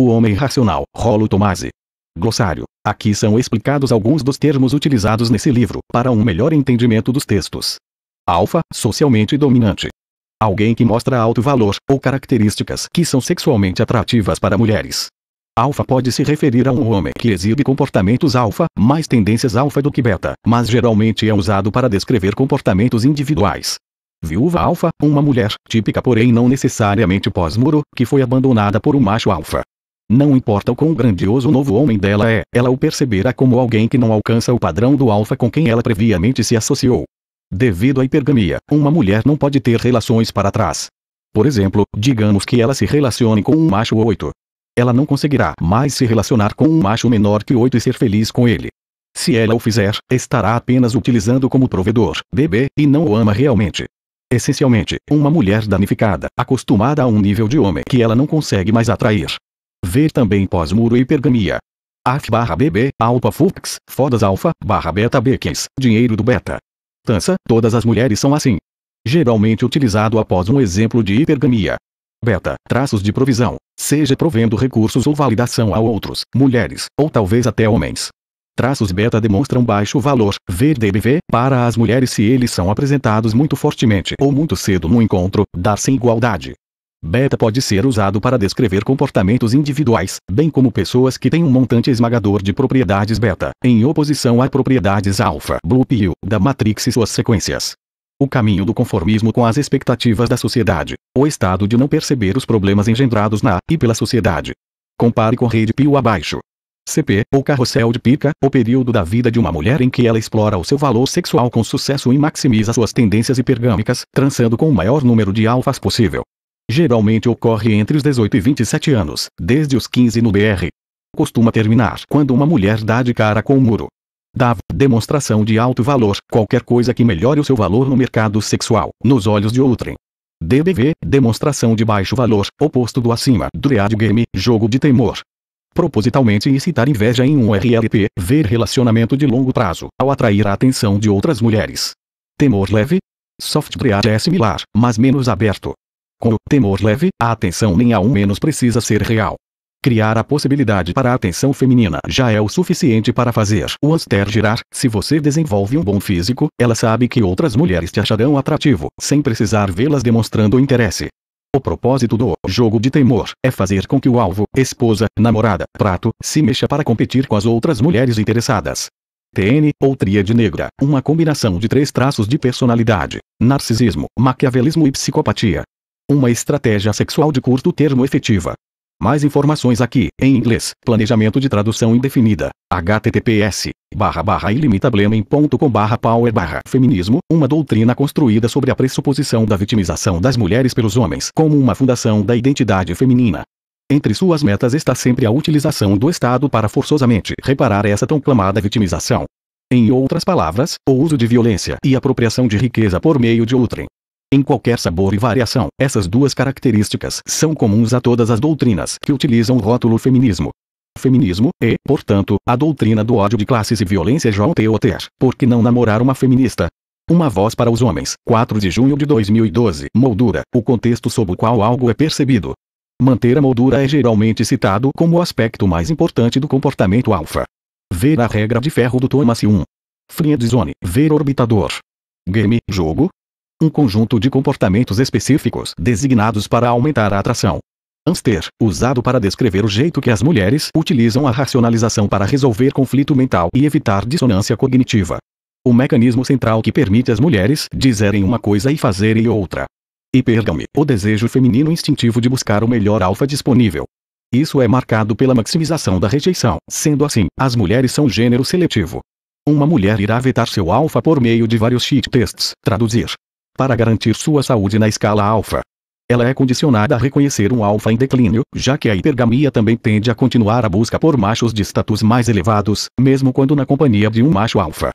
O homem racional, Rolo Tomasi. Glossário. Aqui são explicados alguns dos termos utilizados nesse livro para um melhor entendimento dos textos. Alfa, socialmente dominante. Alguém que mostra alto valor ou características que são sexualmente atrativas para mulheres. Alfa pode se referir a um homem que exibe comportamentos alfa, mais tendências alfa do que beta, mas geralmente é usado para descrever comportamentos individuais. Viúva alfa, uma mulher, típica porém não necessariamente pós-muro, que foi abandonada por um macho alfa. Não importa o quão grandioso o novo homem dela é, ela o perceberá como alguém que não alcança o padrão do alfa com quem ela previamente se associou. Devido à hipergamia, uma mulher não pode ter relações para trás. Por exemplo, digamos que ela se relacione com um macho 8. Ela não conseguirá mais se relacionar com um macho menor que 8 e ser feliz com ele. Se ela o fizer, estará apenas utilizando como provedor, bebê, e não o ama realmente. Essencialmente, uma mulher danificada, acostumada a um nível de homem que ela não consegue mais atrair, Ver também pós-muro e pergamia. AF barra BB, alpha Fux, Fodas Alfa, barra Beta Beckens, Dinheiro do Beta. Tança, todas as mulheres são assim. Geralmente utilizado após um exemplo de hipergamia. Beta, traços de provisão, seja provendo recursos ou validação a outros, mulheres, ou talvez até homens. Traços beta demonstram baixo valor, DBV, para as mulheres se eles são apresentados muito fortemente ou muito cedo no encontro, dar-se igualdade. Beta pode ser usado para descrever comportamentos individuais, bem como pessoas que têm um montante esmagador de propriedades beta, em oposição a propriedades alfa, blue pill, da Matrix e suas sequências. O caminho do conformismo com as expectativas da sociedade, o estado de não perceber os problemas engendrados na e pela sociedade. Compare com Rede Pill abaixo. CP, ou Carrossel de Pica, o período da vida de uma mulher em que ela explora o seu valor sexual com sucesso e maximiza suas tendências hipergâmicas, trançando com o maior número de alfas possível geralmente ocorre entre os 18 e 27 anos, desde os 15 no BR. Costuma terminar quando uma mulher dá de cara com o um muro. Dá demonstração de alto valor, qualquer coisa que melhore o seu valor no mercado sexual, nos olhos de outrem. DBV, demonstração de baixo valor, oposto do acima, Dread Game, jogo de temor. Propositalmente incitar inveja em um RLP, ver relacionamento de longo prazo, ao atrair a atenção de outras mulheres. Temor leve? Soft Dread é similar, mas menos aberto. Com o temor leve, a atenção nem a um menos precisa ser real. Criar a possibilidade para a atenção feminina já é o suficiente para fazer o Aster girar. Se você desenvolve um bom físico, ela sabe que outras mulheres te acharão atrativo, sem precisar vê-las demonstrando interesse. O propósito do jogo de temor é fazer com que o alvo, esposa, namorada, prato, se mexa para competir com as outras mulheres interessadas. TN, ou Tríade Negra, uma combinação de três traços de personalidade, narcisismo, maquiavelismo e psicopatia. Uma estratégia sexual de curto termo efetiva. Mais informações aqui, em inglês, planejamento de tradução indefinida, https, barra barra ilimitablemen.com barra power barra feminismo, uma doutrina construída sobre a pressuposição da vitimização das mulheres pelos homens como uma fundação da identidade feminina. Entre suas metas está sempre a utilização do Estado para forçosamente reparar essa tão clamada vitimização. Em outras palavras, o uso de violência e apropriação de riqueza por meio de outrem, em qualquer sabor e variação, essas duas características são comuns a todas as doutrinas que utilizam o rótulo feminismo. Feminismo é, portanto, a doutrina do ódio de classes e violência João Teoter, por que não namorar uma feminista? Uma Voz para os Homens, 4 de junho de 2012. Moldura, o contexto sob o qual algo é percebido. Manter a moldura é geralmente citado como o aspecto mais importante do comportamento alfa. Ver a regra de ferro do Thomas 1. Friendzone, ver orbitador. Game, jogo, um conjunto de comportamentos específicos designados para aumentar a atração. Anster, usado para descrever o jeito que as mulheres utilizam a racionalização para resolver conflito mental e evitar dissonância cognitiva. O mecanismo central que permite as mulheres dizerem uma coisa e fazerem outra. E pergame, o desejo feminino instintivo de buscar o melhor alfa disponível. Isso é marcado pela maximização da rejeição, sendo assim, as mulheres são gênero seletivo. Uma mulher irá vetar seu alfa por meio de vários cheat tests, traduzir, para garantir sua saúde na escala alfa. Ela é condicionada a reconhecer um alfa em declínio, já que a hipergamia também tende a continuar a busca por machos de status mais elevados, mesmo quando na companhia de um macho alfa.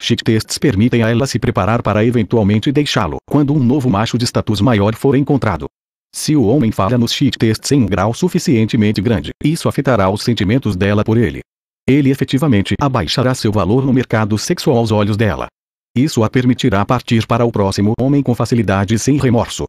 Cheat tests permitem a ela se preparar para eventualmente deixá-lo, quando um novo macho de status maior for encontrado. Se o homem falha nos cheat tests em um grau suficientemente grande, isso afetará os sentimentos dela por ele. Ele efetivamente abaixará seu valor no mercado sexual aos olhos dela, isso a permitirá partir para o próximo homem com facilidade e sem remorso.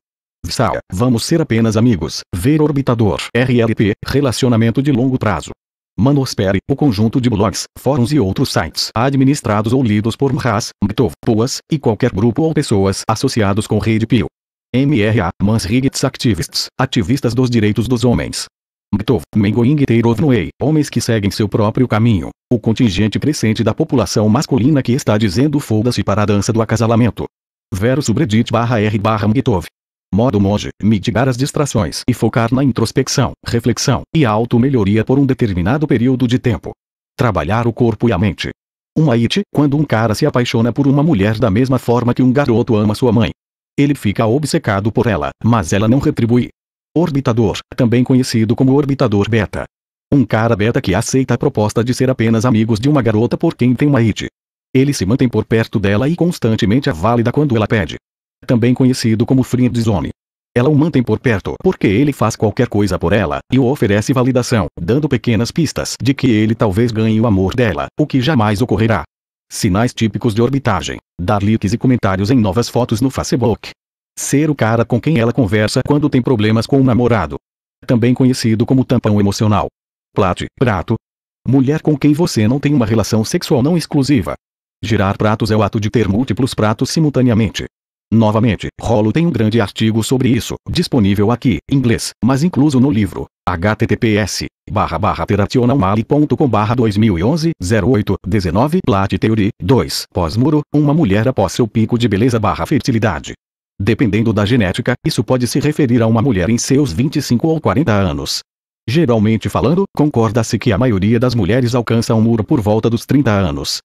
Sal, vamos ser apenas amigos, ver orbitador, RLP, relacionamento de longo prazo. Manospere, o conjunto de blogs, fóruns e outros sites administrados ou lidos por Mhas, Mtov, Poas, e qualquer grupo ou pessoas associados com Rede Pio. MRA, mansrigits Activists, ativistas dos direitos dos homens. Mtov, Mengoing e Teirovnoei, homens que seguem seu próprio caminho. O contingente crescente da população masculina que está dizendo folda-se para a dança do acasalamento. Vero subredit barra R barra Mgtov. Modo monge, mitigar as distrações e focar na introspecção, reflexão e auto-melhoria por um determinado período de tempo. Trabalhar o corpo e a mente. Um it, quando um cara se apaixona por uma mulher da mesma forma que um garoto ama sua mãe. Ele fica obcecado por ela, mas ela não retribui, Orbitador, também conhecido como orbitador beta. Um cara beta que aceita a proposta de ser apenas amigos de uma garota por quem tem uma id. Ele se mantém por perto dela e constantemente a é válida quando ela pede. Também conhecido como Friendzone. zone. Ela o mantém por perto porque ele faz qualquer coisa por ela e o oferece validação, dando pequenas pistas de que ele talvez ganhe o amor dela, o que jamais ocorrerá. Sinais típicos de orbitagem. Dar likes e comentários em novas fotos no Facebook. Ser o cara com quem ela conversa quando tem problemas com o namorado. Também conhecido como tampão emocional. Plat, prato. Mulher com quem você não tem uma relação sexual não exclusiva. Girar pratos é o ato de ter múltiplos pratos simultaneamente. Novamente, Rolo tem um grande artigo sobre isso, disponível aqui, em inglês, mas incluso no livro, https, barra barra 2011, 08, 19, Plat Theory, 2, pós-muro, uma mulher após seu pico de beleza barra fertilidade. Dependendo da genética, isso pode se referir a uma mulher em seus 25 ou 40 anos. Geralmente falando, concorda-se que a maioria das mulheres alcança um muro por volta dos 30 anos.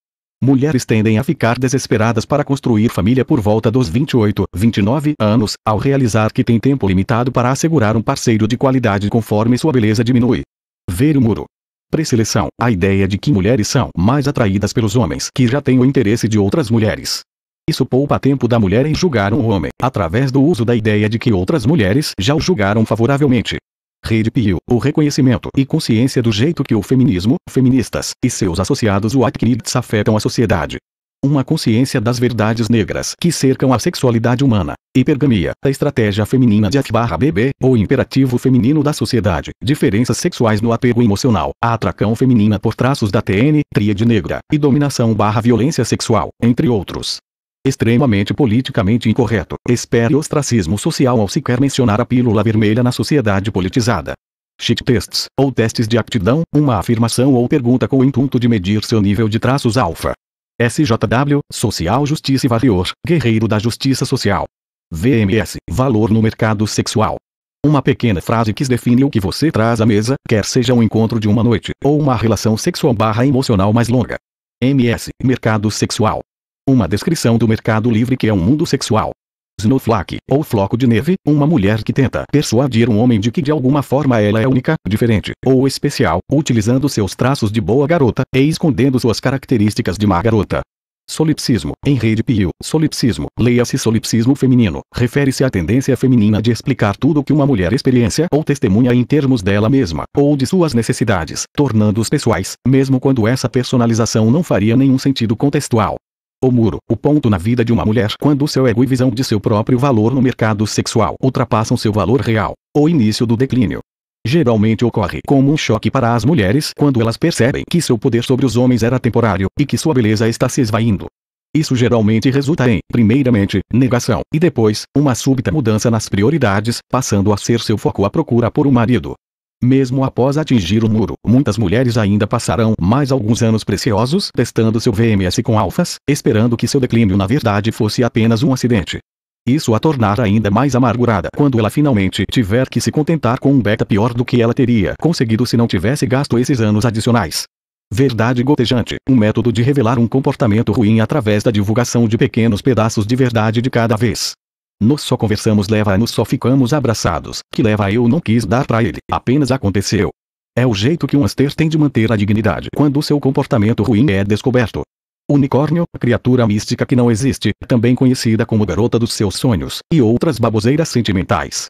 Mulheres tendem a ficar desesperadas para construir família por volta dos 28, 29 anos, ao realizar que tem tempo limitado para assegurar um parceiro de qualidade conforme sua beleza diminui. Ver o muro. Preseleção, a ideia de que mulheres são mais atraídas pelos homens que já têm o interesse de outras mulheres. Isso poupa tempo da mulher em julgar um homem, através do uso da ideia de que outras mulheres já o julgaram favoravelmente. Rede Pio, o reconhecimento e consciência do jeito que o feminismo, feministas e seus associados o Whitekids afetam a sociedade. Uma consciência das verdades negras que cercam a sexualidade humana. Hipergamia, a estratégia feminina de F/BB, ou imperativo feminino da sociedade, diferenças sexuais no apego emocional, a atracão feminina por traços da TN, tríade negra, e dominação/violência sexual, entre outros extremamente politicamente incorreto. Espere ostracismo social ao sequer mencionar a pílula vermelha na sociedade politizada. Cheat tests, ou testes de aptidão, uma afirmação ou pergunta com o intuito de medir seu nível de traços alfa. SJW, Social Justiça e Varrior, Guerreiro da Justiça Social. VMS, Valor no Mercado Sexual. Uma pequena frase que define o que você traz à mesa, quer seja um encontro de uma noite, ou uma relação sexual barra emocional mais longa. MS, Mercado Sexual. Uma descrição do mercado livre que é um mundo sexual. Snowflake, ou floco de neve, uma mulher que tenta persuadir um homem de que de alguma forma ela é única, diferente, ou especial, utilizando seus traços de boa garota, e escondendo suas características de má garota. Solipsismo, em rede Pio, solipsismo, leia-se solipsismo feminino, refere-se à tendência feminina de explicar tudo o que uma mulher experiência ou testemunha em termos dela mesma, ou de suas necessidades, tornando-os pessoais, mesmo quando essa personalização não faria nenhum sentido contextual. O muro, o ponto na vida de uma mulher quando seu ego e visão de seu próprio valor no mercado sexual ultrapassam seu valor real. O início do declínio. Geralmente ocorre como um choque para as mulheres quando elas percebem que seu poder sobre os homens era temporário e que sua beleza está se esvaindo. Isso geralmente resulta em, primeiramente, negação, e depois, uma súbita mudança nas prioridades, passando a ser seu foco a procura por um marido. Mesmo após atingir o muro, muitas mulheres ainda passarão mais alguns anos preciosos testando seu VMS com alfas, esperando que seu declínio na verdade fosse apenas um acidente. Isso a tornará ainda mais amargurada quando ela finalmente tiver que se contentar com um beta pior do que ela teria conseguido se não tivesse gasto esses anos adicionais. Verdade gotejante, um método de revelar um comportamento ruim através da divulgação de pequenos pedaços de verdade de cada vez. Nós só conversamos leva a nos só ficamos abraçados, que leva a eu não quis dar para ele, apenas aconteceu. É o jeito que um aster tem de manter a dignidade quando seu comportamento ruim é descoberto. Unicórnio, criatura mística que não existe, também conhecida como garota dos seus sonhos, e outras baboseiras sentimentais.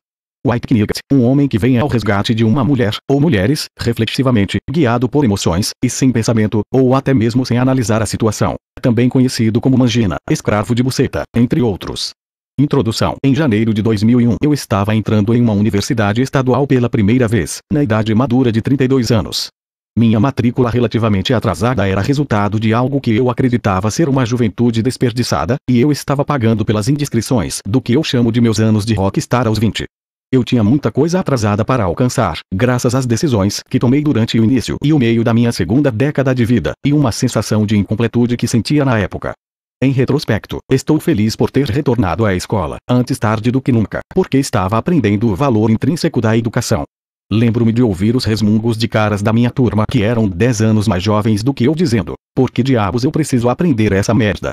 White Knight, um homem que vem ao resgate de uma mulher, ou mulheres, reflexivamente, guiado por emoções, e sem pensamento, ou até mesmo sem analisar a situação. Também conhecido como Mangina, escravo de buceta, entre outros. Introdução. Em janeiro de 2001, eu estava entrando em uma universidade estadual pela primeira vez, na idade madura de 32 anos. Minha matrícula relativamente atrasada era resultado de algo que eu acreditava ser uma juventude desperdiçada, e eu estava pagando pelas indiscrições do que eu chamo de meus anos de rockstar aos 20. Eu tinha muita coisa atrasada para alcançar, graças às decisões que tomei durante o início e o meio da minha segunda década de vida, e uma sensação de incompletude que sentia na época. Em retrospecto, estou feliz por ter retornado à escola, antes tarde do que nunca, porque estava aprendendo o valor intrínseco da educação. Lembro-me de ouvir os resmungos de caras da minha turma que eram 10 anos mais jovens do que eu dizendo: Por que diabos eu preciso aprender essa merda?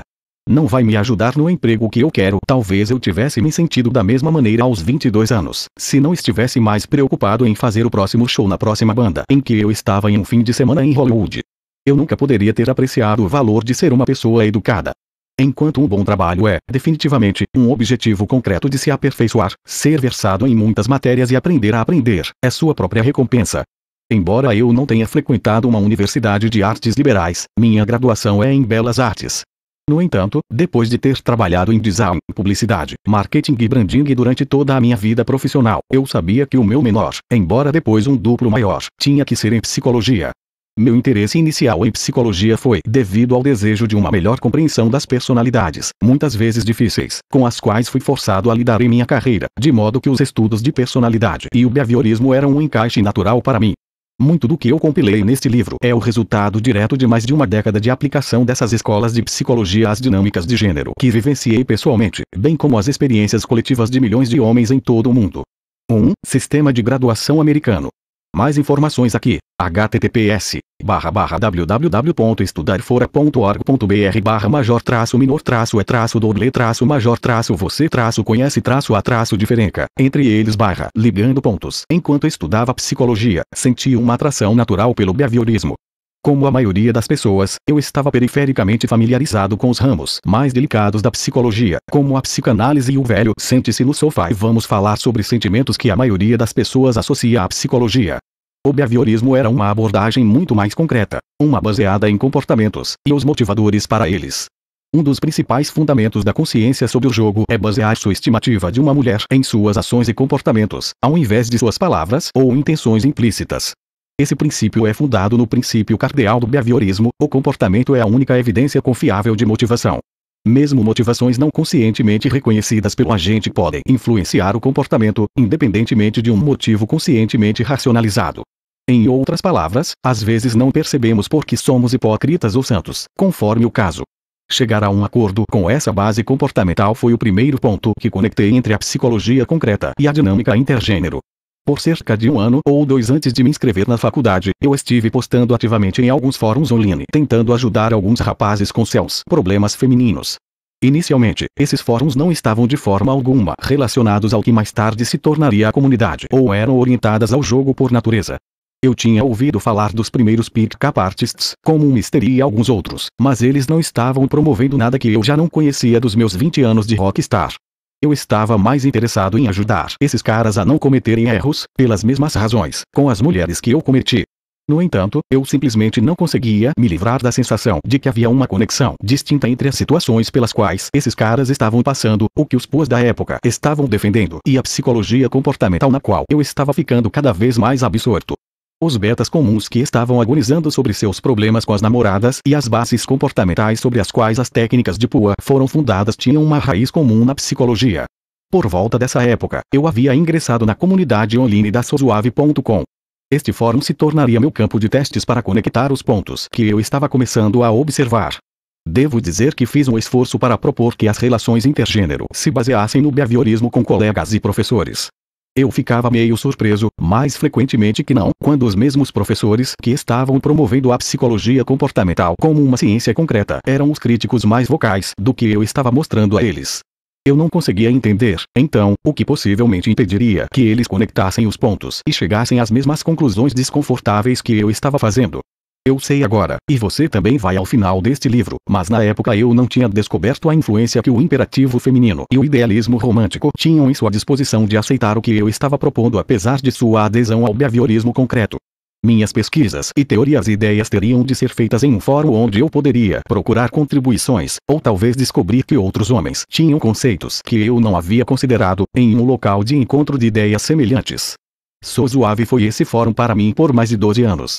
Não vai me ajudar no emprego que eu quero. Talvez eu tivesse me sentido da mesma maneira aos 22 anos, se não estivesse mais preocupado em fazer o próximo show na próxima banda em que eu estava em um fim de semana em Hollywood. Eu nunca poderia ter apreciado o valor de ser uma pessoa educada. Enquanto um bom trabalho é, definitivamente, um objetivo concreto de se aperfeiçoar, ser versado em muitas matérias e aprender a aprender, é sua própria recompensa. Embora eu não tenha frequentado uma universidade de artes liberais, minha graduação é em belas artes. No entanto, depois de ter trabalhado em design, publicidade, marketing e branding durante toda a minha vida profissional, eu sabia que o meu menor, embora depois um duplo maior, tinha que ser em psicologia. Meu interesse inicial em psicologia foi devido ao desejo de uma melhor compreensão das personalidades, muitas vezes difíceis, com as quais fui forçado a lidar em minha carreira, de modo que os estudos de personalidade e o behaviorismo eram um encaixe natural para mim. Muito do que eu compilei neste livro é o resultado direto de mais de uma década de aplicação dessas escolas de psicologia às dinâmicas de gênero que vivenciei pessoalmente, bem como as experiências coletivas de milhões de homens em todo o mundo. 1. Um, sistema de graduação americano. Mais informações aqui, https, barra barra www.estudarfora.org.br barra major traço minor traço é traço doble traço major traço você traço conhece traço a traço diferenca, entre eles barra, ligando pontos. Enquanto estudava psicologia, senti uma atração natural pelo behaviorismo, como a maioria das pessoas, eu estava perifericamente familiarizado com os ramos mais delicados da psicologia, como a psicanálise e o velho sente-se no sofá e vamos falar sobre sentimentos que a maioria das pessoas associa à psicologia. O behaviorismo era uma abordagem muito mais concreta, uma baseada em comportamentos e os motivadores para eles. Um dos principais fundamentos da consciência sobre o jogo é basear sua estimativa de uma mulher em suas ações e comportamentos, ao invés de suas palavras ou intenções implícitas. Esse princípio é fundado no princípio cardeal do behaviorismo, o comportamento é a única evidência confiável de motivação. Mesmo motivações não conscientemente reconhecidas pelo agente podem influenciar o comportamento, independentemente de um motivo conscientemente racionalizado. Em outras palavras, às vezes não percebemos por que somos hipócritas ou santos, conforme o caso. Chegar a um acordo com essa base comportamental foi o primeiro ponto que conectei entre a psicologia concreta e a dinâmica intergênero. Por cerca de um ano ou dois antes de me inscrever na faculdade, eu estive postando ativamente em alguns fóruns online, tentando ajudar alguns rapazes com seus problemas femininos. Inicialmente, esses fóruns não estavam de forma alguma relacionados ao que mais tarde se tornaria a comunidade ou eram orientadas ao jogo por natureza. Eu tinha ouvido falar dos primeiros pick-up artists, como o Mystery e alguns outros, mas eles não estavam promovendo nada que eu já não conhecia dos meus 20 anos de rockstar. Eu estava mais interessado em ajudar esses caras a não cometerem erros, pelas mesmas razões, com as mulheres que eu cometi. No entanto, eu simplesmente não conseguia me livrar da sensação de que havia uma conexão distinta entre as situações pelas quais esses caras estavam passando, o que os pôs da época estavam defendendo e a psicologia comportamental na qual eu estava ficando cada vez mais absorto os betas comuns que estavam agonizando sobre seus problemas com as namoradas e as bases comportamentais sobre as quais as técnicas de PUA foram fundadas tinham uma raiz comum na psicologia. Por volta dessa época, eu havia ingressado na comunidade online da Sosuave.com. Este fórum se tornaria meu campo de testes para conectar os pontos que eu estava começando a observar. Devo dizer que fiz um esforço para propor que as relações intergênero se baseassem no behaviorismo com colegas e professores. Eu ficava meio surpreso, mais frequentemente que não, quando os mesmos professores que estavam promovendo a psicologia comportamental como uma ciência concreta eram os críticos mais vocais do que eu estava mostrando a eles. Eu não conseguia entender, então, o que possivelmente impediria que eles conectassem os pontos e chegassem às mesmas conclusões desconfortáveis que eu estava fazendo. Eu sei agora, e você também vai ao final deste livro, mas na época eu não tinha descoberto a influência que o imperativo feminino e o idealismo romântico tinham em sua disposição de aceitar o que eu estava propondo apesar de sua adesão ao behaviorismo concreto. Minhas pesquisas e teorias e ideias teriam de ser feitas em um fórum onde eu poderia procurar contribuições, ou talvez descobrir que outros homens tinham conceitos que eu não havia considerado, em um local de encontro de ideias semelhantes. Sosuave foi esse fórum para mim por mais de 12 anos.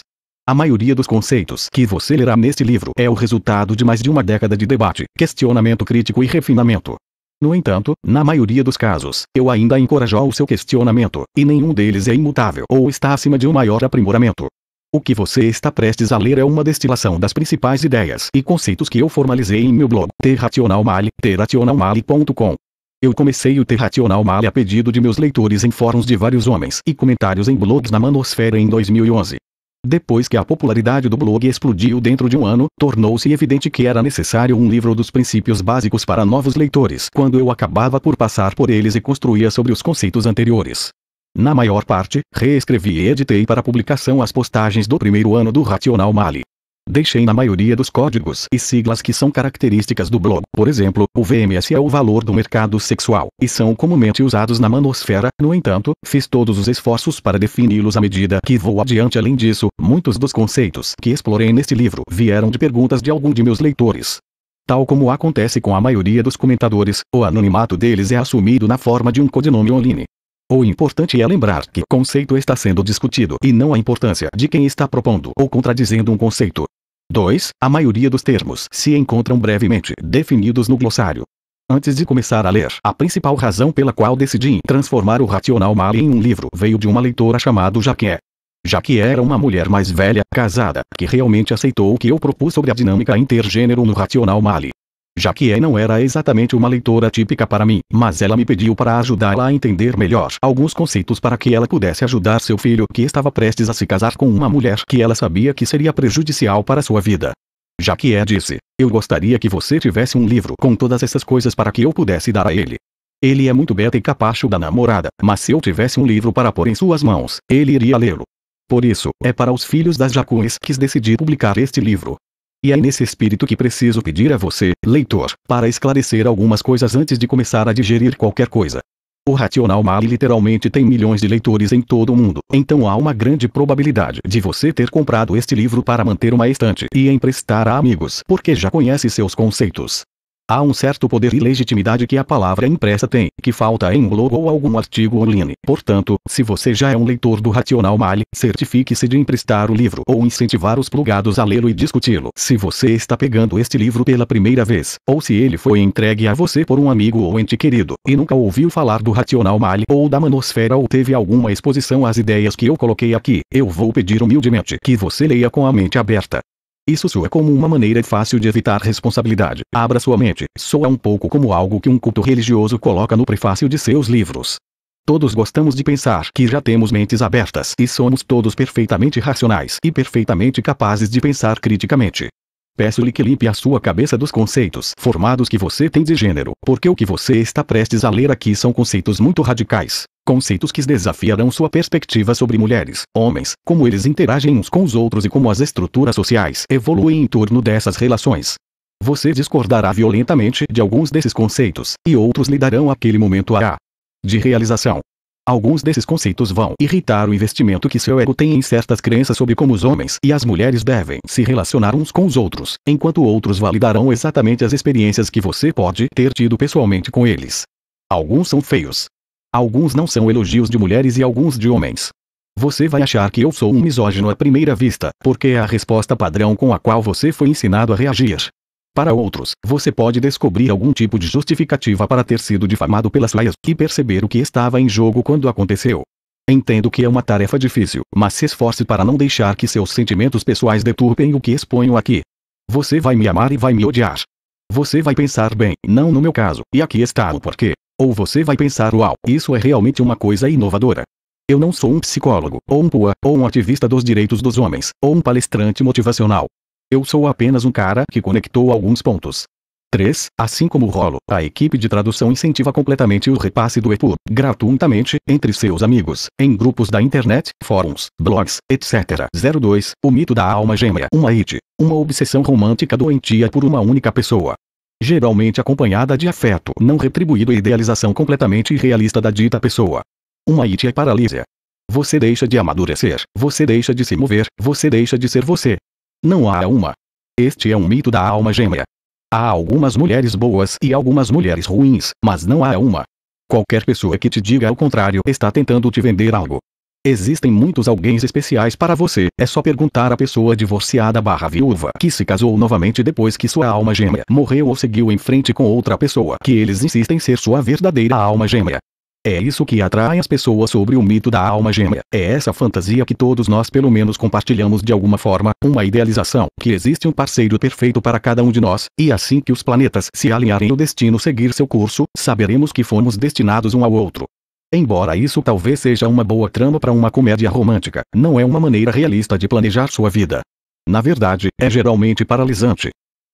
A maioria dos conceitos que você lerá neste livro é o resultado de mais de uma década de debate, questionamento crítico e refinamento. No entanto, na maioria dos casos, eu ainda encorajo o seu questionamento, e nenhum deles é imutável ou está acima de um maior aprimoramento. O que você está prestes a ler é uma destilação das principais ideias e conceitos que eu formalizei em meu blog, terracionalmale, terracionalmale.com. Eu comecei o Terracional Male a pedido de meus leitores em fóruns de vários homens e comentários em blogs na Manosfera em 2011. Depois que a popularidade do blog explodiu dentro de um ano, tornou-se evidente que era necessário um livro dos princípios básicos para novos leitores quando eu acabava por passar por eles e construía sobre os conceitos anteriores. Na maior parte, reescrevi e editei para publicação as postagens do primeiro ano do Racional Mali. Deixei na maioria dos códigos e siglas que são características do blog. Por exemplo, o VMS é o valor do mercado sexual, e são comumente usados na manosfera. No entanto, fiz todos os esforços para defini-los à medida que vou adiante. Além disso, muitos dos conceitos que explorei neste livro vieram de perguntas de algum de meus leitores. Tal como acontece com a maioria dos comentadores, o anonimato deles é assumido na forma de um codinome online. O importante é lembrar que conceito está sendo discutido e não a importância de quem está propondo ou contradizendo um conceito. 2. A maioria dos termos se encontram brevemente definidos no glossário. Antes de começar a ler, a principal razão pela qual decidi transformar o Racional Male em um livro veio de uma leitora chamada Jaquet já era uma mulher mais velha, casada, que realmente aceitou o que eu propus sobre a dinâmica intergênero no Racional Mali já que não era exatamente uma leitora típica para mim, mas ela me pediu para ajudá-la a entender melhor alguns conceitos para que ela pudesse ajudar seu filho que estava prestes a se casar com uma mulher que ela sabia que seria prejudicial para sua vida. Já que é disse, eu gostaria que você tivesse um livro com todas essas coisas para que eu pudesse dar a ele. Ele é muito beta e capacho da namorada, mas se eu tivesse um livro para pôr em suas mãos, ele iria lê-lo. Por isso, é para os filhos das Jacues que decidi publicar este livro. E é nesse espírito que preciso pedir a você, leitor, para esclarecer algumas coisas antes de começar a digerir qualquer coisa. O Racional Mal literalmente tem milhões de leitores em todo o mundo, então há uma grande probabilidade de você ter comprado este livro para manter uma estante e emprestar a amigos, porque já conhece seus conceitos. Há um certo poder e legitimidade que a palavra impressa tem, que falta em um logo ou algum artigo online. Portanto, se você já é um leitor do Racional Male, certifique-se de emprestar o livro ou incentivar os plugados a lê-lo e discuti-lo. Se você está pegando este livro pela primeira vez, ou se ele foi entregue a você por um amigo ou ente querido, e nunca ouviu falar do Racional Male ou da Manosfera ou teve alguma exposição às ideias que eu coloquei aqui, eu vou pedir humildemente que você leia com a mente aberta. Isso soa é como uma maneira fácil de evitar responsabilidade. Abra sua mente. Soa um pouco como algo que um culto religioso coloca no prefácio de seus livros. Todos gostamos de pensar que já temos mentes abertas e somos todos perfeitamente racionais e perfeitamente capazes de pensar criticamente. Peço-lhe que limpe a sua cabeça dos conceitos formados que você tem de gênero, porque o que você está prestes a ler aqui são conceitos muito radicais. Conceitos que desafiarão sua perspectiva sobre mulheres, homens, como eles interagem uns com os outros e como as estruturas sociais evoluem em torno dessas relações. Você discordará violentamente de alguns desses conceitos, e outros lhe darão aquele momento a de realização. Alguns desses conceitos vão irritar o investimento que seu ego tem em certas crenças sobre como os homens e as mulheres devem se relacionar uns com os outros, enquanto outros validarão exatamente as experiências que você pode ter tido pessoalmente com eles. Alguns são feios, Alguns não são elogios de mulheres e alguns de homens. Você vai achar que eu sou um misógino à primeira vista, porque é a resposta padrão com a qual você foi ensinado a reagir. Para outros, você pode descobrir algum tipo de justificativa para ter sido difamado pelas laias e perceber o que estava em jogo quando aconteceu. Entendo que é uma tarefa difícil, mas se esforce para não deixar que seus sentimentos pessoais deturpem o que exponho aqui. Você vai me amar e vai me odiar. Você vai pensar bem, não no meu caso, e aqui está o porquê. Ou você vai pensar uau, isso é realmente uma coisa inovadora. Eu não sou um psicólogo, ou um PUA, ou um ativista dos direitos dos homens, ou um palestrante motivacional. Eu sou apenas um cara que conectou alguns pontos. 3. Assim como o rolo, a equipe de tradução incentiva completamente o repasse do EPUB, gratuitamente, entre seus amigos, em grupos da internet, fóruns, blogs, etc. 02. O mito da alma gêmea, uma id, uma obsessão romântica doentia por uma única pessoa, geralmente acompanhada de afeto não retribuído e idealização completamente irrealista da dita pessoa. Uma it é paralisia. Você deixa de amadurecer, você deixa de se mover, você deixa de ser você. Não há uma. Este é um mito da alma gêmea. Há algumas mulheres boas e algumas mulheres ruins, mas não há uma. Qualquer pessoa que te diga o contrário está tentando te vender algo. Existem muitos alguéms especiais para você, é só perguntar à pessoa divorciada barra viúva que se casou novamente depois que sua alma gêmea morreu ou seguiu em frente com outra pessoa que eles insistem ser sua verdadeira alma gêmea. É isso que atrai as pessoas sobre o mito da alma gêmea. É essa fantasia que todos nós pelo menos compartilhamos de alguma forma, uma idealização, que existe um parceiro perfeito para cada um de nós, e assim que os planetas se alinharem e o destino seguir seu curso, saberemos que fomos destinados um ao outro. Embora isso talvez seja uma boa trama para uma comédia romântica, não é uma maneira realista de planejar sua vida. Na verdade, é geralmente paralisante.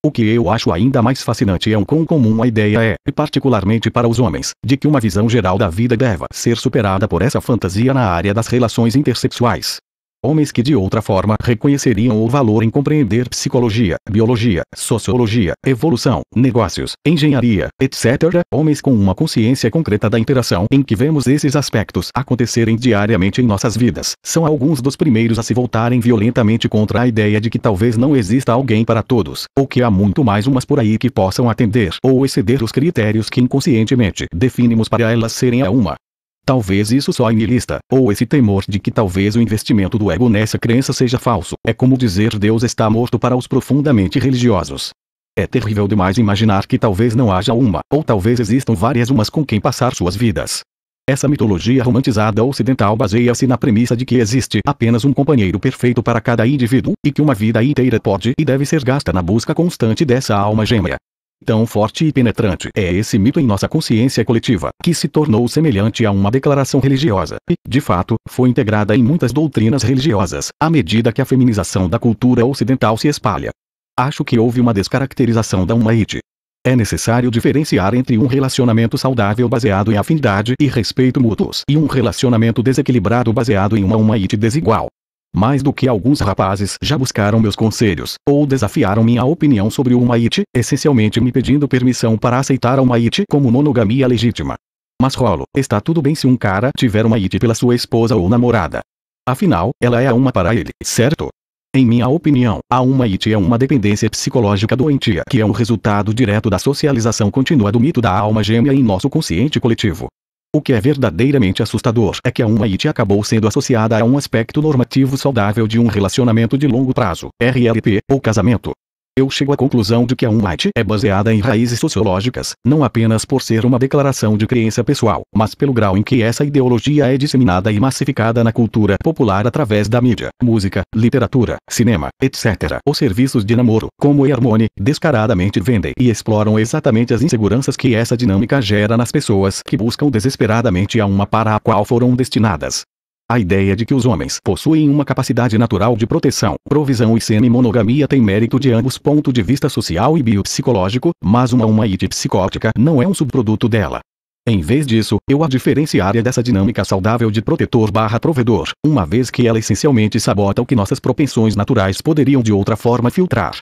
O que eu acho ainda mais fascinante é o quão comum a ideia é, e particularmente para os homens, de que uma visão geral da vida deva ser superada por essa fantasia na área das relações intersexuais. Homens que de outra forma reconheceriam o valor em compreender psicologia, biologia, sociologia, evolução, negócios, engenharia, etc. Homens com uma consciência concreta da interação em que vemos esses aspectos acontecerem diariamente em nossas vidas, são alguns dos primeiros a se voltarem violentamente contra a ideia de que talvez não exista alguém para todos, ou que há muito mais umas por aí que possam atender ou exceder os critérios que inconscientemente definimos para elas serem a uma. Talvez isso só nihilista, ou esse temor de que talvez o investimento do ego nessa crença seja falso. É como dizer Deus está morto para os profundamente religiosos. É terrível demais imaginar que talvez não haja uma, ou talvez existam várias umas com quem passar suas vidas. Essa mitologia romantizada ocidental baseia-se na premissa de que existe apenas um companheiro perfeito para cada indivíduo, e que uma vida inteira pode e deve ser gasta na busca constante dessa alma gêmea. Tão forte e penetrante é esse mito em nossa consciência coletiva, que se tornou semelhante a uma declaração religiosa, e, de fato, foi integrada em muitas doutrinas religiosas, à medida que a feminização da cultura ocidental se espalha. Acho que houve uma descaracterização da Umaite. É necessário diferenciar entre um relacionamento saudável baseado em afinidade e respeito mútuos e um relacionamento desequilibrado baseado em uma Umaite desigual. Mais do que alguns rapazes já buscaram meus conselhos, ou desafiaram minha opinião sobre uma IT, essencialmente me pedindo permissão para aceitar uma IT como monogamia legítima. Mas rolo, está tudo bem se um cara tiver uma IT pela sua esposa ou namorada. Afinal, ela é uma para ele, certo? Em minha opinião, a uma IT é uma dependência psicológica doentia que é um resultado direto da socialização contínua do mito da alma gêmea em nosso consciente coletivo. O que é verdadeiramente assustador é que a uma IT acabou sendo associada a um aspecto normativo saudável de um relacionamento de longo prazo, RLP, ou casamento. Eu chego à conclusão de que a Unlight é baseada em raízes sociológicas, não apenas por ser uma declaração de crença pessoal, mas pelo grau em que essa ideologia é disseminada e massificada na cultura popular através da mídia, música, literatura, cinema, etc. Os serviços de namoro, como Harmony, descaradamente vendem e exploram exatamente as inseguranças que essa dinâmica gera nas pessoas que buscam desesperadamente a uma para a qual foram destinadas. A ideia de que os homens possuem uma capacidade natural de proteção, provisão e semi-monogamia tem mérito de ambos ponto de vista social e biopsicológico, mas uma uma it psicótica não é um subproduto dela. Em vez disso, eu a diferenciaria dessa dinâmica saudável de protetor barra provedor, uma vez que ela essencialmente sabota o que nossas propensões naturais poderiam de outra forma filtrar.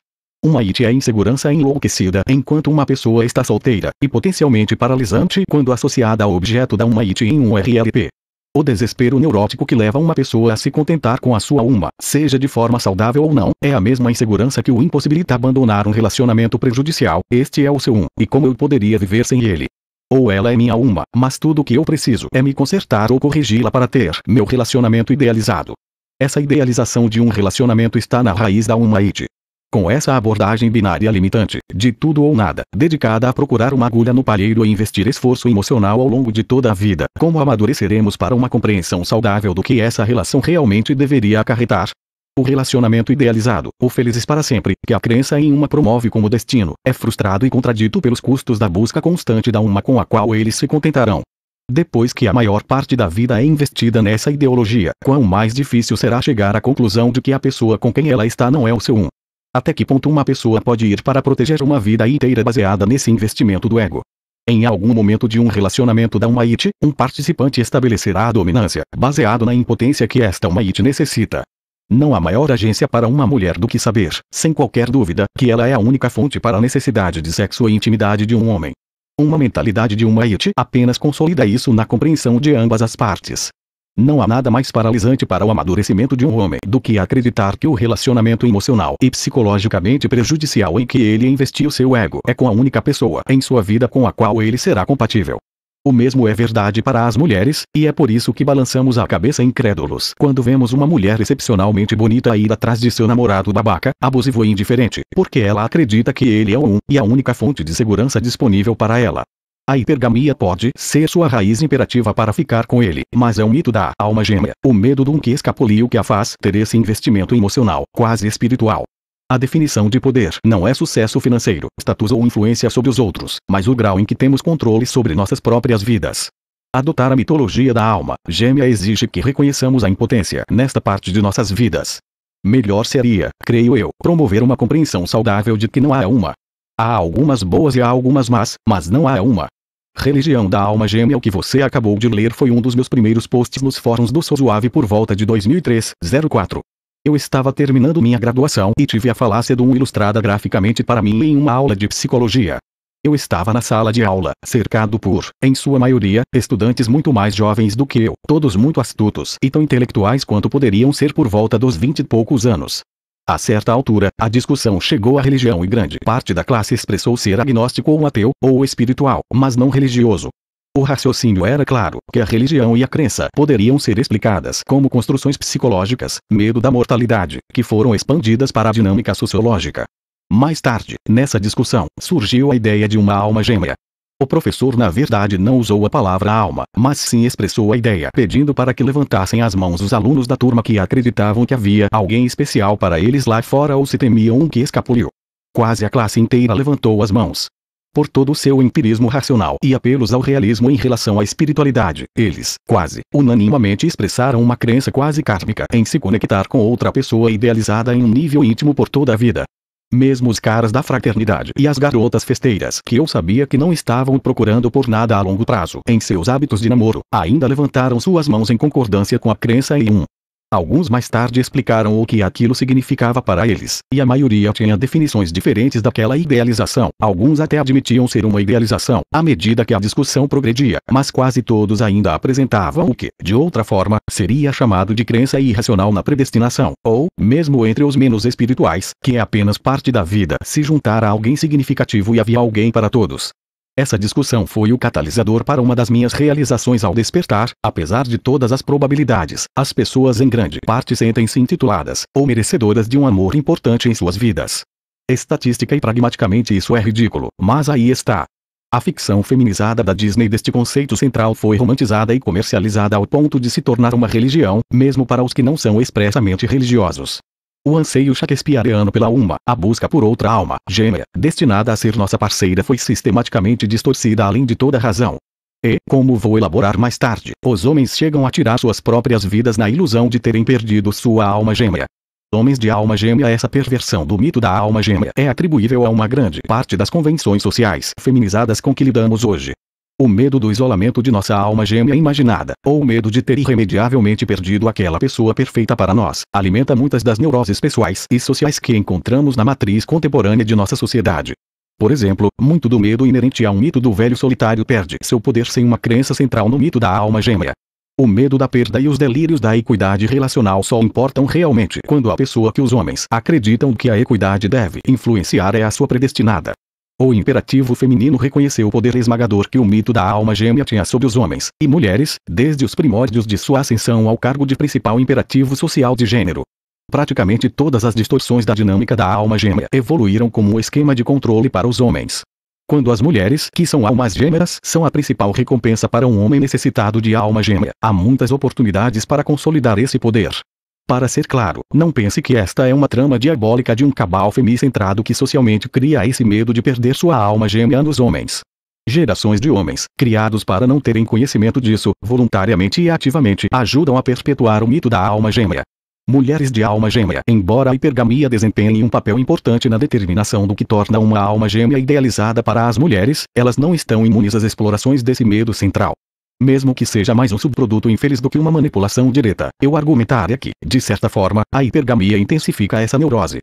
Uma IT é insegurança enlouquecida enquanto uma pessoa está solteira e potencialmente paralisante quando associada ao objeto da uma IT em um RLP. O desespero neurótico que leva uma pessoa a se contentar com a sua uma, seja de forma saudável ou não, é a mesma insegurança que o impossibilita abandonar um relacionamento prejudicial. Este é o seu um, e como eu poderia viver sem ele? Ou ela é minha uma, mas tudo o que eu preciso é me consertar ou corrigi-la para ter meu relacionamento idealizado. Essa idealização de um relacionamento está na raiz da uma id. Com essa abordagem binária limitante, de tudo ou nada, dedicada a procurar uma agulha no palheiro e investir esforço emocional ao longo de toda a vida, como amadureceremos para uma compreensão saudável do que essa relação realmente deveria acarretar? O relacionamento idealizado, o felizes para sempre, que a crença em uma promove como destino, é frustrado e contradito pelos custos da busca constante da uma com a qual eles se contentarão. Depois que a maior parte da vida é investida nessa ideologia, quão mais difícil será chegar à conclusão de que a pessoa com quem ela está não é o seu um. Até que ponto uma pessoa pode ir para proteger uma vida inteira baseada nesse investimento do ego? Em algum momento de um relacionamento da uma IT, um participante estabelecerá a dominância, baseado na impotência que esta uma IT necessita. Não há maior agência para uma mulher do que saber, sem qualquer dúvida, que ela é a única fonte para a necessidade de sexo e intimidade de um homem. Uma mentalidade de uma IT apenas consolida isso na compreensão de ambas as partes. Não há nada mais paralisante para o amadurecimento de um homem do que acreditar que o relacionamento emocional e psicologicamente prejudicial em que ele investiu seu ego é com a única pessoa em sua vida com a qual ele será compatível. O mesmo é verdade para as mulheres, e é por isso que balançamos a cabeça incrédulos quando vemos uma mulher excepcionalmente bonita ir atrás de seu namorado babaca, abusivo e indiferente, porque ela acredita que ele é o um e a única fonte de segurança disponível para ela. A hipergamia pode ser sua raiz imperativa para ficar com ele, mas é um mito da alma gêmea, o medo de um que escapuliu que a faz ter esse investimento emocional, quase espiritual. A definição de poder não é sucesso financeiro, status ou influência sobre os outros, mas o grau em que temos controle sobre nossas próprias vidas. Adotar a mitologia da alma gêmea exige que reconheçamos a impotência nesta parte de nossas vidas. Melhor seria, creio eu, promover uma compreensão saudável de que não há uma Há algumas boas e há algumas más, mas não há uma. Religião da Alma Gêmea O que você acabou de ler foi um dos meus primeiros posts nos fóruns do Sozuave por volta de 2003, 04. Eu estava terminando minha graduação e tive a falácia do um ilustrada graficamente para mim em uma aula de psicologia. Eu estava na sala de aula, cercado por, em sua maioria, estudantes muito mais jovens do que eu, todos muito astutos e tão intelectuais quanto poderiam ser por volta dos vinte e poucos anos. A certa altura, a discussão chegou à religião e grande parte da classe expressou ser agnóstico ou ateu, ou espiritual, mas não religioso. O raciocínio era claro que a religião e a crença poderiam ser explicadas como construções psicológicas, medo da mortalidade, que foram expandidas para a dinâmica sociológica. Mais tarde, nessa discussão, surgiu a ideia de uma alma gêmea. O professor na verdade não usou a palavra alma, mas sim expressou a ideia pedindo para que levantassem as mãos os alunos da turma que acreditavam que havia alguém especial para eles lá fora ou se temiam um que escapuliu. Quase a classe inteira levantou as mãos. Por todo o seu empirismo racional e apelos ao realismo em relação à espiritualidade, eles, quase, unanimamente expressaram uma crença quase kármica em se conectar com outra pessoa idealizada em um nível íntimo por toda a vida. Mesmo os caras da fraternidade e as garotas festeiras que eu sabia que não estavam procurando por nada a longo prazo em seus hábitos de namoro, ainda levantaram suas mãos em concordância com a crença em um Alguns mais tarde explicaram o que aquilo significava para eles, e a maioria tinha definições diferentes daquela idealização. Alguns até admitiam ser uma idealização, à medida que a discussão progredia, mas quase todos ainda apresentavam o que, de outra forma, seria chamado de crença irracional na predestinação, ou, mesmo entre os menos espirituais, que é apenas parte da vida. Se juntar a alguém significativo e havia alguém para todos, essa discussão foi o catalisador para uma das minhas realizações ao despertar, apesar de todas as probabilidades. As pessoas em grande parte sentem-se intituladas ou merecedoras de um amor importante em suas vidas. Estatística e pragmaticamente isso é ridículo, mas aí está. A ficção feminizada da Disney deste conceito central foi romantizada e comercializada ao ponto de se tornar uma religião, mesmo para os que não são expressamente religiosos. O anseio Shakespeareano pela uma, a busca por outra alma, gêmea, destinada a ser nossa parceira foi sistematicamente distorcida além de toda razão. E, como vou elaborar mais tarde, os homens chegam a tirar suas próprias vidas na ilusão de terem perdido sua alma gêmea. Homens de alma gêmea Essa perversão do mito da alma gêmea é atribuível a uma grande parte das convenções sociais feminizadas com que lidamos hoje. O medo do isolamento de nossa alma gêmea imaginada, ou o medo de ter irremediavelmente perdido aquela pessoa perfeita para nós, alimenta muitas das neuroses pessoais e sociais que encontramos na matriz contemporânea de nossa sociedade. Por exemplo, muito do medo inerente ao mito do velho solitário perde seu poder sem uma crença central no mito da alma gêmea. O medo da perda e os delírios da equidade relacional só importam realmente quando a pessoa que os homens acreditam que a equidade deve influenciar é a sua predestinada. O imperativo feminino reconheceu o poder esmagador que o mito da alma gêmea tinha sobre os homens e mulheres, desde os primórdios de sua ascensão ao cargo de principal imperativo social de gênero. Praticamente todas as distorções da dinâmica da alma gêmea evoluíram como um esquema de controle para os homens. Quando as mulheres, que são almas gêmeas, são a principal recompensa para um homem necessitado de alma gêmea, há muitas oportunidades para consolidar esse poder. Para ser claro, não pense que esta é uma trama diabólica de um cabal femicentrado que socialmente cria esse medo de perder sua alma gêmea nos homens. Gerações de homens, criados para não terem conhecimento disso, voluntariamente e ativamente ajudam a perpetuar o mito da alma gêmea. Mulheres de alma gêmea, embora a hipergamia desempenhe um papel importante na determinação do que torna uma alma gêmea idealizada para as mulheres, elas não estão imunes às explorações desse medo central mesmo que seja mais um subproduto infeliz do que uma manipulação direta, eu argumentaria é que, de certa forma, a hipergamia intensifica essa neurose.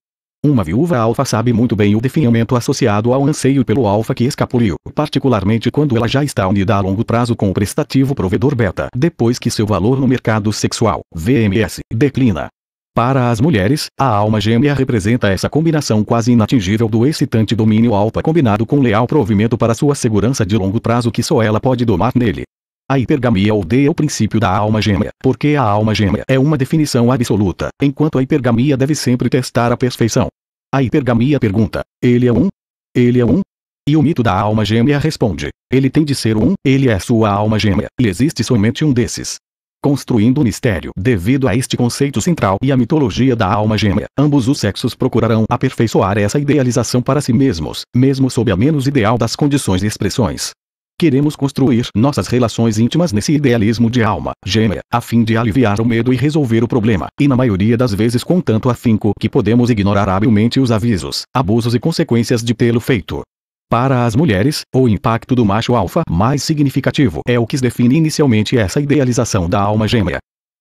Uma viúva alfa sabe muito bem o definhamento associado ao anseio pelo alfa que escapuliu, particularmente quando ela já está unida a longo prazo com o prestativo provedor beta, depois que seu valor no mercado sexual, VMS, declina. Para as mulheres, a alma gêmea representa essa combinação quase inatingível do excitante domínio alfa combinado com leal provimento para sua segurança de longo prazo que só ela pode domar nele. A hipergamia é odeia é o princípio da alma gêmea, porque a alma gêmea é uma definição absoluta, enquanto a hipergamia deve sempre testar a perfeição. A hipergamia pergunta: Ele é um? Ele é um? E o mito da alma gêmea responde: Ele tem de ser um, ele é sua alma gêmea, e existe somente um desses. Construindo o um mistério devido a este conceito central e à mitologia da alma gêmea, ambos os sexos procurarão aperfeiçoar essa idealização para si mesmos, mesmo sob a menos ideal das condições e expressões. Queremos construir nossas relações íntimas nesse idealismo de alma gêmea, a fim de aliviar o medo e resolver o problema, e na maioria das vezes com tanto afinco que podemos ignorar habilmente os avisos, abusos e consequências de tê-lo feito. Para as mulheres, o impacto do macho alfa mais significativo é o que define inicialmente essa idealização da alma gêmea.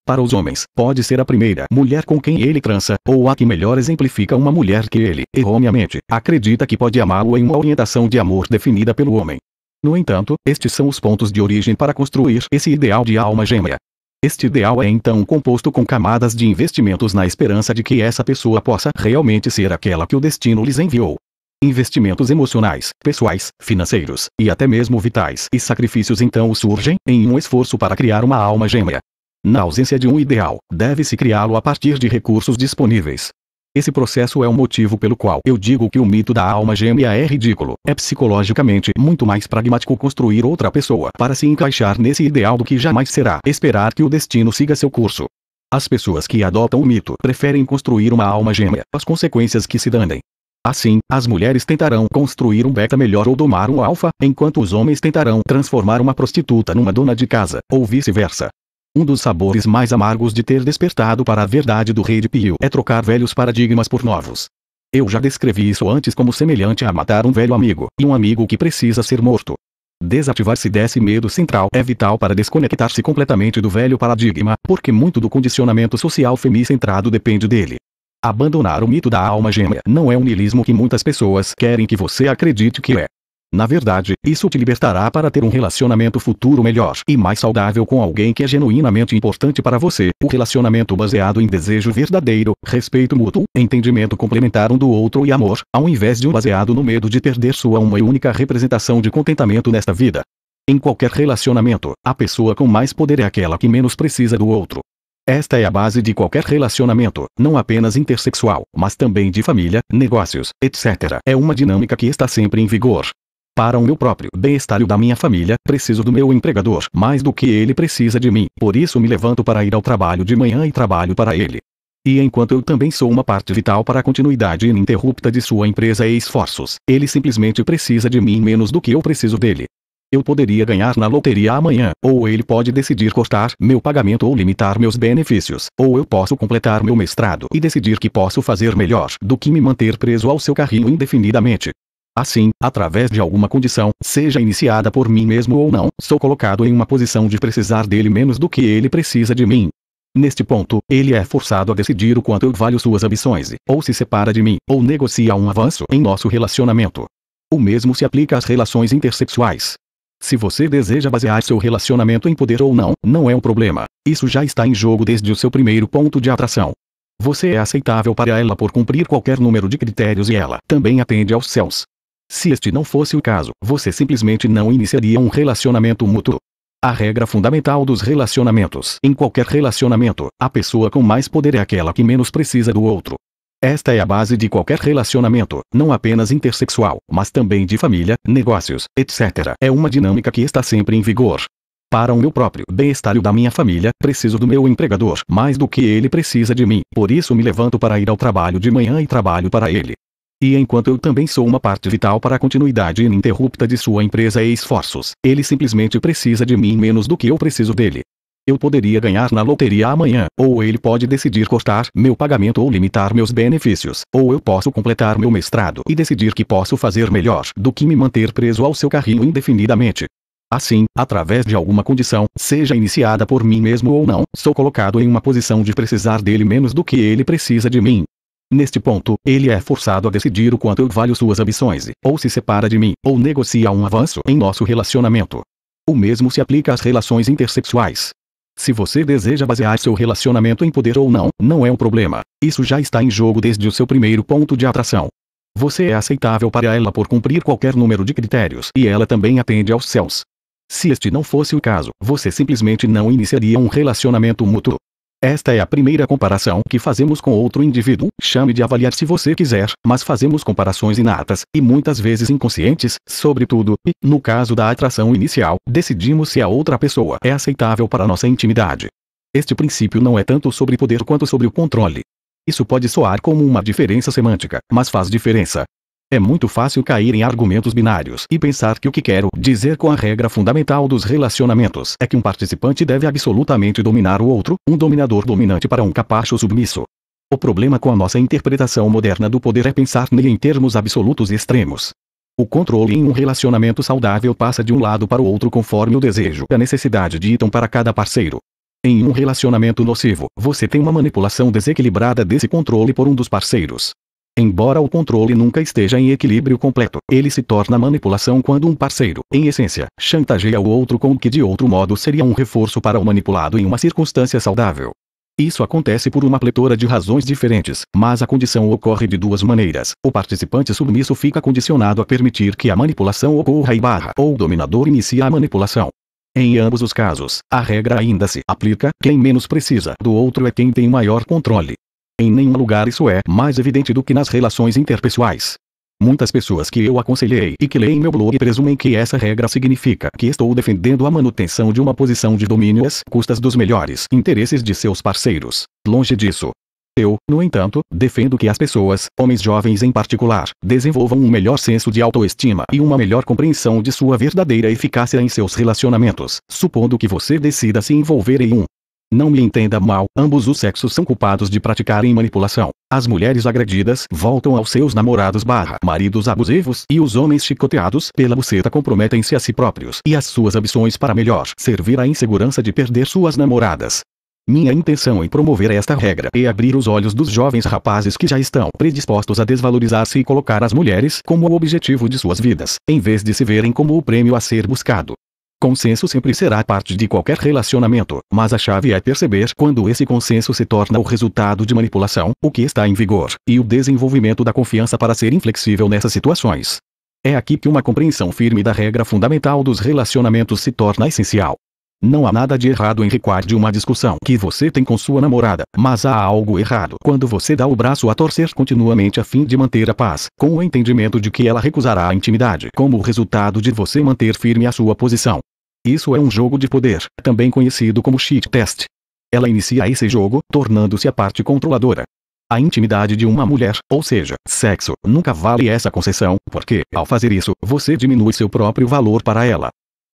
Para os homens, pode ser a primeira mulher com quem ele transa, ou a que melhor exemplifica uma mulher que ele, erroneamente, acredita que pode amá-lo em uma orientação de amor definida pelo homem. No entanto, estes são os pontos de origem para construir esse ideal de alma gêmea. Este ideal é então composto com camadas de investimentos na esperança de que essa pessoa possa realmente ser aquela que o destino lhes enviou. Investimentos emocionais, pessoais, financeiros, e até mesmo vitais e sacrifícios então surgem, em um esforço para criar uma alma gêmea. Na ausência de um ideal, deve-se criá-lo a partir de recursos disponíveis. Esse processo é o motivo pelo qual eu digo que o mito da alma gêmea é ridículo. É psicologicamente muito mais pragmático construir outra pessoa para se encaixar nesse ideal do que jamais será esperar que o destino siga seu curso. As pessoas que adotam o mito preferem construir uma alma gêmea, as consequências que se dandem. Assim, as mulheres tentarão construir um beta melhor ou domar um alfa, enquanto os homens tentarão transformar uma prostituta numa dona de casa, ou vice-versa. Um dos sabores mais amargos de ter despertado para a verdade do rei de Pio é trocar velhos paradigmas por novos. Eu já descrevi isso antes como semelhante a matar um velho amigo, e um amigo que precisa ser morto. Desativar-se desse medo central é vital para desconectar-se completamente do velho paradigma, porque muito do condicionamento social femicentrado depende dele. Abandonar o mito da alma gêmea não é um niilismo que muitas pessoas querem que você acredite que é. Na verdade, isso te libertará para ter um relacionamento futuro melhor e mais saudável com alguém que é genuinamente importante para você. O relacionamento baseado em desejo verdadeiro, respeito mútuo, entendimento complementar um do outro e amor, ao invés de um baseado no medo de perder sua uma e única representação de contentamento nesta vida. Em qualquer relacionamento, a pessoa com mais poder é aquela que menos precisa do outro. Esta é a base de qualquer relacionamento, não apenas intersexual, mas também de família, negócios, etc. É uma dinâmica que está sempre em vigor, para o meu próprio bem-estar e da minha família, preciso do meu empregador mais do que ele precisa de mim, por isso me levanto para ir ao trabalho de manhã e trabalho para ele. E enquanto eu também sou uma parte vital para a continuidade ininterrupta de sua empresa e esforços, ele simplesmente precisa de mim menos do que eu preciso dele. Eu poderia ganhar na loteria amanhã, ou ele pode decidir cortar meu pagamento ou limitar meus benefícios, ou eu posso completar meu mestrado e decidir que posso fazer melhor do que me manter preso ao seu carrinho indefinidamente. Assim, através de alguma condição, seja iniciada por mim mesmo ou não, sou colocado em uma posição de precisar dele menos do que ele precisa de mim. Neste ponto, ele é forçado a decidir o quanto eu valho suas ambições, ou se separa de mim, ou negocia um avanço em nosso relacionamento. O mesmo se aplica às relações intersexuais. Se você deseja basear seu relacionamento em poder ou não, não é um problema. Isso já está em jogo desde o seu primeiro ponto de atração. Você é aceitável para ela por cumprir qualquer número de critérios e ela também atende aos céus. Se este não fosse o caso, você simplesmente não iniciaria um relacionamento mútuo. A regra fundamental dos relacionamentos. Em qualquer relacionamento, a pessoa com mais poder é aquela que menos precisa do outro. Esta é a base de qualquer relacionamento, não apenas intersexual, mas também de família, negócios, etc. É uma dinâmica que está sempre em vigor. Para o meu próprio bem-estar e o da minha família, preciso do meu empregador mais do que ele precisa de mim, por isso me levanto para ir ao trabalho de manhã e trabalho para ele. E enquanto eu também sou uma parte vital para a continuidade ininterrupta de sua empresa e esforços, ele simplesmente precisa de mim menos do que eu preciso dele. Eu poderia ganhar na loteria amanhã, ou ele pode decidir cortar meu pagamento ou limitar meus benefícios, ou eu posso completar meu mestrado e decidir que posso fazer melhor do que me manter preso ao seu carrinho indefinidamente. Assim, através de alguma condição, seja iniciada por mim mesmo ou não, sou colocado em uma posição de precisar dele menos do que ele precisa de mim. Neste ponto, ele é forçado a decidir o quanto eu valho suas ambições, ou se separa de mim, ou negocia um avanço em nosso relacionamento. O mesmo se aplica às relações intersexuais. Se você deseja basear seu relacionamento em poder ou não, não é um problema. Isso já está em jogo desde o seu primeiro ponto de atração. Você é aceitável para ela por cumprir qualquer número de critérios e ela também atende aos céus. Se este não fosse o caso, você simplesmente não iniciaria um relacionamento mútuo. Esta é a primeira comparação que fazemos com outro indivíduo, chame de avaliar se você quiser, mas fazemos comparações inatas, e muitas vezes inconscientes, sobretudo, e, no caso da atração inicial, decidimos se a outra pessoa é aceitável para nossa intimidade. Este princípio não é tanto sobre poder quanto sobre o controle. Isso pode soar como uma diferença semântica, mas faz diferença. É muito fácil cair em argumentos binários e pensar que o que quero dizer com a regra fundamental dos relacionamentos é que um participante deve absolutamente dominar o outro, um dominador dominante para um capacho submisso. O problema com a nossa interpretação moderna do poder é pensar nele em termos absolutos e extremos. O controle em um relacionamento saudável passa de um lado para o outro conforme o desejo e a necessidade ditam para cada parceiro. Em um relacionamento nocivo, você tem uma manipulação desequilibrada desse controle por um dos parceiros. Embora o controle nunca esteja em equilíbrio completo, ele se torna manipulação quando um parceiro, em essência, chantageia o outro com o que de outro modo seria um reforço para o manipulado em uma circunstância saudável. Isso acontece por uma pletora de razões diferentes, mas a condição ocorre de duas maneiras. O participante submisso fica condicionado a permitir que a manipulação ocorra e barra, ou o dominador inicia a manipulação. Em ambos os casos, a regra ainda se aplica: quem menos precisa do outro é quem tem maior controle. Em nenhum lugar isso é mais evidente do que nas relações interpessoais. Muitas pessoas que eu aconselhei e que leem meu blog presumem que essa regra significa que estou defendendo a manutenção de uma posição de domínio às custas dos melhores interesses de seus parceiros. Longe disso. Eu, no entanto, defendo que as pessoas, homens jovens em particular, desenvolvam um melhor senso de autoestima e uma melhor compreensão de sua verdadeira eficácia em seus relacionamentos, supondo que você decida se envolver em um. Não me entenda mal, ambos os sexos são culpados de praticarem manipulação. As mulheres agredidas voltam aos seus namorados barra maridos abusivos e os homens chicoteados pela buceta comprometem-se a si próprios e as suas ambições para melhor servir à insegurança de perder suas namoradas. Minha intenção em é promover esta regra é abrir os olhos dos jovens rapazes que já estão predispostos a desvalorizar-se e colocar as mulheres como o objetivo de suas vidas, em vez de se verem como o prêmio a ser buscado. Consenso sempre será parte de qualquer relacionamento, mas a chave é perceber quando esse consenso se torna o resultado de manipulação, o que está em vigor, e o desenvolvimento da confiança para ser inflexível nessas situações. É aqui que uma compreensão firme da regra fundamental dos relacionamentos se torna essencial. Não há nada de errado em recuar de uma discussão que você tem com sua namorada, mas há algo errado quando você dá o braço a torcer continuamente a fim de manter a paz, com o entendimento de que ela recusará a intimidade como resultado de você manter firme a sua posição. Isso é um jogo de poder, também conhecido como cheat test. Ela inicia esse jogo, tornando-se a parte controladora. A intimidade de uma mulher, ou seja, sexo, nunca vale essa concessão, porque, ao fazer isso, você diminui seu próprio valor para ela.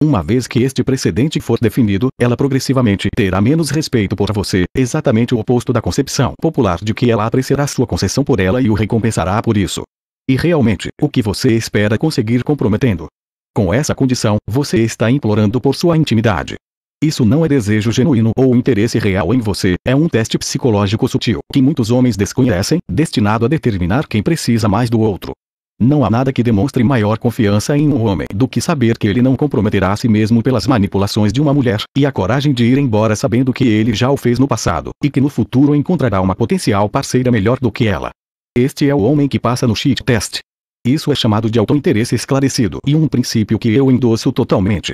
Uma vez que este precedente for definido, ela progressivamente terá menos respeito por você, exatamente o oposto da concepção popular de que ela apreciará sua concessão por ela e o recompensará por isso. E realmente, o que você espera conseguir comprometendo? Com essa condição, você está implorando por sua intimidade. Isso não é desejo genuíno ou interesse real em você, é um teste psicológico sutil que muitos homens desconhecem, destinado a determinar quem precisa mais do outro. Não há nada que demonstre maior confiança em um homem do que saber que ele não comprometerá a si mesmo pelas manipulações de uma mulher, e a coragem de ir embora sabendo que ele já o fez no passado, e que no futuro encontrará uma potencial parceira melhor do que ela. Este é o homem que passa no cheat test. Isso é chamado de autointeresse esclarecido e um princípio que eu endosso totalmente.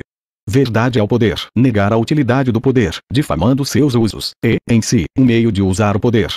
Verdade é o poder, negar a utilidade do poder, difamando seus usos, e, em si, um meio de usar o poder.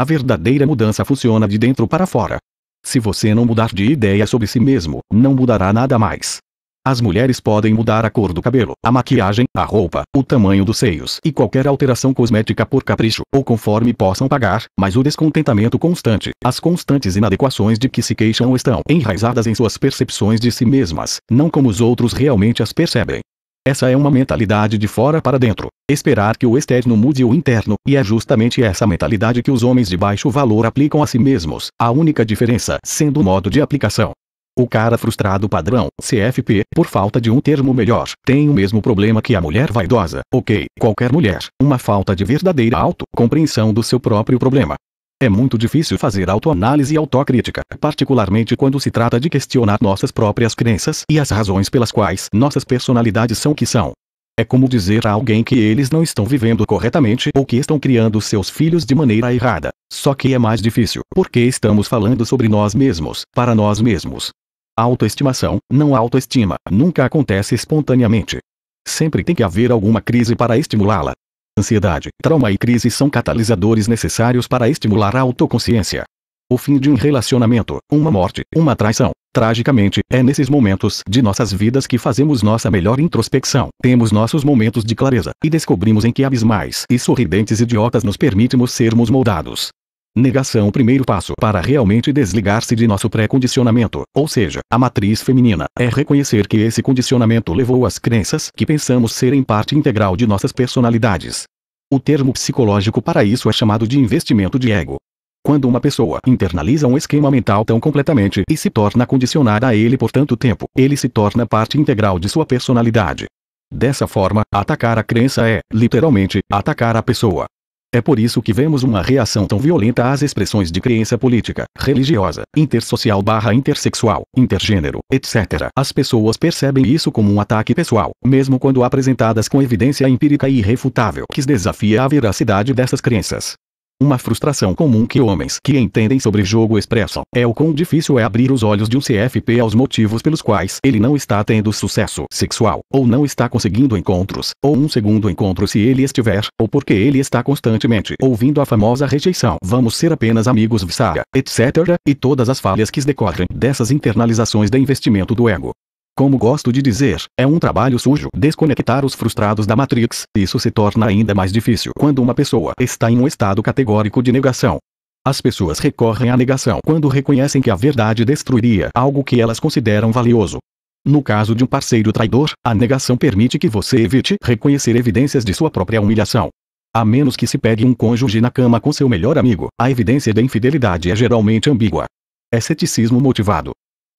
A verdadeira mudança funciona de dentro para fora, se você não mudar de ideia sobre si mesmo, não mudará nada mais. As mulheres podem mudar a cor do cabelo, a maquiagem, a roupa, o tamanho dos seios e qualquer alteração cosmética por capricho ou conforme possam pagar, mas o descontentamento constante, as constantes inadequações de que se queixam estão enraizadas em suas percepções de si mesmas, não como os outros realmente as percebem. Essa é uma mentalidade de fora para dentro. Esperar que o externo mude o interno, e é justamente essa mentalidade que os homens de baixo valor aplicam a si mesmos, a única diferença sendo o modo de aplicação. O cara frustrado padrão, CFP, por falta de um termo melhor, tem o mesmo problema que a mulher vaidosa, ok, qualquer mulher, uma falta de verdadeira autocompreensão do seu próprio problema. É muito difícil fazer autoanálise e autocrítica, particularmente quando se trata de questionar nossas próprias crenças e as razões pelas quais nossas personalidades são o que são. É como dizer a alguém que eles não estão vivendo corretamente ou que estão criando seus filhos de maneira errada. Só que é mais difícil, porque estamos falando sobre nós mesmos, para nós mesmos. Autoestimação, não autoestima, nunca acontece espontaneamente. Sempre tem que haver alguma crise para estimulá-la. Ansiedade, trauma e crise são catalisadores necessários para estimular a autoconsciência. O fim de um relacionamento, uma morte, uma traição. Tragicamente, é nesses momentos de nossas vidas que fazemos nossa melhor introspecção, temos nossos momentos de clareza e descobrimos em que abismais e sorridentes idiotas nos permitimos sermos moldados. Negação o primeiro passo para realmente desligar-se de nosso pré-condicionamento, ou seja, a matriz feminina, é reconhecer que esse condicionamento levou às crenças que pensamos serem parte integral de nossas personalidades. O termo psicológico para isso é chamado de investimento de ego. Quando uma pessoa internaliza um esquema mental tão completamente e se torna condicionada a ele por tanto tempo, ele se torna parte integral de sua personalidade. Dessa forma, atacar a crença é, literalmente, atacar a pessoa. É por isso que vemos uma reação tão violenta às expressões de crença política, religiosa, intersocial barra intersexual, intergênero, etc. As pessoas percebem isso como um ataque pessoal, mesmo quando apresentadas com evidência empírica e irrefutável que desafia a veracidade dessas crenças. Uma frustração comum que homens que entendem sobre jogo expressam é o quão difícil é abrir os olhos de um CFP aos motivos pelos quais ele não está tendo sucesso sexual, ou não está conseguindo encontros, ou um segundo encontro se ele estiver, ou porque ele está constantemente ouvindo a famosa rejeição. Vamos ser apenas amigos, saga, etc. e todas as falhas que decorrem dessas internalizações de investimento do ego. Como gosto de dizer, é um trabalho sujo desconectar os frustrados da Matrix, isso se torna ainda mais difícil quando uma pessoa está em um estado categórico de negação. As pessoas recorrem à negação quando reconhecem que a verdade destruiria algo que elas consideram valioso. No caso de um parceiro traidor, a negação permite que você evite reconhecer evidências de sua própria humilhação. A menos que se pegue um cônjuge na cama com seu melhor amigo, a evidência da infidelidade é geralmente ambígua. É ceticismo motivado.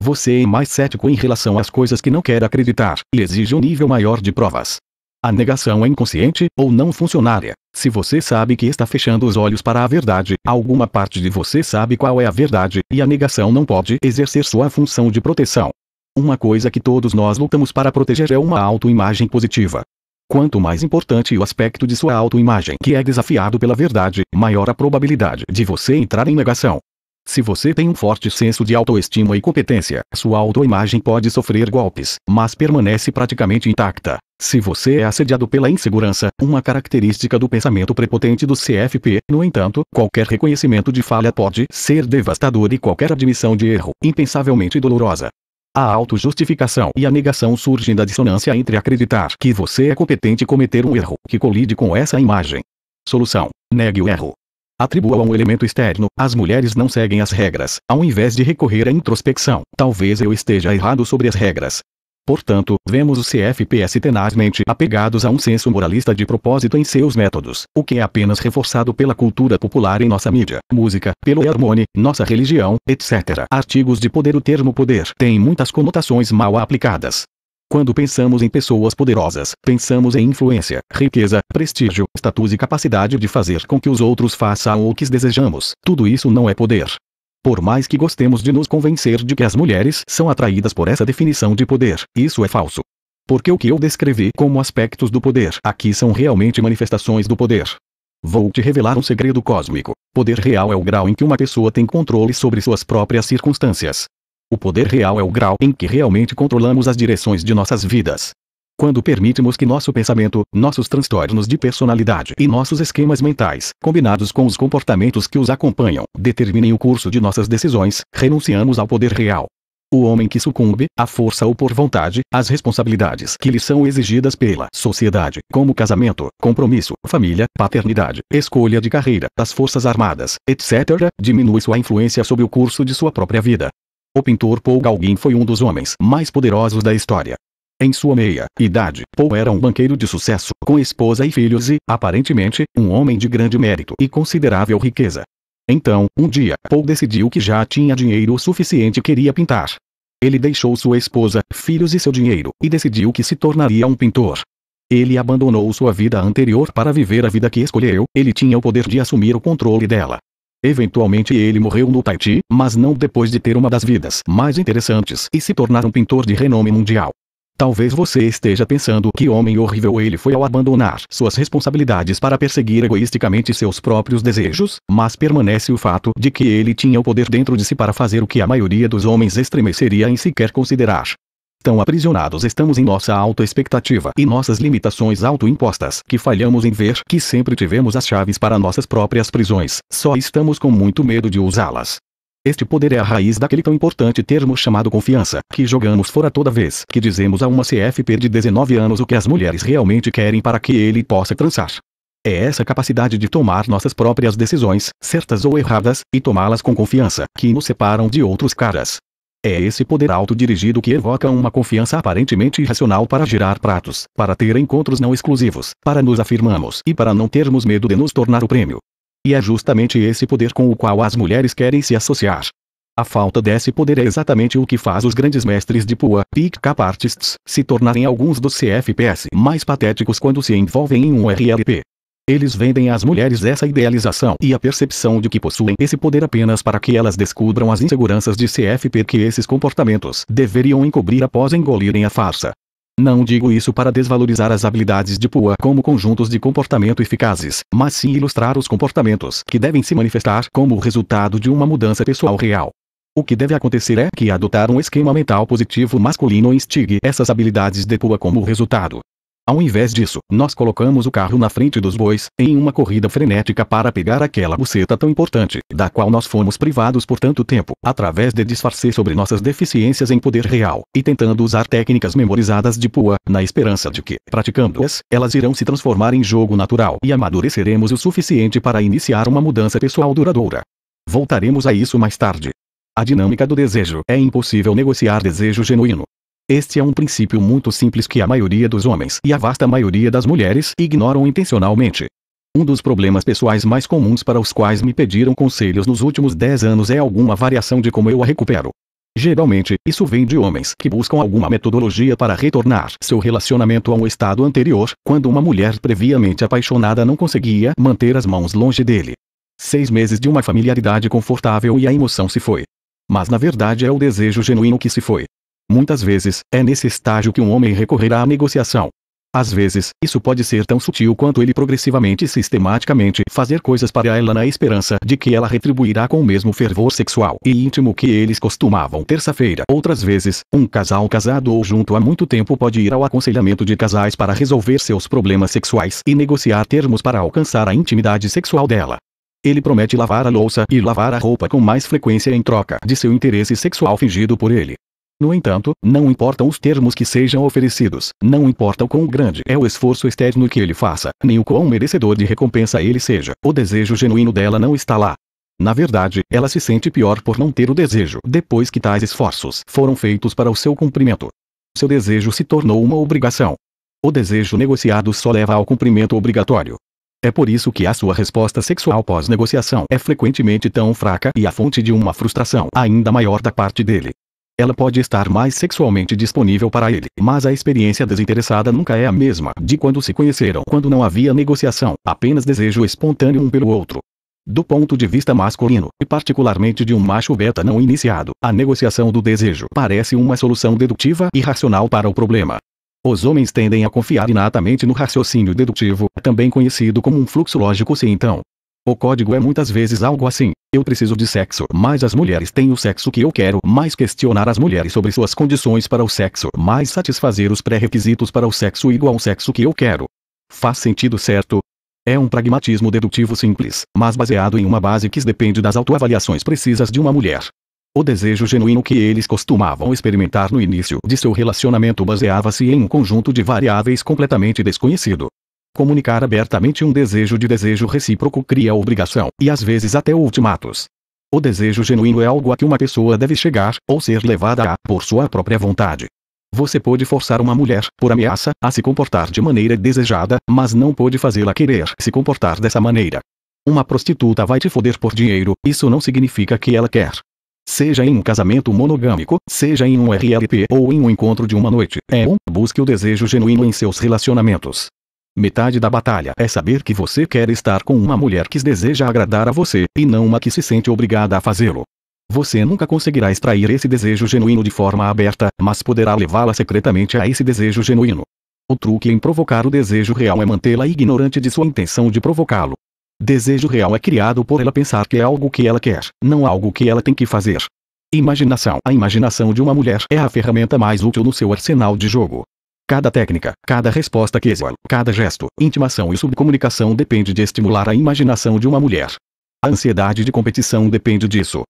Você é mais cético em relação às coisas que não quer acreditar e exige um nível maior de provas. A negação é inconsciente ou não funcionária. Se você sabe que está fechando os olhos para a verdade, alguma parte de você sabe qual é a verdade, e a negação não pode exercer sua função de proteção. Uma coisa que todos nós lutamos para proteger é uma autoimagem positiva. Quanto mais importante o aspecto de sua autoimagem que é desafiado pela verdade, maior a probabilidade de você entrar em negação. Se você tem um forte senso de autoestima e competência, sua autoimagem pode sofrer golpes, mas permanece praticamente intacta. Se você é assediado pela insegurança, uma característica do pensamento prepotente do CFP, no entanto, qualquer reconhecimento de falha pode ser devastador e qualquer admissão de erro, impensavelmente dolorosa. A autojustificação e a negação surgem da dissonância entre acreditar que você é competente e cometer um erro, que colide com essa imagem. Solução: negue o erro atribua a um elemento externo, as mulheres não seguem as regras, ao invés de recorrer à introspecção. Talvez eu esteja errado sobre as regras. Portanto, vemos o CFPs tenazmente apegados a um senso moralista de propósito em seus métodos, o que é apenas reforçado pela cultura popular em nossa mídia, música, pelo hormônio, nossa religião, etc. Artigos de poder O termo poder tem muitas conotações mal aplicadas, quando pensamos em pessoas poderosas, pensamos em influência, riqueza, prestígio, status e capacidade de fazer com que os outros façam o que desejamos. Tudo isso não é poder. Por mais que gostemos de nos convencer de que as mulheres são atraídas por essa definição de poder, isso é falso. Porque o que eu descrevi como aspectos do poder aqui são realmente manifestações do poder. Vou te revelar um segredo cósmico. Poder real é o grau em que uma pessoa tem controle sobre suas próprias circunstâncias. O poder real é o grau em que realmente controlamos as direções de nossas vidas. Quando permitimos que nosso pensamento, nossos transtornos de personalidade e nossos esquemas mentais, combinados com os comportamentos que os acompanham, determinem o curso de nossas decisões, renunciamos ao poder real. O homem que sucumbe, à força ou por vontade, às responsabilidades que lhe são exigidas pela sociedade, como casamento, compromisso, família, paternidade, escolha de carreira, as forças armadas, etc., diminui sua influência sobre o curso de sua própria vida. O pintor Paul Gauguin foi um dos homens mais poderosos da história. Em sua meia idade, Paul era um banqueiro de sucesso, com esposa e filhos e, aparentemente, um homem de grande mérito e considerável riqueza. Então, um dia, Paul decidiu que já tinha dinheiro suficiente e queria pintar. Ele deixou sua esposa, filhos e seu dinheiro, e decidiu que se tornaria um pintor. Ele abandonou sua vida anterior para viver a vida que escolheu, ele tinha o poder de assumir o controle dela. Eventualmente ele morreu no Tahiti, mas não depois de ter uma das vidas mais interessantes e se tornar um pintor de renome mundial. Talvez você esteja pensando que homem horrível ele foi ao abandonar suas responsabilidades para perseguir egoisticamente seus próprios desejos, mas permanece o fato de que ele tinha o poder dentro de si para fazer o que a maioria dos homens estremeceria em sequer considerar tão aprisionados estamos em nossa autoexpectativa e nossas limitações autoimpostas que falhamos em ver que sempre tivemos as chaves para nossas próprias prisões, só estamos com muito medo de usá-las. Este poder é a raiz daquele tão importante termo chamado confiança, que jogamos fora toda vez que dizemos a uma CFP de 19 anos o que as mulheres realmente querem para que ele possa transar. É essa capacidade de tomar nossas próprias decisões, certas ou erradas, e tomá-las com confiança, que nos separam de outros caras. É esse poder autodirigido que evoca uma confiança aparentemente irracional para girar pratos, para ter encontros não exclusivos, para nos afirmarmos e para não termos medo de nos tornar o prêmio. E é justamente esse poder com o qual as mulheres querem se associar. A falta desse poder é exatamente o que faz os grandes mestres de Pua, pick Artists, se tornarem alguns dos CFPS mais patéticos quando se envolvem em um RLP. Eles vendem às mulheres essa idealização e a percepção de que possuem esse poder apenas para que elas descubram as inseguranças de CFP que esses comportamentos deveriam encobrir após engolirem a farsa. Não digo isso para desvalorizar as habilidades de Pua como conjuntos de comportamento eficazes, mas sim ilustrar os comportamentos que devem se manifestar como resultado de uma mudança pessoal real. O que deve acontecer é que adotar um esquema mental positivo masculino instigue essas habilidades de Pua como resultado. Ao invés disso, nós colocamos o carro na frente dos bois, em uma corrida frenética para pegar aquela buceta tão importante, da qual nós fomos privados por tanto tempo, através de disfarcer sobre nossas deficiências em poder real, e tentando usar técnicas memorizadas de pua, na esperança de que, praticando-as, elas irão se transformar em jogo natural e amadureceremos o suficiente para iniciar uma mudança pessoal duradoura. Voltaremos a isso mais tarde. A dinâmica do desejo é impossível negociar desejo genuíno. Este é um princípio muito simples que a maioria dos homens e a vasta maioria das mulheres ignoram intencionalmente. Um dos problemas pessoais mais comuns para os quais me pediram conselhos nos últimos 10 anos é alguma variação de como eu a recupero. Geralmente, isso vem de homens que buscam alguma metodologia para retornar seu relacionamento a um estado anterior, quando uma mulher previamente apaixonada não conseguia manter as mãos longe dele. Seis meses de uma familiaridade confortável e a emoção se foi. Mas na verdade é o desejo genuíno que se foi. Muitas vezes, é nesse estágio que um homem recorrerá à negociação. Às vezes, isso pode ser tão sutil quanto ele progressivamente e sistematicamente fazer coisas para ela na esperança de que ela retribuirá com o mesmo fervor sexual e íntimo que eles costumavam terça-feira. Outras vezes, um casal casado ou junto há muito tempo pode ir ao aconselhamento de casais para resolver seus problemas sexuais e negociar termos para alcançar a intimidade sexual dela. Ele promete lavar a louça e lavar a roupa com mais frequência em troca de seu interesse sexual fingido por ele. No entanto, não importam os termos que sejam oferecidos, não importa o quão grande é o esforço externo que ele faça, nem o quão merecedor de recompensa ele seja, o desejo genuíno dela não está lá. Na verdade, ela se sente pior por não ter o desejo depois que tais esforços foram feitos para o seu cumprimento. Seu desejo se tornou uma obrigação. O desejo negociado só leva ao cumprimento obrigatório. É por isso que a sua resposta sexual pós-negociação é frequentemente tão fraca e a fonte de uma frustração ainda maior da parte dele ela pode estar mais sexualmente disponível para ele, mas a experiência desinteressada nunca é a mesma de quando se conheceram, quando não havia negociação, apenas desejo espontâneo um pelo outro. Do ponto de vista masculino, e particularmente de um macho beta não iniciado, a negociação do desejo parece uma solução dedutiva e racional para o problema. Os homens tendem a confiar inatamente no raciocínio dedutivo, também conhecido como um fluxo lógico se então, o código é muitas vezes algo assim. Eu preciso de sexo, mas as mulheres têm o sexo que eu quero, mais questionar as mulheres sobre suas condições para o sexo, mais satisfazer os pré-requisitos para o sexo igual ao sexo que eu quero. Faz sentido certo? É um pragmatismo dedutivo simples, mas baseado em uma base que depende das autoavaliações precisas de uma mulher. O desejo genuíno que eles costumavam experimentar no início de seu relacionamento baseava-se em um conjunto de variáveis completamente desconhecido. Comunicar abertamente um desejo de desejo recíproco cria obrigação, e às vezes até ultimatos. O desejo genuíno é algo a que uma pessoa deve chegar, ou ser levada a, por sua própria vontade. Você pode forçar uma mulher, por ameaça, a se comportar de maneira desejada, mas não pode fazê-la querer se comportar dessa maneira. Uma prostituta vai te foder por dinheiro, isso não significa que ela quer. Seja em um casamento monogâmico, seja em um RLP ou em um encontro de uma noite, é um, busque o desejo genuíno em seus relacionamentos. Metade da batalha é saber que você quer estar com uma mulher que deseja agradar a você, e não uma que se sente obrigada a fazê-lo. Você nunca conseguirá extrair esse desejo genuíno de forma aberta, mas poderá levá-la secretamente a esse desejo genuíno. O truque em provocar o desejo real é mantê-la ignorante de sua intenção de provocá-lo. Desejo real é criado por ela pensar que é algo que ela quer, não algo que ela tem que fazer. Imaginação. A imaginação de uma mulher é a ferramenta mais útil no seu arsenal de jogo. Cada técnica, cada resposta que exala, cada gesto, intimação e subcomunicação depende de estimular a imaginação de uma mulher. A ansiedade de competição depende disso.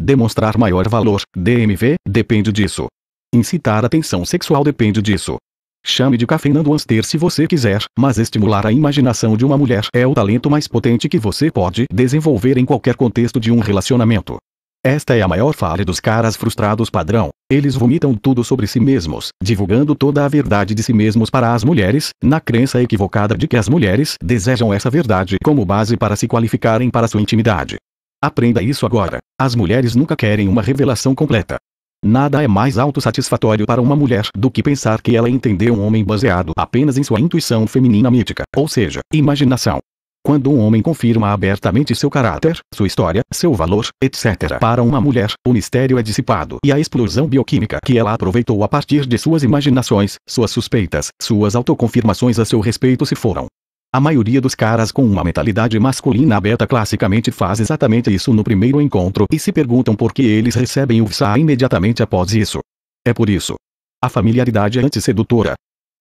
Demonstrar maior valor, DMV, depende disso. Incitar a sexual depende disso. Chame de cafeinando anster se você quiser, mas estimular a imaginação de uma mulher é o talento mais potente que você pode desenvolver em qualquer contexto de um relacionamento. Esta é a maior falha dos caras frustrados padrão. Eles vomitam tudo sobre si mesmos, divulgando toda a verdade de si mesmos para as mulheres, na crença equivocada de que as mulheres desejam essa verdade como base para se qualificarem para sua intimidade. Aprenda isso agora. As mulheres nunca querem uma revelação completa. Nada é mais autossatisfatório para uma mulher do que pensar que ela entendeu um homem baseado apenas em sua intuição feminina mítica, ou seja, imaginação. Quando um homem confirma abertamente seu caráter, sua história, seu valor, etc. para uma mulher, o mistério é dissipado e a explosão bioquímica que ela aproveitou a partir de suas imaginações, suas suspeitas, suas autoconfirmações a seu respeito se foram. A maioria dos caras com uma mentalidade masculina aberta classicamente faz exatamente isso no primeiro encontro e se perguntam por que eles recebem o VSA imediatamente após isso. É por isso. A familiaridade é antissedutora.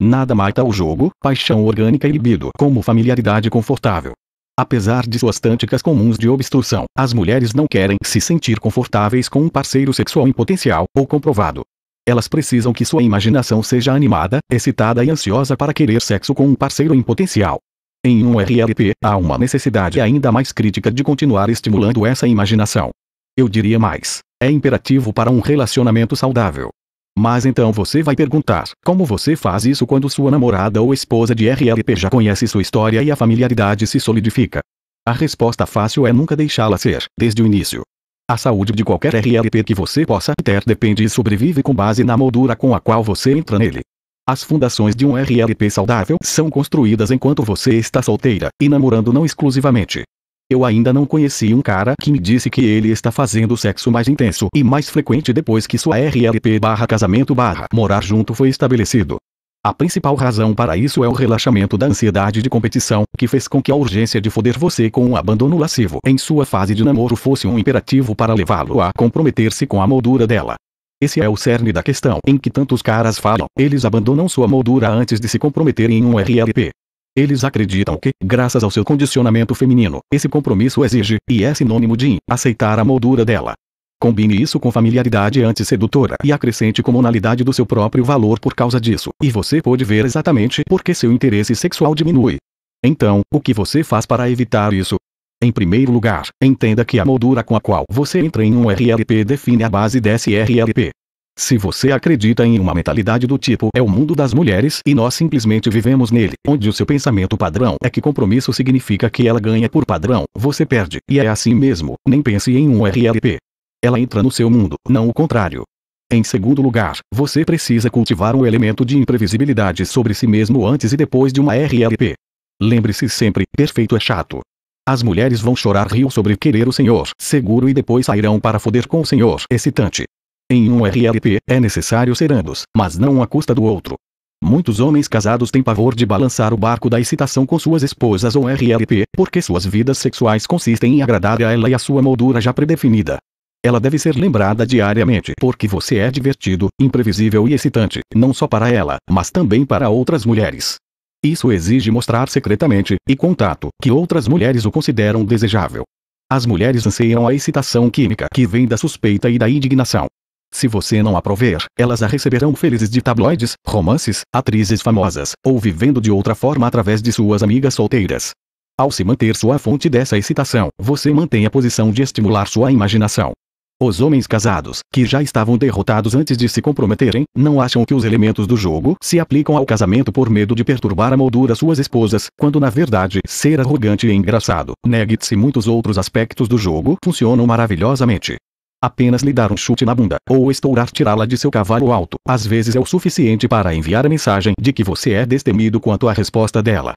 Nada mata o jogo, paixão orgânica e libido como familiaridade confortável. Apesar de suas tânticas comuns de obstrução, as mulheres não querem se sentir confortáveis com um parceiro sexual em potencial ou comprovado. Elas precisam que sua imaginação seja animada, excitada e ansiosa para querer sexo com um parceiro em potencial. Em um RLP, há uma necessidade ainda mais crítica de continuar estimulando essa imaginação. Eu diria mais: é imperativo para um relacionamento saudável mas então você vai perguntar, como você faz isso quando sua namorada ou esposa de RLP já conhece sua história e a familiaridade se solidifica? A resposta fácil é nunca deixá-la ser, desde o início. A saúde de qualquer RLP que você possa ter depende e sobrevive com base na moldura com a qual você entra nele. As fundações de um RLP saudável são construídas enquanto você está solteira e namorando não exclusivamente. Eu ainda não conheci um cara que me disse que ele está fazendo sexo mais intenso e mais frequente depois que sua RLP barra casamento barra morar junto foi estabelecido. A principal razão para isso é o relaxamento da ansiedade de competição, que fez com que a urgência de foder você com um abandono lascivo em sua fase de namoro fosse um imperativo para levá-lo a comprometer-se com a moldura dela. Esse é o cerne da questão em que tantos caras falam, eles abandonam sua moldura antes de se comprometerem em um RLP. Eles acreditam que, graças ao seu condicionamento feminino, esse compromisso exige, e é sinônimo de aceitar a moldura dela. Combine isso com familiaridade antissedutora e acrescente comunalidade do seu próprio valor por causa disso, e você pode ver exatamente por que seu interesse sexual diminui. Então, o que você faz para evitar isso? Em primeiro lugar, entenda que a moldura com a qual você entra em um RLP define a base desse RLP. Se você acredita em uma mentalidade do tipo é o mundo das mulheres e nós simplesmente vivemos nele, onde o seu pensamento padrão é que compromisso significa que ela ganha por padrão, você perde, e é assim mesmo, nem pense em um RLP. Ela entra no seu mundo, não o contrário. Em segundo lugar, você precisa cultivar um elemento de imprevisibilidade sobre si mesmo antes e depois de uma RLP. Lembre-se sempre, perfeito é chato. As mulheres vão chorar rio sobre querer o senhor, seguro e depois sairão para foder com o senhor, excitante. Em um RLP, é necessário ser ambos, mas não à custa do outro. Muitos homens casados têm pavor de balançar o barco da excitação com suas esposas ou RLP, porque suas vidas sexuais consistem em agradar a ela e a sua moldura já predefinida. Ela deve ser lembrada diariamente porque você é divertido, imprevisível e excitante, não só para ela, mas também para outras mulheres. Isso exige mostrar secretamente, e contato, que outras mulheres o consideram desejável. As mulheres anseiam a excitação química que vem da suspeita e da indignação. Se você não a prover, elas a receberão felizes de tabloides, romances, atrizes famosas, ou vivendo de outra forma através de suas amigas solteiras. Ao se manter sua fonte dessa excitação, você mantém a posição de estimular sua imaginação. Os homens casados, que já estavam derrotados antes de se comprometerem, não acham que os elementos do jogo se aplicam ao casamento por medo de perturbar a moldura suas esposas, quando na verdade, ser arrogante e engraçado, Nuggets e muitos outros aspectos do jogo funcionam maravilhosamente. Apenas lhe dar um chute na bunda, ou estourar tirá-la de seu cavalo alto, às vezes é o suficiente para enviar a mensagem de que você é destemido quanto à resposta dela.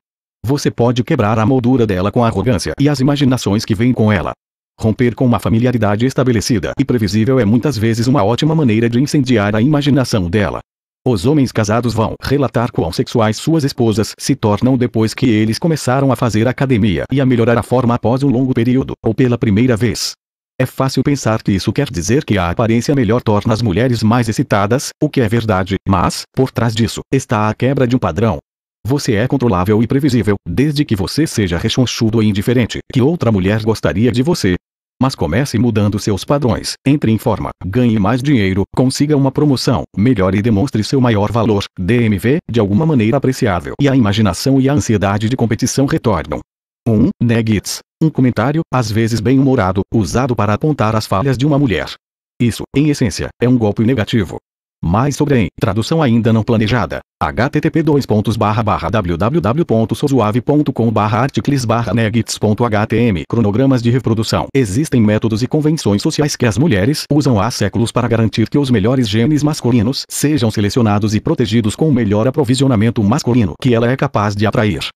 Você pode quebrar a moldura dela com a arrogância e as imaginações que vêm com ela. Romper com uma familiaridade estabelecida e previsível é muitas vezes uma ótima maneira de incendiar a imaginação dela. Os homens casados vão relatar quão sexuais suas esposas se tornam depois que eles começaram a fazer academia e a melhorar a forma após um longo período, ou pela primeira vez. É fácil pensar que isso quer dizer que a aparência melhor torna as mulheres mais excitadas, o que é verdade, mas, por trás disso, está a quebra de um padrão. Você é controlável e previsível, desde que você seja rechonchudo e indiferente, que outra mulher gostaria de você. Mas comece mudando seus padrões, entre em forma, ganhe mais dinheiro, consiga uma promoção, melhore e demonstre seu maior valor, DMV, de alguma maneira apreciável. E a imaginação e a ansiedade de competição retornam. 1. Um, Negits um comentário, às vezes bem-humorado, usado para apontar as falhas de uma mulher. Isso, em essência, é um golpe negativo. Mais sobre em tradução ainda não planejada. http www.sosuave.com/articles/negits.htm Cronogramas de reprodução. Existem métodos e convenções sociais que as mulheres usam há séculos para garantir que os melhores genes masculinos sejam selecionados e protegidos com o melhor aprovisionamento masculino que ela é capaz de atrair.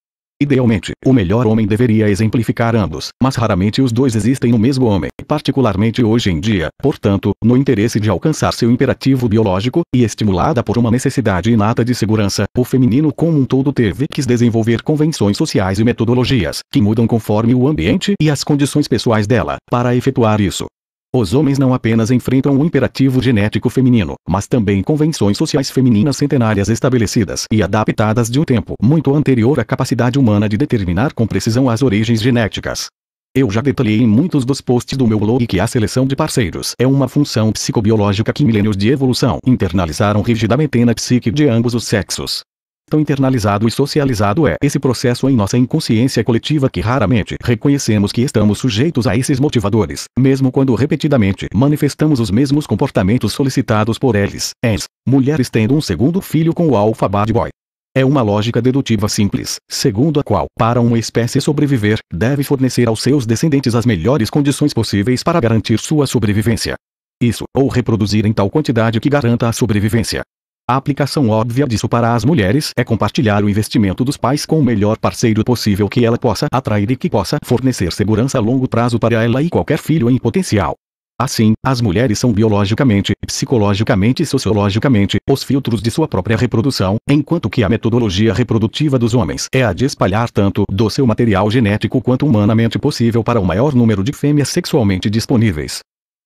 Idealmente, o melhor homem deveria exemplificar ambos, mas raramente os dois existem no mesmo homem, particularmente hoje em dia. Portanto, no interesse de alcançar seu imperativo biológico, e estimulada por uma necessidade inata de segurança, o feminino como um todo teve que desenvolver convenções sociais e metodologias, que mudam conforme o ambiente e as condições pessoais dela. Para efetuar isso, os homens não apenas enfrentam o imperativo genético feminino, mas também convenções sociais femininas centenárias estabelecidas e adaptadas de um tempo muito anterior à capacidade humana de determinar com precisão as origens genéticas. Eu já detalhei em muitos dos posts do meu blog que a seleção de parceiros é uma função psicobiológica que milênios de evolução internalizaram rigidamente na psique de ambos os sexos tão internalizado e socializado é esse processo em nossa inconsciência coletiva que raramente reconhecemos que estamos sujeitos a esses motivadores, mesmo quando repetidamente manifestamos os mesmos comportamentos solicitados por eles. Ens, mulheres tendo um segundo filho com o alfa bad boy. É uma lógica dedutiva simples, segundo a qual, para uma espécie sobreviver, deve fornecer aos seus descendentes as melhores condições possíveis para garantir sua sobrevivência. Isso, ou reproduzir em tal quantidade que garanta a sobrevivência. A aplicação óbvia disso para as mulheres é compartilhar o investimento dos pais com o melhor parceiro possível que ela possa atrair e que possa fornecer segurança a longo prazo para ela e qualquer filho em potencial. Assim, as mulheres são biologicamente, psicologicamente e sociologicamente os filtros de sua própria reprodução, enquanto que a metodologia reprodutiva dos homens é a de espalhar tanto do seu material genético quanto humanamente possível para o maior número de fêmeas sexualmente disponíveis.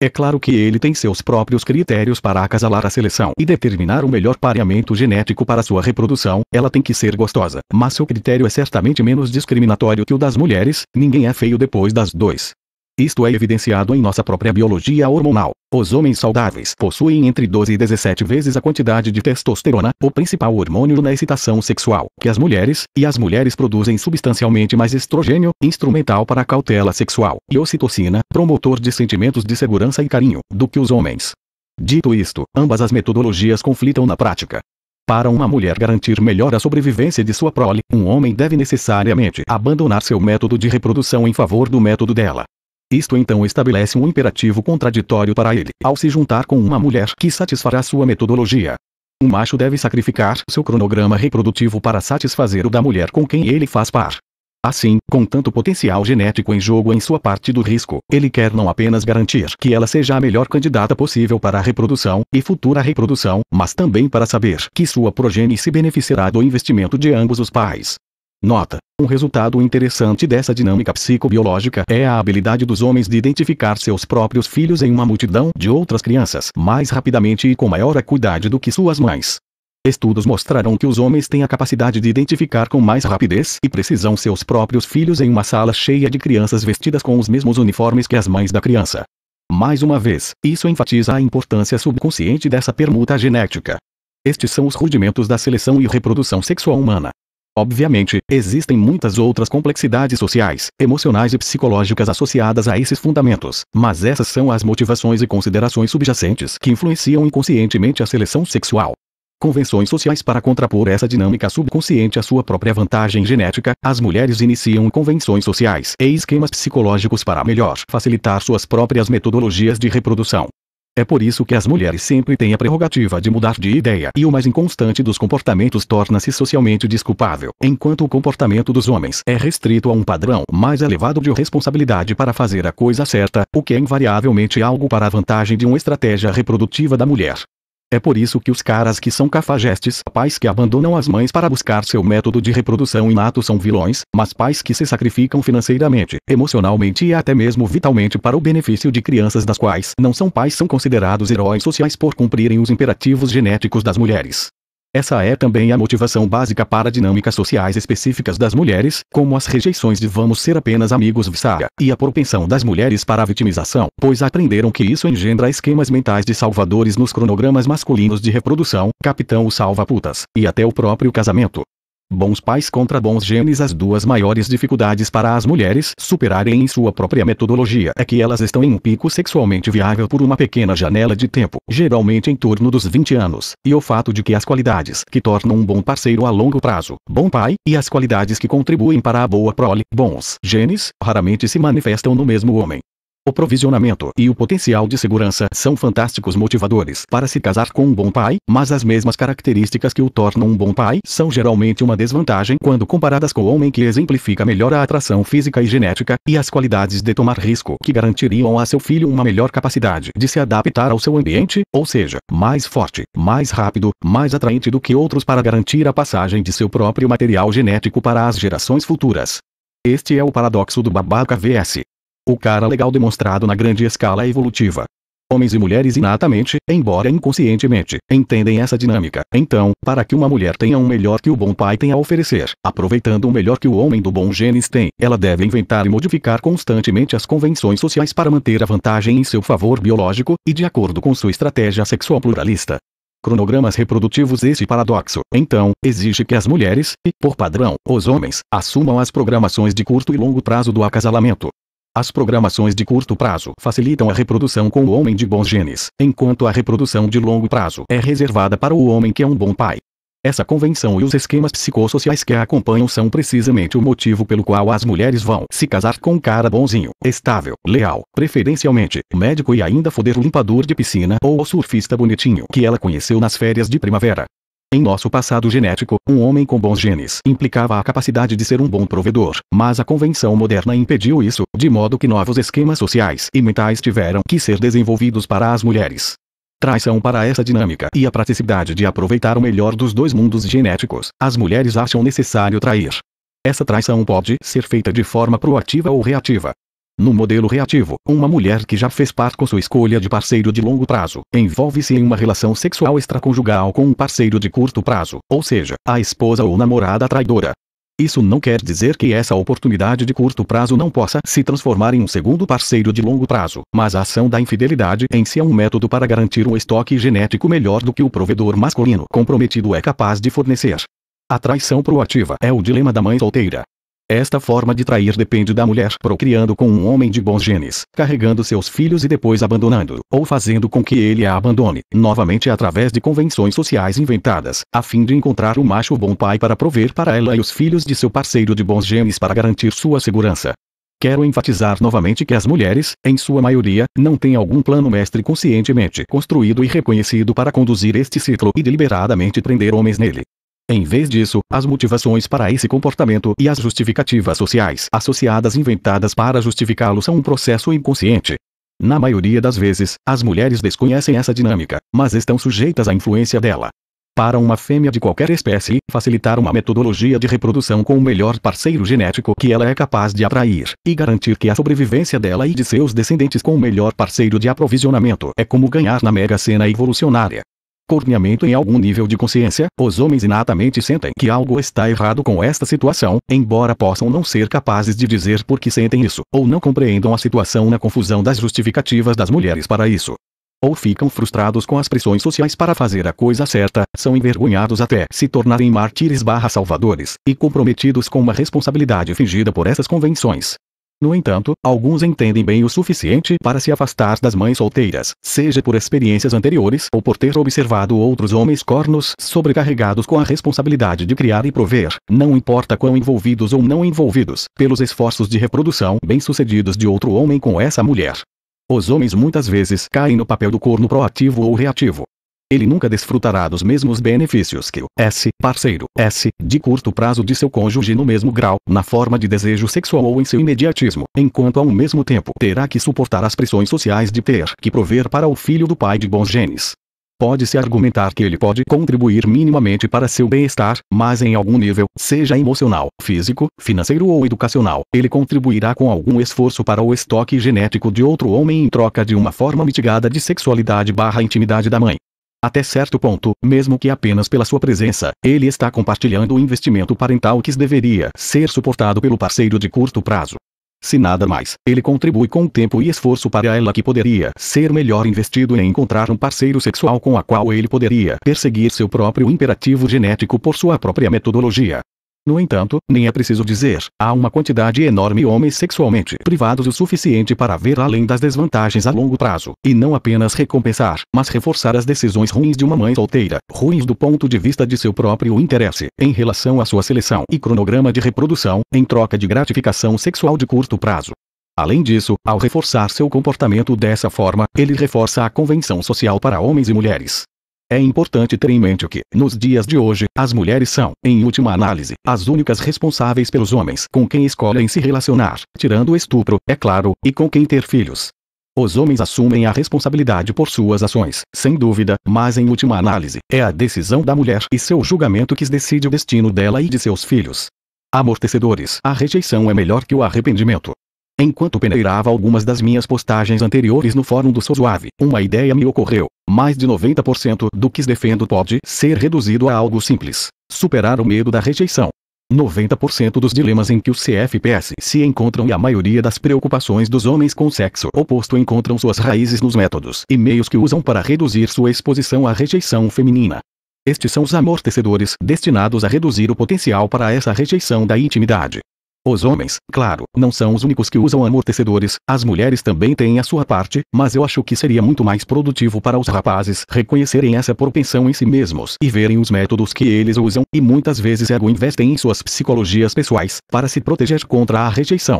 É claro que ele tem seus próprios critérios para acasalar a seleção e determinar o melhor pareamento genético para sua reprodução, ela tem que ser gostosa, mas seu critério é certamente menos discriminatório que o das mulheres, ninguém é feio depois das dois. Isto é evidenciado em nossa própria biologia hormonal. Os homens saudáveis possuem entre 12 e 17 vezes a quantidade de testosterona, o principal hormônio na excitação sexual, que as mulheres, e as mulheres produzem substancialmente mais estrogênio, instrumental para a cautela sexual, e ocitocina, promotor de sentimentos de segurança e carinho, do que os homens. Dito isto, ambas as metodologias conflitam na prática. Para uma mulher garantir melhor a sobrevivência de sua prole, um homem deve necessariamente abandonar seu método de reprodução em favor do método dela. Isto então estabelece um imperativo contraditório para ele ao se juntar com uma mulher que satisfará sua metodologia. Um macho deve sacrificar seu cronograma reprodutivo para satisfazer o da mulher com quem ele faz par. Assim, com tanto potencial genético em jogo em sua parte do risco, ele quer não apenas garantir que ela seja a melhor candidata possível para a reprodução e futura reprodução, mas também para saber que sua progenie se beneficiará do investimento de ambos os pais. Nota: um resultado interessante dessa dinâmica psicobiológica é a habilidade dos homens de identificar seus próprios filhos em uma multidão de outras crianças mais rapidamente e com maior acuidade do que suas mães. Estudos mostraram que os homens têm a capacidade de identificar com mais rapidez e precisão seus próprios filhos em uma sala cheia de crianças vestidas com os mesmos uniformes que as mães da criança. Mais uma vez, isso enfatiza a importância subconsciente dessa permuta genética. Estes são os rudimentos da seleção e reprodução sexual humana. Obviamente, existem muitas outras complexidades sociais, emocionais e psicológicas associadas a esses fundamentos, mas essas são as motivações e considerações subjacentes que influenciam inconscientemente a seleção sexual. Convenções sociais para contrapor essa dinâmica subconsciente à sua própria vantagem genética, as mulheres iniciam convenções sociais e esquemas psicológicos para melhor facilitar suas próprias metodologias de reprodução. É por isso que as mulheres sempre têm a prerrogativa de mudar de ideia e o mais inconstante dos comportamentos torna-se socialmente desculpável, enquanto o comportamento dos homens é restrito a um padrão mais elevado de responsabilidade para fazer a coisa certa, o que é invariavelmente algo para a vantagem de uma estratégia reprodutiva da mulher. É por isso que os caras que são cafajestes, pais que abandonam as mães para buscar seu método de reprodução inato são vilões, mas pais que se sacrificam financeiramente, emocionalmente e até mesmo vitalmente para o benefício de crianças das quais não são pais são considerados heróis sociais por cumprirem os imperativos genéticos das mulheres. Essa é também a motivação básica para dinâmicas sociais específicas das mulheres, como as rejeições de vamos ser apenas amigos vsaga, e a propensão das mulheres para a vitimização, pois aprenderam que isso engendra esquemas mentais de salvadores nos cronogramas masculinos de reprodução, capitão o salva-putas, e até o próprio casamento. Bons pais contra bons genes As duas maiores dificuldades para as mulheres superarem em sua própria metodologia é que elas estão em um pico sexualmente viável por uma pequena janela de tempo, geralmente em torno dos 20 anos, e o fato de que as qualidades que tornam um bom parceiro a longo prazo, bom pai, e as qualidades que contribuem para a boa prole, bons genes, raramente se manifestam no mesmo homem. O provisionamento e o potencial de segurança são fantásticos motivadores para se casar com um bom pai, mas as mesmas características que o tornam um bom pai são geralmente uma desvantagem quando comparadas com o homem que exemplifica melhor a atração física e genética, e as qualidades de tomar risco que garantiriam a seu filho uma melhor capacidade de se adaptar ao seu ambiente, ou seja, mais forte, mais rápido, mais atraente do que outros para garantir a passagem de seu próprio material genético para as gerações futuras. Este é o paradoxo do babaca vs o cara legal demonstrado na grande escala evolutiva. Homens e mulheres inatamente, embora inconscientemente, entendem essa dinâmica. Então, para que uma mulher tenha um melhor que o bom pai tem a oferecer, aproveitando o melhor que o homem do bom genes tem, ela deve inventar e modificar constantemente as convenções sociais para manter a vantagem em seu favor biológico, e de acordo com sua estratégia sexual pluralista. Cronogramas reprodutivos Esse paradoxo, então, exige que as mulheres, e, por padrão, os homens, assumam as programações de curto e longo prazo do acasalamento, as programações de curto prazo facilitam a reprodução com o homem de bons genes, enquanto a reprodução de longo prazo é reservada para o homem que é um bom pai. Essa convenção e os esquemas psicossociais que a acompanham são precisamente o motivo pelo qual as mulheres vão se casar com um cara bonzinho, estável, leal, preferencialmente, médico e ainda foder limpador de piscina ou surfista bonitinho que ela conheceu nas férias de primavera. Em nosso passado genético, um homem com bons genes implicava a capacidade de ser um bom provedor, mas a convenção moderna impediu isso, de modo que novos esquemas sociais e mentais tiveram que ser desenvolvidos para as mulheres. Traição para essa dinâmica e a praticidade de aproveitar o melhor dos dois mundos genéticos, as mulheres acham necessário trair. Essa traição pode ser feita de forma proativa ou reativa, no modelo reativo, uma mulher que já fez par com sua escolha de parceiro de longo prazo, envolve-se em uma relação sexual extraconjugal com um parceiro de curto prazo, ou seja, a esposa ou namorada traidora. Isso não quer dizer que essa oportunidade de curto prazo não possa se transformar em um segundo parceiro de longo prazo, mas a ação da infidelidade em si é um método para garantir um estoque genético melhor do que o provedor masculino comprometido é capaz de fornecer. A traição proativa é o dilema da mãe solteira. Esta forma de trair depende da mulher procriando com um homem de bons genes, carregando seus filhos e depois abandonando, ou fazendo com que ele a abandone, novamente através de convenções sociais inventadas, a fim de encontrar um macho bom pai para prover para ela e os filhos de seu parceiro de bons genes para garantir sua segurança. Quero enfatizar novamente que as mulheres, em sua maioria, não têm algum plano mestre conscientemente construído e reconhecido para conduzir este ciclo e deliberadamente prender homens nele. Em vez disso, as motivações para esse comportamento e as justificativas sociais associadas inventadas para justificá-lo são um processo inconsciente. Na maioria das vezes, as mulheres desconhecem essa dinâmica, mas estão sujeitas à influência dela. Para uma fêmea de qualquer espécie, facilitar uma metodologia de reprodução com o melhor parceiro genético que ela é capaz de atrair, e garantir que a sobrevivência dela e de seus descendentes com o melhor parceiro de aprovisionamento é como ganhar na mega sena evolucionária corneamento em algum nível de consciência, os homens inatamente sentem que algo está errado com esta situação, embora possam não ser capazes de dizer por que sentem isso, ou não compreendam a situação na confusão das justificativas das mulheres para isso ou ficam frustrados com as pressões sociais para fazer a coisa certa, são envergonhados até se tornarem mártires barra salvadores, e comprometidos com uma responsabilidade fingida por essas convenções. No entanto, alguns entendem bem o suficiente para se afastar das mães solteiras, seja por experiências anteriores ou por ter observado outros homens cornos sobrecarregados com a responsabilidade de criar e prover, não importa quão envolvidos ou não envolvidos, pelos esforços de reprodução bem-sucedidos de outro homem com essa mulher. Os homens muitas vezes caem no papel do corno proativo ou reativo, ele nunca desfrutará dos mesmos benefícios que o S parceiro S de curto prazo de seu cônjuge no mesmo grau, na forma de desejo sexual ou em seu imediatismo, enquanto ao mesmo tempo terá que suportar as pressões sociais de ter que prover para o filho do pai de bons genes. Pode-se argumentar que ele pode contribuir minimamente para seu bem-estar, mas em algum nível, seja emocional, físico, financeiro ou educacional, ele contribuirá com algum esforço para o estoque genético de outro homem em troca de uma forma mitigada de sexualidade barra intimidade da mãe. Até certo ponto, mesmo que apenas pela sua presença, ele está compartilhando o investimento parental que deveria ser suportado pelo parceiro de curto prazo. Se nada mais, ele contribui com tempo e esforço para ela que poderia ser melhor investido em encontrar um parceiro sexual com a qual ele poderia perseguir seu próprio imperativo genético por sua própria metodologia. No entanto, nem é preciso dizer, há uma quantidade enorme de homens sexualmente privados o suficiente para ver além das desvantagens a longo prazo, e não apenas recompensar, mas reforçar as decisões ruins de uma mãe solteira, ruins do ponto de vista de seu próprio interesse, em relação à sua seleção e cronograma de reprodução, em troca de gratificação sexual de curto prazo. Além disso, ao reforçar seu comportamento dessa forma, ele reforça a convenção social para homens e mulheres, é importante ter em mente que, nos dias de hoje, as mulheres são, em última análise, as únicas responsáveis pelos homens com quem escolhem se relacionar, tirando o estupro, é claro, e com quem ter filhos. Os homens assumem a responsabilidade por suas ações, sem dúvida, mas em última análise, é a decisão da mulher e seu julgamento que decide o destino dela e de seus filhos. Amortecedores: A rejeição é melhor que o arrependimento. Enquanto peneirava algumas das minhas postagens anteriores no fórum do Sosuave, uma ideia me ocorreu. Mais de 90% do que defendo pode ser reduzido a algo simples. Superar o medo da rejeição. 90% dos dilemas em que os CFPS se encontram e a maioria das preocupações dos homens com sexo oposto encontram suas raízes nos métodos e meios que usam para reduzir sua exposição à rejeição feminina. Estes são os amortecedores destinados a reduzir o potencial para essa rejeição da intimidade. Os homens, claro, não são os únicos que usam amortecedores, as mulheres também têm a sua parte, mas eu acho que seria muito mais produtivo para os rapazes reconhecerem essa propensão em si mesmos e verem os métodos que eles usam, e muitas vezes ego investem em suas psicologias pessoais para se proteger contra a rejeição.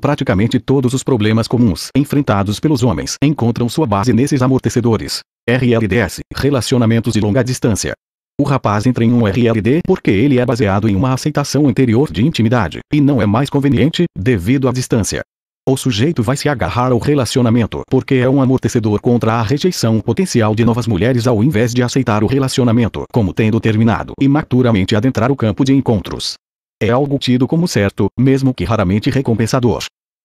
Praticamente todos os problemas comuns enfrentados pelos homens encontram sua base nesses amortecedores. RLDS Relacionamentos de longa distância o rapaz entra em um RLD porque ele é baseado em uma aceitação anterior de intimidade, e não é mais conveniente, devido à distância. O sujeito vai se agarrar ao relacionamento porque é um amortecedor contra a rejeição potencial de novas mulheres ao invés de aceitar o relacionamento como tendo terminado e maturamente adentrar o campo de encontros. É algo tido como certo, mesmo que raramente recompensador.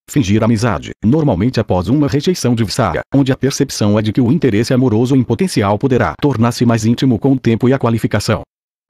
Fingir amizade, normalmente após uma rejeição de adversária, onde a percepção é de que o interesse amoroso em potencial poderá tornar-se mais íntimo com o tempo e a qualificação.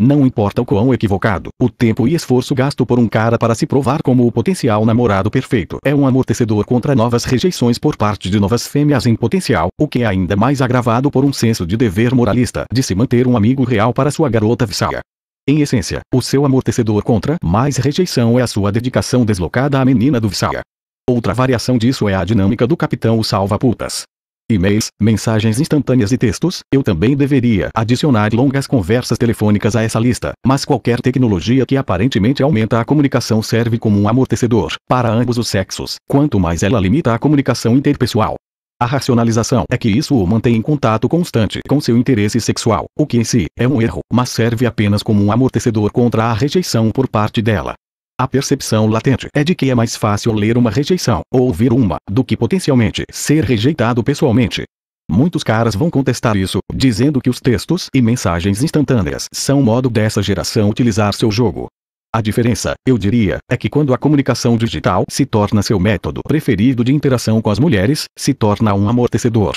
Não importa o quão equivocado, o tempo e esforço gasto por um cara para se provar como o potencial namorado perfeito é um amortecedor contra novas rejeições por parte de novas fêmeas em potencial, o que é ainda mais agravado por um senso de dever moralista de se manter um amigo real para sua garota viçaia. Em essência, o seu amortecedor contra mais rejeição é a sua dedicação deslocada à menina do viçaia. Outra variação disso é a dinâmica do capitão o salva-putas. E-mails, mensagens instantâneas e textos, eu também deveria adicionar longas conversas telefônicas a essa lista, mas qualquer tecnologia que aparentemente aumenta a comunicação serve como um amortecedor, para ambos os sexos, quanto mais ela limita a comunicação interpessoal. A racionalização é que isso o mantém em contato constante com seu interesse sexual, o que em si é um erro, mas serve apenas como um amortecedor contra a rejeição por parte dela. A percepção latente é de que é mais fácil ler uma rejeição ou ouvir uma do que potencialmente ser rejeitado pessoalmente. Muitos caras vão contestar isso, dizendo que os textos e mensagens instantâneas são o modo dessa geração utilizar seu jogo. A diferença, eu diria, é que quando a comunicação digital se torna seu método preferido de interação com as mulheres, se torna um amortecedor.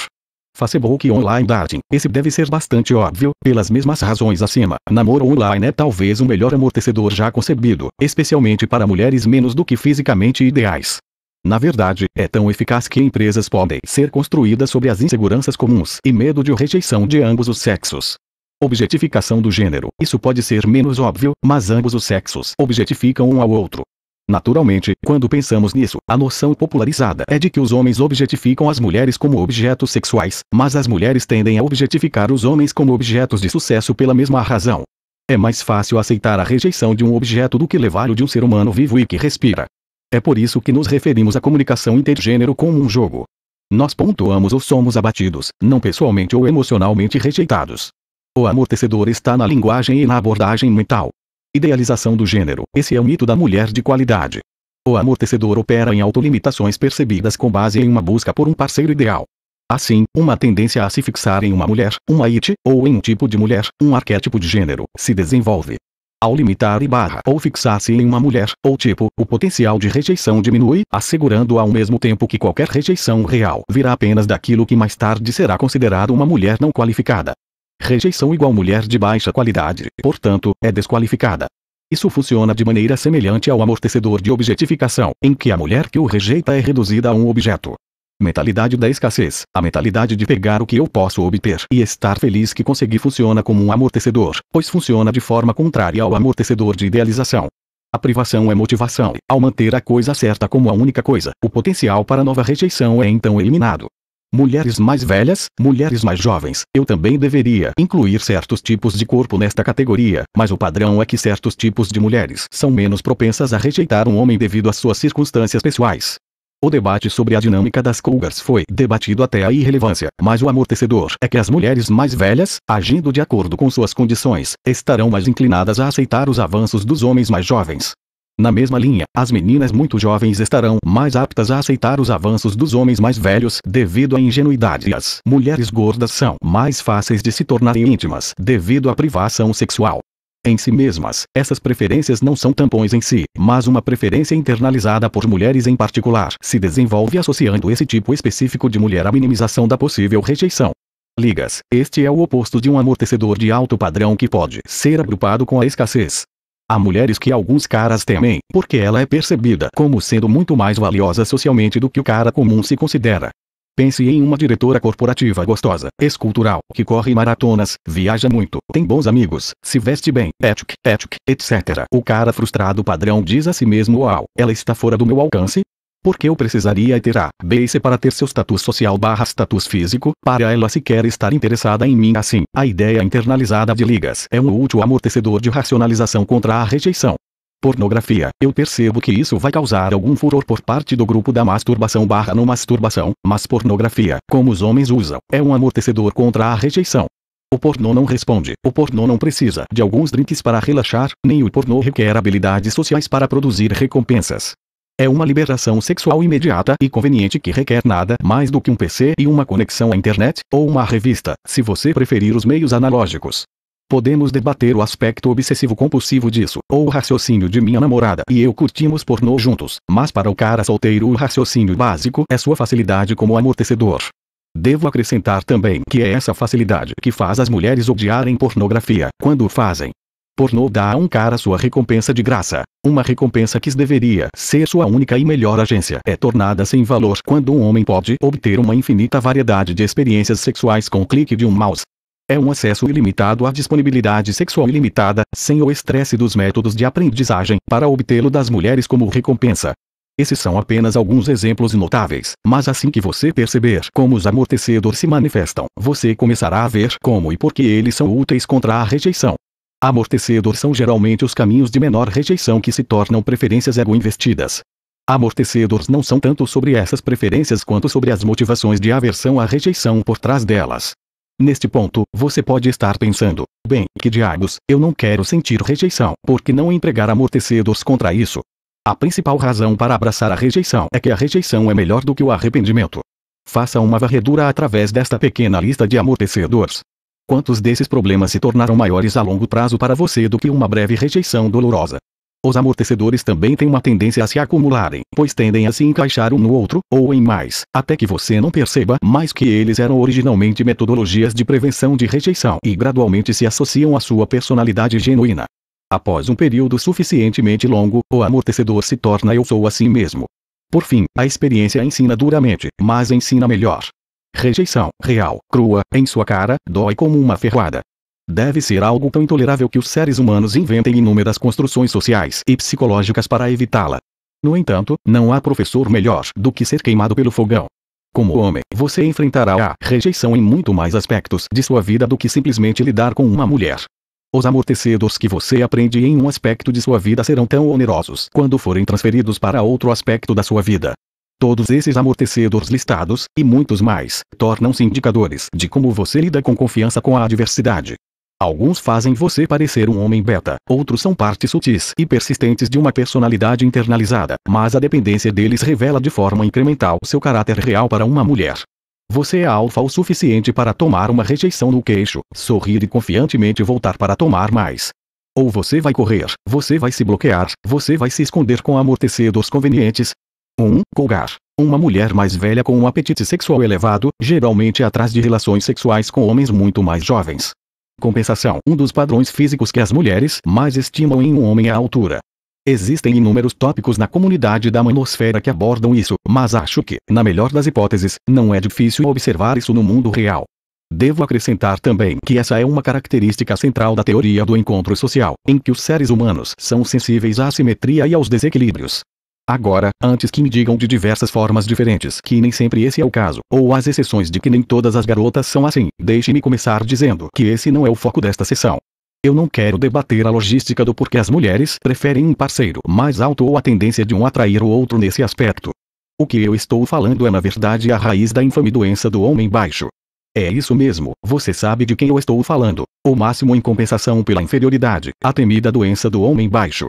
Facebook Online Dating. Esse deve ser bastante óbvio, pelas mesmas razões acima. Namoro online é talvez o melhor amortecedor já concebido, especialmente para mulheres menos do que fisicamente ideais. Na verdade, é tão eficaz que empresas podem ser construídas sobre as inseguranças comuns e medo de rejeição de ambos os sexos. Objetificação do gênero. Isso pode ser menos óbvio, mas ambos os sexos objetificam um ao outro. Naturalmente, quando pensamos nisso, a noção popularizada é de que os homens objetificam as mulheres como objetos sexuais, mas as mulheres tendem a objetificar os homens como objetos de sucesso pela mesma razão. É mais fácil aceitar a rejeição de um objeto do que levá-lo de um ser humano vivo e que respira. É por isso que nos referimos à comunicação intergênero como um jogo. Nós pontuamos ou somos abatidos, não pessoalmente ou emocionalmente rejeitados. O amortecedor está na linguagem e na abordagem mental. Idealização do gênero. Esse é o mito da mulher de qualidade. O amortecedor opera em autolimitações percebidas com base em uma busca por um parceiro ideal. Assim, uma tendência a se fixar em uma mulher, uma it, ou em um tipo de mulher, um arquétipo de gênero, se desenvolve. Ao limitar e barra ou fixar-se em uma mulher, ou tipo, o potencial de rejeição diminui, assegurando ao mesmo tempo que qualquer rejeição real virá apenas daquilo que mais tarde será considerado uma mulher não qualificada. Rejeição igual mulher de baixa qualidade, portanto, é desqualificada. Isso funciona de maneira semelhante ao amortecedor de objetificação, em que a mulher que o rejeita é reduzida a um objeto. Mentalidade da escassez. A mentalidade de pegar o que eu posso obter e estar feliz que consegui funciona como um amortecedor, pois funciona de forma contrária ao amortecedor de idealização. A privação é motivação. Ao manter a coisa certa como a única coisa, o potencial para nova rejeição é então eliminado mulheres mais velhas, mulheres mais jovens. Eu também deveria incluir certos tipos de corpo nesta categoria, mas o padrão é que certos tipos de mulheres são menos propensas a rejeitar um homem devido às suas circunstâncias pessoais. O debate sobre a dinâmica das cougars foi debatido até a irrelevância, mas o amortecedor é que as mulheres mais velhas, agindo de acordo com suas condições, estarão mais inclinadas a aceitar os avanços dos homens mais jovens. Na mesma linha, as meninas muito jovens estarão mais aptas a aceitar os avanços dos homens mais velhos devido à ingenuidade e as mulheres gordas são mais fáceis de se tornarem íntimas devido à privação sexual. Em si mesmas, essas preferências não são tampões em si, mas uma preferência internalizada por mulheres em particular se desenvolve associando esse tipo específico de mulher à minimização da possível rejeição. Ligas, este é o oposto de um amortecedor de alto padrão que pode ser agrupado com a escassez. Há mulheres que alguns caras temem, porque ela é percebida como sendo muito mais valiosa socialmente do que o cara comum se considera. Pense em uma diretora corporativa gostosa, escultural, que corre maratonas, viaja muito, tem bons amigos, se veste bem, etic, etic, etc. O cara frustrado padrão diz a si mesmo: Uau, ela está fora do meu alcance, porque eu precisaria ter a base para ter seu status social barra status físico, para ela sequer estar interessada em mim assim. A ideia internalizada de ligas é um útil amortecedor de racionalização contra a rejeição. Pornografia. Eu percebo que isso vai causar algum furor por parte do grupo da masturbação barra no masturbação, mas pornografia, como os homens usam, é um amortecedor contra a rejeição. O pornô não responde. O pornô não precisa de alguns drinks para relaxar, nem o pornô requer habilidades sociais para produzir recompensas é uma liberação sexual imediata e conveniente que requer nada mais do que um PC e uma conexão à internet, ou uma revista, se você preferir os meios analógicos. Podemos debater o aspecto obsessivo-compulsivo disso, ou o raciocínio de minha namorada e eu curtimos pornô juntos, mas para o cara solteiro o raciocínio básico é sua facilidade como amortecedor. Devo acrescentar também que é essa facilidade que faz as mulheres odiarem pornografia, quando fazem. Pornô dá a um cara sua recompensa de graça. Uma recompensa que deveria ser sua única e melhor agência é tornada sem valor quando um homem pode obter uma infinita variedade de experiências sexuais com o clique de um mouse. É um acesso ilimitado à disponibilidade sexual ilimitada, sem o estresse dos métodos de aprendizagem, para obtê-lo das mulheres como recompensa. Esses são apenas alguns exemplos notáveis, mas assim que você perceber como os amortecedores se manifestam, você começará a ver como e por que eles são úteis contra a rejeição. Amortecedor são geralmente os caminhos de menor rejeição que se tornam preferências ego-investidas. Amortecedores não são tanto sobre essas preferências quanto sobre as motivações de aversão à rejeição por trás delas. Neste ponto, você pode estar pensando: bem, que diabos, eu não quero sentir rejeição, por que não empregar amortecedores contra isso? A principal razão para abraçar a rejeição é que a rejeição é melhor do que o arrependimento. Faça uma varredura através desta pequena lista de amortecedores quantos desses problemas se tornaram maiores a longo prazo para você do que uma breve rejeição dolorosa. Os amortecedores também têm uma tendência a se acumularem, pois tendem a se encaixar um no outro, ou em mais, até que você não perceba mais que eles eram originalmente metodologias de prevenção de rejeição e gradualmente se associam à sua personalidade genuína. Após um período suficientemente longo, o amortecedor se torna eu sou assim mesmo. Por fim, a experiência ensina duramente, mas ensina melhor. Rejeição, real, crua, em sua cara, dói como uma ferroada. Deve ser algo tão intolerável que os seres humanos inventem inúmeras construções sociais e psicológicas para evitá-la. No entanto, não há professor melhor do que ser queimado pelo fogão. Como homem, você enfrentará a rejeição em muito mais aspectos de sua vida do que simplesmente lidar com uma mulher. Os amortecedores que você aprende em um aspecto de sua vida serão tão onerosos quando forem transferidos para outro aspecto da sua vida. Todos esses amortecedores listados, e muitos mais, tornam-se indicadores de como você lida com confiança com a adversidade. Alguns fazem você parecer um homem beta, outros são partes sutis e persistentes de uma personalidade internalizada, mas a dependência deles revela de forma incremental seu caráter real para uma mulher. Você é alfa o suficiente para tomar uma rejeição no queixo, sorrir e confiantemente voltar para tomar mais. Ou você vai correr, você vai se bloquear, você vai se esconder com amortecedores convenientes, 1. Colgar. Uma mulher mais velha com um apetite sexual elevado, geralmente atrás de relações sexuais com homens muito mais jovens. Compensação. Um dos padrões físicos que as mulheres mais estimam em um homem é a altura. Existem inúmeros tópicos na comunidade da manosfera que abordam isso, mas acho que, na melhor das hipóteses, não é difícil observar isso no mundo real. Devo acrescentar também que essa é uma característica central da teoria do encontro social, em que os seres humanos são sensíveis à assimetria e aos desequilíbrios. Agora, antes que me digam de diversas formas diferentes que nem sempre esse é o caso, ou as exceções de que nem todas as garotas são assim, deixe-me começar dizendo que esse não é o foco desta sessão. Eu não quero debater a logística do porquê as mulheres preferem um parceiro mais alto ou a tendência de um atrair o outro nesse aspecto. O que eu estou falando é na verdade a raiz da infame doença do homem baixo. É isso mesmo, você sabe de quem eu estou falando. O máximo em compensação pela inferioridade, a temida doença do homem baixo.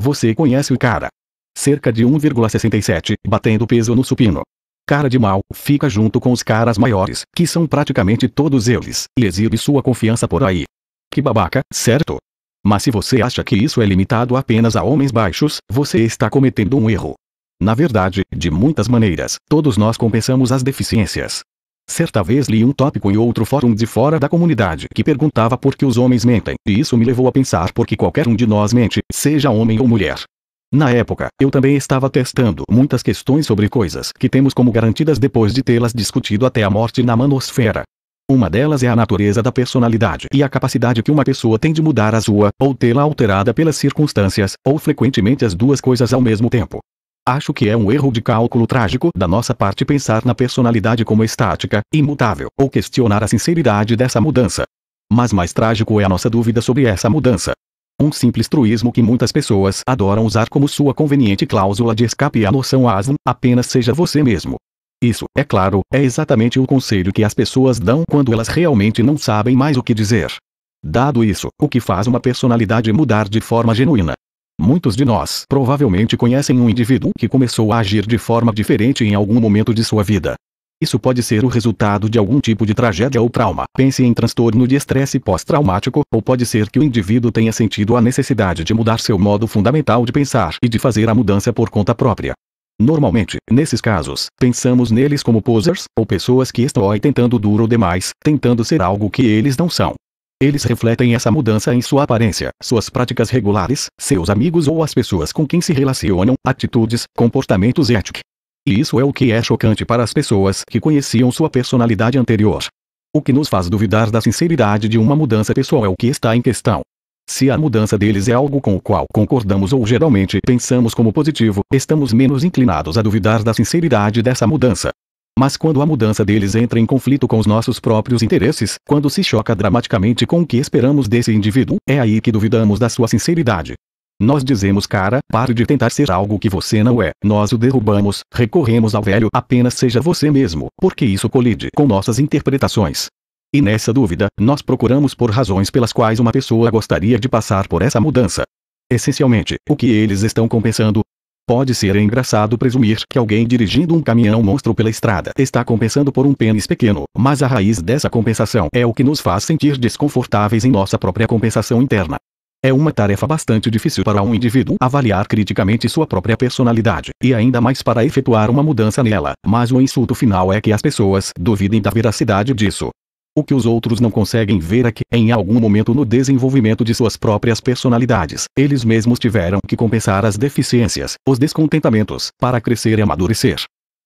Você conhece o cara cerca de 1,67, batendo peso no supino. Cara de mal, fica junto com os caras maiores, que são praticamente todos eles, e exibe sua confiança por aí. Que babaca, certo? Mas se você acha que isso é limitado apenas a homens baixos, você está cometendo um erro. Na verdade, de muitas maneiras, todos nós compensamos as deficiências. Certa vez li um tópico em outro fórum de fora da comunidade que perguntava por que os homens mentem, e isso me levou a pensar por que qualquer um de nós mente, seja homem ou mulher. Na época, eu também estava testando muitas questões sobre coisas que temos como garantidas depois de tê-las discutido até a morte na manosfera. Uma delas é a natureza da personalidade e a capacidade que uma pessoa tem de mudar a sua, ou tê-la alterada pelas circunstâncias, ou frequentemente as duas coisas ao mesmo tempo. Acho que é um erro de cálculo trágico da nossa parte pensar na personalidade como estática, imutável, ou questionar a sinceridade dessa mudança. Mas mais trágico é a nossa dúvida sobre essa mudança um simples truísmo que muitas pessoas adoram usar como sua conveniente cláusula de escape à noção asno, apenas seja você mesmo. Isso, é claro, é exatamente o conselho que as pessoas dão quando elas realmente não sabem mais o que dizer. Dado isso, o que faz uma personalidade mudar de forma genuína? Muitos de nós provavelmente conhecem um indivíduo que começou a agir de forma diferente em algum momento de sua vida. Isso pode ser o resultado de algum tipo de tragédia ou trauma. Pense em transtorno de estresse pós-traumático, ou pode ser que o indivíduo tenha sentido a necessidade de mudar seu modo fundamental de pensar e de fazer a mudança por conta própria. Normalmente, nesses casos, pensamos neles como posers, ou pessoas que estão tentando duro demais, tentando ser algo que eles não são. Eles refletem essa mudança em sua aparência, suas práticas regulares, seus amigos ou as pessoas com quem se relacionam, atitudes, comportamentos éticos, e isso é o que é chocante para as pessoas que conheciam sua personalidade anterior. O que nos faz duvidar da sinceridade de uma mudança pessoal é o que está em questão. Se a mudança deles é algo com o qual concordamos ou geralmente pensamos como positivo, estamos menos inclinados a duvidar da sinceridade dessa mudança. Mas quando a mudança deles entra em conflito com os nossos próprios interesses, quando se choca dramaticamente com o que esperamos desse indivíduo, é aí que duvidamos da sua sinceridade. Nós dizemos cara, pare de tentar ser algo que você não é. Nós o derrubamos, recorremos ao velho apenas seja você mesmo, porque isso colide com nossas interpretações. E nessa dúvida, nós procuramos por razões pelas quais uma pessoa gostaria de passar por essa mudança. Essencialmente, o que eles estão compensando? Pode ser engraçado presumir que alguém dirigindo um caminhão monstro pela estrada está compensando por um pênis pequeno, mas a raiz dessa compensação é o que nos faz sentir desconfortáveis em nossa própria compensação interna. É uma tarefa bastante difícil para um indivíduo avaliar criticamente sua própria personalidade, e ainda mais para efetuar uma mudança nela, mas o insulto final é que as pessoas duvidem da veracidade disso. O que os outros não conseguem ver é que, em algum momento no desenvolvimento de suas próprias personalidades, eles mesmos tiveram que compensar as deficiências, os descontentamentos, para crescer e amadurecer.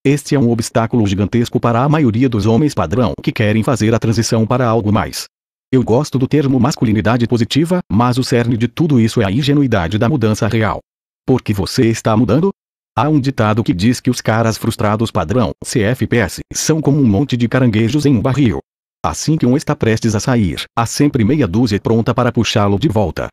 Este é um obstáculo gigantesco para a maioria dos homens padrão que querem fazer a transição para algo mais. Eu gosto do termo masculinidade positiva, mas o cerne de tudo isso é a ingenuidade da mudança real. Porque você está mudando? Há um ditado que diz que os caras frustrados padrão CFPS são como um monte de caranguejos em um barril. Assim que um está prestes a sair, há sempre meia dúzia pronta para puxá-lo de volta.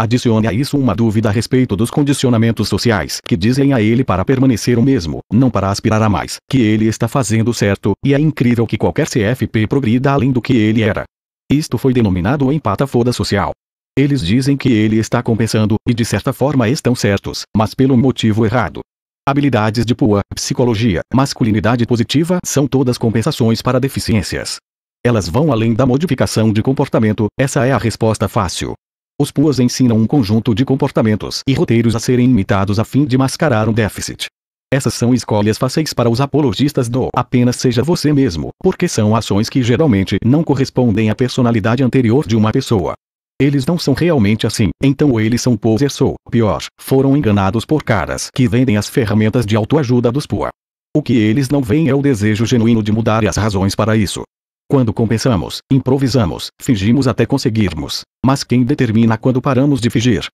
Adicione a isso uma dúvida a respeito dos condicionamentos sociais que dizem a ele para permanecer o mesmo, não para aspirar a mais, que ele está fazendo certo, e é incrível que qualquer CFP progrida além do que ele era. Isto foi denominado empata-foda social. Eles dizem que ele está compensando, e de certa forma estão certos, mas pelo motivo errado. Habilidades de PUA, psicologia, masculinidade positiva são todas compensações para deficiências. Elas vão além da modificação de comportamento, essa é a resposta fácil. Os PUAs ensinam um conjunto de comportamentos e roteiros a serem imitados a fim de mascarar um déficit. Essas são escolhas fáceis para os apologistas do apenas seja você mesmo, porque são ações que geralmente não correspondem à personalidade anterior de uma pessoa. Eles não são realmente assim, então eles são posers ou, é pior, foram enganados por caras que vendem as ferramentas de autoajuda dos PUA. O que eles não veem é o desejo genuíno de mudar e as razões para isso. Quando compensamos, improvisamos, fingimos até conseguirmos. Mas quem determina quando paramos de fingir?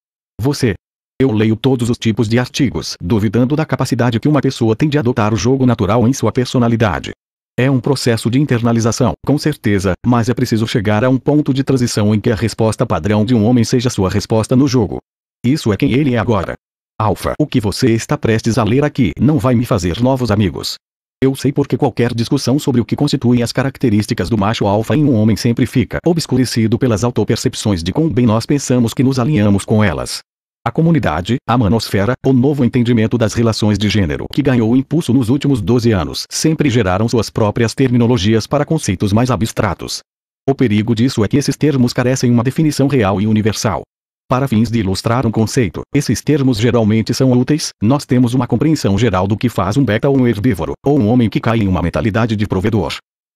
Você, eu leio todos os tipos de artigos, duvidando da capacidade que uma pessoa tem de adotar o jogo natural em sua personalidade. É um processo de internalização, com certeza, mas é preciso chegar a um ponto de transição em que a resposta padrão de um homem seja sua resposta no jogo. Isso é quem ele é agora. Alfa, o que você está prestes a ler aqui não vai me fazer novos amigos. Eu sei porque qualquer discussão sobre o que constituem as características do macho alfa em um homem sempre fica obscurecido pelas autopercepções de quão bem nós pensamos que nos alinhamos com elas. A comunidade, a manosfera, o novo entendimento das relações de gênero que ganhou impulso nos últimos 12 anos sempre geraram suas próprias terminologias para conceitos mais abstratos. O perigo disso é que esses termos carecem uma definição real e universal. Para fins de ilustrar um conceito, esses termos geralmente são úteis, nós temos uma compreensão geral do que faz um beta ou um herbívoro, ou um homem que cai em uma mentalidade de provedor.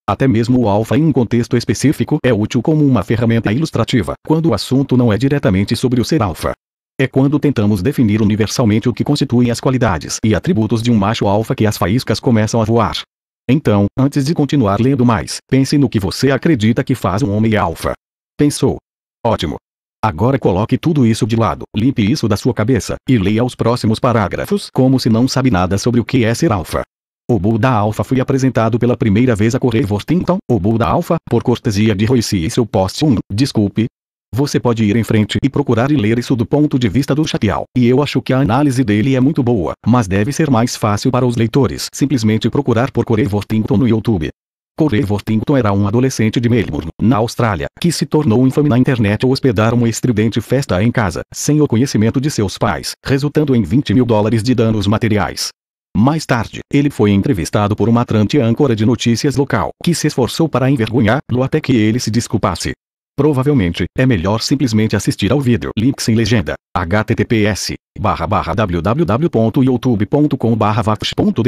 Até mesmo o alfa em um contexto específico é útil como uma ferramenta ilustrativa, quando o assunto não é diretamente sobre o ser alfa. É quando tentamos definir universalmente o que constituem as qualidades e atributos de um macho alfa que as faíscas começam a voar. Então, antes de continuar lendo mais, pense no que você acredita que faz um homem alfa. Pensou? Ótimo. Agora coloque tudo isso de lado, limpe isso da sua cabeça, e leia os próximos parágrafos como se não sabe nada sobre o que é ser alfa. O Buda Alfa foi apresentado pela primeira vez a Corey Worthington, o Buda Alfa, por cortesia de Royce e seu post 1. Desculpe, você pode ir em frente e procurar e ler isso do ponto de vista do Chapial. E eu acho que a análise dele é muito boa, mas deve ser mais fácil para os leitores simplesmente procurar por Corey Worthington no YouTube. Corey Worthington era um adolescente de Melbourne, na Austrália, que se tornou infame na internet ao hospedar uma estridente festa em casa, sem o conhecimento de seus pais, resultando em 20 mil dólares de danos materiais. Mais tarde, ele foi entrevistado por uma trante âncora de notícias local, que se esforçou para envergonhá-lo até que ele se desculpasse. Provavelmente, é melhor simplesmente assistir ao vídeo. Link sem legenda. https www.youtube.com barra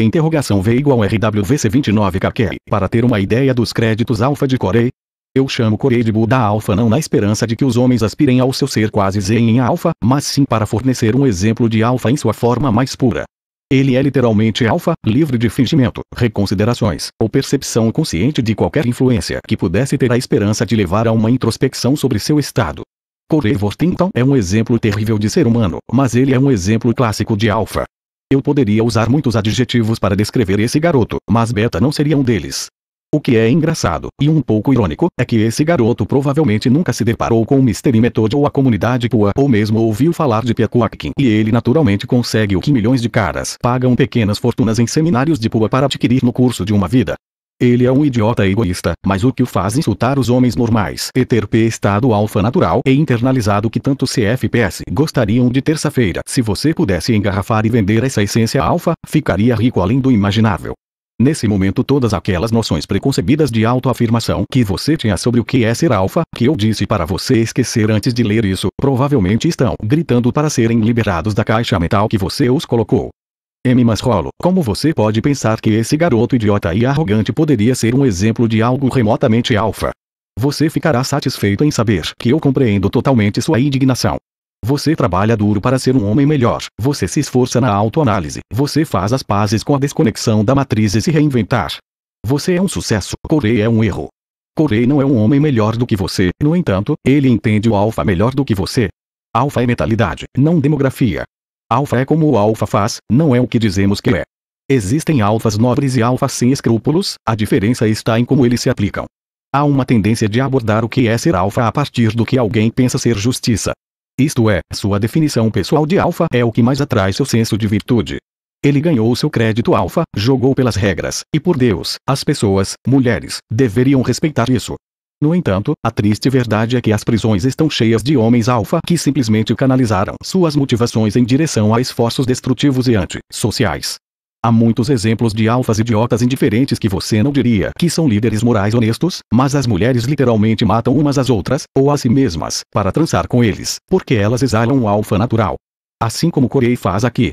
interrogação V igual RWVC29 KQ. Para ter uma ideia dos créditos alfa de Corei, eu chamo Corei de Buda Alfa não na esperança de que os homens aspirem ao seu ser quase zen em alfa, mas sim para fornecer um exemplo de alfa em sua forma mais pura. Ele é literalmente alfa, livre de fingimento, reconsiderações, ou percepção consciente de qualquer influência que pudesse ter a esperança de levar a uma introspecção sobre seu estado. Corey Worthington então, é um exemplo terrível de ser humano, mas ele é um exemplo clássico de alfa. Eu poderia usar muitos adjetivos para descrever esse garoto, mas beta não seria um deles. O que é engraçado, e um pouco irônico, é que esse garoto provavelmente nunca se deparou com o Mystery Method ou a comunidade Pua, ou mesmo ouviu falar de Piacuaquim, e ele naturalmente consegue o que milhões de caras pagam pequenas fortunas em seminários de Pua para adquirir no curso de uma vida. Ele é um idiota egoísta, mas o que o faz insultar os homens normais e é ter P estado alfa natural e internalizado que tanto CFPS gostariam de terça-feira. Se você pudesse engarrafar e vender essa essência alfa, ficaria rico além do imaginável. Nesse momento todas aquelas noções preconcebidas de autoafirmação que você tinha sobre o que é ser alfa, que eu disse para você esquecer antes de ler isso, provavelmente estão gritando para serem liberados da caixa mental que você os colocou. M. Mascolo, como você pode pensar que esse garoto idiota e arrogante poderia ser um exemplo de algo remotamente alfa? Você ficará satisfeito em saber que eu compreendo totalmente sua indignação. Você trabalha duro para ser um homem melhor. Você se esforça na autoanálise. Você faz as pazes com a desconexão da matriz e se reinventar. Você é um sucesso. Coreia é um erro. Corey não é um homem melhor do que você, no entanto, ele entende o alfa melhor do que você. Alfa é mentalidade, não demografia. Alfa é como o alfa faz, não é o que dizemos que é. Existem alfas nobres e alfas sem escrúpulos, a diferença está em como eles se aplicam. Há uma tendência de abordar o que é ser alfa a partir do que alguém pensa ser justiça. Isto é, sua definição pessoal de alfa é o que mais atrai seu senso de virtude. Ele ganhou seu crédito alfa, jogou pelas regras, e por Deus, as pessoas, mulheres, deveriam respeitar isso. No entanto, a triste verdade é que as prisões estão cheias de homens alfa que simplesmente canalizaram suas motivações em direção a esforços destrutivos e antissociais. Há muitos exemplos de alfas idiotas indiferentes que você não diria que são líderes morais honestos, mas as mulheres literalmente matam umas às outras, ou a si mesmas, para transar com eles, porque elas exalam um alfa natural. Assim como Corei faz aqui.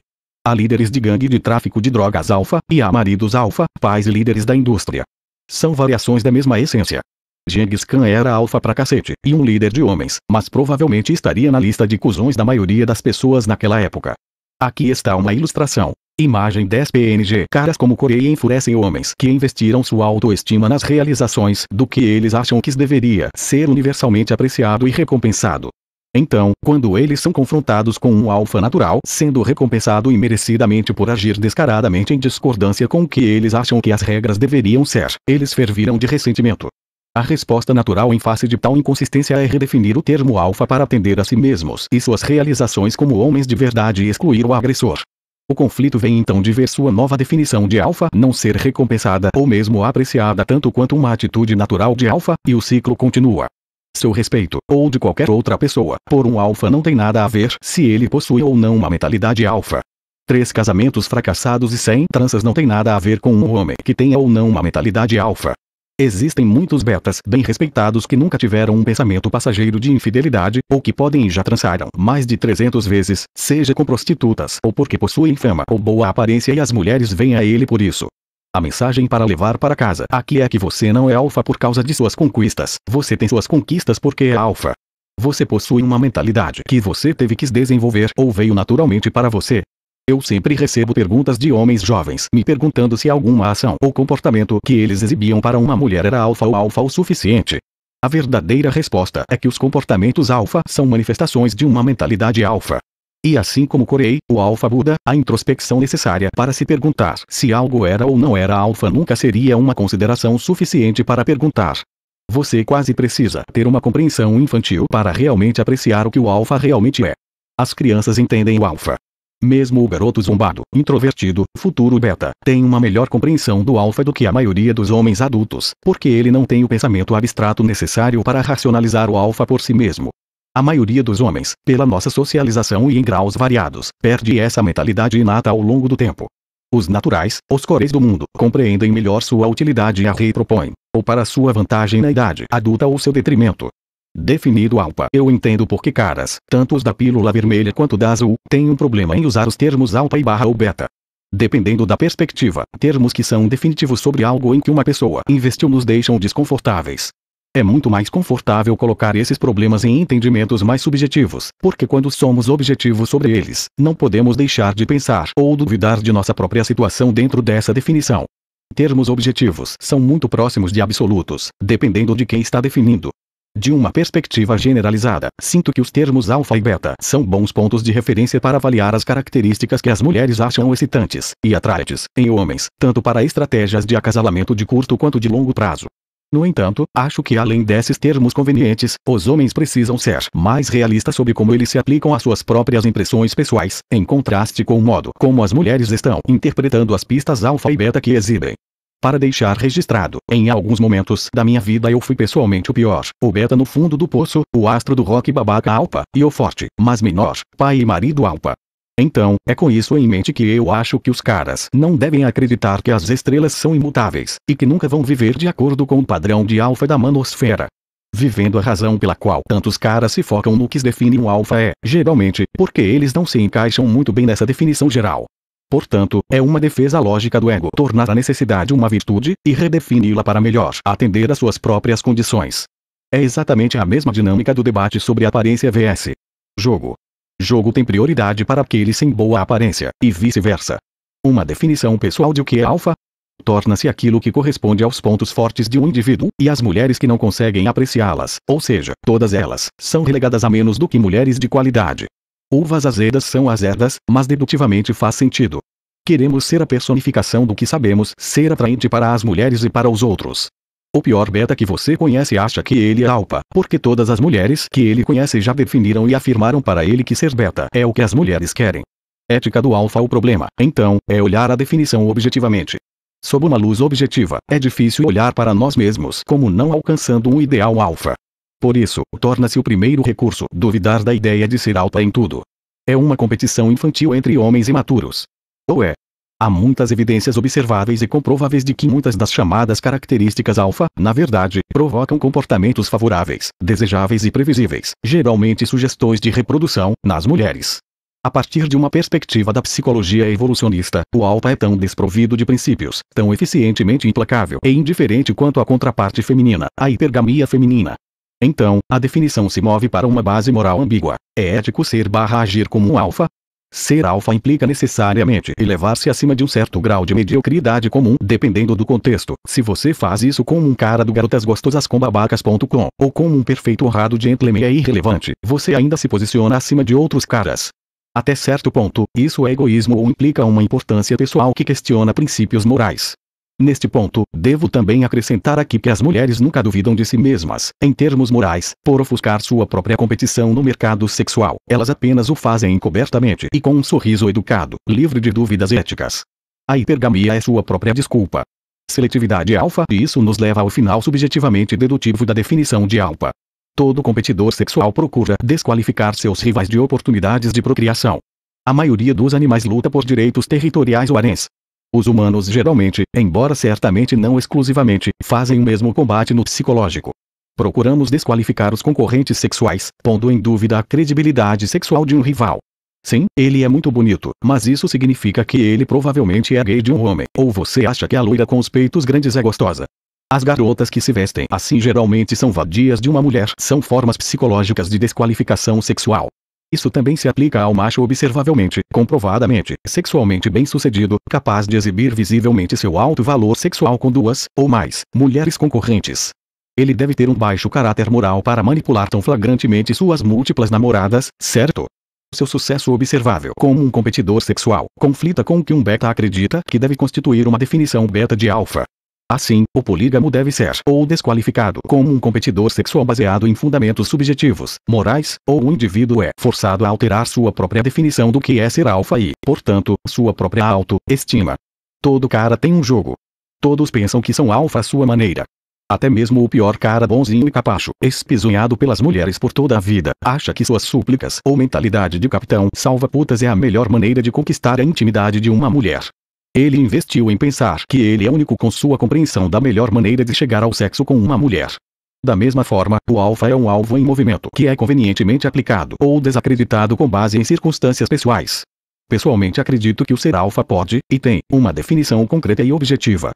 Há líderes de gangue de tráfico de drogas alfa, e há maridos alfa, pais e líderes da indústria. São variações da mesma essência. Genghis Khan era alfa pra cacete, e um líder de homens, mas provavelmente estaria na lista de cuzões da maioria das pessoas naquela época. Aqui está uma ilustração. Imagem 10 PNG Caras como Coreia enfurecem homens que investiram sua autoestima nas realizações do que eles acham que deveria ser universalmente apreciado e recompensado. Então, quando eles são confrontados com um alfa natural sendo recompensado imerecidamente por agir descaradamente em discordância com o que eles acham que as regras deveriam ser, eles ferviram de ressentimento. A resposta natural em face de tal inconsistência é redefinir o termo alfa para atender a si mesmos e suas realizações como homens de verdade e excluir o agressor. O conflito vem então de ver sua nova definição de alfa não ser recompensada ou mesmo apreciada tanto quanto uma atitude natural de alfa, e o ciclo continua. Seu respeito, ou de qualquer outra pessoa, por um alfa não tem nada a ver se ele possui ou não uma mentalidade alfa. Três casamentos fracassados e sem tranças não tem nada a ver com um homem que tenha ou não uma mentalidade alfa. Existem muitos betas bem respeitados que nunca tiveram um pensamento passageiro de infidelidade, ou que podem e já transaram mais de 300 vezes, seja com prostitutas ou porque possuem fama ou boa aparência e as mulheres vêm a ele por isso. A mensagem para levar para casa aqui é que você não é alfa por causa de suas conquistas, você tem suas conquistas porque é alfa. Você possui uma mentalidade que você teve que desenvolver ou veio naturalmente para você. Eu sempre recebo perguntas de homens jovens me perguntando se alguma ação ou comportamento que eles exibiam para uma mulher era alfa ou alfa o suficiente. A verdadeira resposta é que os comportamentos alfa são manifestações de uma mentalidade alfa. E assim como Corei, o Alfa Buda, a introspecção necessária para se perguntar se algo era ou não era alfa nunca seria uma consideração suficiente para perguntar. Você quase precisa ter uma compreensão infantil para realmente apreciar o que o alfa realmente é. As crianças entendem o alfa mesmo o garoto zombado, introvertido, futuro beta, tem uma melhor compreensão do alfa do que a maioria dos homens adultos, porque ele não tem o pensamento abstrato necessário para racionalizar o alfa por si mesmo. A maioria dos homens, pela nossa socialização e em graus variados, perde essa mentalidade inata ao longo do tempo. Os naturais, os cores do mundo, compreendem melhor sua utilidade e a propõe, ou para sua vantagem na idade adulta ou seu detrimento, Definido ALPA. Eu entendo porque caras, tanto os da pílula vermelha quanto da azul, têm um problema em usar os termos alfa e barra ou beta. Dependendo da perspectiva, termos que são definitivos sobre algo em que uma pessoa investiu nos deixam desconfortáveis. É muito mais confortável colocar esses problemas em entendimentos mais subjetivos, porque quando somos objetivos sobre eles, não podemos deixar de pensar ou duvidar de nossa própria situação dentro dessa definição. Termos objetivos são muito próximos de absolutos, dependendo de quem está definindo. De uma perspectiva generalizada, sinto que os termos alfa e beta são bons pontos de referência para avaliar as características que as mulheres acham excitantes e atraentes em homens, tanto para estratégias de acasalamento de curto quanto de longo prazo. No entanto, acho que além desses termos convenientes, os homens precisam ser mais realistas sobre como eles se aplicam às suas próprias impressões pessoais, em contraste com o modo como as mulheres estão interpretando as pistas alfa e beta que exibem. Para deixar registrado, em alguns momentos da minha vida eu fui pessoalmente o pior, o beta no fundo do poço, o astro do rock babaca alpa, e o forte, mas menor, pai e marido alpa. Então, é com isso em mente que eu acho que os caras não devem acreditar que as estrelas são imutáveis, e que nunca vão viver de acordo com o padrão de alfa da manosfera. Vivendo a razão pela qual tantos caras se focam no que define um alfa é, geralmente, porque eles não se encaixam muito bem nessa definição geral. Portanto, é uma defesa lógica do ego tornar a necessidade uma virtude, e redefini-la para melhor atender às suas próprias condições. É exatamente a mesma dinâmica do debate sobre aparência vs. jogo. Jogo tem prioridade para aqueles sem boa aparência, e vice-versa. Uma definição pessoal de o que é alfa, torna-se aquilo que corresponde aos pontos fortes de um indivíduo, e as mulheres que não conseguem apreciá-las, ou seja, todas elas, são relegadas a menos do que mulheres de qualidade. Uvas azedas são azedas, mas dedutivamente faz sentido. Queremos ser a personificação do que sabemos ser atraente para as mulheres e para os outros. O pior beta que você conhece acha que ele é alfa, porque todas as mulheres que ele conhece já definiram e afirmaram para ele que ser beta é o que as mulheres querem. Ética do alfa O problema, então, é olhar a definição objetivamente. Sob uma luz objetiva, é difícil olhar para nós mesmos como não alcançando um ideal alfa. Por isso, torna-se o primeiro recurso duvidar da ideia de ser alta em tudo. É uma competição infantil entre homens imaturos. Ou é? Há muitas evidências observáveis e comprováveis de que muitas das chamadas características alfa, na verdade, provocam comportamentos favoráveis, desejáveis e previsíveis, geralmente sugestões de reprodução, nas mulheres. A partir de uma perspectiva da psicologia evolucionista, o alfa é tão desprovido de princípios, tão eficientemente implacável e indiferente quanto a contraparte feminina, a hipergamia feminina, então, a definição se move para uma base moral ambígua. É ético ser barra agir como um alfa? Ser alfa implica necessariamente elevar-se acima de um certo grau de mediocridade comum, dependendo do contexto. Se você faz isso como um cara do garotas gostosas com babacas.com, ou como um perfeito honrado gentleman é irrelevante, você ainda se posiciona acima de outros caras. Até certo ponto, isso é egoísmo ou implica uma importância pessoal que questiona princípios morais. Neste ponto, devo também acrescentar aqui que as mulheres nunca duvidam de si mesmas, em termos morais, por ofuscar sua própria competição no mercado sexual. Elas apenas o fazem encobertamente e com um sorriso educado, livre de dúvidas éticas. A hipergamia é sua própria desculpa. Seletividade alfa, e isso nos leva ao final subjetivamente dedutivo da definição de alfa. Todo competidor sexual procura desqualificar seus rivais de oportunidades de procriação. A maioria dos animais luta por direitos territoriais ou haréns, os humanos geralmente, embora certamente não exclusivamente, fazem o mesmo combate no psicológico. Procuramos desqualificar os concorrentes sexuais, pondo em dúvida a credibilidade sexual de um rival. Sim, ele é muito bonito, mas isso significa que ele provavelmente é gay de um homem, ou você acha que a loira com os peitos grandes é gostosa. As garotas que se vestem assim geralmente são vadias de uma mulher, são formas psicológicas de desqualificação sexual. Isso também se aplica ao macho observavelmente, comprovadamente, sexualmente bem-sucedido, capaz de exibir visivelmente seu alto valor sexual com duas, ou mais, mulheres concorrentes. Ele deve ter um baixo caráter moral para manipular tão flagrantemente suas múltiplas namoradas, certo? Seu sucesso observável como um competidor sexual conflita com o que um beta acredita que deve constituir uma definição beta de alfa. Assim, o polígamo deve ser ou desqualificado como um competidor sexual baseado em fundamentos subjetivos, morais, ou o indivíduo é forçado a alterar sua própria definição do que é ser alfa e, portanto, sua própria autoestima. Todo cara tem um jogo. Todos pensam que são alfa à sua maneira. Até mesmo o pior cara bonzinho e capacho, espizinhado pelas mulheres por toda a vida, acha que suas súplicas ou mentalidade de capitão salva putas é a melhor maneira de conquistar a intimidade de uma mulher. Ele investiu em pensar que ele é único com sua compreensão da melhor maneira de chegar ao sexo com uma mulher. Da mesma forma, o alfa é um alvo em movimento que é convenientemente aplicado ou desacreditado com base em circunstâncias pessoais. Pessoalmente acredito que o ser alfa pode, e tem, uma definição concreta e objetiva.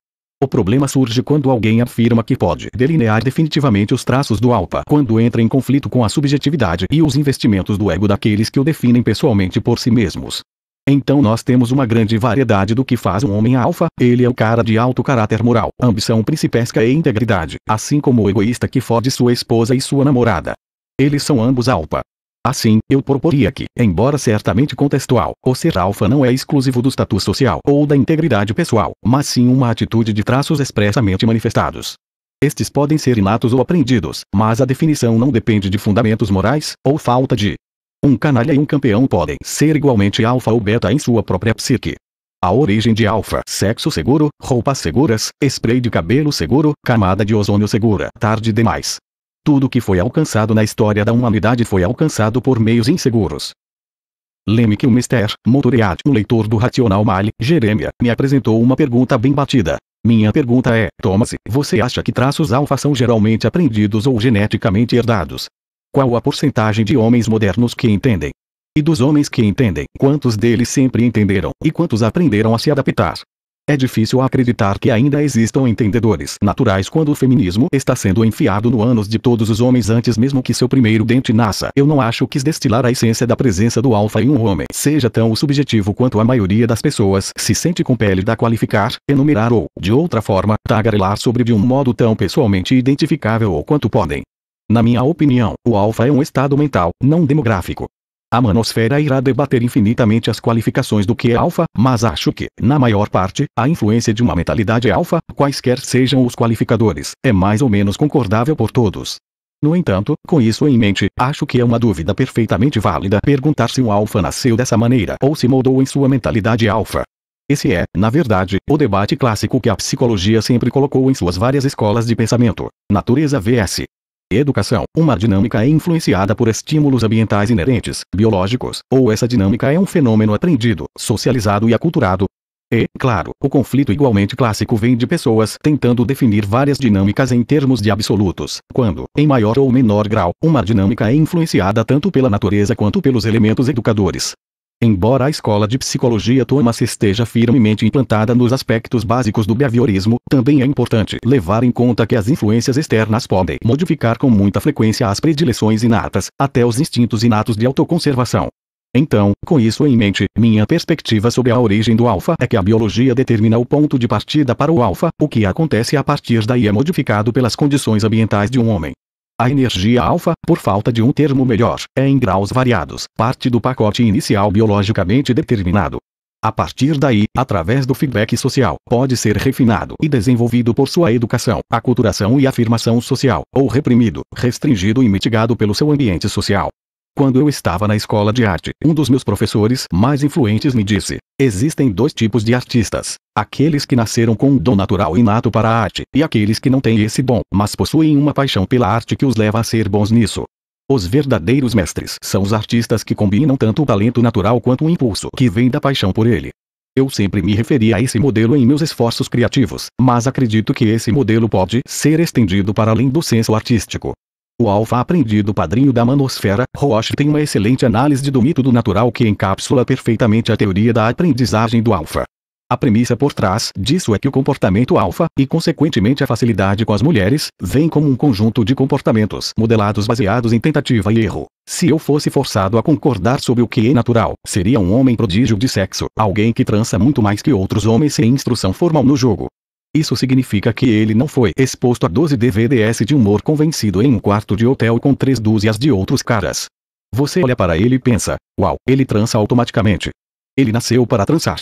O problema surge quando alguém afirma que pode delinear definitivamente os traços do alfa quando entra em conflito com a subjetividade e os investimentos do ego daqueles que o definem pessoalmente por si mesmos. Então nós temos uma grande variedade do que faz um homem alfa, ele é o cara de alto caráter moral, ambição principesca e integridade, assim como o egoísta que fode sua esposa e sua namorada. Eles são ambos alfa. Assim, eu proporia que, embora certamente contextual, o ser alfa não é exclusivo do status social ou da integridade pessoal, mas sim uma atitude de traços expressamente manifestados. Estes podem ser inatos ou aprendidos, mas a definição não depende de fundamentos morais, ou falta de. Um canalha e um campeão podem ser igualmente alfa ou beta em sua própria psique. A origem de alfa, sexo seguro, roupas seguras, spray de cabelo seguro, camada de ozônio segura, tarde demais. Tudo que foi alcançado na história da humanidade foi alcançado por meios inseguros. Leme que o Mr. Motoriad, um leitor do Racional Male, Jeremia, me apresentou uma pergunta bem batida. Minha pergunta é, Thomas, você acha que traços alfa são geralmente aprendidos ou geneticamente herdados? Qual a porcentagem de homens modernos que entendem? E dos homens que entendem, quantos deles sempre entenderam e quantos aprenderam a se adaptar? É difícil acreditar que ainda existam entendedores naturais quando o feminismo está sendo enfiado no ânus de todos os homens antes mesmo que seu primeiro dente nasça. Eu não acho que destilar a essência da presença do alfa em um homem seja tão subjetivo quanto a maioria das pessoas se sente com pele da qualificar, enumerar ou, de outra forma, tagarelar sobre de um modo tão pessoalmente identificável ou quanto podem. Na minha opinião, o alfa é um estado mental, não demográfico. A manosfera irá debater infinitamente as qualificações do que é alfa, mas acho que, na maior parte, a influência de uma mentalidade alfa, quaisquer sejam os qualificadores, é mais ou menos concordável por todos. No entanto, com isso em mente, acho que é uma dúvida perfeitamente válida perguntar se um alfa nasceu dessa maneira ou se moldou em sua mentalidade alfa. Esse é, na verdade, o debate clássico que a psicologia sempre colocou em suas várias escolas de pensamento. Natureza vs Educação. Uma dinâmica é influenciada por estímulos ambientais inerentes, biológicos, ou essa dinâmica é um fenômeno aprendido, socializado e aculturado. E, claro, o conflito igualmente clássico vem de pessoas tentando definir várias dinâmicas em termos de absolutos, quando, em maior ou menor grau, uma dinâmica é influenciada tanto pela natureza quanto pelos elementos educadores. Embora a escola de psicologia Thomas esteja firmemente implantada nos aspectos básicos do behaviorismo, também é importante levar em conta que as influências externas podem modificar com muita frequência as predileções inatas, até os instintos inatos de autoconservação. Então, com isso em mente, minha perspectiva sobre a origem do alfa é que a biologia determina o ponto de partida para o alfa, o que acontece a partir daí é modificado pelas condições ambientais de um homem. A energia alfa, por falta de um termo melhor, é em graus variados, parte do pacote inicial biologicamente determinado. A partir daí, através do feedback social, pode ser refinado e desenvolvido por sua educação, aculturação e afirmação social, ou reprimido, restringido e mitigado pelo seu ambiente social. Quando eu estava na escola de arte, um dos meus professores mais influentes me disse: existem dois tipos de artistas. Aqueles que nasceram com um dom natural inato para a arte, e aqueles que não têm esse dom, mas possuem uma paixão pela arte que os leva a ser bons nisso. Os verdadeiros mestres são os artistas que combinam tanto o talento natural quanto o impulso que vem da paixão por ele. Eu sempre me referi a esse modelo em meus esforços criativos, mas acredito que esse modelo pode ser estendido para além do senso artístico. O alfa aprendido padrinho da manosfera, Roche tem uma excelente análise do mito do natural que encapsula perfeitamente a teoria da aprendizagem do alfa. A premissa por trás disso é que o comportamento alfa, e consequentemente a facilidade com as mulheres, vem como um conjunto de comportamentos modelados baseados em tentativa e erro. Se eu fosse forçado a concordar sobre o que é natural, seria um homem prodígio de sexo, alguém que trança muito mais que outros homens sem instrução formal no jogo. Isso significa que ele não foi exposto a 12 DVDs de humor convencido em um quarto de hotel com três dúzias de outros caras. Você olha para ele e pensa, uau, ele trança automaticamente. Ele nasceu para trançar.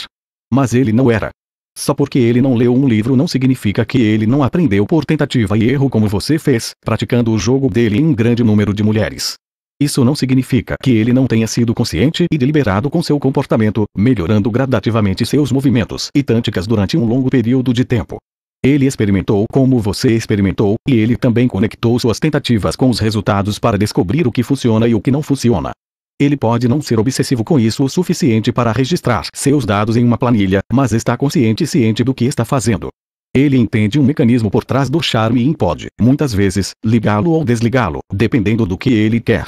Mas ele não era. Só porque ele não leu um livro não significa que ele não aprendeu por tentativa e erro como você fez, praticando o jogo dele em um grande número de mulheres. Isso não significa que ele não tenha sido consciente e deliberado com seu comportamento, melhorando gradativamente seus movimentos e táticas durante um longo período de tempo. Ele experimentou como você experimentou, e ele também conectou suas tentativas com os resultados para descobrir o que funciona e o que não funciona. Ele pode não ser obsessivo com isso o suficiente para registrar seus dados em uma planilha, mas está consciente e ciente do que está fazendo. Ele entende um mecanismo por trás do charme e pode, muitas vezes, ligá-lo ou desligá-lo, dependendo do que ele quer.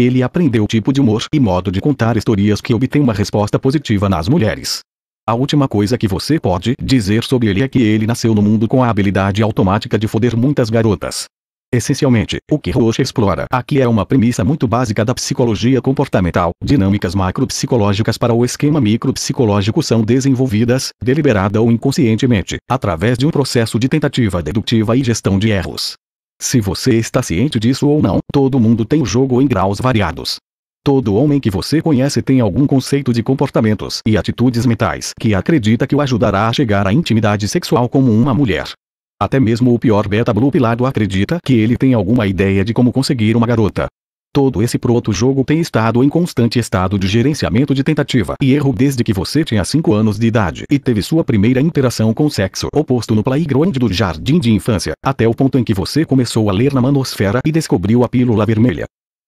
Ele aprendeu o tipo de humor e modo de contar histórias que obtém uma resposta positiva nas mulheres. A última coisa que você pode dizer sobre ele é que ele nasceu no mundo com a habilidade automática de foder muitas garotas. Essencialmente, o que Roche explora aqui é uma premissa muito básica da psicologia comportamental. Dinâmicas macropsicológicas para o esquema micropsicológico são desenvolvidas, deliberada ou inconscientemente, através de um processo de tentativa dedutiva e gestão de erros. Se você está ciente disso ou não, todo mundo tem o jogo em graus variados. Todo homem que você conhece tem algum conceito de comportamentos e atitudes mentais que acredita que o ajudará a chegar à intimidade sexual como uma mulher. Até mesmo o pior beta blue pilado acredita que ele tem alguma ideia de como conseguir uma garota. Todo esse jogo tem estado em constante estado de gerenciamento de tentativa e erro desde que você tinha 5 anos de idade e teve sua primeira interação com o sexo oposto no playground do jardim de infância, até o ponto em que você começou a ler na manosfera e descobriu a pílula vermelha.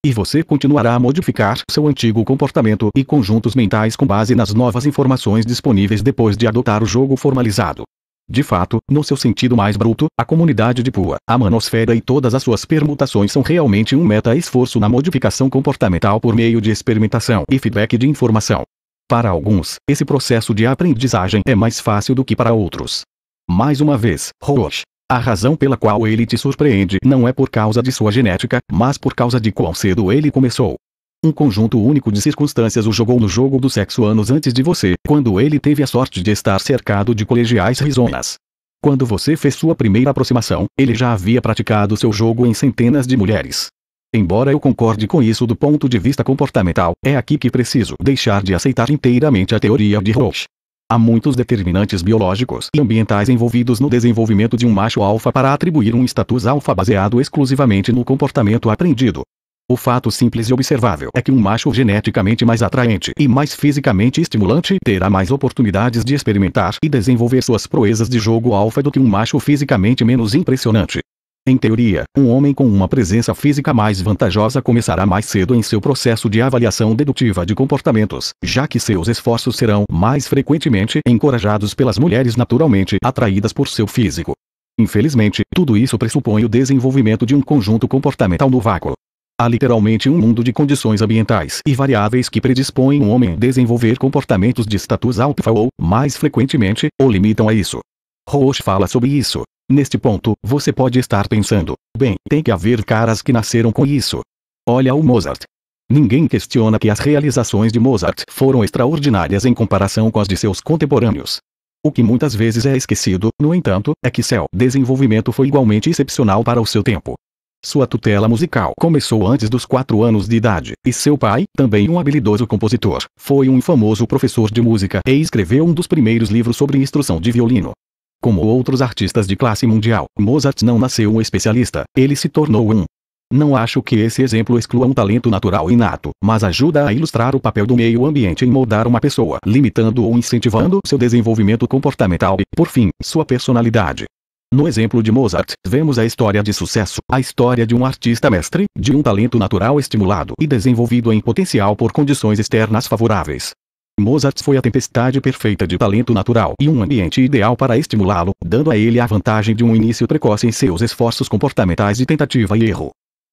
E você continuará a modificar seu antigo comportamento e conjuntos mentais com base nas novas informações disponíveis depois de adotar o jogo formalizado. De fato, no seu sentido mais bruto, a comunidade de Pua, a manosfera e todas as suas permutações são realmente um meta-esforço na modificação comportamental por meio de experimentação e feedback de informação. Para alguns, esse processo de aprendizagem é mais fácil do que para outros. Mais uma vez, Roche. A razão pela qual ele te surpreende não é por causa de sua genética, mas por causa de quão cedo ele começou. Um conjunto único de circunstâncias o jogou no jogo do sexo anos antes de você, quando ele teve a sorte de estar cercado de colegiais risonas. Quando você fez sua primeira aproximação, ele já havia praticado seu jogo em centenas de mulheres. Embora eu concorde com isso do ponto de vista comportamental, é aqui que preciso deixar de aceitar inteiramente a teoria de Roche. Há muitos determinantes biológicos e ambientais envolvidos no desenvolvimento de um macho alfa para atribuir um status alfa baseado exclusivamente no comportamento aprendido. O fato simples e observável é que um macho geneticamente mais atraente e mais fisicamente estimulante terá mais oportunidades de experimentar e desenvolver suas proezas de jogo alfa do que um macho fisicamente menos impressionante. Em teoria, um homem com uma presença física mais vantajosa começará mais cedo em seu processo de avaliação dedutiva de comportamentos, já que seus esforços serão mais frequentemente encorajados pelas mulheres naturalmente atraídas por seu físico. Infelizmente, tudo isso pressupõe o desenvolvimento de um conjunto comportamental no vácuo, Há literalmente um mundo de condições ambientais e variáveis que predispõem um homem a desenvolver comportamentos de status alfa ou, mais frequentemente, o limitam a isso. Roche fala sobre isso. Neste ponto, você pode estar pensando, bem, tem que haver caras que nasceram com isso. Olha o Mozart. Ninguém questiona que as realizações de Mozart foram extraordinárias em comparação com as de seus contemporâneos. O que muitas vezes é esquecido, no entanto, é que seu desenvolvimento foi igualmente excepcional para o seu tempo. Sua tutela musical começou antes dos 4 anos de idade, e seu pai, também um habilidoso compositor, foi um famoso professor de música e escreveu um dos primeiros livros sobre instrução de violino. Como outros artistas de classe mundial, Mozart não nasceu um especialista, ele se tornou um. Não acho que esse exemplo exclua um talento natural inato, mas ajuda a ilustrar o papel do meio ambiente em moldar uma pessoa, limitando ou incentivando seu desenvolvimento comportamental e, por fim, sua personalidade. No exemplo de Mozart, vemos a história de sucesso, a história de um artista mestre, de um talento natural estimulado e desenvolvido em potencial por condições externas favoráveis. Mozart foi a tempestade perfeita de talento natural e um ambiente ideal para estimulá-lo, dando a ele a vantagem de um início precoce em seus esforços comportamentais de tentativa e erro.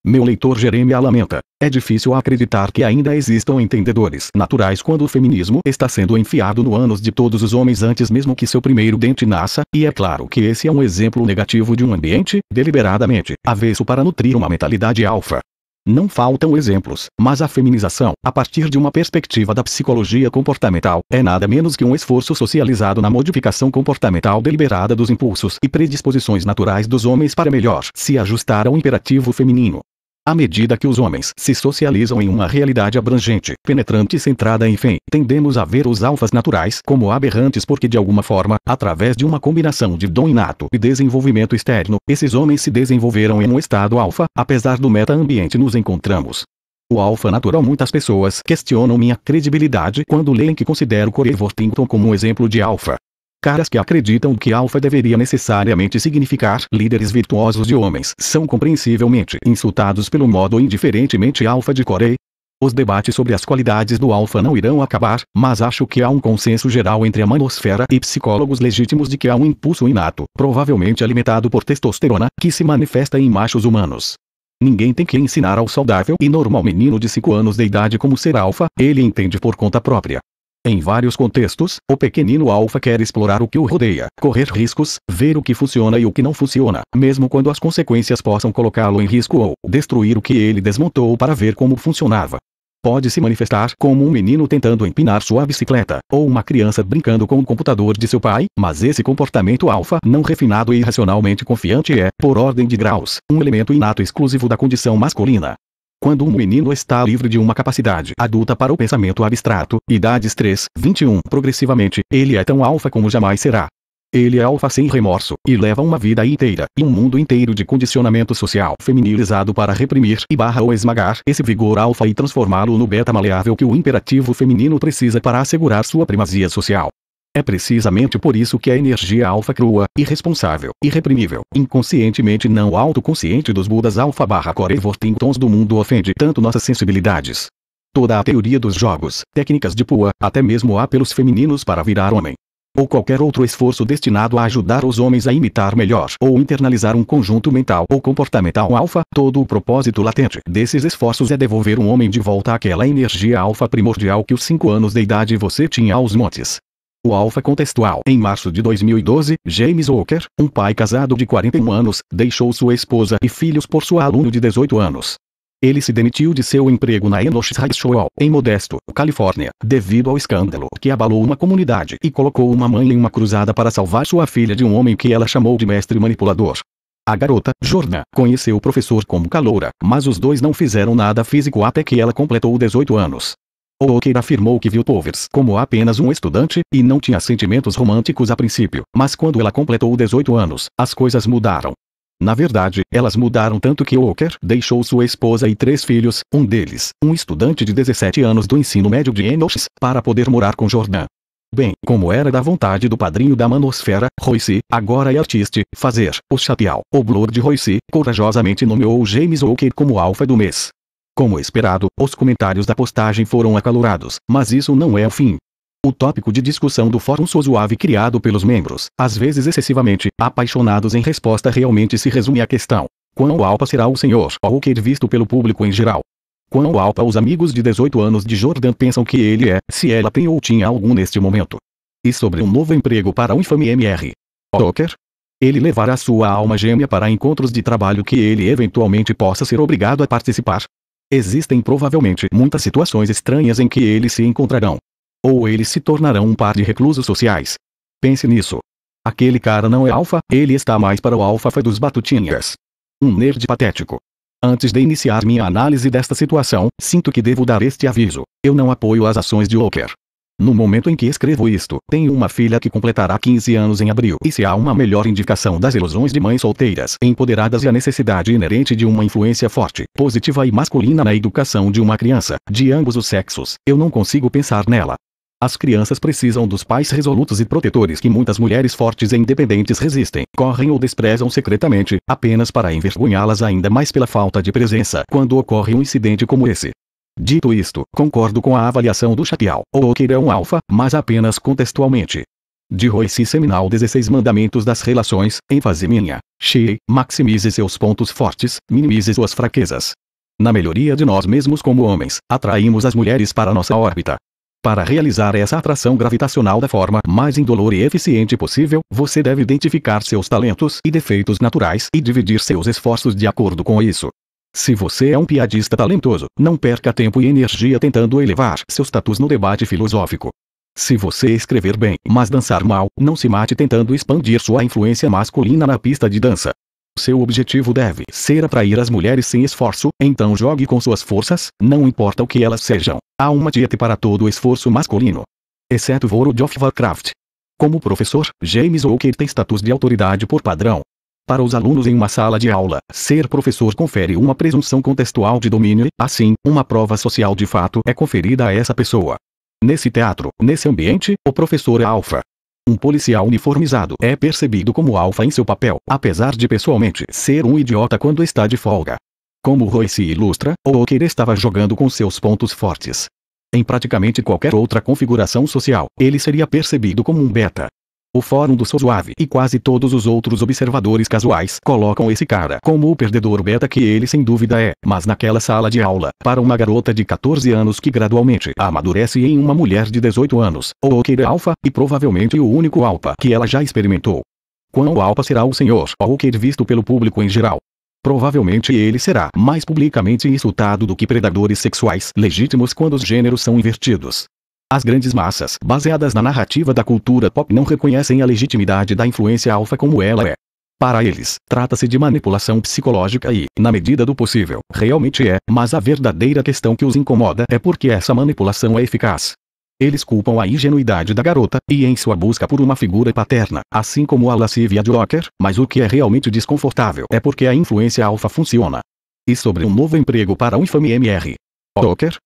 Meu leitor Jeremy lamenta. É difícil acreditar que ainda existam entendedores naturais quando o feminismo está sendo enfiado no ânus de todos os homens antes mesmo que seu primeiro dente nasça, e é claro que esse é um exemplo negativo de um ambiente, deliberadamente, avesso para nutrir uma mentalidade alfa. Não faltam exemplos, mas a feminização, a partir de uma perspectiva da psicologia comportamental, é nada menos que um esforço socializado na modificação comportamental deliberada dos impulsos e predisposições naturais dos homens para melhor se ajustar ao imperativo feminino. À medida que os homens se socializam em uma realidade abrangente, penetrante e centrada em fim, tendemos a ver os alfas naturais como aberrantes porque de alguma forma, através de uma combinação de dom inato e desenvolvimento externo, esses homens se desenvolveram em um estado alfa, apesar do meta-ambiente nos encontramos. O alfa natural Muitas pessoas questionam minha credibilidade quando leem que considero Corey Worthington como um exemplo de alfa. Caras que acreditam que alfa deveria necessariamente significar líderes virtuosos de homens são compreensivelmente insultados pelo modo indiferentemente alfa de Corey. Os debates sobre as qualidades do alfa não irão acabar, mas acho que há um consenso geral entre a manosfera e psicólogos legítimos de que há um impulso inato, provavelmente alimentado por testosterona, que se manifesta em machos humanos. Ninguém tem que ensinar ao saudável e normal menino de 5 anos de idade como ser alfa, ele entende por conta própria. Em vários contextos, o pequenino alfa quer explorar o que o rodeia, correr riscos, ver o que funciona e o que não funciona, mesmo quando as consequências possam colocá-lo em risco ou destruir o que ele desmontou para ver como funcionava. Pode se manifestar como um menino tentando empinar sua bicicleta, ou uma criança brincando com o computador de seu pai, mas esse comportamento alfa não refinado e irracionalmente confiante é, por ordem de graus, um elemento inato exclusivo da condição masculina. Quando um menino está livre de uma capacidade adulta para o pensamento abstrato, idades 3, 21, progressivamente, ele é tão alfa como jamais será. Ele é alfa sem remorso, e leva uma vida inteira, e um mundo inteiro de condicionamento social feminilizado para reprimir e barra ou esmagar esse vigor alfa e transformá-lo no beta maleável que o imperativo feminino precisa para assegurar sua primazia social. É precisamente por isso que a energia alfa crua, irresponsável, irreprimível, inconscientemente não autoconsciente dos Budas alfa barra tons do mundo ofende tanto nossas sensibilidades. Toda a teoria dos jogos, técnicas de pua, até mesmo apelos femininos para virar homem, ou qualquer outro esforço destinado a ajudar os homens a imitar melhor ou internalizar um conjunto mental ou comportamental alfa, todo o propósito latente desses esforços é devolver um homem de volta àquela energia alfa primordial que os 5 anos de idade você tinha aos montes. O Alfa Contextual. Em março de 2012, James Walker, um pai casado de 41 anos, deixou sua esposa e filhos por sua aluna de 18 anos. Ele se demitiu de seu emprego na Enosh High School, em Modesto, Califórnia, devido ao escândalo que abalou uma comunidade e colocou uma mãe em uma cruzada para salvar sua filha de um homem que ela chamou de mestre manipulador. A garota, Jorna, conheceu o professor como caloura, mas os dois não fizeram nada físico até que ela completou 18 anos. Oker afirmou que viu Powers como apenas um estudante, e não tinha sentimentos românticos a princípio, mas quando ela completou 18 anos, as coisas mudaram. Na verdade, elas mudaram tanto que Oker deixou sua esposa e três filhos, um deles, um estudante de 17 anos do ensino médio de Enosh, para poder morar com Jordan. Bem, como era da vontade do padrinho da manosfera, Royce, agora é artista, fazer, o chatial, o Blur de Royce, corajosamente nomeou James Oker como alfa do mês. Como esperado, os comentários da postagem foram acalorados, mas isso não é o fim. O tópico de discussão do Fórum Sosuave criado pelos membros, às vezes excessivamente, apaixonados em resposta realmente se resume à questão. Quão alpa será o senhor Walker é visto pelo público em geral? Quão alpa os amigos de 18 anos de Jordan pensam que ele é, se ela tem ou tinha algum neste momento? E sobre um novo emprego para o infame MR. Walker? Ele levará sua alma gêmea para encontros de trabalho que ele eventualmente possa ser obrigado a participar, Existem provavelmente muitas situações estranhas em que eles se encontrarão. Ou eles se tornarão um par de reclusos sociais. Pense nisso. Aquele cara não é alfa, ele está mais para o alfa dos batutinhas. Um nerd patético. Antes de iniciar minha análise desta situação, sinto que devo dar este aviso. Eu não apoio as ações de Walker. No momento em que escrevo isto, tenho uma filha que completará 15 anos em abril. E se há uma melhor indicação das ilusões de mães solteiras, empoderadas e a necessidade inerente de uma influência forte, positiva e masculina na educação de uma criança, de ambos os sexos, eu não consigo pensar nela. As crianças precisam dos pais resolutos e protetores que muitas mulheres fortes e independentes resistem, correm ou desprezam secretamente, apenas para envergonhá-las ainda mais pela falta de presença quando ocorre um incidente como esse. Dito isto, concordo com a avaliação do Chateau, ou que é um alfa, mas apenas contextualmente. De Royce Seminal 16 Mandamentos das Relações, ênfase minha. Xie, maximize seus pontos fortes, minimize suas fraquezas. Na melhoria de nós mesmos como homens, atraímos as mulheres para nossa órbita. Para realizar essa atração gravitacional da forma mais indolor e eficiente possível, você deve identificar seus talentos e defeitos naturais e dividir seus esforços de acordo com isso. Se você é um piadista talentoso, não perca tempo e energia tentando elevar seu status no debate filosófico. Se você escrever bem, mas dançar mal, não se mate tentando expandir sua influência masculina na pista de dança. Seu objetivo deve ser atrair as mulheres sem esforço, então jogue com suas forças, não importa o que elas sejam. Há uma dieta para todo esforço masculino. Exceto World of Warcraft. Como professor, James Walker tem status de autoridade por padrão. Para os alunos em uma sala de aula, ser professor confere uma presunção contextual de domínio e, assim, uma prova social de fato é conferida a essa pessoa. Nesse teatro, nesse ambiente, o professor é alfa. Um policial uniformizado é percebido como alfa em seu papel, apesar de pessoalmente ser um idiota quando está de folga. Como Roy se ilustra, o Walker estava jogando com seus pontos fortes. Em praticamente qualquer outra configuração social, ele seria percebido como um beta. O Fórum do suave e quase todos os outros observadores casuais colocam esse cara como o perdedor beta que ele sem dúvida é, mas naquela sala de aula, para uma garota de 14 anos que gradualmente amadurece em uma mulher de 18 anos, ou é Alpha, e provavelmente o único Alpha que ela já experimentou. Quão Alpha será o senhor Walker visto pelo público em geral? Provavelmente ele será mais publicamente insultado do que predadores sexuais legítimos quando os gêneros são invertidos. As grandes massas, baseadas na narrativa da cultura pop não reconhecem a legitimidade da influência alfa como ela é. Para eles, trata-se de manipulação psicológica e, na medida do possível, realmente é, mas a verdadeira questão que os incomoda é porque essa manipulação é eficaz. Eles culpam a ingenuidade da garota, e em sua busca por uma figura paterna, assim como a lascivia de Rocker, mas o que é realmente desconfortável é porque a influência alfa funciona. E sobre um novo emprego para o infame MR. Rocker,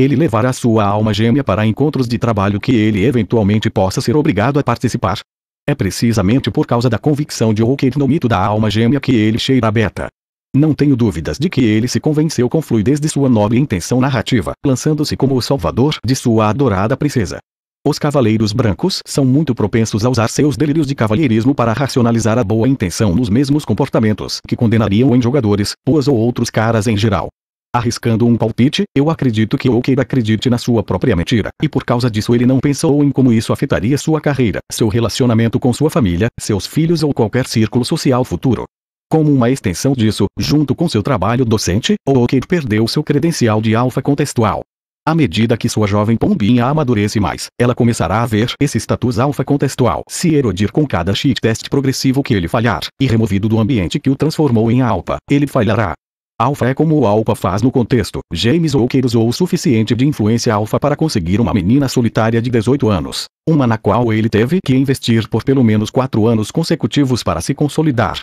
ele levará sua alma gêmea para encontros de trabalho que ele eventualmente possa ser obrigado a participar. É precisamente por causa da convicção de Rocket no mito da alma gêmea que ele cheira a beta. Não tenho dúvidas de que ele se convenceu com fluidez de sua nobre intenção narrativa, lançando-se como o salvador de sua adorada princesa. Os cavaleiros brancos são muito propensos a usar seus delírios de cavalheirismo para racionalizar a boa intenção nos mesmos comportamentos que condenariam em jogadores, boas ou outros caras em geral. Arriscando um palpite, eu acredito que Oukeira acredite na sua própria mentira, e por causa disso ele não pensou em como isso afetaria sua carreira, seu relacionamento com sua família, seus filhos ou qualquer círculo social futuro. Como uma extensão disso, junto com seu trabalho docente, Oukeira perdeu seu credencial de alfa contextual. À medida que sua jovem pombinha amadurece mais, ela começará a ver esse status alfa contextual se erodir com cada cheat test progressivo que ele falhar, e removido do ambiente que o transformou em alfa, ele falhará. Alfa é como o Alfa faz no contexto. James Walker usou o suficiente de influência alfa para conseguir uma menina solitária de 18 anos. Uma na qual ele teve que investir por pelo menos 4 anos consecutivos para se consolidar.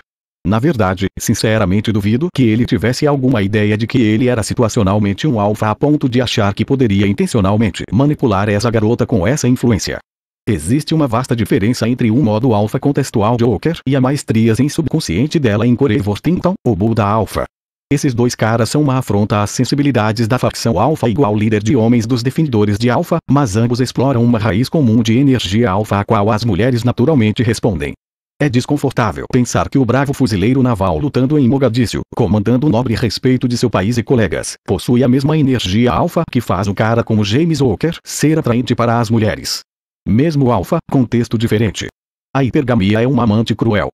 Na verdade, sinceramente duvido que ele tivesse alguma ideia de que ele era situacionalmente um alfa a ponto de achar que poderia intencionalmente manipular essa garota com essa influência. Existe uma vasta diferença entre um modo alfa contextual de Joker e a maestrias em subconsciente dela em Corey Worthington, o Buda Alfa. Esses dois caras são uma afronta às sensibilidades da facção alfa igual líder de homens dos defensores de alfa, mas ambos exploram uma raiz comum de energia alfa a qual as mulheres naturalmente respondem. É desconfortável pensar que o bravo fuzileiro naval lutando em Mogadíscio, comandando o nobre respeito de seu país e colegas, possui a mesma energia alfa que faz um cara como James Walker ser atraente para as mulheres. Mesmo alfa, contexto diferente. A hipergamia é um amante cruel,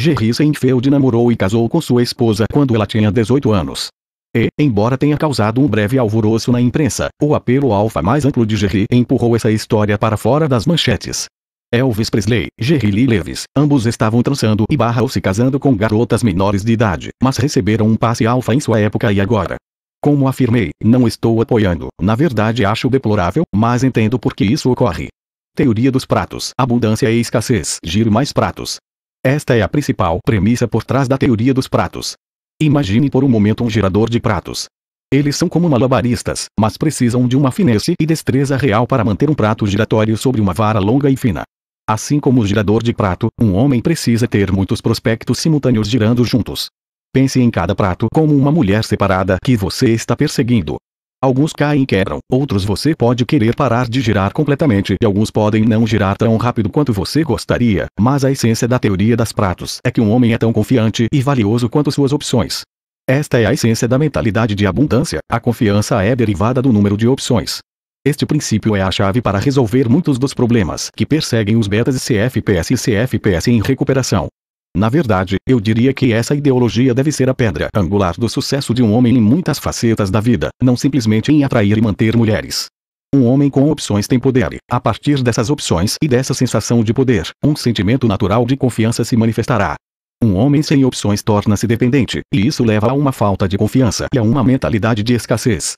Jerry Seinfeld namorou e casou com sua esposa quando ela tinha 18 anos. E, embora tenha causado um breve alvoroço na imprensa, o apelo alfa mais amplo de Jerry empurrou essa história para fora das manchetes. Elvis Presley, Jerry Lee Lewis, ambos estavam transando e barra ou se casando com garotas menores de idade, mas receberam um passe alfa em sua época e agora. Como afirmei, não estou apoiando, na verdade acho deplorável, mas entendo por que isso ocorre. Teoria dos pratos, abundância e escassez, giro mais pratos, esta é a principal premissa por trás da teoria dos pratos. Imagine por um momento um girador de pratos. Eles são como malabaristas, mas precisam de uma finesse e destreza real para manter um prato giratório sobre uma vara longa e fina. Assim como o girador de prato, um homem precisa ter muitos prospectos simultâneos girando juntos. Pense em cada prato como uma mulher separada que você está perseguindo, Alguns caem e quebram, outros você pode querer parar de girar completamente e alguns podem não girar tão rápido quanto você gostaria, mas a essência da teoria das pratos é que um homem é tão confiante e valioso quanto suas opções. Esta é a essência da mentalidade de abundância, a confiança é derivada do número de opções. Este princípio é a chave para resolver muitos dos problemas que perseguem os betas e CFPS e CFPS em recuperação. Na verdade, eu diria que essa ideologia deve ser a pedra angular do sucesso de um homem em muitas facetas da vida, não simplesmente em atrair e manter mulheres. Um homem com opções tem poder, e, a partir dessas opções e dessa sensação de poder, um sentimento natural de confiança se manifestará. Um homem sem opções torna-se dependente, e isso leva a uma falta de confiança e a uma mentalidade de escassez.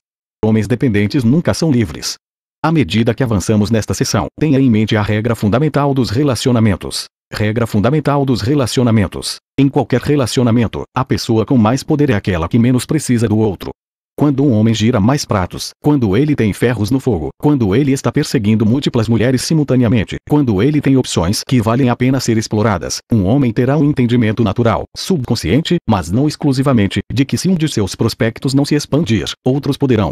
Homens dependentes nunca são livres. À medida que avançamos nesta sessão, tenha em mente a regra fundamental dos relacionamentos. Regra fundamental dos relacionamentos. Em qualquer relacionamento, a pessoa com mais poder é aquela que menos precisa do outro. Quando um homem gira mais pratos, quando ele tem ferros no fogo, quando ele está perseguindo múltiplas mulheres simultaneamente, quando ele tem opções que valem a pena ser exploradas, um homem terá um entendimento natural, subconsciente, mas não exclusivamente, de que se um de seus prospectos não se expandir, outros poderão.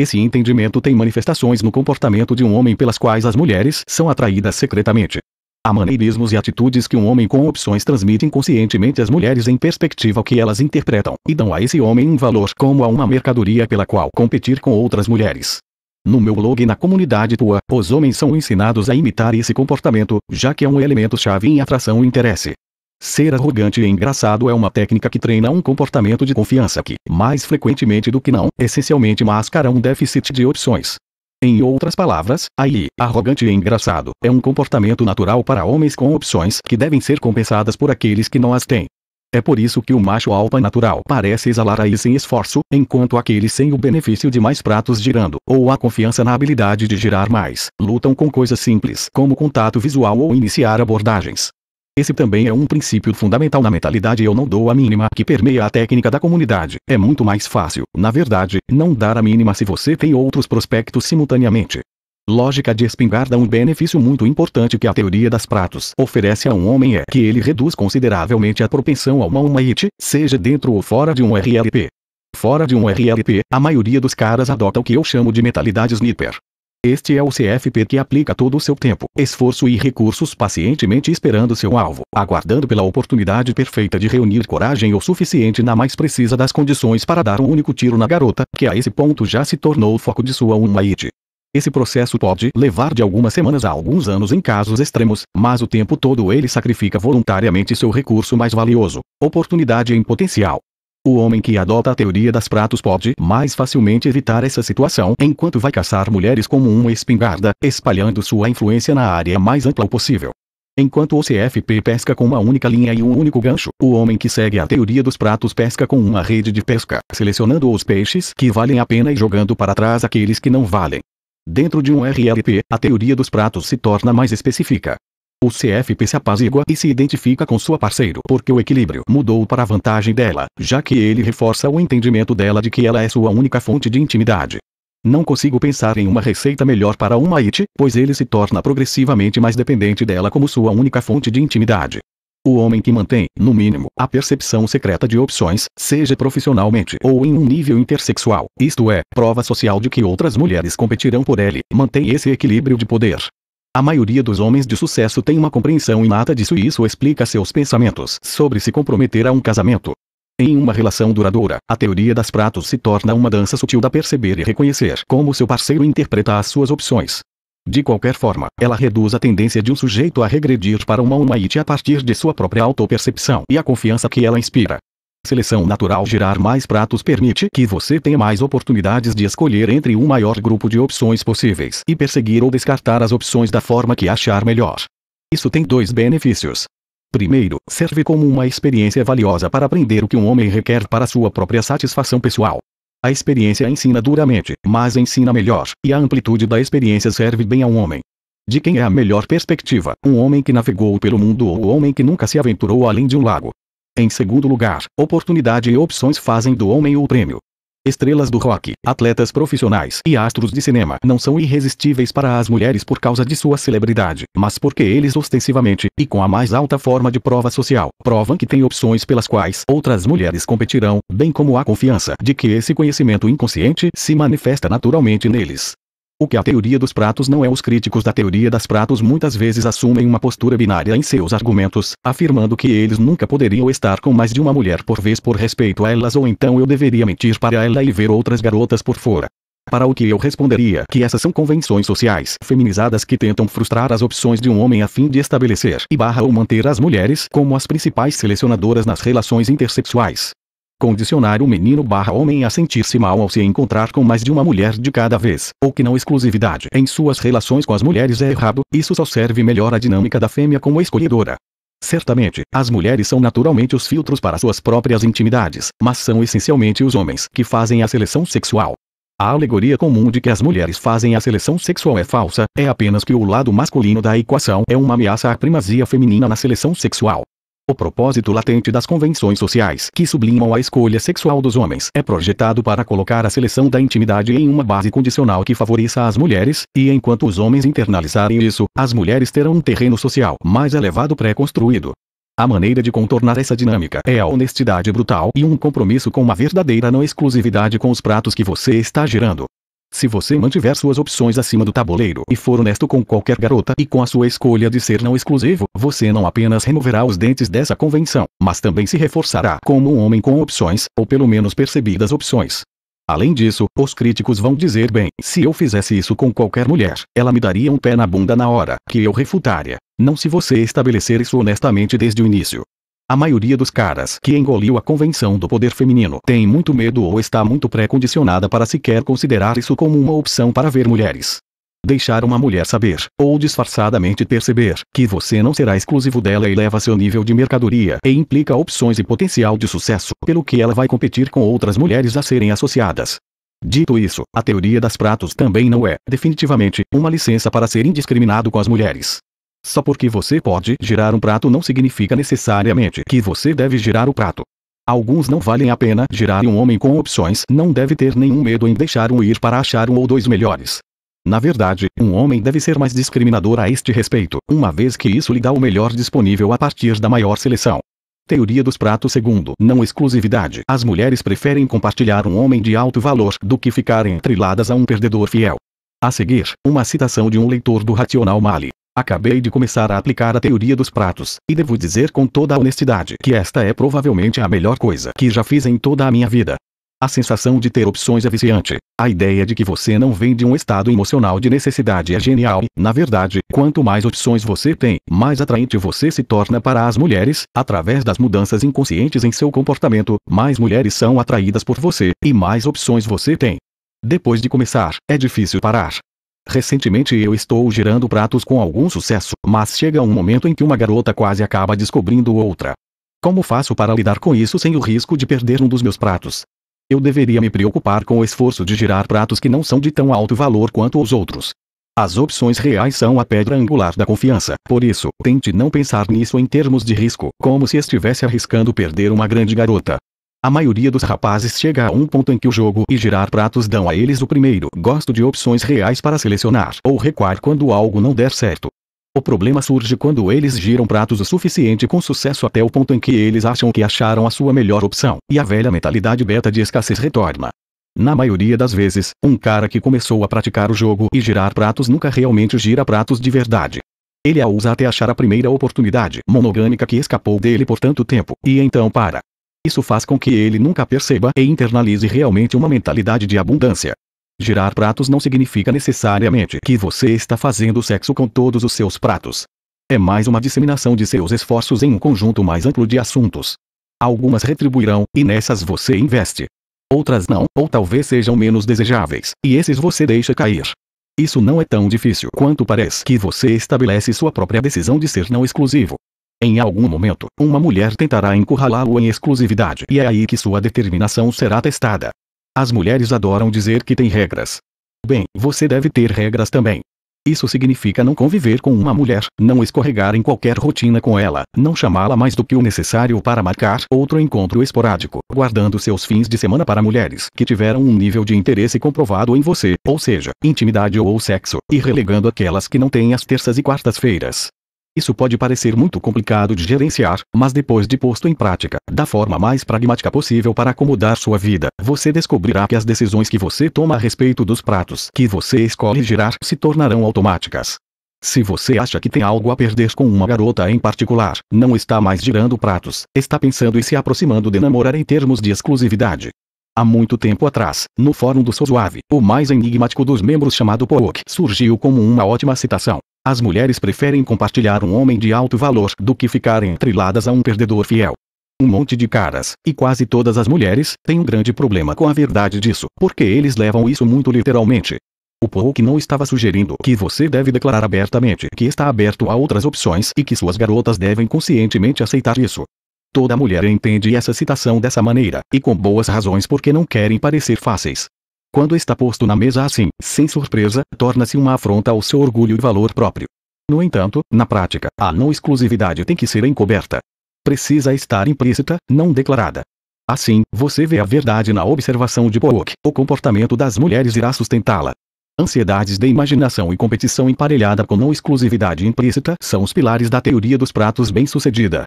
Esse entendimento tem manifestações no comportamento de um homem pelas quais as mulheres são atraídas secretamente. Há maneirismos e atitudes que um homem com opções transmite inconscientemente às mulheres em perspectiva que elas interpretam, e dão a esse homem um valor como a uma mercadoria pela qual competir com outras mulheres. No meu blog e na comunidade tua, os homens são ensinados a imitar esse comportamento, já que é um elemento chave em atração e interesse. Ser arrogante e engraçado é uma técnica que treina um comportamento de confiança que, mais frequentemente do que não, essencialmente mascara um déficit de opções. Em outras palavras, aí, arrogante e engraçado é um comportamento natural para homens com opções que devem ser compensadas por aqueles que não as têm. É por isso que o macho alpa natural parece exalar aí sem esforço, enquanto aqueles sem o benefício de mais pratos girando, ou a confiança na habilidade de girar mais, lutam com coisas simples como contato visual ou iniciar abordagens. Esse também é um princípio fundamental na mentalidade eu não dou a mínima que permeia a técnica da comunidade. É muito mais fácil, na verdade, não dar a mínima se você tem outros prospectos simultaneamente. Lógica de espingarda Um benefício muito importante que a teoria das pratos oferece a um homem é que ele reduz consideravelmente a propensão ao mal it, seja dentro ou fora de um RLP. Fora de um RLP, a maioria dos caras adota o que eu chamo de mentalidade sniper. Este é o CFP que aplica todo o seu tempo, esforço e recursos pacientemente esperando seu alvo, aguardando pela oportunidade perfeita de reunir coragem o suficiente na mais precisa das condições para dar um único tiro na garota, que a esse ponto já se tornou o foco de sua uma Esse processo pode levar de algumas semanas a alguns anos em casos extremos, mas o tempo todo ele sacrifica voluntariamente seu recurso mais valioso, oportunidade em potencial, o homem que adota a teoria das pratos pode mais facilmente evitar essa situação enquanto vai caçar mulheres como uma espingarda, espalhando sua influência na área mais ampla possível. Enquanto o CFP pesca com uma única linha e um único gancho, o homem que segue a teoria dos pratos pesca com uma rede de pesca, selecionando os peixes que valem a pena e jogando para trás aqueles que não valem. Dentro de um RLP, a teoria dos pratos se torna mais específica. O CFP se apazigua e se identifica com sua parceiro porque o equilíbrio mudou para a vantagem dela, já que ele reforça o entendimento dela de que ela é sua única fonte de intimidade. Não consigo pensar em uma receita melhor para uma It, pois ele se torna progressivamente mais dependente dela como sua única fonte de intimidade. O homem que mantém, no mínimo, a percepção secreta de opções, seja profissionalmente ou em um nível intersexual, isto é, prova social de que outras mulheres competirão por ele, mantém esse equilíbrio de poder. A maioria dos homens de sucesso tem uma compreensão inata disso e isso explica seus pensamentos sobre se comprometer a um casamento. Em uma relação duradoura, a teoria das pratos se torna uma dança sutil da perceber e reconhecer como seu parceiro interpreta as suas opções. De qualquer forma, ela reduz a tendência de um sujeito a regredir para uma humaite a partir de sua própria autopercepção e a confiança que ela inspira. Seleção natural gerar mais pratos permite que você tenha mais oportunidades de escolher entre um maior grupo de opções possíveis e perseguir ou descartar as opções da forma que achar melhor. Isso tem dois benefícios. Primeiro, serve como uma experiência valiosa para aprender o que um homem requer para sua própria satisfação pessoal. A experiência ensina duramente, mas ensina melhor, e a amplitude da experiência serve bem ao homem. De quem é a melhor perspectiva? Um homem que navegou pelo mundo ou um homem que nunca se aventurou além de um lago? Em segundo lugar, oportunidade e opções fazem do homem o prêmio. Estrelas do rock, atletas profissionais e astros de cinema não são irresistíveis para as mulheres por causa de sua celebridade, mas porque eles ostensivamente, e com a mais alta forma de prova social, provam que têm opções pelas quais outras mulheres competirão, bem como a confiança de que esse conhecimento inconsciente se manifesta naturalmente neles. O que a teoria dos pratos não é os críticos da teoria das pratos muitas vezes assumem uma postura binária em seus argumentos, afirmando que eles nunca poderiam estar com mais de uma mulher por vez por respeito a elas ou então eu deveria mentir para ela e ver outras garotas por fora. Para o que eu responderia que essas são convenções sociais feminizadas que tentam frustrar as opções de um homem a fim de estabelecer e barra ou manter as mulheres como as principais selecionadoras nas relações intersexuais condicionar o menino barra homem a sentir-se mal ao se encontrar com mais de uma mulher de cada vez, ou que não exclusividade em suas relações com as mulheres é errado, isso só serve melhor a dinâmica da fêmea como escolhedora. Certamente, as mulheres são naturalmente os filtros para suas próprias intimidades, mas são essencialmente os homens que fazem a seleção sexual. A alegoria comum de que as mulheres fazem a seleção sexual é falsa, é apenas que o lado masculino da equação é uma ameaça à primazia feminina na seleção sexual. O propósito latente das convenções sociais que sublimam a escolha sexual dos homens é projetado para colocar a seleção da intimidade em uma base condicional que favoreça as mulheres, e enquanto os homens internalizarem isso, as mulheres terão um terreno social mais elevado pré-construído. A maneira de contornar essa dinâmica é a honestidade brutal e um compromisso com uma verdadeira não exclusividade com os pratos que você está girando. Se você mantiver suas opções acima do tabuleiro e for honesto com qualquer garota e com a sua escolha de ser não exclusivo, você não apenas removerá os dentes dessa convenção, mas também se reforçará como um homem com opções, ou pelo menos percebidas opções. Além disso, os críticos vão dizer bem, se eu fizesse isso com qualquer mulher, ela me daria um pé na bunda na hora que eu refutaria. Não se você estabelecer isso honestamente desde o início. A maioria dos caras que engoliu a convenção do poder feminino tem muito medo ou está muito pré-condicionada para sequer considerar isso como uma opção para ver mulheres. Deixar uma mulher saber, ou disfarçadamente perceber, que você não será exclusivo dela eleva seu nível de mercadoria e implica opções e potencial de sucesso, pelo que ela vai competir com outras mulheres a serem associadas. Dito isso, a teoria das pratos também não é, definitivamente, uma licença para ser indiscriminado com as mulheres. Só porque você pode girar um prato não significa necessariamente que você deve girar o prato. Alguns não valem a pena girar e um homem com opções não deve ter nenhum medo em deixar um ir para achar um ou dois melhores. Na verdade, um homem deve ser mais discriminador a este respeito, uma vez que isso lhe dá o melhor disponível a partir da maior seleção. Teoria dos pratos segundo, não exclusividade. As mulheres preferem compartilhar um homem de alto valor do que ficarem atriladas a um perdedor fiel. A seguir, uma citação de um leitor do Rational Mali. Acabei de começar a aplicar a teoria dos pratos, e devo dizer com toda a honestidade que esta é provavelmente a melhor coisa que já fiz em toda a minha vida. A sensação de ter opções é viciante. A ideia de que você não vem de um estado emocional de necessidade é genial. E, na verdade, quanto mais opções você tem, mais atraente você se torna para as mulheres. Através das mudanças inconscientes em seu comportamento, mais mulheres são atraídas por você e mais opções você tem. Depois de começar, é difícil parar. Recentemente eu estou girando pratos com algum sucesso, mas chega um momento em que uma garota quase acaba descobrindo outra. Como faço para lidar com isso sem o risco de perder um dos meus pratos? Eu deveria me preocupar com o esforço de girar pratos que não são de tão alto valor quanto os outros. As opções reais são a pedra angular da confiança, por isso, tente não pensar nisso em termos de risco, como se estivesse arriscando perder uma grande garota. A maioria dos rapazes chega a um ponto em que o jogo e girar pratos dão a eles o primeiro gosto de opções reais para selecionar ou recuar quando algo não der certo. O problema surge quando eles giram pratos o suficiente com sucesso até o ponto em que eles acham que acharam a sua melhor opção, e a velha mentalidade beta de escassez retorna. Na maioria das vezes, um cara que começou a praticar o jogo e girar pratos nunca realmente gira pratos de verdade. Ele a usa até achar a primeira oportunidade monogâmica que escapou dele por tanto tempo, e então para. Isso faz com que ele nunca perceba e internalize realmente uma mentalidade de abundância. Girar pratos não significa necessariamente que você está fazendo sexo com todos os seus pratos. É mais uma disseminação de seus esforços em um conjunto mais amplo de assuntos. Algumas retribuirão, e nessas você investe. Outras não, ou talvez sejam menos desejáveis, e esses você deixa cair. Isso não é tão difícil quanto parece que você estabelece sua própria decisão de ser não exclusivo. Em algum momento, uma mulher tentará encurralá-lo em exclusividade e é aí que sua determinação será testada. As mulheres adoram dizer que têm regras. Bem, você deve ter regras também. Isso significa não conviver com uma mulher, não escorregar em qualquer rotina com ela, não chamá-la mais do que o necessário para marcar outro encontro esporádico, guardando seus fins de semana para mulheres que tiveram um nível de interesse comprovado em você, ou seja, intimidade ou sexo, e relegando aquelas que não têm as terças e quartas-feiras. Isso pode parecer muito complicado de gerenciar, mas depois de posto em prática, da forma mais pragmática possível para acomodar sua vida, você descobrirá que as decisões que você toma a respeito dos pratos que você escolhe girar se tornarão automáticas. Se você acha que tem algo a perder com uma garota em particular, não está mais girando pratos, está pensando e se aproximando de namorar em termos de exclusividade. Há muito tempo atrás, no fórum do Sosuave, o mais enigmático dos membros chamado Pook surgiu como uma ótima citação. As mulheres preferem compartilhar um homem de alto valor do que ficarem atriladas a um perdedor fiel. Um monte de caras, e quase todas as mulheres, têm um grande problema com a verdade disso, porque eles levam isso muito literalmente. O que não estava sugerindo que você deve declarar abertamente que está aberto a outras opções e que suas garotas devem conscientemente aceitar isso. Toda mulher entende essa citação dessa maneira, e com boas razões porque não querem parecer fáceis. Quando está posto na mesa assim, sem surpresa, torna-se uma afronta ao seu orgulho e valor próprio. No entanto, na prática, a não exclusividade tem que ser encoberta. Precisa estar implícita, não declarada. Assim, você vê a verdade na observação de Pook, o comportamento das mulheres irá sustentá-la. Ansiedades de imaginação e competição emparelhada com não exclusividade implícita são os pilares da teoria dos pratos bem-sucedida.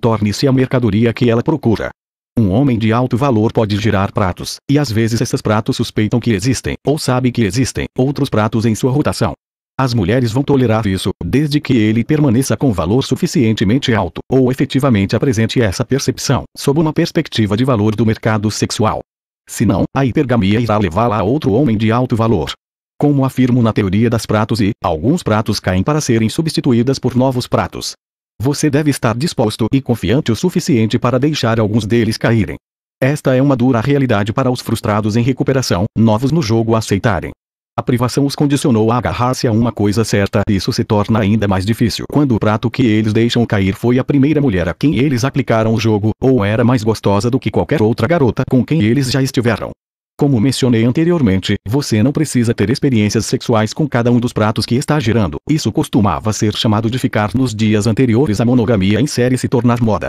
Torne-se a mercadoria que ela procura. Um homem de alto valor pode girar pratos, e às vezes esses pratos suspeitam que existem, ou sabem que existem, outros pratos em sua rotação. As mulheres vão tolerar isso, desde que ele permaneça com valor suficientemente alto, ou efetivamente apresente essa percepção, sob uma perspectiva de valor do mercado sexual. Se não, a hipergamia irá levá-la a outro homem de alto valor. Como afirmo na teoria das pratos e, alguns pratos caem para serem substituídas por novos pratos, você deve estar disposto e confiante o suficiente para deixar alguns deles caírem. Esta é uma dura realidade para os frustrados em recuperação, novos no jogo aceitarem. A privação os condicionou a agarrar-se a uma coisa certa, e isso se torna ainda mais difícil quando o prato que eles deixam cair foi a primeira mulher a quem eles aplicaram o jogo, ou era mais gostosa do que qualquer outra garota com quem eles já estiveram. Como mencionei anteriormente, você não precisa ter experiências sexuais com cada um dos pratos que está girando. Isso costumava ser chamado de ficar nos dias anteriores à monogamia em série se tornar moda.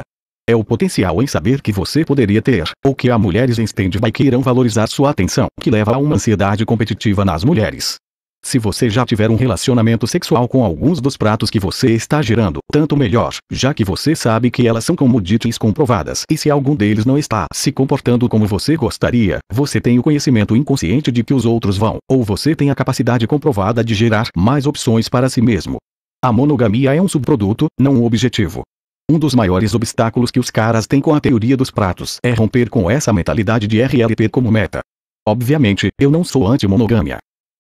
É o potencial em saber que você poderia ter, ou que há mulheres em stand-by que irão valorizar sua atenção, que leva a uma ansiedade competitiva nas mulheres. Se você já tiver um relacionamento sexual com alguns dos pratos que você está gerando, tanto melhor, já que você sabe que elas são comodities comprovadas. E se algum deles não está se comportando como você gostaria, você tem o conhecimento inconsciente de que os outros vão, ou você tem a capacidade comprovada de gerar mais opções para si mesmo. A monogamia é um subproduto, não um objetivo. Um dos maiores obstáculos que os caras têm com a teoria dos pratos é romper com essa mentalidade de RLP como meta. Obviamente, eu não sou anti-monogâmia.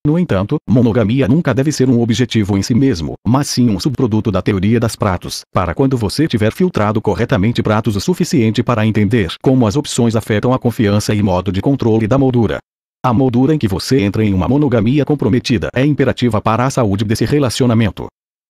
No entanto, monogamia nunca deve ser um objetivo em si mesmo, mas sim um subproduto da teoria das pratos, para quando você tiver filtrado corretamente pratos o suficiente para entender como as opções afetam a confiança e modo de controle da moldura. A moldura em que você entra em uma monogamia comprometida é imperativa para a saúde desse relacionamento.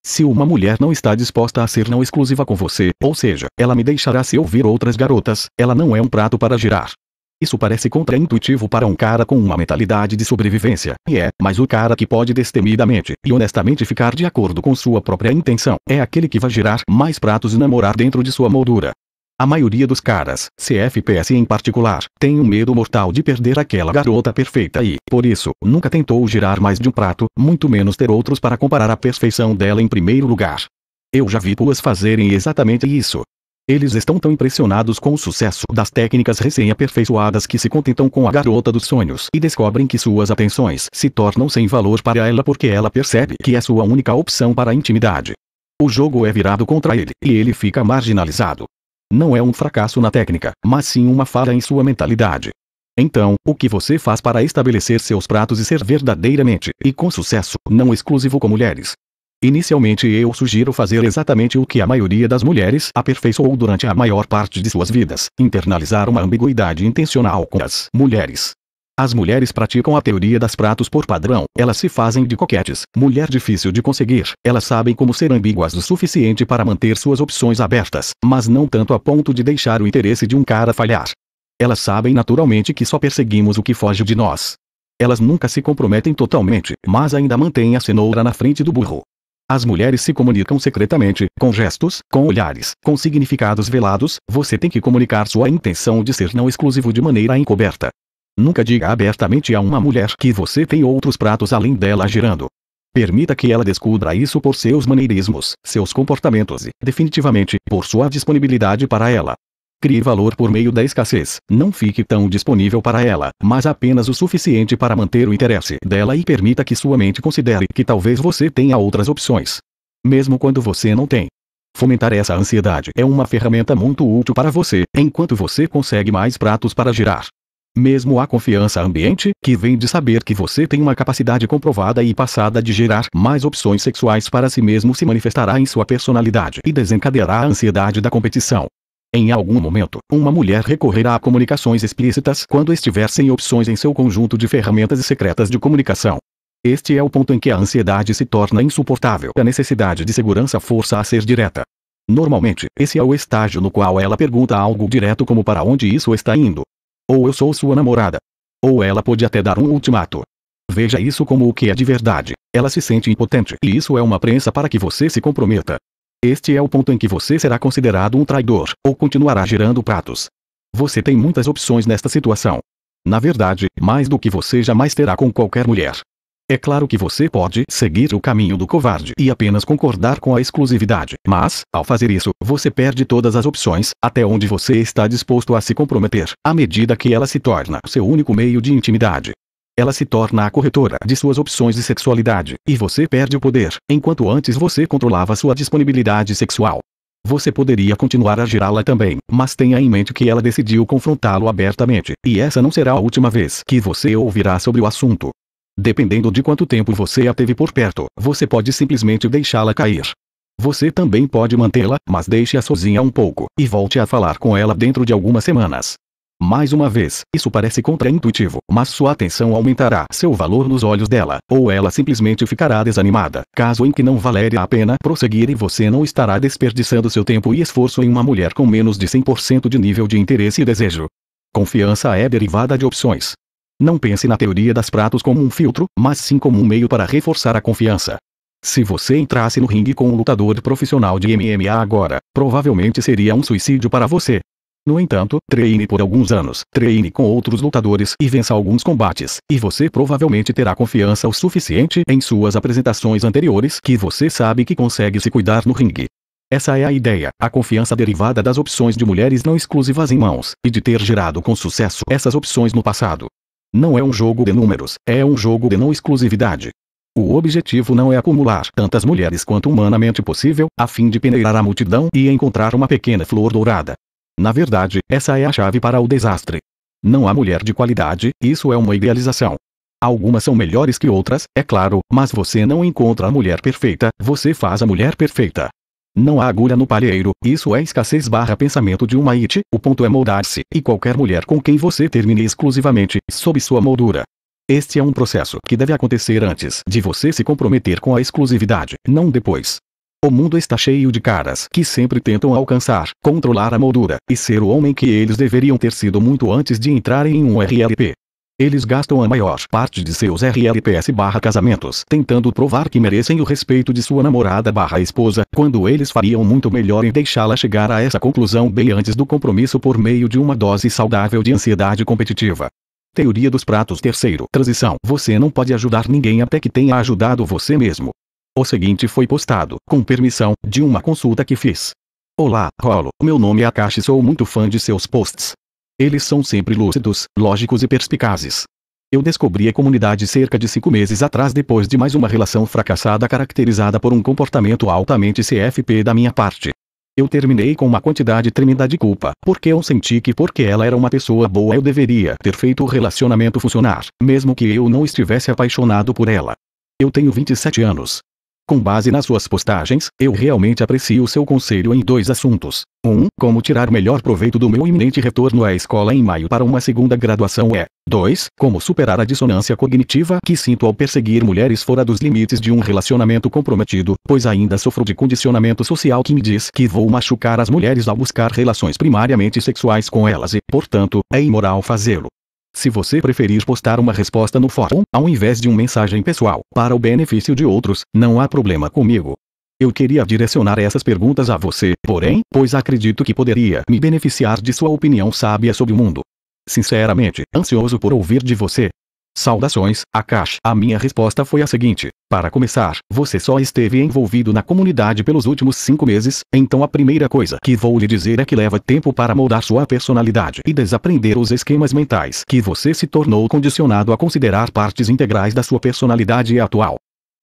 Se uma mulher não está disposta a ser não exclusiva com você, ou seja, ela me deixará se ouvir outras garotas, ela não é um prato para girar. Isso parece contraintuitivo para um cara com uma mentalidade de sobrevivência, e é, mas o cara que pode destemidamente e honestamente ficar de acordo com sua própria intenção é aquele que vai girar mais pratos e namorar dentro de sua moldura. A maioria dos caras, CFPS em particular, tem um medo mortal de perder aquela garota perfeita e, por isso, nunca tentou girar mais de um prato, muito menos ter outros para comparar a perfeição dela em primeiro lugar. Eu já vi puas fazerem exatamente isso. Eles estão tão impressionados com o sucesso das técnicas recém-aperfeiçoadas que se contentam com a garota dos sonhos e descobrem que suas atenções se tornam sem valor para ela porque ela percebe que é sua única opção para a intimidade. O jogo é virado contra ele, e ele fica marginalizado. Não é um fracasso na técnica, mas sim uma falha em sua mentalidade. Então, o que você faz para estabelecer seus pratos e ser verdadeiramente, e com sucesso, não exclusivo com mulheres, Inicialmente eu sugiro fazer exatamente o que a maioria das mulheres aperfeiçoou durante a maior parte de suas vidas, internalizar uma ambiguidade intencional com as mulheres. As mulheres praticam a teoria das pratos por padrão, elas se fazem de coquetes, mulher difícil de conseguir, elas sabem como ser ambíguas o suficiente para manter suas opções abertas, mas não tanto a ponto de deixar o interesse de um cara falhar. Elas sabem naturalmente que só perseguimos o que foge de nós. Elas nunca se comprometem totalmente, mas ainda mantêm a cenoura na frente do burro. As mulheres se comunicam secretamente, com gestos, com olhares, com significados velados, você tem que comunicar sua intenção de ser não exclusivo de maneira encoberta. Nunca diga abertamente a uma mulher que você tem outros pratos além dela girando. Permita que ela descubra isso por seus maneirismos, seus comportamentos e, definitivamente, por sua disponibilidade para ela. Crie valor por meio da escassez. Não fique tão disponível para ela, mas apenas o suficiente para manter o interesse dela e permita que sua mente considere que talvez você tenha outras opções. Mesmo quando você não tem. Fomentar essa ansiedade é uma ferramenta muito útil para você, enquanto você consegue mais pratos para girar. Mesmo a confiança ambiente, que vem de saber que você tem uma capacidade comprovada e passada de gerar mais opções sexuais para si mesmo, se manifestará em sua personalidade e desencadeará a ansiedade da competição. Em algum momento, uma mulher recorrerá a comunicações explícitas quando estiver sem opções em seu conjunto de ferramentas secretas de comunicação. Este é o ponto em que a ansiedade se torna insuportável. A necessidade de segurança força a ser direta. Normalmente, esse é o estágio no qual ela pergunta algo direto como para onde isso está indo. Ou eu sou sua namorada. Ou ela pode até dar um ultimato. Veja isso como o que é de verdade. Ela se sente impotente e isso é uma prensa para que você se comprometa. Este é o ponto em que você será considerado um traidor, ou continuará girando pratos. Você tem muitas opções nesta situação. Na verdade, mais do que você jamais terá com qualquer mulher. É claro que você pode seguir o caminho do covarde e apenas concordar com a exclusividade, mas, ao fazer isso, você perde todas as opções, até onde você está disposto a se comprometer, à medida que ela se torna seu único meio de intimidade. Ela se torna a corretora de suas opções de sexualidade, e você perde o poder, enquanto antes você controlava sua disponibilidade sexual. Você poderia continuar a girá-la também, mas tenha em mente que ela decidiu confrontá-lo abertamente, e essa não será a última vez que você ouvirá sobre o assunto. Dependendo de quanto tempo você a teve por perto, você pode simplesmente deixá-la cair. Você também pode mantê-la, mas deixe-a sozinha um pouco, e volte a falar com ela dentro de algumas semanas. Mais uma vez, isso parece contraintuitivo, mas sua atenção aumentará seu valor nos olhos dela, ou ela simplesmente ficará desanimada, caso em que não valer a pena prosseguir e você não estará desperdiçando seu tempo e esforço em uma mulher com menos de 100% de nível de interesse e desejo. Confiança é derivada de opções. Não pense na teoria das pratos como um filtro, mas sim como um meio para reforçar a confiança. Se você entrasse no ringue com um lutador profissional de MMA agora, provavelmente seria um suicídio para você, no entanto, treine por alguns anos, treine com outros lutadores e vença alguns combates, e você provavelmente terá confiança o suficiente em suas apresentações anteriores que você sabe que consegue se cuidar no ringue. Essa é a ideia, a confiança derivada das opções de mulheres não exclusivas em mãos, e de ter gerado com sucesso essas opções no passado. Não é um jogo de números, é um jogo de não exclusividade. O objetivo não é acumular tantas mulheres quanto humanamente possível, a fim de peneirar a multidão e encontrar uma pequena flor dourada. Na verdade, essa é a chave para o desastre. Não há mulher de qualidade, isso é uma idealização. Algumas são melhores que outras, é claro, mas você não encontra a mulher perfeita, você faz a mulher perfeita. Não há agulha no palheiro, isso é escassez barra pensamento de uma it, o ponto é moldar-se, e qualquer mulher com quem você termine exclusivamente, sob sua moldura. Este é um processo que deve acontecer antes de você se comprometer com a exclusividade, não depois. O mundo está cheio de caras que sempre tentam alcançar, controlar a moldura e ser o homem que eles deveriam ter sido muito antes de entrarem em um RLP. Eles gastam a maior parte de seus RLPS barra casamentos tentando provar que merecem o respeito de sua namorada barra esposa, quando eles fariam muito melhor em deixá-la chegar a essa conclusão bem antes do compromisso por meio de uma dose saudável de ansiedade competitiva. Teoria dos pratos terceiro. Transição. Você não pode ajudar ninguém até que tenha ajudado você mesmo. O seguinte foi postado, com permissão, de uma consulta que fiz. Olá, Rolo, meu nome é Akashi sou muito fã de seus posts. Eles são sempre lúcidos, lógicos e perspicazes. Eu descobri a comunidade cerca de cinco meses atrás depois de mais uma relação fracassada caracterizada por um comportamento altamente CFP da minha parte. Eu terminei com uma quantidade tremenda de culpa, porque eu senti que porque ela era uma pessoa boa eu deveria ter feito o relacionamento funcionar, mesmo que eu não estivesse apaixonado por ela. Eu tenho 27 anos, com base nas suas postagens, eu realmente aprecio seu conselho em dois assuntos. 1. Um, como tirar melhor proveito do meu iminente retorno à escola em maio para uma segunda graduação é. 2. Como superar a dissonância cognitiva que sinto ao perseguir mulheres fora dos limites de um relacionamento comprometido, pois ainda sofro de condicionamento social que me diz que vou machucar as mulheres ao buscar relações primariamente sexuais com elas e, portanto, é imoral fazê-lo. Se você preferir postar uma resposta no fórum, ao invés de uma mensagem pessoal, para o benefício de outros, não há problema comigo. Eu queria direcionar essas perguntas a você, porém, pois acredito que poderia me beneficiar de sua opinião sábia sobre o mundo. Sinceramente, ansioso por ouvir de você. Saudações, Akash. A minha resposta foi a seguinte. Para começar, você só esteve envolvido na comunidade pelos últimos cinco meses, então a primeira coisa que vou lhe dizer é que leva tempo para moldar sua personalidade e desaprender os esquemas mentais que você se tornou condicionado a considerar partes integrais da sua personalidade atual.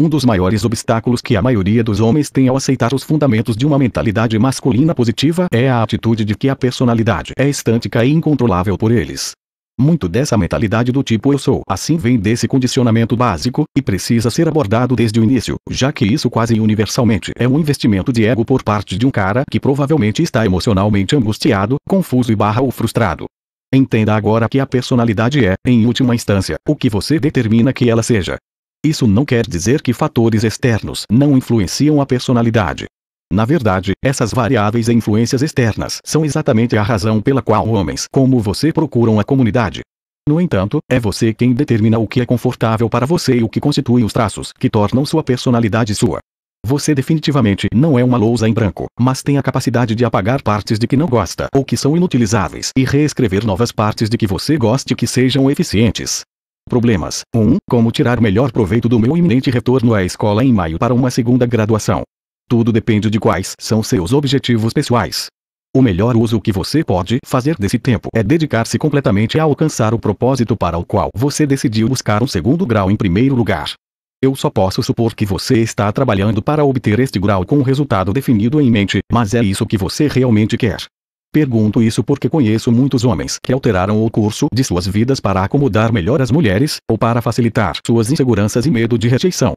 Um dos maiores obstáculos que a maioria dos homens tem ao aceitar os fundamentos de uma mentalidade masculina positiva é a atitude de que a personalidade é estântica e incontrolável por eles. Muito dessa mentalidade do tipo eu sou assim vem desse condicionamento básico, e precisa ser abordado desde o início, já que isso quase universalmente é um investimento de ego por parte de um cara que provavelmente está emocionalmente angustiado, confuso e barra ou frustrado. Entenda agora que a personalidade é, em última instância, o que você determina que ela seja. Isso não quer dizer que fatores externos não influenciam a personalidade, na verdade, essas variáveis e influências externas são exatamente a razão pela qual homens como você procuram a comunidade. No entanto, é você quem determina o que é confortável para você e o que constitui os traços que tornam sua personalidade sua. Você definitivamente não é uma lousa em branco, mas tem a capacidade de apagar partes de que não gosta ou que são inutilizáveis e reescrever novas partes de que você goste que sejam eficientes. Problemas 1. Um, como tirar melhor proveito do meu iminente retorno à escola em maio para uma segunda graduação. Tudo depende de quais são seus objetivos pessoais. O melhor uso que você pode fazer desse tempo é dedicar-se completamente a alcançar o propósito para o qual você decidiu buscar um segundo grau em primeiro lugar. Eu só posso supor que você está trabalhando para obter este grau com um resultado definido em mente, mas é isso que você realmente quer. Pergunto isso porque conheço muitos homens que alteraram o curso de suas vidas para acomodar melhor as mulheres, ou para facilitar suas inseguranças e medo de rejeição.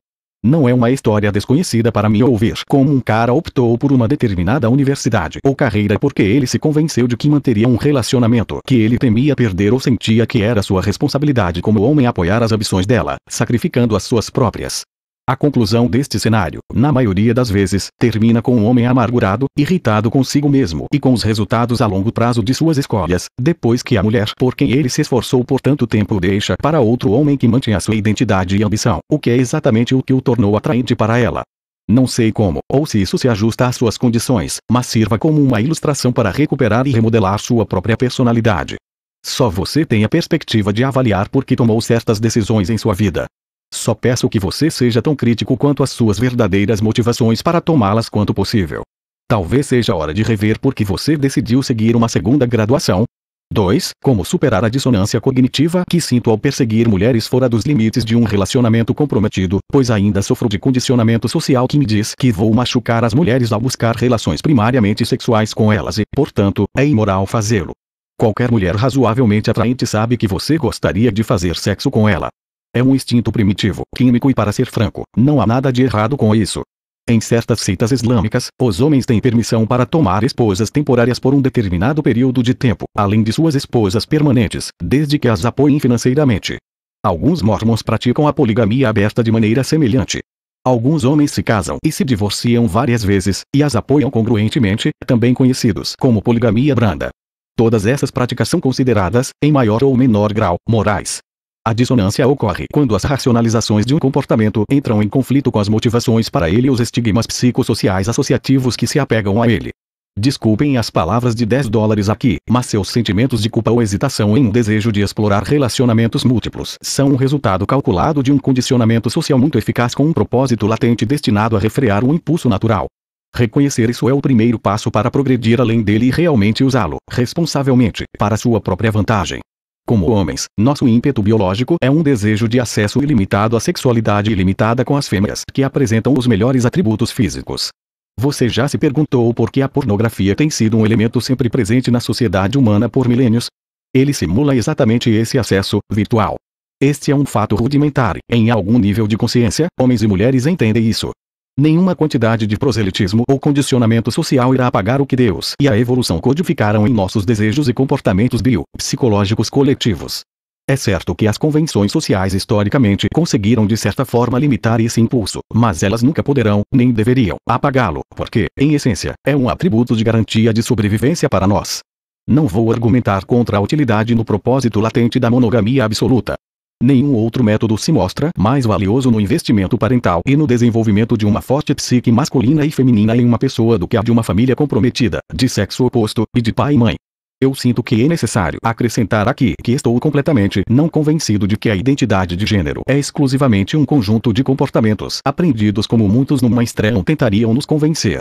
Não é uma história desconhecida para mim ouvir como um cara optou por uma determinada universidade ou carreira porque ele se convenceu de que manteria um relacionamento que ele temia perder ou sentia que era sua responsabilidade como homem apoiar as ambições dela, sacrificando as suas próprias. A conclusão deste cenário, na maioria das vezes, termina com um homem amargurado, irritado consigo mesmo e com os resultados a longo prazo de suas escolhas, depois que a mulher por quem ele se esforçou por tanto tempo deixa para outro homem que mantém a sua identidade e ambição, o que é exatamente o que o tornou atraente para ela. Não sei como, ou se isso se ajusta às suas condições, mas sirva como uma ilustração para recuperar e remodelar sua própria personalidade. Só você tem a perspectiva de avaliar por que tomou certas decisões em sua vida. Só peço que você seja tão crítico quanto as suas verdadeiras motivações para tomá-las quanto possível. Talvez seja hora de rever por que você decidiu seguir uma segunda graduação. 2. Como superar a dissonância cognitiva que sinto ao perseguir mulheres fora dos limites de um relacionamento comprometido, pois ainda sofro de condicionamento social que me diz que vou machucar as mulheres ao buscar relações primariamente sexuais com elas e, portanto, é imoral fazê-lo. Qualquer mulher razoavelmente atraente sabe que você gostaria de fazer sexo com ela. É um instinto primitivo, químico e para ser franco, não há nada de errado com isso. Em certas seitas islâmicas, os homens têm permissão para tomar esposas temporárias por um determinado período de tempo, além de suas esposas permanentes, desde que as apoiem financeiramente. Alguns mormons praticam a poligamia aberta de maneira semelhante. Alguns homens se casam e se divorciam várias vezes, e as apoiam congruentemente, também conhecidos como poligamia branda. Todas essas práticas são consideradas, em maior ou menor grau, morais. A dissonância ocorre quando as racionalizações de um comportamento entram em conflito com as motivações para ele e os estigmas psicossociais associativos que se apegam a ele. Desculpem as palavras de 10 dólares aqui, mas seus sentimentos de culpa ou hesitação em um desejo de explorar relacionamentos múltiplos são um resultado calculado de um condicionamento social muito eficaz com um propósito latente destinado a refrear o impulso natural. Reconhecer isso é o primeiro passo para progredir além dele e realmente usá-lo, responsavelmente, para sua própria vantagem. Como homens, nosso ímpeto biológico é um desejo de acesso ilimitado à sexualidade ilimitada com as fêmeas que apresentam os melhores atributos físicos. Você já se perguntou por que a pornografia tem sido um elemento sempre presente na sociedade humana por milênios? Ele simula exatamente esse acesso virtual. Este é um fato rudimentar, em algum nível de consciência, homens e mulheres entendem isso, Nenhuma quantidade de proselitismo ou condicionamento social irá apagar o que Deus e a evolução codificaram em nossos desejos e comportamentos bio-psicológicos coletivos. É certo que as convenções sociais historicamente conseguiram de certa forma limitar esse impulso, mas elas nunca poderão, nem deveriam, apagá-lo, porque, em essência, é um atributo de garantia de sobrevivência para nós. Não vou argumentar contra a utilidade no propósito latente da monogamia absoluta, Nenhum outro método se mostra mais valioso no investimento parental e no desenvolvimento de uma forte psique masculina e feminina em uma pessoa do que a de uma família comprometida, de sexo oposto, e de pai e mãe. Eu sinto que é necessário acrescentar aqui que estou completamente não convencido de que a identidade de gênero é exclusivamente um conjunto de comportamentos aprendidos como muitos numa estreia tentariam nos convencer.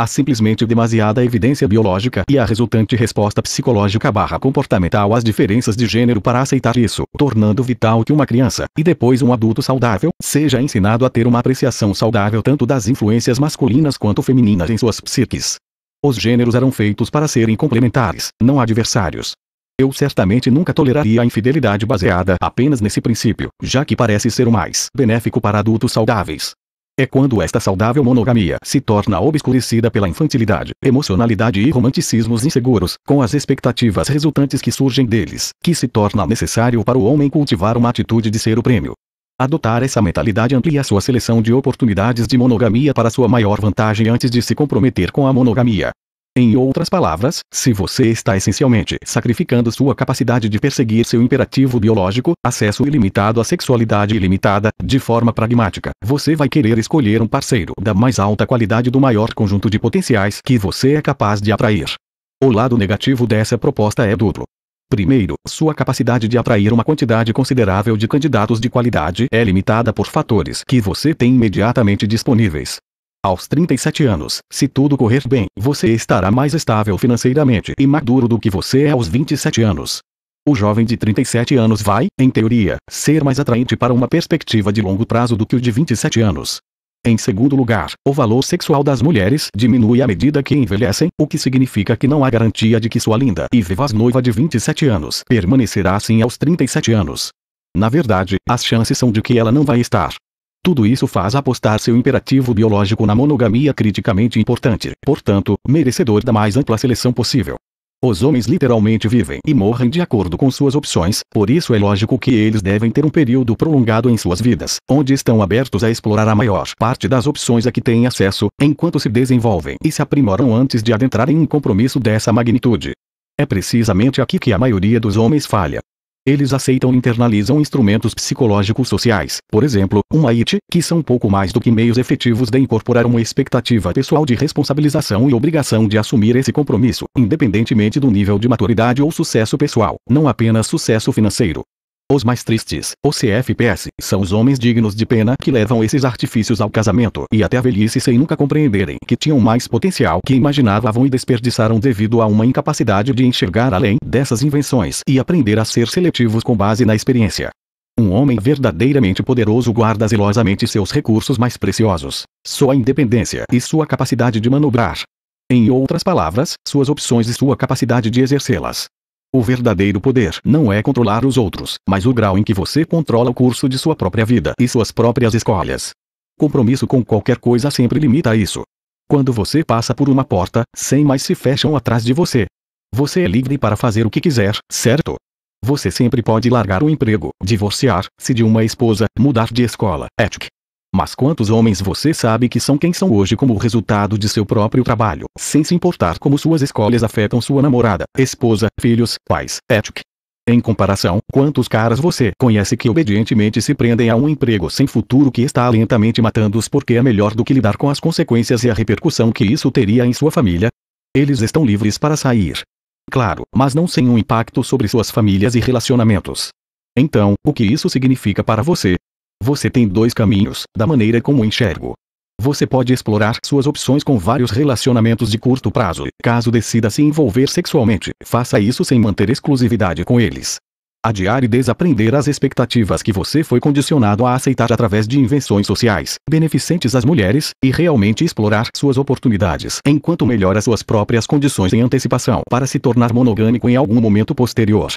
Há simplesmente demasiada evidência biológica e a resultante resposta psicológica barra comportamental às diferenças de gênero para aceitar isso, tornando vital que uma criança, e depois um adulto saudável, seja ensinado a ter uma apreciação saudável tanto das influências masculinas quanto femininas em suas psiques. Os gêneros eram feitos para serem complementares, não adversários. Eu certamente nunca toleraria a infidelidade baseada apenas nesse princípio, já que parece ser o mais benéfico para adultos saudáveis. É quando esta saudável monogamia se torna obscurecida pela infantilidade, emocionalidade e romanticismos inseguros, com as expectativas resultantes que surgem deles, que se torna necessário para o homem cultivar uma atitude de ser o prêmio. Adotar essa mentalidade amplia sua seleção de oportunidades de monogamia para sua maior vantagem antes de se comprometer com a monogamia. Em outras palavras, se você está essencialmente sacrificando sua capacidade de perseguir seu imperativo biológico, acesso ilimitado à sexualidade ilimitada, de forma pragmática, você vai querer escolher um parceiro da mais alta qualidade do maior conjunto de potenciais que você é capaz de atrair. O lado negativo dessa proposta é duplo. Primeiro, sua capacidade de atrair uma quantidade considerável de candidatos de qualidade é limitada por fatores que você tem imediatamente disponíveis, aos 37 anos, se tudo correr bem, você estará mais estável financeiramente e maduro do que você é aos 27 anos. O jovem de 37 anos vai, em teoria, ser mais atraente para uma perspectiva de longo prazo do que o de 27 anos. Em segundo lugar, o valor sexual das mulheres diminui à medida que envelhecem, o que significa que não há garantia de que sua linda e vivaz noiva de 27 anos permanecerá assim aos 37 anos. Na verdade, as chances são de que ela não vai estar tudo isso faz apostar seu imperativo biológico na monogamia criticamente importante, portanto, merecedor da mais ampla seleção possível. Os homens literalmente vivem e morrem de acordo com suas opções, por isso é lógico que eles devem ter um período prolongado em suas vidas, onde estão abertos a explorar a maior parte das opções a que têm acesso, enquanto se desenvolvem e se aprimoram antes de adentrarem um compromisso dessa magnitude. É precisamente aqui que a maioria dos homens falha, eles aceitam e internalizam instrumentos psicológicos sociais, por exemplo, um AIT, que são pouco mais do que meios efetivos de incorporar uma expectativa pessoal de responsabilização e obrigação de assumir esse compromisso, independentemente do nível de maturidade ou sucesso pessoal, não apenas sucesso financeiro. Os mais tristes, os CFPS, são os homens dignos de pena que levam esses artifícios ao casamento e até a velhice sem nunca compreenderem que tinham mais potencial que imaginavam e desperdiçaram devido a uma incapacidade de enxergar além dessas invenções e aprender a ser seletivos com base na experiência. Um homem verdadeiramente poderoso guarda zelosamente seus recursos mais preciosos, sua independência e sua capacidade de manobrar. Em outras palavras, suas opções e sua capacidade de exercê-las. O verdadeiro poder não é controlar os outros, mas o grau em que você controla o curso de sua própria vida e suas próprias escolhas. Compromisso com qualquer coisa sempre limita isso. Quando você passa por uma porta, 100 mais se fecham atrás de você. Você é livre para fazer o que quiser, certo? Você sempre pode largar o emprego, divorciar-se de uma esposa, mudar de escola, etc. Mas quantos homens você sabe que são quem são hoje como resultado de seu próprio trabalho, sem se importar como suas escolhas afetam sua namorada, esposa, filhos, pais, etc. Em comparação, quantos caras você conhece que obedientemente se prendem a um emprego sem futuro que está lentamente matando-os porque é melhor do que lidar com as consequências e a repercussão que isso teria em sua família? Eles estão livres para sair. Claro, mas não sem um impacto sobre suas famílias e relacionamentos. Então, o que isso significa para você? Você tem dois caminhos, da maneira como enxergo. Você pode explorar suas opções com vários relacionamentos de curto prazo. Caso decida se envolver sexualmente, faça isso sem manter exclusividade com eles. Adiar e desaprender as expectativas que você foi condicionado a aceitar através de invenções sociais, beneficentes às mulheres, e realmente explorar suas oportunidades enquanto melhora suas próprias condições em antecipação para se tornar monogâmico em algum momento posterior.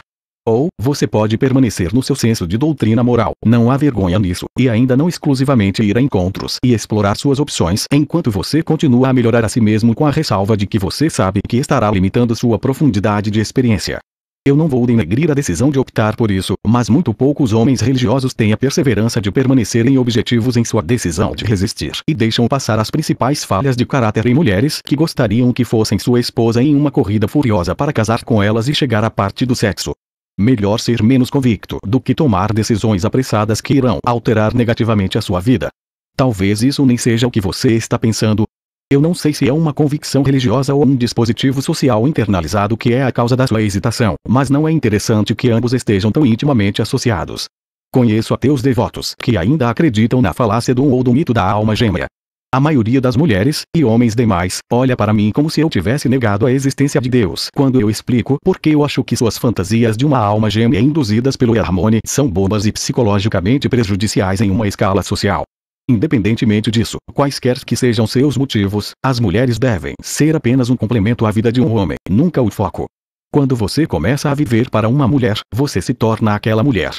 Ou, você pode permanecer no seu senso de doutrina moral. Não há vergonha nisso, e ainda não exclusivamente ir a encontros e explorar suas opções enquanto você continua a melhorar a si mesmo com a ressalva de que você sabe que estará limitando sua profundidade de experiência. Eu não vou denegrir a decisão de optar por isso, mas muito poucos homens religiosos têm a perseverança de permanecerem objetivos em sua decisão de resistir e deixam passar as principais falhas de caráter em mulheres que gostariam que fossem sua esposa em uma corrida furiosa para casar com elas e chegar à parte do sexo melhor ser menos convicto do que tomar decisões apressadas que irão alterar negativamente a sua vida. Talvez isso nem seja o que você está pensando. Eu não sei se é uma convicção religiosa ou um dispositivo social internalizado que é a causa da sua hesitação, mas não é interessante que ambos estejam tão intimamente associados. Conheço ateus devotos que ainda acreditam na falácia do um ou do mito da alma gêmea. A maioria das mulheres, e homens demais, olha para mim como se eu tivesse negado a existência de Deus. Quando eu explico porque eu acho que suas fantasias de uma alma gêmea induzidas pelo Harmony são bobas e psicologicamente prejudiciais em uma escala social. Independentemente disso, quaisquer que sejam seus motivos, as mulheres devem ser apenas um complemento à vida de um homem, nunca o foco. Quando você começa a viver para uma mulher, você se torna aquela mulher.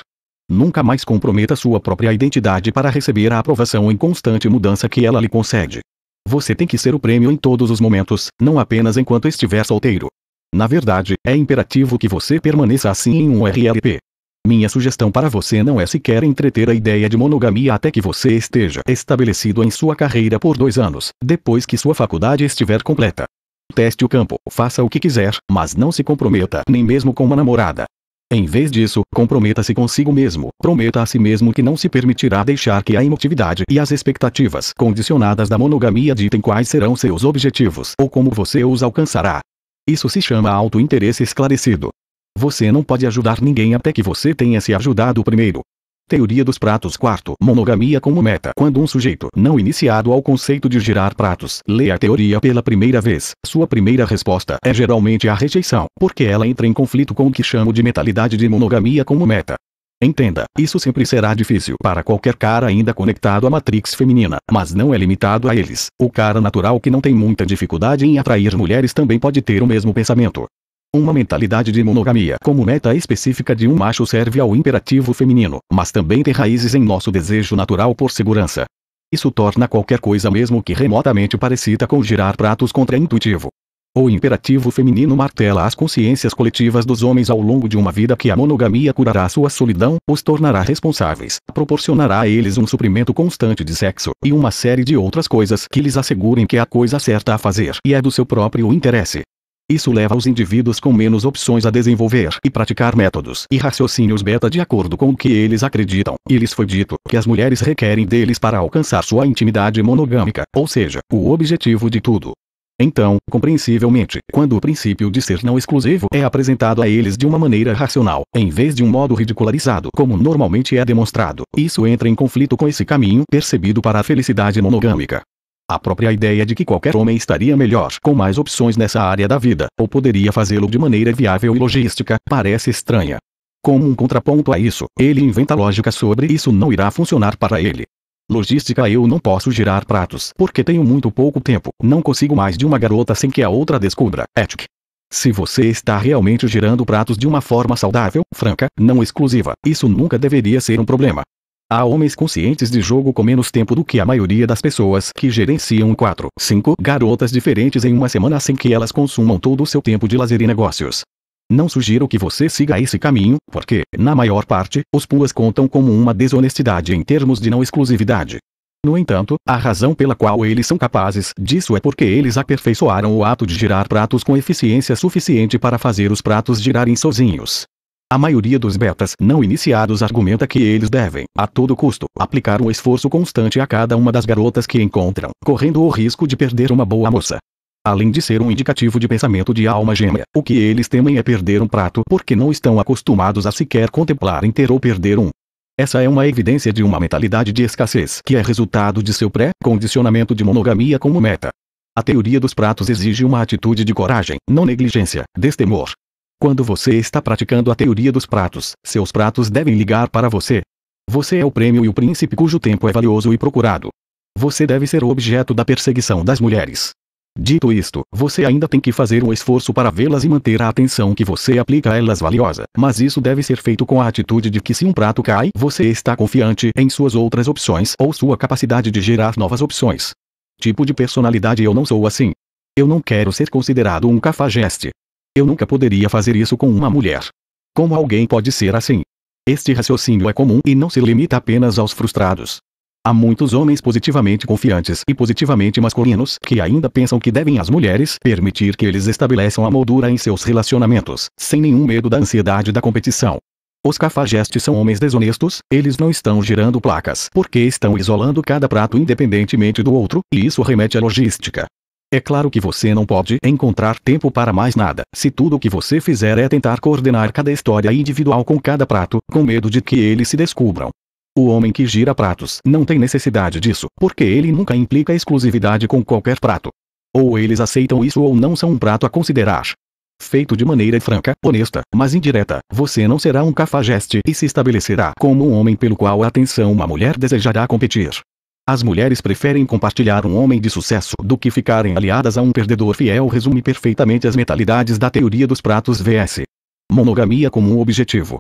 Nunca mais comprometa sua própria identidade para receber a aprovação em constante mudança que ela lhe concede. Você tem que ser o prêmio em todos os momentos, não apenas enquanto estiver solteiro. Na verdade, é imperativo que você permaneça assim em um RLP. Minha sugestão para você não é sequer entreter a ideia de monogamia até que você esteja estabelecido em sua carreira por dois anos, depois que sua faculdade estiver completa. Teste o campo, faça o que quiser, mas não se comprometa nem mesmo com uma namorada. Em vez disso, comprometa-se consigo mesmo. Prometa a si mesmo que não se permitirá deixar que a emotividade e as expectativas condicionadas da monogamia ditem quais serão seus objetivos ou como você os alcançará. Isso se chama auto-interesse esclarecido. Você não pode ajudar ninguém até que você tenha se ajudado primeiro. Teoria dos pratos quarto. Monogamia como meta. Quando um sujeito não iniciado ao conceito de girar pratos lê a teoria pela primeira vez, sua primeira resposta é geralmente a rejeição, porque ela entra em conflito com o que chamo de mentalidade de monogamia como meta. Entenda, isso sempre será difícil para qualquer cara ainda conectado à matrix feminina, mas não é limitado a eles. O cara natural que não tem muita dificuldade em atrair mulheres também pode ter o mesmo pensamento. Uma mentalidade de monogamia como meta específica de um macho serve ao imperativo feminino, mas também tem raízes em nosso desejo natural por segurança. Isso torna qualquer coisa mesmo que remotamente parecida com girar pratos contraintuitivo. O imperativo feminino martela as consciências coletivas dos homens ao longo de uma vida que a monogamia curará sua solidão, os tornará responsáveis, proporcionará a eles um suprimento constante de sexo e uma série de outras coisas que lhes assegurem que é a coisa certa a fazer e é do seu próprio interesse. Isso leva os indivíduos com menos opções a desenvolver e praticar métodos e raciocínios beta de acordo com o que eles acreditam. E lhes foi dito que as mulheres requerem deles para alcançar sua intimidade monogâmica, ou seja, o objetivo de tudo. Então, compreensivelmente, quando o princípio de ser não exclusivo é apresentado a eles de uma maneira racional, em vez de um modo ridicularizado como normalmente é demonstrado, isso entra em conflito com esse caminho percebido para a felicidade monogâmica. A própria ideia de que qualquer homem estaria melhor com mais opções nessa área da vida, ou poderia fazê-lo de maneira viável e logística, parece estranha. Como um contraponto a isso, ele inventa lógica sobre isso não irá funcionar para ele. Logística eu não posso girar pratos porque tenho muito pouco tempo, não consigo mais de uma garota sem que a outra descubra. Etic. Se você está realmente girando pratos de uma forma saudável, franca, não exclusiva, isso nunca deveria ser um problema. Há homens conscientes de jogo com menos tempo do que a maioria das pessoas que gerenciam 4, 5 garotas diferentes em uma semana sem que elas consumam todo o seu tempo de lazer e negócios. Não sugiro que você siga esse caminho, porque, na maior parte, os PUAs contam como uma desonestidade em termos de não exclusividade. No entanto, a razão pela qual eles são capazes disso é porque eles aperfeiçoaram o ato de girar pratos com eficiência suficiente para fazer os pratos girarem sozinhos. A maioria dos betas não iniciados argumenta que eles devem, a todo custo, aplicar um esforço constante a cada uma das garotas que encontram, correndo o risco de perder uma boa moça. Além de ser um indicativo de pensamento de alma gêmea, o que eles temem é perder um prato porque não estão acostumados a sequer contemplar inteiro ou perder um. Essa é uma evidência de uma mentalidade de escassez que é resultado de seu pré-condicionamento de monogamia como meta. A teoria dos pratos exige uma atitude de coragem, não negligência, destemor, quando você está praticando a teoria dos pratos, seus pratos devem ligar para você. Você é o prêmio e o príncipe cujo tempo é valioso e procurado. Você deve ser o objeto da perseguição das mulheres. Dito isto, você ainda tem que fazer um esforço para vê-las e manter a atenção que você aplica a elas valiosa, mas isso deve ser feito com a atitude de que se um prato cai, você está confiante em suas outras opções ou sua capacidade de gerar novas opções. Tipo de personalidade eu não sou assim. Eu não quero ser considerado um cafajeste, eu nunca poderia fazer isso com uma mulher. Como alguém pode ser assim? Este raciocínio é comum e não se limita apenas aos frustrados. Há muitos homens positivamente confiantes e positivamente masculinos que ainda pensam que devem as mulheres permitir que eles estabeleçam a moldura em seus relacionamentos, sem nenhum medo da ansiedade da competição. Os cafajestes são homens desonestos, eles não estão girando placas porque estão isolando cada prato independentemente do outro, e isso remete à logística. É claro que você não pode encontrar tempo para mais nada. Se tudo o que você fizer é tentar coordenar cada história individual com cada prato, com medo de que eles se descubram. O homem que gira pratos não tem necessidade disso, porque ele nunca implica exclusividade com qualquer prato. Ou eles aceitam isso ou não são um prato a considerar. Feito de maneira franca, honesta, mas indireta, você não será um cafajeste e se estabelecerá como um homem pelo qual a atenção uma mulher desejará competir. As mulheres preferem compartilhar um homem de sucesso do que ficarem aliadas a um perdedor fiel resume perfeitamente as mentalidades da teoria dos pratos VS. Monogamia como um objetivo.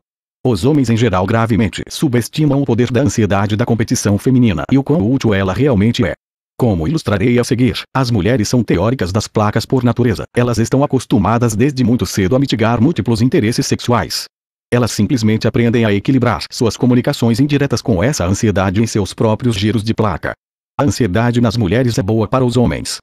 Os homens em geral gravemente subestimam o poder da ansiedade da competição feminina e o quão útil ela realmente é. Como ilustrarei a seguir, as mulheres são teóricas das placas por natureza. Elas estão acostumadas desde muito cedo a mitigar múltiplos interesses sexuais. Elas simplesmente aprendem a equilibrar suas comunicações indiretas com essa ansiedade em seus próprios giros de placa. A ansiedade nas mulheres é boa para os homens.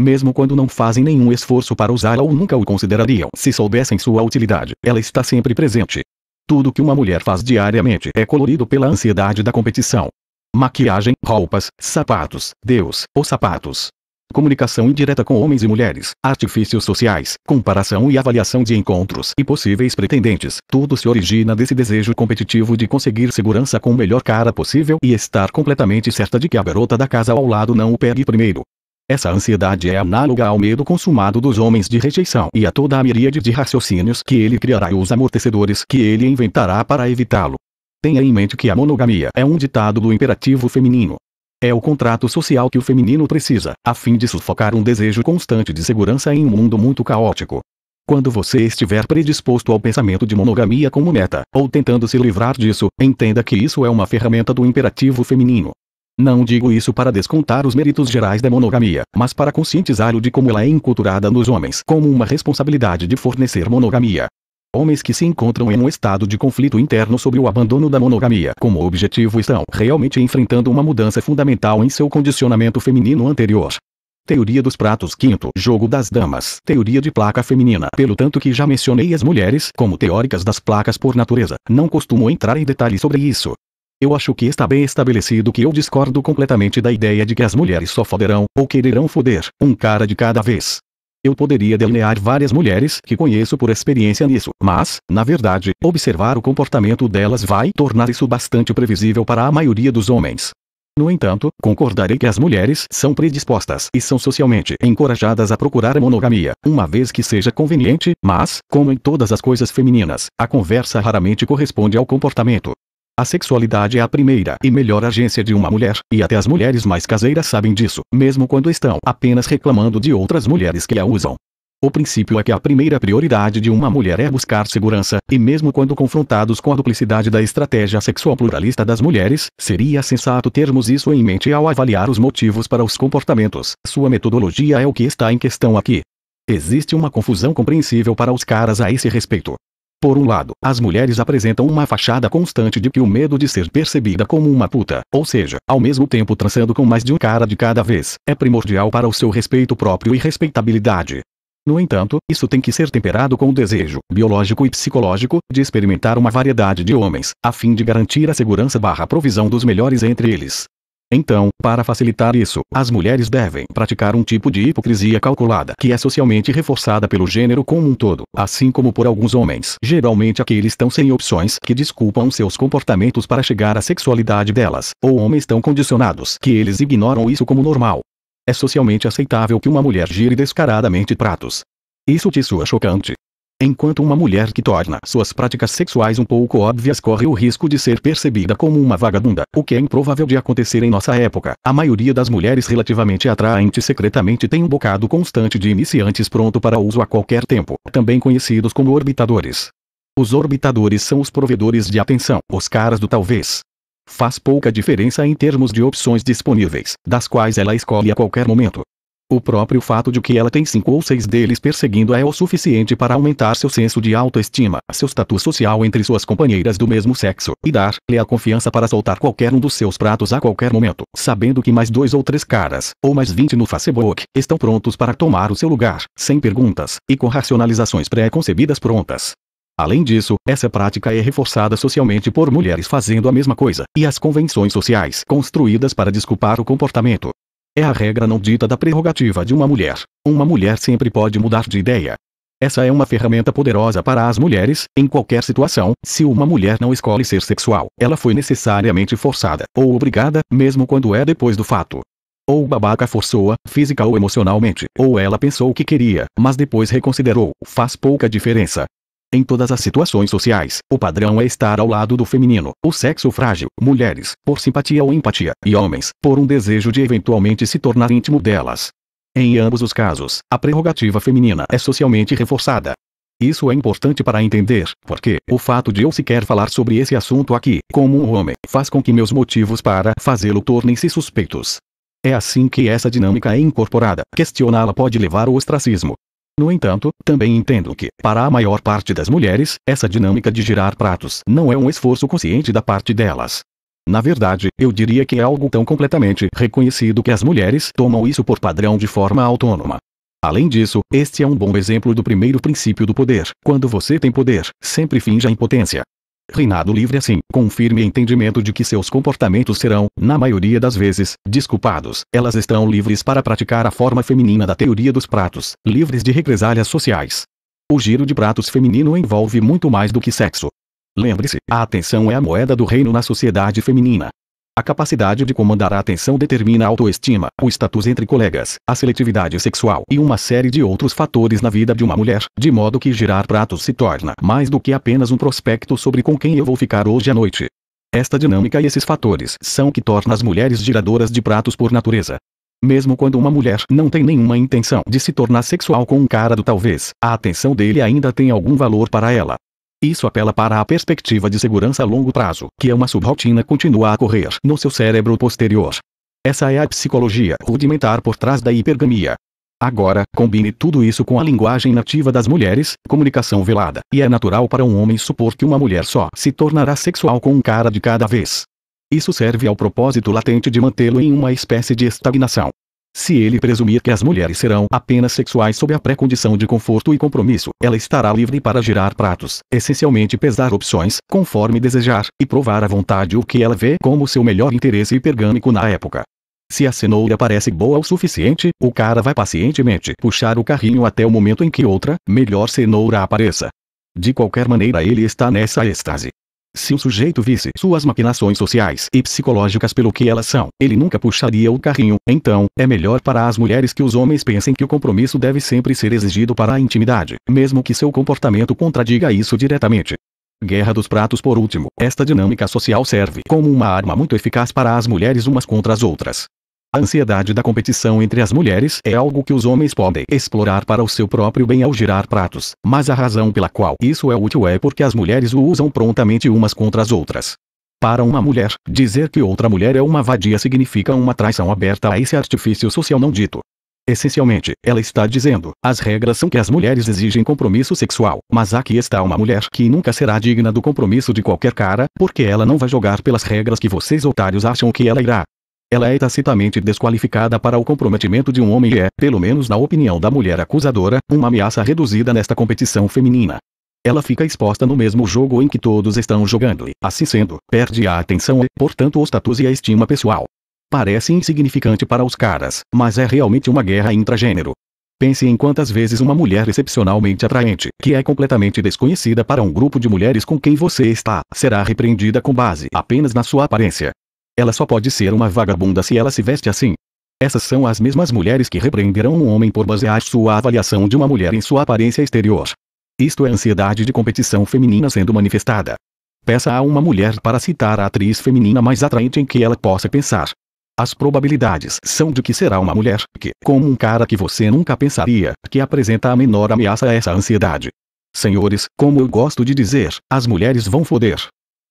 Mesmo quando não fazem nenhum esforço para usá-la ou nunca o considerariam se soubessem sua utilidade, ela está sempre presente. Tudo que uma mulher faz diariamente é colorido pela ansiedade da competição. Maquiagem, roupas, sapatos, Deus, os sapatos, comunicação indireta com homens e mulheres, artifícios sociais, comparação e avaliação de encontros e possíveis pretendentes. Tudo se origina desse desejo competitivo de conseguir segurança com o melhor cara possível e estar completamente certa de que a garota da casa ao lado não o pegue primeiro. Essa ansiedade é análoga ao medo consumado dos homens de rejeição e a toda a miríade de raciocínios que ele criará e os amortecedores que ele inventará para evitá-lo. Tenha em mente que a monogamia é um ditado do imperativo feminino. É o contrato social que o feminino precisa, a fim de sufocar um desejo constante de segurança em um mundo muito caótico. Quando você estiver predisposto ao pensamento de monogamia como meta, ou tentando se livrar disso, entenda que isso é uma ferramenta do imperativo feminino. Não digo isso para descontar os méritos gerais da monogamia, mas para conscientizá-lo de como ela é enculturada nos homens como uma responsabilidade de fornecer monogamia. Homens que se encontram em um estado de conflito interno sobre o abandono da monogamia como objetivo estão realmente enfrentando uma mudança fundamental em seu condicionamento feminino anterior. Teoria dos pratos quinto, jogo das damas, teoria de placa feminina. Pelo tanto que já mencionei as mulheres como teóricas das placas por natureza, não costumo entrar em detalhes sobre isso. Eu acho que está bem estabelecido que eu discordo completamente da ideia de que as mulheres só foderão, ou quererão foder, um cara de cada vez. Eu poderia delinear várias mulheres que conheço por experiência nisso, mas, na verdade, observar o comportamento delas vai tornar isso bastante previsível para a maioria dos homens. No entanto, concordarei que as mulheres são predispostas e são socialmente encorajadas a procurar a monogamia, uma vez que seja conveniente, mas, como em todas as coisas femininas, a conversa raramente corresponde ao comportamento. A sexualidade é a primeira e melhor agência de uma mulher, e até as mulheres mais caseiras sabem disso, mesmo quando estão apenas reclamando de outras mulheres que a usam. O princípio é que a primeira prioridade de uma mulher é buscar segurança, e mesmo quando confrontados com a duplicidade da estratégia sexual pluralista das mulheres, seria sensato termos isso em mente ao avaliar os motivos para os comportamentos. Sua metodologia é o que está em questão aqui. Existe uma confusão compreensível para os caras a esse respeito. Por um lado, as mulheres apresentam uma fachada constante de que o medo de ser percebida como uma puta, ou seja, ao mesmo tempo transando com mais de um cara de cada vez, é primordial para o seu respeito próprio e respeitabilidade. No entanto, isso tem que ser temperado com o desejo, biológico e psicológico, de experimentar uma variedade de homens, a fim de garantir a segurança barra provisão dos melhores entre eles. Então, para facilitar isso, as mulheres devem praticar um tipo de hipocrisia calculada que é socialmente reforçada pelo gênero como um todo, assim como por alguns homens. Geralmente aqueles estão sem opções que desculpam seus comportamentos para chegar à sexualidade delas, ou homens tão condicionados que eles ignoram isso como normal. É socialmente aceitável que uma mulher gire descaradamente pratos. Isso te soa chocante, enquanto uma mulher que torna suas práticas sexuais um pouco óbvias corre o risco de ser percebida como uma vagabunda, o que é improvável de acontecer em nossa época. A maioria das mulheres relativamente atraentes secretamente tem um bocado constante de iniciantes pronto para uso a qualquer tempo, também conhecidos como orbitadores. Os orbitadores são os provedores de atenção, os caras do talvez. Faz pouca diferença em termos de opções disponíveis, das quais ela escolhe a qualquer momento. O próprio fato de que ela tem cinco ou seis deles perseguindo é o suficiente para aumentar seu senso de autoestima, seu status social entre suas companheiras do mesmo sexo, e dar-lhe a confiança para soltar qualquer um dos seus pratos a qualquer momento, sabendo que mais dois ou três caras, ou mais vinte no Facebook, estão prontos para tomar o seu lugar, sem perguntas, e com racionalizações pré-concebidas prontas. Além disso, essa prática é reforçada socialmente por mulheres fazendo a mesma coisa, e as convenções sociais construídas para desculpar o comportamento, é a regra não dita da prerrogativa de uma mulher. Uma mulher sempre pode mudar de ideia. Essa é uma ferramenta poderosa para as mulheres, em qualquer situação. Se uma mulher não escolhe ser sexual, ela foi necessariamente forçada ou obrigada, mesmo quando é depois do fato. Ou o babaca forçou-a, física ou emocionalmente, ou ela pensou que queria, mas depois reconsiderou. Faz pouca diferença. Em todas as situações sociais, o padrão é estar ao lado do feminino, o sexo frágil, mulheres, por simpatia ou empatia, e homens, por um desejo de eventualmente se tornar íntimo delas. Em ambos os casos, a prerrogativa feminina é socialmente reforçada. Isso é importante para entender, porque o fato de eu sequer falar sobre esse assunto aqui, como um homem, faz com que meus motivos para fazê-lo tornem-se suspeitos. É assim que essa dinâmica é incorporada. Questioná-la pode levar ao ostracismo, no entanto, também entendo que, para a maior parte das mulheres, essa dinâmica de girar pratos não é um esforço consciente da parte delas. Na verdade, eu diria que é algo tão completamente reconhecido que as mulheres tomam isso por padrão de forma autônoma. Além disso, este é um bom exemplo do primeiro princípio do poder. Quando você tem poder, sempre finja impotência reinado livre assim, com um firme entendimento de que seus comportamentos serão, na maioria das vezes, desculpados. Elas estão livres para praticar a forma feminina da teoria dos pratos, livres de represálias sociais. O giro de pratos feminino envolve muito mais do que sexo. Lembre-se, a atenção é a moeda do reino na sociedade feminina. A capacidade de comandar a atenção determina a autoestima, o status entre colegas, a seletividade sexual e uma série de outros fatores na vida de uma mulher, de modo que girar pratos se torna mais do que apenas um prospecto sobre com quem eu vou ficar hoje à noite. Esta dinâmica e esses fatores são que tornam as mulheres giradoras de pratos por natureza. Mesmo quando uma mulher não tem nenhuma intenção de se tornar sexual com um cara do talvez, a atenção dele ainda tem algum valor para ela. Isso apela para a perspectiva de segurança a longo prazo, que é uma subrotina continua a correr no seu cérebro posterior. Essa é a psicologia rudimentar por trás da hipergamia. Agora, combine tudo isso com a linguagem nativa das mulheres, comunicação velada, e é natural para um homem supor que uma mulher só se tornará sexual com um cara de cada vez. Isso serve ao propósito latente de mantê-lo em uma espécie de estagnação. Se ele presumir que as mulheres serão apenas sexuais sob a pré-condição de conforto e compromisso, ela estará livre para girar pratos, essencialmente pesar opções, conforme desejar, e provar à vontade o que ela vê como seu melhor interesse hipergâmico na época. Se a cenoura parece boa o suficiente, o cara vai pacientemente puxar o carrinho até o momento em que outra, melhor cenoura apareça. De qualquer maneira ele está nessa êxtase. Se o sujeito visse suas maquinações sociais e psicológicas pelo que elas são, ele nunca puxaria o carrinho. Então, é melhor para as mulheres que os homens pensem que o compromisso deve sempre ser exigido para a intimidade, mesmo que seu comportamento contradiga isso diretamente. Guerra dos Pratos Por último, esta dinâmica social serve como uma arma muito eficaz para as mulheres umas contra as outras. A ansiedade da competição entre as mulheres é algo que os homens podem explorar para o seu próprio bem ao girar pratos, mas a razão pela qual isso é útil é porque as mulheres o usam prontamente umas contra as outras. Para uma mulher, dizer que outra mulher é uma vadia significa uma traição aberta a esse artifício social não dito. Essencialmente, ela está dizendo: as regras são que as mulheres exigem compromisso sexual, mas aqui está uma mulher que nunca será digna do compromisso de qualquer cara, porque ela não vai jogar pelas regras que vocês otários acham que ela irá. Ela é tacitamente desqualificada para o comprometimento de um homem e é, pelo menos na opinião da mulher acusadora, uma ameaça reduzida nesta competição feminina. Ela fica exposta no mesmo jogo em que todos estão jogando e, assim sendo, perde a atenção e, portanto, o status e a estima pessoal. Parece insignificante para os caras, mas é realmente uma guerra intragênero. Pense em quantas vezes uma mulher excepcionalmente atraente, que é completamente desconhecida para um grupo de mulheres com quem você está, será repreendida com base apenas na sua aparência. Ela só pode ser uma vagabunda se ela se veste assim. Essas são as mesmas mulheres que repreenderão um homem por basear sua avaliação de uma mulher em sua aparência exterior. Isto é ansiedade de competição feminina sendo manifestada. Peça a uma mulher para citar a atriz feminina mais atraente em que ela possa pensar. As probabilidades são de que será uma mulher que, como um cara que você nunca pensaria, que apresenta a menor ameaça a essa ansiedade. Senhores, como eu gosto de dizer, as mulheres vão foder.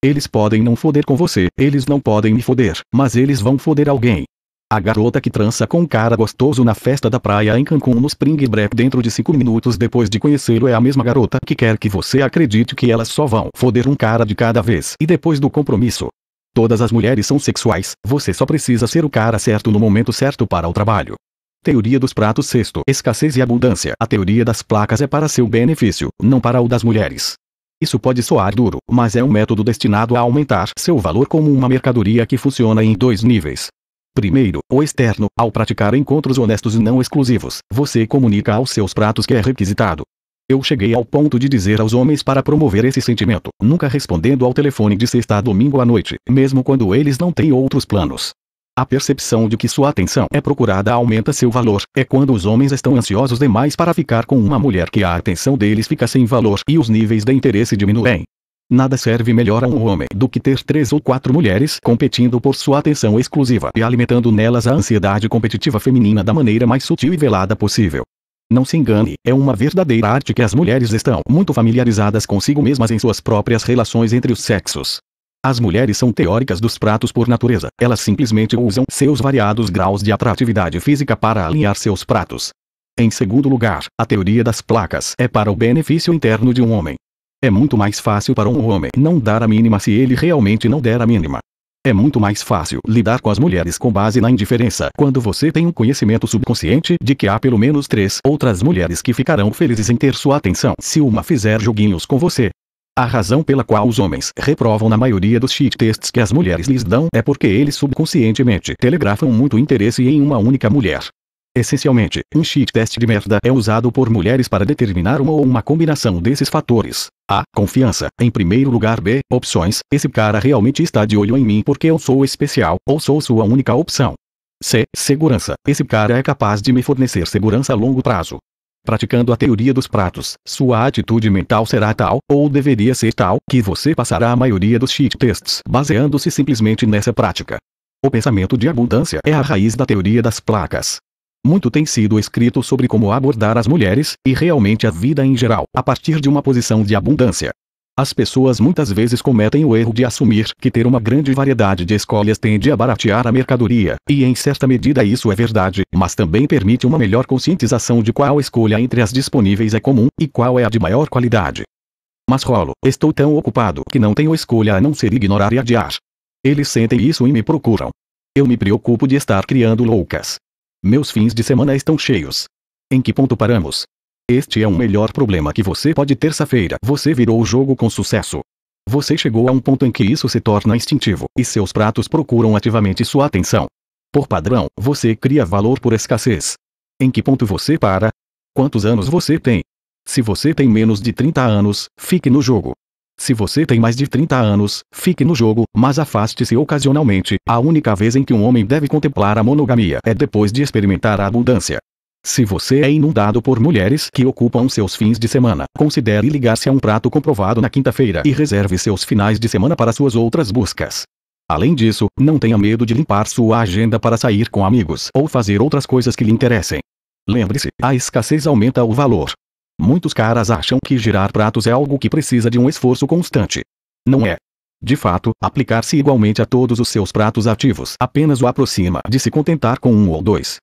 Eles podem não foder com você, eles não podem me foder, mas eles vão foder alguém. A garota que trança com um cara gostoso na festa da praia em Cancún no Spring Break dentro de 5 minutos depois de conhecê-lo é a mesma garota que quer que você acredite que elas só vão foder um cara de cada vez e depois do compromisso. Todas as mulheres são sexuais, você só precisa ser o cara certo no momento certo para o trabalho. Teoria dos pratos sexto, escassez e abundância. A teoria das placas é para seu benefício, não para o das mulheres. Isso pode soar duro, mas é um método destinado a aumentar seu valor como uma mercadoria que funciona em dois níveis. Primeiro, o externo, ao praticar encontros honestos e não exclusivos, você comunica aos seus pratos que é requisitado. Eu cheguei ao ponto de dizer aos homens para promover esse sentimento, nunca respondendo ao telefone de sexta a domingo à noite, mesmo quando eles não têm outros planos. A percepção de que sua atenção é procurada aumenta seu valor. É quando os homens estão ansiosos demais para ficar com uma mulher que a atenção deles fica sem valor e os níveis de interesse diminuem. Nada serve melhor a um homem do que ter três ou quatro mulheres competindo por sua atenção exclusiva e alimentando nelas a ansiedade competitiva feminina da maneira mais sutil e velada possível. Não se engane, é uma verdadeira arte que as mulheres estão muito familiarizadas consigo mesmas em suas próprias relações entre os sexos. As mulheres são teóricas dos pratos por natureza. Elas simplesmente usam seus variados graus de atratividade física para alinhar seus pratos. Em segundo lugar, a teoria das placas é para o benefício interno de um homem. É muito mais fácil para um homem não dar a mínima se ele realmente não der a mínima. É muito mais fácil lidar com as mulheres com base na indiferença quando você tem um conhecimento subconsciente de que há pelo menos três outras mulheres que ficarão felizes em ter sua atenção se uma fizer joguinhos com você. A razão pela qual os homens reprovam na maioria dos cheat tests que as mulheres lhes dão é porque eles subconscientemente telegrafam muito interesse em uma única mulher. Essencialmente, um cheat test de merda é usado por mulheres para determinar uma ou uma combinação desses fatores. A. Confiança. Em primeiro lugar B. Opções. Esse cara realmente está de olho em mim porque eu sou especial, ou sou sua única opção. C. Segurança. Esse cara é capaz de me fornecer segurança a longo prazo praticando a teoria dos pratos, sua atitude mental será tal, ou deveria ser tal, que você passará a maioria dos cheat tests baseando-se simplesmente nessa prática. O pensamento de abundância é a raiz da teoria das placas. Muito tem sido escrito sobre como abordar as mulheres, e realmente a vida em geral, a partir de uma posição de abundância. As pessoas muitas vezes cometem o erro de assumir que ter uma grande variedade de escolhas tende a baratear a mercadoria, e em certa medida isso é verdade, mas também permite uma melhor conscientização de qual escolha entre as disponíveis é comum e qual é a de maior qualidade. Mas Rolo, estou tão ocupado que não tenho escolha a não ser ignorar e adiar. Eles sentem isso e me procuram. Eu me preocupo de estar criando loucas. Meus fins de semana estão cheios. Em que ponto paramos? Este é o melhor problema que você pode terça-feira. Você virou o jogo com sucesso. Você chegou a um ponto em que isso se torna instintivo, e seus pratos procuram ativamente sua atenção. Por padrão, você cria valor por escassez. Em que ponto você para? Quantos anos você tem? Se você tem menos de 30 anos, fique no jogo. Se você tem mais de 30 anos, fique no jogo, mas afaste-se ocasionalmente. A única vez em que um homem deve contemplar a monogamia é depois de experimentar a abundância. Se você é inundado por mulheres que ocupam seus fins de semana, considere ligar-se a um prato comprovado na quinta-feira e reserve seus finais de semana para suas outras buscas. Além disso, não tenha medo de limpar sua agenda para sair com amigos ou fazer outras coisas que lhe interessem. Lembre-se, a escassez aumenta o valor. Muitos caras acham que girar pratos é algo que precisa de um esforço constante. Não é. De fato, aplicar-se igualmente a todos os seus pratos ativos apenas o aproxima de se contentar com um ou dois.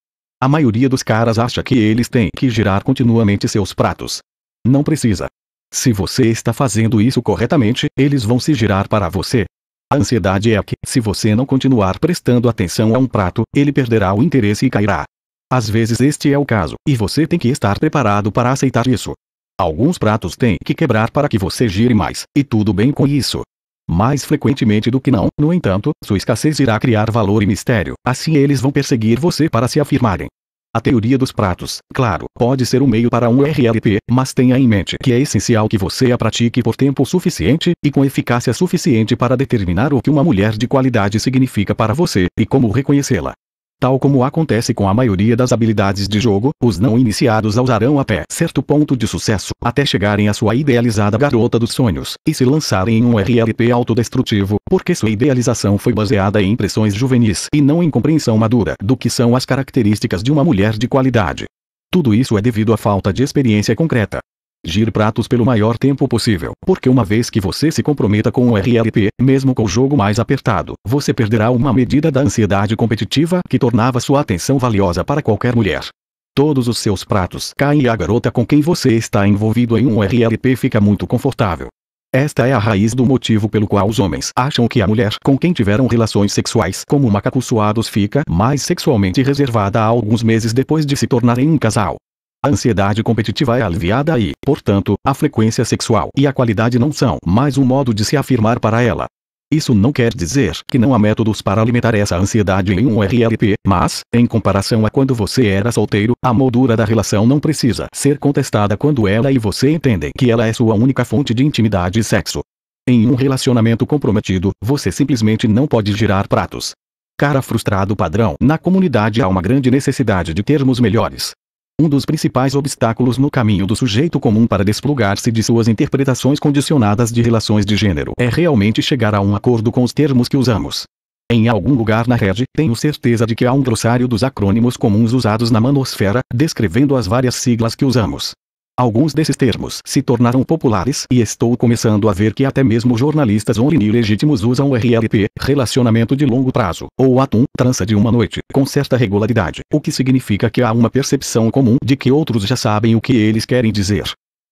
A maioria dos caras acha que eles têm que girar continuamente seus pratos. Não precisa. Se você está fazendo isso corretamente, eles vão se girar para você. A ansiedade é que, se você não continuar prestando atenção a um prato, ele perderá o interesse e cairá. Às vezes este é o caso, e você tem que estar preparado para aceitar isso. Alguns pratos têm que quebrar para que você gire mais, e tudo bem com isso mais frequentemente do que não, no entanto, sua escassez irá criar valor e mistério, assim eles vão perseguir você para se afirmarem. A teoria dos pratos, claro, pode ser um meio para um RLP, mas tenha em mente que é essencial que você a pratique por tempo suficiente e com eficácia suficiente para determinar o que uma mulher de qualidade significa para você e como reconhecê-la. Tal como acontece com a maioria das habilidades de jogo, os não iniciados a usarão até certo ponto de sucesso, até chegarem à sua idealizada garota dos sonhos, e se lançarem em um RLP autodestrutivo, porque sua idealização foi baseada em impressões juvenis e não em compreensão madura do que são as características de uma mulher de qualidade. Tudo isso é devido à falta de experiência concreta. Gire pratos pelo maior tempo possível, porque uma vez que você se comprometa com o RLP, mesmo com o jogo mais apertado, você perderá uma medida da ansiedade competitiva que tornava sua atenção valiosa para qualquer mulher. Todos os seus pratos caem e a garota com quem você está envolvido em um RLP fica muito confortável. Esta é a raiz do motivo pelo qual os homens acham que a mulher com quem tiveram relações sexuais como macacuçoados fica mais sexualmente reservada alguns meses depois de se tornarem um casal. A ansiedade competitiva é aliviada e, portanto, a frequência sexual e a qualidade não são mais um modo de se afirmar para ela. Isso não quer dizer que não há métodos para alimentar essa ansiedade em um RLP, mas, em comparação a quando você era solteiro, a moldura da relação não precisa ser contestada quando ela e você entendem que ela é sua única fonte de intimidade e sexo. Em um relacionamento comprometido, você simplesmente não pode girar pratos. Cara frustrado padrão, na comunidade há uma grande necessidade de termos melhores um dos principais obstáculos no caminho do sujeito comum para desplugar-se de suas interpretações condicionadas de relações de gênero é realmente chegar a um acordo com os termos que usamos. Em algum lugar na rede, tenho certeza de que há um glossário dos acrônimos comuns usados na manosfera, descrevendo as várias siglas que usamos. Alguns desses termos se tornaram populares e estou começando a ver que até mesmo jornalistas online legítimos usam o RLP, relacionamento de longo prazo, ou atum, trança de uma noite, com certa regularidade, o que significa que há uma percepção comum de que outros já sabem o que eles querem dizer.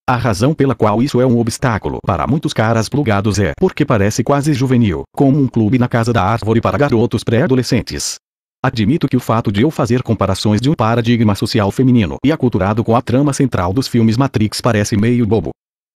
A razão pela qual isso é um obstáculo para muitos caras plugados é porque parece quase juvenil, como um clube na casa da árvore para garotos pré-adolescentes. Admito que o fato de eu fazer comparações de um paradigma social feminino e aculturado com a trama central dos filmes Matrix parece meio bobo.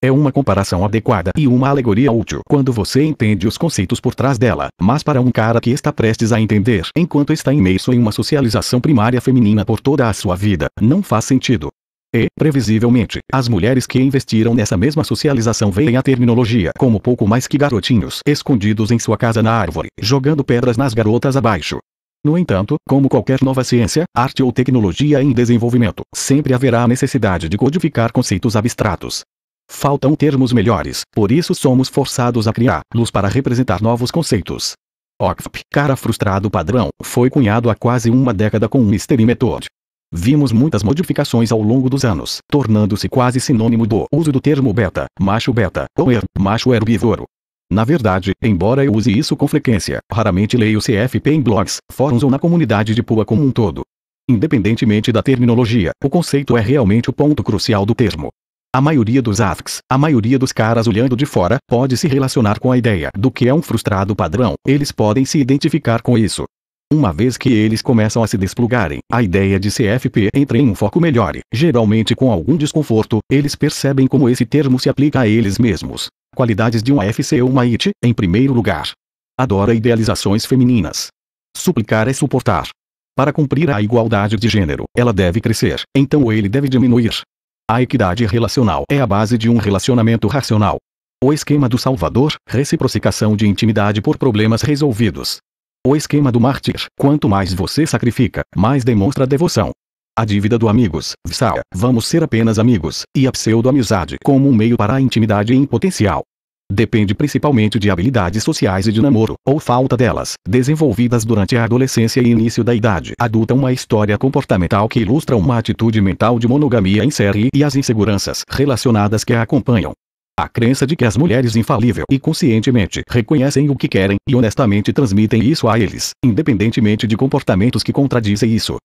É uma comparação adequada e uma alegoria útil quando você entende os conceitos por trás dela, mas para um cara que está prestes a entender enquanto está imerso em uma socialização primária feminina por toda a sua vida, não faz sentido. E, previsivelmente, as mulheres que investiram nessa mesma socialização veem a terminologia como pouco mais que garotinhos escondidos em sua casa na árvore, jogando pedras nas garotas abaixo, no entanto, como qualquer nova ciência, arte ou tecnologia em desenvolvimento, sempre haverá a necessidade de codificar conceitos abstratos. Faltam termos melhores, por isso somos forçados a criar luz para representar novos conceitos. OCP, cara frustrado padrão, foi cunhado há quase uma década com o Mystery Method. Vimos muitas modificações ao longo dos anos, tornando-se quase sinônimo do uso do termo beta, macho beta, ou er, macho herbívoro. Na verdade, embora eu use isso com frequência, raramente leio CFP em blogs, fóruns ou na comunidade de PUA como um todo. Independentemente da terminologia, o conceito é realmente o ponto crucial do termo. A maioria dos AFCs, a maioria dos caras olhando de fora, pode se relacionar com a ideia do que é um frustrado padrão, eles podem se identificar com isso uma vez que eles começam a se desplugarem, a ideia de CFP entra em um foco melhor. Geralmente com algum desconforto, eles percebem como esse termo se aplica a eles mesmos. Qualidades de um AFC ou uma IT, em primeiro lugar. Adora idealizações femininas. Suplicar é suportar. Para cumprir a igualdade de gênero, ela deve crescer, então ele deve diminuir. A equidade relacional é a base de um relacionamento racional. O esquema do Salvador, reciprocação de intimidade por problemas resolvidos. O esquema do mártir: quanto mais você sacrifica, mais demonstra devoção. A dívida do amigos, Vsal, vamos ser apenas amigos, e a pseudo-amizade como um meio para a intimidade em potencial. Depende principalmente de habilidades sociais e de namoro, ou falta delas, desenvolvidas durante a adolescência e início da idade adulta. Uma história comportamental que ilustra uma atitude mental de monogamia em série e as inseguranças relacionadas que a acompanham. A crença de que as mulheres infalível e conscientemente reconhecem o que querem e honestamente transmitem isso a eles, independentemente de comportamentos que contradizem isso.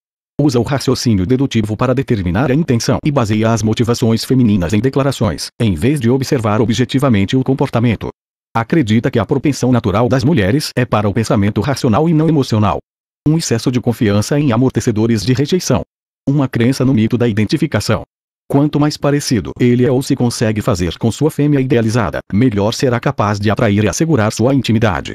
Usa o raciocínio dedutivo para determinar a intenção e baseia as motivações femininas em declarações, em vez de observar objetivamente o comportamento. Acredita que a propensão natural das mulheres é para o pensamento racional e não emocional. Um excesso de confiança em amortecedores de rejeição. Uma crença no mito da identificação. Quanto mais parecido ele é ou se consegue fazer com sua fêmea idealizada, melhor será capaz de atrair e assegurar sua intimidade.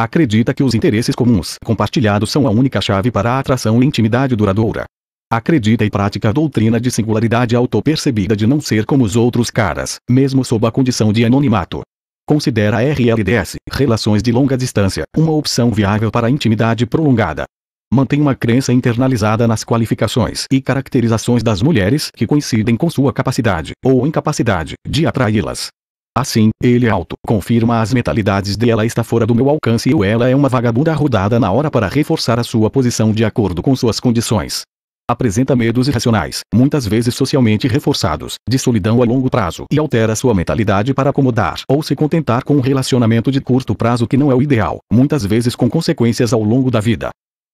Acredita que os interesses comuns compartilhados são a única chave para a atração e intimidade duradoura. Acredita e pratica a doutrina de singularidade autopercebida de não ser como os outros caras, mesmo sob a condição de anonimato. Considera a RLDS, relações de longa distância, uma opção viável para a intimidade prolongada, mantém uma crença internalizada nas qualificações e caracterizações das mulheres que coincidem com sua capacidade ou incapacidade de atraí-las. Assim, ele auto confirma as mentalidades de ela está fora do meu alcance ou ela é uma vagabunda rodada na hora para reforçar a sua posição de acordo com suas condições. Apresenta medos irracionais, muitas vezes socialmente reforçados, de solidão a longo prazo e altera sua mentalidade para acomodar ou se contentar com um relacionamento de curto prazo que não é o ideal, muitas vezes com consequências ao longo da vida.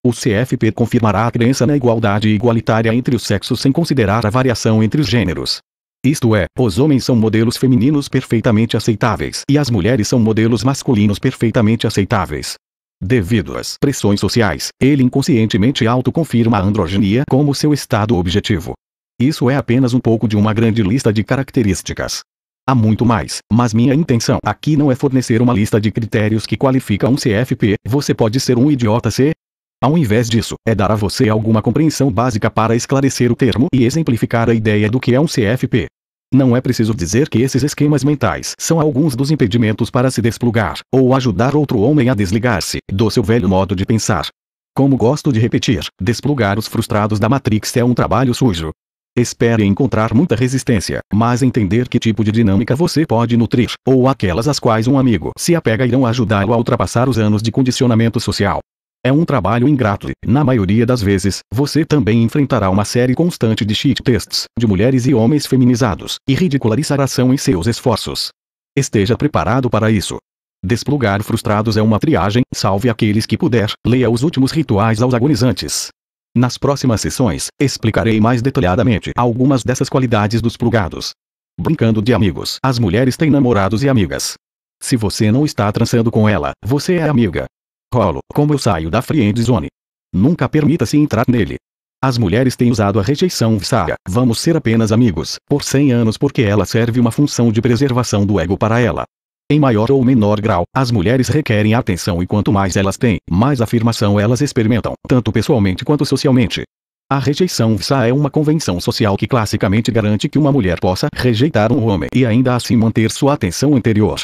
O CFP confirmará a crença na igualdade igualitária entre os sexos sem considerar a variação entre os gêneros. Isto é, os homens são modelos femininos perfeitamente aceitáveis e as mulheres são modelos masculinos perfeitamente aceitáveis. Devido às pressões sociais, ele inconscientemente autoconfirma a androginia como seu estado objetivo. Isso é apenas um pouco de uma grande lista de características. Há muito mais, mas minha intenção aqui não é fornecer uma lista de critérios que qualifica um CFP. Você pode ser um idiota C, ao invés disso, é dar a você alguma compreensão básica para esclarecer o termo e exemplificar a ideia do que é um CFP. Não é preciso dizer que esses esquemas mentais são alguns dos impedimentos para se desplugar, ou ajudar outro homem a desligar-se do seu velho modo de pensar. Como gosto de repetir, desplugar os frustrados da Matrix é um trabalho sujo. Espere encontrar muita resistência, mas entender que tipo de dinâmica você pode nutrir, ou aquelas às quais um amigo se apega irão ajudá-lo a ultrapassar os anos de condicionamento social. É um trabalho ingrato e, na maioria das vezes, você também enfrentará uma série constante de cheat tests de mulheres e homens feminizados, e ridicularização em seus esforços. Esteja preparado para isso. Desplugar frustrados é uma triagem, salve aqueles que puder, leia os últimos rituais aos agonizantes. Nas próximas sessões, explicarei mais detalhadamente algumas dessas qualidades dos plugados. Brincando de amigos, as mulheres têm namorados e amigas. Se você não está transando com ela, você é amiga. Rolo, como eu saio da friend zone. Nunca permita-se entrar nele. As mulheres têm usado a rejeição saga. Vamos ser apenas amigos, por 100 anos porque ela serve uma função de preservação do ego para ela. Em maior ou menor grau, as mulheres requerem atenção e quanto mais elas têm, mais afirmação elas experimentam, tanto pessoalmente quanto socialmente. A rejeição VSA é uma convenção social que classicamente garante que uma mulher possa rejeitar um homem e ainda assim manter sua atenção anterior.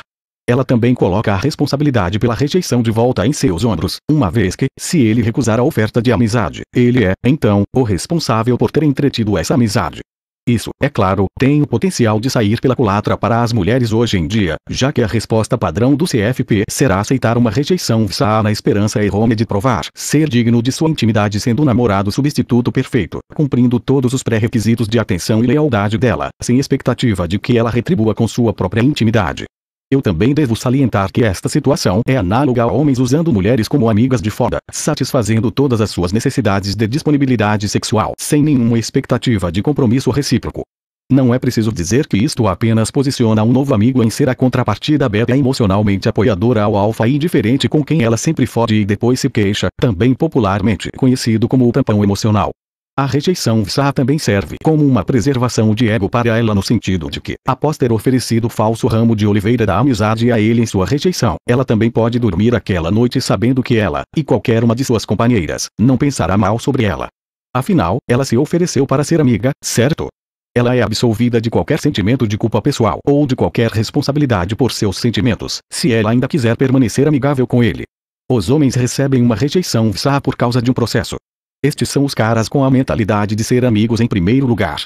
Ela também coloca a responsabilidade pela rejeição de volta em seus ombros, uma vez que, se ele recusar a oferta de amizade, ele é, então, o responsável por ter entretido essa amizade. Isso, é claro, tem o potencial de sair pela culatra para as mulheres hoje em dia, já que a resposta padrão do CFP será aceitar uma rejeição vissá na esperança errônea de provar ser digno de sua intimidade sendo o um namorado substituto perfeito, cumprindo todos os pré-requisitos de atenção e lealdade dela, sem expectativa de que ela retribua com sua própria intimidade. Eu também devo salientar que esta situação é análoga a homens usando mulheres como amigas de foda, satisfazendo todas as suas necessidades de disponibilidade sexual sem nenhuma expectativa de compromisso recíproco. Não é preciso dizer que isto apenas posiciona um novo amigo em ser a contrapartida beta emocionalmente apoiadora ao alfa e indiferente com quem ela sempre fode e depois se queixa, também popularmente conhecido como o tampão emocional. A rejeição Sá também serve como uma preservação de ego para ela no sentido de que, após ter oferecido o falso ramo de oliveira da amizade a ele em sua rejeição, ela também pode dormir aquela noite sabendo que ela, e qualquer uma de suas companheiras, não pensará mal sobre ela. Afinal, ela se ofereceu para ser amiga, certo? Ela é absolvida de qualquer sentimento de culpa pessoal ou de qualquer responsabilidade por seus sentimentos, se ela ainda quiser permanecer amigável com ele. Os homens recebem uma rejeição VSA por causa de um processo estes são os caras com a mentalidade de ser amigos em primeiro lugar.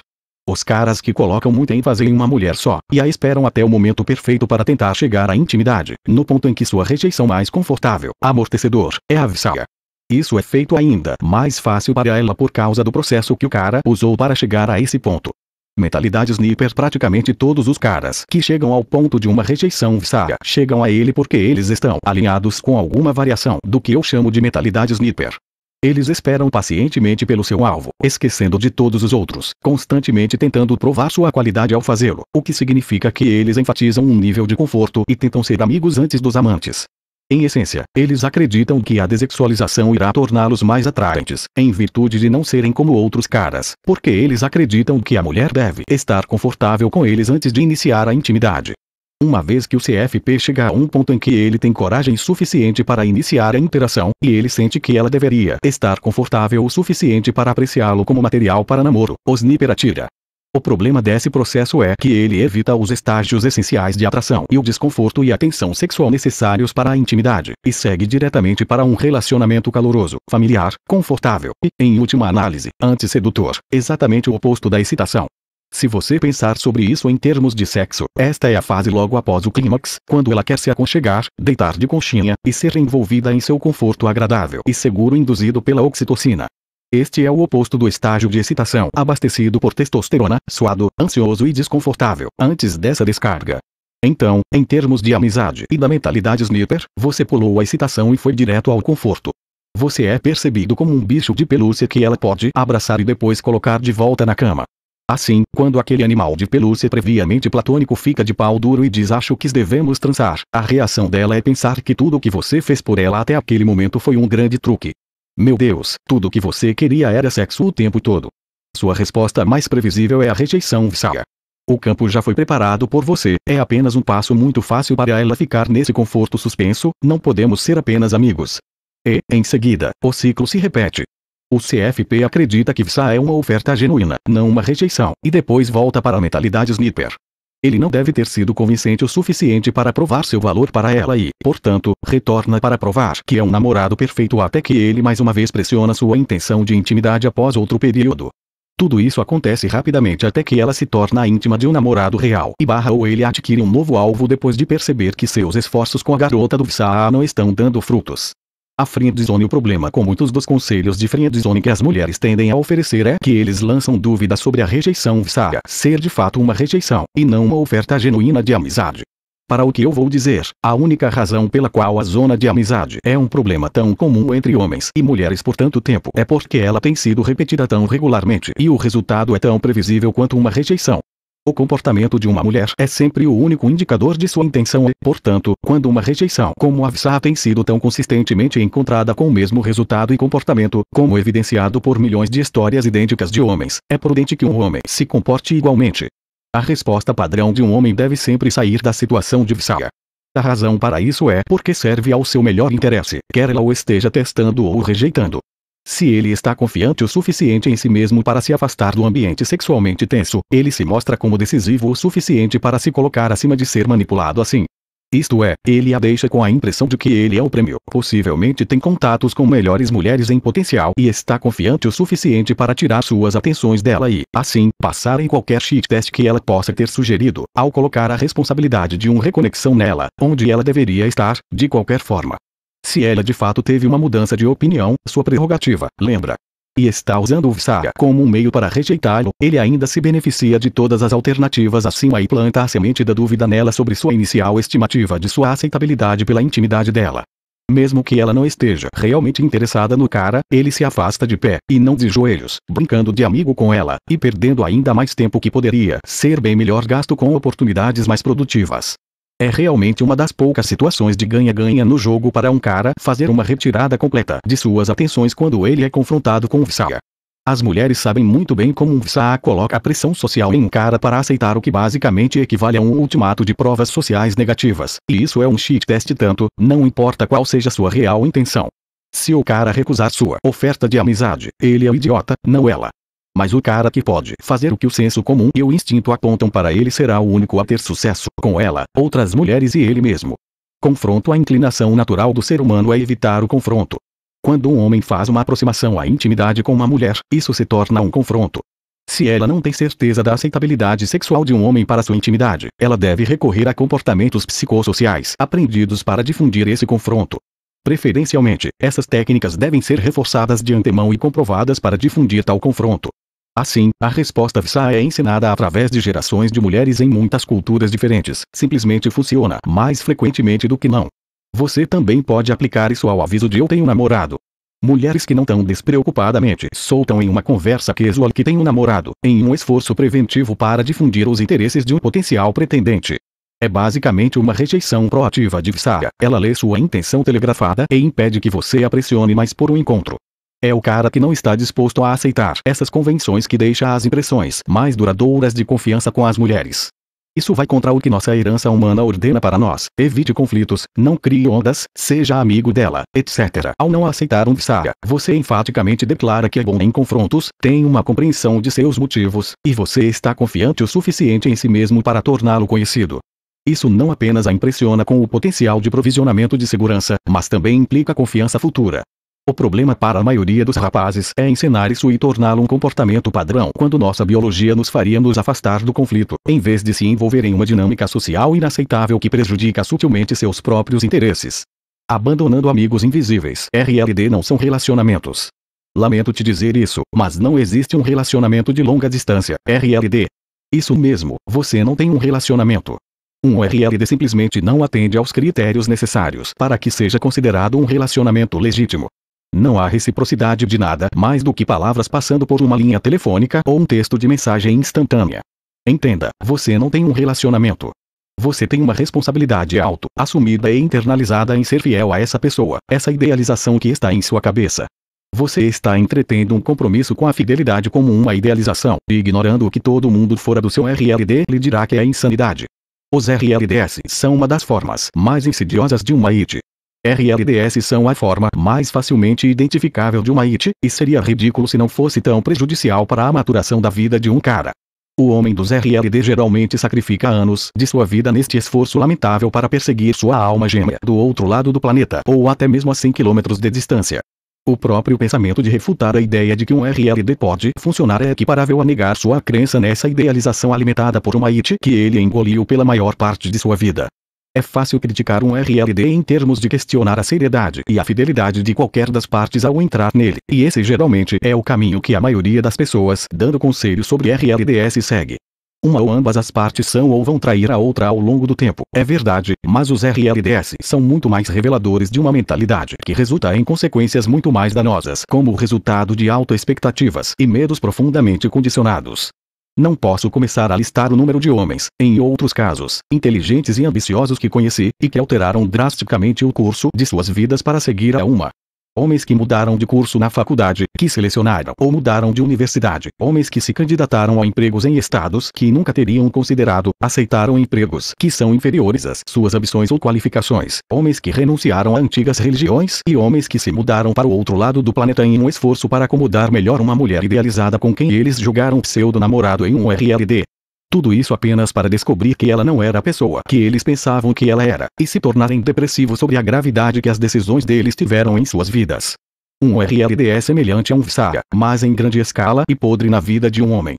Os caras que colocam muito ênfase em uma mulher só, e a esperam até o momento perfeito para tentar chegar à intimidade, no ponto em que sua rejeição mais confortável, amortecedor, é avessada. Isso é feito ainda mais fácil para ela por causa do processo que o cara usou para chegar a esse ponto. Mentalidade sniper Praticamente todos os caras que chegam ao ponto de uma rejeição vissada chegam a ele porque eles estão alinhados com alguma variação do que eu chamo de mentalidade sniper. Eles esperam pacientemente pelo seu alvo, esquecendo de todos os outros, constantemente tentando provar sua qualidade ao fazê-lo, o que significa que eles enfatizam um nível de conforto e tentam ser amigos antes dos amantes. Em essência, eles acreditam que a dessexualização irá torná-los mais atraentes, em virtude de não serem como outros caras, porque eles acreditam que a mulher deve estar confortável com eles antes de iniciar a intimidade uma vez que o CFP chega a um ponto em que ele tem coragem suficiente para iniciar a interação, e ele sente que ela deveria estar confortável o suficiente para apreciá-lo como material para namoro, o sniper atira. O problema desse processo é que ele evita os estágios essenciais de atração e o desconforto e a tensão sexual necessários para a intimidade, e segue diretamente para um relacionamento caloroso, familiar, confortável e, em última análise, antissedutor, exatamente o oposto da excitação. Se você pensar sobre isso em termos de sexo, esta é a fase logo após o clímax, quando ela quer se aconchegar, deitar de conchinha, e ser envolvida em seu conforto agradável e seguro induzido pela oxitocina. Este é o oposto do estágio de excitação, abastecido por testosterona, suado, ansioso e desconfortável, antes dessa descarga. Então, em termos de amizade e da mentalidade sniper, você pulou a excitação e foi direto ao conforto. Você é percebido como um bicho de pelúcia que ela pode abraçar e depois colocar de volta na cama. Assim, quando aquele animal de pelúcia previamente platônico fica de pau duro e diz acho que devemos transar, a reação dela é pensar que tudo o que você fez por ela até aquele momento foi um grande truque. Meu Deus, tudo o que você queria era sexo o tempo todo. Sua resposta mais previsível é a rejeição Vsaya. O campo já foi preparado por você, é apenas um passo muito fácil para ela ficar nesse conforto suspenso, não podemos ser apenas amigos. E, em seguida, o ciclo se repete. O CFP acredita que VSA é uma oferta genuína, não uma rejeição, e depois volta para a mentalidade sniper. Ele não deve ter sido convincente o suficiente para provar seu valor para ela e, portanto, retorna para provar que é um namorado perfeito até que ele mais uma vez pressiona sua intenção de intimidade após outro período. Tudo isso acontece rapidamente até que ela se torna íntima de um namorado real e barra ou ele adquire um novo alvo depois de perceber que seus esforços com a garota do VSA não estão dando frutos. A friendzone O problema com muitos dos conselhos de friendzone que as mulheres tendem a oferecer é que eles lançam dúvidas sobre a rejeição saga ser de fato uma rejeição, e não uma oferta genuína de amizade. Para o que eu vou dizer, a única razão pela qual a zona de amizade é um problema tão comum entre homens e mulheres por tanto tempo é porque ela tem sido repetida tão regularmente e o resultado é tão previsível quanto uma rejeição. O comportamento de uma mulher é sempre o único indicador de sua intenção e, portanto, quando uma rejeição como a VSA tem sido tão consistentemente encontrada com o mesmo resultado e comportamento, como evidenciado por milhões de histórias idênticas de homens, é prudente que um homem se comporte igualmente. A resposta padrão de um homem deve sempre sair da situação de VSA. A razão para isso é porque serve ao seu melhor interesse, quer ela o esteja testando ou rejeitando. Se ele está confiante o suficiente em si mesmo para se afastar do ambiente sexualmente tenso, ele se mostra como decisivo o suficiente para se colocar acima de ser manipulado assim. Isto é, ele a deixa com a impressão de que ele é o prêmio. Possivelmente tem contatos com melhores mulheres em potencial e está confiante o suficiente para tirar suas atenções dela e, assim, passar em qualquer cheat test que ela possa ter sugerido, ao colocar a responsabilidade de uma reconexão nela, onde ela deveria estar, de qualquer forma. Se ela de fato teve uma mudança de opinião, sua prerrogativa, lembra. E está usando o Vsaya como um meio para rejeitá-lo, ele ainda se beneficia de todas as alternativas acima e planta a semente da dúvida nela sobre sua inicial estimativa de sua aceitabilidade pela intimidade dela. Mesmo que ela não esteja realmente interessada no cara, ele se afasta de pé, e não de joelhos, brincando de amigo com ela, e perdendo ainda mais tempo que poderia ser bem melhor gasto com oportunidades mais produtivas. É realmente uma das poucas situações de ganha-ganha no jogo para um cara fazer uma retirada completa de suas atenções quando ele é confrontado com o Visaya. As mulheres sabem muito bem como um VSA coloca a pressão social em um cara para aceitar o que basicamente equivale a um ultimato de provas sociais negativas, e isso é um cheat test tanto, não importa qual seja sua real intenção. Se o cara recusar sua oferta de amizade, ele é o idiota, não ela. Mas o cara que pode fazer o que o senso comum e o instinto apontam para ele será o único a ter sucesso com ela, outras mulheres e ele mesmo. Confronto A inclinação natural do ser humano é evitar o confronto. Quando um homem faz uma aproximação à intimidade com uma mulher, isso se torna um confronto. Se ela não tem certeza da aceitabilidade sexual de um homem para sua intimidade, ela deve recorrer a comportamentos psicossociais aprendidos para difundir esse confronto. Preferencialmente, essas técnicas devem ser reforçadas de antemão e comprovadas para difundir tal confronto. Assim, a resposta VSA é ensinada através de gerações de mulheres em muitas culturas diferentes. Simplesmente funciona mais frequentemente do que não. Você também pode aplicar isso ao aviso de eu tenho namorado. Mulheres que não tão despreocupadamente soltam em uma conversa casual que tem um namorado, em um esforço preventivo para difundir os interesses de um potencial pretendente. É basicamente uma rejeição proativa de Vissara. Ela lê sua intenção telegrafada e impede que você a pressione mais por um encontro. É o cara que não está disposto a aceitar essas convenções que deixa as impressões mais duradouras de confiança com as mulheres. Isso vai contra o que nossa herança humana ordena para nós. Evite conflitos, não crie ondas, seja amigo dela, etc. Ao não aceitar um saga, você enfaticamente declara que é bom em confrontos, tem uma compreensão de seus motivos, e você está confiante o suficiente em si mesmo para torná-lo conhecido. Isso não apenas a impressiona com o potencial de provisionamento de segurança, mas também implica confiança futura. O problema para a maioria dos rapazes é encenar isso e torná-lo um comportamento padrão quando nossa biologia nos faria nos afastar do conflito, em vez de se envolver em uma dinâmica social inaceitável que prejudica sutilmente seus próprios interesses. Abandonando amigos invisíveis. RLD não são relacionamentos. Lamento te dizer isso, mas não existe um relacionamento de longa distância, RLD. Isso mesmo, você não tem um relacionamento. Um RLD simplesmente não atende aos critérios necessários para que seja considerado um relacionamento legítimo. Não há reciprocidade de nada mais do que palavras passando por uma linha telefônica ou um texto de mensagem instantânea. Entenda, você não tem um relacionamento. Você tem uma responsabilidade auto, assumida e internalizada em ser fiel a essa pessoa, essa idealização que está em sua cabeça. Você está entretendo um compromisso com a fidelidade como uma idealização, ignorando o que todo mundo fora do seu RLD lhe dirá que é insanidade. Os RLDs são uma das formas mais insidiosas de uma IT. RLDS são a forma mais facilmente identificável de uma IT, e seria ridículo se não fosse tão prejudicial para a maturação da vida de um cara. O homem dos RLD geralmente sacrifica anos de sua vida neste esforço lamentável para perseguir sua alma gêmea do outro lado do planeta ou até mesmo a 100 km de distância. O próprio pensamento de refutar a ideia de que um RLD pode funcionar é equiparável a negar sua crença nessa idealização alimentada por uma IT que ele engoliu pela maior parte de sua vida. É fácil criticar um RLD em termos de questionar a seriedade e a fidelidade de qualquer das partes ao entrar nele, e esse geralmente é o caminho que a maioria das pessoas dando conselho sobre RLDs segue. Uma ou ambas as partes são ou vão trair a outra ao longo do tempo, é verdade, mas os RLDs são muito mais reveladores de uma mentalidade que resulta em consequências muito mais danosas como resultado de alta expectativas e medos profundamente condicionados. Não posso começar a listar o número de homens, em outros casos, inteligentes e ambiciosos que conheci, e que alteraram drasticamente o curso de suas vidas para seguir a uma homens que mudaram de curso na faculdade, que selecionaram ou mudaram de universidade, homens que se candidataram a empregos em estados que nunca teriam considerado, aceitaram empregos que são inferiores às suas ambições ou qualificações, homens que renunciaram a antigas religiões e homens que se mudaram para o outro lado do planeta em um esforço para acomodar melhor uma mulher idealizada com quem eles julgaram pseudo-namorado em um RLD. Tudo isso apenas para descobrir que ela não era a pessoa que eles pensavam que ela era, e se tornarem depressivos sobre a gravidade que as decisões deles tiveram em suas vidas. Um RLD é semelhante a um VSARA, mas em grande escala e podre na vida de um homem.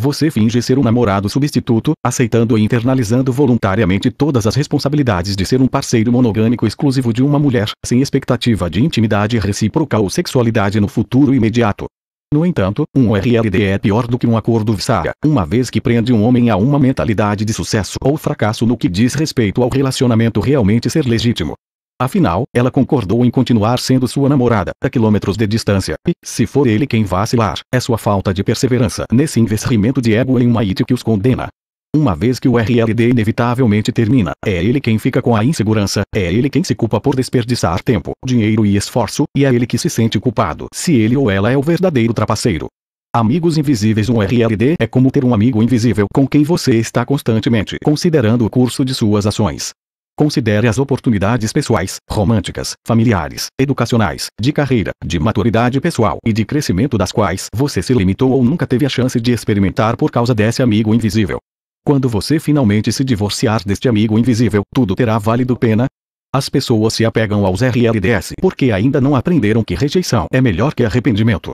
Você finge ser um namorado substituto, aceitando e internalizando voluntariamente todas as responsabilidades de ser um parceiro monogâmico exclusivo de uma mulher, sem expectativa de intimidade recíproca ou sexualidade no futuro imediato. No entanto, um RLD é pior do que um acordo saga, uma vez que prende um homem a uma mentalidade de sucesso ou fracasso no que diz respeito ao relacionamento realmente ser legítimo. Afinal, ela concordou em continuar sendo sua namorada, a quilômetros de distância, e, se for ele quem vacilar, é sua falta de perseverança nesse investimento de ego em uma IT que os condena. Uma vez que o RLD inevitavelmente termina, é ele quem fica com a insegurança, é ele quem se culpa por desperdiçar tempo, dinheiro e esforço, e é ele que se sente culpado se ele ou ela é o verdadeiro trapaceiro. Amigos invisíveis Um RLD é como ter um amigo invisível com quem você está constantemente considerando o curso de suas ações. Considere as oportunidades pessoais, românticas, familiares, educacionais, de carreira, de maturidade pessoal e de crescimento das quais você se limitou ou nunca teve a chance de experimentar por causa desse amigo invisível. Quando você finalmente se divorciar deste amigo invisível, tudo terá valido pena? As pessoas se apegam aos RLDS porque ainda não aprenderam que rejeição é melhor que arrependimento.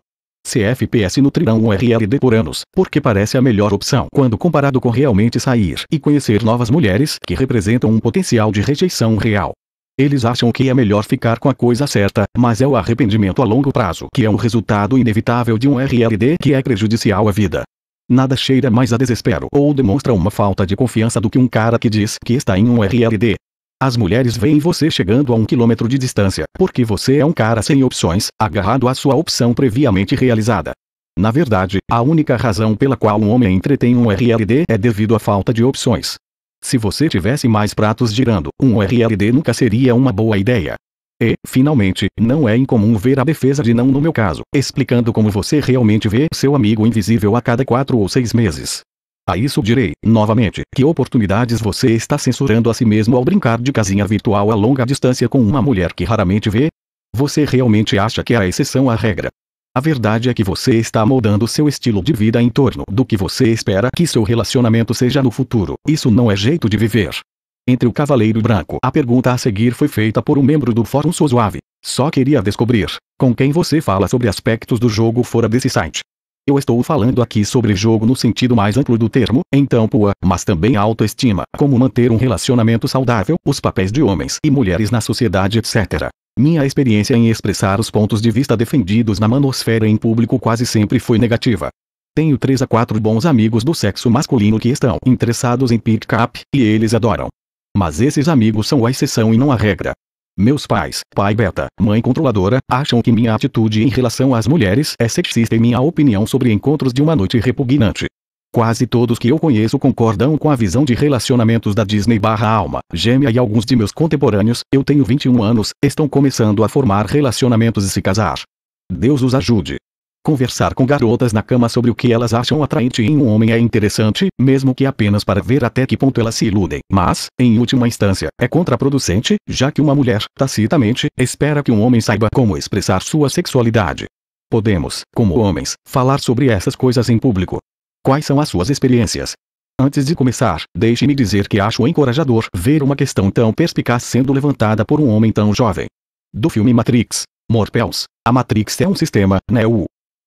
CFPS nutrirão o RLD por anos, porque parece a melhor opção quando comparado com realmente sair e conhecer novas mulheres que representam um potencial de rejeição real. Eles acham que é melhor ficar com a coisa certa, mas é o arrependimento a longo prazo que é um resultado inevitável de um RLD que é prejudicial à vida. Nada cheira mais a desespero ou demonstra uma falta de confiança do que um cara que diz que está em um RLD. As mulheres veem você chegando a um quilômetro de distância, porque você é um cara sem opções, agarrado à sua opção previamente realizada. Na verdade, a única razão pela qual um homem entretém um RLD é devido à falta de opções. Se você tivesse mais pratos girando, um RLD nunca seria uma boa ideia. E, finalmente, não é incomum ver a defesa de não no meu caso, explicando como você realmente vê seu amigo invisível a cada quatro ou seis meses. A isso direi, novamente, que oportunidades você está censurando a si mesmo ao brincar de casinha virtual a longa distância com uma mulher que raramente vê? Você realmente acha que é a exceção à regra? A verdade é que você está moldando seu estilo de vida em torno do que você espera que seu relacionamento seja no futuro. Isso não é jeito de viver entre o Cavaleiro Branco. A pergunta a seguir foi feita por um membro do Fórum Suave. Só queria descobrir com quem você fala sobre aspectos do jogo fora desse site. Eu estou falando aqui sobre jogo no sentido mais amplo do termo, então pua, mas também autoestima, como manter um relacionamento saudável, os papéis de homens e mulheres na sociedade, etc. Minha experiência em expressar os pontos de vista defendidos na manosfera em público quase sempre foi negativa. Tenho 3 a 4 bons amigos do sexo masculino que estão interessados em pick-up, e eles adoram. Mas esses amigos são a exceção e não a regra. Meus pais, pai beta, mãe controladora, acham que minha atitude em relação às mulheres é sexista e minha opinião sobre encontros de uma noite repugnante. Quase todos que eu conheço concordam com a visão de relacionamentos da Disney barra alma, gêmea e alguns de meus contemporâneos, eu tenho 21 anos, estão começando a formar relacionamentos e se casar. Deus os ajude. Conversar com garotas na cama sobre o que elas acham atraente em um homem é interessante, mesmo que apenas para ver até que ponto elas se iludem. Mas, em última instância, é contraproducente, já que uma mulher, tacitamente, espera que um homem saiba como expressar sua sexualidade. Podemos, como homens, falar sobre essas coisas em público. Quais são as suas experiências? Antes de começar, deixe-me dizer que acho encorajador ver uma questão tão perspicaz sendo levantada por um homem tão jovem. Do filme Matrix, Morpheus, a Matrix é um sistema, né?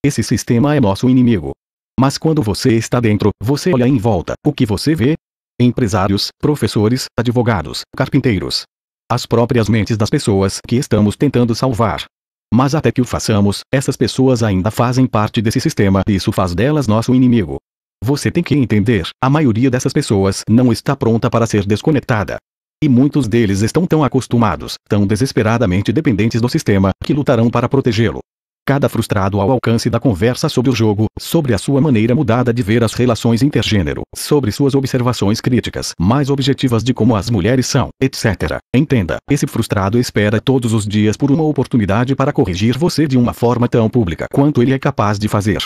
Esse sistema é nosso inimigo. Mas quando você está dentro, você olha em volta, o que você vê? Empresários, professores, advogados, carpinteiros. As próprias mentes das pessoas que estamos tentando salvar. Mas até que o façamos, essas pessoas ainda fazem parte desse sistema e isso faz delas nosso inimigo. Você tem que entender, a maioria dessas pessoas não está pronta para ser desconectada. E muitos deles estão tão acostumados, tão desesperadamente dependentes do sistema, que lutarão para protegê-lo cada frustrado ao alcance da conversa sobre o jogo, sobre a sua maneira mudada de ver as relações intergênero, sobre suas observações críticas mais objetivas de como as mulheres são, etc. Entenda, esse frustrado espera todos os dias por uma oportunidade para corrigir você de uma forma tão pública quanto ele é capaz de fazer.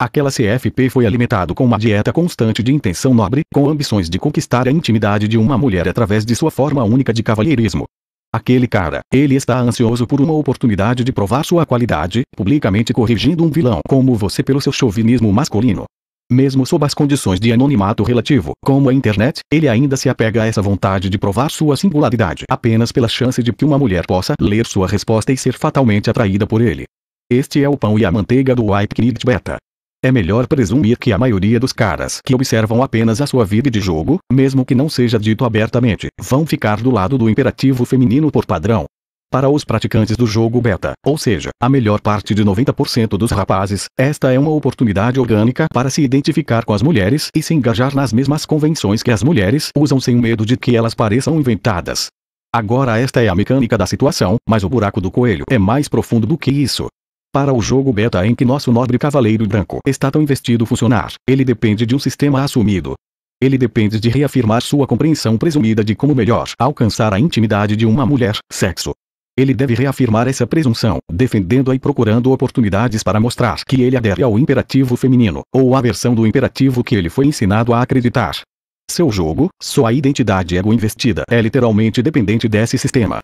Aquela CFP foi alimentado com uma dieta constante de intenção nobre, com ambições de conquistar a intimidade de uma mulher através de sua forma única de cavalheirismo. Aquele cara, ele está ansioso por uma oportunidade de provar sua qualidade, publicamente corrigindo um vilão como você pelo seu chauvinismo masculino. Mesmo sob as condições de anonimato relativo, como a internet, ele ainda se apega a essa vontade de provar sua singularidade apenas pela chance de que uma mulher possa ler sua resposta e ser fatalmente atraída por ele. Este é o pão e a manteiga do White Knight Beta. É melhor presumir que a maioria dos caras que observam apenas a sua vida de jogo, mesmo que não seja dito abertamente, vão ficar do lado do imperativo feminino por padrão. Para os praticantes do jogo beta, ou seja, a melhor parte de 90% dos rapazes, esta é uma oportunidade orgânica para se identificar com as mulheres e se engajar nas mesmas convenções que as mulheres usam sem medo de que elas pareçam inventadas. Agora esta é a mecânica da situação, mas o buraco do coelho é mais profundo do que isso para o jogo beta em que nosso nobre cavaleiro branco está tão investido funcionar. Ele depende de um sistema assumido. Ele depende de reafirmar sua compreensão presumida de como melhor alcançar a intimidade de uma mulher, sexo. Ele deve reafirmar essa presunção, defendendo-a e procurando oportunidades para mostrar que ele adere ao imperativo feminino, ou à versão do imperativo que ele foi ensinado a acreditar. Seu jogo, sua identidade ego-investida é literalmente dependente desse sistema.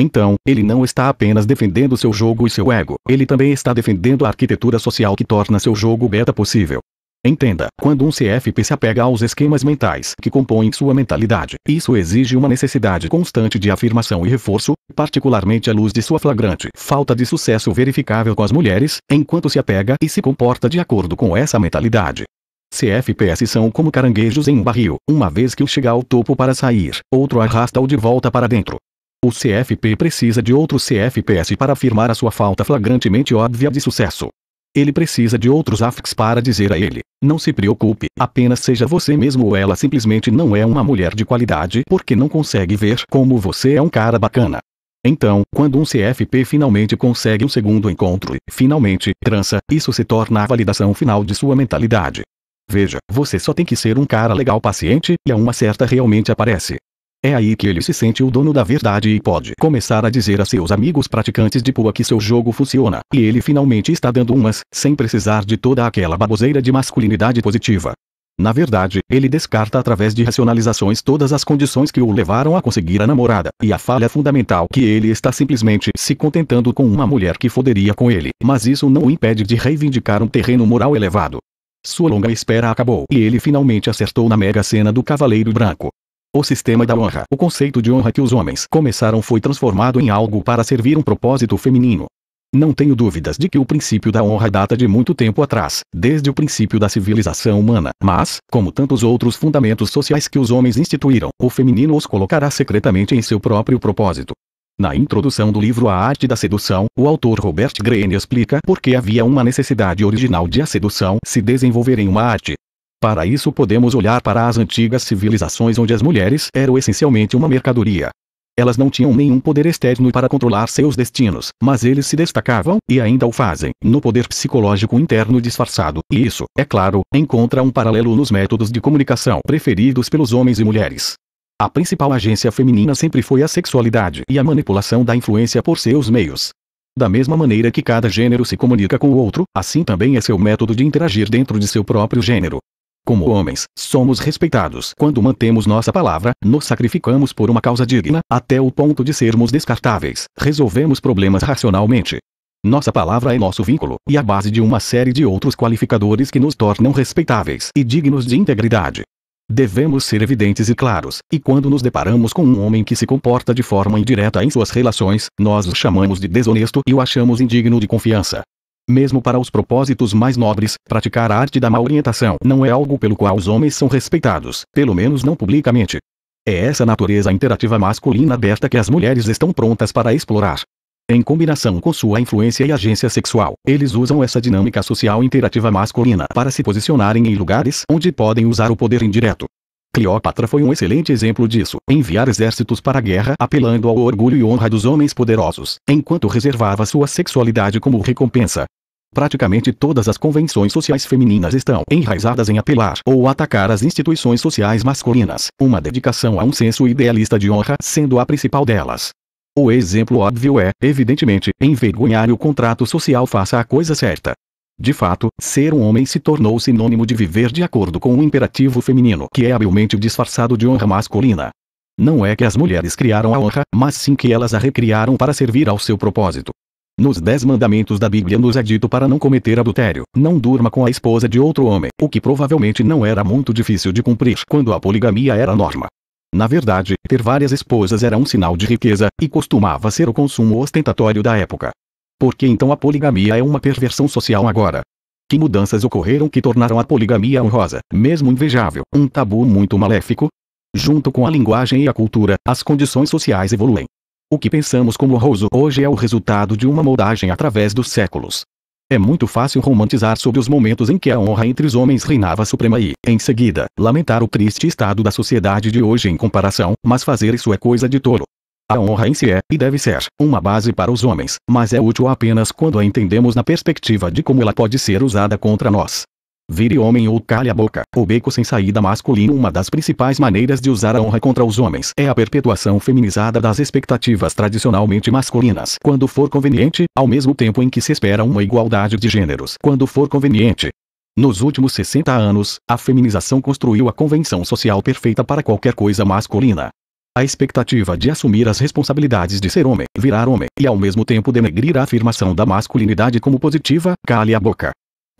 Então, ele não está apenas defendendo seu jogo e seu ego, ele também está defendendo a arquitetura social que torna seu jogo beta possível. Entenda, quando um CFP se apega aos esquemas mentais que compõem sua mentalidade, isso exige uma necessidade constante de afirmação e reforço, particularmente à luz de sua flagrante falta de sucesso verificável com as mulheres, enquanto se apega e se comporta de acordo com essa mentalidade. CFPs são como caranguejos em um barril, uma vez que um chega ao topo para sair, outro arrasta-o de volta para dentro. O CFP precisa de outros CFPs para afirmar a sua falta flagrantemente óbvia de sucesso. Ele precisa de outros AFICs para dizer a ele: não se preocupe, apenas seja você mesmo ou ela simplesmente não é uma mulher de qualidade porque não consegue ver como você é um cara bacana. Então, quando um CFP finalmente consegue um segundo encontro e, finalmente, trança, isso se torna a validação final de sua mentalidade. Veja, você só tem que ser um cara legal paciente, e a uma certa realmente aparece. É aí que ele se sente o dono da verdade e pode começar a dizer a seus amigos praticantes de pua que seu jogo funciona. E ele finalmente está dando umas, sem precisar de toda aquela baboseira de masculinidade positiva. Na verdade, ele descarta através de racionalizações todas as condições que o levaram a conseguir a namorada, e a falha fundamental que ele está simplesmente se contentando com uma mulher que foderia com ele, mas isso não o impede de reivindicar um terreno moral elevado. Sua longa espera acabou e ele finalmente acertou na mega cena do Cavaleiro Branco. O sistema da honra. O conceito de honra que os homens começaram foi transformado em algo para servir um propósito feminino. Não tenho dúvidas de que o princípio da honra data de muito tempo atrás, desde o princípio da civilização humana, mas, como tantos outros fundamentos sociais que os homens instituíram, o feminino os colocará secretamente em seu próprio propósito. Na introdução do livro A Arte da Sedução, o autor Robert Greene explica por que havia uma necessidade original de a sedução se desenvolver em uma arte. Para isso podemos olhar para as antigas civilizações onde as mulheres eram essencialmente uma mercadoria. Elas não tinham nenhum poder externo para controlar seus destinos, mas eles se destacavam, e ainda o fazem, no poder psicológico interno disfarçado, e isso, é claro, encontra um paralelo nos métodos de comunicação preferidos pelos homens e mulheres. A principal agência feminina sempre foi a sexualidade e a manipulação da influência por seus meios. Da mesma maneira que cada gênero se comunica com o outro, assim também é seu método de interagir dentro de seu próprio gênero. Como homens, somos respeitados quando mantemos nossa palavra, nos sacrificamos por uma causa digna, até o ponto de sermos descartáveis, resolvemos problemas racionalmente. Nossa palavra é nosso vínculo, e a base de uma série de outros qualificadores que nos tornam respeitáveis e dignos de integridade. Devemos ser evidentes e claros, e quando nos deparamos com um homem que se comporta de forma indireta em suas relações, nós o chamamos de desonesto e o achamos indigno de confiança mesmo para os propósitos mais nobres, praticar a arte da má orientação não é algo pelo qual os homens são respeitados, pelo menos não publicamente. É essa natureza interativa masculina desta que as mulheres estão prontas para explorar. Em combinação com sua influência e agência sexual, eles usam essa dinâmica social interativa masculina para se posicionarem em lugares onde podem usar o poder indireto. Cleópatra foi um excelente exemplo disso, enviar exércitos para a guerra apelando ao orgulho e honra dos homens poderosos, enquanto reservava sua sexualidade como recompensa. Praticamente todas as convenções sociais femininas estão enraizadas em apelar ou atacar as instituições sociais masculinas, uma dedicação a um senso idealista de honra sendo a principal delas. O exemplo óbvio é, evidentemente, envergonhar o contrato social faça a coisa certa. De fato, ser um homem se tornou sinônimo de viver de acordo com o um imperativo feminino que é habilmente disfarçado de honra masculina. Não é que as mulheres criaram a honra, mas sim que elas a recriaram para servir ao seu propósito. Nos dez mandamentos da Bíblia nos é dito para não cometer adultério, não durma com a esposa de outro homem, o que provavelmente não era muito difícil de cumprir quando a poligamia era a norma. Na verdade, ter várias esposas era um sinal de riqueza, e costumava ser o consumo ostentatório da época. Por que então a poligamia é uma perversão social agora? Que mudanças ocorreram que tornaram a poligamia honrosa, mesmo invejável, um tabu muito maléfico? Junto com a linguagem e a cultura, as condições sociais evoluem. O que pensamos como honroso hoje é o resultado de uma moldagem através dos séculos. É muito fácil romantizar sobre os momentos em que a honra entre os homens reinava suprema e, em seguida, lamentar o triste estado da sociedade de hoje em comparação, mas fazer isso é coisa de tolo. A honra em si é, e deve ser, uma base para os homens, mas é útil apenas quando a entendemos na perspectiva de como ela pode ser usada contra nós. Vire homem ou calhe a boca. O beco sem saída masculino Uma das principais maneiras de usar a honra contra os homens é a perpetuação feminizada das expectativas tradicionalmente masculinas. Quando for conveniente, ao mesmo tempo em que se espera uma igualdade de gêneros. Quando for conveniente. Nos últimos 60 anos, a feminização construiu a convenção social perfeita para qualquer coisa masculina. A expectativa de assumir as responsabilidades de ser homem, virar homem, e ao mesmo tempo denegrir a afirmação da masculinidade como positiva, cale a boca.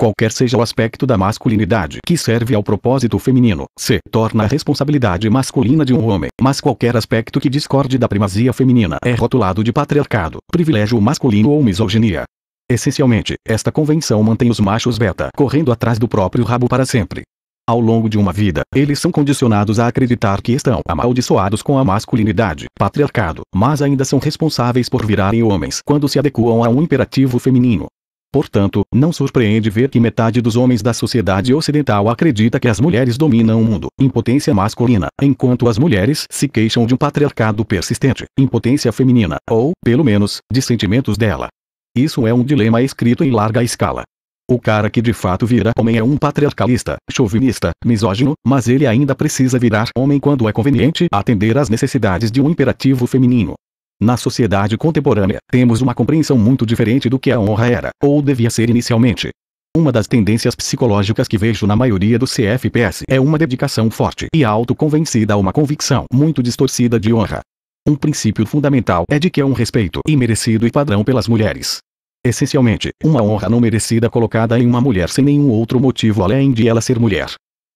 Qualquer seja o aspecto da masculinidade que serve ao propósito feminino, se torna a responsabilidade masculina de um homem, mas qualquer aspecto que discorde da primazia feminina é rotulado de patriarcado, privilégio masculino ou misoginia. Essencialmente, esta convenção mantém os machos beta correndo atrás do próprio rabo para sempre. Ao longo de uma vida, eles são condicionados a acreditar que estão amaldiçoados com a masculinidade, patriarcado, mas ainda são responsáveis por virarem homens quando se adequam a um imperativo feminino. Portanto, não surpreende ver que metade dos homens da sociedade ocidental acredita que as mulheres dominam o mundo. Impotência masculina, enquanto as mulheres se queixam de um patriarcado persistente, impotência feminina, ou, pelo menos, de sentimentos dela. Isso é um dilema escrito em larga escala. O cara que de fato vira homem é um patriarcalista, chauvinista, misógino, mas ele ainda precisa virar homem quando é conveniente atender às necessidades de um imperativo feminino. Na sociedade contemporânea, temos uma compreensão muito diferente do que a honra era, ou devia ser inicialmente. Uma das tendências psicológicas que vejo na maioria do CFPs é uma dedicação forte e autoconvencida a uma convicção muito distorcida de honra. Um princípio fundamental é de que é um respeito imerecido e padrão pelas mulheres. Essencialmente, uma honra não merecida colocada em uma mulher sem nenhum outro motivo além de ela ser mulher.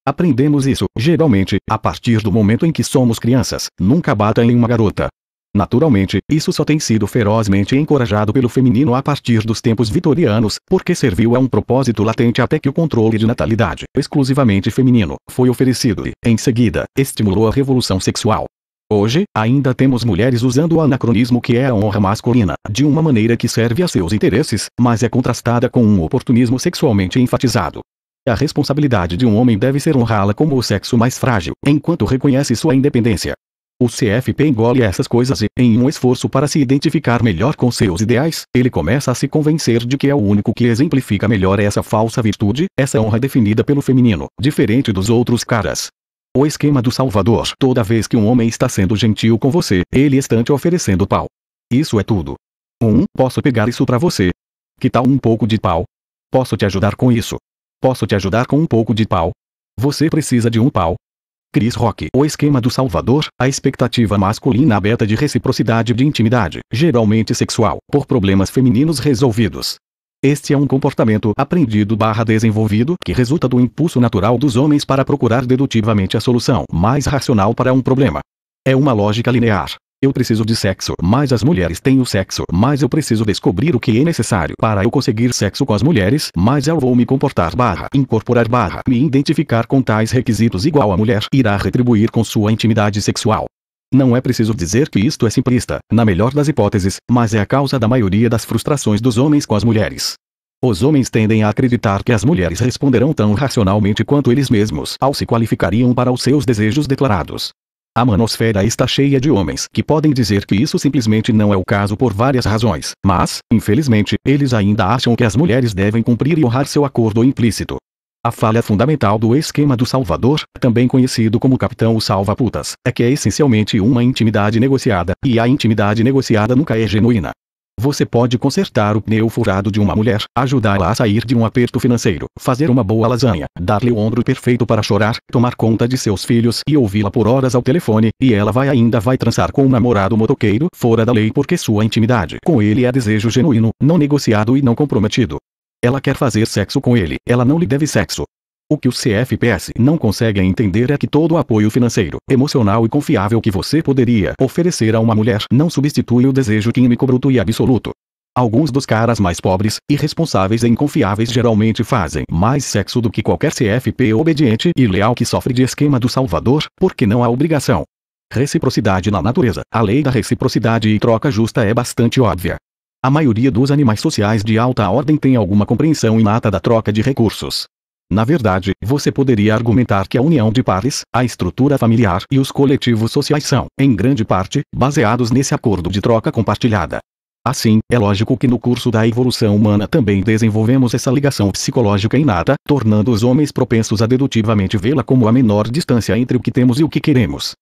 Aprendemos isso, geralmente, a partir do momento em que somos crianças, nunca bata em uma garota, Naturalmente, isso só tem sido ferozmente encorajado pelo feminino a partir dos tempos vitorianos, porque serviu a um propósito latente até que o controle de natalidade, exclusivamente feminino, foi oferecido e, em seguida, estimulou a revolução sexual. Hoje, ainda temos mulheres usando o anacronismo que é a honra masculina, de uma maneira que serve a seus interesses, mas é contrastada com um oportunismo sexualmente enfatizado. A responsabilidade de um homem deve ser honrá-la como o sexo mais frágil, enquanto reconhece sua independência. O CFP engole essas coisas e, em um esforço para se identificar melhor com seus ideais, ele começa a se convencer de que é o único que exemplifica melhor essa falsa virtude, essa honra definida pelo feminino, diferente dos outros caras. O esquema do Salvador. Toda vez que um homem está sendo gentil com você, ele está te oferecendo pau. Isso é tudo. 1. Um, posso pegar isso para você? Que tal um pouco de pau? Posso te ajudar com isso? Posso te ajudar com um pouco de pau? Você precisa de um pau? Chris Rock. O esquema do Salvador, a expectativa masculina aberta de reciprocidade de intimidade, geralmente sexual, por problemas femininos resolvidos. Este é um comportamento aprendido barra desenvolvido que resulta do impulso natural dos homens para procurar dedutivamente a solução mais racional para um problema. É uma lógica linear, eu preciso de sexo, mas as mulheres têm o sexo, mas eu preciso descobrir o que é necessário para eu conseguir sexo com as mulheres, mas eu vou me comportar barra, incorporar barra, me identificar com tais requisitos igual a mulher irá retribuir com sua intimidade sexual. Não é preciso dizer que isto é simplista, na melhor das hipóteses, mas é a causa da maioria das frustrações dos homens com as mulheres. Os homens tendem a acreditar que as mulheres responderão tão racionalmente quanto eles mesmos ao se qualificariam para os seus desejos declarados. A manosfera está cheia de homens que podem dizer que isso simplesmente não é o caso por várias razões, mas, infelizmente, eles ainda acham que as mulheres devem cumprir e honrar seu acordo implícito. A falha fundamental do esquema do Salvador, também conhecido como Capitão Salva-Putas, é que é essencialmente uma intimidade negociada, e a intimidade negociada nunca é genuína. Você pode consertar o pneu furado de uma mulher, ajudá-la a sair de um aperto financeiro, fazer uma boa lasanha, dar-lhe o ombro perfeito para chorar, tomar conta de seus filhos e ouvi-la por horas ao telefone, e ela vai ainda vai transar com um namorado motoqueiro fora da lei porque sua intimidade com ele é desejo genuíno, não negociado e não comprometido. Ela quer fazer sexo com ele, ela não lhe deve sexo. O que o CFPS não consegue entender é que todo o apoio financeiro, emocional e confiável que você poderia oferecer a uma mulher não substitui o desejo químico bruto e absoluto. Alguns dos caras mais pobres, irresponsáveis e inconfiáveis geralmente fazem mais sexo do que qualquer CFP obediente e leal que sofre de esquema do Salvador, porque não há obrigação. Reciprocidade na natureza. A lei da reciprocidade e troca justa é bastante óbvia. A maioria dos animais sociais de alta ordem tem alguma compreensão inata da troca de recursos. Na verdade, você poderia argumentar que a união de pares, a estrutura familiar e os coletivos sociais são, em grande parte, baseados nesse acordo de troca compartilhada. Assim, é lógico que no curso da evolução humana também desenvolvemos essa ligação psicológica inata, tornando os homens propensos a dedutivamente vê-la como a menor distância entre o que temos e o que queremos.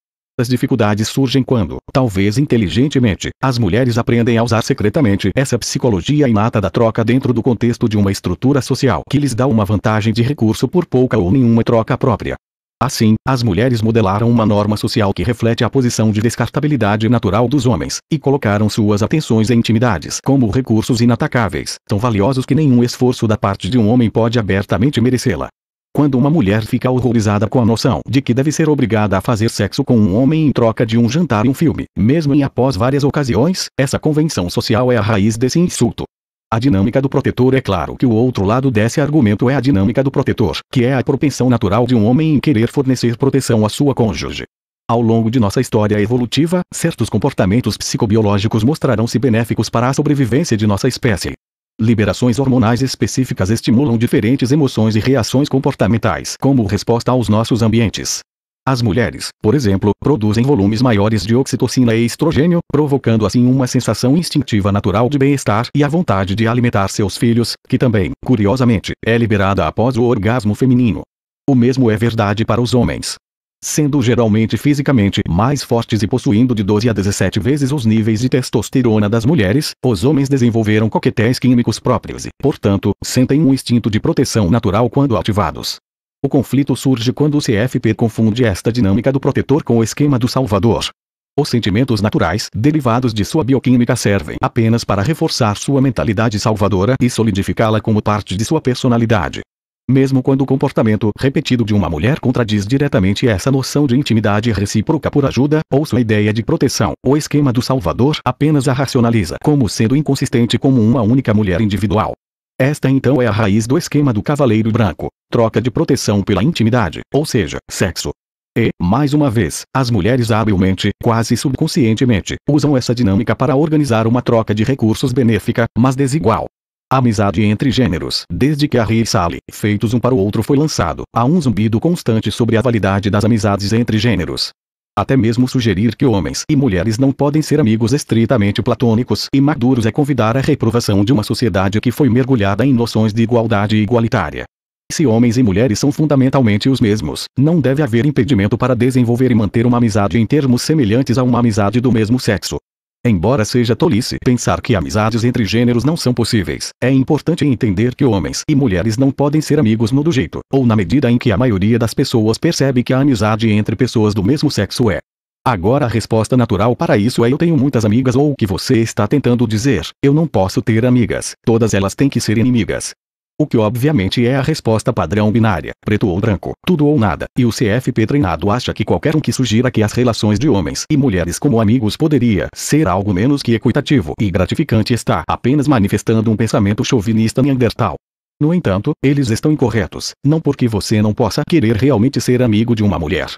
As dificuldades surgem quando, talvez inteligentemente, as mulheres aprendem a usar secretamente essa psicologia inata da troca dentro do contexto de uma estrutura social que lhes dá uma vantagem de recurso por pouca ou nenhuma troca própria. Assim, as mulheres modelaram uma norma social que reflete a posição de descartabilidade natural dos homens, e colocaram suas atenções e intimidades como recursos inatacáveis, tão valiosos que nenhum esforço da parte de um homem pode abertamente merecê-la. Quando uma mulher fica horrorizada com a noção de que deve ser obrigada a fazer sexo com um homem em troca de um jantar e um filme, mesmo em após várias ocasiões, essa convenção social é a raiz desse insulto. A dinâmica do protetor é claro que o outro lado desse argumento é a dinâmica do protetor, que é a propensão natural de um homem em querer fornecer proteção à sua cônjuge. Ao longo de nossa história evolutiva, certos comportamentos psicobiológicos mostrarão-se benéficos para a sobrevivência de nossa espécie. Liberações hormonais específicas estimulam diferentes emoções e reações comportamentais como resposta aos nossos ambientes. As mulheres, por exemplo, produzem volumes maiores de oxitocina e estrogênio, provocando assim uma sensação instintiva natural de bem-estar e a vontade de alimentar seus filhos, que também, curiosamente, é liberada após o orgasmo feminino. O mesmo é verdade para os homens sendo geralmente fisicamente mais fortes e possuindo de 12 a 17 vezes os níveis de testosterona das mulheres, os homens desenvolveram coquetéis químicos próprios e, portanto, sentem um instinto de proteção natural quando ativados. O conflito surge quando o CFP confunde esta dinâmica do protetor com o esquema do salvador. Os sentimentos naturais derivados de sua bioquímica servem apenas para reforçar sua mentalidade salvadora e solidificá-la como parte de sua personalidade mesmo quando o comportamento repetido de uma mulher contradiz diretamente essa noção de intimidade recíproca por ajuda, ou sua ideia de proteção. O esquema do Salvador apenas a racionaliza como sendo inconsistente como uma única mulher individual. Esta então é a raiz do esquema do cavaleiro branco. Troca de proteção pela intimidade, ou seja, sexo. E, mais uma vez, as mulheres habilmente, quase subconscientemente, usam essa dinâmica para organizar uma troca de recursos benéfica, mas desigual amizade entre gêneros. Desde que Harry e Sally, feitos um para o outro foi lançado, há um zumbido constante sobre a validade das amizades entre gêneros. Até mesmo sugerir que homens e mulheres não podem ser amigos estritamente platônicos e maduros é convidar a reprovação de uma sociedade que foi mergulhada em noções de igualdade igualitária. Se homens e mulheres são fundamentalmente os mesmos, não deve haver impedimento para desenvolver e manter uma amizade em termos semelhantes a uma amizade do mesmo sexo. Embora seja tolice pensar que amizades entre gêneros não são possíveis, é importante entender que homens e mulheres não podem ser amigos no do jeito, ou na medida em que a maioria das pessoas percebe que a amizade entre pessoas do mesmo sexo é. Agora a resposta natural para isso é eu tenho muitas amigas ou o que você está tentando dizer, eu não posso ter amigas, todas elas têm que ser inimigas. O que obviamente é a resposta padrão binária, preto ou branco, tudo ou nada, e o CFP treinado acha que qualquer um que sugira que as relações de homens e mulheres como amigos poderia ser algo menos que equitativo e gratificante está apenas manifestando um pensamento chauvinista neandertal. No entanto, eles estão incorretos, não porque você não possa querer realmente ser amigo de uma mulher,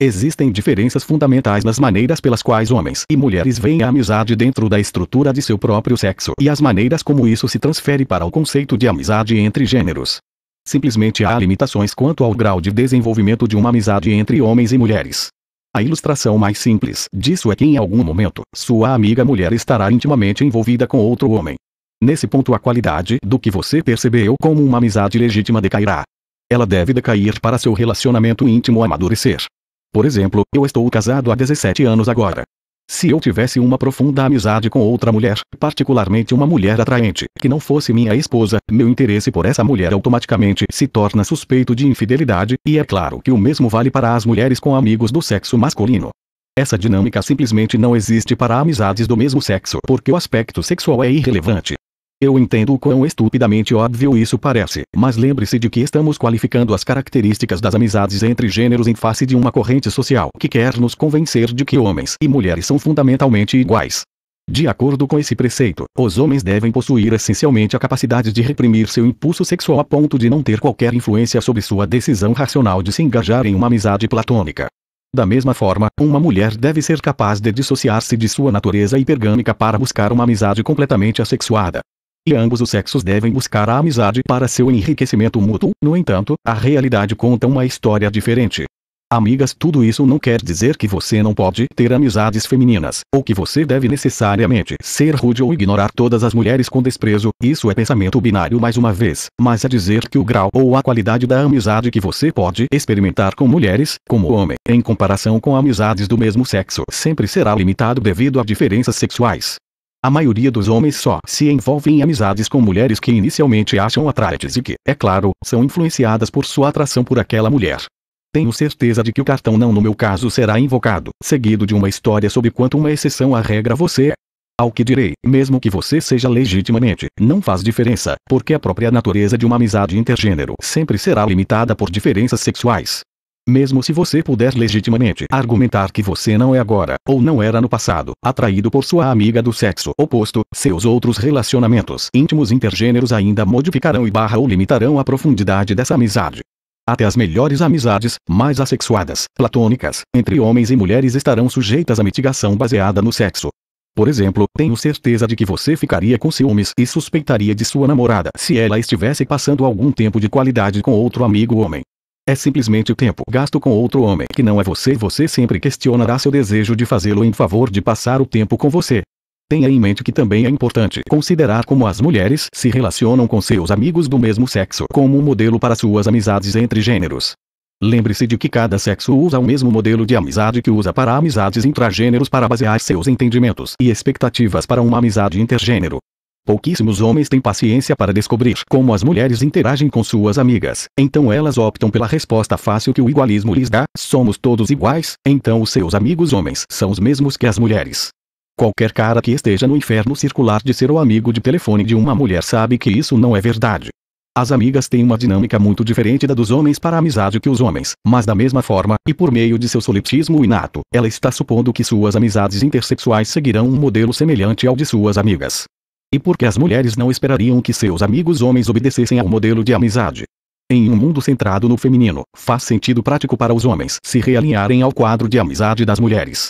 Existem diferenças fundamentais nas maneiras pelas quais homens e mulheres veem a amizade dentro da estrutura de seu próprio sexo e as maneiras como isso se transfere para o conceito de amizade entre gêneros. Simplesmente há limitações quanto ao grau de desenvolvimento de uma amizade entre homens e mulheres. A ilustração mais simples disso é que em algum momento, sua amiga mulher estará intimamente envolvida com outro homem. Nesse ponto a qualidade do que você percebeu como uma amizade legítima decairá. Ela deve decair para seu relacionamento íntimo amadurecer. Por exemplo, eu estou casado há 17 anos agora. Se eu tivesse uma profunda amizade com outra mulher, particularmente uma mulher atraente, que não fosse minha esposa, meu interesse por essa mulher automaticamente se torna suspeito de infidelidade, e é claro que o mesmo vale para as mulheres com amigos do sexo masculino. Essa dinâmica simplesmente não existe para amizades do mesmo sexo porque o aspecto sexual é irrelevante. Eu entendo o quão estupidamente óbvio isso parece, mas lembre-se de que estamos qualificando as características das amizades entre gêneros em face de uma corrente social que quer nos convencer de que homens e mulheres são fundamentalmente iguais. De acordo com esse preceito, os homens devem possuir essencialmente a capacidade de reprimir seu impulso sexual a ponto de não ter qualquer influência sobre sua decisão racional de se engajar em uma amizade platônica. Da mesma forma, uma mulher deve ser capaz de dissociar-se de sua natureza hipergâmica para buscar uma amizade completamente assexuada e ambos os sexos devem buscar a amizade para seu enriquecimento mútuo, no entanto, a realidade conta uma história diferente. Amigas, tudo isso não quer dizer que você não pode ter amizades femininas, ou que você deve necessariamente ser rude ou ignorar todas as mulheres com desprezo, isso é pensamento binário mais uma vez, mas é dizer que o grau ou a qualidade da amizade que você pode experimentar com mulheres, como homem, em comparação com amizades do mesmo sexo, sempre será limitado devido a diferenças sexuais. A maioria dos homens só se envolve em amizades com mulheres que inicialmente acham atraentes e que, é claro, são influenciadas por sua atração por aquela mulher. Tenho certeza de que o cartão não no meu caso será invocado, seguido de uma história sobre quanto uma exceção à regra você é. Ao que direi, mesmo que você seja legitimamente, não faz diferença, porque a própria natureza de uma amizade intergênero sempre será limitada por diferenças sexuais. Mesmo se você puder legitimamente argumentar que você não é agora, ou não era no passado, atraído por sua amiga do sexo oposto, seus outros relacionamentos íntimos intergêneros ainda modificarão e barra ou limitarão a profundidade dessa amizade. Até as melhores amizades, mais assexuadas, platônicas, entre homens e mulheres estarão sujeitas a mitigação baseada no sexo. Por exemplo, tenho certeza de que você ficaria com ciúmes e suspeitaria de sua namorada se ela estivesse passando algum tempo de qualidade com outro amigo homem. É simplesmente tempo gasto com outro homem que não é você você sempre questionará seu desejo de fazê-lo em favor de passar o tempo com você. Tenha em mente que também é importante considerar como as mulheres se relacionam com seus amigos do mesmo sexo como um modelo para suas amizades entre gêneros. Lembre-se de que cada sexo usa o mesmo modelo de amizade que usa para amizades intragêneros para basear seus entendimentos e expectativas para uma amizade intergênero. Pouquíssimos homens têm paciência para descobrir como as mulheres interagem com suas amigas, então elas optam pela resposta fácil que o igualismo lhes dá: somos todos iguais, então os seus amigos homens são os mesmos que as mulheres. Qualquer cara que esteja no inferno circular de ser o amigo de telefone de uma mulher sabe que isso não é verdade. As amigas têm uma dinâmica muito diferente da dos homens para a amizade que os homens, mas da mesma forma, e por meio de seu solipsismo inato, ela está supondo que suas amizades intersexuais seguirão um modelo semelhante ao de suas amigas. E porque as mulheres não esperariam que seus amigos homens obedecessem ao modelo de amizade. Em um mundo centrado no feminino, faz sentido prático para os homens se realinharem ao quadro de amizade das mulheres.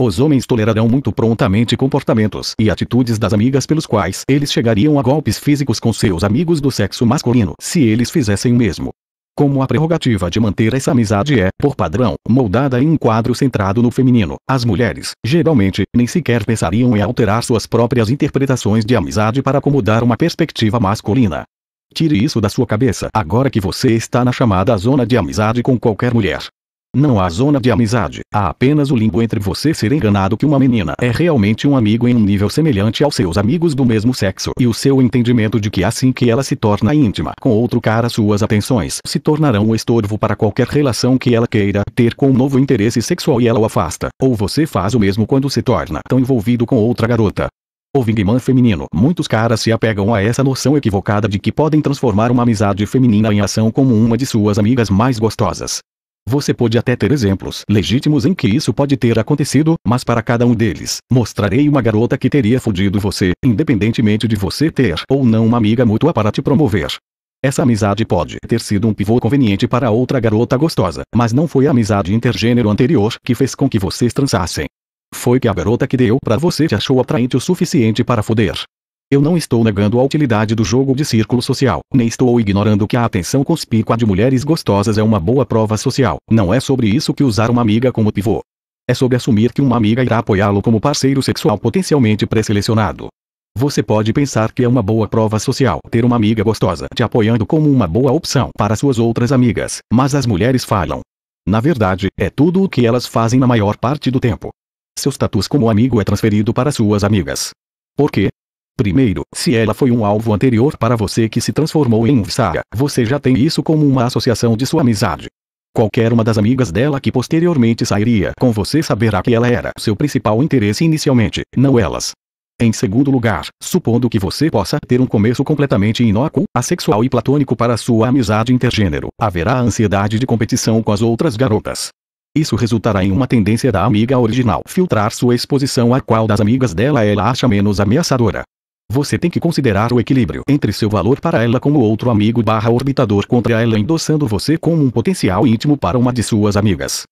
Os homens tolerarão muito prontamente comportamentos e atitudes das amigas pelos quais eles chegariam a golpes físicos com seus amigos do sexo masculino se eles fizessem o mesmo. Como a prerrogativa de manter essa amizade é, por padrão, moldada em um quadro centrado no feminino, as mulheres, geralmente, nem sequer pensariam em alterar suas próprias interpretações de amizade para acomodar uma perspectiva masculina. Tire isso da sua cabeça agora que você está na chamada zona de amizade com qualquer mulher. Não há zona de amizade, há apenas o limbo entre você ser enganado que uma menina é realmente um amigo em um nível semelhante aos seus amigos do mesmo sexo e o seu entendimento de que assim que ela se torna íntima com outro cara suas atenções se tornarão um estorvo para qualquer relação que ela queira ter com um novo interesse sexual e ela o afasta, ou você faz o mesmo quando se torna tão envolvido com outra garota. O Wingman feminino. Muitos caras se apegam a essa noção equivocada de que podem transformar uma amizade feminina em ação como uma de suas amigas mais gostosas. Você pode até ter exemplos legítimos em que isso pode ter acontecido, mas para cada um deles, mostrarei uma garota que teria fudido você, independentemente de você ter ou não uma amiga mútua para te promover. Essa amizade pode ter sido um pivô conveniente para outra garota gostosa, mas não foi a amizade intergênero anterior que fez com que vocês transassem. Foi que a garota que deu para você te achou atraente o suficiente para foder. Eu não estou negando a utilidade do jogo de círculo social, nem estou ignorando que a atenção conspícua de mulheres gostosas é uma boa prova social. Não é sobre isso que usar uma amiga como pivô. É sobre assumir que uma amiga irá apoiá-lo como parceiro sexual potencialmente pré-selecionado. Você pode pensar que é uma boa prova social ter uma amiga gostosa te apoiando como uma boa opção para suas outras amigas, mas as mulheres falam. Na verdade, é tudo o que elas fazem na maior parte do tempo. Seu status como amigo é transferido para suas amigas. Por quê? Primeiro, se ela foi um alvo anterior para você que se transformou em um saga, você já tem isso como uma associação de sua amizade. Qualquer uma das amigas dela que posteriormente sairia com você saberá que ela era seu principal interesse inicialmente, não elas. Em segundo lugar, supondo que você possa ter um começo completamente inócuo, assexual e platônico para sua amizade intergênero, haverá ansiedade de competição com as outras garotas. Isso resultará em uma tendência da amiga original filtrar sua exposição a qual das amigas dela ela acha menos ameaçadora. Você tem que considerar o equilíbrio entre seu valor para ela como outro amigo barra orbitador contra ela endossando você como um potencial íntimo para uma de suas amigas.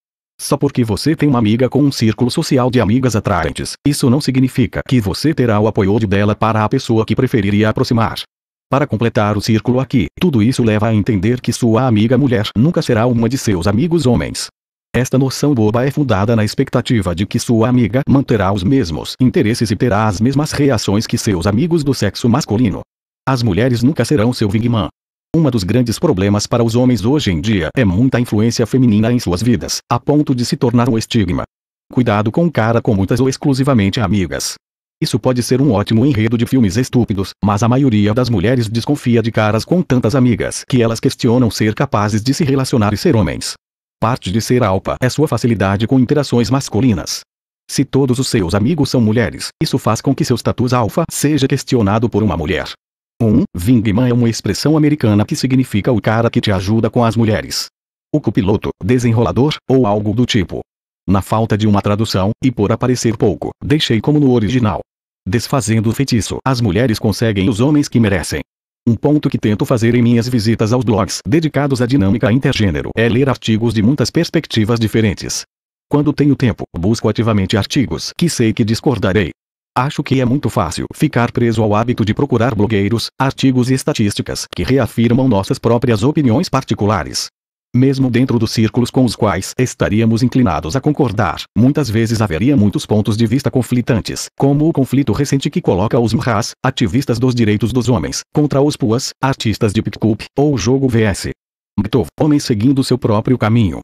Só porque você tem uma amiga com um círculo social de amigas atraentes, isso não significa que você terá o apoio dela para a pessoa que preferiria aproximar. Para completar o círculo aqui, tudo isso leva a entender que sua amiga mulher nunca será uma de seus amigos homens. Esta noção boba é fundada na expectativa de que sua amiga manterá os mesmos interesses e terá as mesmas reações que seus amigos do sexo masculino. As mulheres nunca serão seu wingman. Um dos grandes problemas para os homens hoje em dia é muita influência feminina em suas vidas, a ponto de se tornar um estigma. Cuidado com um cara com muitas ou exclusivamente amigas. Isso pode ser um ótimo enredo de filmes estúpidos, mas a maioria das mulheres desconfia de caras com tantas amigas que elas questionam ser capazes de se relacionar e ser homens. Parte de ser alpa é sua facilidade com interações masculinas. Se todos os seus amigos são mulheres, isso faz com que seu status alfa seja questionado por uma mulher. 1. Um, Wingman é uma expressão americana que significa o cara que te ajuda com as mulheres. O copiloto, desenrolador, ou algo do tipo. Na falta de uma tradução, e por aparecer pouco, deixei como no original. Desfazendo o feitiço, as mulheres conseguem os homens que merecem. Um ponto que tento fazer em minhas visitas aos blogs dedicados à dinâmica intergênero é ler artigos de muitas perspectivas diferentes. Quando tenho tempo, busco ativamente artigos que sei que discordarei. Acho que é muito fácil ficar preso ao hábito de procurar blogueiros, artigos e estatísticas que reafirmam nossas próprias opiniões particulares. Mesmo dentro dos círculos com os quais estaríamos inclinados a concordar, muitas vezes haveria muitos pontos de vista conflitantes, como o conflito recente que coloca os mras, ativistas dos direitos dos homens, contra os puas, artistas de Pikkup, ou o jogo VS. Mtov, homens seguindo seu próprio caminho,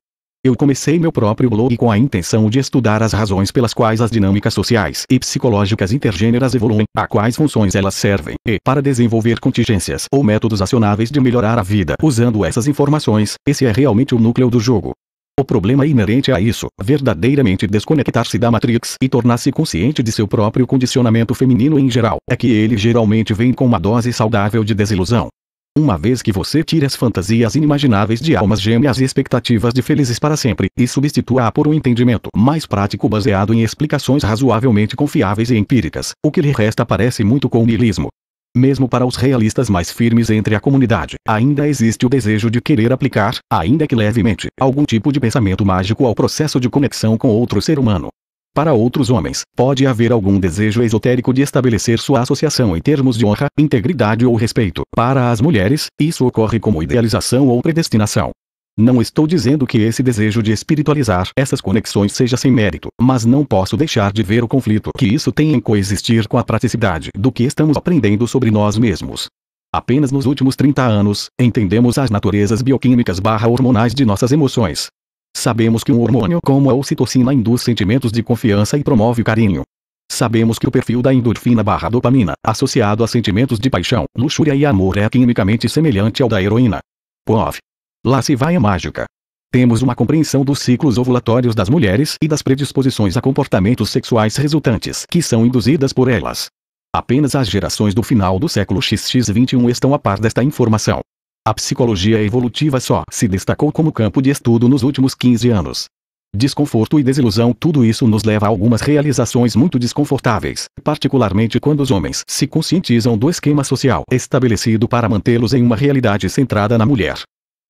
eu comecei meu próprio blog com a intenção de estudar as razões pelas quais as dinâmicas sociais e psicológicas intergêneras evoluem, a quais funções elas servem, e para desenvolver contingências ou métodos acionáveis de melhorar a vida usando essas informações, esse é realmente o núcleo do jogo. O problema é inerente a isso, verdadeiramente desconectar-se da Matrix e tornar-se consciente de seu próprio condicionamento feminino em geral, é que ele geralmente vem com uma dose saudável de desilusão. Uma vez que você tire as fantasias inimagináveis de almas gêmeas e expectativas de felizes para sempre, e substitua-a por um entendimento mais prático baseado em explicações razoavelmente confiáveis e empíricas, o que lhe resta parece muito com o niilismo. Mesmo para os realistas mais firmes entre a comunidade, ainda existe o desejo de querer aplicar, ainda que levemente, algum tipo de pensamento mágico ao processo de conexão com outro ser humano. Para outros homens, pode haver algum desejo esotérico de estabelecer sua associação em termos de honra, integridade ou respeito. Para as mulheres, isso ocorre como idealização ou predestinação. Não estou dizendo que esse desejo de espiritualizar essas conexões seja sem mérito, mas não posso deixar de ver o conflito que isso tem em coexistir com a praticidade do que estamos aprendendo sobre nós mesmos. Apenas nos últimos 30 anos, entendemos as naturezas bioquímicas barra hormonais de nossas emoções, Sabemos que um hormônio como a ocitocina induz sentimentos de confiança e promove carinho. Sabemos que o perfil da endorfina barra dopamina, associado a sentimentos de paixão, luxúria e amor é quimicamente semelhante ao da heroína. POV. Lá se vai a mágica. Temos uma compreensão dos ciclos ovulatórios das mulheres e das predisposições a comportamentos sexuais resultantes que são induzidas por elas. Apenas as gerações do final do século XX21 estão a par desta informação. A psicologia evolutiva só se destacou como campo de estudo nos últimos 15 anos. Desconforto e desilusão, tudo isso nos leva a algumas realizações muito desconfortáveis, particularmente quando os homens se conscientizam do esquema social estabelecido para mantê-los em uma realidade centrada na mulher.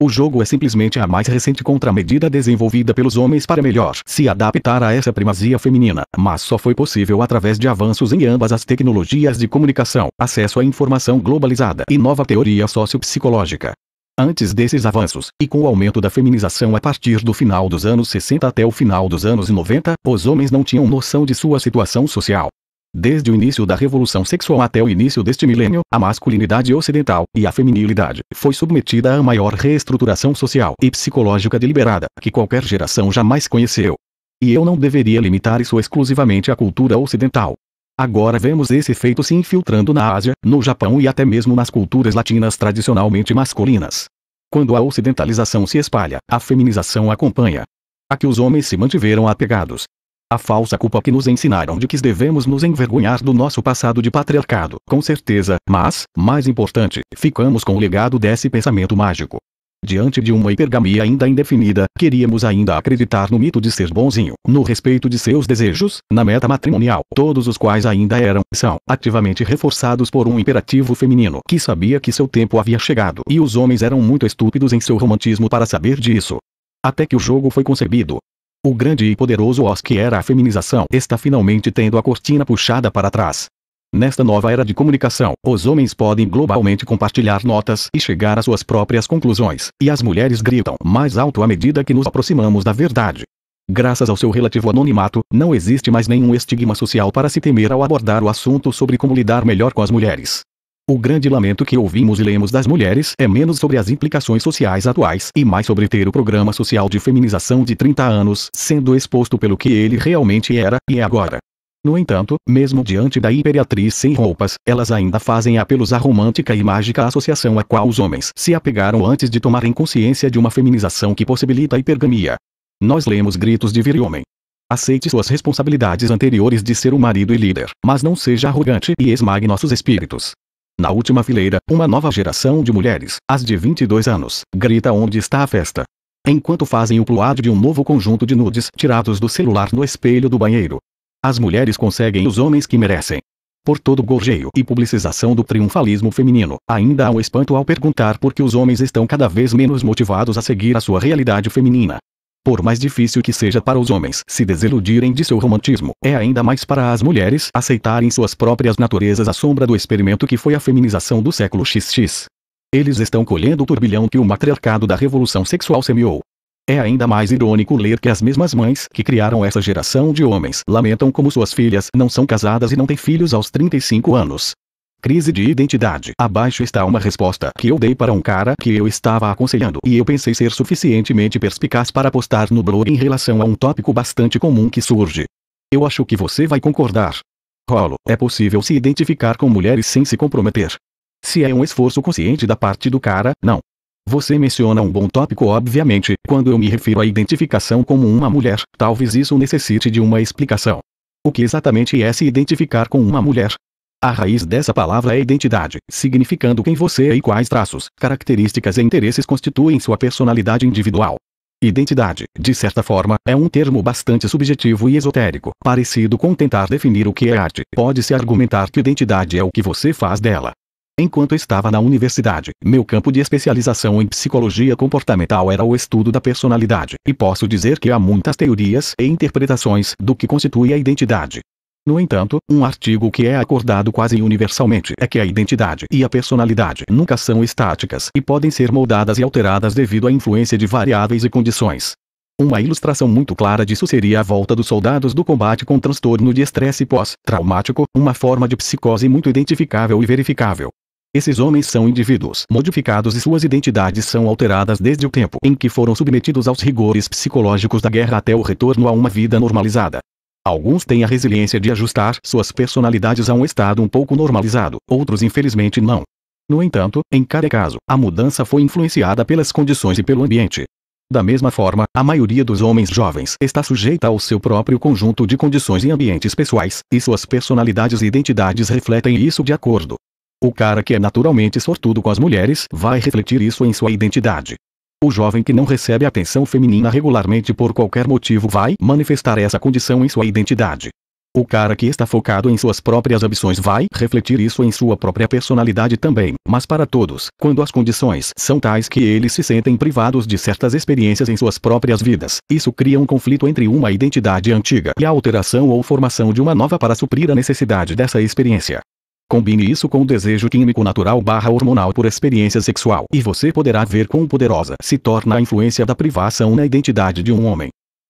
O jogo é simplesmente a mais recente contramedida desenvolvida pelos homens para melhor se adaptar a essa primazia feminina, mas só foi possível através de avanços em ambas as tecnologias de comunicação, acesso à informação globalizada e nova teoria sociopsicológica. Antes desses avanços, e com o aumento da feminização a partir do final dos anos 60 até o final dos anos 90, os homens não tinham noção de sua situação social. Desde o início da revolução sexual até o início deste milênio, a masculinidade ocidental e a feminilidade foi submetida à maior reestruturação social e psicológica deliberada que qualquer geração jamais conheceu. E eu não deveria limitar isso exclusivamente à cultura ocidental. Agora vemos esse efeito se infiltrando na Ásia, no Japão e até mesmo nas culturas latinas tradicionalmente masculinas. Quando a ocidentalização se espalha, a feminização acompanha. A que os homens se mantiveram apegados, a falsa culpa que nos ensinaram de que devemos nos envergonhar do nosso passado de patriarcado, com certeza, mas, mais importante, ficamos com o legado desse pensamento mágico. Diante de uma hipergamia ainda indefinida, queríamos ainda acreditar no mito de ser bonzinho, no respeito de seus desejos, na meta matrimonial, todos os quais ainda eram, são, ativamente reforçados por um imperativo feminino que sabia que seu tempo havia chegado e os homens eram muito estúpidos em seu romantismo para saber disso. Até que o jogo foi concebido, o grande e poderoso Oz que era a feminização está finalmente tendo a cortina puxada para trás. Nesta nova era de comunicação, os homens podem globalmente compartilhar notas e chegar às suas próprias conclusões, e as mulheres gritam mais alto à medida que nos aproximamos da verdade. Graças ao seu relativo anonimato, não existe mais nenhum estigma social para se temer ao abordar o assunto sobre como lidar melhor com as mulheres. O grande lamento que ouvimos e lemos das mulheres é menos sobre as implicações sociais atuais e mais sobre ter o programa social de feminização de 30 anos sendo exposto pelo que ele realmente era e é agora. No entanto, mesmo diante da imperatriz sem roupas, elas ainda fazem apelos à romântica e mágica associação a qual os homens se apegaram antes de tomarem consciência de uma feminização que possibilita a hipergamia. Nós lemos gritos de vir homem. Aceite suas responsabilidades anteriores de ser o um marido e líder, mas não seja arrogante e esmague nossos espíritos. Na última fileira, uma nova geração de mulheres, as de 22 anos, grita onde está a festa. Enquanto fazem o pluad de um novo conjunto de nudes tirados do celular no espelho do banheiro. As mulheres conseguem os homens que merecem. Por todo o gorjeio e publicização do triunfalismo feminino, ainda há um espanto ao perguntar por que os homens estão cada vez menos motivados a seguir a sua realidade feminina. Por mais difícil que seja para os homens se desiludirem de seu romantismo, é ainda mais para as mulheres aceitarem suas próprias naturezas à sombra do experimento que foi a feminização do século XX. Eles estão colhendo o turbilhão que o matriarcado da revolução sexual semeou. É ainda mais irônico ler que as mesmas mães que criaram essa geração de homens lamentam como suas filhas não são casadas e não têm filhos aos 35 anos. Crise de identidade. Abaixo está uma resposta que eu dei para um cara que eu estava aconselhando e eu pensei ser suficientemente perspicaz para postar no blog em relação a um tópico bastante comum que surge. Eu acho que você vai concordar. Rolo, é possível se identificar com mulheres sem se comprometer. Se é um esforço consciente da parte do cara, não. Você menciona um bom tópico, obviamente, quando eu me refiro à identificação como uma mulher, talvez isso necessite de uma explicação. O que exatamente é se identificar com uma mulher? A raiz dessa palavra é identidade, significando quem você é e quais traços, características e interesses constituem sua personalidade individual. Identidade, de certa forma, é um termo bastante subjetivo e esotérico, parecido com tentar definir o que é arte. Pode-se argumentar que identidade é o que você faz dela. Enquanto estava na universidade, meu campo de especialização em psicologia comportamental era o estudo da personalidade, e posso dizer que há muitas teorias e interpretações do que constitui a identidade. No entanto, um artigo que é acordado quase universalmente é que a identidade e a personalidade nunca são estáticas e podem ser moldadas e alteradas devido à influência de variáveis e condições. Uma ilustração muito clara disso seria a volta dos soldados do combate com transtorno de estresse pós-traumático, uma forma de psicose muito identificável e verificável. Esses homens são indivíduos modificados e suas identidades são alteradas desde o tempo em que foram submetidos aos rigores psicológicos da guerra até o retorno a uma vida normalizada. Alguns têm a resiliência de ajustar suas personalidades a um estado um pouco normalizado, outros infelizmente não. No entanto, em cada caso, a mudança foi influenciada pelas condições e pelo ambiente. Da mesma forma, a maioria dos homens jovens está sujeita ao seu próprio conjunto de condições e ambientes pessoais, e suas personalidades e identidades refletem isso de acordo. O cara que é naturalmente sortudo com as mulheres vai refletir isso em sua identidade. O jovem que não recebe atenção feminina regularmente por qualquer motivo vai manifestar essa condição em sua identidade. O cara que está focado em suas próprias ambições vai refletir isso em sua própria personalidade também, mas para todos, quando as condições são tais que eles se sentem privados de certas experiências em suas próprias vidas, isso cria um conflito entre uma identidade antiga e a alteração ou formação de uma nova para suprir a necessidade dessa experiência. Combine isso com o desejo químico natural barra hormonal por experiência sexual e você poderá ver quão poderosa se torna a influência da privação na identidade de um homem.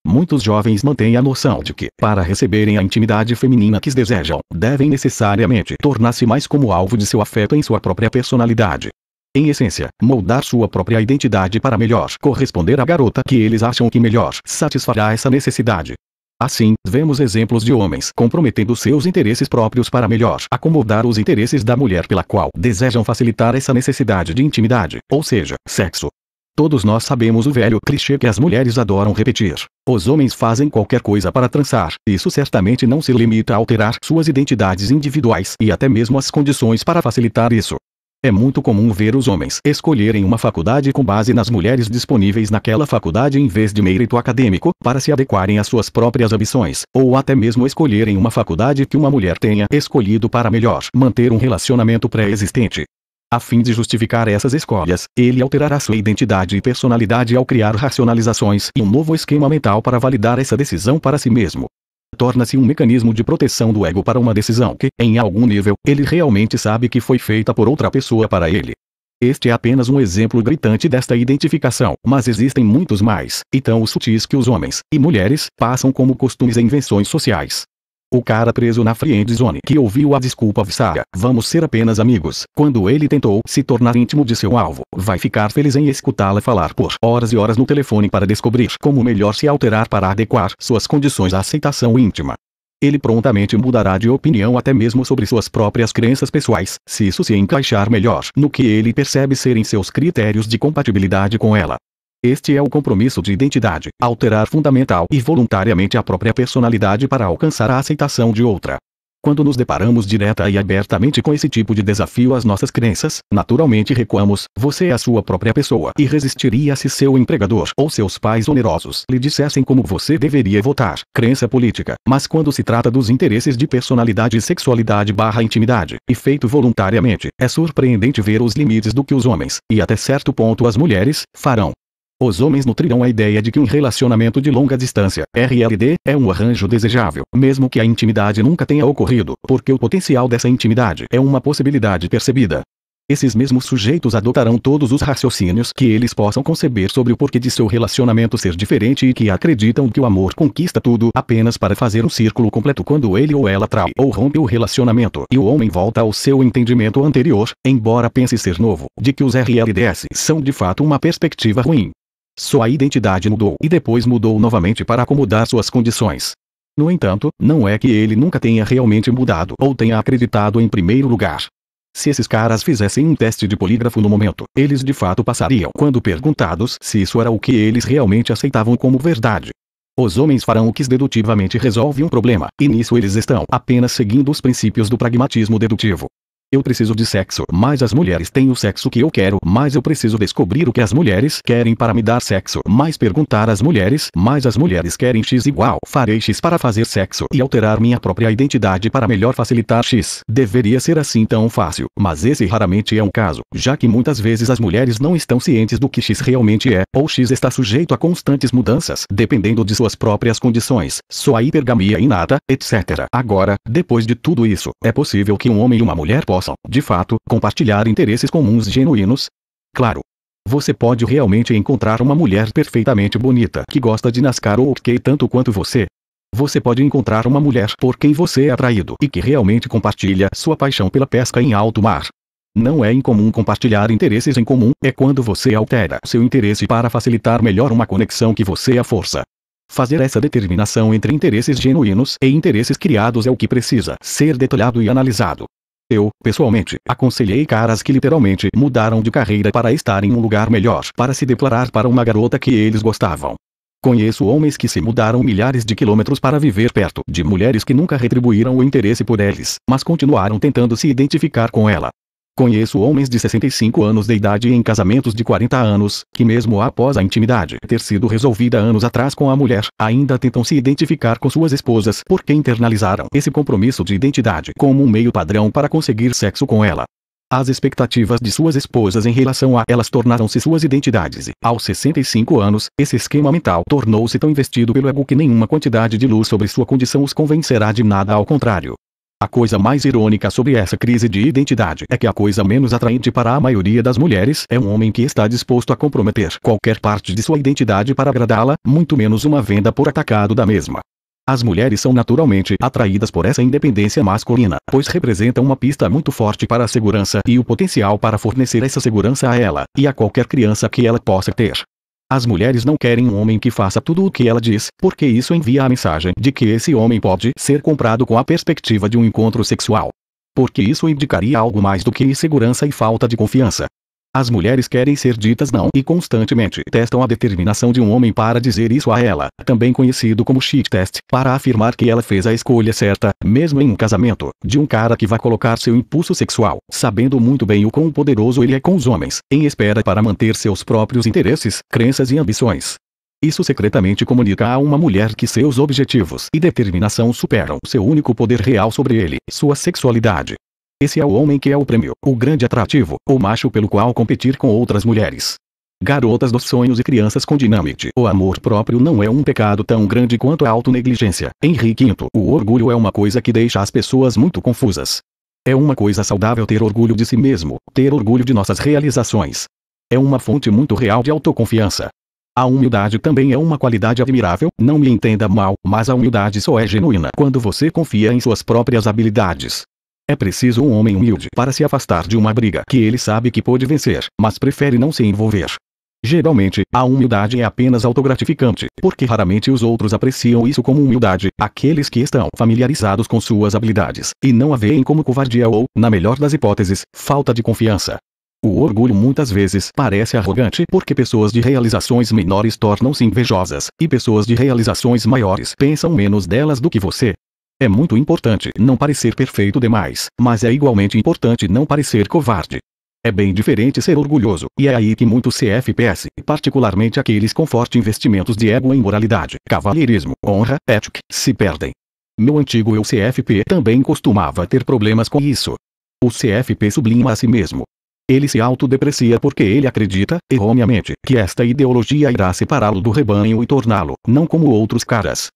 Muitos jovens mantêm a noção de que, para receberem a intimidade feminina que desejam, devem necessariamente tornar-se mais como alvo de seu afeto em sua própria personalidade. Em essência, moldar sua própria identidade para melhor corresponder à garota que eles acham que melhor satisfará essa necessidade. Assim, vemos exemplos de homens comprometendo seus interesses próprios para melhor acomodar os interesses da mulher pela qual desejam facilitar essa necessidade de intimidade, ou seja, sexo. Todos nós sabemos o velho clichê que as mulheres adoram repetir. Os homens fazem qualquer coisa para transar, isso certamente não se limita a alterar suas identidades individuais e até mesmo as condições para facilitar isso. É muito comum ver os homens escolherem uma faculdade com base nas mulheres disponíveis naquela faculdade em vez de mérito acadêmico, para se adequarem às suas próprias ambições, ou até mesmo escolherem uma faculdade que uma mulher tenha escolhido para melhor manter um relacionamento pré-existente. A fim de justificar essas escolhas, ele alterará sua identidade e personalidade ao criar racionalizações e um novo esquema mental para validar essa decisão para si mesmo torna-se um mecanismo de proteção do ego para uma decisão que, em algum nível, ele realmente sabe que foi feita por outra pessoa para ele. Este é apenas um exemplo gritante desta identificação, mas existem muitos mais, e tão sutis que os homens e mulheres passam como costumes e invenções sociais. O cara preso na friend zone que ouviu a desculpa Vissaga, vamos ser apenas amigos, quando ele tentou se tornar íntimo de seu alvo, vai ficar feliz em escutá-la falar por horas e horas no telefone para descobrir como melhor se alterar para adequar suas condições à aceitação íntima. Ele prontamente mudará de opinião até mesmo sobre suas próprias crenças pessoais, se isso se encaixar melhor no que ele percebe serem seus critérios de compatibilidade com ela. Este é o compromisso de identidade, alterar fundamental e voluntariamente a própria personalidade para alcançar a aceitação de outra. Quando nos deparamos direta e abertamente com esse tipo de desafio às nossas crenças, naturalmente recuamos, você é a sua própria pessoa e resistiria se seu empregador ou seus pais onerosos lhe dissessem como você deveria votar, crença política, mas quando se trata dos interesses de personalidade e sexualidade barra intimidade, e feito voluntariamente, é surpreendente ver os limites do que os homens, e até certo ponto as mulheres, farão. Os homens nutrirão a ideia de que um relacionamento de longa distância, RLD, é um arranjo desejável, mesmo que a intimidade nunca tenha ocorrido, porque o potencial dessa intimidade é uma possibilidade percebida. Esses mesmos sujeitos adotarão todos os raciocínios que eles possam conceber sobre o porquê de seu relacionamento ser diferente e que acreditam que o amor conquista tudo apenas para fazer um círculo completo quando ele ou ela trai ou rompe o relacionamento e o homem volta ao seu entendimento anterior, embora pense ser novo, de que os RLDS são de fato uma perspectiva ruim. Sua identidade mudou e depois mudou novamente para acomodar suas condições. No entanto, não é que ele nunca tenha realmente mudado ou tenha acreditado em primeiro lugar. Se esses caras fizessem um teste de polígrafo no momento, eles de fato passariam quando perguntados se isso era o que eles realmente aceitavam como verdade. Os homens farão o que dedutivamente resolve um problema, e nisso eles estão apenas seguindo os princípios do pragmatismo dedutivo. Eu preciso de sexo, mas as mulheres têm o sexo que eu quero, mas eu preciso descobrir o que as mulheres querem para me dar sexo, mas perguntar às mulheres, mas as mulheres querem X igual, farei X para fazer sexo e alterar minha própria identidade para melhor facilitar X. Deveria ser assim tão fácil, mas esse raramente é um caso, já que muitas vezes as mulheres não estão cientes do que X realmente é, ou X está sujeito a constantes mudanças, dependendo de suas próprias condições, sua hipergamia inata, etc. Agora, depois de tudo isso, é possível que um homem e uma mulher possam possam, de fato, compartilhar interesses comuns genuínos? Claro. Você pode realmente encontrar uma mulher perfeitamente bonita que gosta de NASCAR ou que tanto quanto você. Você pode encontrar uma mulher por quem você é atraído e que realmente compartilha sua paixão pela pesca em alto mar. Não é incomum compartilhar interesses em comum, é quando você altera seu interesse para facilitar melhor uma conexão que você é a força. Fazer essa determinação entre interesses genuínos e interesses criados é o que precisa ser detalhado e analisado. Eu, pessoalmente, aconselhei caras que literalmente mudaram de carreira para estar em um lugar melhor para se declarar para uma garota que eles gostavam. Conheço homens que se mudaram milhares de quilômetros para viver perto de mulheres que nunca retribuíram o interesse por eles, mas continuaram tentando se identificar com ela. Conheço homens de 65 anos de idade em casamentos de 40 anos, que mesmo após a intimidade ter sido resolvida anos atrás com a mulher, ainda tentam se identificar com suas esposas porque internalizaram esse compromisso de identidade como um meio padrão para conseguir sexo com ela. As expectativas de suas esposas em relação a elas tornaram-se suas identidades e, aos 65 anos, esse esquema mental tornou-se tão investido pelo ego que nenhuma quantidade de luz sobre sua condição os convencerá de nada ao contrário. A coisa mais irônica sobre essa crise de identidade é que a coisa menos atraente para a maioria das mulheres é um homem que está disposto a comprometer qualquer parte de sua identidade para agradá-la, muito menos uma venda por atacado da mesma. As mulheres são naturalmente atraídas por essa independência masculina, pois representa uma pista muito forte para a segurança e o potencial para fornecer essa segurança a ela e a qualquer criança que ela possa ter. As mulheres não querem um homem que faça tudo o que ela diz, porque isso envia a mensagem de que esse homem pode ser comprado com a perspectiva de um encontro sexual. Porque isso indicaria algo mais do que insegurança e falta de confiança. As mulheres querem ser ditas não e constantemente testam a determinação de um homem para dizer isso a ela, também conhecido como shit test, para afirmar que ela fez a escolha certa, mesmo em um casamento, de um cara que vai colocar seu impulso sexual, sabendo muito bem o quão poderoso ele é com os homens, em espera para manter seus próprios interesses, crenças e ambições. Isso secretamente comunica a uma mulher que seus objetivos e determinação superam seu único poder real sobre ele, sua sexualidade. Esse é o homem que é o prêmio, o grande atrativo, o macho pelo qual competir com outras mulheres. Garotas dos sonhos e crianças com dinamite. O amor próprio não é um pecado tão grande quanto a autonegligência. Henrique V. O orgulho é uma coisa que deixa as pessoas muito confusas. É uma coisa saudável ter orgulho de si mesmo, ter orgulho de nossas realizações. É uma fonte muito real de autoconfiança. A humildade também é uma qualidade admirável, não me entenda mal, mas a humildade só é genuína quando você confia em suas próprias habilidades. É preciso um homem humilde para se afastar de uma briga que ele sabe que pode vencer, mas prefere não se envolver. Geralmente, a humildade é apenas autogratificante, porque raramente os outros apreciam isso como humildade, aqueles que estão familiarizados com suas habilidades, e não a veem como covardia ou, na melhor das hipóteses, falta de confiança. O orgulho muitas vezes parece arrogante porque pessoas de realizações menores tornam-se invejosas, e pessoas de realizações maiores pensam menos delas do que você. É muito importante não parecer perfeito demais, mas é igualmente importante não parecer covarde. É bem diferente ser orgulhoso, e é aí que muitos CFPs, particularmente aqueles com forte investimentos de ego em moralidade, cavalheirismo, honra, ética, se perdem. Meu antigo eu CFP também costumava ter problemas com isso. O CFP sublima a si mesmo. Ele se autodeprecia porque ele acredita, erroneamente, que esta ideologia irá separá-lo do rebanho e torná-lo, não como outros caras,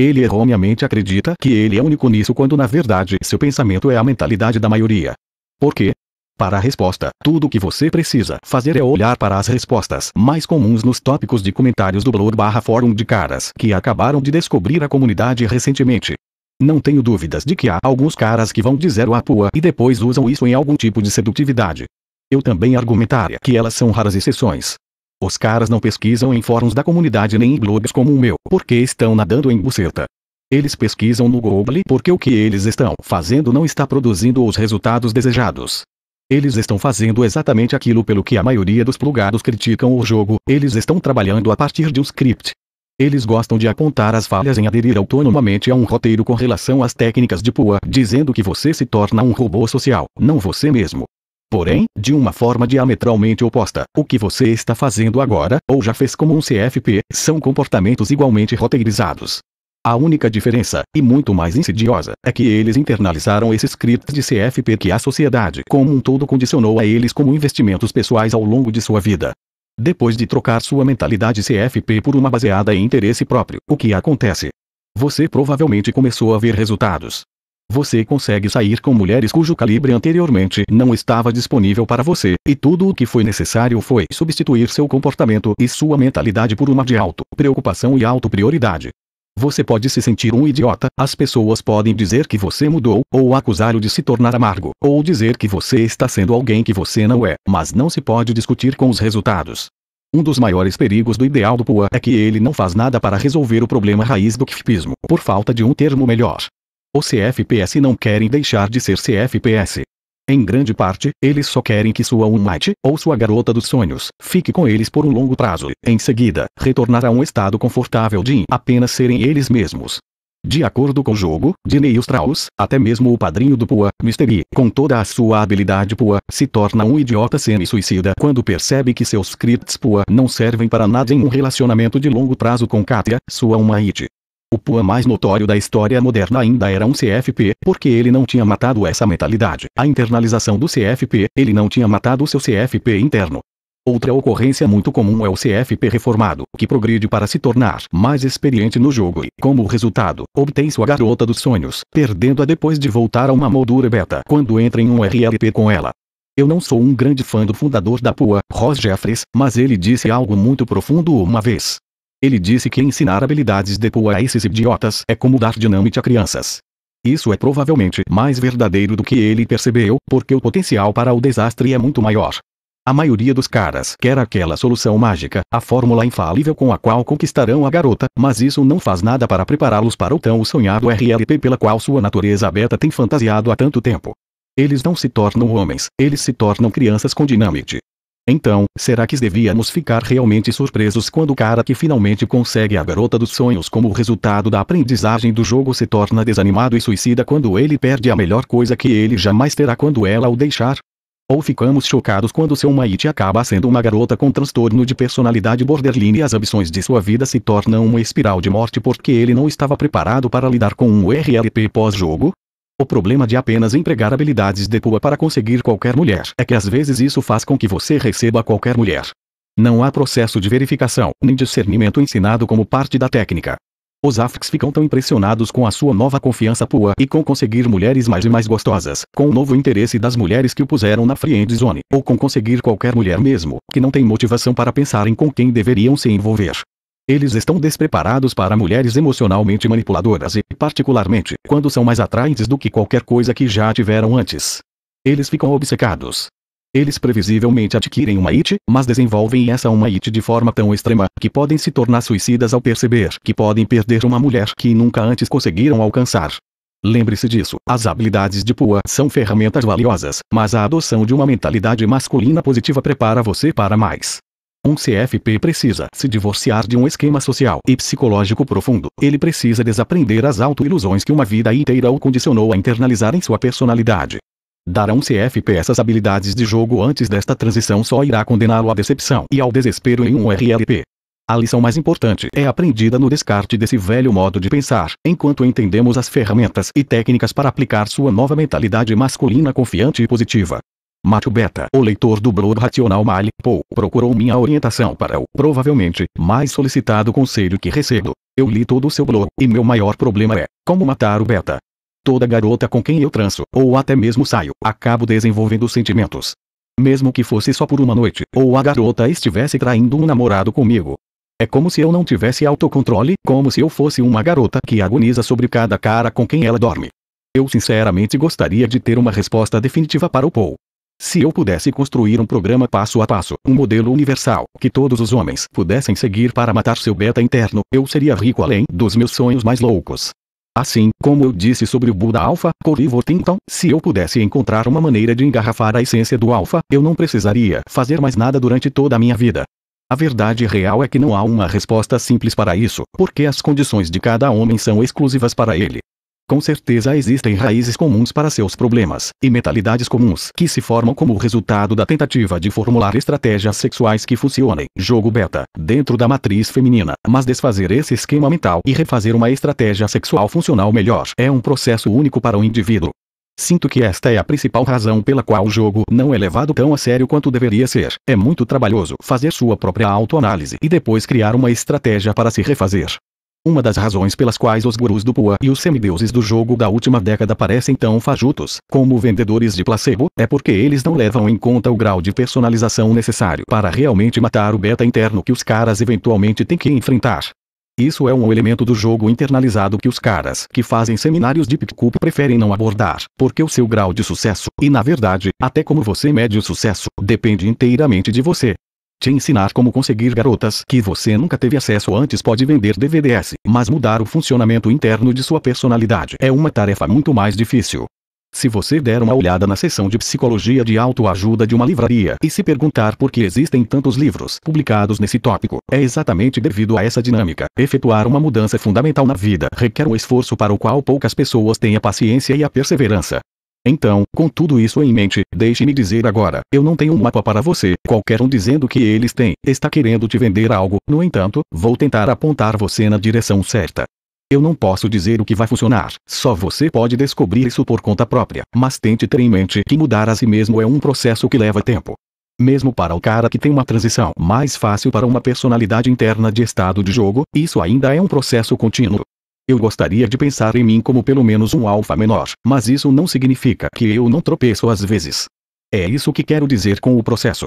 ele erroneamente acredita que ele é único nisso quando na verdade seu pensamento é a mentalidade da maioria. Por quê? Para a resposta, tudo o que você precisa fazer é olhar para as respostas mais comuns nos tópicos de comentários do blog barra fórum de caras que acabaram de descobrir a comunidade recentemente. Não tenho dúvidas de que há alguns caras que vão dizer o apua e depois usam isso em algum tipo de sedutividade. Eu também argumentaria que elas são raras exceções, os caras não pesquisam em fóruns da comunidade nem em blogs como o meu, porque estão nadando em buceta. Eles pesquisam no Google porque o que eles estão fazendo não está produzindo os resultados desejados. Eles estão fazendo exatamente aquilo pelo que a maioria dos plugados criticam o jogo, eles estão trabalhando a partir de um script. Eles gostam de apontar as falhas em aderir autonomamente a um roteiro com relação às técnicas de PUA, dizendo que você se torna um robô social, não você mesmo porém, de uma forma diametralmente oposta. O que você está fazendo agora, ou já fez como um CFP, são comportamentos igualmente roteirizados. A única diferença, e muito mais insidiosa, é que eles internalizaram esses scripts de CFP que a sociedade como um todo condicionou a eles como investimentos pessoais ao longo de sua vida. Depois de trocar sua mentalidade CFP por uma baseada em interesse próprio, o que acontece? Você provavelmente começou a ver resultados. Você consegue sair com mulheres cujo calibre anteriormente não estava disponível para você, e tudo o que foi necessário foi substituir seu comportamento e sua mentalidade por uma de alto preocupação e auto-prioridade. Você pode se sentir um idiota, as pessoas podem dizer que você mudou, ou acusá-lo de se tornar amargo, ou dizer que você está sendo alguém que você não é, mas não se pode discutir com os resultados. Um dos maiores perigos do ideal do Pua é que ele não faz nada para resolver o problema raiz do kfpismo, por falta de um termo melhor. O CFPS não querem deixar de ser CFPS. Em grande parte, eles só querem que sua Unmite, ou sua garota dos sonhos, fique com eles por um longo prazo, e, em seguida, retornar a um estado confortável de apenas serem eles mesmos. De acordo com o jogo, Dinei Strauss, até mesmo o padrinho do Pua, Mystery, com toda a sua habilidade Pua, se torna um idiota semi-suicida quando percebe que seus scripts Pua não servem para nada em um relacionamento de longo prazo com Katia, sua Unmite. O Pua mais notório da história moderna ainda era um CFP, porque ele não tinha matado essa mentalidade. A internalização do CFP, ele não tinha matado seu CFP interno. Outra ocorrência muito comum é o CFP reformado, que progride para se tornar mais experiente no jogo e, como resultado, obtém sua garota dos sonhos, perdendo-a depois de voltar a uma moldura beta quando entra em um RLP com ela. Eu não sou um grande fã do fundador da PUA, Ross Jeffries, mas ele disse algo muito profundo uma vez. Ele disse que ensinar habilidades de Poe a esses idiotas é como dar dinamite a crianças. Isso é provavelmente mais verdadeiro do que ele percebeu, porque o potencial para o desastre é muito maior. A maioria dos caras quer aquela solução mágica, a fórmula infalível com a qual conquistarão a garota, mas isso não faz nada para prepará-los para o tão sonhado RLP pela qual sua natureza aberta tem fantasiado há tanto tempo. Eles não se tornam homens, eles se tornam crianças com dinamite. Então, será que devíamos ficar realmente surpresos quando o cara que finalmente consegue a garota dos sonhos como resultado da aprendizagem do jogo se torna desanimado e suicida quando ele perde a melhor coisa que ele jamais terá quando ela o deixar? Ou ficamos chocados quando seu Maite acaba sendo uma garota com transtorno de personalidade borderline e as ambições de sua vida se tornam uma espiral de morte porque ele não estava preparado para lidar com um RLP pós-jogo? O problema de apenas empregar habilidades de pua para conseguir qualquer mulher é que às vezes isso faz com que você receba qualquer mulher. Não há processo de verificação, nem discernimento ensinado como parte da técnica. Os AFCs ficam tão impressionados com a sua nova confiança pua e com conseguir mulheres mais e mais gostosas, com o novo interesse das mulheres que o puseram na friend zone, ou com conseguir qualquer mulher mesmo, que não tem motivação para pensar em com quem deveriam se envolver. Eles estão despreparados para mulheres emocionalmente manipuladoras e, particularmente, quando são mais atraentes do que qualquer coisa que já tiveram antes. Eles ficam obcecados. Eles previsivelmente adquirem uma IT, mas desenvolvem essa uma IT de forma tão extrema que podem se tornar suicidas ao perceber que podem perder uma mulher que nunca antes conseguiram alcançar. Lembre-se disso, as habilidades de PUA são ferramentas valiosas, mas a adoção de uma mentalidade masculina positiva prepara você para mais. Um CFP precisa se divorciar de um esquema social e psicológico profundo. Ele precisa desaprender as autoilusões que uma vida inteira o condicionou a internalizar em sua personalidade. Dar a um CFP essas habilidades de jogo antes desta transição só irá condená-lo à decepção e ao desespero em um RLP. A lição mais importante é aprendida no descarte desse velho modo de pensar, enquanto entendemos as ferramentas e técnicas para aplicar sua nova mentalidade masculina confiante e positiva. Macho Beta, o leitor do blog Racional Mali, Paul, procurou minha orientação para o, provavelmente, mais solicitado conselho que recebo. Eu li todo o seu blog, e meu maior problema é, como matar o Beta. Toda garota com quem eu transo, ou até mesmo saio, acabo desenvolvendo sentimentos. Mesmo que fosse só por uma noite, ou a garota estivesse traindo um namorado comigo. É como se eu não tivesse autocontrole, como se eu fosse uma garota que agoniza sobre cada cara com quem ela dorme. Eu sinceramente gostaria de ter uma resposta definitiva para o Paul. Se eu pudesse construir um programa passo a passo, um modelo universal, que todos os homens pudessem seguir para matar seu beta interno, eu seria rico além dos meus sonhos mais loucos. Assim, como eu disse sobre o Buda Alpha, Cory Worthington, se eu pudesse encontrar uma maneira de engarrafar a essência do Alpha, eu não precisaria fazer mais nada durante toda a minha vida. A verdade real é que não há uma resposta simples para isso, porque as condições de cada homem são exclusivas para ele. Com certeza existem raízes comuns para seus problemas, e mentalidades comuns que se formam como resultado da tentativa de formular estratégias sexuais que funcionem. Jogo beta, dentro da matriz feminina, mas desfazer esse esquema mental e refazer uma estratégia sexual funcional melhor é um processo único para o indivíduo. Sinto que esta é a principal razão pela qual o jogo não é levado tão a sério quanto deveria ser. É muito trabalhoso fazer sua própria autoanálise e depois criar uma estratégia para se refazer. Uma das razões pelas quais os gurus do Pua e os semideuses do jogo da última década parecem tão fajutos, como vendedores de placebo, é porque eles não levam em conta o grau de personalização necessário para realmente matar o beta interno que os caras eventualmente têm que enfrentar. Isso é um elemento do jogo internalizado que os caras que fazem seminários de PicCup preferem não abordar, porque o seu grau de sucesso, e na verdade, até como você mede o sucesso, depende inteiramente de você. Te ensinar como conseguir garotas que você nunca teve acesso antes pode vender DVDs, mas mudar o funcionamento interno de sua personalidade é uma tarefa muito mais difícil. Se você der uma olhada na seção de psicologia de autoajuda de uma livraria e se perguntar por que existem tantos livros publicados nesse tópico, é exatamente devido a essa dinâmica. Efetuar uma mudança é fundamental na vida requer um esforço para o qual poucas pessoas têm a paciência e a perseverança. Então, com tudo isso em mente, deixe-me dizer agora, eu não tenho um mapa para você, qualquer um dizendo que eles têm, está querendo te vender algo, no entanto, vou tentar apontar você na direção certa. Eu não posso dizer o que vai funcionar, só você pode descobrir isso por conta própria, mas tente ter em mente que mudar a si mesmo é um processo que leva tempo. Mesmo para o cara que tem uma transição mais fácil para uma personalidade interna de estado de jogo, isso ainda é um processo contínuo. Eu gostaria de pensar em mim como pelo menos um alfa menor, mas isso não significa que eu não tropeço às vezes. É isso que quero dizer com o processo.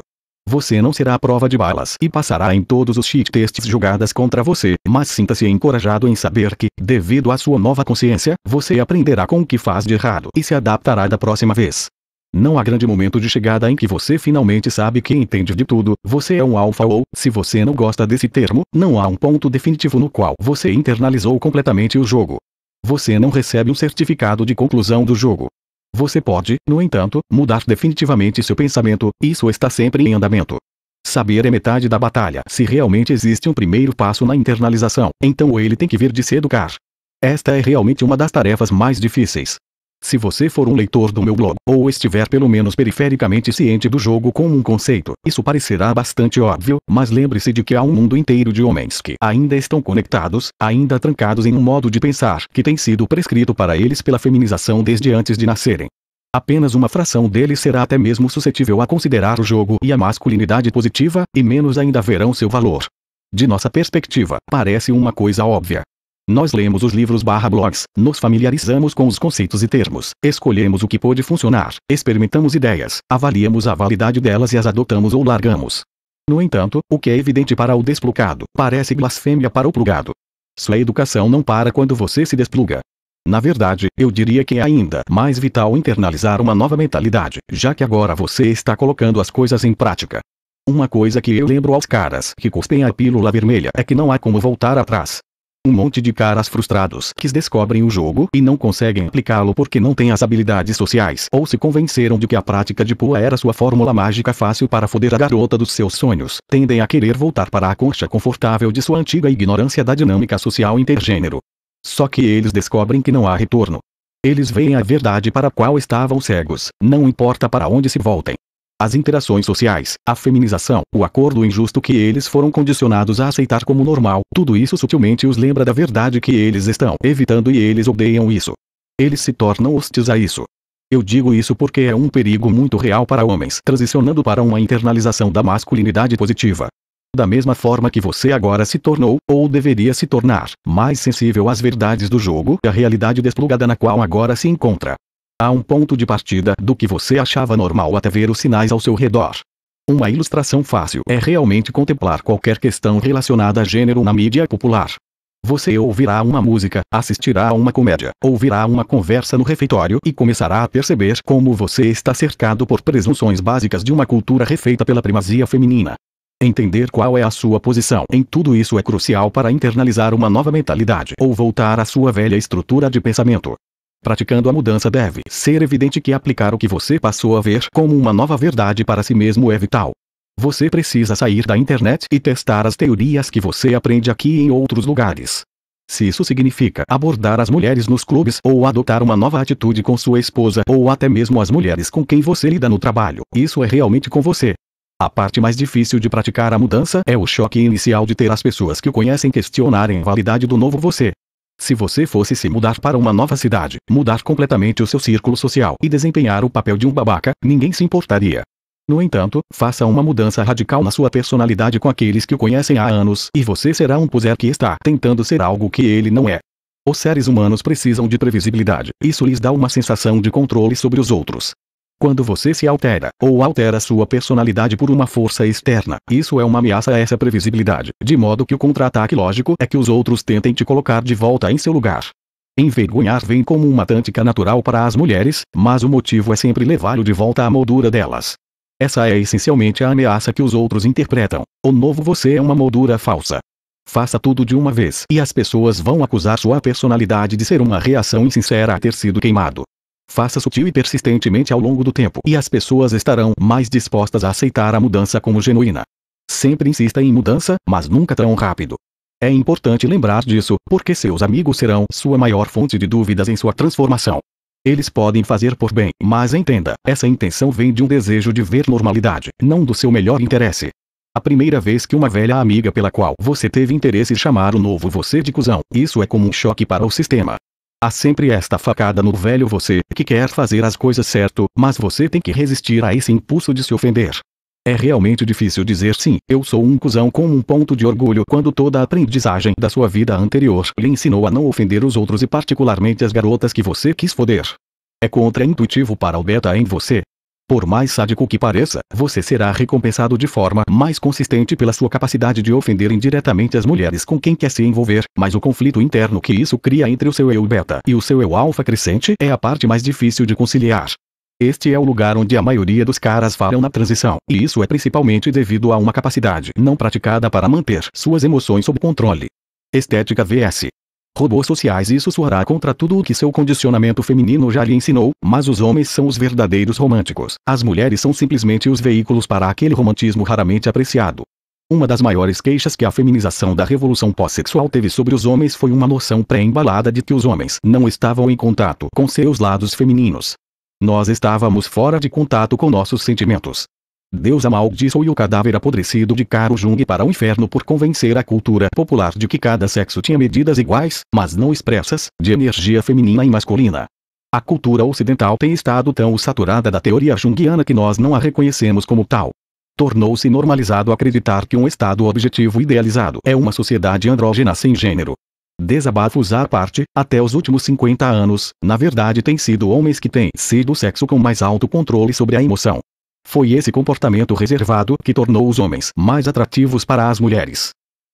Você não será a prova de balas e passará em todos os cheat tests jogadas contra você, mas sinta-se encorajado em saber que, devido à sua nova consciência, você aprenderá com o que faz de errado e se adaptará da próxima vez. Não há grande momento de chegada em que você finalmente sabe que entende de tudo, você é um alfa ou, se você não gosta desse termo, não há um ponto definitivo no qual você internalizou completamente o jogo. Você não recebe um certificado de conclusão do jogo. Você pode, no entanto, mudar definitivamente seu pensamento, isso está sempre em andamento. Saber é metade da batalha. Se realmente existe um primeiro passo na internalização, então ele tem que vir de se educar. Esta é realmente uma das tarefas mais difíceis. Se você for um leitor do meu blog, ou estiver pelo menos perifericamente ciente do jogo como um conceito, isso parecerá bastante óbvio, mas lembre-se de que há um mundo inteiro de homens que ainda estão conectados, ainda trancados em um modo de pensar que tem sido prescrito para eles pela feminização desde antes de nascerem. Apenas uma fração deles será até mesmo suscetível a considerar o jogo e a masculinidade positiva, e menos ainda verão seu valor. De nossa perspectiva, parece uma coisa óbvia. Nós lemos os livros barra blogs, nos familiarizamos com os conceitos e termos, escolhemos o que pode funcionar, experimentamos ideias, avaliamos a validade delas e as adotamos ou largamos. No entanto, o que é evidente para o desplugado, parece blasfêmia para o plugado. Sua educação não para quando você se despluga. Na verdade, eu diria que é ainda mais vital internalizar uma nova mentalidade, já que agora você está colocando as coisas em prática. Uma coisa que eu lembro aos caras que cuspem a pílula vermelha é que não há como voltar atrás. Um monte de caras frustrados que descobrem o jogo e não conseguem aplicá-lo porque não têm as habilidades sociais ou se convenceram de que a prática de pua era sua fórmula mágica fácil para foder a garota dos seus sonhos, tendem a querer voltar para a concha confortável de sua antiga ignorância da dinâmica social intergênero. Só que eles descobrem que não há retorno. Eles veem a verdade para a qual estavam cegos, não importa para onde se voltem as interações sociais, a feminização, o acordo injusto que eles foram condicionados a aceitar como normal, tudo isso sutilmente os lembra da verdade que eles estão evitando e eles odeiam isso. Eles se tornam hostis a isso. Eu digo isso porque é um perigo muito real para homens, transicionando para uma internalização da masculinidade positiva. Da mesma forma que você agora se tornou, ou deveria se tornar, mais sensível às verdades do jogo e à realidade desplugada na qual agora se encontra a um ponto de partida do que você achava normal até ver os sinais ao seu redor. Uma ilustração fácil é realmente contemplar qualquer questão relacionada a gênero na mídia popular. Você ouvirá uma música, assistirá a uma comédia, ouvirá uma conversa no refeitório e começará a perceber como você está cercado por presunções básicas de uma cultura refeita pela primazia feminina. Entender qual é a sua posição em tudo isso é crucial para internalizar uma nova mentalidade ou voltar à sua velha estrutura de pensamento. Praticando a mudança deve ser evidente que aplicar o que você passou a ver como uma nova verdade para si mesmo é vital. Você precisa sair da internet e testar as teorias que você aprende aqui em outros lugares. Se isso significa abordar as mulheres nos clubes ou adotar uma nova atitude com sua esposa ou até mesmo as mulheres com quem você lida no trabalho, isso é realmente com você. A parte mais difícil de praticar a mudança é o choque inicial de ter as pessoas que o conhecem questionarem a validade do novo você. Se você fosse se mudar para uma nova cidade, mudar completamente o seu círculo social e desempenhar o papel de um babaca, ninguém se importaria. No entanto, faça uma mudança radical na sua personalidade com aqueles que o conhecem há anos e você será um puser que está tentando ser algo que ele não é. Os seres humanos precisam de previsibilidade, isso lhes dá uma sensação de controle sobre os outros. Quando você se altera, ou altera sua personalidade por uma força externa, isso é uma ameaça a essa previsibilidade, de modo que o contra-ataque lógico é que os outros tentem te colocar de volta em seu lugar. Envergonhar vem como uma tântica natural para as mulheres, mas o motivo é sempre levá-lo de volta à moldura delas. Essa é essencialmente a ameaça que os outros interpretam. O novo você é uma moldura falsa. Faça tudo de uma vez e as pessoas vão acusar sua personalidade de ser uma reação insincera a ter sido queimado. Faça sutil e persistentemente ao longo do tempo e as pessoas estarão mais dispostas a aceitar a mudança como genuína. Sempre insista em mudança, mas nunca tão rápido. É importante lembrar disso, porque seus amigos serão sua maior fonte de dúvidas em sua transformação. Eles podem fazer por bem, mas entenda, essa intenção vem de um desejo de ver normalidade, não do seu melhor interesse. A primeira vez que uma velha amiga pela qual você teve interesse chamar o novo você de cuzão, isso é como um choque para o sistema. Há sempre esta facada no velho você, que quer fazer as coisas certo, mas você tem que resistir a esse impulso de se ofender. É realmente difícil dizer sim, eu sou um cuzão com um ponto de orgulho quando toda a aprendizagem da sua vida anterior lhe ensinou a não ofender os outros e particularmente as garotas que você quis foder. É contra-intuitivo para o beta em você, por mais sádico que pareça, você será recompensado de forma mais consistente pela sua capacidade de ofender indiretamente as mulheres com quem quer se envolver, mas o conflito interno que isso cria entre o seu eu beta e o seu eu alfa crescente é a parte mais difícil de conciliar. Este é o lugar onde a maioria dos caras falham na transição, e isso é principalmente devido a uma capacidade não praticada para manter suas emoções sob controle. Estética vs robôs sociais e sussurrar contra tudo o que seu condicionamento feminino já lhe ensinou, mas os homens são os verdadeiros românticos. As mulheres são simplesmente os veículos para aquele romantismo raramente apreciado. Uma das maiores queixas que a feminização da revolução pós-sexual teve sobre os homens foi uma noção pré-embalada de que os homens não estavam em contato com seus lados femininos. Nós estávamos fora de contato com nossos sentimentos. Deus amaldiçoou o cadáver apodrecido de Caro Jung para o inferno por convencer a cultura popular de que cada sexo tinha medidas iguais, mas não expressas, de energia feminina e masculina. A cultura ocidental tem estado tão saturada da teoria junguiana que nós não a reconhecemos como tal. Tornou-se normalizado acreditar que um estado objetivo idealizado é uma sociedade andrógena sem gênero. Desabafos à parte, até os últimos 50 anos, na verdade tem sido homens que têm sido o sexo com mais alto controle sobre a emoção. Foi esse comportamento reservado que tornou os homens mais atrativos para as mulheres.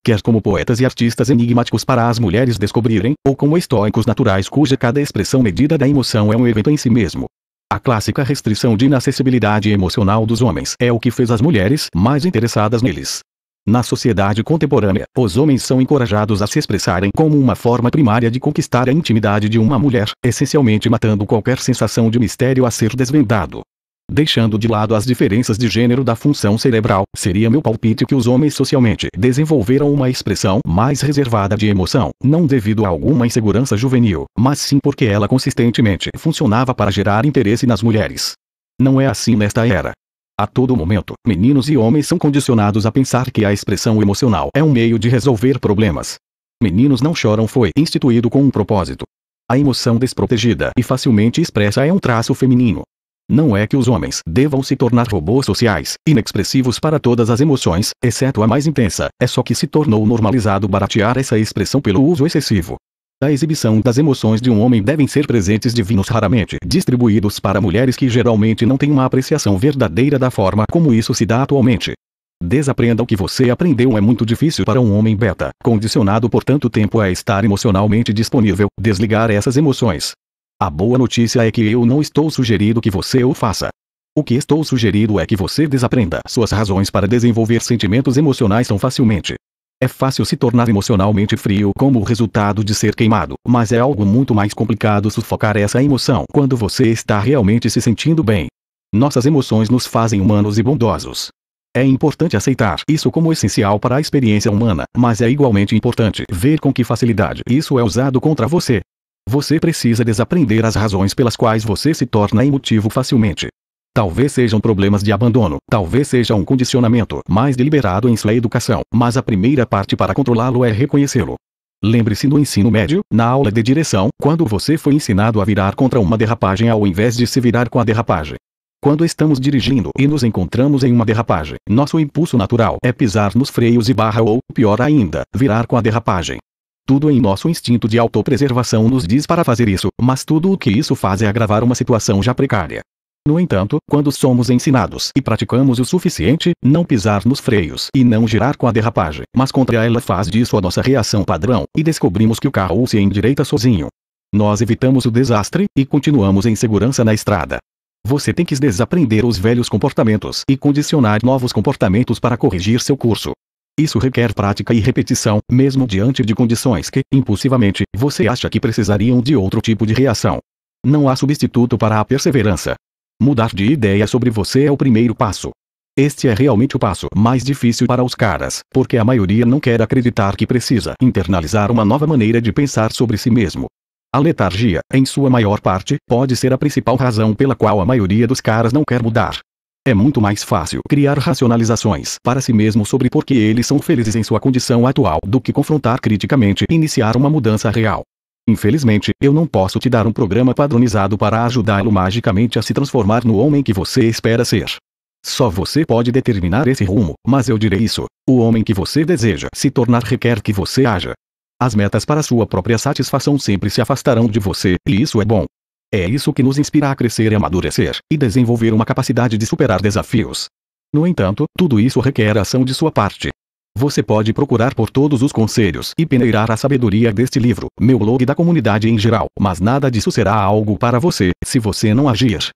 Quer como poetas e artistas enigmáticos para as mulheres descobrirem, ou como estoicos naturais cuja cada expressão medida da emoção é um evento em si mesmo. A clássica restrição de inacessibilidade emocional dos homens é o que fez as mulheres mais interessadas neles. Na sociedade contemporânea, os homens são encorajados a se expressarem como uma forma primária de conquistar a intimidade de uma mulher, essencialmente matando qualquer sensação de mistério a ser desvendado deixando de lado as diferenças de gênero da função cerebral, seria meu palpite que os homens socialmente desenvolveram uma expressão mais reservada de emoção, não devido a alguma insegurança juvenil, mas sim porque ela consistentemente funcionava para gerar interesse nas mulheres. Não é assim nesta era. A todo momento, meninos e homens são condicionados a pensar que a expressão emocional é um meio de resolver problemas. Meninos não choram foi instituído com um propósito. A emoção desprotegida e facilmente expressa é um traço feminino, não é que os homens devam se tornar robôs sociais, inexpressivos para todas as emoções, exceto a mais intensa, é só que se tornou normalizado baratear essa expressão pelo uso excessivo. A exibição das emoções de um homem devem ser presentes divinos raramente distribuídos para mulheres que geralmente não têm uma apreciação verdadeira da forma como isso se dá atualmente. Desaprenda o que você aprendeu é muito difícil para um homem beta, condicionado por tanto tempo a estar emocionalmente disponível, desligar essas emoções. A boa notícia é que eu não estou sugerindo que você o faça. O que estou sugerindo é que você desaprenda suas razões para desenvolver sentimentos emocionais tão facilmente. É fácil se tornar emocionalmente frio como resultado de ser queimado, mas é algo muito mais complicado sufocar essa emoção quando você está realmente se sentindo bem. Nossas emoções nos fazem humanos e bondosos. É importante aceitar isso como essencial para a experiência humana, mas é igualmente importante ver com que facilidade isso é usado contra você. Você precisa desaprender as razões pelas quais você se torna emotivo facilmente. Talvez sejam problemas de abandono, talvez seja um condicionamento mais deliberado em sua educação, mas a primeira parte para controlá-lo é reconhecê-lo. Lembre-se no ensino médio, na aula de direção, quando você foi ensinado a virar contra uma derrapagem ao invés de se virar com a derrapagem. Quando estamos dirigindo e nos encontramos em uma derrapagem, nosso impulso natural é pisar nos freios e barra ou, pior ainda, virar com a derrapagem. Tudo em nosso instinto de autopreservação nos diz para fazer isso, mas tudo o que isso faz é agravar uma situação já precária. No entanto, quando somos ensinados e praticamos o suficiente, não pisar nos freios e não girar com a derrapagem, mas contra ela faz disso a nossa reação padrão, e descobrimos que o carro se endireita sozinho. Nós evitamos o desastre e continuamos em segurança na estrada. Você tem que desaprender os velhos comportamentos e condicionar novos comportamentos para corrigir seu curso. Isso requer prática e repetição, mesmo diante de condições que, impulsivamente, você acha que precisariam de outro tipo de reação. Não há substituto para a perseverança. Mudar de ideia sobre você é o primeiro passo. Este é realmente o passo mais difícil para os caras, porque a maioria não quer acreditar que precisa internalizar uma nova maneira de pensar sobre si mesmo. A letargia, em sua maior parte, pode ser a principal razão pela qual a maioria dos caras não quer mudar. É muito mais fácil criar racionalizações para si mesmo sobre por que eles são felizes em sua condição atual do que confrontar criticamente e iniciar uma mudança real. Infelizmente, eu não posso te dar um programa padronizado para ajudá-lo magicamente a se transformar no homem que você espera ser. Só você pode determinar esse rumo, mas eu direi isso. O homem que você deseja se tornar requer que você haja. As metas para sua própria satisfação sempre se afastarão de você, e isso é bom. É isso que nos inspira a crescer e amadurecer, e desenvolver uma capacidade de superar desafios. No entanto, tudo isso requer ação de sua parte. Você pode procurar por todos os conselhos e peneirar a sabedoria deste livro, meu blog da comunidade em geral, mas nada disso será algo para você, se você não agir.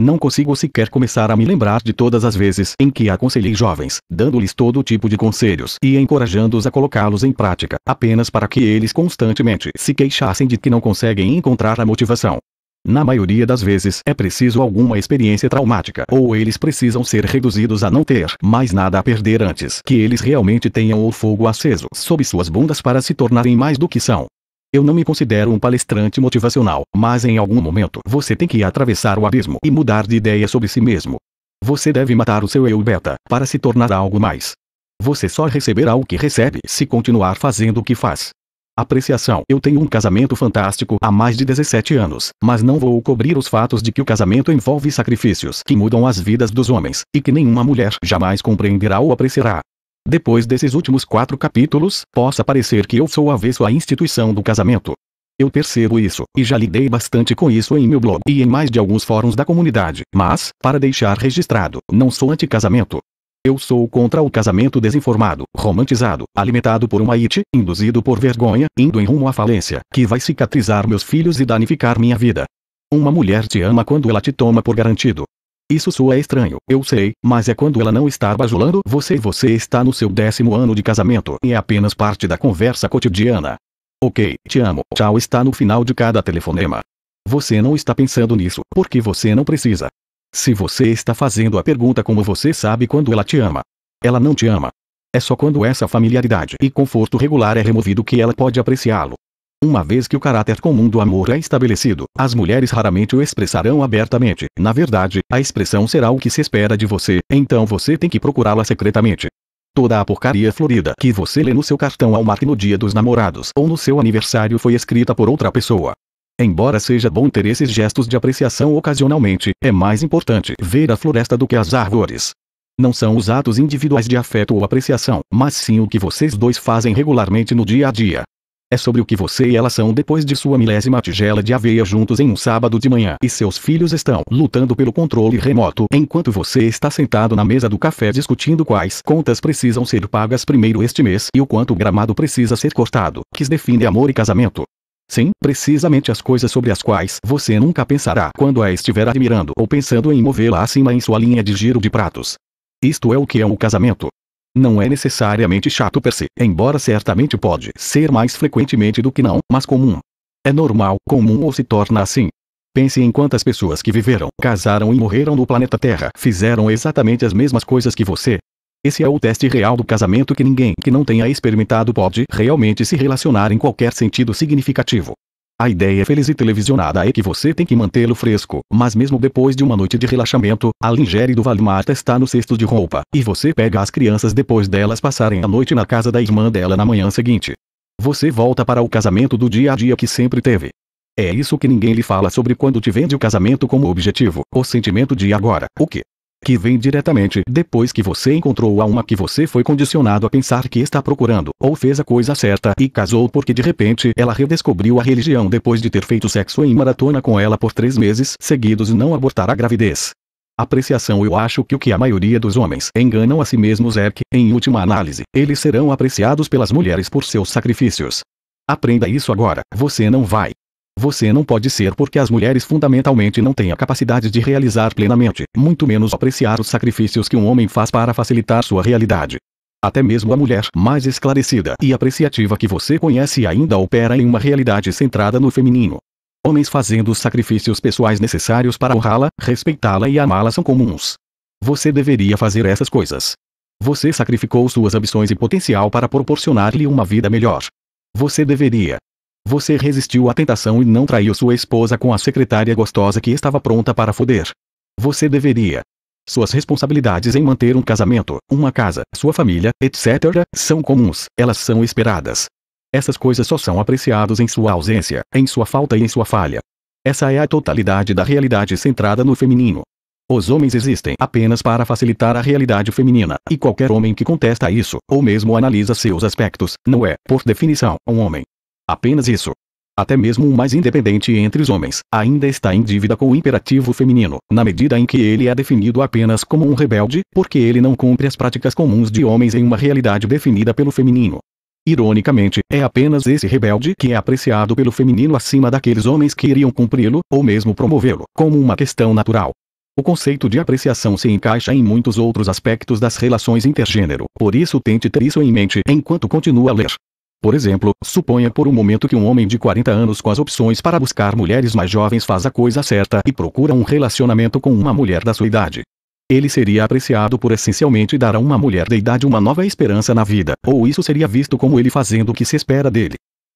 Não consigo sequer começar a me lembrar de todas as vezes em que aconselhei jovens, dando-lhes todo tipo de conselhos e encorajando-os a colocá-los em prática, apenas para que eles constantemente se queixassem de que não conseguem encontrar a motivação. Na maioria das vezes é preciso alguma experiência traumática ou eles precisam ser reduzidos a não ter mais nada a perder antes que eles realmente tenham o fogo aceso sob suas bundas para se tornarem mais do que são. Eu não me considero um palestrante motivacional, mas em algum momento você tem que atravessar o abismo e mudar de ideia sobre si mesmo. Você deve matar o seu eu beta para se tornar algo mais. Você só receberá o que recebe se continuar fazendo o que faz. Apreciação. Eu tenho um casamento fantástico há mais de 17 anos, mas não vou cobrir os fatos de que o casamento envolve sacrifícios que mudam as vidas dos homens, e que nenhuma mulher jamais compreenderá ou apreciará. Depois desses últimos quatro capítulos, possa parecer que eu sou avesso à instituição do casamento. Eu percebo isso, e já lidei bastante com isso em meu blog e em mais de alguns fóruns da comunidade, mas, para deixar registrado, não sou anti-casamento. Eu sou contra o casamento desinformado, romantizado, alimentado por uma it, induzido por vergonha, indo em rumo à falência, que vai cicatrizar meus filhos e danificar minha vida. Uma mulher te ama quando ela te toma por garantido. Isso soa estranho, eu sei, mas é quando ela não está bajulando você e você está no seu décimo ano de casamento e é apenas parte da conversa cotidiana. Ok, te amo, tchau está no final de cada telefonema. Você não está pensando nisso, porque você não precisa. Se você está fazendo a pergunta como você sabe quando ela te ama, ela não te ama. É só quando essa familiaridade e conforto regular é removido que ela pode apreciá-lo. Uma vez que o caráter comum do amor é estabelecido, as mulheres raramente o expressarão abertamente. Na verdade, a expressão será o que se espera de você, então você tem que procurá-la secretamente. Toda a porcaria florida que você lê no seu cartão ao mar no dia dos namorados ou no seu aniversário foi escrita por outra pessoa. Embora seja bom ter esses gestos de apreciação ocasionalmente, é mais importante ver a floresta do que as árvores. Não são os atos individuais de afeto ou apreciação, mas sim o que vocês dois fazem regularmente no dia a dia. É sobre o que você e ela são depois de sua milésima tigela de aveia juntos em um sábado de manhã e seus filhos estão lutando pelo controle remoto enquanto você está sentado na mesa do café discutindo quais contas precisam ser pagas primeiro este mês e o quanto o gramado precisa ser cortado, que define amor e casamento. Sim, precisamente as coisas sobre as quais você nunca pensará quando a estiver admirando ou pensando em movê-la acima em sua linha de giro de pratos. Isto é o que é um casamento. Não é necessariamente chato per se, embora certamente pode ser mais frequentemente do que não, mas comum. É normal, comum ou se torna assim. Pense em quantas pessoas que viveram, casaram e morreram no planeta Terra fizeram exatamente as mesmas coisas que você. Esse é o teste real do casamento que ninguém que não tenha experimentado pode realmente se relacionar em qualquer sentido significativo. A ideia feliz e televisionada é que você tem que mantê-lo fresco, mas mesmo depois de uma noite de relaxamento, a lingerie do Marta está no cesto de roupa, e você pega as crianças depois delas passarem a noite na casa da irmã dela na manhã seguinte. Você volta para o casamento do dia a dia que sempre teve. É isso que ninguém lhe fala sobre quando te vende o casamento como objetivo, o sentimento de agora, o que que vem diretamente depois que você encontrou a uma que você foi condicionado a pensar que está procurando, ou fez a coisa certa e casou porque de repente ela redescobriu a religião depois de ter feito sexo em maratona com ela por três meses seguidos e não abortar a gravidez. Apreciação Eu acho que o que a maioria dos homens enganam a si mesmos é que, em última análise, eles serão apreciados pelas mulheres por seus sacrifícios. Aprenda isso agora, você não vai você não pode ser porque as mulheres fundamentalmente não têm a capacidade de realizar plenamente, muito menos apreciar os sacrifícios que um homem faz para facilitar sua realidade. Até mesmo a mulher mais esclarecida e apreciativa que você conhece ainda opera em uma realidade centrada no feminino. Homens fazendo os sacrifícios pessoais necessários para honrá-la, respeitá-la e amá-la são comuns. Você deveria fazer essas coisas. Você sacrificou suas ambições e potencial para proporcionar-lhe uma vida melhor. Você deveria, você resistiu à tentação e não traiu sua esposa com a secretária gostosa que estava pronta para foder. Você deveria. Suas responsabilidades em manter um casamento, uma casa, sua família, etc., são comuns, elas são esperadas. Essas coisas só são apreciadas em sua ausência, em sua falta e em sua falha. Essa é a totalidade da realidade centrada no feminino. Os homens existem apenas para facilitar a realidade feminina, e qualquer homem que contesta isso, ou mesmo analisa seus aspectos, não é, por definição, um homem. Apenas isso. Até mesmo o mais independente entre os homens ainda está em dívida com o imperativo feminino, na medida em que ele é definido apenas como um rebelde, porque ele não cumpre as práticas comuns de homens em uma realidade definida pelo feminino. Ironicamente, é apenas esse rebelde que é apreciado pelo feminino acima daqueles homens que iriam cumpri-lo, ou mesmo promovê-lo, como uma questão natural. O conceito de apreciação se encaixa em muitos outros aspectos das relações intergênero, por isso tente ter isso em mente enquanto continua a ler. Por exemplo, suponha por um momento que um homem de 40 anos com as opções para buscar mulheres mais jovens faz a coisa certa e procura um relacionamento com uma mulher da sua idade. Ele seria apreciado por essencialmente dar a uma mulher da idade uma nova esperança na vida, ou isso seria visto como ele fazendo o que se espera dele.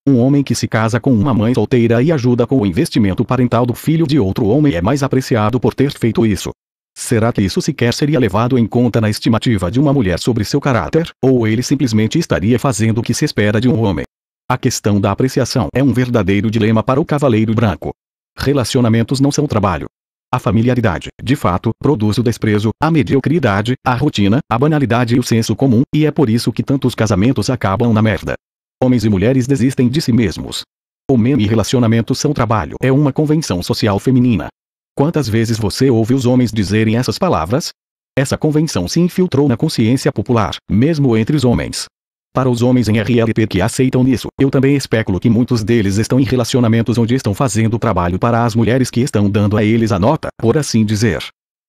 Um homem que se casa com uma mãe solteira e ajuda com o investimento parental do filho de outro homem é mais apreciado por ter feito isso. Será que isso sequer seria levado em conta na estimativa de uma mulher sobre seu caráter, ou ele simplesmente estaria fazendo o que se espera de um homem? A questão da apreciação é um verdadeiro dilema para o cavaleiro branco. Relacionamentos não são trabalho. A familiaridade, de fato, produz o desprezo, a mediocridade, a rotina, a banalidade e o senso comum, e é por isso que tantos casamentos acabam na merda. Homens e mulheres desistem de si mesmos. O meme e relacionamento são trabalho é uma convenção social feminina. Quantas vezes você ouve os homens dizerem essas palavras? Essa convenção se infiltrou na consciência popular, mesmo entre os homens. Para os homens em RLP que aceitam nisso, eu também especulo que muitos deles estão em relacionamentos onde estão fazendo trabalho para as mulheres que estão dando a eles a nota, por assim dizer.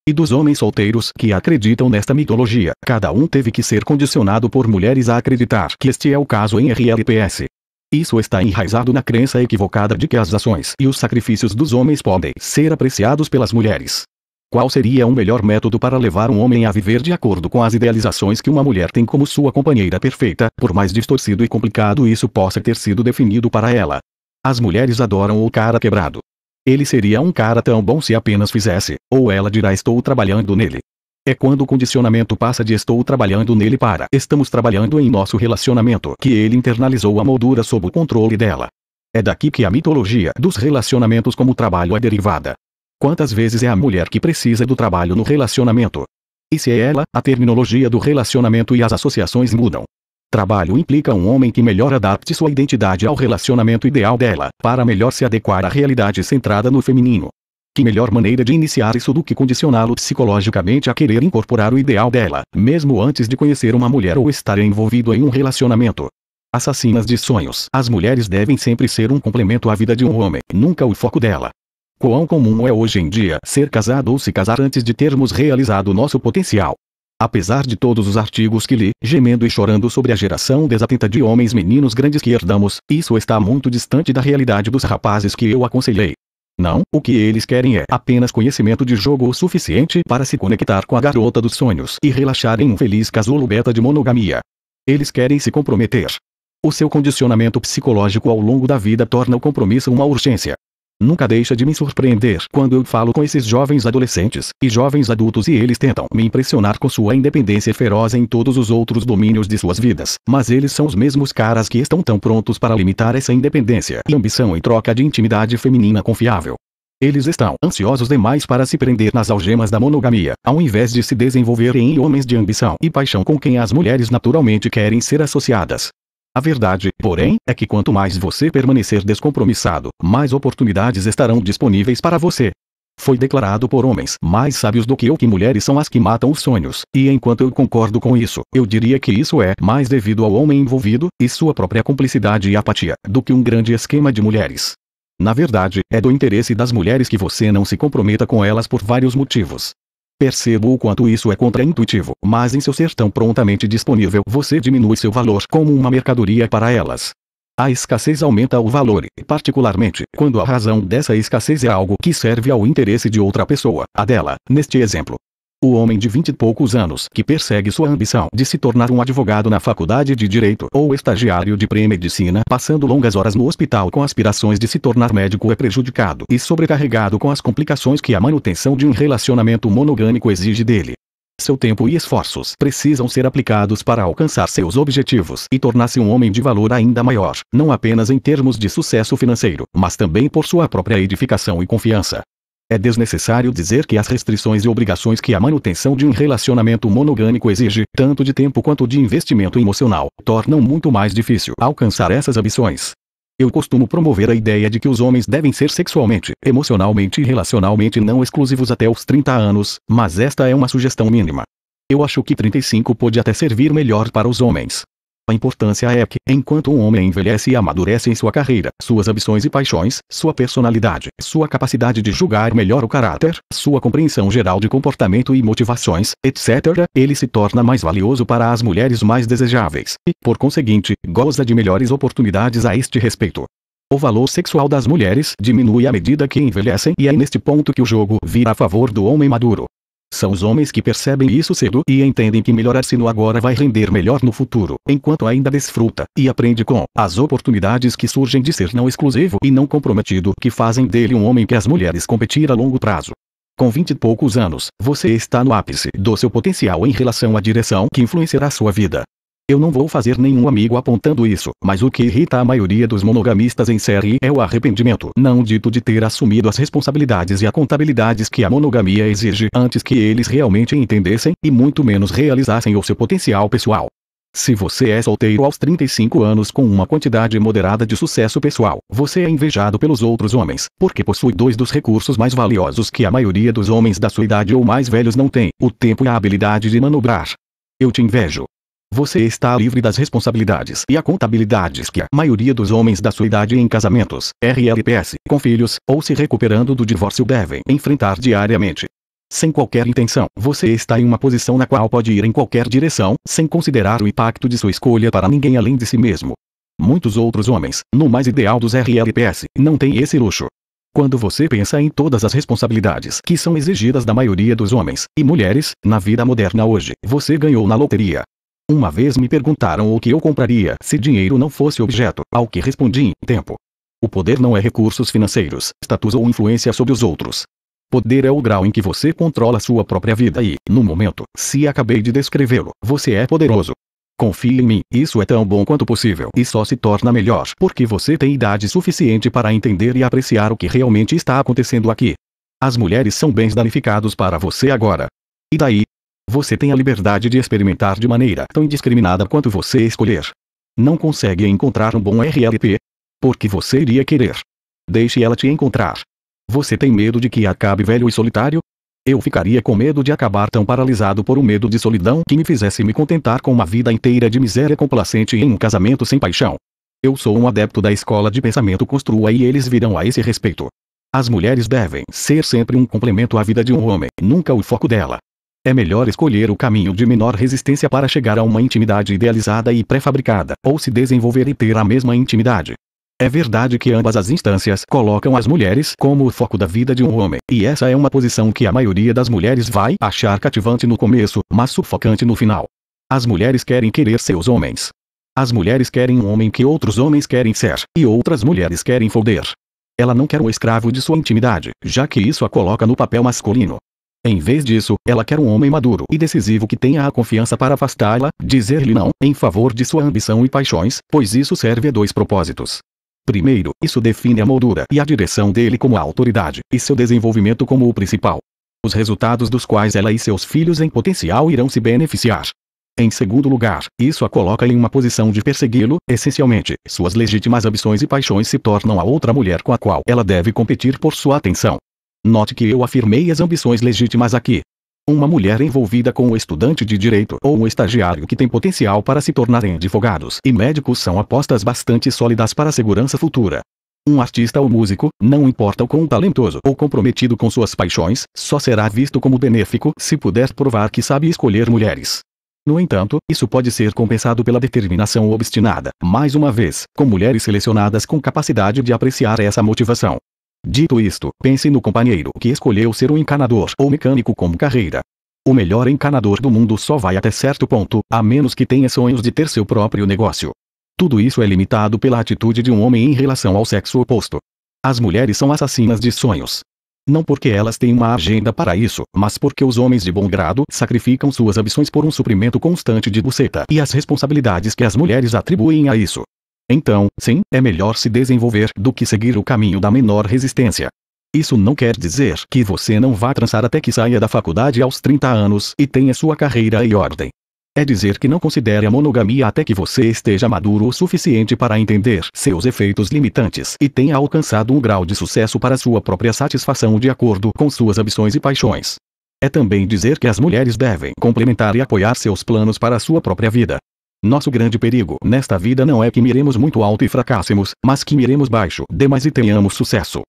E dos homens solteiros que acreditam nesta mitologia, cada um teve que ser condicionado por mulheres a acreditar que este é o caso em RLPS. Isso está enraizado na crença equivocada de que as ações e os sacrifícios dos homens podem ser apreciados pelas mulheres. Qual seria o um melhor método para levar um homem a viver de acordo com as idealizações que uma mulher tem como sua companheira perfeita, por mais distorcido e complicado isso possa ter sido definido para ela? As mulheres adoram o cara quebrado. Ele seria um cara tão bom se apenas fizesse, ou ela dirá estou trabalhando nele. É quando o condicionamento passa de estou trabalhando nele para estamos trabalhando em nosso relacionamento que ele internalizou a moldura sob o controle dela. É daqui que a mitologia dos relacionamentos como trabalho é derivada. Quantas vezes é a mulher que precisa do trabalho no relacionamento? E se é ela, a terminologia do relacionamento e as associações mudam. Trabalho implica um homem que melhor adapte sua identidade ao relacionamento ideal dela, para melhor se adequar à realidade centrada no feminino. Que melhor maneira de iniciar isso do que condicioná-lo psicologicamente a querer incorporar o ideal dela, mesmo antes de conhecer uma mulher ou estar envolvido em um relacionamento. Assassinas de sonhos. As mulheres devem sempre ser um complemento à vida de um homem, nunca o foco dela. Quão comum é hoje em dia ser casado ou se casar antes de termos realizado nosso potencial. Apesar de todos os artigos que li, gemendo e chorando sobre a geração desatenta de homens meninos grandes que herdamos, isso está muito distante da realidade dos rapazes que eu aconselhei. Não, o que eles querem é apenas conhecimento de jogo o suficiente para se conectar com a garota dos sonhos e relaxar em um feliz casulo beta de monogamia. Eles querem se comprometer. O seu condicionamento psicológico ao longo da vida torna o compromisso uma urgência. Nunca deixa de me surpreender quando eu falo com esses jovens adolescentes e jovens adultos e eles tentam me impressionar com sua independência feroz em todos os outros domínios de suas vidas. Mas eles são os mesmos caras que estão tão prontos para limitar essa independência e ambição em troca de intimidade feminina confiável. Eles estão ansiosos demais para se prender nas algemas da monogamia, ao invés de se desenvolverem em homens de ambição e paixão com quem as mulheres naturalmente querem ser associadas. A verdade, porém, é que quanto mais você permanecer descompromissado, mais oportunidades estarão disponíveis para você. Foi declarado por homens mais sábios do que eu que mulheres são as que matam os sonhos, e enquanto eu concordo com isso, eu diria que isso é mais devido ao homem envolvido, e sua própria cumplicidade e apatia, do que um grande esquema de mulheres. Na verdade, é do interesse das mulheres que você não se comprometa com elas por vários motivos. Percebo o quanto isso é contraintuitivo, mas em seu ser tão prontamente disponível você diminui seu valor como uma mercadoria para elas. A escassez aumenta o valor, particularmente quando a razão dessa escassez é algo que serve ao interesse de outra pessoa, a dela, neste exemplo o homem de vinte e poucos anos que persegue sua ambição de se tornar um advogado na faculdade de direito ou estagiário de pré-medicina, passando longas horas no hospital com aspirações de se tornar médico é prejudicado e sobrecarregado com as complicações que a manutenção de um relacionamento monogâmico exige dele. Seu tempo e esforços precisam ser aplicados para alcançar seus objetivos e tornar-se um homem de valor ainda maior, não apenas em termos de sucesso financeiro, mas também por sua própria edificação e confiança. É desnecessário dizer que as restrições e obrigações que a manutenção de um relacionamento monogâmico exige, tanto de tempo quanto de investimento emocional, tornam muito mais difícil alcançar essas ambições. Eu costumo promover a ideia de que os homens devem ser sexualmente, emocionalmente e relacionalmente não exclusivos até os 30 anos, mas esta é uma sugestão mínima. Eu acho que 35 pode até servir melhor para os homens. A importância é que, enquanto um homem envelhece e amadurece em sua carreira, suas ambições e paixões, sua personalidade, sua capacidade de julgar melhor o caráter, sua compreensão geral de comportamento e motivações, etc., ele se torna mais valioso para as mulheres mais desejáveis, e, por conseguinte, goza de melhores oportunidades a este respeito. O valor sexual das mulheres diminui à medida que envelhecem e é neste ponto que o jogo vira a favor do homem maduro. São os homens que percebem isso cedo e entendem que melhorar-se no agora vai render melhor no futuro, enquanto ainda desfruta e aprende com as oportunidades que surgem de ser não exclusivo e não comprometido que fazem dele um homem que as mulheres competir a longo prazo. Com vinte e poucos anos, você está no ápice do seu potencial em relação à direção que influenciará sua vida. Eu não vou fazer nenhum amigo apontando isso, mas o que irrita a maioria dos monogamistas em série é o arrependimento não dito de ter assumido as responsabilidades e a contabilidade que a monogamia exige antes que eles realmente entendessem, e muito menos realizassem o seu potencial pessoal. Se você é solteiro aos 35 anos com uma quantidade moderada de sucesso pessoal, você é invejado pelos outros homens, porque possui dois dos recursos mais valiosos que a maioria dos homens da sua idade ou mais velhos não tem: o tempo e a habilidade de manobrar. Eu te invejo. Você está livre das responsabilidades e acontabilidades que a maioria dos homens da sua idade em casamentos, RLPS, com filhos, ou se recuperando do divórcio devem enfrentar diariamente. Sem qualquer intenção, você está em uma posição na qual pode ir em qualquer direção, sem considerar o impacto de sua escolha para ninguém além de si mesmo. Muitos outros homens, no mais ideal dos RLPS, não têm esse luxo. Quando você pensa em todas as responsabilidades que são exigidas da maioria dos homens e mulheres na vida moderna hoje, você ganhou na loteria. Uma vez me perguntaram o que eu compraria se dinheiro não fosse objeto, ao que respondi, tempo. O poder não é recursos financeiros, status ou influência sobre os outros. Poder é o grau em que você controla sua própria vida e, no momento, se acabei de descrevê-lo, você é poderoso. Confie em mim, isso é tão bom quanto possível e só se torna melhor porque você tem idade suficiente para entender e apreciar o que realmente está acontecendo aqui. As mulheres são bens danificados para você agora. E daí, você tem a liberdade de experimentar de maneira tão indiscriminada quanto você escolher. Não consegue encontrar um bom RLP? Porque você iria querer. Deixe ela te encontrar. Você tem medo de que acabe velho e solitário? Eu ficaria com medo de acabar tão paralisado por um medo de solidão que me fizesse me contentar com uma vida inteira de miséria complacente em um casamento sem paixão. Eu sou um adepto da escola de pensamento construa e eles virão a esse respeito. As mulheres devem ser sempre um complemento à vida de um homem, nunca o foco dela. É melhor escolher o caminho de menor resistência para chegar a uma intimidade idealizada e pré-fabricada, ou se desenvolver e ter a mesma intimidade. É verdade que ambas as instâncias colocam as mulheres como o foco da vida de um homem, e essa é uma posição que a maioria das mulheres vai achar cativante no começo, mas sufocante no final. As mulheres querem querer seus homens. As mulheres querem um homem que outros homens querem ser, e outras mulheres querem foder. Ela não quer o escravo de sua intimidade, já que isso a coloca no papel masculino. Em vez disso, ela quer um homem maduro e decisivo que tenha a confiança para afastá-la, dizer-lhe não, em favor de sua ambição e paixões, pois isso serve a dois propósitos. Primeiro, isso define a moldura e a direção dele como a autoridade, e seu desenvolvimento como o principal. Os resultados dos quais ela e seus filhos em potencial irão se beneficiar. Em segundo lugar, isso a coloca em uma posição de persegui-lo, essencialmente, suas legítimas ambições e paixões se tornam a outra mulher com a qual ela deve competir por sua atenção. Note que eu afirmei as ambições legítimas aqui. Uma mulher envolvida com um estudante de direito ou um estagiário que tem potencial para se tornarem advogados e médicos são apostas bastante sólidas para a segurança futura. Um artista ou músico, não importa o quão talentoso ou comprometido com suas paixões, só será visto como benéfico se puder provar que sabe escolher mulheres. No entanto, isso pode ser compensado pela determinação obstinada, mais uma vez, com mulheres selecionadas com capacidade de apreciar essa motivação. Dito isto, pense no companheiro que escolheu ser um encanador ou mecânico como carreira. O melhor encanador do mundo só vai até certo ponto, a menos que tenha sonhos de ter seu próprio negócio. Tudo isso é limitado pela atitude de um homem em relação ao sexo oposto. As mulheres são assassinas de sonhos. Não porque elas têm uma agenda para isso, mas porque os homens de bom grado sacrificam suas ambições por um suprimento constante de buceta e as responsabilidades que as mulheres atribuem a isso. Então, sim, é melhor se desenvolver do que seguir o caminho da menor resistência. Isso não quer dizer que você não vá trançar até que saia da faculdade aos 30 anos e tenha sua carreira e ordem. É dizer que não considere a monogamia até que você esteja maduro o suficiente para entender seus efeitos limitantes e tenha alcançado um grau de sucesso para sua própria satisfação de acordo com suas ambições e paixões. É também dizer que as mulheres devem complementar e apoiar seus planos para sua própria vida, nosso grande perigo nesta vida não é que miremos muito alto e fracassemos, mas que miremos baixo demais e tenhamos sucesso.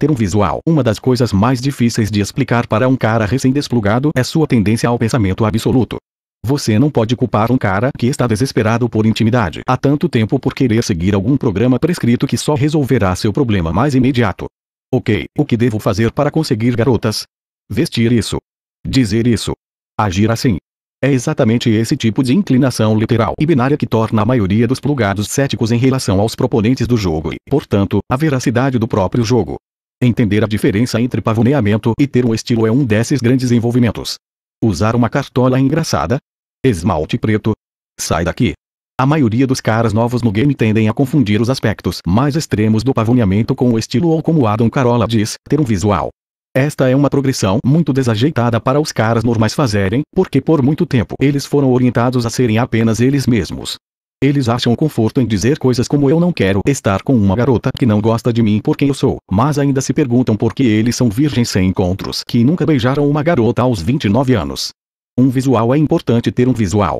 Ter um visual. Uma das coisas mais difíceis de explicar para um cara recém-desplugado é sua tendência ao pensamento absoluto. Você não pode culpar um cara que está desesperado por intimidade há tanto tempo por querer seguir algum programa prescrito que só resolverá seu problema mais imediato. Ok, o que devo fazer para conseguir garotas? Vestir isso. Dizer isso. Agir assim. É exatamente esse tipo de inclinação literal e binária que torna a maioria dos plugados céticos em relação aos proponentes do jogo e, portanto, a veracidade do próprio jogo. Entender a diferença entre pavoneamento e ter um estilo é um desses grandes envolvimentos. Usar uma cartola engraçada? Esmalte preto? Sai daqui. A maioria dos caras novos no game tendem a confundir os aspectos mais extremos do pavoneamento com o estilo ou como Adam Carolla diz, ter um visual esta é uma progressão muito desajeitada para os caras normais fazerem, porque por muito tempo eles foram orientados a serem apenas eles mesmos. Eles acham conforto em dizer coisas como eu não quero estar com uma garota que não gosta de mim por quem eu sou, mas ainda se perguntam por que eles são virgens sem encontros que nunca beijaram uma garota aos 29 anos. Um visual é importante ter um visual.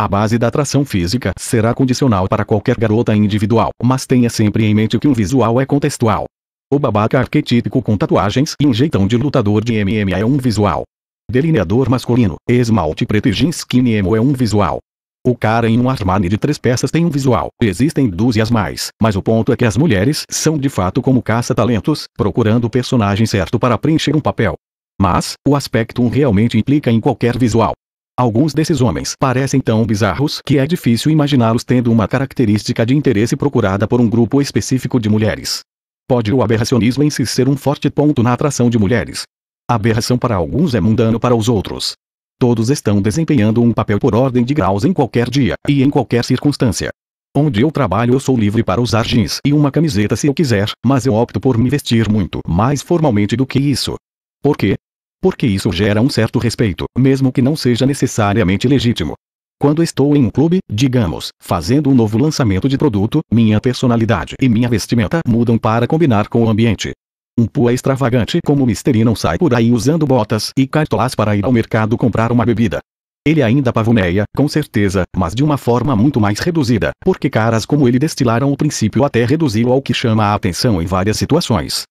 A base da atração física será condicional para qualquer garota individual, mas tenha sempre em mente que um visual é contextual. O babaca arquetípico com tatuagens e um jeitão de lutador de MMA é um visual. Delineador masculino, esmalte preto e jeans skinny emo é um visual. O cara em um Armani de três peças tem um visual. Existem dúzias mais, mas o ponto é que as mulheres são de fato como caça-talentos, procurando o personagem certo para preencher um papel. Mas, o aspecto um realmente implica em qualquer visual. Alguns desses homens parecem tão bizarros que é difícil imaginá-los tendo uma característica de interesse procurada por um grupo específico de mulheres. Pode o aberracionismo em si ser um forte ponto na atração de mulheres. Aberração para alguns é mundano para os outros. Todos estão desempenhando um papel por ordem de graus em qualquer dia e em qualquer circunstância. Onde eu trabalho eu sou livre para usar jeans e uma camiseta se eu quiser, mas eu opto por me vestir muito mais formalmente do que isso. Por quê? Porque isso gera um certo respeito, mesmo que não seja necessariamente legítimo. Quando estou em um clube, digamos, fazendo um novo lançamento de produto, minha personalidade e minha vestimenta mudam para combinar com o ambiente. Um pua extravagante como e não sai por aí usando botas e cartolas para ir ao mercado comprar uma bebida. Ele ainda pavoneia, com certeza, mas de uma forma muito mais reduzida, porque caras como ele destilaram o princípio até reduzi-lo ao que chama a atenção em várias situações.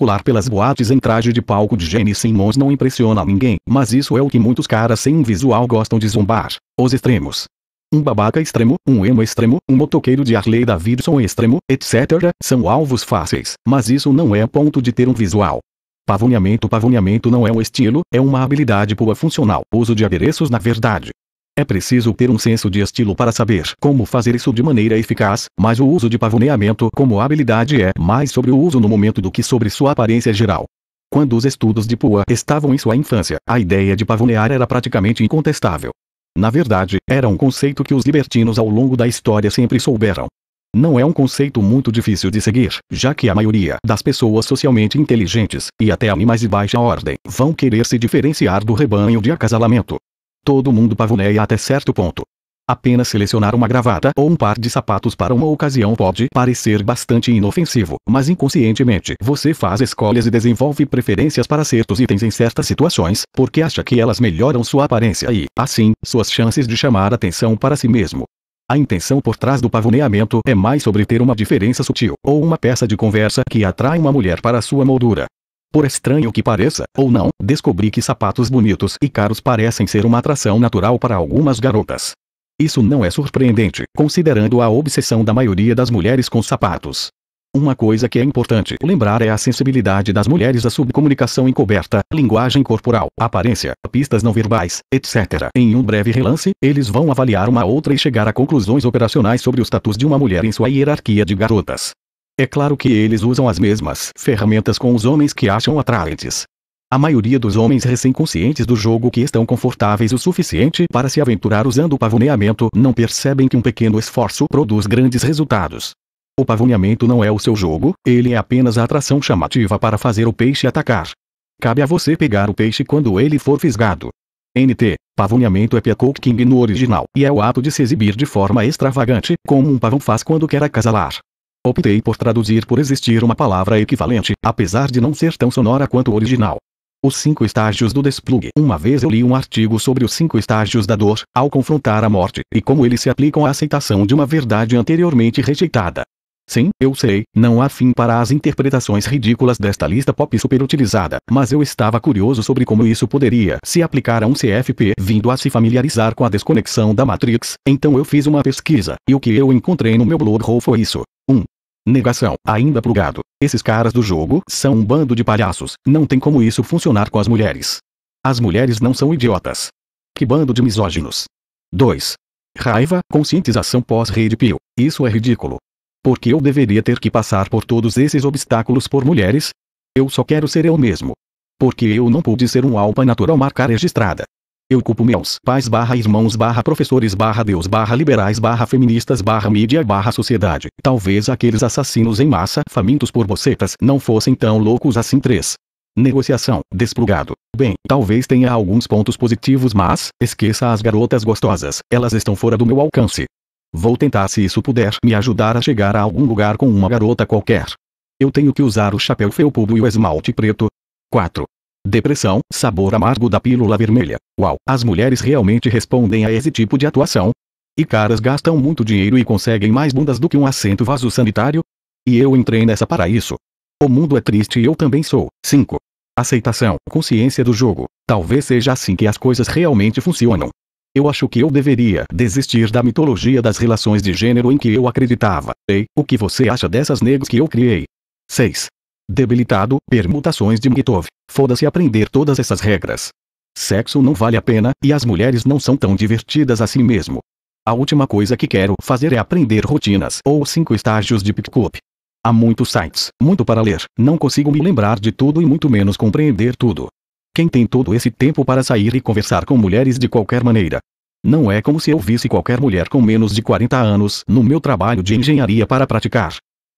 Pular pelas boates em traje de palco de Jenny Simmons não impressiona ninguém, mas isso é o que muitos caras sem um visual gostam de zombar. Os extremos. Um babaca extremo, um emo extremo, um motoqueiro de Harley Davidson extremo, etc., são alvos fáceis, mas isso não é ponto de ter um visual. Pavoneamento Pavoneamento não é um estilo, é uma habilidade pura funcional, uso de adereços na verdade. É preciso ter um senso de estilo para saber como fazer isso de maneira eficaz, mas o uso de pavoneamento como habilidade é mais sobre o uso no momento do que sobre sua aparência geral. Quando os estudos de Pua estavam em sua infância, a ideia de pavonear era praticamente incontestável. Na verdade, era um conceito que os libertinos ao longo da história sempre souberam. Não é um conceito muito difícil de seguir, já que a maioria das pessoas socialmente inteligentes, e até animais de baixa ordem, vão querer se diferenciar do rebanho de acasalamento. Todo mundo pavoneia até certo ponto. Apenas selecionar uma gravata ou um par de sapatos para uma ocasião pode parecer bastante inofensivo, mas inconscientemente você faz escolhas e desenvolve preferências para certos itens em certas situações, porque acha que elas melhoram sua aparência e, assim, suas chances de chamar atenção para si mesmo. A intenção por trás do pavoneamento é mais sobre ter uma diferença sutil ou uma peça de conversa que atrai uma mulher para sua moldura. Por estranho que pareça, ou não, descobri que sapatos bonitos e caros parecem ser uma atração natural para algumas garotas. Isso não é surpreendente, considerando a obsessão da maioria das mulheres com sapatos. Uma coisa que é importante lembrar é a sensibilidade das mulheres à subcomunicação encoberta, linguagem corporal, aparência, pistas não verbais, etc. Em um breve relance, eles vão avaliar uma outra e chegar a conclusões operacionais sobre o status de uma mulher em sua hierarquia de garotas. É claro que eles usam as mesmas ferramentas com os homens que acham atraentes. A maioria dos homens recém-conscientes do jogo que estão confortáveis o suficiente para se aventurar usando o pavoneamento não percebem que um pequeno esforço produz grandes resultados. O pavoneamento não é o seu jogo, ele é apenas a atração chamativa para fazer o peixe atacar. Cabe a você pegar o peixe quando ele for fisgado. NT, pavoneamento é peacocking no original, e é o ato de se exibir de forma extravagante, como um pavão faz quando quer acasalar. Optei por traduzir por existir uma palavra equivalente, apesar de não ser tão sonora quanto o original. Os cinco estágios do desplug. Uma vez eu li um artigo sobre os cinco estágios da dor, ao confrontar a morte, e como eles se aplicam à aceitação de uma verdade anteriormente rejeitada. Sim, eu sei, não há fim para as interpretações ridículas desta lista pop superutilizada, mas eu estava curioso sobre como isso poderia se aplicar a um CFP vindo a se familiarizar com a desconexão da Matrix, então eu fiz uma pesquisa, e o que eu encontrei no meu blog foi isso. Negação. Ainda plugado. Esses caras do jogo são um bando de palhaços. Não tem como isso funcionar com as mulheres. As mulheres não são idiotas. Que bando de misóginos. 2. Raiva, conscientização pós-rede Pio. Isso é ridículo. Porque eu deveria ter que passar por todos esses obstáculos por mulheres? Eu só quero ser eu mesmo. Porque eu não pude ser um alpa natural marca registrada. Eu culpo meus pais barra irmãos barra professores barra deus barra liberais barra feministas barra mídia barra sociedade. Talvez aqueles assassinos em massa famintos por bocetas não fossem tão loucos assim. 3. Negociação, desplugado. Bem, talvez tenha alguns pontos positivos mas, esqueça as garotas gostosas, elas estão fora do meu alcance. Vou tentar se isso puder me ajudar a chegar a algum lugar com uma garota qualquer. Eu tenho que usar o chapéu felpudo e o esmalte preto. 4. Depressão, sabor amargo da pílula vermelha. Uau, as mulheres realmente respondem a esse tipo de atuação? E caras gastam muito dinheiro e conseguem mais bundas do que um assento vaso sanitário? E eu entrei nessa para isso. O mundo é triste e eu também sou. 5. Aceitação, consciência do jogo. Talvez seja assim que as coisas realmente funcionam. Eu acho que eu deveria desistir da mitologia das relações de gênero em que eu acreditava. Ei, o que você acha dessas negras que eu criei? 6 debilitado, permutações de mitov, Foda-se aprender todas essas regras. Sexo não vale a pena, e as mulheres não são tão divertidas assim mesmo. A última coisa que quero fazer é aprender rotinas ou cinco estágios de pick-up. Há muitos sites, muito para ler, não consigo me lembrar de tudo e muito menos compreender tudo. Quem tem todo esse tempo para sair e conversar com mulheres de qualquer maneira? Não é como se eu visse qualquer mulher com menos de 40 anos no meu trabalho de engenharia para praticar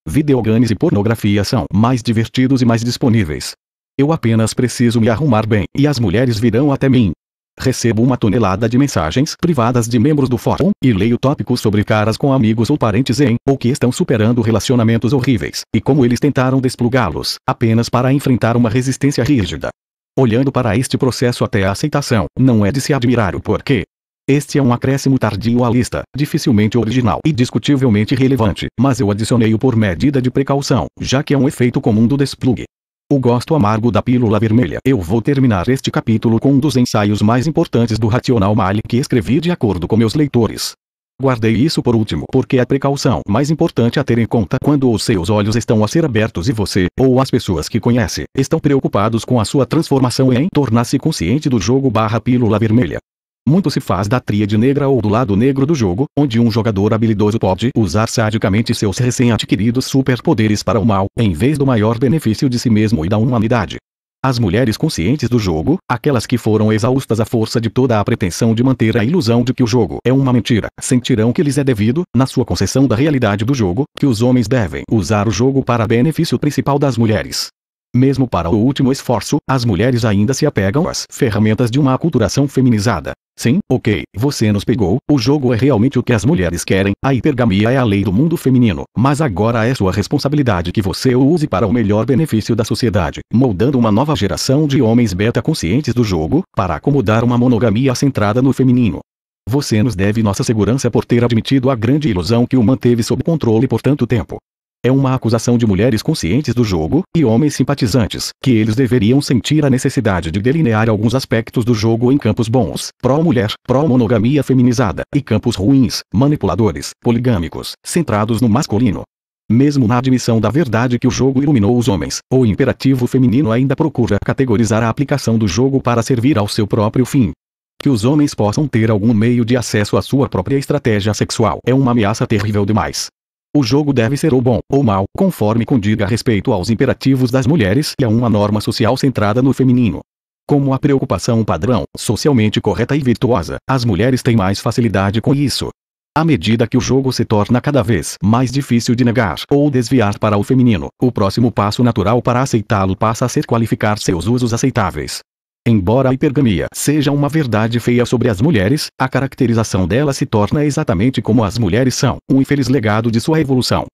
videogames e pornografia são mais divertidos e mais disponíveis. Eu apenas preciso me arrumar bem e as mulheres virão até mim. Recebo uma tonelada de mensagens privadas de membros do fórum e leio tópicos sobre caras com amigos ou parentes em ou que estão superando relacionamentos horríveis e como eles tentaram desplugá-los apenas para enfrentar uma resistência rígida. Olhando para este processo até a aceitação, não é de se admirar o porquê este é um acréscimo tardio à lista, dificilmente original e discutivelmente relevante, mas eu adicionei-o por medida de precaução, já que é um efeito comum do desplug. O gosto amargo da pílula vermelha. Eu vou terminar este capítulo com um dos ensaios mais importantes do Rational Mali que escrevi de acordo com meus leitores. Guardei isso por último porque é a precaução mais importante a ter em conta quando os seus olhos estão a ser abertos e você, ou as pessoas que conhece, estão preocupados com a sua transformação em tornar-se consciente do jogo barra pílula vermelha. Muito se faz da tríade negra ou do lado negro do jogo, onde um jogador habilidoso pode usar sadicamente seus recém-adquiridos superpoderes para o mal, em vez do maior benefício de si mesmo e da humanidade. As mulheres conscientes do jogo, aquelas que foram exaustas à força de toda a pretensão de manter a ilusão de que o jogo é uma mentira, sentirão que lhes é devido, na sua concessão da realidade do jogo, que os homens devem usar o jogo para benefício principal das mulheres. Mesmo para o último esforço, as mulheres ainda se apegam às ferramentas de uma aculturação feminizada. Sim, ok, você nos pegou, o jogo é realmente o que as mulheres querem, a hipergamia é a lei do mundo feminino, mas agora é sua responsabilidade que você o use para o melhor benefício da sociedade, moldando uma nova geração de homens beta conscientes do jogo, para acomodar uma monogamia centrada no feminino. Você nos deve nossa segurança por ter admitido a grande ilusão que o manteve sob controle por tanto tempo. É uma acusação de mulheres conscientes do jogo, e homens simpatizantes, que eles deveriam sentir a necessidade de delinear alguns aspectos do jogo em campos bons, pró-mulher, pró-monogamia feminizada, e campos ruins, manipuladores, poligâmicos, centrados no masculino. Mesmo na admissão da verdade que o jogo iluminou os homens, o imperativo feminino ainda procura categorizar a aplicação do jogo para servir ao seu próprio fim, que os homens possam ter algum meio de acesso à sua própria estratégia sexual é uma ameaça terrível demais. O jogo deve ser ou bom ou mal, conforme condiga a respeito aos imperativos das mulheres e a uma norma social centrada no feminino. Como a preocupação padrão, socialmente correta e virtuosa, as mulheres têm mais facilidade com isso. À medida que o jogo se torna cada vez mais difícil de negar ou desviar para o feminino, o próximo passo natural para aceitá-lo passa a ser qualificar seus usos aceitáveis. Embora a hipergamia seja uma verdade feia sobre as mulheres, a caracterização dela se torna exatamente como as mulheres são, um infeliz legado de sua evolução.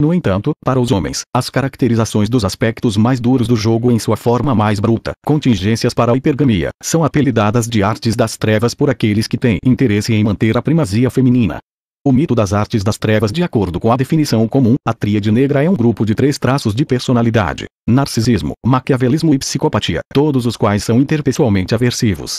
No entanto, para os homens, as caracterizações dos aspectos mais duros do jogo em sua forma mais bruta, contingências para a hipergamia, são apelidadas de artes das trevas por aqueles que têm interesse em manter a primazia feminina. O mito das artes das trevas de acordo com a definição comum, a tríade negra é um grupo de três traços de personalidade, narcisismo, maquiavelismo e psicopatia, todos os quais são interpessoalmente aversivos.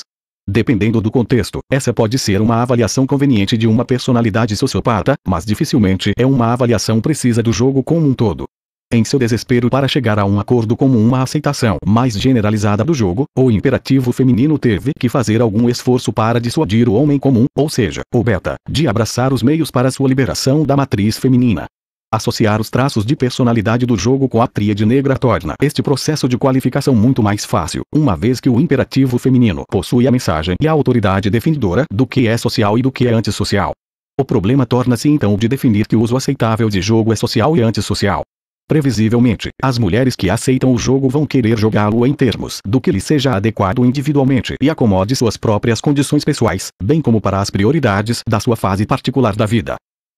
Dependendo do contexto, essa pode ser uma avaliação conveniente de uma personalidade sociopata, mas dificilmente é uma avaliação precisa do jogo como um todo. Em seu desespero para chegar a um acordo como uma aceitação mais generalizada do jogo, o imperativo feminino teve que fazer algum esforço para dissuadir o homem comum, ou seja, o beta, de abraçar os meios para sua liberação da matriz feminina. Associar os traços de personalidade do jogo com a tríade negra torna este processo de qualificação muito mais fácil, uma vez que o imperativo feminino possui a mensagem e a autoridade definidora do que é social e do que é antissocial. O problema torna-se então o de definir que o uso aceitável de jogo é social e antissocial. Previsivelmente, as mulheres que aceitam o jogo vão querer jogá-lo em termos do que lhe seja adequado individualmente e acomode suas próprias condições pessoais, bem como para as prioridades da sua fase particular da vida.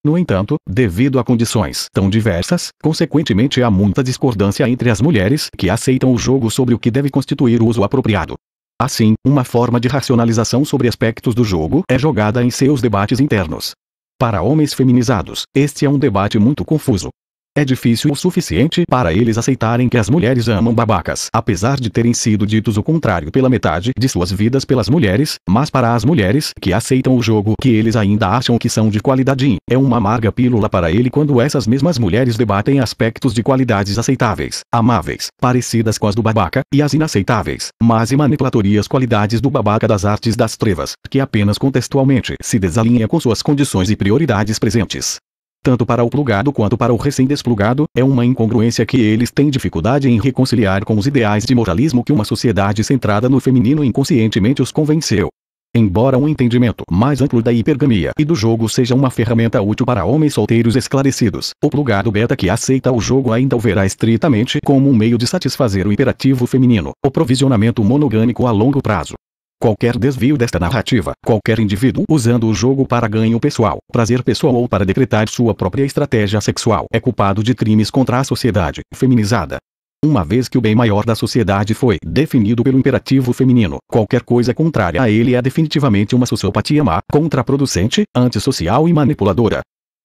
No entanto, devido a condições tão diversas, consequentemente há muita discordância entre as mulheres que aceitam o jogo sobre o que deve constituir o uso apropriado. Assim, uma forma de racionalização sobre aspectos do jogo é jogada em seus debates internos. Para homens feminizados, este é um debate muito confuso, é difícil o suficiente para eles aceitarem que as mulheres amam babacas, apesar de terem sido ditos o contrário pela metade de suas vidas pelas mulheres, mas para as mulheres que aceitam o jogo que eles ainda acham que são de qualidade, é uma amarga pílula para ele quando essas mesmas mulheres debatem aspectos de qualidades aceitáveis, amáveis, parecidas com as do babaca, e as inaceitáveis, mas e manipulatorias qualidades do babaca das artes das trevas, que apenas contextualmente se desalinha com suas condições e prioridades presentes tanto para o plugado quanto para o recém-desplugado, é uma incongruência que eles têm dificuldade em reconciliar com os ideais de moralismo que uma sociedade centrada no feminino inconscientemente os convenceu. Embora um entendimento mais amplo da hipergamia e do jogo seja uma ferramenta útil para homens solteiros esclarecidos, o plugado beta que aceita o jogo ainda o verá estritamente como um meio de satisfazer o imperativo feminino, o provisionamento monogâmico a longo prazo. Qualquer desvio desta narrativa, qualquer indivíduo usando o jogo para ganho pessoal, prazer pessoal ou para decretar sua própria estratégia sexual é culpado de crimes contra a sociedade feminizada. Uma vez que o bem maior da sociedade foi definido pelo imperativo feminino, qualquer coisa contrária a ele é definitivamente uma sociopatia má, contraproducente, antissocial e manipuladora.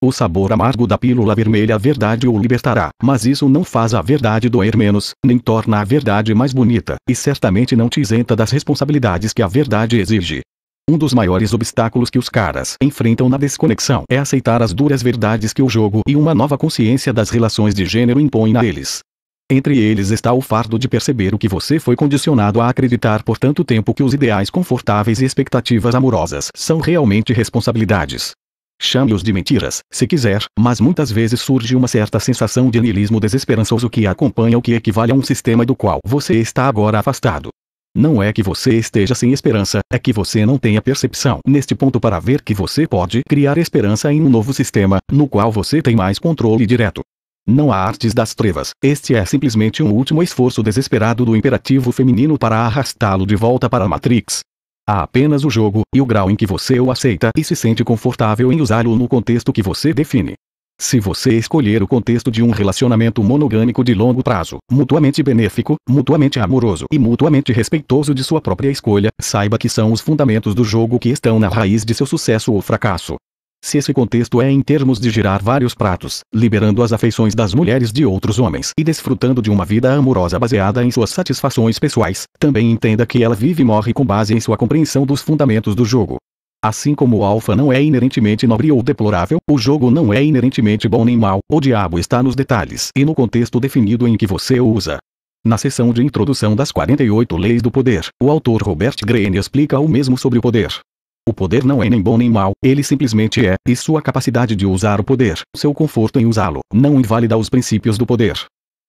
O sabor amargo da pílula vermelha a verdade o libertará, mas isso não faz a verdade doer menos, nem torna a verdade mais bonita, e certamente não te isenta das responsabilidades que a verdade exige. Um dos maiores obstáculos que os caras enfrentam na desconexão é aceitar as duras verdades que o jogo e uma nova consciência das relações de gênero impõem a eles. Entre eles está o fardo de perceber o que você foi condicionado a acreditar por tanto tempo que os ideais confortáveis e expectativas amorosas são realmente responsabilidades. Chame-os de mentiras, se quiser, mas muitas vezes surge uma certa sensação de niilismo desesperançoso que acompanha o que equivale a um sistema do qual você está agora afastado. Não é que você esteja sem esperança, é que você não tenha percepção neste ponto para ver que você pode criar esperança em um novo sistema, no qual você tem mais controle direto. Não há artes das trevas, este é simplesmente um último esforço desesperado do imperativo feminino para arrastá-lo de volta para a Matrix. Há apenas o jogo, e o grau em que você o aceita e se sente confortável em usá-lo no contexto que você define. Se você escolher o contexto de um relacionamento monogâmico de longo prazo, mutuamente benéfico, mutuamente amoroso e mutuamente respeitoso de sua própria escolha, saiba que são os fundamentos do jogo que estão na raiz de seu sucesso ou fracasso se esse contexto é em termos de girar vários pratos, liberando as afeições das mulheres de outros homens e desfrutando de uma vida amorosa baseada em suas satisfações pessoais, também entenda que ela vive e morre com base em sua compreensão dos fundamentos do jogo. Assim como o alfa não é inerentemente nobre ou deplorável, o jogo não é inerentemente bom nem mal, o diabo está nos detalhes e no contexto definido em que você o usa. Na sessão de introdução das 48 Leis do Poder, o autor Robert Greene explica o mesmo sobre o poder. O poder não é nem bom nem mal, ele simplesmente é, e sua capacidade de usar o poder, seu conforto em usá-lo, não invalida os princípios do poder.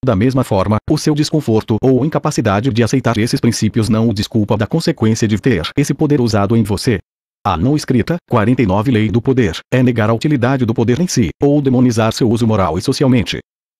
Da mesma forma, o seu desconforto ou incapacidade de aceitar esses princípios não o desculpa da consequência de ter esse poder usado em você. A não escrita 49 Lei do Poder é negar a utilidade do poder em si, ou demonizar seu uso moral e socialmente.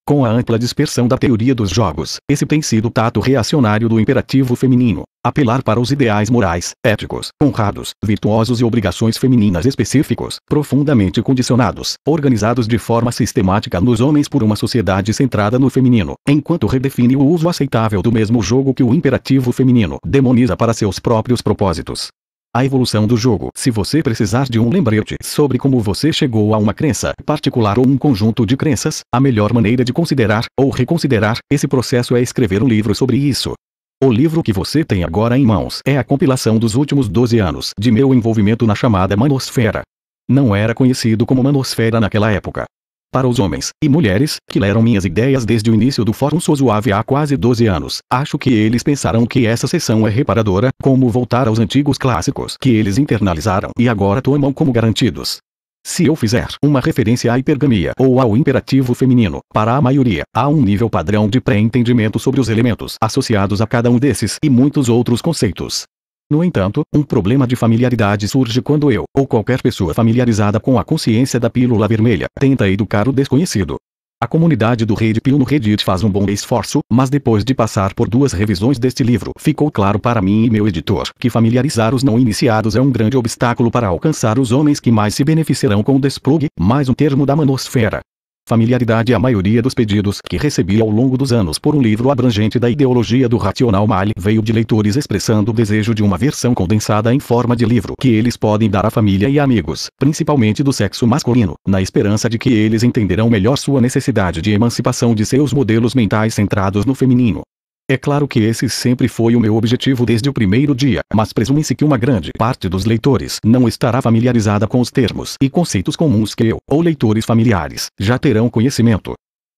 Com a ampla dispersão da teoria dos jogos, esse tem sido o tato reacionário do imperativo feminino. Apelar para os ideais morais, éticos, honrados, virtuosos e obrigações femininas específicos, profundamente condicionados, organizados de forma sistemática nos homens por uma sociedade centrada no feminino, enquanto redefine o uso aceitável do mesmo jogo que o imperativo feminino demoniza para seus próprios propósitos. A evolução do jogo. Se você precisar de um lembrete sobre como você chegou a uma crença particular ou um conjunto de crenças, a melhor maneira de considerar, ou reconsiderar, esse processo é escrever um livro sobre isso. O livro que você tem agora em mãos é a compilação dos últimos 12 anos de meu envolvimento na chamada Manosfera. Não era conhecido como Manosfera naquela época, para os homens e mulheres que leram minhas ideias desde o início do Fórum Sozoave há quase 12 anos, acho que eles pensaram que essa sessão é reparadora, como voltar aos antigos clássicos que eles internalizaram e agora tomam como garantidos. Se eu fizer uma referência à hipergamia ou ao imperativo feminino, para a maioria, há um nível padrão de pré-entendimento sobre os elementos associados a cada um desses e muitos outros conceitos. No entanto, um problema de familiaridade surge quando eu, ou qualquer pessoa familiarizada com a consciência da pílula vermelha, tenta educar o desconhecido. A comunidade do Red Pill no Reddit faz um bom esforço, mas depois de passar por duas revisões deste livro, ficou claro para mim e meu editor que familiarizar os não iniciados é um grande obstáculo para alcançar os homens que mais se beneficiarão com o desplug, mais um termo da manosfera familiaridade a maioria dos pedidos que recebi ao longo dos anos por um livro abrangente da ideologia do racional Mali veio de leitores expressando o desejo de uma versão condensada em forma de livro que eles podem dar à família e amigos, principalmente do sexo masculino, na esperança de que eles entenderão melhor sua necessidade de emancipação de seus modelos mentais centrados no feminino. É claro que esse sempre foi o meu objetivo desde o primeiro dia, mas presume-se que uma grande parte dos leitores não estará familiarizada com os termos e conceitos comuns que eu, ou leitores familiares, já terão conhecimento.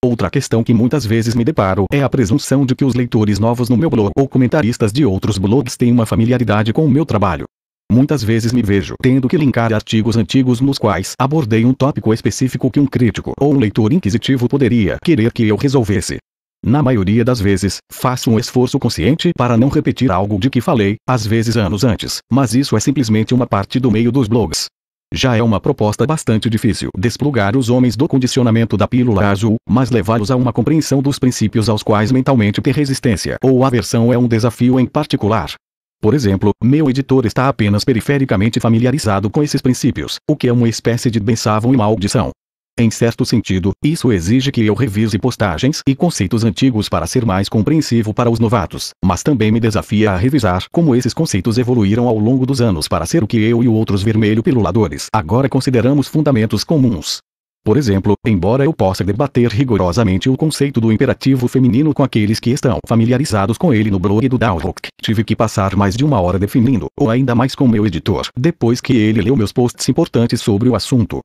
Outra questão que muitas vezes me deparo é a presunção de que os leitores novos no meu blog ou comentaristas de outros blogs têm uma familiaridade com o meu trabalho. Muitas vezes me vejo tendo que linkar artigos antigos nos quais abordei um tópico específico que um crítico ou um leitor inquisitivo poderia querer que eu resolvesse. Na maioria das vezes, faço um esforço consciente para não repetir algo de que falei, às vezes anos antes, mas isso é simplesmente uma parte do meio dos blogs. Já é uma proposta bastante difícil desplugar os homens do condicionamento da pílula azul, mas levá-los a uma compreensão dos princípios aos quais mentalmente ter resistência ou aversão é um desafio em particular. Por exemplo, meu editor está apenas perifericamente familiarizado com esses princípios, o que é uma espécie de benção e maldição. Em certo sentido, isso exige que eu revise postagens e conceitos antigos para ser mais compreensivo para os novatos, mas também me desafia a revisar como esses conceitos evoluíram ao longo dos anos para ser o que eu e outros vermelho piluladores agora consideramos fundamentos comuns. Por exemplo, embora eu possa debater rigorosamente o conceito do imperativo feminino com aqueles que estão familiarizados com ele no blog do Dalrock, tive que passar mais de uma hora definindo, ou ainda mais com meu editor, depois que ele leu meus posts importantes sobre o assunto.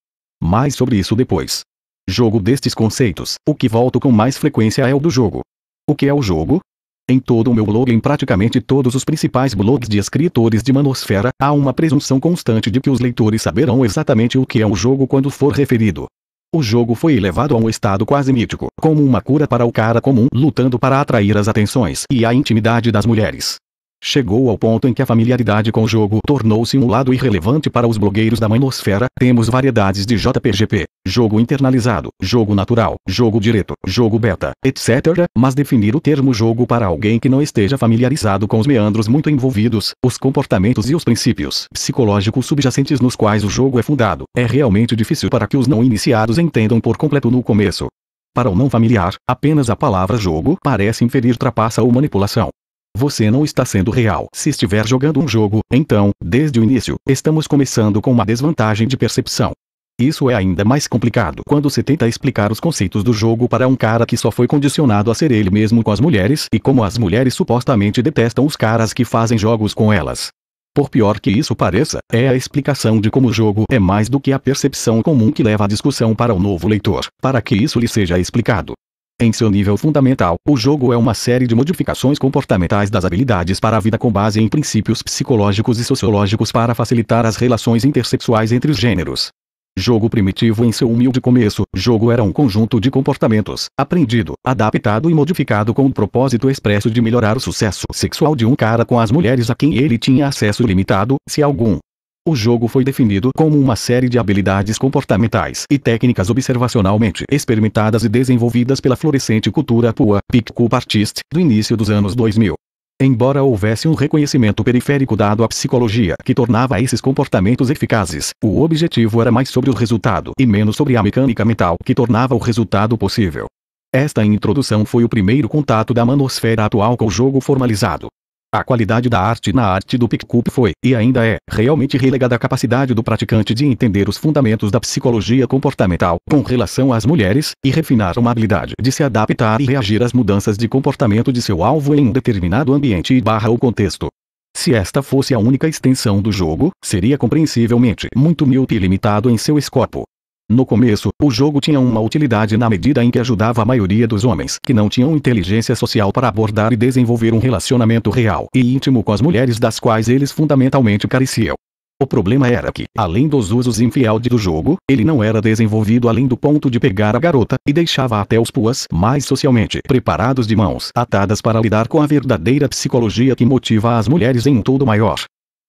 Mais sobre isso depois. Jogo destes conceitos. O que volto com mais frequência é o do jogo. O que é o jogo? Em todo o meu blog, em praticamente todos os principais blogs de escritores de Manosfera, há uma presunção constante de que os leitores saberão exatamente o que é o jogo quando for referido. O jogo foi elevado a um estado quase mítico, como uma cura para o cara comum, lutando para atrair as atenções e a intimidade das mulheres. Chegou ao ponto em que a familiaridade com o jogo tornou-se um lado irrelevante para os blogueiros da manosfera. Temos variedades de JPGP, jogo internalizado, jogo natural, jogo direto, jogo beta, etc. Mas definir o termo jogo para alguém que não esteja familiarizado com os meandros muito envolvidos, os comportamentos e os princípios psicológicos subjacentes nos quais o jogo é fundado, é realmente difícil para que os não iniciados entendam por completo no começo. Para o não familiar, apenas a palavra jogo parece inferir trapaça ou manipulação. Você não está sendo real. Se estiver jogando um jogo, então, desde o início, estamos começando com uma desvantagem de percepção. Isso é ainda mais complicado quando se tenta explicar os conceitos do jogo para um cara que só foi condicionado a ser ele mesmo com as mulheres e como as mulheres supostamente detestam os caras que fazem jogos com elas. Por pior que isso pareça, é a explicação de como o jogo é mais do que a percepção comum que leva a discussão para o novo leitor, para que isso lhe seja explicado. Em seu nível fundamental, o jogo é uma série de modificações comportamentais das habilidades para a vida com base em princípios psicológicos e sociológicos para facilitar as relações intersexuais entre os gêneros. Jogo primitivo em seu humilde começo, jogo era um conjunto de comportamentos, aprendido, adaptado e modificado com o propósito expresso de melhorar o sucesso sexual de um cara com as mulheres a quem ele tinha acesso limitado, se algum. O jogo foi definido como uma série de habilidades comportamentais e técnicas observacionalmente experimentadas e desenvolvidas pela florescente cultura Pua, Pickup Artist, do início dos anos 2000. Embora houvesse um reconhecimento periférico dado à psicologia que tornava esses comportamentos eficazes, o objetivo era mais sobre o resultado e menos sobre a mecânica mental que tornava o resultado possível. Esta introdução foi o primeiro contato da manosfera atual com o jogo formalizado. A qualidade da arte na arte do Pickup foi, e ainda é, realmente relegada à capacidade do praticante de entender os fundamentos da psicologia comportamental com relação às mulheres, e refinar uma habilidade de se adaptar e reagir às mudanças de comportamento de seu alvo em um determinado ambiente e barra ou contexto. Se esta fosse a única extensão do jogo, seria compreensivelmente muito míope e limitado em seu escopo. No começo, o jogo tinha uma utilidade na medida em que ajudava a maioria dos homens que não tinham inteligência social para abordar e desenvolver um relacionamento real e íntimo com as mulheres das quais eles fundamentalmente careciam. O problema era que, além dos usos infiel do jogo, ele não era desenvolvido além do ponto de pegar a garota, e deixava até os puas mais socialmente preparados de mãos atadas para lidar com a verdadeira psicologia que motiva as mulheres em um todo maior.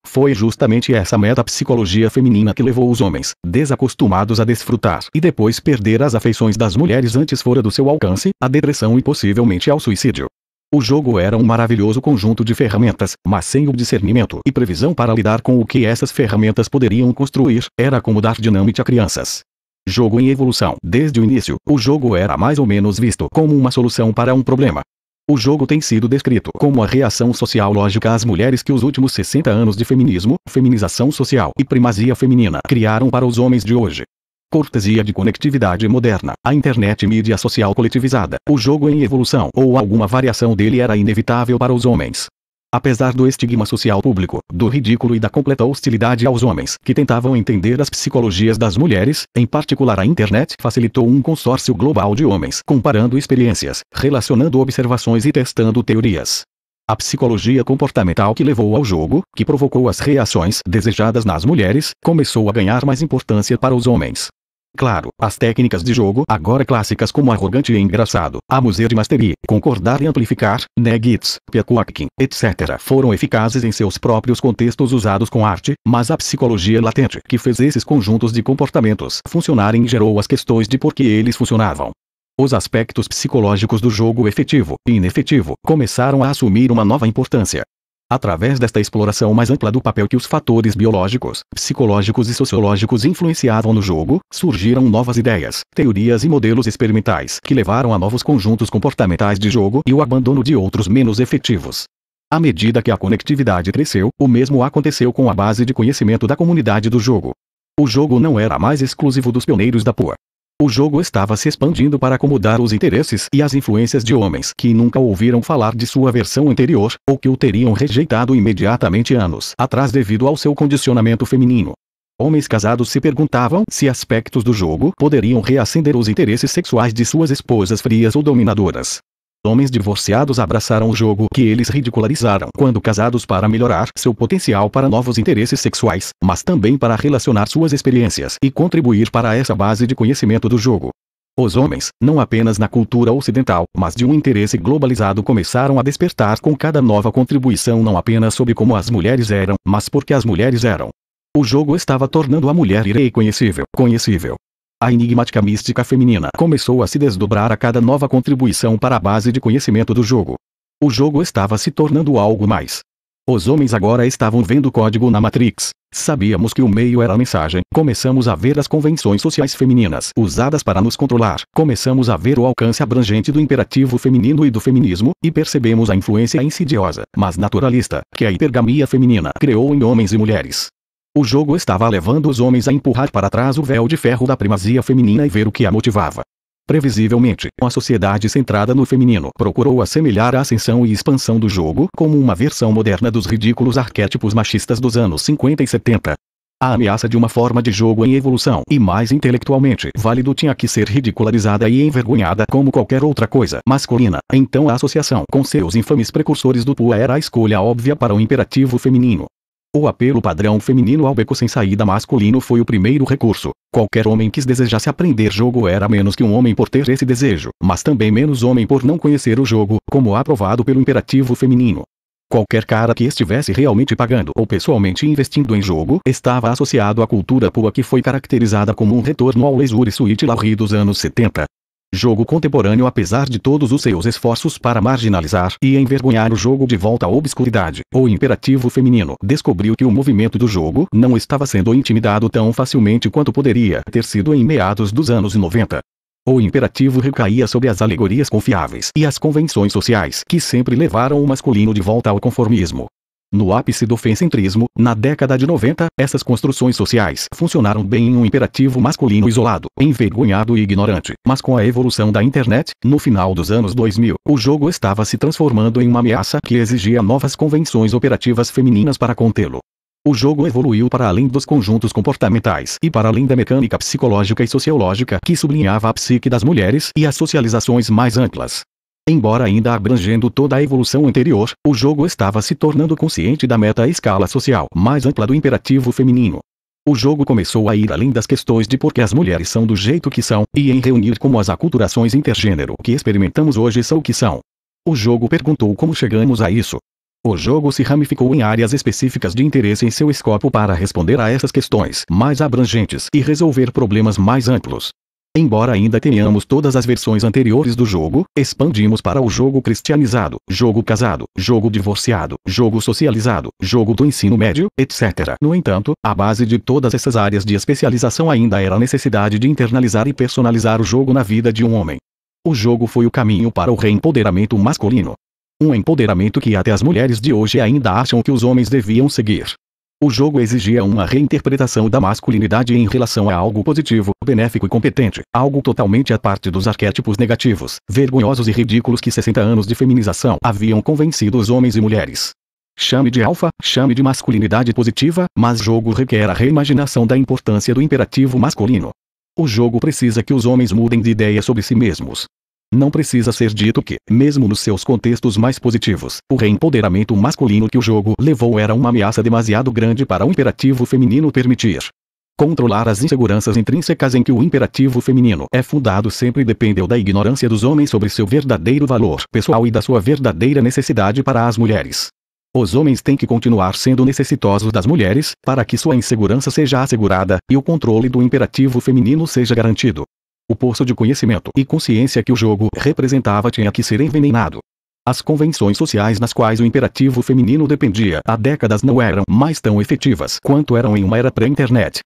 Foi justamente essa metapsicologia feminina que levou os homens, desacostumados a desfrutar e depois perder as afeições das mulheres antes fora do seu alcance, à depressão e possivelmente ao suicídio. O jogo era um maravilhoso conjunto de ferramentas, mas sem o discernimento e previsão para lidar com o que essas ferramentas poderiam construir, era como dar dinâmica a crianças. Jogo em evolução. Desde o início, o jogo era mais ou menos visto como uma solução para um problema, o jogo tem sido descrito como a reação social lógica às mulheres que os últimos 60 anos de feminismo, feminização social e primazia feminina criaram para os homens de hoje. Cortesia de conectividade moderna, a internet e mídia social coletivizada, o jogo em evolução ou alguma variação dele era inevitável para os homens apesar do estigma social público, do ridículo e da completa hostilidade aos homens que tentavam entender as psicologias das mulheres, em particular a internet facilitou um consórcio global de homens comparando experiências, relacionando observações e testando teorias. A psicologia comportamental que levou ao jogo, que provocou as reações desejadas nas mulheres, começou a ganhar mais importância para os homens. Claro, as técnicas de jogo agora clássicas como arrogante e engraçado, abusar de mastery, concordar e amplificar, negits, né, peacocking, etc. foram eficazes em seus próprios contextos usados com arte, mas a psicologia latente que fez esses conjuntos de comportamentos funcionarem gerou as questões de por que eles funcionavam. Os aspectos psicológicos do jogo efetivo e inefetivo começaram a assumir uma nova importância, através desta exploração mais ampla do papel que os fatores biológicos, psicológicos e sociológicos influenciavam no jogo, surgiram novas ideias, teorias e modelos experimentais que levaram a novos conjuntos comportamentais de jogo e o abandono de outros menos efetivos. À medida que a conectividade cresceu, o mesmo aconteceu com a base de conhecimento da comunidade do jogo. O jogo não era mais exclusivo dos pioneiros da PUA. O jogo estava se expandindo para acomodar os interesses e as influências de homens que nunca ouviram falar de sua versão anterior, ou que o teriam rejeitado imediatamente anos atrás devido ao seu condicionamento feminino. Homens casados se perguntavam se aspectos do jogo poderiam reacender os interesses sexuais de suas esposas frias ou dominadoras homens divorciados abraçaram o jogo que eles ridicularizaram quando casados para melhorar seu potencial para novos interesses sexuais, mas também para relacionar suas experiências e contribuir para essa base de conhecimento do jogo. Os homens, não apenas na cultura ocidental, mas de um interesse globalizado começaram a despertar com cada nova contribuição não apenas sobre como as mulheres eram, mas porque as mulheres eram. O jogo estava tornando a mulher irreconhecível, conhecível, a enigmática mística feminina começou a se desdobrar a cada nova contribuição para a base de conhecimento do jogo. O jogo estava se tornando algo mais. Os homens agora estavam vendo código na Matrix. Sabíamos que o meio era a mensagem. Começamos a ver as convenções sociais femininas usadas para nos controlar. Começamos a ver o alcance abrangente do imperativo feminino e do feminismo, e percebemos a influência insidiosa, mas naturalista, que a hipergamia feminina criou em homens e mulheres. O jogo estava levando os homens a empurrar para trás o véu de ferro da primazia feminina e ver o que a motivava. Previsivelmente, a sociedade centrada no feminino procurou assemelhar a ascensão e expansão do jogo como uma versão moderna dos ridículos arquétipos machistas dos anos 50 e 70. A ameaça de uma forma de jogo em evolução e mais intelectualmente válido tinha que ser ridicularizada e envergonhada como qualquer outra coisa masculina, então a associação com seus infames precursores do PUA era a escolha óbvia para o imperativo feminino. O apelo padrão feminino ao beco sem saída masculino foi o primeiro recurso. Qualquer homem que desejasse aprender jogo era menos que um homem por ter esse desejo, mas também menos homem por não conhecer o jogo, como aprovado pelo imperativo feminino. Qualquer cara que estivesse realmente pagando ou pessoalmente investindo em jogo estava associado à cultura pua que foi caracterizada como um retorno ao leisure suite larry dos anos 70 jogo contemporâneo apesar de todos os seus esforços para marginalizar e envergonhar o jogo de volta à obscuridade, o imperativo feminino descobriu que o movimento do jogo não estava sendo intimidado tão facilmente quanto poderia ter sido em meados dos anos 90. O imperativo recaía sobre as alegorias confiáveis e as convenções sociais que sempre levaram o masculino de volta ao conformismo. No ápice do fencentrismo, na década de 90, essas construções sociais funcionaram bem em um imperativo masculino isolado, envergonhado e ignorante. Mas com a evolução da internet, no final dos anos 2000, o jogo estava se transformando em uma ameaça que exigia novas convenções operativas femininas para contê-lo. O jogo evoluiu para além dos conjuntos comportamentais e para além da mecânica psicológica e sociológica que sublinhava a psique das mulheres e as socializações mais amplas. Embora ainda abrangendo toda a evolução anterior, o jogo estava se tornando consciente da meta à escala social mais ampla do imperativo feminino. O jogo começou a ir além das questões de por que as mulheres são do jeito que são, e em reunir como as aculturações intergênero que experimentamos hoje são o que são. O jogo perguntou como chegamos a isso. O jogo se ramificou em áreas específicas de interesse em seu escopo para responder a essas questões mais abrangentes e resolver problemas mais amplos. Embora ainda tenhamos todas as versões anteriores do jogo, expandimos para o jogo cristianizado, jogo casado, jogo divorciado, jogo socializado, jogo do ensino médio, etc. No entanto, a base de todas essas áreas de especialização ainda era a necessidade de internalizar e personalizar o jogo na vida de um homem. O jogo foi o caminho para o reempoderamento masculino. Um empoderamento que até as mulheres de hoje ainda acham que os homens deviam seguir. O jogo exigia uma reinterpretação da masculinidade em relação a algo positivo, benéfico e competente, algo totalmente à parte dos arquétipos negativos, vergonhosos e ridículos que 60 anos de feminização haviam convencido os homens e mulheres. Chame de alfa, chame de masculinidade positiva, mas jogo requer a reimaginação da importância do imperativo masculino. O jogo precisa que os homens mudem de ideia sobre si mesmos, não precisa ser dito que, mesmo nos seus contextos mais positivos, o reempoderamento masculino que o jogo levou era uma ameaça demasiado grande para o imperativo feminino permitir. Controlar as inseguranças intrínsecas em que o imperativo feminino é fundado sempre dependeu da ignorância dos homens sobre seu verdadeiro valor pessoal e da sua verdadeira necessidade para as mulheres. Os homens têm que continuar sendo necessitosos das mulheres para que sua insegurança seja assegurada e o controle do imperativo feminino seja garantido. O poço de conhecimento e consciência que o jogo representava tinha que ser envenenado. As convenções sociais nas quais o imperativo feminino dependia há décadas não eram mais tão efetivas quanto eram em uma era pré-internet.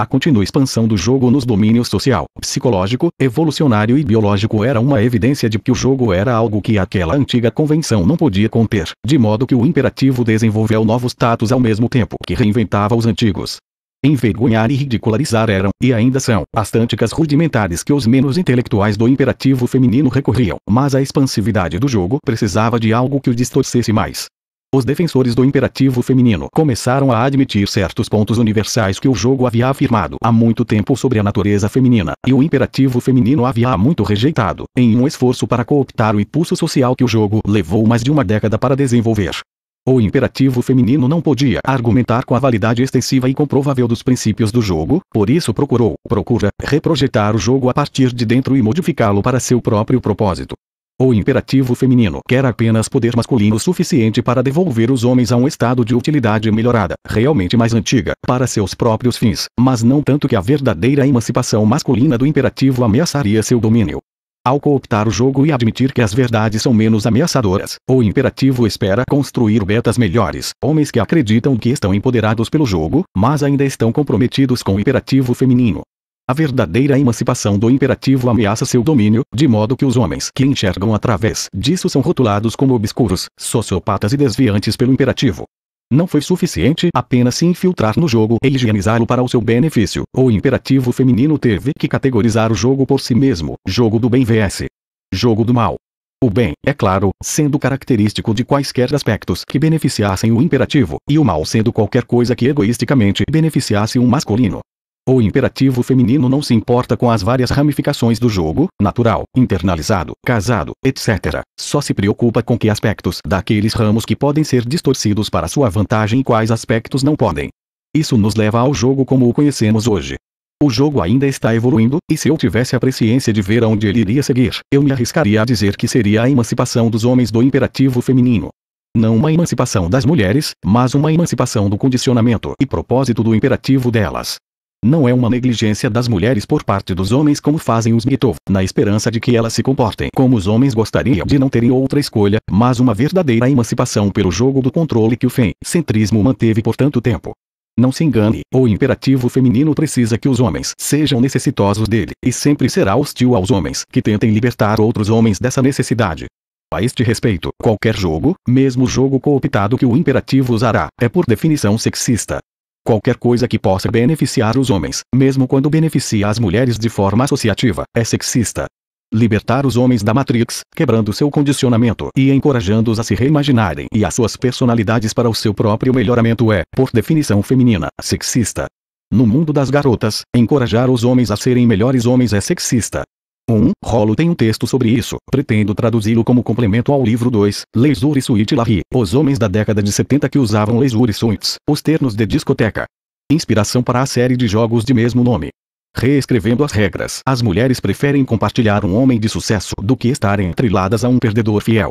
A contínua expansão do jogo nos domínios social, psicológico, evolucionário e biológico era uma evidência de que o jogo era algo que aquela antiga convenção não podia conter, de modo que o imperativo desenvolveu novos status ao mesmo tempo que reinventava os antigos envergonhar e ridicularizar eram, e ainda são, as tânticas rudimentares que os menos intelectuais do imperativo feminino recorriam, mas a expansividade do jogo precisava de algo que o distorcesse mais. Os defensores do imperativo feminino começaram a admitir certos pontos universais que o jogo havia afirmado há muito tempo sobre a natureza feminina, e o imperativo feminino havia há muito rejeitado, em um esforço para cooptar o impulso social que o jogo levou mais de uma década para desenvolver. O imperativo feminino não podia argumentar com a validade extensiva e comprovável dos princípios do jogo, por isso procurou, procura, reprojetar o jogo a partir de dentro e modificá-lo para seu próprio propósito. O imperativo feminino quer apenas poder masculino suficiente para devolver os homens a um estado de utilidade melhorada, realmente mais antiga, para seus próprios fins, mas não tanto que a verdadeira emancipação masculina do imperativo ameaçaria seu domínio. Ao cooptar o jogo e admitir que as verdades são menos ameaçadoras, o imperativo espera construir betas melhores, homens que acreditam que estão empoderados pelo jogo, mas ainda estão comprometidos com o imperativo feminino. A verdadeira emancipação do imperativo ameaça seu domínio, de modo que os homens que enxergam através disso são rotulados como obscuros, sociopatas e desviantes pelo imperativo. Não foi suficiente apenas se infiltrar no jogo e higienizá-lo para o seu benefício. O imperativo feminino teve que categorizar o jogo por si mesmo, jogo do bem vs. jogo do mal. O bem, é claro, sendo característico de quaisquer aspectos que beneficiassem o imperativo, e o mal sendo qualquer coisa que egoisticamente beneficiasse um masculino. O imperativo feminino não se importa com as várias ramificações do jogo, natural, internalizado, casado, etc. Só se preocupa com que aspectos daqueles ramos que podem ser distorcidos para sua vantagem e quais aspectos não podem. Isso nos leva ao jogo como o conhecemos hoje. O jogo ainda está evoluindo, e se eu tivesse a presciência de ver aonde ele iria seguir, eu me arriscaria a dizer que seria a emancipação dos homens do imperativo feminino. Não uma emancipação das mulheres, mas uma emancipação do condicionamento e propósito do imperativo delas. Não é uma negligência das mulheres por parte dos homens como fazem os mitov, na esperança de que elas se comportem como os homens gostariam de não terem outra escolha, mas uma verdadeira emancipação pelo jogo do controle que o fem-centrismo manteve por tanto tempo. Não se engane, o imperativo feminino precisa que os homens sejam necessitosos dele, e sempre será hostil aos homens que tentem libertar outros homens dessa necessidade. A este respeito, qualquer jogo, mesmo o jogo cooptado que o imperativo usará, é por definição sexista. Qualquer coisa que possa beneficiar os homens, mesmo quando beneficia as mulheres de forma associativa, é sexista. Libertar os homens da Matrix, quebrando seu condicionamento e encorajando-os a se reimaginarem e as suas personalidades para o seu próprio melhoramento é, por definição feminina, sexista. No mundo das garotas, encorajar os homens a serem melhores homens é sexista. 1. Rolo tem um texto sobre isso. Pretendo traduzi-lo como complemento ao livro 2, Leisure Suite Larry. Os homens da década de 70 que usavam Leisure Suites, os ternos de discoteca. Inspiração para a série de jogos de mesmo nome. Reescrevendo as regras, as mulheres preferem compartilhar um homem de sucesso do que estarem atriladas a um perdedor fiel.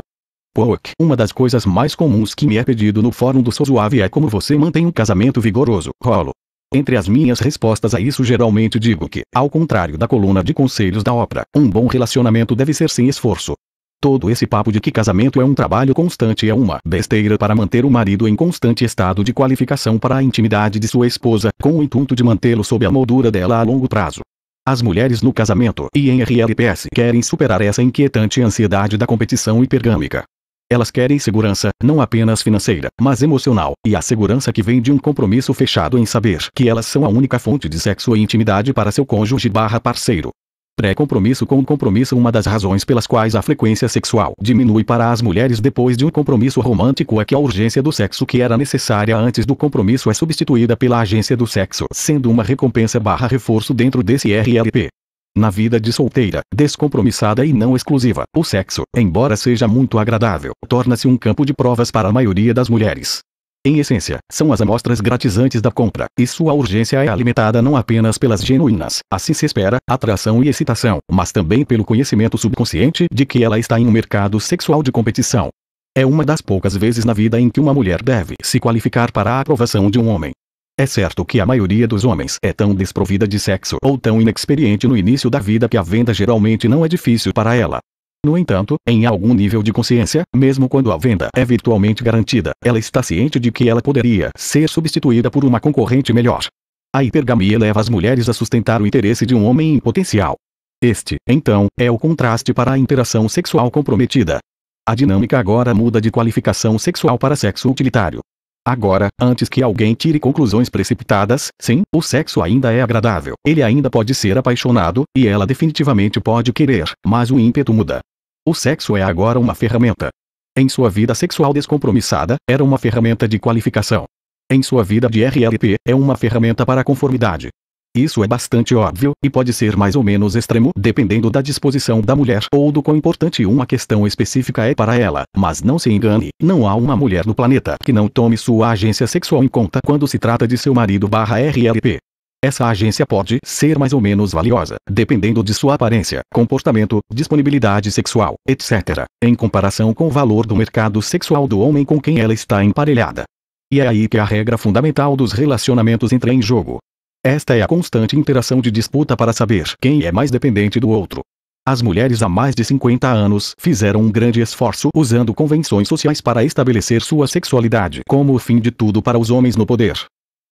Pouk, uma das coisas mais comuns que me é pedido no fórum do Sosuave é como você mantém um casamento vigoroso. Rolo, entre as minhas respostas a isso geralmente digo que, ao contrário da coluna de conselhos da obra, um bom relacionamento deve ser sem esforço. Todo esse papo de que casamento é um trabalho constante é uma besteira para manter o marido em constante estado de qualificação para a intimidade de sua esposa, com o intuito de mantê-lo sob a moldura dela a longo prazo. As mulheres no casamento e em RLPS querem superar essa inquietante ansiedade da competição hipergâmica. Elas querem segurança, não apenas financeira, mas emocional, e a segurança que vem de um compromisso fechado em saber que elas são a única fonte de sexo e intimidade para seu cônjuge barra parceiro. Pré-compromisso com o compromisso Uma das razões pelas quais a frequência sexual diminui para as mulheres depois de um compromisso romântico é que a urgência do sexo que era necessária antes do compromisso é substituída pela agência do sexo, sendo uma recompensa barra reforço dentro desse RLP. Na vida de solteira, descompromissada e não exclusiva, o sexo, embora seja muito agradável, torna-se um campo de provas para a maioria das mulheres. Em essência, são as amostras gratizantes da compra, e sua urgência é alimentada não apenas pelas genuínas, assim se espera, atração e excitação, mas também pelo conhecimento subconsciente de que ela está em um mercado sexual de competição. É uma das poucas vezes na vida em que uma mulher deve se qualificar para a aprovação de um homem. É certo que a maioria dos homens é tão desprovida de sexo ou tão inexperiente no início da vida que a venda geralmente não é difícil para ela. No entanto, em algum nível de consciência, mesmo quando a venda é virtualmente garantida, ela está ciente de que ela poderia ser substituída por uma concorrente melhor. A hipergamia leva as mulheres a sustentar o interesse de um homem em potencial. Este, então, é o contraste para a interação sexual comprometida. A dinâmica agora muda de qualificação sexual para sexo utilitário. Agora, antes que alguém tire conclusões precipitadas, sim, o sexo ainda é agradável. Ele ainda pode ser apaixonado, e ela definitivamente pode querer, mas o ímpeto muda. O sexo é agora uma ferramenta. Em sua vida sexual descompromissada, era uma ferramenta de qualificação. Em sua vida de RLP, é uma ferramenta para conformidade. Isso é bastante óbvio, e pode ser mais ou menos extremo dependendo da disposição da mulher ou do quão importante uma questão específica é para ela. Mas não se engane, não há uma mulher no planeta que não tome sua agência sexual em conta quando se trata de seu marido barra RLP. Essa agência pode ser mais ou menos valiosa, dependendo de sua aparência, comportamento, disponibilidade sexual, etc., em comparação com o valor do mercado sexual do homem com quem ela está emparelhada. E é aí que a regra fundamental dos relacionamentos entra em jogo. Esta é a constante interação de disputa para saber quem é mais dependente do outro. As mulheres há mais de 50 anos fizeram um grande esforço usando convenções sociais para estabelecer sua sexualidade como o fim de tudo para os homens no poder.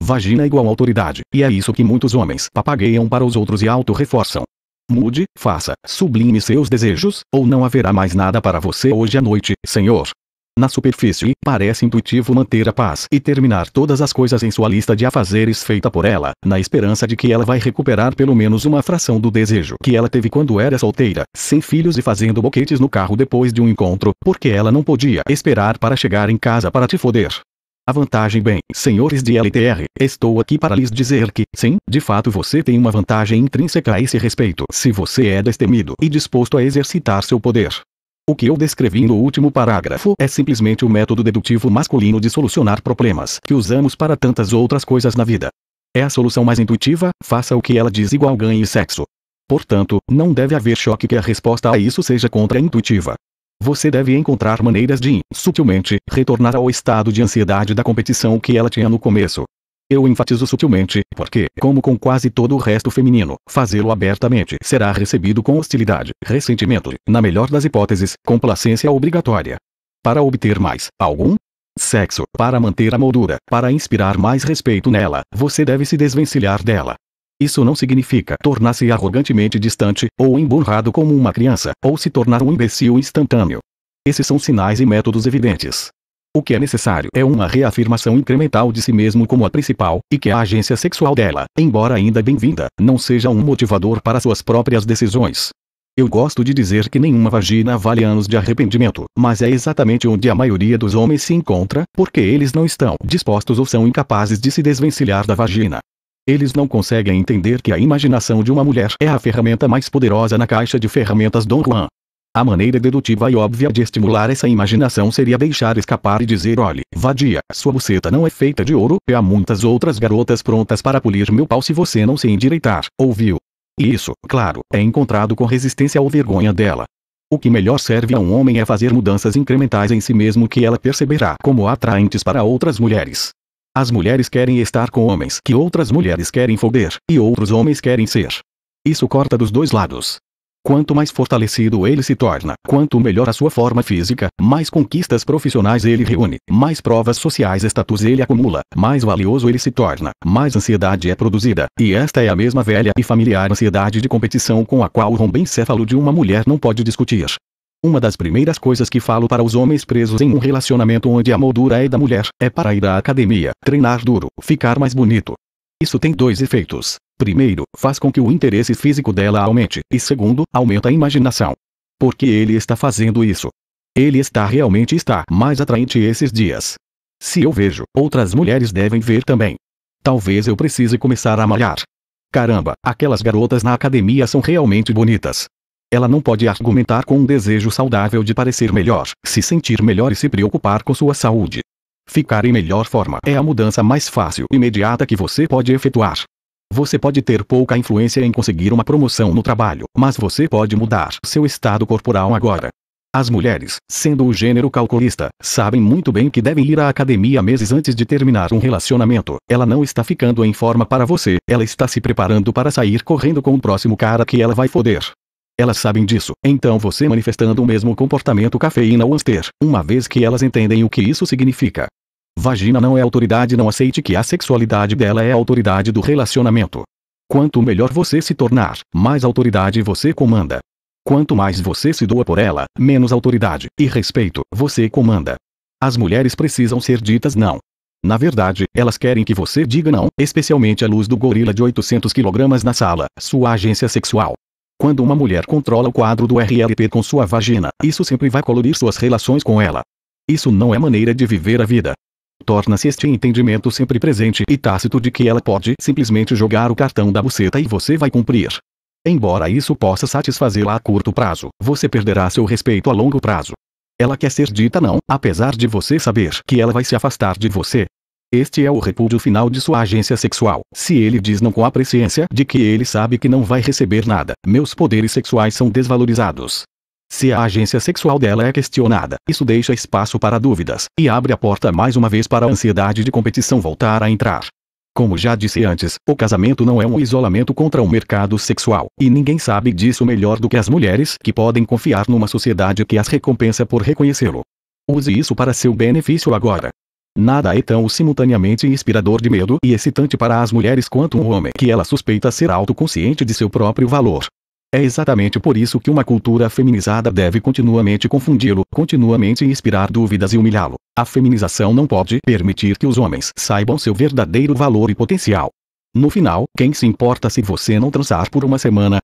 Vagina é igual autoridade, e é isso que muitos homens papagueiam para os outros e auto-reforçam. Mude, faça, sublime seus desejos, ou não haverá mais nada para você hoje à noite, senhor. Na superfície, parece intuitivo manter a paz e terminar todas as coisas em sua lista de afazeres feita por ela, na esperança de que ela vai recuperar pelo menos uma fração do desejo que ela teve quando era solteira, sem filhos e fazendo boquetes no carro depois de um encontro, porque ela não podia esperar para chegar em casa para te foder. A vantagem bem, senhores de LTR, estou aqui para lhes dizer que, sim, de fato você tem uma vantagem intrínseca a esse respeito se você é destemido e disposto a exercitar seu poder. O que eu descrevi no último parágrafo é simplesmente o método dedutivo masculino de solucionar problemas que usamos para tantas outras coisas na vida. É a solução mais intuitiva, faça o que ela diz igual ganhe sexo. Portanto, não deve haver choque que a resposta a isso seja contra-intuitiva. Você deve encontrar maneiras de, sutilmente, retornar ao estado de ansiedade da competição que ela tinha no começo. Eu enfatizo sutilmente, porque, como com quase todo o resto feminino, fazê-lo abertamente será recebido com hostilidade, ressentimento e, na melhor das hipóteses, complacência obrigatória. Para obter mais, algum? Sexo, para manter a moldura, para inspirar mais respeito nela, você deve se desvencilhar dela. Isso não significa tornar-se arrogantemente distante, ou emburrado como uma criança, ou se tornar um imbecil instantâneo. Esses são sinais e métodos evidentes. O que é necessário é uma reafirmação incremental de si mesmo como a principal, e que a agência sexual dela, embora ainda bem-vinda, não seja um motivador para suas próprias decisões. Eu gosto de dizer que nenhuma vagina vale anos de arrependimento, mas é exatamente onde a maioria dos homens se encontra, porque eles não estão dispostos ou são incapazes de se desvencilhar da vagina. Eles não conseguem entender que a imaginação de uma mulher é a ferramenta mais poderosa na caixa de ferramentas Don Juan. A maneira dedutiva e óbvia de estimular essa imaginação seria deixar escapar e dizer olhe, vadia, sua buceta não é feita de ouro, e há muitas outras garotas prontas para polir meu pau se você não se endireitar, ouviu? E isso, claro, é encontrado com resistência ou vergonha dela. O que melhor serve a um homem é fazer mudanças incrementais em si mesmo que ela perceberá como atraentes para outras mulheres. As mulheres querem estar com homens que outras mulheres querem foder, e outros homens querem ser. Isso corta dos dois lados. Quanto mais fortalecido ele se torna, quanto melhor a sua forma física, mais conquistas profissionais ele reúne, mais provas sociais status ele acumula, mais valioso ele se torna, mais ansiedade é produzida, e esta é a mesma velha e familiar ansiedade de competição com a qual o rombencéfalo de uma mulher não pode discutir. Uma das primeiras coisas que falo para os homens presos em um relacionamento onde a moldura é da mulher, é para ir à academia, treinar duro, ficar mais bonito. Isso tem dois efeitos. Primeiro, faz com que o interesse físico dela aumente, e segundo, aumenta a imaginação. Porque ele está fazendo isso. Ele está realmente está mais atraente esses dias. Se eu vejo, outras mulheres devem ver também. Talvez eu precise começar a malhar. Caramba, aquelas garotas na academia são realmente bonitas. Ela não pode argumentar com um desejo saudável de parecer melhor, se sentir melhor e se preocupar com sua saúde. Ficar em melhor forma é a mudança mais fácil e imediata que você pode efetuar. Você pode ter pouca influência em conseguir uma promoção no trabalho, mas você pode mudar seu estado corporal agora. As mulheres, sendo o gênero calculista, sabem muito bem que devem ir à academia meses antes de terminar um relacionamento. Ela não está ficando em forma para você, ela está se preparando para sair correndo com o próximo cara que ela vai foder. Elas sabem disso, então você manifestando o mesmo comportamento cafeína ou ter, uma vez que elas entendem o que isso significa. Vagina não é autoridade não aceite que a sexualidade dela é a autoridade do relacionamento. Quanto melhor você se tornar, mais autoridade você comanda. Quanto mais você se doa por ela, menos autoridade e respeito você comanda. As mulheres precisam ser ditas não. Na verdade, elas querem que você diga não, especialmente à luz do gorila de 800 kg na sala, sua agência sexual. Quando uma mulher controla o quadro do RLP com sua vagina, isso sempre vai colorir suas relações com ela. Isso não é maneira de viver a vida torna-se este entendimento sempre presente e tácito de que ela pode simplesmente jogar o cartão da buceta e você vai cumprir. Embora isso possa satisfazê-la a curto prazo, você perderá seu respeito a longo prazo. Ela quer ser dita não, apesar de você saber que ela vai se afastar de você. Este é o repúdio final de sua agência sexual. Se ele diz não com a presciência de que ele sabe que não vai receber nada, meus poderes sexuais são desvalorizados se a agência sexual dela é questionada. Isso deixa espaço para dúvidas, e abre a porta mais uma vez para a ansiedade de competição voltar a entrar. Como já disse antes, o casamento não é um isolamento contra o mercado sexual, e ninguém sabe disso melhor do que as mulheres que podem confiar numa sociedade que as recompensa por reconhecê-lo. Use isso para seu benefício agora. Nada é tão simultaneamente inspirador de medo e excitante para as mulheres quanto um homem que ela suspeita ser autoconsciente de seu próprio valor. É exatamente por isso que uma cultura feminizada deve continuamente confundi-lo, continuamente inspirar dúvidas e humilhá-lo. A feminização não pode permitir que os homens saibam seu verdadeiro valor e potencial. No final, quem se importa se você não transar por uma semana?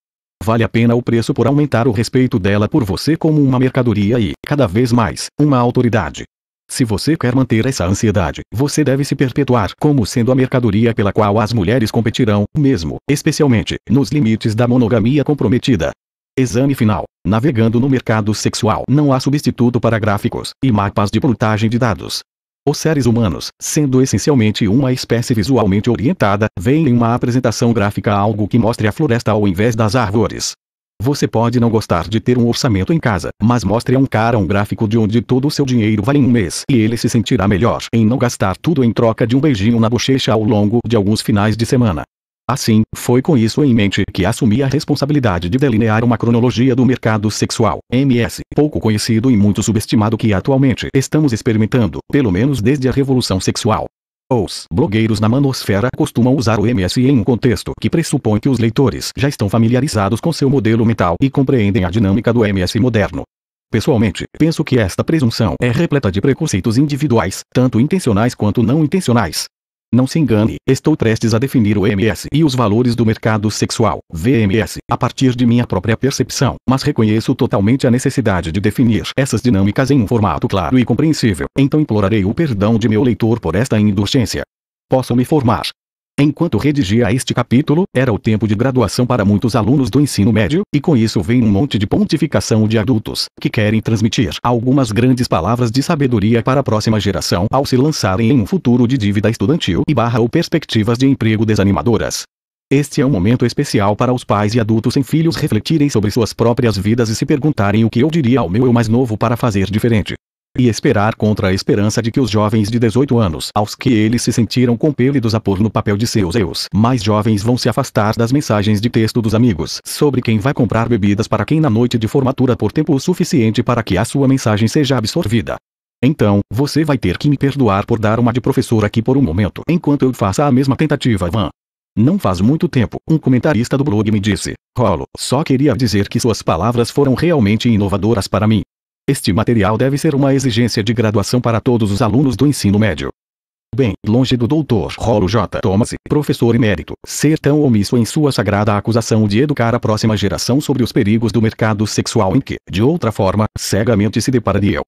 Vale a pena o preço por aumentar o respeito dela por você como uma mercadoria e, cada vez mais, uma autoridade. Se você quer manter essa ansiedade, você deve se perpetuar como sendo a mercadoria pela qual as mulheres competirão, mesmo, especialmente, nos limites da monogamia comprometida. Exame final. Navegando no mercado sexual não há substituto para gráficos e mapas de plotagem de dados. Os seres humanos, sendo essencialmente uma espécie visualmente orientada, veem em uma apresentação gráfica algo que mostre a floresta ao invés das árvores. Você pode não gostar de ter um orçamento em casa, mas mostre a um cara um gráfico de onde todo o seu dinheiro vale em um mês e ele se sentirá melhor em não gastar tudo em troca de um beijinho na bochecha ao longo de alguns finais de semana. Assim, foi com isso em mente que assumi a responsabilidade de delinear uma cronologia do mercado sexual, MS, pouco conhecido e muito subestimado que atualmente estamos experimentando, pelo menos desde a Revolução Sexual. Os blogueiros na manosfera costumam usar o MS em um contexto que pressupõe que os leitores já estão familiarizados com seu modelo mental e compreendem a dinâmica do MS moderno. Pessoalmente, penso que esta presunção é repleta de preconceitos individuais, tanto intencionais quanto não intencionais, não se engane, estou prestes a definir o MS e os valores do mercado sexual, VMS, a partir de minha própria percepção, mas reconheço totalmente a necessidade de definir essas dinâmicas em um formato claro e compreensível, então implorarei o perdão de meu leitor por esta indulgência. Posso me formar, Enquanto redigia este capítulo, era o tempo de graduação para muitos alunos do ensino médio, e com isso vem um monte de pontificação de adultos, que querem transmitir algumas grandes palavras de sabedoria para a próxima geração ao se lançarem em um futuro de dívida estudantil e barra ou perspectivas de emprego desanimadoras. Este é um momento especial para os pais e adultos sem filhos refletirem sobre suas próprias vidas e se perguntarem o que eu diria ao meu eu mais novo para fazer diferente e esperar contra a esperança de que os jovens de 18 anos, aos que eles se sentiram compelidos a pôr no papel de seus eus, mais jovens vão se afastar das mensagens de texto dos amigos sobre quem vai comprar bebidas para quem na noite de formatura por tempo suficiente para que a sua mensagem seja absorvida. Então, você vai ter que me perdoar por dar uma de professor aqui por um momento, enquanto eu faça a mesma tentativa Van. Não faz muito tempo, um comentarista do blog me disse: Rolo, só queria dizer que suas palavras foram realmente inovadoras para mim. Este material deve ser uma exigência de graduação para todos os alunos do ensino médio. Bem, longe do Dr. Rolo J. Thomas, professor emérito, ser tão omisso em sua sagrada acusação de educar a próxima geração sobre os perigos do mercado sexual em que, de outra forma, cegamente se depararia.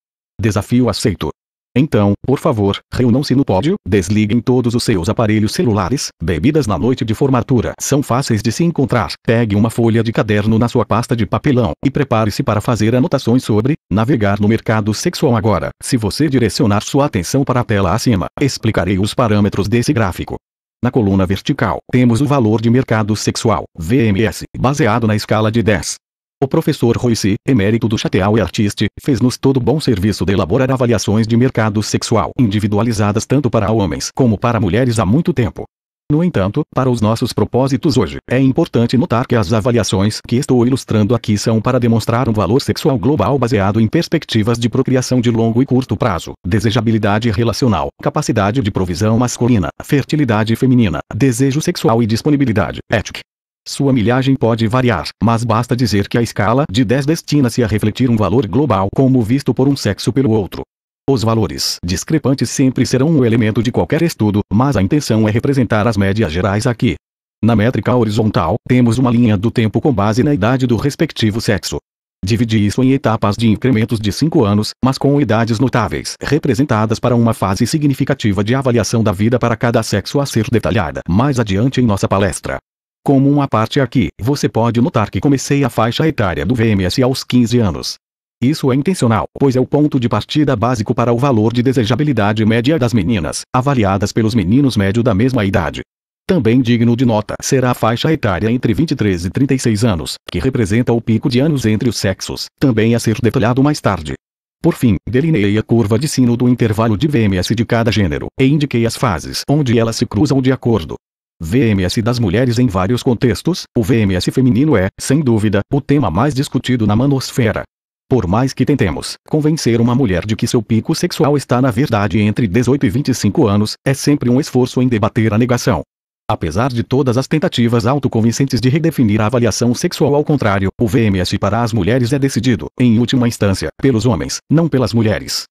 Desafio aceito. Então, por favor, reúnam se no pódio, desliguem todos os seus aparelhos celulares, bebidas na noite de formatura são fáceis de se encontrar. Pegue uma folha de caderno na sua pasta de papelão e prepare-se para fazer anotações sobre navegar no mercado sexual agora. Se você direcionar sua atenção para a tela acima, explicarei os parâmetros desse gráfico. Na coluna vertical, temos o valor de mercado sexual, VMS, baseado na escala de 10. O professor Royce, emérito do Chateau e Artiste, fez-nos todo bom serviço de elaborar avaliações de mercado sexual individualizadas tanto para homens como para mulheres há muito tempo. No entanto, para os nossos propósitos hoje, é importante notar que as avaliações que estou ilustrando aqui são para demonstrar um valor sexual global baseado em perspectivas de procriação de longo e curto prazo, desejabilidade relacional, capacidade de provisão masculina, fertilidade feminina, desejo sexual e disponibilidade, ética, sua milhagem pode variar, mas basta dizer que a escala de 10 destina-se a refletir um valor global como visto por um sexo pelo outro. Os valores discrepantes sempre serão um elemento de qualquer estudo, mas a intenção é representar as médias gerais aqui. Na métrica horizontal, temos uma linha do tempo com base na idade do respectivo sexo. Dividi isso em etapas de incrementos de 5 anos, mas com idades notáveis, representadas para uma fase significativa de avaliação da vida para cada sexo a ser detalhada mais adiante em nossa palestra. Como uma parte aqui, você pode notar que comecei a faixa etária do VMS aos 15 anos. Isso é intencional, pois é o ponto de partida básico para o valor de desejabilidade média das meninas, avaliadas pelos meninos médio da mesma idade. Também digno de nota será a faixa etária entre 23 e 36 anos, que representa o pico de anos entre os sexos, também a ser detalhado mais tarde. Por fim, delineei a curva de sino do intervalo de VMS de cada gênero, e indiquei as fases onde elas se cruzam de acordo VMS das mulheres em vários contextos, o VMS feminino é, sem dúvida, o tema mais discutido na manosfera. Por mais que tentemos convencer uma mulher de que seu pico sexual está na verdade entre 18 e 25 anos, é sempre um esforço em debater a negação. Apesar de todas as tentativas autoconvincentes de redefinir a avaliação sexual ao contrário, o VMS para as mulheres é decidido, em última instância, pelos homens, não pelas mulheres.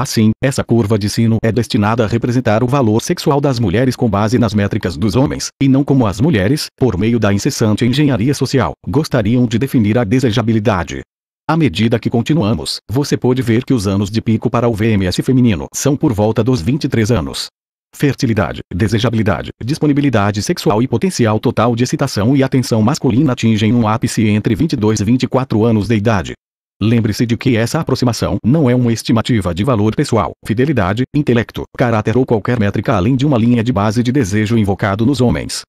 Assim, essa curva de sino é destinada a representar o valor sexual das mulheres com base nas métricas dos homens, e não como as mulheres, por meio da incessante engenharia social, gostariam de definir a desejabilidade. À medida que continuamos, você pode ver que os anos de pico para o VMS feminino são por volta dos 23 anos. Fertilidade, desejabilidade, disponibilidade sexual e potencial total de excitação e atenção masculina atingem um ápice entre 22 e 24 anos de idade. Lembre-se de que essa aproximação não é uma estimativa de valor pessoal, fidelidade, intelecto, caráter ou qualquer métrica além de uma linha de base de desejo invocado nos homens.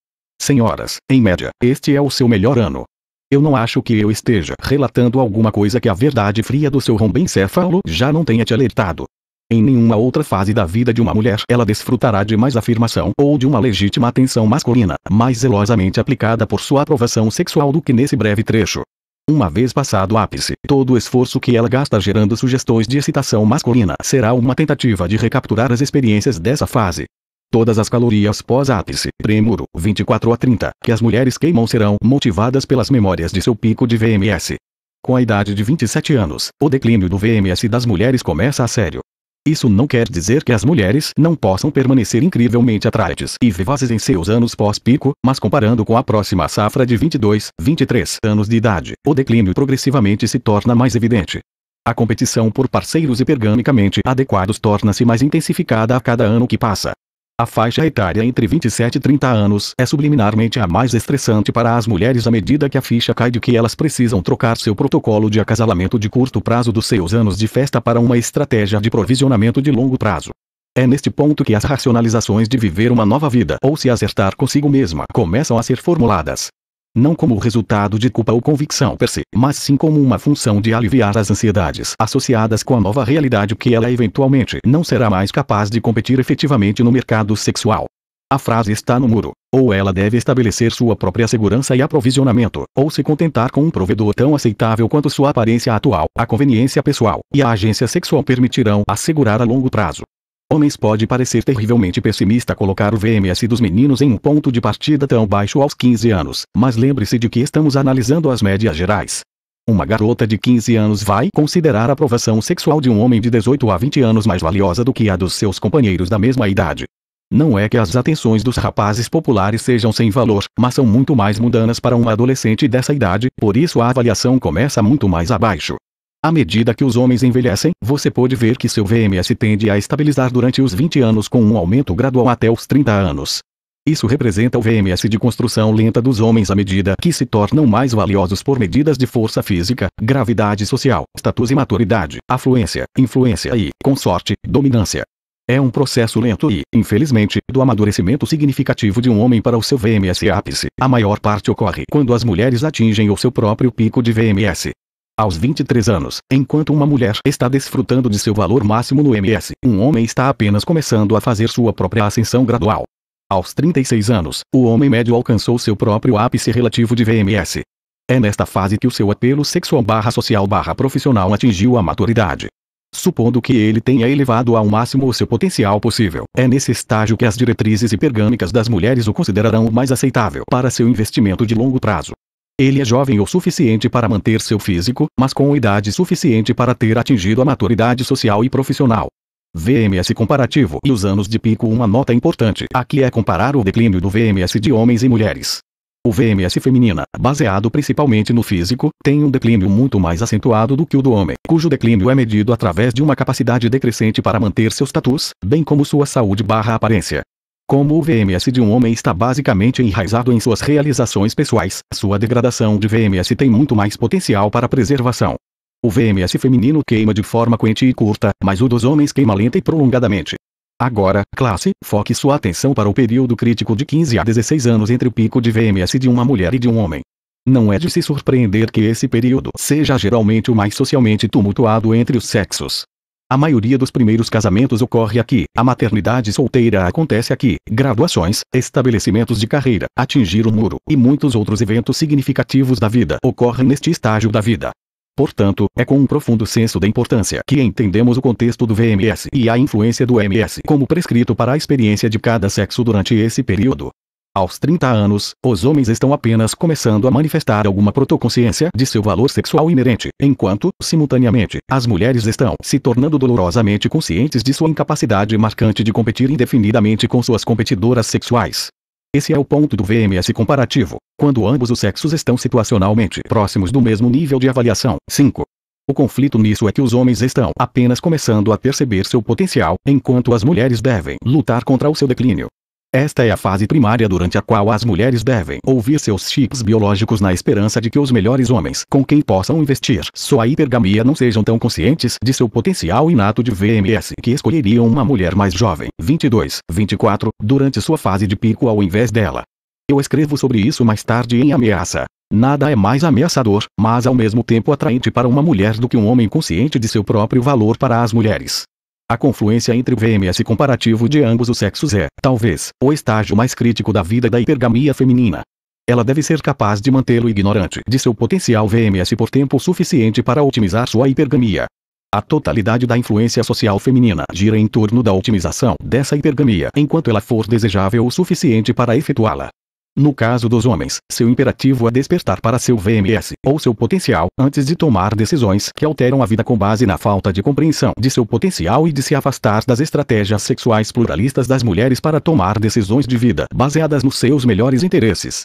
Senhoras, em média, este é o seu melhor ano. Eu não acho que eu esteja relatando alguma coisa que a verdade fria do seu rombêncéfalo já não tenha te alertado. Em nenhuma outra fase da vida de uma mulher ela desfrutará de mais afirmação ou de uma legítima atenção masculina, mais zelosamente aplicada por sua aprovação sexual do que nesse breve trecho. Uma vez passado o ápice, todo o esforço que ela gasta gerando sugestões de excitação masculina será uma tentativa de recapturar as experiências dessa fase. Todas as calorias pós-ápice, prêmuro, 24 a 30, que as mulheres queimam serão motivadas pelas memórias de seu pico de VMS. Com a idade de 27 anos, o declínio do VMS das mulheres começa a sério. Isso não quer dizer que as mulheres não possam permanecer incrivelmente atraentes e vivazes em seus anos pós-pico, mas comparando com a próxima safra de 22, 23 anos de idade, o declínio progressivamente se torna mais evidente. A competição por parceiros hipergamicamente adequados torna-se mais intensificada a cada ano que passa. A faixa etária entre 27 e 30 anos é subliminarmente a mais estressante para as mulheres à medida que a ficha cai de que elas precisam trocar seu protocolo de acasalamento de curto prazo dos seus anos de festa para uma estratégia de provisionamento de longo prazo. É neste ponto que as racionalizações de viver uma nova vida ou se acertar consigo mesma começam a ser formuladas não como resultado de culpa ou convicção per se, mas sim como uma função de aliviar as ansiedades associadas com a nova realidade que ela eventualmente não será mais capaz de competir efetivamente no mercado sexual. A frase está no muro. Ou ela deve estabelecer sua própria segurança e aprovisionamento, ou se contentar com um provedor tão aceitável quanto sua aparência atual, a conveniência pessoal e a agência sexual permitirão assegurar a longo prazo. Homens pode parecer terrivelmente pessimista colocar o VMS dos meninos em um ponto de partida tão baixo aos 15 anos, mas lembre-se de que estamos analisando as médias gerais. Uma garota de 15 anos vai considerar a aprovação sexual de um homem de 18 a 20 anos mais valiosa do que a dos seus companheiros da mesma idade. Não é que as atenções dos rapazes populares sejam sem valor, mas são muito mais mundanas para uma adolescente dessa idade, por isso a avaliação começa muito mais abaixo. À medida que os homens envelhecem, você pode ver que seu VMS tende a estabilizar durante os 20 anos com um aumento gradual até os 30 anos. Isso representa o VMS de construção lenta dos homens à medida que se tornam mais valiosos por medidas de força física, gravidade social, status e maturidade, afluência, influência e, consorte, dominância. É um processo lento e, infelizmente, do amadurecimento significativo de um homem para o seu VMS ápice. A maior parte ocorre quando as mulheres atingem o seu próprio pico de VMS aos 23 anos, enquanto uma mulher está desfrutando de seu valor máximo no MS, um homem está apenas começando a fazer sua própria ascensão gradual. Aos 36 anos, o homem médio alcançou seu próprio ápice relativo de VMS. É nesta fase que o seu apelo sexual barra social barra profissional atingiu a maturidade. Supondo que ele tenha elevado ao máximo o seu potencial possível, é nesse estágio que as diretrizes hipergâmicas das mulheres o considerarão o mais aceitável para seu investimento de longo prazo. Ele é jovem o suficiente para manter seu físico, mas com idade suficiente para ter atingido a maturidade social e profissional. VMS comparativo e os anos de pico Uma nota importante aqui é comparar o declínio do VMS de homens e mulheres. O VMS feminina, baseado principalmente no físico, tem um declínio muito mais acentuado do que o do homem, cujo declínio é medido através de uma capacidade decrescente para manter seu status, bem como sua saúde barra aparência. Como o VMS de um homem está basicamente enraizado em suas realizações pessoais, sua degradação de VMS tem muito mais potencial para preservação. O VMS feminino queima de forma quente e curta, mas o dos homens queima lenta e prolongadamente. Agora, classe, foque sua atenção para o período crítico de 15 a 16 anos entre o pico de VMS de uma mulher e de um homem. Não é de se surpreender que esse período seja geralmente o mais socialmente tumultuado entre os sexos. A maioria dos primeiros casamentos ocorre aqui. A maternidade solteira acontece aqui. Graduações, estabelecimentos de carreira, atingir o muro e muitos outros eventos significativos da vida ocorrem neste estágio da vida. Portanto, é com um profundo senso da importância que entendemos o contexto do VMS e a influência do MS como prescrito para a experiência de cada sexo durante esse período. Aos 30 anos, os homens estão apenas começando a manifestar alguma protoconsciência de seu valor sexual inerente, enquanto, simultaneamente, as mulheres estão se tornando dolorosamente conscientes de sua incapacidade marcante de competir indefinidamente com suas competidoras sexuais. Esse é o ponto do VMS comparativo, quando ambos os sexos estão situacionalmente próximos do mesmo nível de avaliação. 5. O conflito nisso é que os homens estão apenas começando a perceber seu potencial, enquanto as mulheres devem lutar contra o seu declínio. Esta é a fase primária durante a qual as mulheres devem ouvir seus chips biológicos na esperança de que os melhores homens com quem possam investir sua hipergamia não sejam tão conscientes de seu potencial inato de VMS que escolheriam uma mulher mais jovem, 22, 24, durante sua fase de pico ao invés dela. Eu escrevo sobre isso mais tarde em Ameaça. Nada é mais ameaçador, mas ao mesmo tempo atraente para uma mulher do que um homem consciente de seu próprio valor para as mulheres. A confluência entre VMS comparativo de ambos os sexos é, talvez, o estágio mais crítico da vida da hipergamia feminina. Ela deve ser capaz de mantê-lo ignorante de seu potencial VMS por tempo suficiente para otimizar sua hipergamia. A totalidade da influência social feminina gira em torno da otimização dessa hipergamia enquanto ela for desejável o suficiente para efetuá-la. No caso dos homens, seu imperativo é despertar para seu VMS, ou seu potencial, antes de tomar decisões que alteram a vida com base na falta de compreensão de seu potencial e de se afastar das estratégias sexuais pluralistas das mulheres para tomar decisões de vida baseadas nos seus melhores interesses.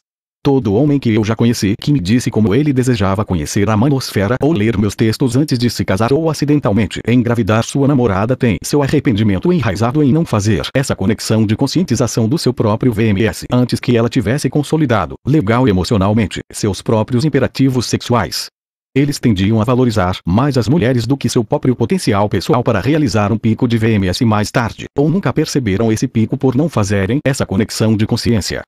Todo homem que eu já conheci que me disse como ele desejava conhecer a manosfera ou ler meus textos antes de se casar ou acidentalmente engravidar sua namorada tem seu arrependimento enraizado em não fazer essa conexão de conscientização do seu próprio VMS antes que ela tivesse consolidado, legal emocionalmente, seus próprios imperativos sexuais. Eles tendiam a valorizar mais as mulheres do que seu próprio potencial pessoal para realizar um pico de VMS mais tarde, ou nunca perceberam esse pico por não fazerem essa conexão de consciência.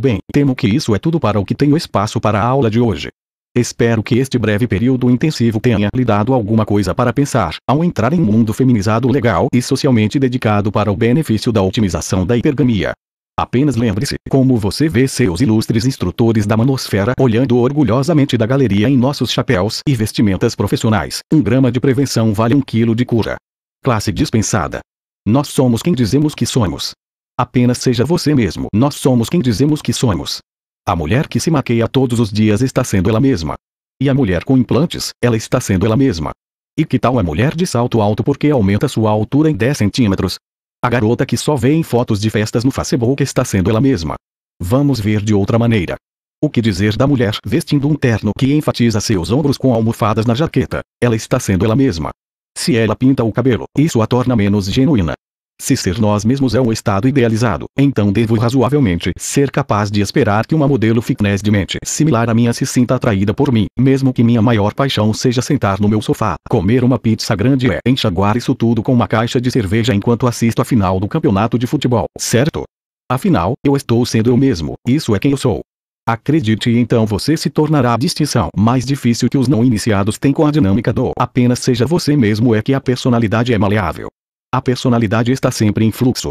Bem, temo que isso é tudo para o que tenho espaço para a aula de hoje. Espero que este breve período intensivo tenha lhe dado alguma coisa para pensar, ao entrar em um mundo feminizado legal e socialmente dedicado para o benefício da otimização da hipergamia. Apenas lembre-se como você vê seus ilustres instrutores da manosfera olhando orgulhosamente da galeria em nossos chapéus e vestimentas profissionais. Um grama de prevenção vale um quilo de cura. Classe dispensada. Nós somos quem dizemos que somos. Apenas seja você mesmo. Nós somos quem dizemos que somos. A mulher que se maqueia todos os dias está sendo ela mesma. E a mulher com implantes, ela está sendo ela mesma. E que tal a mulher de salto alto porque aumenta sua altura em 10 centímetros? A garota que só vê em fotos de festas no Facebook está sendo ela mesma. Vamos ver de outra maneira. O que dizer da mulher vestindo um terno que enfatiza seus ombros com almofadas na jaqueta? Ela está sendo ela mesma. Se ela pinta o cabelo, isso a torna menos genuína. Se ser nós mesmos é um estado idealizado, então devo razoavelmente ser capaz de esperar que uma modelo fitness de mente similar à minha se sinta atraída por mim, mesmo que minha maior paixão seja sentar no meu sofá, comer uma pizza grande e enxaguar isso tudo com uma caixa de cerveja enquanto assisto a final do campeonato de futebol, certo? Afinal, eu estou sendo eu mesmo, isso é quem eu sou. Acredite então você se tornará a distinção mais difícil que os não iniciados têm com a dinâmica do apenas seja você mesmo é que a personalidade é maleável. A personalidade está sempre em fluxo.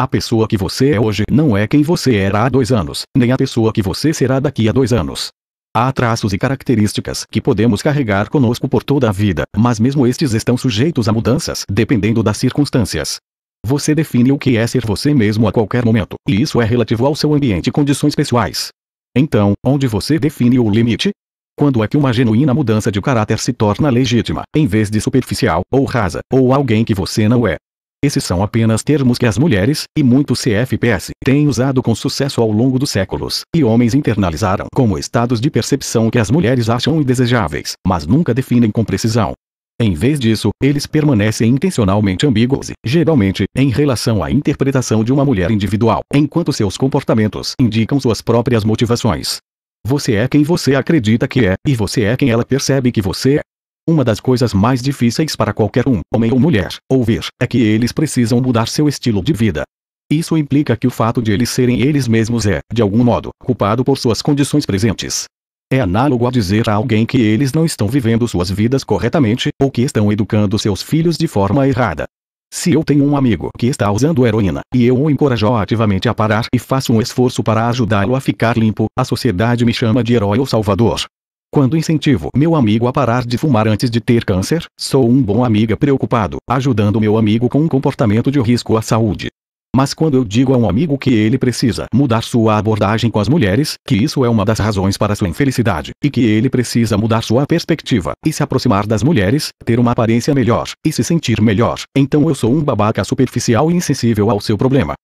A pessoa que você é hoje não é quem você era há dois anos, nem a pessoa que você será daqui a dois anos. Há traços e características que podemos carregar conosco por toda a vida, mas mesmo estes estão sujeitos a mudanças, dependendo das circunstâncias. Você define o que é ser você mesmo a qualquer momento, e isso é relativo ao seu ambiente e condições pessoais. Então, onde você define o limite, quando é que uma genuína mudança de caráter se torna legítima, em vez de superficial, ou rasa, ou alguém que você não é. Esses são apenas termos que as mulheres, e muitos CFPS, têm usado com sucesso ao longo dos séculos, e homens internalizaram como estados de percepção que as mulheres acham indesejáveis, mas nunca definem com precisão. Em vez disso, eles permanecem intencionalmente ambíguos e, geralmente, em relação à interpretação de uma mulher individual, enquanto seus comportamentos indicam suas próprias motivações. Você é quem você acredita que é, e você é quem ela percebe que você é. Uma das coisas mais difíceis para qualquer um, homem ou mulher, ouvir, é que eles precisam mudar seu estilo de vida. Isso implica que o fato de eles serem eles mesmos é, de algum modo, culpado por suas condições presentes. É análogo a dizer a alguém que eles não estão vivendo suas vidas corretamente, ou que estão educando seus filhos de forma errada. Se eu tenho um amigo que está usando heroína, e eu o encorajo ativamente a parar e faço um esforço para ajudá-lo a ficar limpo, a sociedade me chama de herói ou salvador. Quando incentivo meu amigo a parar de fumar antes de ter câncer, sou um bom amigo preocupado, ajudando meu amigo com um comportamento de risco à saúde. Mas quando eu digo a um amigo que ele precisa mudar sua abordagem com as mulheres, que isso é uma das razões para sua infelicidade, e que ele precisa mudar sua perspectiva, e se aproximar das mulheres, ter uma aparência melhor, e se sentir melhor, então eu sou um babaca superficial e insensível ao seu problema.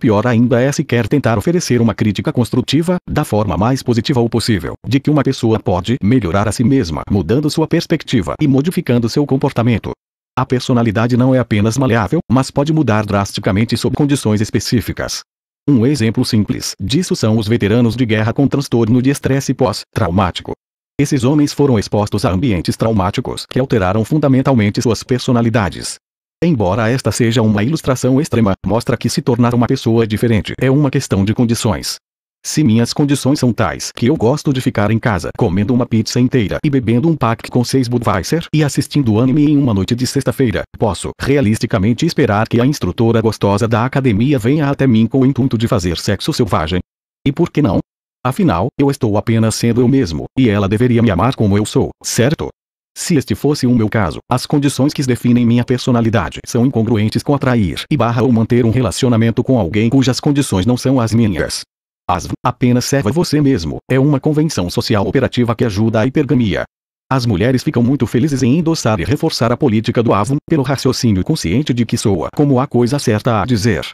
Pior ainda é sequer tentar oferecer uma crítica construtiva, da forma mais positiva possível, de que uma pessoa pode melhorar a si mesma, mudando sua perspectiva e modificando seu comportamento. A personalidade não é apenas maleável, mas pode mudar drasticamente sob condições específicas. Um exemplo simples disso são os veteranos de guerra com transtorno de estresse pós-traumático. Esses homens foram expostos a ambientes traumáticos que alteraram fundamentalmente suas personalidades. Embora esta seja uma ilustração extrema, mostra que se tornar uma pessoa diferente é uma questão de condições. Se minhas condições são tais que eu gosto de ficar em casa comendo uma pizza inteira e bebendo um pack com seis Budweiser e assistindo anime em uma noite de sexta-feira, posso realisticamente esperar que a instrutora gostosa da academia venha até mim com o intuito de fazer sexo selvagem. E por que não? Afinal, eu estou apenas sendo eu mesmo, e ela deveria me amar como eu sou, certo? Se este fosse o meu caso, as condições que definem minha personalidade são incongruentes com atrair e barra ou manter um relacionamento com alguém cujas condições não são as minhas. ASV apenas serve a você mesmo, é uma convenção social operativa que ajuda a hipergamia. As mulheres ficam muito felizes em endossar e reforçar a política do AVM pelo raciocínio consciente de que soa como a coisa certa a dizer.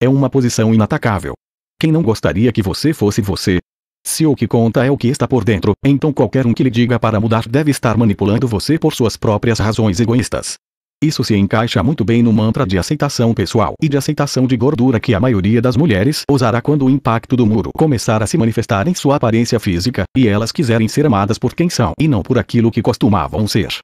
É uma posição inatacável. Quem não gostaria que você fosse você? Se o que conta é o que está por dentro, então qualquer um que lhe diga para mudar deve estar manipulando você por suas próprias razões egoístas. Isso se encaixa muito bem no mantra de aceitação pessoal e de aceitação de gordura que a maioria das mulheres usará quando o impacto do muro começar a se manifestar em sua aparência física, e elas quiserem ser amadas por quem são e não por aquilo que costumavam ser.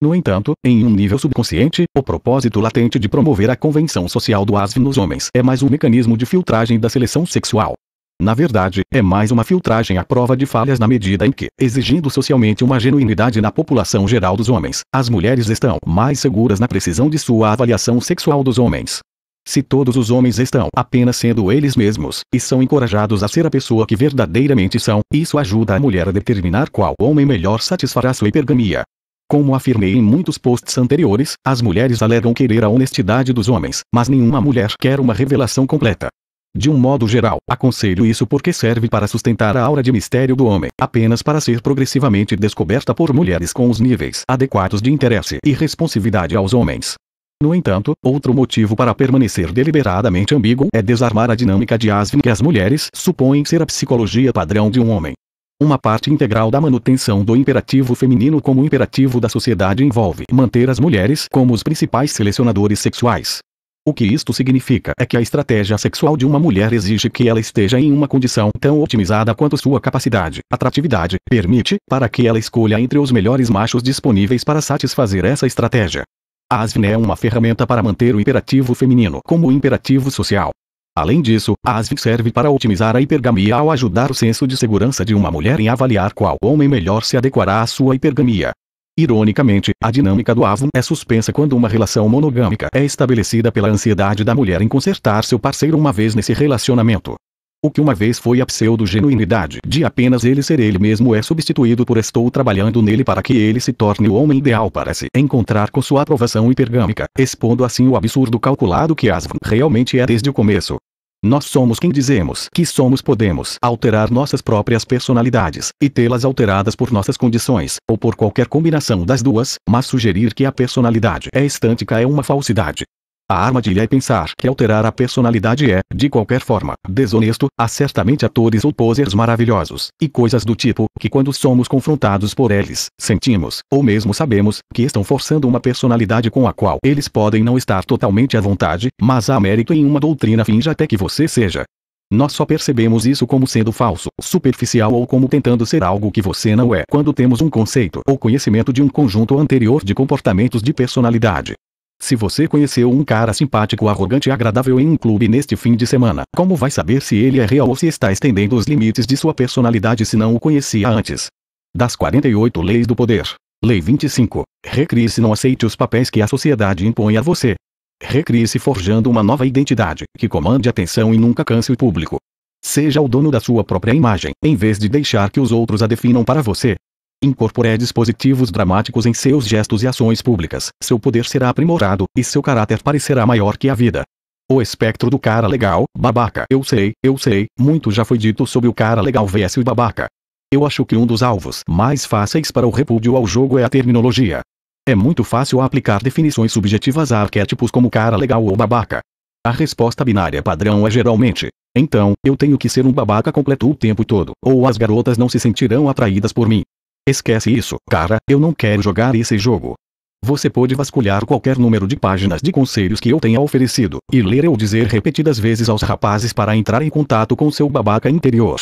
No entanto, em um nível subconsciente, o propósito latente de promover a convenção social do ASV nos homens é mais um mecanismo de filtragem da seleção sexual. Na verdade, é mais uma filtragem à prova de falhas na medida em que, exigindo socialmente uma genuinidade na população geral dos homens, as mulheres estão mais seguras na precisão de sua avaliação sexual dos homens. Se todos os homens estão apenas sendo eles mesmos, e são encorajados a ser a pessoa que verdadeiramente são, isso ajuda a mulher a determinar qual homem melhor satisfará sua hipergamia. Como afirmei em muitos posts anteriores, as mulheres alegam querer a honestidade dos homens, mas nenhuma mulher quer uma revelação completa. De um modo geral, aconselho isso porque serve para sustentar a aura de mistério do homem, apenas para ser progressivamente descoberta por mulheres com os níveis adequados de interesse e responsividade aos homens. No entanto, outro motivo para permanecer deliberadamente ambíguo é desarmar a dinâmica de Asvin que as mulheres supõem ser a psicologia padrão de um homem. Uma parte integral da manutenção do imperativo feminino como imperativo da sociedade envolve manter as mulheres como os principais selecionadores sexuais, o que isto significa é que a estratégia sexual de uma mulher exige que ela esteja em uma condição tão otimizada quanto sua capacidade, atratividade, permite, para que ela escolha entre os melhores machos disponíveis para satisfazer essa estratégia. A ASVN é uma ferramenta para manter o imperativo feminino como imperativo social. Além disso, a ASVN serve para otimizar a hipergamia ao ajudar o senso de segurança de uma mulher em avaliar qual homem melhor se adequará à sua hipergamia. Ironicamente, a dinâmica do avum é suspensa quando uma relação monogâmica é estabelecida pela ansiedade da mulher em consertar seu parceiro uma vez nesse relacionamento. O que uma vez foi a pseudo-genuinidade de apenas ele ser ele mesmo é substituído por estou trabalhando nele para que ele se torne o homem ideal para se encontrar com sua aprovação hipergâmica, expondo assim o absurdo calculado que Asvan realmente é desde o começo. Nós somos quem dizemos que somos podemos alterar nossas próprias personalidades, e tê-las alteradas por nossas condições, ou por qualquer combinação das duas, mas sugerir que a personalidade é estântica é uma falsidade. A armadilha é pensar que alterar a personalidade é, de qualquer forma, desonesto, há certamente atores ou posers maravilhosos, e coisas do tipo, que quando somos confrontados por eles, sentimos, ou mesmo sabemos, que estão forçando uma personalidade com a qual eles podem não estar totalmente à vontade, mas há mérito em uma doutrina finja até que você seja. Nós só percebemos isso como sendo falso, superficial ou como tentando ser algo que você não é quando temos um conceito ou conhecimento de um conjunto anterior de comportamentos de personalidade. Se você conheceu um cara simpático, arrogante e agradável em um clube neste fim de semana, como vai saber se ele é real ou se está estendendo os limites de sua personalidade se não o conhecia antes? Das 48 Leis do Poder. Lei 25. Recrie-se não aceite os papéis que a sociedade impõe a você. Recrie-se forjando uma nova identidade, que comande atenção e nunca canse o público. Seja o dono da sua própria imagem, em vez de deixar que os outros a definam para você. Incorpore dispositivos dramáticos em seus gestos e ações públicas. Seu poder será aprimorado, e seu caráter parecerá maior que a vida. O espectro do cara legal, babaca. Eu sei, eu sei, muito já foi dito sobre o cara legal vs o babaca. Eu acho que um dos alvos mais fáceis para o repúdio ao jogo é a terminologia. É muito fácil aplicar definições subjetivas a arquétipos como cara legal ou babaca. A resposta binária padrão é geralmente: então, eu tenho que ser um babaca completo o tempo todo, ou as garotas não se sentirão atraídas por mim. Esquece isso, cara, eu não quero jogar esse jogo. Você pode vasculhar qualquer número de páginas de conselhos que eu tenha oferecido, e ler ou dizer repetidas vezes aos rapazes para entrar em contato com seu babaca interior.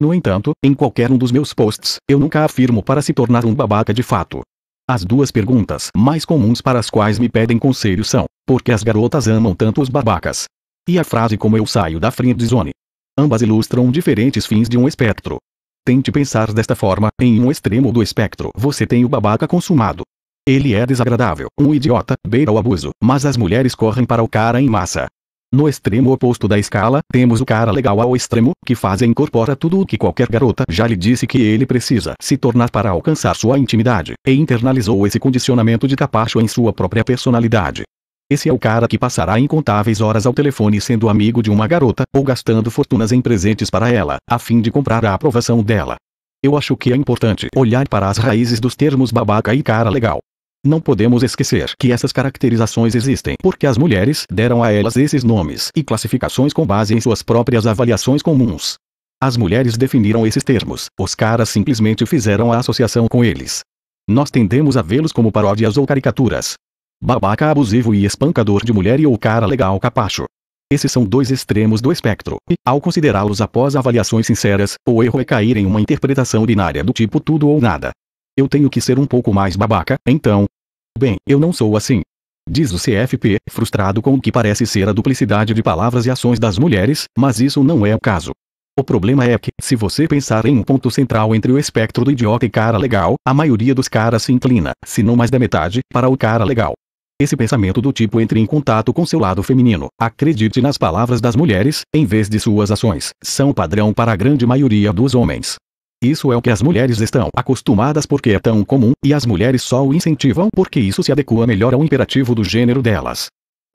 No entanto, em qualquer um dos meus posts, eu nunca afirmo para se tornar um babaca de fato. As duas perguntas mais comuns para as quais me pedem conselhos são: por que as garotas amam tanto os babacas? E a frase como eu saio da friend zone. Ambas ilustram diferentes fins de um espectro. Tente pensar desta forma, em um extremo do espectro você tem o babaca consumado. Ele é desagradável, um idiota, beira o abuso, mas as mulheres correm para o cara em massa. No extremo oposto da escala, temos o cara legal ao extremo, que faz e incorpora tudo o que qualquer garota já lhe disse que ele precisa se tornar para alcançar sua intimidade, e internalizou esse condicionamento de capacho em sua própria personalidade. Esse é o cara que passará incontáveis horas ao telefone sendo amigo de uma garota, ou gastando fortunas em presentes para ela, a fim de comprar a aprovação dela. Eu acho que é importante olhar para as raízes dos termos babaca e cara legal. Não podemos esquecer que essas caracterizações existem porque as mulheres deram a elas esses nomes e classificações com base em suas próprias avaliações comuns. As mulheres definiram esses termos, os caras simplesmente fizeram a associação com eles. Nós tendemos a vê-los como paródias ou caricaturas, Babaca abusivo e espancador de mulher e ou cara legal capacho. Esses são dois extremos do espectro, e, ao considerá-los após avaliações sinceras, o erro é cair em uma interpretação binária do tipo tudo ou nada. Eu tenho que ser um pouco mais babaca, então. Bem, eu não sou assim. Diz o CFP, frustrado com o que parece ser a duplicidade de palavras e ações das mulheres, mas isso não é o caso. O problema é que, se você pensar em um ponto central entre o espectro do idiota e cara legal, a maioria dos caras se inclina, se não mais da metade, para o cara legal. Esse pensamento do tipo entre em contato com seu lado feminino. Acredite nas palavras das mulheres, em vez de suas ações. São padrão para a grande maioria dos homens. Isso é o que as mulheres estão acostumadas porque é tão comum, e as mulheres só o incentivam porque isso se adequa melhor ao imperativo do gênero delas.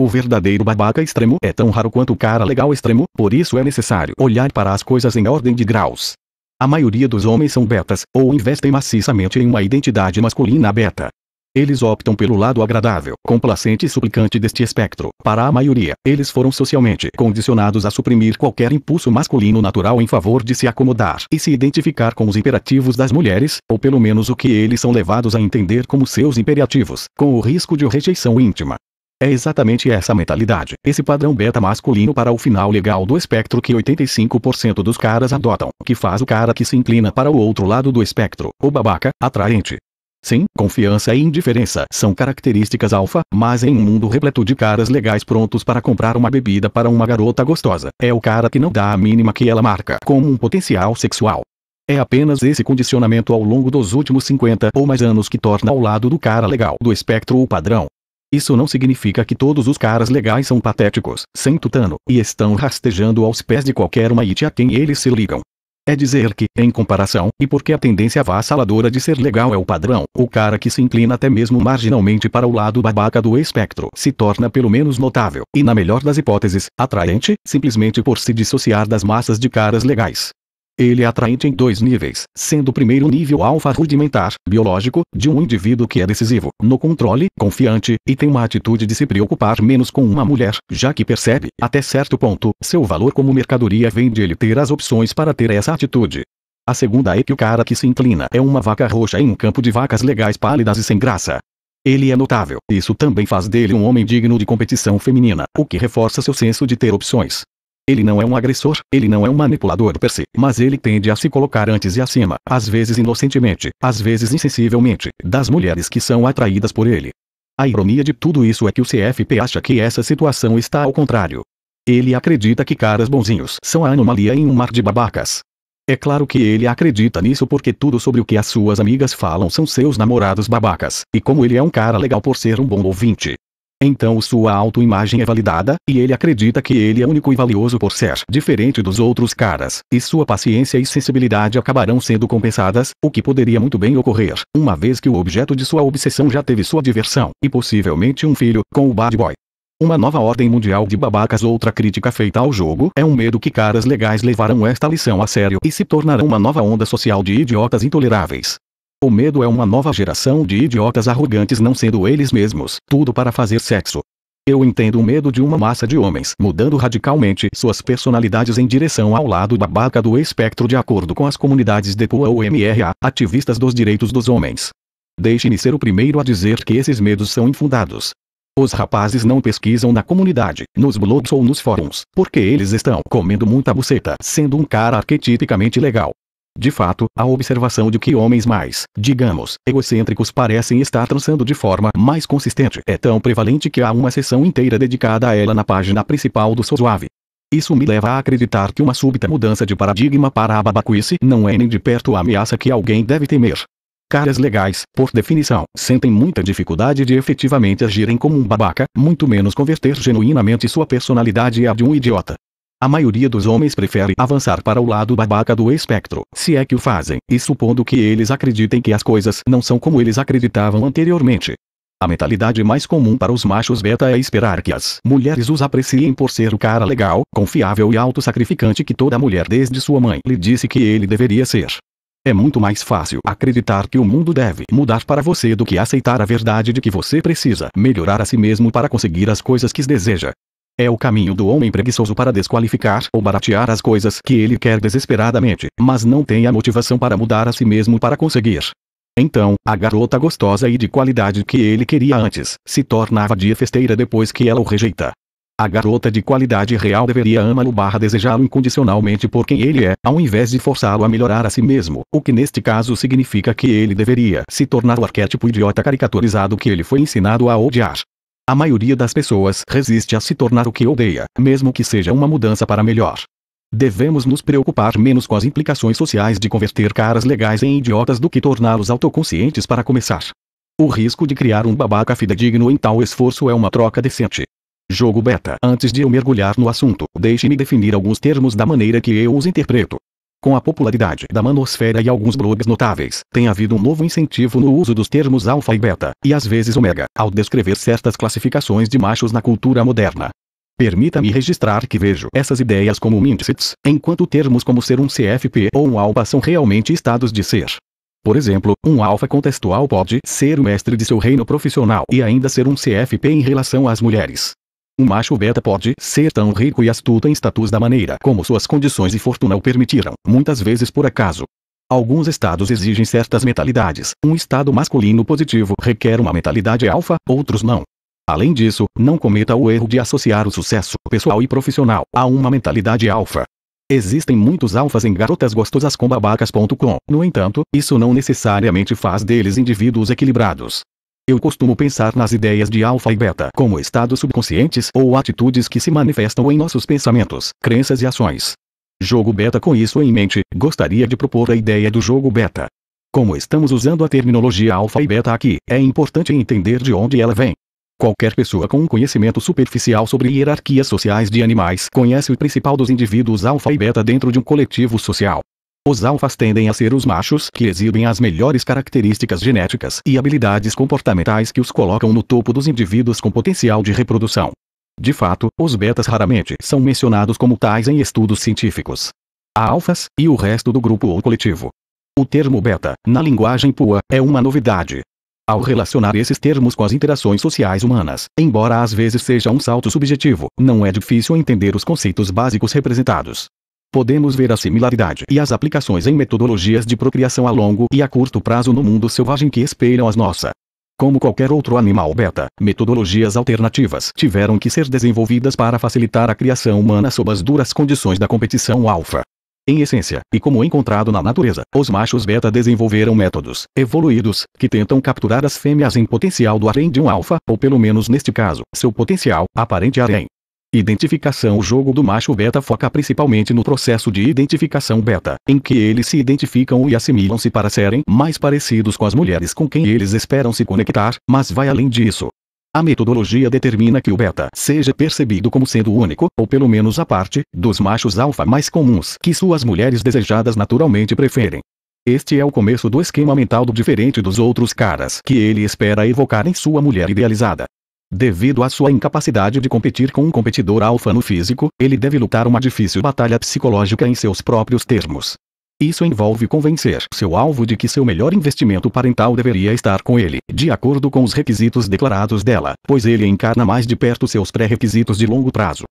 O verdadeiro babaca extremo é tão raro quanto o cara legal extremo, por isso é necessário olhar para as coisas em ordem de graus. A maioria dos homens são betas, ou investem maciçamente em uma identidade masculina beta. Eles optam pelo lado agradável, complacente e suplicante deste espectro. Para a maioria, eles foram socialmente condicionados a suprimir qualquer impulso masculino natural em favor de se acomodar e se identificar com os imperativos das mulheres, ou pelo menos o que eles são levados a entender como seus imperativos, com o risco de rejeição íntima. É exatamente essa mentalidade, esse padrão beta masculino para o final legal do espectro que 85% dos caras adotam, que faz o cara que se inclina para o outro lado do espectro, o babaca, atraente, Sim, confiança e indiferença são características alfa, mas em um mundo repleto de caras legais prontos para comprar uma bebida para uma garota gostosa, é o cara que não dá a mínima que ela marca como um potencial sexual. É apenas esse condicionamento ao longo dos últimos 50 ou mais anos que torna ao lado do cara legal do espectro o padrão. Isso não significa que todos os caras legais são patéticos, sem tutano, e estão rastejando aos pés de qualquer uma it a quem eles se ligam. É dizer que, em comparação, e porque a tendência avassaladora de ser legal é o padrão, o cara que se inclina até mesmo marginalmente para o lado babaca do espectro se torna pelo menos notável, e na melhor das hipóteses, atraente, simplesmente por se dissociar das massas de caras legais. Ele é atraente em dois níveis, sendo o primeiro nível alfa rudimentar, biológico, de um indivíduo que é decisivo, no controle, confiante, e tem uma atitude de se preocupar menos com uma mulher, já que percebe, até certo ponto, seu valor como mercadoria vem de ele ter as opções para ter essa atitude. A segunda é que o cara que se inclina é uma vaca roxa em um campo de vacas legais pálidas e sem graça. Ele é notável, isso também faz dele um homem digno de competição feminina, o que reforça seu senso de ter opções. Ele não é um agressor, ele não é um manipulador per se, mas ele tende a se colocar antes e acima, às vezes inocentemente, às vezes insensivelmente, das mulheres que são atraídas por ele. A ironia de tudo isso é que o CFP acha que essa situação está ao contrário. Ele acredita que caras bonzinhos são a anomalia em um mar de babacas. É claro que ele acredita nisso porque tudo sobre o que as suas amigas falam são seus namorados babacas, e como ele é um cara legal por ser um bom ouvinte, então sua autoimagem é validada, e ele acredita que ele é único e valioso por ser diferente dos outros caras, e sua paciência e sensibilidade acabarão sendo compensadas, o que poderia muito bem ocorrer, uma vez que o objeto de sua obsessão já teve sua diversão, e possivelmente um filho, com o bad boy. Uma nova ordem mundial de babacas Outra crítica feita ao jogo é um medo que caras legais levarão esta lição a sério e se tornarão uma nova onda social de idiotas intoleráveis. O medo é uma nova geração de idiotas arrogantes não sendo eles mesmos, tudo para fazer sexo. Eu entendo o medo de uma massa de homens mudando radicalmente suas personalidades em direção ao lado babaca do espectro de acordo com as comunidades de PUA ou MRA, ativistas dos direitos dos homens. Deixe-me ser o primeiro a dizer que esses medos são infundados. Os rapazes não pesquisam na comunidade, nos blogs ou nos fóruns, porque eles estão comendo muita buceta, sendo um cara arquetipicamente legal. De fato, a observação de que homens mais, digamos, egocêntricos parecem estar trançando de forma mais consistente é tão prevalente que há uma sessão inteira dedicada a ela na página principal do Sosuave. Isso me leva a acreditar que uma súbita mudança de paradigma para a babacuice não é nem de perto a ameaça que alguém deve temer. Caras legais, por definição, sentem muita dificuldade de efetivamente agirem como um babaca, muito menos converter genuinamente sua personalidade à de um idiota. A maioria dos homens prefere avançar para o lado babaca do espectro, se é que o fazem, e supondo que eles acreditem que as coisas não são como eles acreditavam anteriormente. A mentalidade mais comum para os machos beta é esperar que as mulheres os apreciem por ser o cara legal, confiável e autossacrificante que toda mulher desde sua mãe lhe disse que ele deveria ser. É muito mais fácil acreditar que o mundo deve mudar para você do que aceitar a verdade de que você precisa melhorar a si mesmo para conseguir as coisas que deseja. É o caminho do homem preguiçoso para desqualificar ou baratear as coisas que ele quer desesperadamente, mas não tem a motivação para mudar a si mesmo para conseguir. Então, a garota gostosa e de qualidade que ele queria antes, se tornava dia festeira depois que ela o rejeita. A garota de qualidade real deveria amá-lo barra desejá-lo incondicionalmente por quem ele é, ao invés de forçá-lo a melhorar a si mesmo, o que neste caso significa que ele deveria se tornar o arquétipo idiota caricaturizado que ele foi ensinado a odiar. A maioria das pessoas resiste a se tornar o que odeia, mesmo que seja uma mudança para melhor. Devemos nos preocupar menos com as implicações sociais de converter caras legais em idiotas do que torná-los autoconscientes para começar. O risco de criar um babaca fidedigno em tal esforço é uma troca decente. Jogo beta. Antes de eu mergulhar no assunto, deixe-me definir alguns termos da maneira que eu os interpreto. Com a popularidade da manosfera e alguns blogs notáveis, tem havido um novo incentivo no uso dos termos alfa e beta, e às vezes ômega, ao descrever certas classificações de machos na cultura moderna. Permita-me registrar que vejo essas ideias como índices, enquanto termos como ser um CFP ou um alfa são realmente estados de ser. Por exemplo, um alfa contextual pode ser o mestre de seu reino profissional e ainda ser um CFP em relação às mulheres. Um macho beta pode ser tão rico e astuto em status da maneira como suas condições e fortuna o permitiram, muitas vezes por acaso. Alguns estados exigem certas mentalidades. Um estado masculino positivo requer uma mentalidade alfa, outros não. Além disso, não cometa o erro de associar o sucesso pessoal e profissional a uma mentalidade alfa. Existem muitos alfas em garotas gostosas com babacas.com. No entanto, isso não necessariamente faz deles indivíduos equilibrados. Eu costumo pensar nas ideias de alfa e beta como estados subconscientes ou atitudes que se manifestam em nossos pensamentos, crenças e ações. Jogo beta com isso em mente, gostaria de propor a ideia do jogo beta. Como estamos usando a terminologia alfa e beta aqui, é importante entender de onde ela vem. Qualquer pessoa com um conhecimento superficial sobre hierarquias sociais de animais conhece o principal dos indivíduos alfa e beta dentro de um coletivo social. Os alfas tendem a ser os machos que exibem as melhores características genéticas e habilidades comportamentais que os colocam no topo dos indivíduos com potencial de reprodução. De fato, os betas raramente são mencionados como tais em estudos científicos. Há alfas, e o resto do grupo ou coletivo. O termo beta, na linguagem pua, é uma novidade. Ao relacionar esses termos com as interações sociais humanas, embora às vezes seja um salto subjetivo, não é difícil entender os conceitos básicos representados podemos ver a similaridade e as aplicações em metodologias de procriação a longo e a curto prazo no mundo selvagem que espelham as nossas. Como qualquer outro animal beta, metodologias alternativas tiveram que ser desenvolvidas para facilitar a criação humana sob as duras condições da competição alfa. Em essência, e como encontrado na natureza, os machos beta desenvolveram métodos evoluídos que tentam capturar as fêmeas em potencial do harém de um alfa, ou pelo menos neste caso, seu potencial aparente harém. Identificação O jogo do macho beta foca principalmente no processo de identificação beta, em que eles se identificam e assimilam-se para serem mais parecidos com as mulheres com quem eles esperam se conectar, mas vai além disso. A metodologia determina que o beta seja percebido como sendo o único, ou pelo menos a parte, dos machos alfa mais comuns que suas mulheres desejadas naturalmente preferem. Este é o começo do esquema mental do diferente dos outros caras que ele espera evocar em sua mulher idealizada. Devido à sua incapacidade de competir com um competidor alfa no físico, ele deve lutar uma difícil batalha psicológica em seus próprios termos. Isso envolve convencer seu alvo de que seu melhor investimento parental deveria estar com ele, de acordo com os requisitos declarados dela, pois ele encarna mais de perto seus pré-requisitos de longo prazo.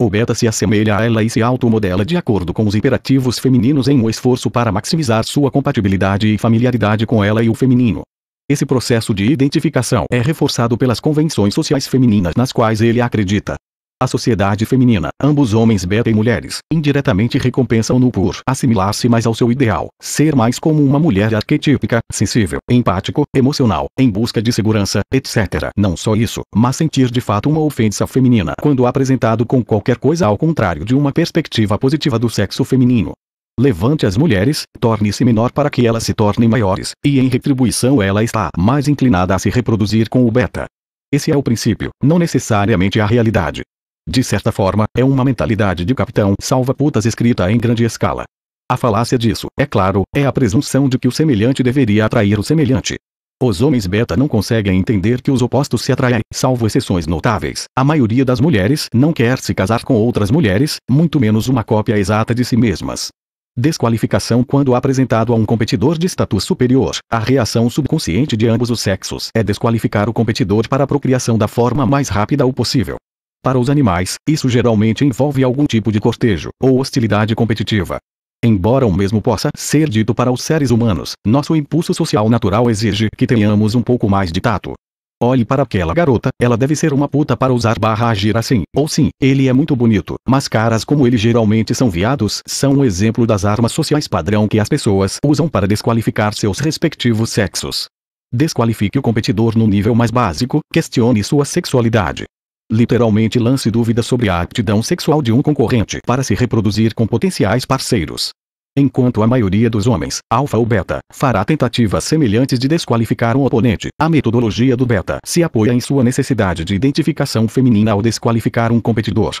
O beta se assemelha a ela e se automodela de acordo com os imperativos femininos em um esforço para maximizar sua compatibilidade e familiaridade com ela e o feminino. Esse processo de identificação é reforçado pelas convenções sociais femininas nas quais ele acredita. A sociedade feminina, ambos homens beta e mulheres, indiretamente recompensam-no por assimilar-se mais ao seu ideal, ser mais como uma mulher arquetípica, sensível, empático, emocional, em busca de segurança, etc. Não só isso, mas sentir de fato uma ofensa feminina quando apresentado com qualquer coisa ao contrário de uma perspectiva positiva do sexo feminino. Levante as mulheres, torne-se menor para que elas se tornem maiores, e em retribuição ela está mais inclinada a se reproduzir com o beta. Esse é o princípio, não necessariamente a realidade. De certa forma, é uma mentalidade de capitão salva-putas escrita em grande escala. A falácia disso, é claro, é a presunção de que o semelhante deveria atrair o semelhante. Os homens beta não conseguem entender que os opostos se atraem, salvo exceções notáveis. A maioria das mulheres não quer se casar com outras mulheres, muito menos uma cópia exata de si mesmas. Desqualificação quando apresentado a um competidor de status superior. A reação subconsciente de ambos os sexos é desqualificar o competidor para a procriação da forma mais rápida ou possível. Para os animais, isso geralmente envolve algum tipo de cortejo ou hostilidade competitiva. Embora o mesmo possa ser dito para os seres humanos, nosso impulso social natural exige que tenhamos um pouco mais de tato, Olhe para aquela garota, ela deve ser uma puta para usar barra agir assim. Ou sim, ele é muito bonito, mas caras como ele geralmente são viados, são um exemplo das armas sociais padrão que as pessoas usam para desqualificar seus respectivos sexos. Desqualifique o competidor no nível mais básico, questione sua sexualidade. Literalmente lance dúvidas sobre a aptidão sexual de um concorrente para se reproduzir com potenciais parceiros. Enquanto a maioria dos homens, alfa ou beta, fará tentativas semelhantes de desqualificar um oponente, a metodologia do beta se apoia em sua necessidade de identificação feminina ao desqualificar um competidor.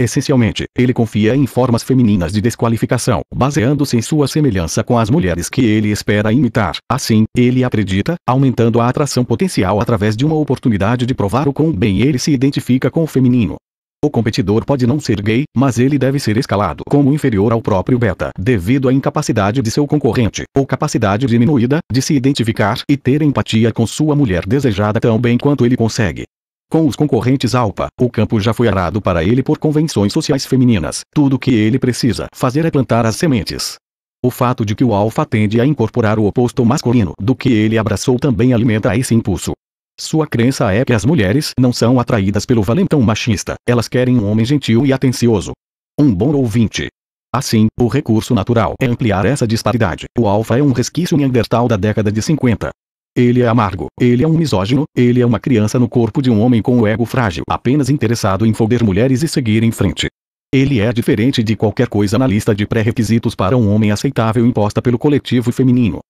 Essencialmente, ele confia em formas femininas de desqualificação, baseando-se em sua semelhança com as mulheres que ele espera imitar. Assim, ele acredita, aumentando a atração potencial através de uma oportunidade de provar o quão bem ele se identifica com o feminino. O competidor pode não ser gay, mas ele deve ser escalado como inferior ao próprio beta, devido à incapacidade de seu concorrente, ou capacidade diminuída, de se identificar e ter empatia com sua mulher desejada tão bem quanto ele consegue. Com os concorrentes Alpa, o campo já foi arado para ele por convenções sociais femininas. Tudo o que ele precisa fazer é plantar as sementes. O fato de que o Alfa tende a incorporar o oposto masculino do que ele abraçou também alimenta esse impulso. Sua crença é que as mulheres não são atraídas pelo valentão machista, elas querem um homem gentil e atencioso. Um bom ouvinte. Assim, o recurso natural é ampliar essa disparidade. O alfa é um resquício neandertal da década de 50. Ele é amargo, ele é um misógino, ele é uma criança no corpo de um homem com o ego frágil, apenas interessado em foder mulheres e seguir em frente. Ele é diferente de qualquer coisa na lista de pré-requisitos para um homem aceitável imposta pelo coletivo feminino.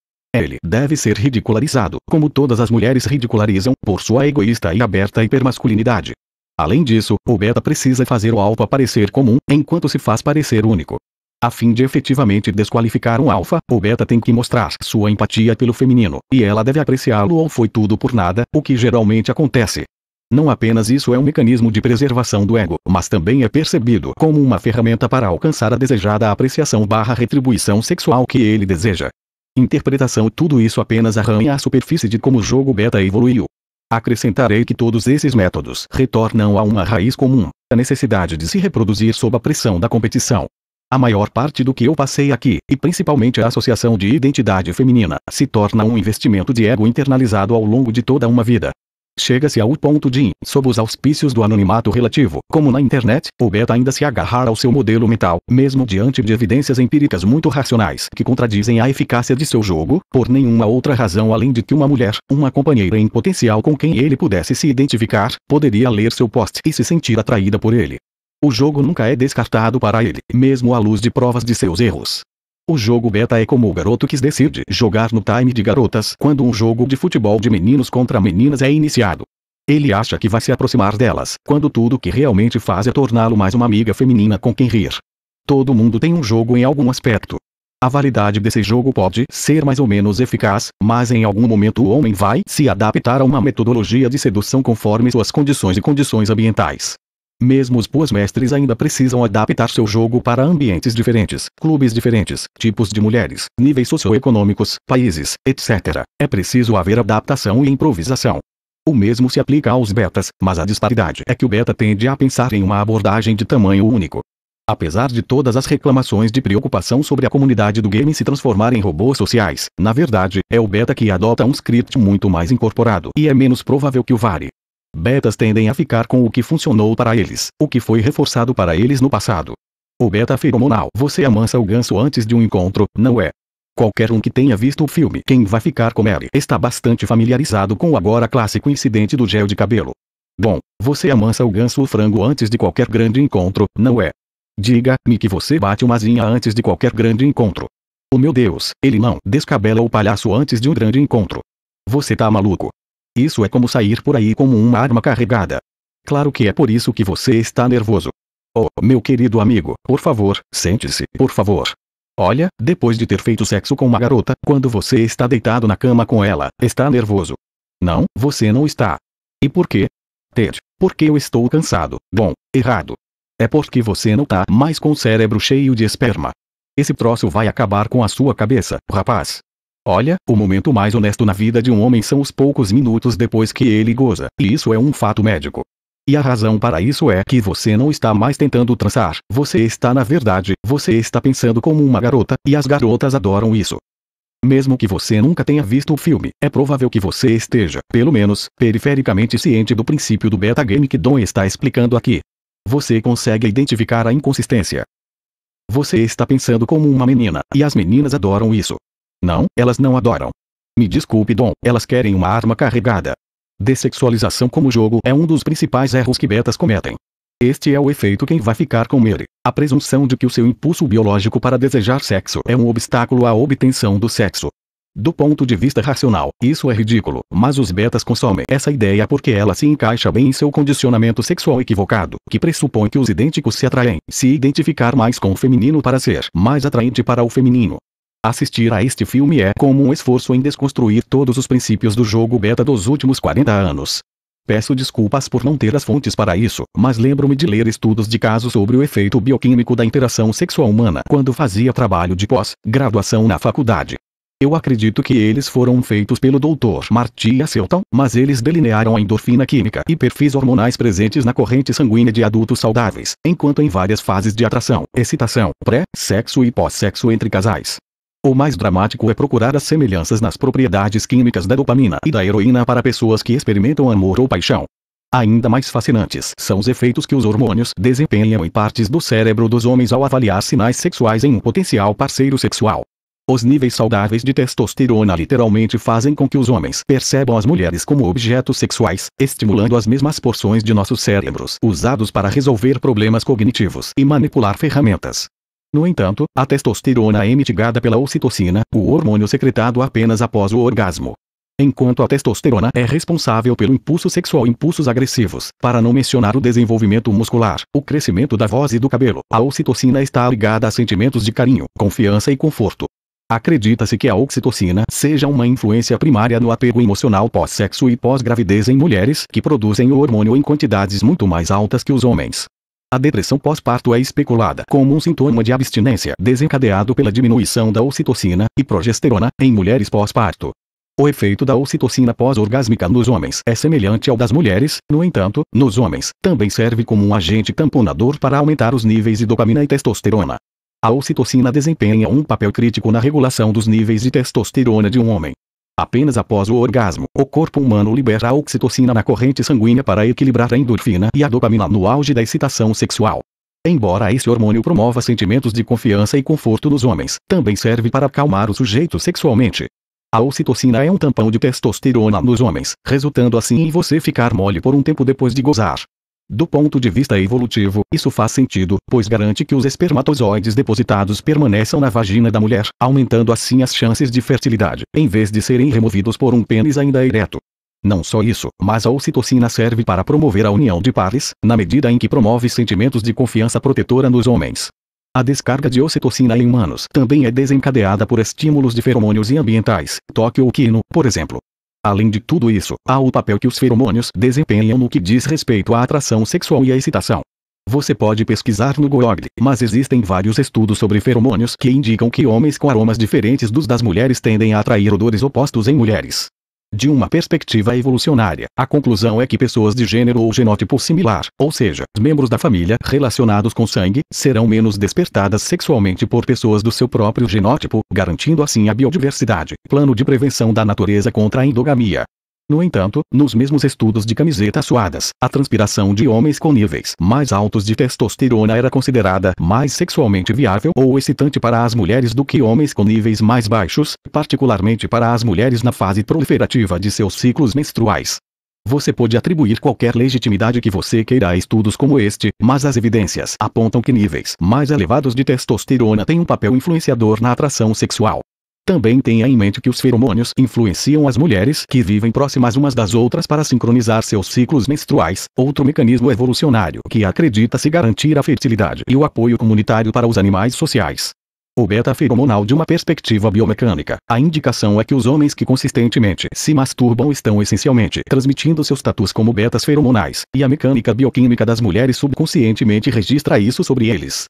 Ele deve ser ridicularizado, como todas as mulheres ridicularizam, por sua egoísta e aberta hipermasculinidade. Além disso, o beta precisa fazer o alfa parecer comum, enquanto se faz parecer único. A fim de efetivamente desqualificar um alfa, o beta tem que mostrar sua empatia pelo feminino, e ela deve apreciá-lo ou foi tudo por nada, o que geralmente acontece. Não apenas isso é um mecanismo de preservação do ego, mas também é percebido como uma ferramenta para alcançar a desejada apreciação barra retribuição sexual que ele deseja interpretação tudo isso apenas arranha a superfície de como o jogo beta evoluiu. Acrescentarei que todos esses métodos retornam a uma raiz comum, a necessidade de se reproduzir sob a pressão da competição. A maior parte do que eu passei aqui, e principalmente a associação de identidade feminina, se torna um investimento de ego internalizado ao longo de toda uma vida, Chega-se ao ponto de, sob os auspícios do anonimato relativo, como na internet, o beta ainda se agarrar ao seu modelo mental, mesmo diante de evidências empíricas muito racionais que contradizem a eficácia de seu jogo, por nenhuma outra razão além de que uma mulher, uma companheira em potencial com quem ele pudesse se identificar, poderia ler seu post e se sentir atraída por ele. O jogo nunca é descartado para ele, mesmo à luz de provas de seus erros. O jogo beta é como o garoto que decide jogar no time de garotas quando um jogo de futebol de meninos contra meninas é iniciado. Ele acha que vai se aproximar delas, quando tudo que realmente faz é torná-lo mais uma amiga feminina com quem rir. Todo mundo tem um jogo em algum aspecto. A validade desse jogo pode ser mais ou menos eficaz, mas em algum momento o homem vai se adaptar a uma metodologia de sedução conforme suas condições e condições ambientais. Mesmo os pós-mestres ainda precisam adaptar seu jogo para ambientes diferentes, clubes diferentes, tipos de mulheres, níveis socioeconômicos, países, etc. É preciso haver adaptação e improvisação. O mesmo se aplica aos betas, mas a disparidade é que o beta tende a pensar em uma abordagem de tamanho único. Apesar de todas as reclamações de preocupação sobre a comunidade do game se transformar em robôs sociais, na verdade, é o beta que adota um script muito mais incorporado e é menos provável que o VARE, betas tendem a ficar com o que funcionou para eles, o que foi reforçado para eles no passado. O beta feromonal. Você amansa o ganso antes de um encontro, não é? Qualquer um que tenha visto o filme Quem Vai Ficar com Mary está bastante familiarizado com o agora clássico incidente do gel de cabelo. Bom, você amansa o ganso ou frango antes de qualquer grande encontro, não é? Diga-me que você bate uma zinha antes de qualquer grande encontro. Oh meu Deus, ele não descabela o palhaço antes de um grande encontro. Você tá maluco? Isso é como sair por aí como uma arma carregada. Claro que é por isso que você está nervoso. Oh, meu querido amigo, por favor, sente-se, por favor. Olha, depois de ter feito sexo com uma garota, quando você está deitado na cama com ela, está nervoso. Não, você não está. E por quê? Ted, porque eu estou cansado. Bom, errado. É porque você não tá mais com o cérebro cheio de esperma. Esse troço vai acabar com a sua cabeça, rapaz. Olha, o momento mais honesto na vida de um homem são os poucos minutos depois que ele goza, e isso é um fato médico. E a razão para isso é que você não está mais tentando transar, você está na verdade, você está pensando como uma garota, e as garotas adoram isso. Mesmo que você nunca tenha visto o filme, é provável que você esteja, pelo menos, perifericamente ciente do princípio do beta game que Don está explicando aqui. Você consegue identificar a inconsistência. Você está pensando como uma menina, e as meninas adoram isso. Não, elas não adoram. Me desculpe Dom, elas querem uma arma carregada. Dessexualização como jogo é um dos principais erros que betas cometem. Este é o efeito quem vai ficar com ele. A presunção de que o seu impulso biológico para desejar sexo é um obstáculo à obtenção do sexo. Do ponto de vista racional, isso é ridículo, mas os betas consomem essa ideia porque ela se encaixa bem em seu condicionamento sexual equivocado, que pressupõe que os idênticos se atraem, se identificar mais com o feminino para ser mais atraente para o feminino. Assistir a este filme é como um esforço em desconstruir todos os princípios do jogo beta dos últimos 40 anos. Peço desculpas por não ter as fontes para isso, mas lembro-me de ler estudos de casos sobre o efeito bioquímico da interação sexual humana quando fazia trabalho de pós-graduação na faculdade. Eu acredito que eles foram feitos pelo Dr. Martia Selton, mas eles delinearam a endorfina química e perfis hormonais presentes na corrente sanguínea de adultos saudáveis, enquanto em várias fases de atração, excitação, pré-sexo e pós-sexo entre casais, o mais dramático é procurar as semelhanças nas propriedades químicas da dopamina e da heroína para pessoas que experimentam amor ou paixão. Ainda mais fascinantes são os efeitos que os hormônios desempenham em partes do cérebro dos homens ao avaliar sinais sexuais em um potencial parceiro sexual. Os níveis saudáveis de testosterona literalmente fazem com que os homens percebam as mulheres como objetos sexuais, estimulando as mesmas porções de nossos cérebros usados para resolver problemas cognitivos e manipular ferramentas. No entanto, a testosterona é mitigada pela ocitocina, o hormônio secretado apenas após o orgasmo. Enquanto a testosterona é responsável pelo impulso sexual e impulsos agressivos, para não mencionar o desenvolvimento muscular, o crescimento da voz e do cabelo, a ocitocina está ligada a sentimentos de carinho, confiança e conforto. Acredita-se que a oxitocina seja uma influência primária no apego emocional pós-sexo e pós-gravidez em mulheres que produzem o hormônio em quantidades muito mais altas que os homens. A depressão pós-parto é especulada como um sintoma de abstinência desencadeado pela diminuição da ocitocina e progesterona em mulheres pós-parto. O efeito da ocitocina pós-orgásmica nos homens é semelhante ao das mulheres, no entanto, nos homens também serve como um agente tamponador para aumentar os níveis de dopamina e testosterona. A ocitocina desempenha um papel crítico na regulação dos níveis de testosterona de um homem. Apenas após o orgasmo, o corpo humano libera a oxitocina na corrente sanguínea para equilibrar a endorfina e a dopamina no auge da excitação sexual. Embora esse hormônio promova sentimentos de confiança e conforto nos homens, também serve para acalmar o sujeito sexualmente. A ocitocina é um tampão de testosterona nos homens, resultando assim em você ficar mole por um tempo depois de gozar. Do ponto de vista evolutivo, isso faz sentido, pois garante que os espermatozoides depositados permaneçam na vagina da mulher, aumentando assim as chances de fertilidade, em vez de serem removidos por um pênis ainda ereto. Não só isso, mas a ocitocina serve para promover a união de pares, na medida em que promove sentimentos de confiança protetora nos homens. A descarga de ocitocina em humanos também é desencadeada por estímulos de feromônios e ambientais, toque ou quino, por exemplo. Além de tudo isso, há o papel que os feromônios desempenham no que diz respeito à atração sexual e à excitação. Você pode pesquisar no Google, mas existem vários estudos sobre feromônios que indicam que homens com aromas diferentes dos das mulheres tendem a atrair odores opostos em mulheres. De uma perspectiva evolucionária, a conclusão é que pessoas de gênero ou genótipo similar, ou seja, membros da família relacionados com sangue, serão menos despertadas sexualmente por pessoas do seu próprio genótipo, garantindo assim a biodiversidade. Plano de prevenção da natureza contra a endogamia. No entanto, nos mesmos estudos de camisetas suadas, a transpiração de homens com níveis mais altos de testosterona era considerada mais sexualmente viável ou excitante para as mulheres do que homens com níveis mais baixos, particularmente para as mulheres na fase proliferativa de seus ciclos menstruais. Você pode atribuir qualquer legitimidade que você queira a estudos como este, mas as evidências apontam que níveis mais elevados de testosterona têm um papel influenciador na atração sexual. Também tenha em mente que os feromônios influenciam as mulheres que vivem próximas umas das outras para sincronizar seus ciclos menstruais, outro mecanismo evolucionário que acredita se garantir a fertilidade e o apoio comunitário para os animais sociais. O beta feromonal de uma perspectiva biomecânica, a indicação é que os homens que consistentemente se masturbam estão essencialmente transmitindo seus status como betas feromonais, e a mecânica bioquímica das mulheres subconscientemente registra isso sobre eles.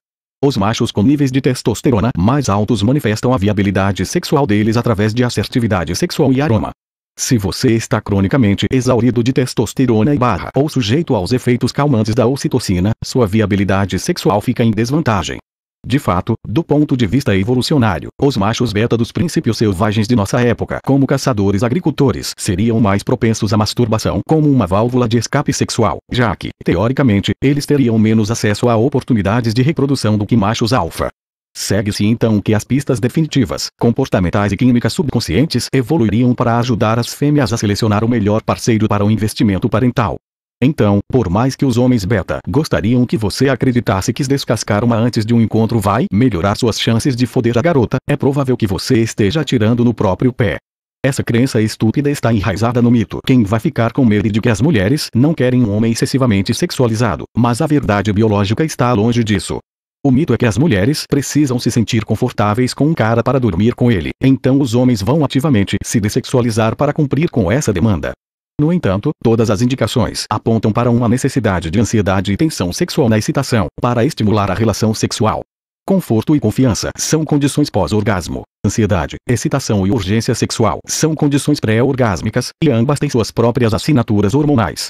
Os machos com níveis de testosterona mais altos manifestam a viabilidade sexual deles através de assertividade sexual e aroma. Se você está cronicamente exaurido de testosterona e barra ou sujeito aos efeitos calmantes da ocitocina, sua viabilidade sexual fica em desvantagem. De fato, do ponto de vista evolucionário, os machos beta dos princípios selvagens de nossa época, como caçadores agricultores, seriam mais propensos à masturbação como uma válvula de escape sexual, já que, teoricamente, eles teriam menos acesso a oportunidades de reprodução do que machos alfa. Segue-se então que as pistas definitivas, comportamentais e químicas subconscientes evoluiriam para ajudar as fêmeas a selecionar o melhor parceiro para o investimento parental, então, por mais que os homens beta gostariam que você acreditasse que descascar uma antes de um encontro vai melhorar suas chances de foder a garota, é provável que você esteja atirando no próprio pé. Essa crença estúpida está enraizada no mito. Quem vai ficar com medo de que as mulheres não querem um homem excessivamente sexualizado, mas a verdade biológica está longe disso. O mito é que as mulheres precisam se sentir confortáveis com um cara para dormir com ele, então os homens vão ativamente se dessexualizar para cumprir com essa demanda. No entanto, todas as indicações apontam para uma necessidade de ansiedade e tensão sexual na excitação, para estimular a relação sexual. Conforto e confiança são condições pós-orgasmo. Ansiedade, excitação e urgência sexual são condições pré-orgásmicas, e ambas têm suas próprias assinaturas hormonais.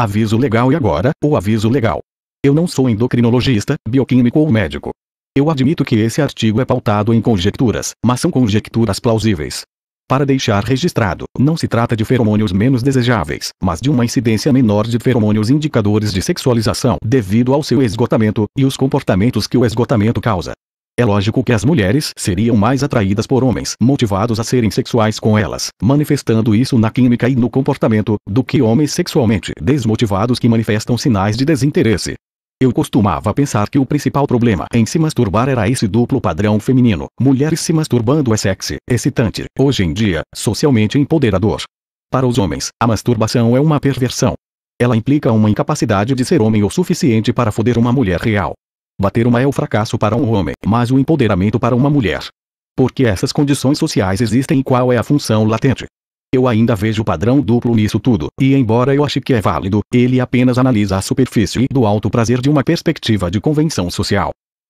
Aviso legal e agora, o aviso legal. Eu não sou endocrinologista, bioquímico ou médico. Eu admito que esse artigo é pautado em conjecturas, mas são conjecturas plausíveis. Para deixar registrado, não se trata de feromônios menos desejáveis, mas de uma incidência menor de feromônios indicadores de sexualização devido ao seu esgotamento e os comportamentos que o esgotamento causa. É lógico que as mulheres seriam mais atraídas por homens motivados a serem sexuais com elas, manifestando isso na química e no comportamento, do que homens sexualmente desmotivados que manifestam sinais de desinteresse, eu costumava pensar que o principal problema em se masturbar era esse duplo padrão feminino. Mulheres se masturbando é sexy, excitante, hoje em dia, socialmente empoderador. Para os homens, a masturbação é uma perversão. Ela implica uma incapacidade de ser homem o suficiente para foder uma mulher real. Bater uma é o fracasso para um homem, mas o empoderamento para uma mulher. Porque essas condições sociais existem e qual é a função latente? Eu ainda vejo padrão duplo nisso tudo, e embora eu ache que é válido, ele apenas analisa a superfície do alto prazer de uma perspectiva de convenção social.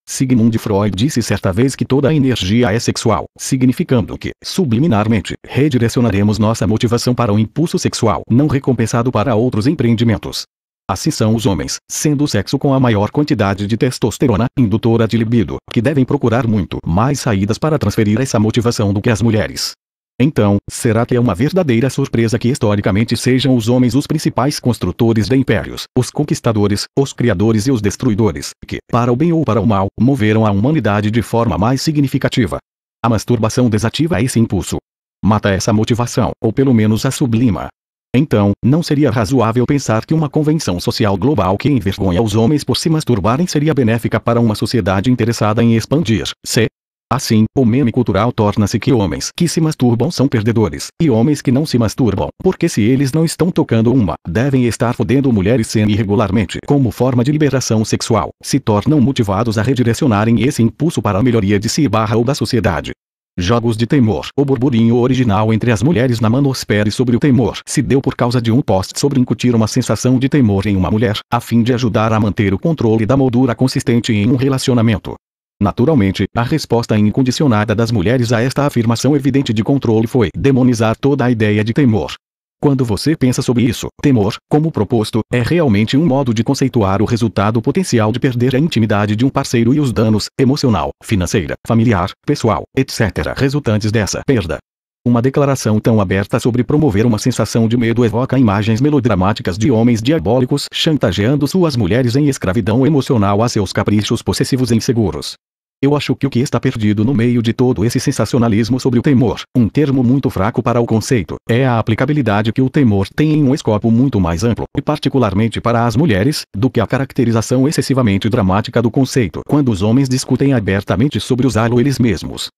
Sigmund Freud disse certa vez que toda a energia é sexual, significando que, subliminarmente, redirecionaremos nossa motivação para o impulso sexual não recompensado para outros empreendimentos. Assim são os homens, sendo o sexo com a maior quantidade de testosterona, indutora de libido, que devem procurar muito mais saídas para transferir essa motivação do que as mulheres. Então, será que é uma verdadeira surpresa que historicamente sejam os homens os principais construtores de impérios, os conquistadores, os criadores e os destruidores, que, para o bem ou para o mal, moveram a humanidade de forma mais significativa? A masturbação desativa esse impulso. Mata essa motivação, ou pelo menos a sublima. Então, não seria razoável pensar que uma convenção social global que envergonha os homens por se masturbarem seria benéfica para uma sociedade interessada em expandir-se, Assim, o meme cultural torna-se que homens que se masturbam são perdedores, e homens que não se masturbam, porque se eles não estão tocando uma, devem estar fodendo mulheres semi-regularmente como forma de liberação sexual, se tornam motivados a redirecionarem esse impulso para a melhoria de si barra ou da sociedade. Jogos de Temor. O burburinho original entre as mulheres na manosfera sobre o temor se deu por causa de um post sobre incutir uma sensação de temor em uma mulher, a fim de ajudar a manter o controle da moldura consistente em um relacionamento. Naturalmente, a resposta incondicionada das mulheres a esta afirmação evidente de controle foi demonizar toda a ideia de temor. Quando você pensa sobre isso, temor, como proposto, é realmente um modo de conceituar o resultado potencial de perder a intimidade de um parceiro e os danos, emocional, financeira, familiar, pessoal, etc., resultantes dessa perda. Uma declaração tão aberta sobre promover uma sensação de medo evoca imagens melodramáticas de homens diabólicos chantageando suas mulheres em escravidão emocional a seus caprichos possessivos e inseguros. Eu acho que o que está perdido no meio de todo esse sensacionalismo sobre o temor, um termo muito fraco para o conceito, é a aplicabilidade que o temor tem em um escopo muito mais amplo, e particularmente para as mulheres, do que a caracterização excessivamente dramática do conceito quando os homens discutem abertamente sobre usá-lo eles mesmos.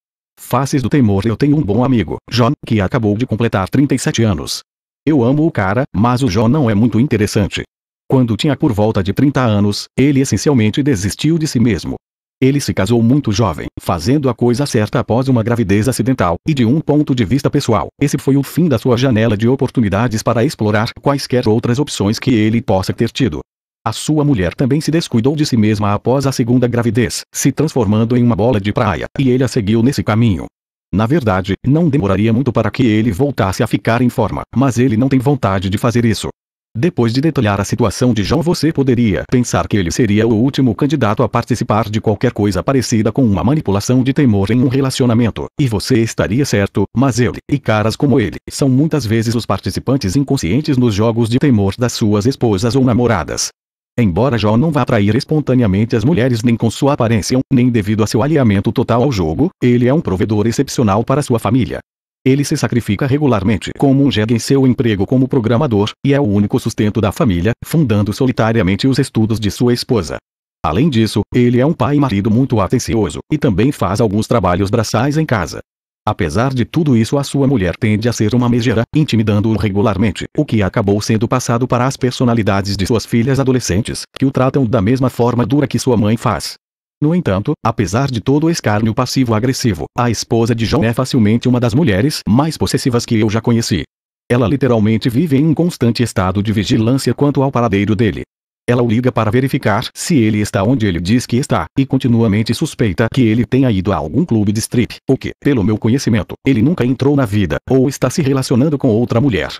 Faces do temor Eu tenho um bom amigo, John, que acabou de completar 37 anos. Eu amo o cara, mas o John não é muito interessante. Quando tinha por volta de 30 anos, ele essencialmente desistiu de si mesmo, ele se casou muito jovem, fazendo a coisa certa após uma gravidez acidental, e de um ponto de vista pessoal, esse foi o fim da sua janela de oportunidades para explorar quaisquer outras opções que ele possa ter tido. A sua mulher também se descuidou de si mesma após a segunda gravidez, se transformando em uma bola de praia, e ele a seguiu nesse caminho. Na verdade, não demoraria muito para que ele voltasse a ficar em forma, mas ele não tem vontade de fazer isso. Depois de detalhar a situação de João você poderia pensar que ele seria o último candidato a participar de qualquer coisa parecida com uma manipulação de temor em um relacionamento, e você estaria certo, mas ele e caras como ele são muitas vezes os participantes inconscientes nos jogos de temor das suas esposas ou namoradas. Embora João não vá atrair espontaneamente as mulheres nem com sua aparência, nem devido a seu alinhamento total ao jogo, ele é um provedor excepcional para sua família, ele se sacrifica regularmente como um jegue em seu emprego como programador, e é o único sustento da família, fundando solitariamente os estudos de sua esposa. Além disso, ele é um pai e marido muito atencioso, e também faz alguns trabalhos braçais em casa. Apesar de tudo isso, a sua mulher tende a ser uma megera, intimidando-o regularmente, o que acabou sendo passado para as personalidades de suas filhas adolescentes, que o tratam da mesma forma dura que sua mãe faz. No entanto, apesar de todo o escárnio passivo-agressivo, a esposa de John é facilmente uma das mulheres mais possessivas que eu já conheci. Ela literalmente vive em um constante estado de vigilância quanto ao paradeiro dele. Ela o liga para verificar se ele está onde ele diz que está, e continuamente suspeita que ele tenha ido a algum clube de strip, ou que, pelo meu conhecimento, ele nunca entrou na vida, ou está se relacionando com outra mulher.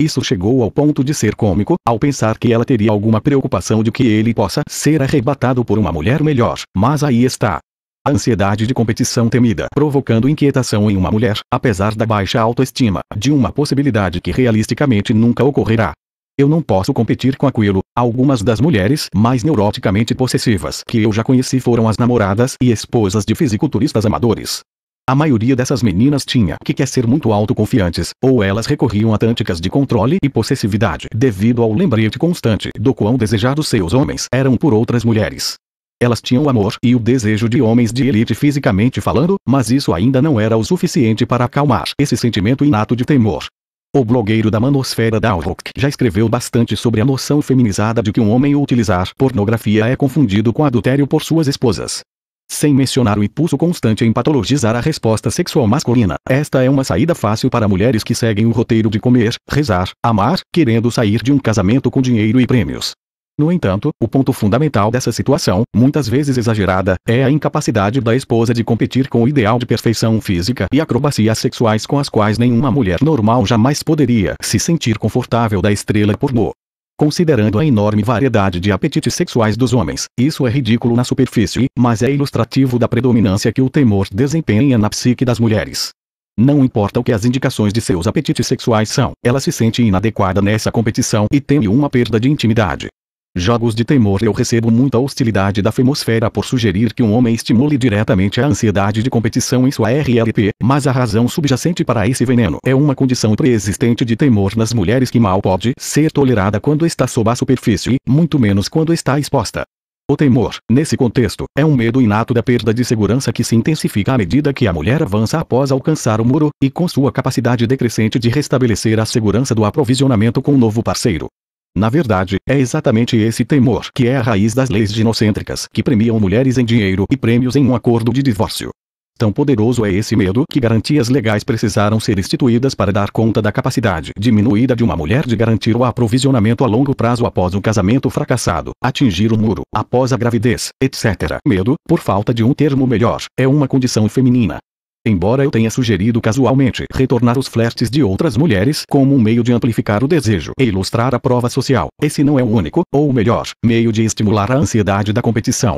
Isso chegou ao ponto de ser cômico, ao pensar que ela teria alguma preocupação de que ele possa ser arrebatado por uma mulher melhor, mas aí está. A ansiedade de competição temida, provocando inquietação em uma mulher, apesar da baixa autoestima, de uma possibilidade que realisticamente nunca ocorrerá. Eu não posso competir com aquilo. Algumas das mulheres mais neuroticamente possessivas que eu já conheci foram as namoradas e esposas de fisiculturistas amadores. A maioria dessas meninas tinha que quer ser muito autoconfiantes, ou elas recorriam a tânticas de controle e possessividade devido ao lembrete constante do quão desejados seus homens eram por outras mulheres. Elas tinham o amor e o desejo de homens de elite fisicamente falando, mas isso ainda não era o suficiente para acalmar esse sentimento inato de temor. O blogueiro da manosfera Dalrock já escreveu bastante sobre a noção feminizada de que um homem utilizar pornografia é confundido com adultério por suas esposas. Sem mencionar o impulso constante em patologizar a resposta sexual masculina. Esta é uma saída fácil para mulheres que seguem o roteiro de comer, rezar, amar, querendo sair de um casamento com dinheiro e prêmios. No entanto, o ponto fundamental dessa situação, muitas vezes exagerada, é a incapacidade da esposa de competir com o ideal de perfeição física e acrobacias sexuais com as quais nenhuma mulher normal jamais poderia se sentir confortável da estrela pornô. Considerando a enorme variedade de apetites sexuais dos homens, isso é ridículo na superfície, mas é ilustrativo da predominância que o temor desempenha na psique das mulheres. Não importa o que as indicações de seus apetites sexuais são, ela se sente inadequada nessa competição e teme uma perda de intimidade. Jogos de temor Eu recebo muita hostilidade da femosfera por sugerir que um homem estimule diretamente a ansiedade de competição em sua RLP, mas a razão subjacente para esse veneno é uma condição preexistente de temor nas mulheres que mal pode ser tolerada quando está sob a superfície, muito menos quando está exposta. O temor, nesse contexto, é um medo inato da perda de segurança que se intensifica à medida que a mulher avança após alcançar o muro, e com sua capacidade decrescente de restabelecer a segurança do aprovisionamento com um novo parceiro. Na verdade, é exatamente esse temor que é a raiz das leis ginocêntricas que premiam mulheres em dinheiro e prêmios em um acordo de divórcio. Tão poderoso é esse medo que garantias legais precisaram ser instituídas para dar conta da capacidade diminuída de uma mulher de garantir o aprovisionamento a longo prazo após um casamento fracassado, atingir o muro, após a gravidez, etc. Medo, por falta de um termo melhor, é uma condição feminina. Embora eu tenha sugerido casualmente retornar os flertes de outras mulheres como um meio de amplificar o desejo e ilustrar a prova social, esse não é o único, ou melhor, meio de estimular a ansiedade da competição.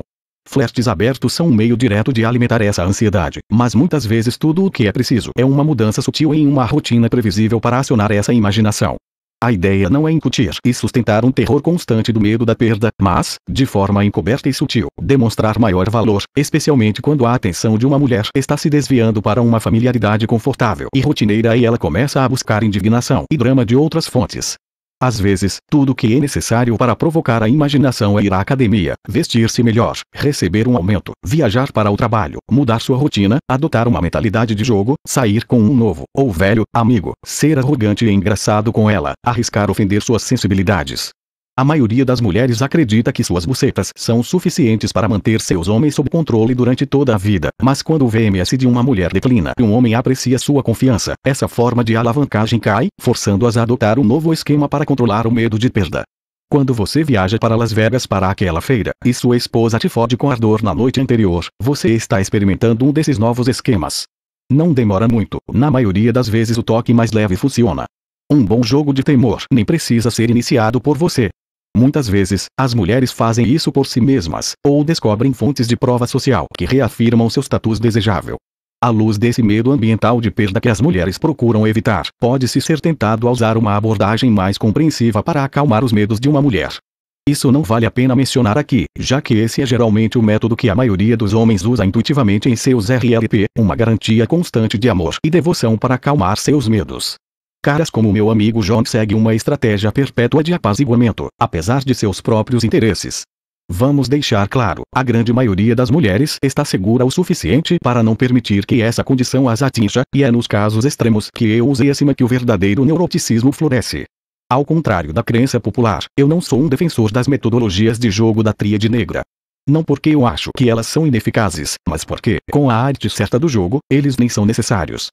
Flertes abertos são um meio direto de alimentar essa ansiedade, mas muitas vezes tudo o que é preciso é uma mudança sutil em uma rotina previsível para acionar essa imaginação. A ideia não é incutir e sustentar um terror constante do medo da perda, mas, de forma encoberta e sutil, demonstrar maior valor, especialmente quando a atenção de uma mulher está se desviando para uma familiaridade confortável e rotineira e ela começa a buscar indignação e drama de outras fontes. Às vezes, tudo o que é necessário para provocar a imaginação é ir à academia, vestir-se melhor, receber um aumento, viajar para o trabalho, mudar sua rotina, adotar uma mentalidade de jogo, sair com um novo ou velho amigo, ser arrogante e engraçado com ela, arriscar ofender suas sensibilidades, a maioria das mulheres acredita que suas bucetas são suficientes para manter seus homens sob controle durante toda a vida, mas quando o VMS de uma mulher declina e um homem aprecia sua confiança, essa forma de alavancagem cai, forçando-as a adotar um novo esquema para controlar o medo de perda. Quando você viaja para Las Vegas para aquela feira, e sua esposa te fode com ardor na noite anterior, você está experimentando um desses novos esquemas. Não demora muito, na maioria das vezes o toque mais leve funciona. Um bom jogo de temor nem precisa ser iniciado por você, Muitas vezes, as mulheres fazem isso por si mesmas, ou descobrem fontes de prova social que reafirmam seu status desejável. À luz desse medo ambiental de perda que as mulheres procuram evitar, pode-se ser tentado a usar uma abordagem mais compreensiva para acalmar os medos de uma mulher. Isso não vale a pena mencionar aqui, já que esse é geralmente o método que a maioria dos homens usa intuitivamente em seus RLP, uma garantia constante de amor e devoção para acalmar seus medos. Caras como meu amigo John segue uma estratégia perpétua de apaziguamento, apesar de seus próprios interesses. Vamos deixar claro, a grande maioria das mulheres está segura o suficiente para não permitir que essa condição as atinja, e é nos casos extremos que eu usei acima que o verdadeiro neuroticismo floresce. Ao contrário da crença popular, eu não sou um defensor das metodologias de jogo da tríade negra. Não porque eu acho que elas são ineficazes, mas porque, com a arte certa do jogo, eles nem são necessários.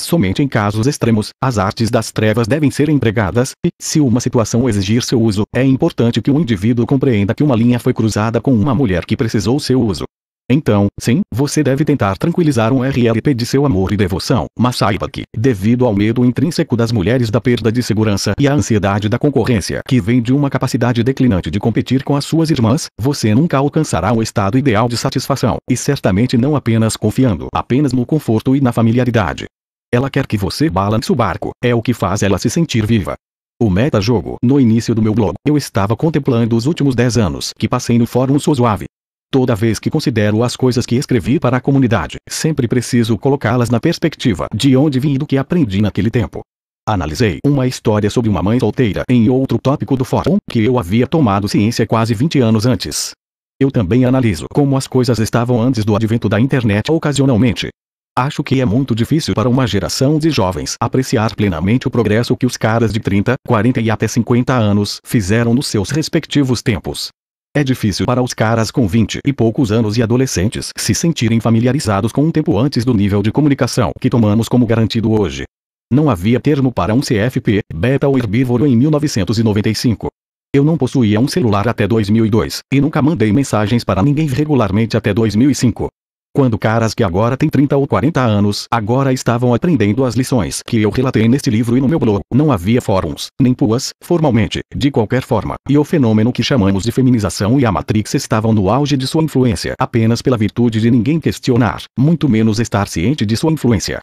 Somente em casos extremos, as artes das trevas devem ser empregadas, e, se uma situação exigir seu uso, é importante que o indivíduo compreenda que uma linha foi cruzada com uma mulher que precisou seu uso. Então, sim, você deve tentar tranquilizar um RLP de seu amor e devoção, mas saiba que, devido ao medo intrínseco das mulheres da perda de segurança e à ansiedade da concorrência que vem de uma capacidade declinante de competir com as suas irmãs, você nunca alcançará o estado ideal de satisfação, e certamente não apenas confiando apenas no conforto e na familiaridade. Ela quer que você balance o barco, é o que faz ela se sentir viva. O metajogo. No início do meu blog, eu estava contemplando os últimos 10 anos que passei no Fórum Suave. Toda vez que considero as coisas que escrevi para a comunidade, sempre preciso colocá-las na perspectiva de onde vim e do que aprendi naquele tempo. Analisei uma história sobre uma mãe solteira em outro tópico do fórum que eu havia tomado ciência quase 20 anos antes. Eu também analiso como as coisas estavam antes do advento da internet ocasionalmente. Acho que é muito difícil para uma geração de jovens apreciar plenamente o progresso que os caras de 30, 40 e até 50 anos fizeram nos seus respectivos tempos. É difícil para os caras com 20 e poucos anos e adolescentes se sentirem familiarizados com um tempo antes do nível de comunicação que tomamos como garantido hoje. Não havia termo para um CFP, beta ou herbívoro em 1995. Eu não possuía um celular até 2002, e nunca mandei mensagens para ninguém regularmente até 2005. Quando caras que agora têm 30 ou 40 anos agora estavam aprendendo as lições que eu relatei neste livro e no meu blog, não havia fóruns, nem puas, formalmente, de qualquer forma, e o fenômeno que chamamos de feminização e a Matrix estavam no auge de sua influência apenas pela virtude de ninguém questionar, muito menos estar ciente de sua influência.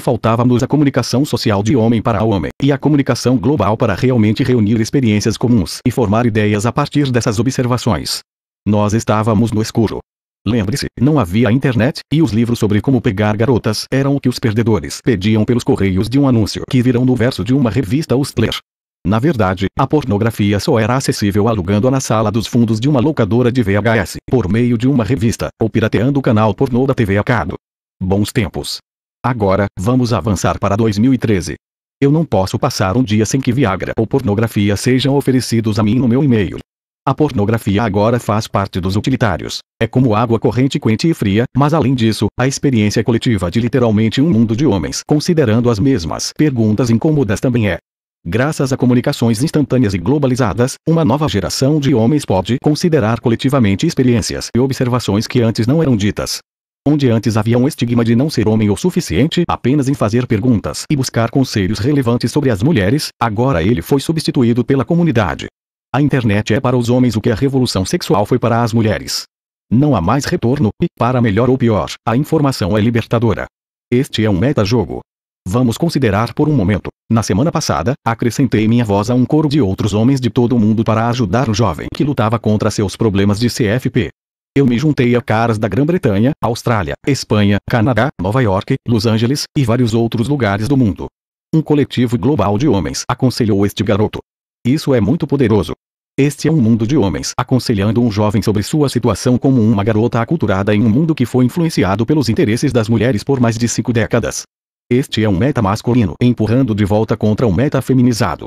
Faltava-nos a comunicação social de homem para homem, e a comunicação global para realmente reunir experiências comuns e formar ideias a partir dessas observações. Nós estávamos no escuro, Lembre-se, não havia internet, e os livros sobre como pegar garotas eram o que os perdedores pediam pelos correios de um anúncio que virão no verso de uma revista Hustler. Na verdade, a pornografia só era acessível alugando-a na sala dos fundos de uma locadora de VHS, por meio de uma revista, ou pirateando o canal pornô da TV a cabo. Bons tempos. Agora, vamos avançar para 2013. Eu não posso passar um dia sem que Viagra ou pornografia sejam oferecidos a mim no meu e-mail. A pornografia agora faz parte dos utilitários. É como água corrente quente e fria, mas além disso, a experiência coletiva de literalmente um mundo de homens considerando as mesmas perguntas incômodas também é. Graças a comunicações instantâneas e globalizadas, uma nova geração de homens pode considerar coletivamente experiências e observações que antes não eram ditas. Onde antes havia um estigma de não ser homem o suficiente apenas em fazer perguntas e buscar conselhos relevantes sobre as mulheres, agora ele foi substituído pela comunidade. A internet é para os homens o que a revolução sexual foi para as mulheres. Não há mais retorno, e, para melhor ou pior, a informação é libertadora. Este é um meta jogo. Vamos considerar por um momento. Na semana passada, acrescentei minha voz a um coro de outros homens de todo o mundo para ajudar o jovem que lutava contra seus problemas de CFP. Eu me juntei a caras da Grã-Bretanha, Austrália, Espanha, Canadá, Nova York, Los Angeles e vários outros lugares do mundo. Um coletivo global de homens aconselhou este garoto. Isso é muito poderoso. Este é um mundo de homens aconselhando um jovem sobre sua situação como uma garota aculturada em um mundo que foi influenciado pelos interesses das mulheres por mais de cinco décadas. Este é um meta masculino empurrando de volta contra um meta feminizado.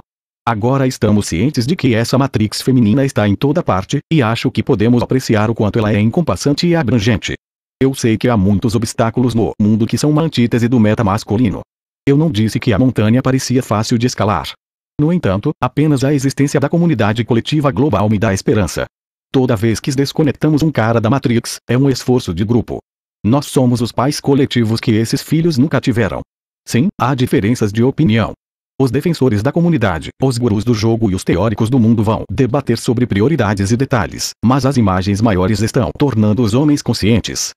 Agora estamos cientes de que essa matrix feminina está em toda parte, e acho que podemos apreciar o quanto ela é incompassante e abrangente. Eu sei que há muitos obstáculos no mundo que são uma antítese do meta masculino. Eu não disse que a montanha parecia fácil de escalar, no entanto, apenas a existência da comunidade coletiva global me dá esperança. Toda vez que desconectamos um cara da Matrix, é um esforço de grupo. Nós somos os pais coletivos que esses filhos nunca tiveram. Sim, há diferenças de opinião. Os defensores da comunidade, os gurus do jogo e os teóricos do mundo vão debater sobre prioridades e detalhes, mas as imagens maiores estão tornando os homens conscientes.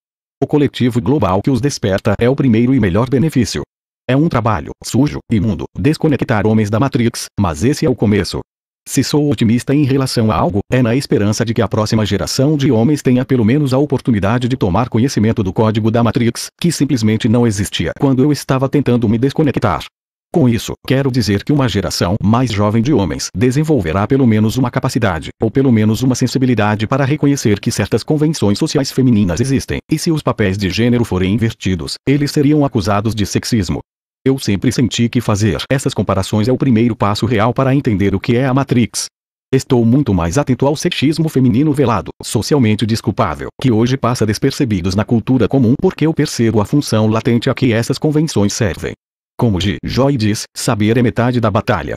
O coletivo global que os desperta é o primeiro e melhor benefício. É um trabalho sujo, imundo, desconectar homens da Matrix, mas esse é o começo. Se sou otimista em relação a algo, é na esperança de que a próxima geração de homens tenha pelo menos a oportunidade de tomar conhecimento do código da Matrix, que simplesmente não existia quando eu estava tentando me desconectar. Com isso, quero dizer que uma geração mais jovem de homens desenvolverá pelo menos uma capacidade, ou pelo menos uma sensibilidade para reconhecer que certas convenções sociais femininas existem, e se os papéis de gênero forem invertidos, eles seriam acusados de sexismo. Eu sempre senti que fazer essas comparações é o primeiro passo real para entender o que é a Matrix. Estou muito mais atento ao sexismo feminino velado, socialmente desculpável, que hoje passa despercebidos na cultura comum porque eu percebo a função latente a que essas convenções servem. Como G. Joy diz, saber é metade da batalha.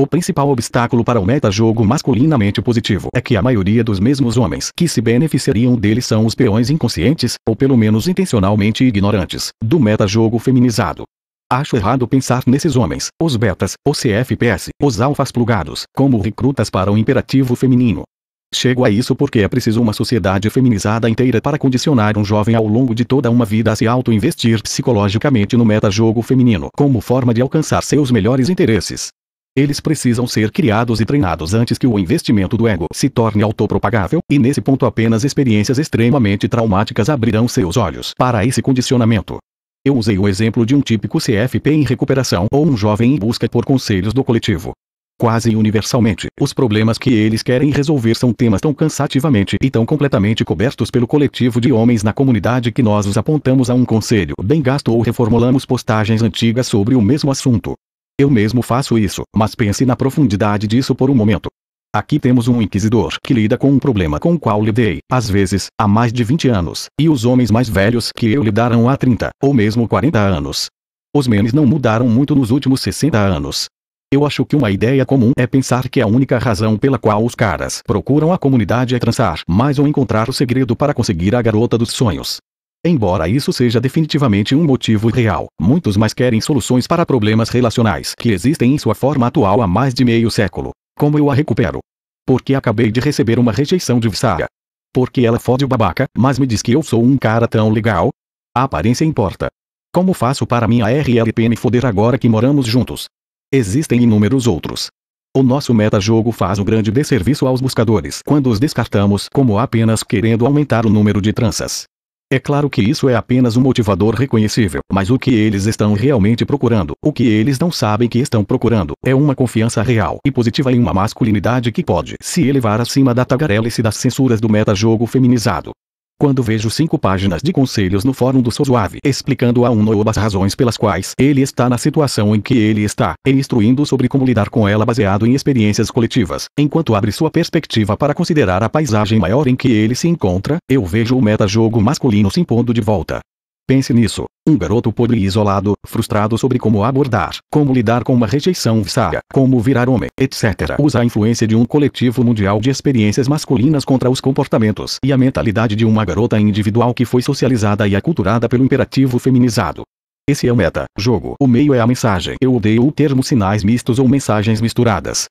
O principal obstáculo para o metajogo masculinamente positivo é que a maioria dos mesmos homens que se beneficiariam dele são os peões inconscientes, ou pelo menos intencionalmente ignorantes, do metajogo feminizado. Acho errado pensar nesses homens, os betas, os CFPS, os alfas plugados, como recrutas para o imperativo feminino. Chego a isso porque é preciso uma sociedade feminizada inteira para condicionar um jovem ao longo de toda uma vida a se auto-investir psicologicamente no meta-jogo feminino como forma de alcançar seus melhores interesses. Eles precisam ser criados e treinados antes que o investimento do ego se torne autopropagável, e nesse ponto apenas experiências extremamente traumáticas abrirão seus olhos para esse condicionamento. Eu usei o exemplo de um típico CFP em recuperação ou um jovem em busca por conselhos do coletivo. Quase universalmente, os problemas que eles querem resolver são temas tão cansativamente e tão completamente cobertos pelo coletivo de homens na comunidade que nós os apontamos a um conselho bem gasto ou reformulamos postagens antigas sobre o mesmo assunto. Eu mesmo faço isso, mas pense na profundidade disso por um momento. Aqui temos um inquisidor que lida com um problema com o qual lidei, às vezes, há mais de 20 anos, e os homens mais velhos que eu lidaram há 30, ou mesmo 40 anos. Os memes não mudaram muito nos últimos 60 anos. Eu acho que uma ideia comum é pensar que a única razão pela qual os caras procuram a comunidade é trançar mais ou encontrar o segredo para conseguir a garota dos sonhos. Embora isso seja definitivamente um motivo real, muitos mais querem soluções para problemas relacionais que existem em sua forma atual há mais de meio século. Como eu a recupero? Porque acabei de receber uma rejeição de Vissara. Porque ela fode o babaca, mas me diz que eu sou um cara tão legal? A aparência importa. Como faço para minha me foder agora que moramos juntos? Existem inúmeros outros. O nosso metajogo faz um grande desserviço aos buscadores quando os descartamos como apenas querendo aumentar o número de tranças. É claro que isso é apenas um motivador reconhecível, mas o que eles estão realmente procurando, o que eles não sabem que estão procurando, é uma confiança real e positiva em uma masculinidade que pode se elevar acima da tagarelice das censuras do metajogo feminizado quando vejo cinco páginas de conselhos no fórum do Sosuave explicando a um novo as razões pelas quais ele está na situação em que ele está, e instruindo sobre como lidar com ela baseado em experiências coletivas, enquanto abre sua perspectiva para considerar a paisagem maior em que ele se encontra, eu vejo o metajogo masculino se impondo de volta. Pense nisso. Um garoto podre e isolado, frustrado sobre como abordar, como lidar com uma rejeição viçaga, como virar homem, etc. Usa a influência de um coletivo mundial de experiências masculinas contra os comportamentos e a mentalidade de uma garota individual que foi socializada e aculturada pelo imperativo feminizado. Esse é o meta, jogo. O meio é a mensagem. Eu odeio o termo sinais mistos ou mensagens misturadas.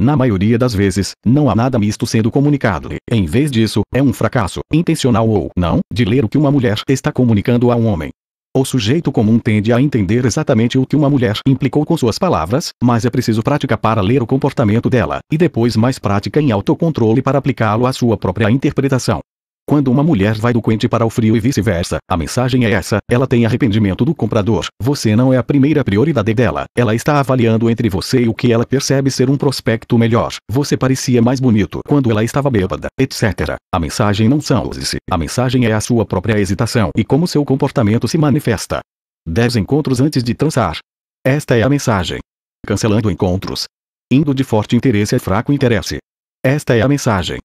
Na maioria das vezes, não há nada misto sendo comunicado em vez disso, é um fracasso, intencional ou não, de ler o que uma mulher está comunicando a um homem. O sujeito comum tende a entender exatamente o que uma mulher implicou com suas palavras, mas é preciso prática para ler o comportamento dela, e depois mais prática em autocontrole para aplicá-lo à sua própria interpretação. Quando uma mulher vai do quente para o frio e vice-versa, a mensagem é essa: ela tem arrependimento do comprador. Você não é a primeira prioridade dela. Ela está avaliando entre você e o que ela percebe ser um prospecto melhor. Você parecia mais bonito quando ela estava bêbada, etc. A mensagem não são use-se. A mensagem é a sua própria hesitação e como seu comportamento se manifesta. 10 encontros antes de transar. Esta é a mensagem. Cancelando encontros. Indo de forte interesse a é fraco interesse. Esta é a mensagem.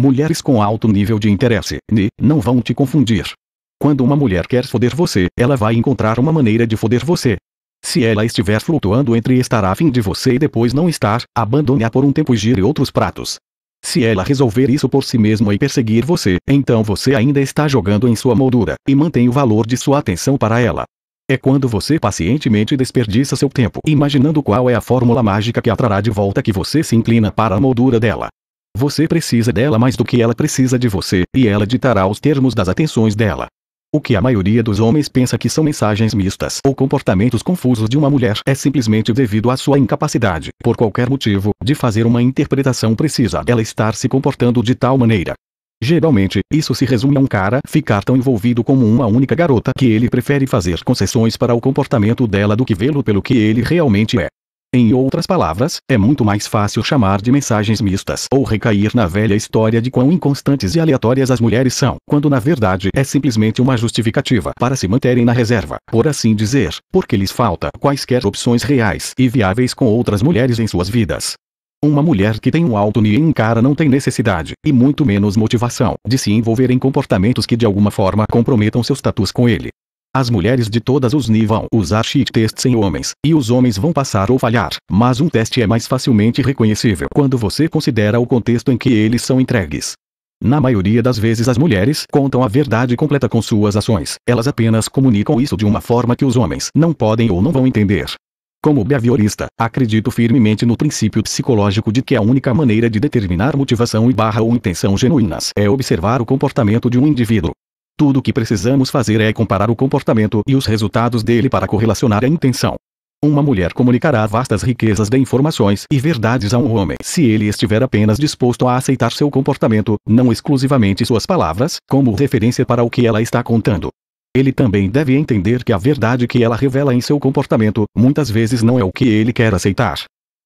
Mulheres com alto nível de interesse, ne, né, não vão te confundir. Quando uma mulher quer foder você, ela vai encontrar uma maneira de foder você. Se ela estiver flutuando entre estar afim de você e depois não estar, abandone-a por um tempo e gire outros pratos. Se ela resolver isso por si mesma e perseguir você, então você ainda está jogando em sua moldura, e mantém o valor de sua atenção para ela. É quando você pacientemente desperdiça seu tempo imaginando qual é a fórmula mágica que atrará de volta que você se inclina para a moldura dela. Você precisa dela mais do que ela precisa de você, e ela ditará os termos das atenções dela. O que a maioria dos homens pensa que são mensagens mistas ou comportamentos confusos de uma mulher é simplesmente devido à sua incapacidade, por qualquer motivo, de fazer uma interpretação precisa dela estar se comportando de tal maneira. Geralmente, isso se resume a um cara ficar tão envolvido com uma única garota que ele prefere fazer concessões para o comportamento dela do que vê-lo pelo que ele realmente é. Em outras palavras, é muito mais fácil chamar de mensagens mistas ou recair na velha história de quão inconstantes e aleatórias as mulheres são, quando na verdade é simplesmente uma justificativa para se manterem na reserva, por assim dizer, porque lhes falta quaisquer opções reais e viáveis com outras mulheres em suas vidas. Uma mulher que tem um alto nível em cara não tem necessidade, e muito menos motivação, de se envolver em comportamentos que de alguma forma comprometam seu status com ele. As mulheres de todas os níveis vão usar cheat tests em homens, e os homens vão passar ou falhar, mas um teste é mais facilmente reconhecível quando você considera o contexto em que eles são entregues. Na maioria das vezes as mulheres contam a verdade completa com suas ações, elas apenas comunicam isso de uma forma que os homens não podem ou não vão entender. Como behaviorista, acredito firmemente no princípio psicológico de que a única maneira de determinar motivação e barra ou intenção genuínas é observar o comportamento de um indivíduo. Tudo o que precisamos fazer é comparar o comportamento e os resultados dele para correlacionar a intenção. Uma mulher comunicará vastas riquezas de informações e verdades a um homem se ele estiver apenas disposto a aceitar seu comportamento, não exclusivamente suas palavras, como referência para o que ela está contando. Ele também deve entender que a verdade que ela revela em seu comportamento, muitas vezes não é o que ele quer aceitar.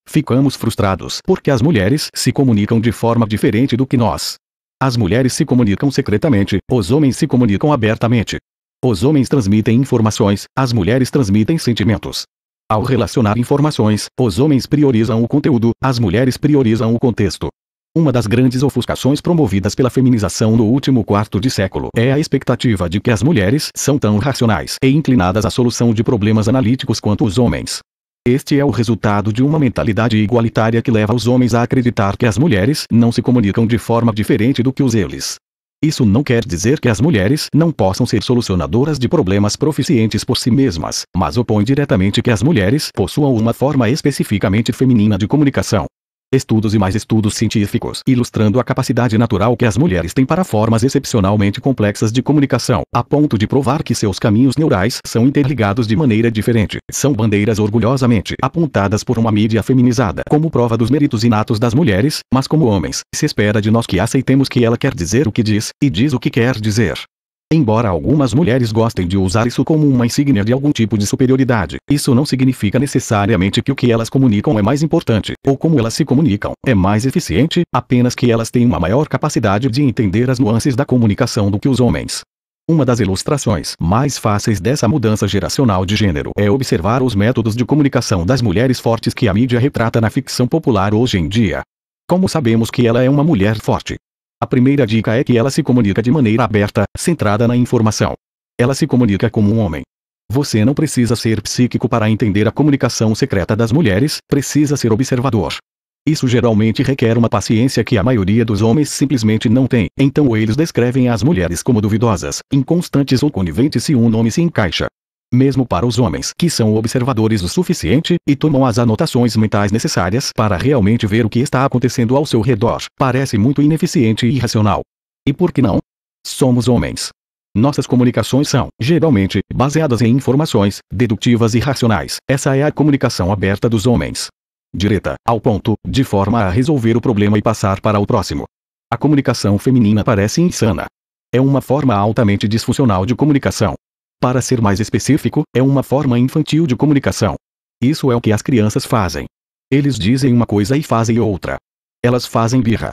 Ficamos frustrados porque as mulheres se comunicam de forma diferente do que nós. As mulheres se comunicam secretamente, os homens se comunicam abertamente. Os homens transmitem informações, as mulheres transmitem sentimentos. Ao relacionar informações, os homens priorizam o conteúdo, as mulheres priorizam o contexto. Uma das grandes ofuscações promovidas pela feminização no último quarto de século é a expectativa de que as mulheres são tão racionais e inclinadas à solução de problemas analíticos quanto os homens. Este é o resultado de uma mentalidade igualitária que leva os homens a acreditar que as mulheres não se comunicam de forma diferente do que os eles. Isso não quer dizer que as mulheres não possam ser solucionadoras de problemas proficientes por si mesmas, mas opõe diretamente que as mulheres possuam uma forma especificamente feminina de comunicação estudos e mais estudos científicos, ilustrando a capacidade natural que as mulheres têm para formas excepcionalmente complexas de comunicação, a ponto de provar que seus caminhos neurais são interligados de maneira diferente. São bandeiras orgulhosamente apontadas por uma mídia feminizada como prova dos méritos inatos das mulheres, mas como homens, se espera de nós que aceitemos que ela quer dizer o que diz, e diz o que quer dizer. Embora algumas mulheres gostem de usar isso como uma insígnia de algum tipo de superioridade, isso não significa necessariamente que o que elas comunicam é mais importante, ou como elas se comunicam é mais eficiente, apenas que elas têm uma maior capacidade de entender as nuances da comunicação do que os homens. Uma das ilustrações mais fáceis dessa mudança geracional de gênero é observar os métodos de comunicação das mulheres fortes que a mídia retrata na ficção popular hoje em dia. Como sabemos que ela é uma mulher forte? A primeira dica é que ela se comunica de maneira aberta, centrada na informação. Ela se comunica como um homem. Você não precisa ser psíquico para entender a comunicação secreta das mulheres, precisa ser observador. Isso geralmente requer uma paciência que a maioria dos homens simplesmente não tem, então eles descrevem as mulheres como duvidosas, inconstantes ou coniventes se um nome se encaixa mesmo para os homens que são observadores o suficiente, e tomam as anotações mentais necessárias para realmente ver o que está acontecendo ao seu redor, parece muito ineficiente e irracional. E por que não? Somos homens. Nossas comunicações são, geralmente, baseadas em informações, dedutivas e racionais. Essa é a comunicação aberta dos homens. Direta, ao ponto, de forma a resolver o problema e passar para o próximo. A comunicação feminina parece insana. É uma forma altamente disfuncional de comunicação, para ser mais específico, é uma forma infantil de comunicação. Isso é o que as crianças fazem. Eles dizem uma coisa e fazem outra. Elas fazem birra.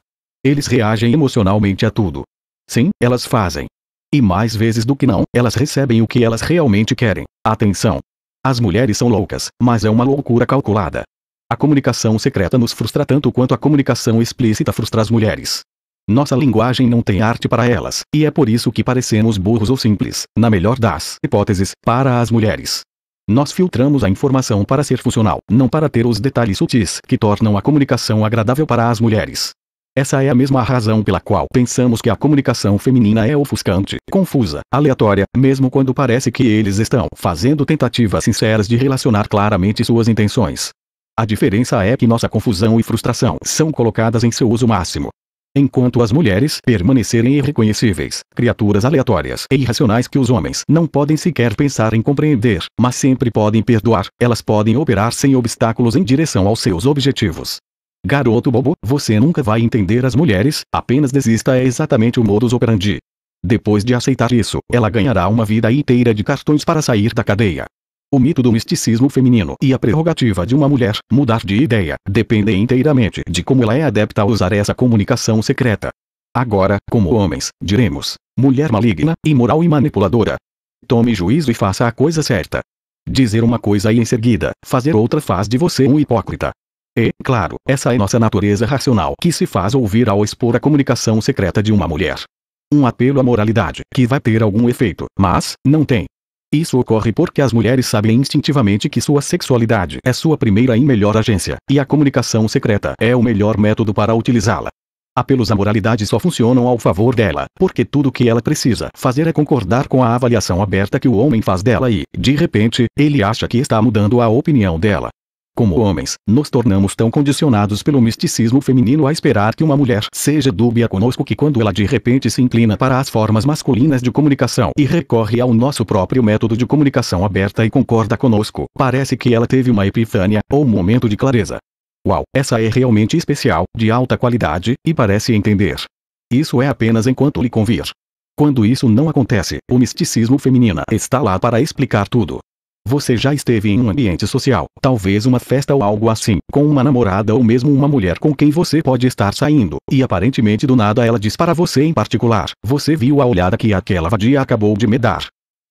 Eles reagem emocionalmente a tudo. Sim, elas fazem. E mais vezes do que não, elas recebem o que elas realmente querem: atenção. As mulheres são loucas, mas é uma loucura calculada. A comunicação secreta nos frustra tanto quanto a comunicação explícita frustra as mulheres. Nossa linguagem não tem arte para elas, e é por isso que parecemos burros ou simples, na melhor das hipóteses, para as mulheres. Nós filtramos a informação para ser funcional, não para ter os detalhes sutis que tornam a comunicação agradável para as mulheres. Essa é a mesma razão pela qual pensamos que a comunicação feminina é ofuscante, confusa, aleatória, mesmo quando parece que eles estão fazendo tentativas sinceras de relacionar claramente suas intenções. A diferença é que nossa confusão e frustração são colocadas em seu uso máximo, enquanto as mulheres permanecerem irreconhecíveis, criaturas aleatórias e irracionais que os homens não podem sequer pensar em compreender, mas sempre podem perdoar, elas podem operar sem obstáculos em direção aos seus objetivos. Garoto bobo, você nunca vai entender as mulheres, apenas desista é exatamente o modus operandi. Depois de aceitar isso, ela ganhará uma vida inteira de cartões para sair da cadeia. O mito do misticismo feminino e a prerrogativa de uma mulher mudar de ideia dependem inteiramente de como ela é adepta a usar essa comunicação secreta. Agora, como homens, diremos: mulher maligna, imoral e manipuladora. Tome juízo e faça a coisa certa. Dizer uma coisa e em seguida fazer outra faz de você um hipócrita. E, claro, essa é nossa natureza racional que se faz ouvir ao expor a comunicação secreta de uma mulher. Um apelo à moralidade que vai ter algum efeito, mas não tem. Isso ocorre porque as mulheres sabem instintivamente que sua sexualidade é sua primeira e melhor agência, e a comunicação secreta é o melhor método para utilizá-la. Apelos à moralidade só funcionam ao favor dela, porque tudo o que ela precisa fazer é concordar com a avaliação aberta que o homem faz dela e, de repente, ele acha que está mudando a opinião dela. Como homens, nos tornamos tão condicionados pelo misticismo feminino a esperar que uma mulher seja dúbia conosco que quando ela de repente se inclina para as formas masculinas de comunicação e recorre ao nosso próprio método de comunicação aberta e concorda conosco, parece que ela teve uma epifânia ou um momento de clareza. Uau, essa é realmente especial, de alta qualidade, e parece entender. Isso é apenas enquanto lhe convir. Quando isso não acontece, o misticismo feminina está lá para explicar tudo, você já esteve em um ambiente social, talvez uma festa ou algo assim, com uma namorada ou mesmo uma mulher com quem você pode estar saindo, e aparentemente do nada ela diz para você em particular: Você viu a olhada que aquela vadia acabou de me dar.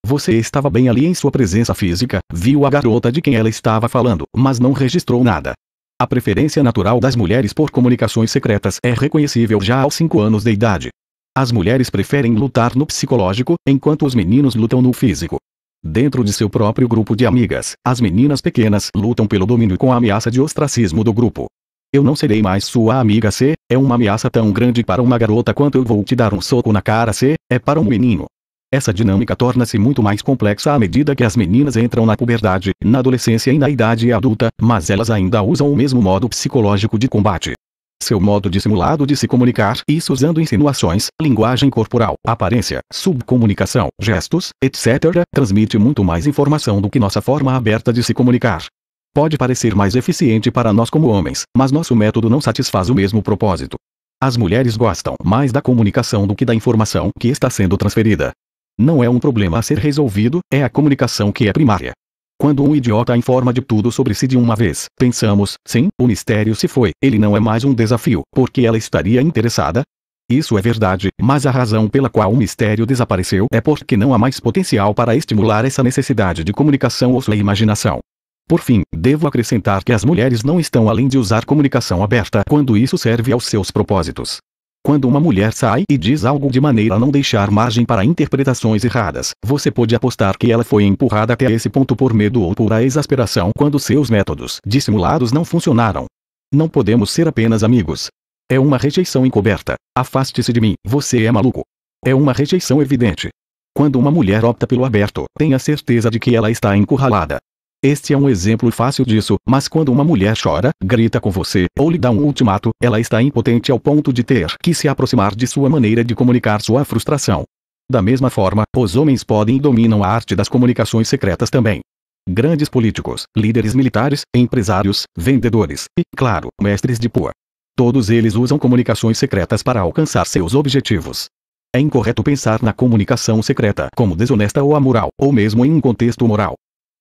Você estava bem ali em sua presença física, viu a garota de quem ela estava falando, mas não registrou nada. A preferência natural das mulheres por comunicações secretas é reconhecível já aos 5 anos de idade. As mulheres preferem lutar no psicológico, enquanto os meninos lutam no físico. Dentro de seu próprio grupo de amigas, as meninas pequenas lutam pelo domínio com a ameaça de ostracismo do grupo. Eu não serei mais sua amiga C, é uma ameaça tão grande para uma garota quanto eu vou te dar um soco na cara C, é para um menino. Essa dinâmica torna-se muito mais complexa à medida que as meninas entram na puberdade, na adolescência e na idade adulta, mas elas ainda usam o mesmo modo psicológico de combate seu modo dissimulado de se comunicar, isso usando insinuações, linguagem corporal, aparência, subcomunicação, gestos, etc., transmite muito mais informação do que nossa forma aberta de se comunicar. Pode parecer mais eficiente para nós como homens, mas nosso método não satisfaz o mesmo propósito. As mulheres gostam mais da comunicação do que da informação que está sendo transferida. Não é um problema a ser resolvido, é a comunicação que é primária. Quando um idiota informa de tudo sobre si de uma vez, pensamos, sim, o mistério se foi, ele não é mais um desafio, porque ela estaria interessada? Isso é verdade, mas a razão pela qual o mistério desapareceu é porque não há mais potencial para estimular essa necessidade de comunicação ou sua imaginação. Por fim, devo acrescentar que as mulheres não estão além de usar comunicação aberta quando isso serve aos seus propósitos. Quando uma mulher sai e diz algo de maneira a não deixar margem para interpretações erradas, você pode apostar que ela foi empurrada até esse ponto por medo ou por a exasperação quando seus métodos dissimulados não funcionaram. Não podemos ser apenas amigos. É uma rejeição encoberta. Afaste-se de mim, você é maluco. É uma rejeição evidente. Quando uma mulher opta pelo aberto, tenha certeza de que ela está encurralada. Este é um exemplo fácil disso, mas quando uma mulher chora, grita com você, ou lhe dá um ultimato, ela está impotente ao ponto de ter que se aproximar de sua maneira de comunicar sua frustração. Da mesma forma, os homens podem e dominam a arte das comunicações secretas também. Grandes políticos, líderes militares, empresários, vendedores e, claro, mestres de pua. Todos eles usam comunicações secretas para alcançar seus objetivos. É incorreto pensar na comunicação secreta como desonesta ou amoral, ou mesmo em um contexto moral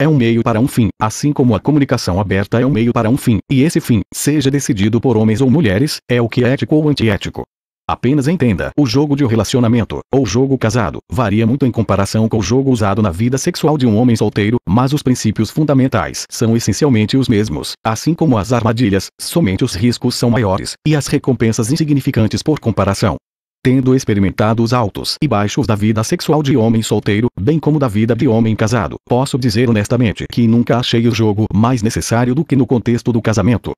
é um meio para um fim, assim como a comunicação aberta é um meio para um fim, e esse fim, seja decidido por homens ou mulheres, é o que é ético ou antiético. Apenas entenda, o jogo de relacionamento, ou jogo casado, varia muito em comparação com o jogo usado na vida sexual de um homem solteiro, mas os princípios fundamentais são essencialmente os mesmos, assim como as armadilhas, somente os riscos são maiores, e as recompensas insignificantes por comparação tendo experimentado os altos e baixos da vida sexual de homem solteiro, bem como da vida de homem casado, posso dizer honestamente que nunca achei o jogo mais necessário do que no contexto do casamento.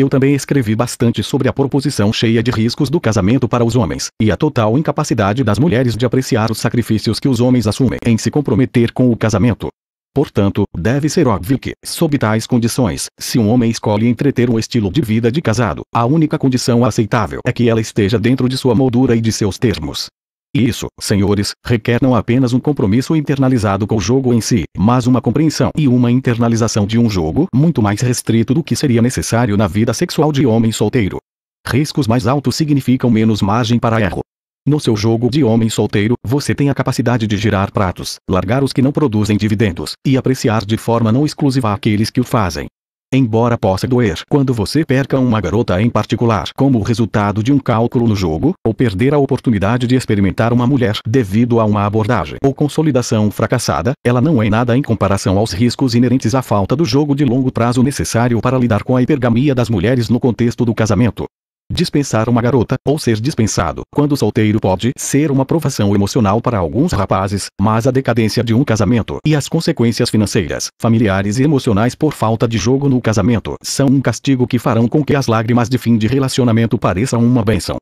Eu também escrevi bastante sobre a proposição cheia de riscos do casamento para os homens, e a total incapacidade das mulheres de apreciar os sacrifícios que os homens assumem em se comprometer com o casamento. Portanto, deve ser óbvio que, sob tais condições, se um homem escolhe entreter o estilo de vida de casado, a única condição aceitável é que ela esteja dentro de sua moldura e de seus termos. Isso, senhores, requer não apenas um compromisso internalizado com o jogo em si, mas uma compreensão e uma internalização de um jogo muito mais restrito do que seria necessário na vida sexual de homem solteiro. Riscos mais altos significam menos margem para erro. No seu jogo de homem solteiro, você tem a capacidade de girar pratos, largar os que não produzem dividendos, e apreciar de forma não exclusiva aqueles que o fazem. Embora possa doer quando você perca uma garota em particular como resultado de um cálculo no jogo, ou perder a oportunidade de experimentar uma mulher devido a uma abordagem ou consolidação fracassada, ela não é nada em comparação aos riscos inerentes à falta do jogo de longo prazo necessário para lidar com a hipergamia das mulheres no contexto do casamento. Dispensar uma garota, ou ser dispensado quando solteiro pode ser uma provação emocional para alguns rapazes, mas a decadência de um casamento e as consequências financeiras, familiares e emocionais por falta de jogo no casamento são um castigo que farão com que as lágrimas de fim de relacionamento pareçam uma benção.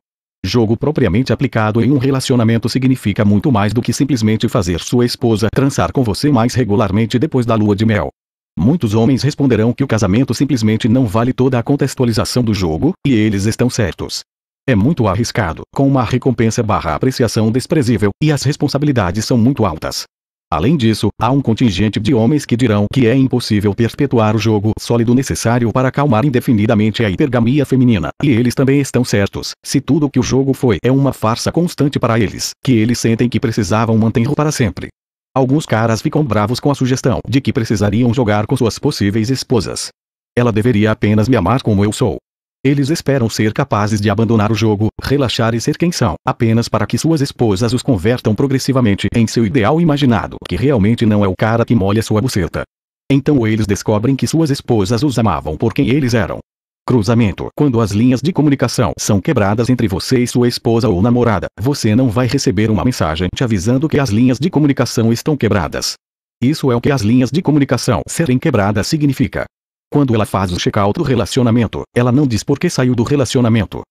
Jogo propriamente aplicado em um relacionamento significa muito mais do que simplesmente fazer sua esposa transar com você mais regularmente depois da lua de mel. Muitos homens responderão que o casamento simplesmente não vale toda a contextualização do jogo, e eles estão certos. É muito arriscado, com uma recompensa barra apreciação desprezível, e as responsabilidades são muito altas. Além disso, há um contingente de homens que dirão que é impossível perpetuar o jogo sólido necessário para acalmar indefinidamente a hipergamia feminina, e eles também estão certos, se tudo que o jogo foi é uma farsa constante para eles, que eles sentem que precisavam mantê-lo para sempre. Alguns caras ficam bravos com a sugestão de que precisariam jogar com suas possíveis esposas. Ela deveria apenas me amar como eu sou. Eles esperam ser capazes de abandonar o jogo, relaxar e ser quem são, apenas para que suas esposas os convertam progressivamente em seu ideal imaginado, que realmente não é o cara que molha sua buceta. Então eles descobrem que suas esposas os amavam por quem eles eram. Cruzamento. Quando as linhas de comunicação são quebradas entre você e sua esposa ou namorada, você não vai receber uma mensagem te avisando que as linhas de comunicação estão quebradas. Isso é o que as linhas de comunicação serem quebradas significa. Quando ela faz o check-out do relacionamento, ela não diz por que saiu do relacionamento.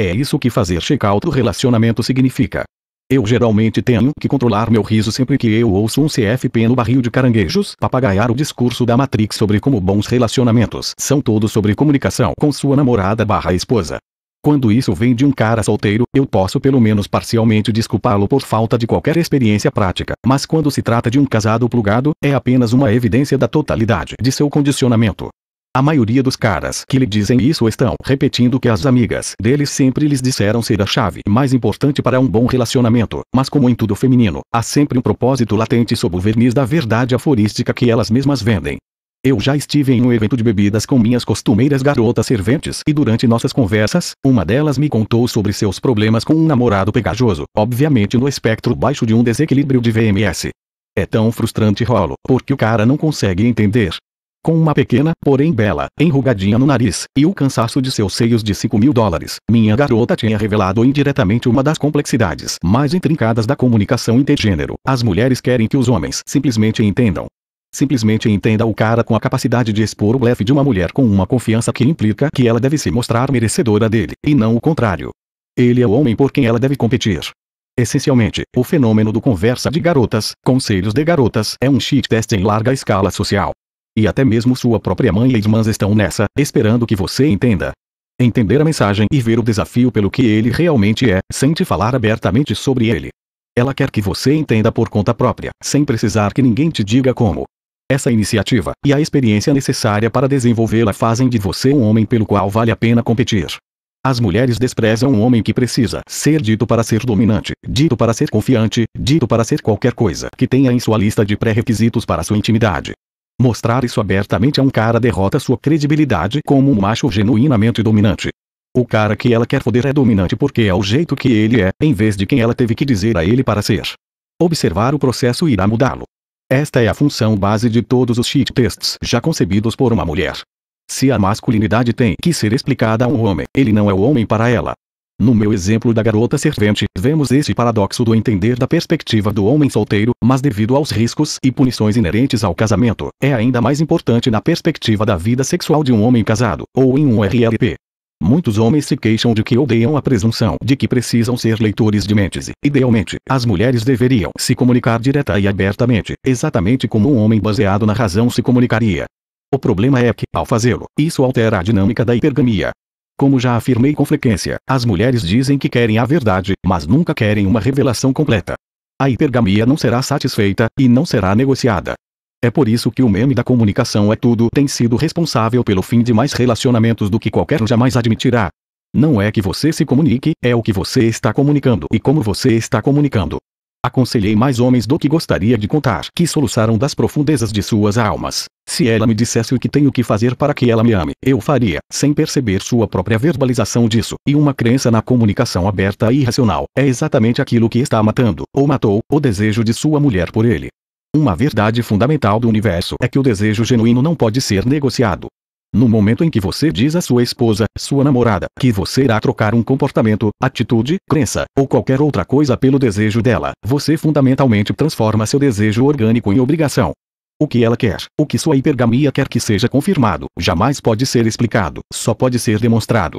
É isso que fazer check-out do relacionamento significa. Eu geralmente tenho que controlar meu riso sempre que eu ouço um CFP no barril de caranguejos papagaiar o discurso da Matrix sobre como bons relacionamentos são todos sobre comunicação com sua namorada barra esposa. Quando isso vem de um cara solteiro, eu posso pelo menos parcialmente desculpá-lo por falta de qualquer experiência prática, mas quando se trata de um casado plugado, é apenas uma evidência da totalidade de seu condicionamento. A maioria dos caras que lhe dizem isso estão repetindo que as amigas deles sempre lhes disseram ser a chave mais importante para um bom relacionamento, mas como em tudo feminino, há sempre um propósito latente sob o verniz da verdade aforística que elas mesmas vendem. Eu já estive em um evento de bebidas com minhas costumeiras garotas serventes e durante nossas conversas, uma delas me contou sobre seus problemas com um namorado pegajoso, obviamente no espectro baixo de um desequilíbrio de VMS. É tão frustrante rolo, porque o cara não consegue entender com uma pequena, porém bela, enrugadinha no nariz, e o cansaço de seus seios de 5 mil dólares. Minha garota tinha revelado indiretamente uma das complexidades mais intrincadas da comunicação intergênero. As mulheres querem que os homens simplesmente entendam. Simplesmente entenda o cara com a capacidade de expor o blefe de uma mulher com uma confiança que implica que ela deve se mostrar merecedora dele, e não o contrário. Ele é o homem por quem ela deve competir. Essencialmente, o fenômeno do conversa de garotas, conselhos de garotas, é um cheat test em larga escala social. E até mesmo sua própria mãe e irmãs estão nessa, esperando que você entenda. Entender a mensagem e ver o desafio pelo que ele realmente é, sem te falar abertamente sobre ele. Ela quer que você entenda por conta própria, sem precisar que ninguém te diga como. Essa iniciativa e a experiência necessária para desenvolvê-la fazem de você um homem pelo qual vale a pena competir. As mulheres desprezam um homem que precisa ser dito para ser dominante, dito para ser confiante, dito para ser qualquer coisa que tenha em sua lista de pré-requisitos para sua intimidade. Mostrar isso abertamente a um cara derrota sua credibilidade como um macho genuinamente dominante. O cara que ela quer foder é dominante porque é o jeito que ele é, em vez de quem ela teve que dizer a ele para ser. Observar o processo irá mudá-lo. Esta é a função base de todos os cheat tests já concebidos por uma mulher. Se a masculinidade tem que ser explicada a um homem, ele não é o homem para ela. No meu exemplo da garota servente, vemos esse paradoxo do entender da perspectiva do homem solteiro, mas devido aos riscos e punições inerentes ao casamento, é ainda mais importante na perspectiva da vida sexual de um homem casado, ou em um RLP. Muitos homens se queixam de que odeiam a presunção de que precisam ser leitores de mentes. Idealmente, as mulheres deveriam se comunicar direta e abertamente, exatamente como um homem baseado na razão se comunicaria. O problema é que, ao fazê-lo, isso altera a dinâmica da hipergamia. Como já afirmei com frequência, as mulheres dizem que querem a verdade, mas nunca querem uma revelação completa. A hipergamia não será satisfeita, e não será negociada. É por isso que o meme da comunicação é tudo tem sido responsável pelo fim de mais relacionamentos do que qualquer um jamais admitirá. Não é que você se comunique, é o que você está comunicando e como você está comunicando. Aconselhei mais homens do que gostaria de contar que soluçaram das profundezas de suas almas. Se ela me dissesse o que tenho que fazer para que ela me ame, eu faria, sem perceber sua própria verbalização disso. E uma crença na comunicação aberta e irracional é exatamente aquilo que está matando, ou matou, o desejo de sua mulher por ele. Uma verdade fundamental do universo é que o desejo genuíno não pode ser negociado. No momento em que você diz à sua esposa, sua namorada, que você irá trocar um comportamento, atitude, crença ou qualquer outra coisa pelo desejo dela, você fundamentalmente transforma seu desejo orgânico em obrigação. O que ela quer, o que sua hipergamia quer que seja confirmado, jamais pode ser explicado, só pode ser demonstrado.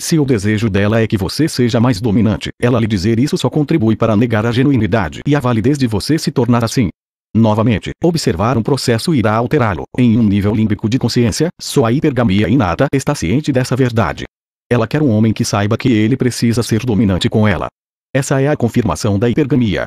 Se o desejo dela é que você seja mais dominante, ela lhe dizer isso só contribui para negar a genuinidade e a validez de você se tornar assim. Novamente, observar um processo irá alterá-lo. Em um nível límbico de consciência, sua hipergamia inata está ciente dessa verdade. Ela quer um homem que saiba que ele precisa ser dominante com ela. Essa é a confirmação da hipergamia.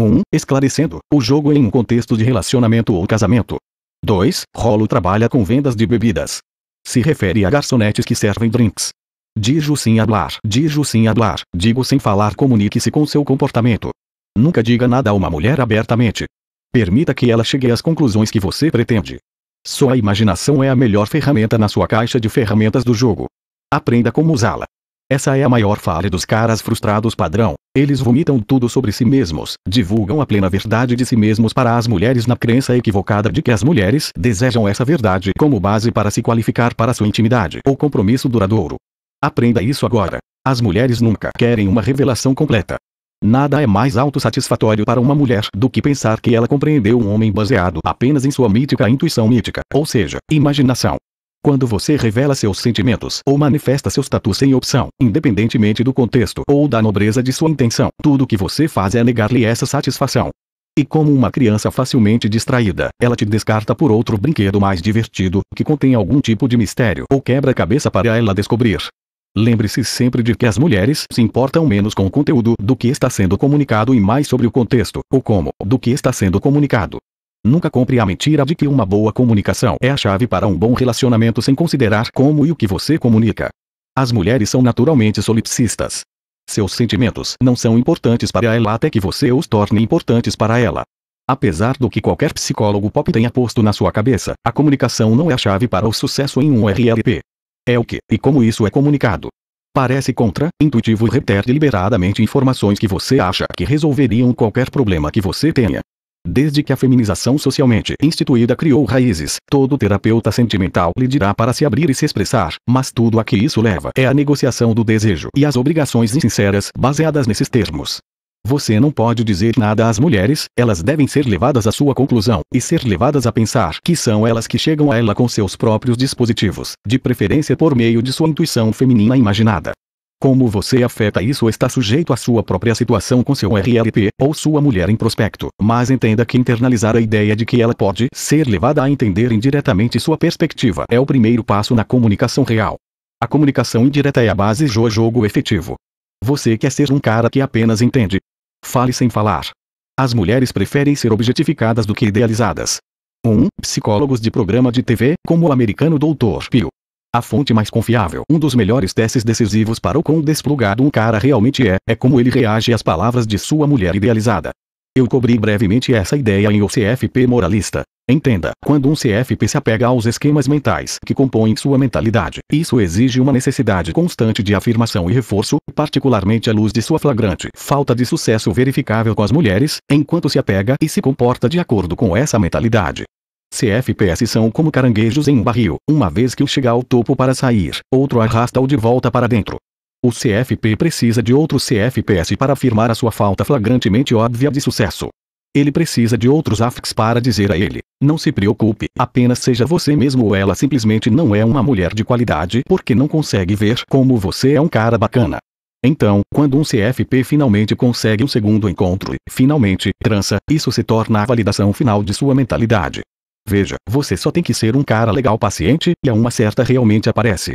1. Um, esclarecendo o jogo em um contexto de relacionamento ou casamento. 2. Rolo trabalha com vendas de bebidas. Se refere a garçonetes que servem drinks. Dijo sem hablar, dijo sem hablar, digo sem falar, comunique-se com seu comportamento. Nunca diga nada a uma mulher abertamente. Permita que ela chegue às conclusões que você pretende. Sua imaginação é a melhor ferramenta na sua caixa de ferramentas do jogo. Aprenda como usá-la. Essa é a maior falha dos caras frustrados padrão. Eles vomitam tudo sobre si mesmos, divulgam a plena verdade de si mesmos para as mulheres na crença equivocada de que as mulheres desejam essa verdade como base para se qualificar para sua intimidade ou compromisso duradouro. Aprenda isso agora. As mulheres nunca querem uma revelação completa. Nada é mais autossatisfatório para uma mulher do que pensar que ela compreendeu um homem baseado apenas em sua mítica intuição mítica, ou seja, imaginação. Quando você revela seus sentimentos ou manifesta seu status sem opção, independentemente do contexto ou da nobreza de sua intenção, tudo que você faz é negar-lhe essa satisfação. E como uma criança facilmente distraída, ela te descarta por outro brinquedo mais divertido, que contém algum tipo de mistério ou quebra-cabeça para ela descobrir. Lembre-se sempre de que as mulheres se importam menos com o conteúdo do que está sendo comunicado e mais sobre o contexto, ou como, do que está sendo comunicado. Nunca compre a mentira de que uma boa comunicação é a chave para um bom relacionamento sem considerar como e o que você comunica. As mulheres são naturalmente solipsistas. Seus sentimentos não são importantes para ela até que você os torne importantes para ela. Apesar do que qualquer psicólogo pop tenha posto na sua cabeça, a comunicação não é a chave para o sucesso em um RLP. É o que e como isso é comunicado. Parece contra-intuitivo reter deliberadamente informações que você acha que resolveriam qualquer problema que você tenha. Desde que a feminização socialmente instituída criou raízes, todo terapeuta sentimental lhe dirá para se abrir e se expressar, mas tudo a que isso leva é a negociação do desejo e as obrigações insinceras baseadas nesses termos. Você não pode dizer nada às mulheres, elas devem ser levadas à sua conclusão, e ser levadas a pensar que são elas que chegam a ela com seus próprios dispositivos, de preferência por meio de sua intuição feminina imaginada. Como você afeta isso está sujeito à sua própria situação com seu RLP, ou sua mulher em prospecto, mas entenda que internalizar a ideia de que ela pode ser levada a entender indiretamente sua perspectiva é o primeiro passo na comunicação real. A comunicação indireta é a base do jogo efetivo. Você quer ser um cara que apenas entende, Fale sem falar. As mulheres preferem ser objetificadas do que idealizadas. 1. Um, psicólogos de programa de TV, como o americano Dr. Pio. A fonte mais confiável. Um dos melhores testes decisivos para o quão desplugado um cara realmente é, é como ele reage às palavras de sua mulher idealizada. Eu cobri brevemente essa ideia em O CFP Moralista. Entenda, quando um CFP se apega aos esquemas mentais que compõem sua mentalidade, isso exige uma necessidade constante de afirmação e reforço, particularmente à luz de sua flagrante falta de sucesso verificável com as mulheres, enquanto se apega e se comporta de acordo com essa mentalidade. CFPs são como caranguejos em um barril, uma vez que um chega ao topo para sair, outro arrasta-o de volta para dentro. O CFP precisa de outro CFPS para afirmar a sua falta flagrantemente óbvia de sucesso. Ele precisa de outros AFICs para dizer a ele: não se preocupe, apenas seja você mesmo ou ela simplesmente não é uma mulher de qualidade porque não consegue ver como você é um cara bacana. Então, quando um CFP finalmente consegue um segundo encontro e, finalmente, trança, isso se torna a validação final de sua mentalidade. Veja, você só tem que ser um cara legal paciente, e a uma certa realmente aparece.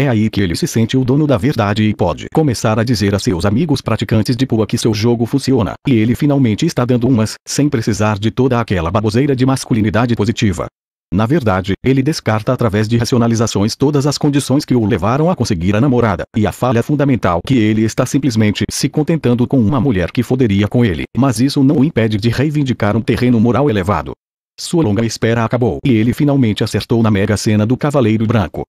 É aí que ele se sente o dono da verdade e pode começar a dizer a seus amigos praticantes de Pua que seu jogo funciona. E ele finalmente está dando umas, sem precisar de toda aquela baboseira de masculinidade positiva. Na verdade, ele descarta através de racionalizações todas as condições que o levaram a conseguir a namorada, e a falha fundamental que ele está simplesmente se contentando com uma mulher que foderia com ele, mas isso não o impede de reivindicar um terreno moral elevado. Sua longa espera acabou e ele finalmente acertou na mega cena do Cavaleiro Branco.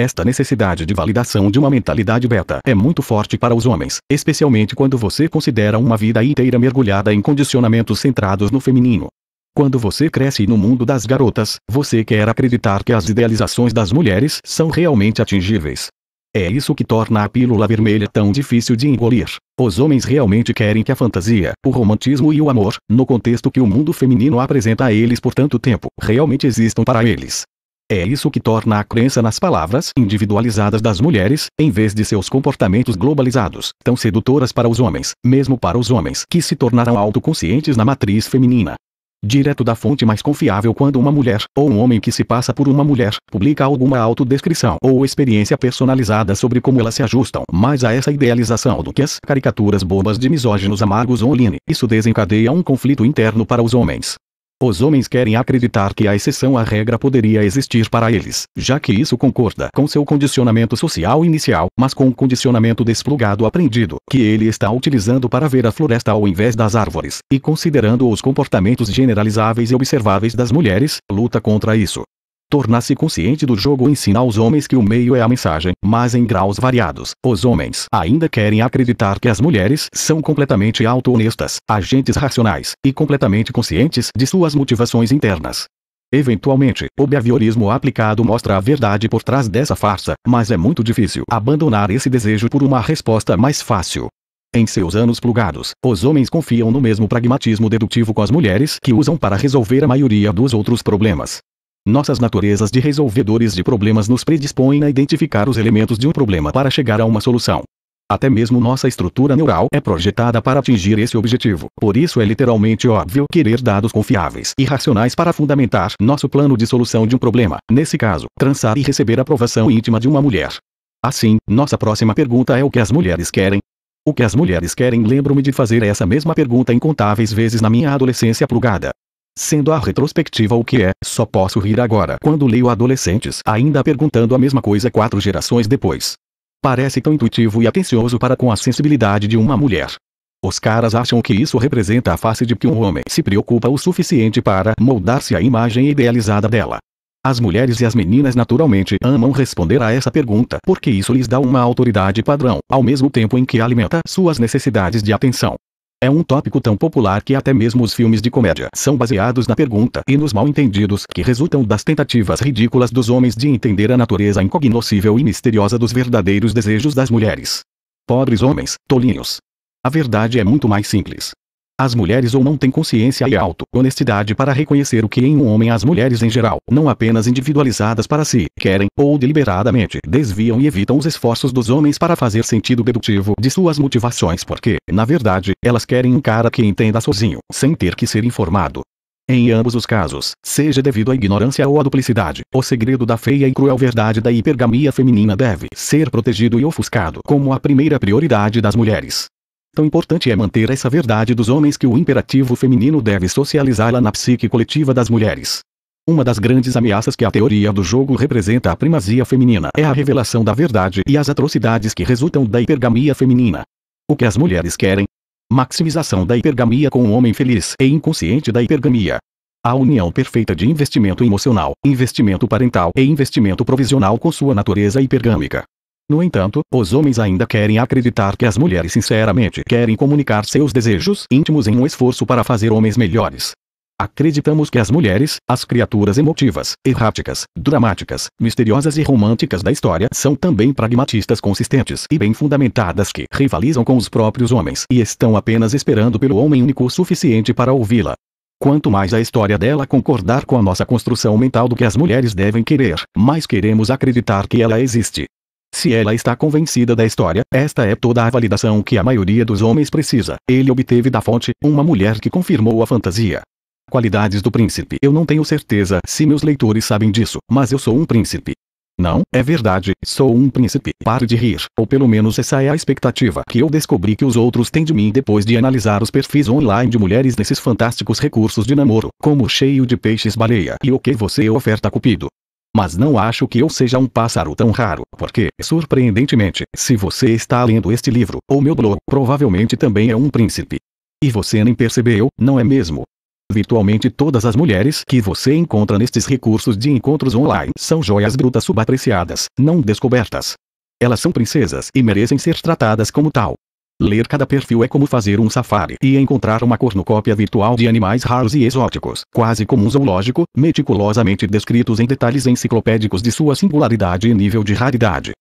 Esta necessidade de validação de uma mentalidade beta é muito forte para os homens, especialmente quando você considera uma vida inteira mergulhada em condicionamentos centrados no feminino. Quando você cresce no mundo das garotas, você quer acreditar que as idealizações das mulheres são realmente atingíveis. É isso que torna a pílula vermelha tão difícil de engolir. Os homens realmente querem que a fantasia, o romantismo e o amor, no contexto que o mundo feminino apresenta a eles por tanto tempo, realmente existam para eles. É isso que torna a crença nas palavras individualizadas das mulheres, em vez de seus comportamentos globalizados, tão sedutoras para os homens, mesmo para os homens que se tornaram autoconscientes na matriz feminina. Direto da fonte mais confiável quando uma mulher, ou um homem que se passa por uma mulher, publica alguma autodescrição ou experiência personalizada sobre como elas se ajustam mais a essa idealização do que as caricaturas bobas de misóginos amargos online, isso desencadeia um conflito interno para os homens. Os homens querem acreditar que a exceção à regra poderia existir para eles, já que isso concorda com seu condicionamento social inicial, mas com o condicionamento desplugado aprendido, que ele está utilizando para ver a floresta ao invés das árvores, e considerando os comportamentos generalizáveis e observáveis das mulheres, luta contra isso tornar-se consciente do jogo ensina aos homens que o meio é a mensagem, mas em graus variados. Os homens ainda querem acreditar que as mulheres são completamente auto-honestas, agentes racionais, e completamente conscientes de suas motivações internas. Eventualmente, o behaviorismo aplicado mostra a verdade por trás dessa farsa, mas é muito difícil abandonar esse desejo por uma resposta mais fácil. Em seus anos plugados, os homens confiam no mesmo pragmatismo dedutivo com as mulheres que usam para resolver a maioria dos outros problemas. Nossas naturezas de resolvedores de problemas nos predispõem a identificar os elementos de um problema para chegar a uma solução. Até mesmo nossa estrutura neural é projetada para atingir esse objetivo. Por isso é literalmente óbvio querer dados confiáveis e racionais para fundamentar nosso plano de solução de um problema. Nesse caso, trançar e receber a aprovação íntima de uma mulher. Assim, nossa próxima pergunta é o que as mulheres querem? O que as mulheres querem? Lembro-me de fazer essa mesma pergunta incontáveis vezes na minha adolescência plugada sendo a retrospectiva o que é, só posso rir agora quando leio adolescentes ainda perguntando a mesma coisa quatro gerações depois. Parece tão intuitivo e atencioso para com a sensibilidade de uma mulher. Os caras acham que isso representa a face de que um homem se preocupa o suficiente para moldar-se à imagem idealizada dela. As mulheres e as meninas naturalmente amam responder a essa pergunta porque isso lhes dá uma autoridade padrão, ao mesmo tempo em que alimenta suas necessidades de atenção. É um tópico tão popular que até mesmo os filmes de comédia são baseados na pergunta e nos mal-entendidos que resultam das tentativas ridículas dos homens de entender a natureza incognoscível e misteriosa dos verdadeiros desejos das mulheres. Pobres homens, tolinhos. A verdade é muito mais simples. As mulheres ou não têm consciência e auto-honestidade para reconhecer o que em um homem as mulheres em geral, não apenas individualizadas para si, querem, ou deliberadamente, desviam e evitam os esforços dos homens para fazer sentido dedutivo de suas motivações porque, na verdade, elas querem um cara que entenda sozinho, sem ter que ser informado. Em ambos os casos, seja devido à ignorância ou à duplicidade, o segredo da feia e cruel verdade da hipergamia feminina deve ser protegido e ofuscado como a primeira prioridade das mulheres. Tão importante é manter essa verdade dos homens que o imperativo feminino deve socializá-la na psique coletiva das mulheres. Uma das grandes ameaças que a teoria do jogo representa à primazia feminina é a revelação da verdade e as atrocidades que resultam da hipergamia feminina. O que as mulheres querem? Maximização da hipergamia com o homem feliz e inconsciente da hipergamia. A união perfeita de investimento emocional, investimento parental e investimento provisional com sua natureza hipergâmica. No entanto, os homens ainda querem acreditar que as mulheres sinceramente querem comunicar seus desejos íntimos em um esforço para fazer homens melhores. Acreditamos que as mulheres, as criaturas emotivas, erráticas, dramáticas, misteriosas e românticas da história são também pragmatistas consistentes e bem fundamentadas que rivalizam com os próprios homens e estão apenas esperando pelo homem único o suficiente para ouvi-la. Quanto mais a história dela concordar com a nossa construção mental do que as mulheres devem querer, mais queremos acreditar que ela existe. Se ela está convencida da história, esta é toda a validação que a maioria dos homens precisa. Ele obteve da fonte, uma mulher que confirmou a fantasia. Qualidades do príncipe. Eu não tenho certeza se meus leitores sabem disso, mas eu sou um príncipe. Não, é verdade, sou um príncipe. Pare de rir, ou pelo menos essa é a expectativa que eu descobri que os outros têm de mim depois de analisar os perfis online de mulheres nesses fantásticos recursos de namoro, como cheio de peixes-baleia e o que você oferta cupido mas não acho que eu seja um pássaro tão raro, porque, surpreendentemente, se você está lendo este livro, ou meu blog, provavelmente também é um príncipe. E você nem percebeu, não é mesmo? Virtualmente todas as mulheres que você encontra nestes recursos de encontros online são joias brutas subapreciadas, não descobertas. Elas são princesas e merecem ser tratadas como tal. Ler cada perfil é como fazer um safari e encontrar uma cornucópia virtual de animais raros e exóticos, quase como um zoológico, meticulosamente descritos em detalhes enciclopédicos de sua singularidade e nível de raridade.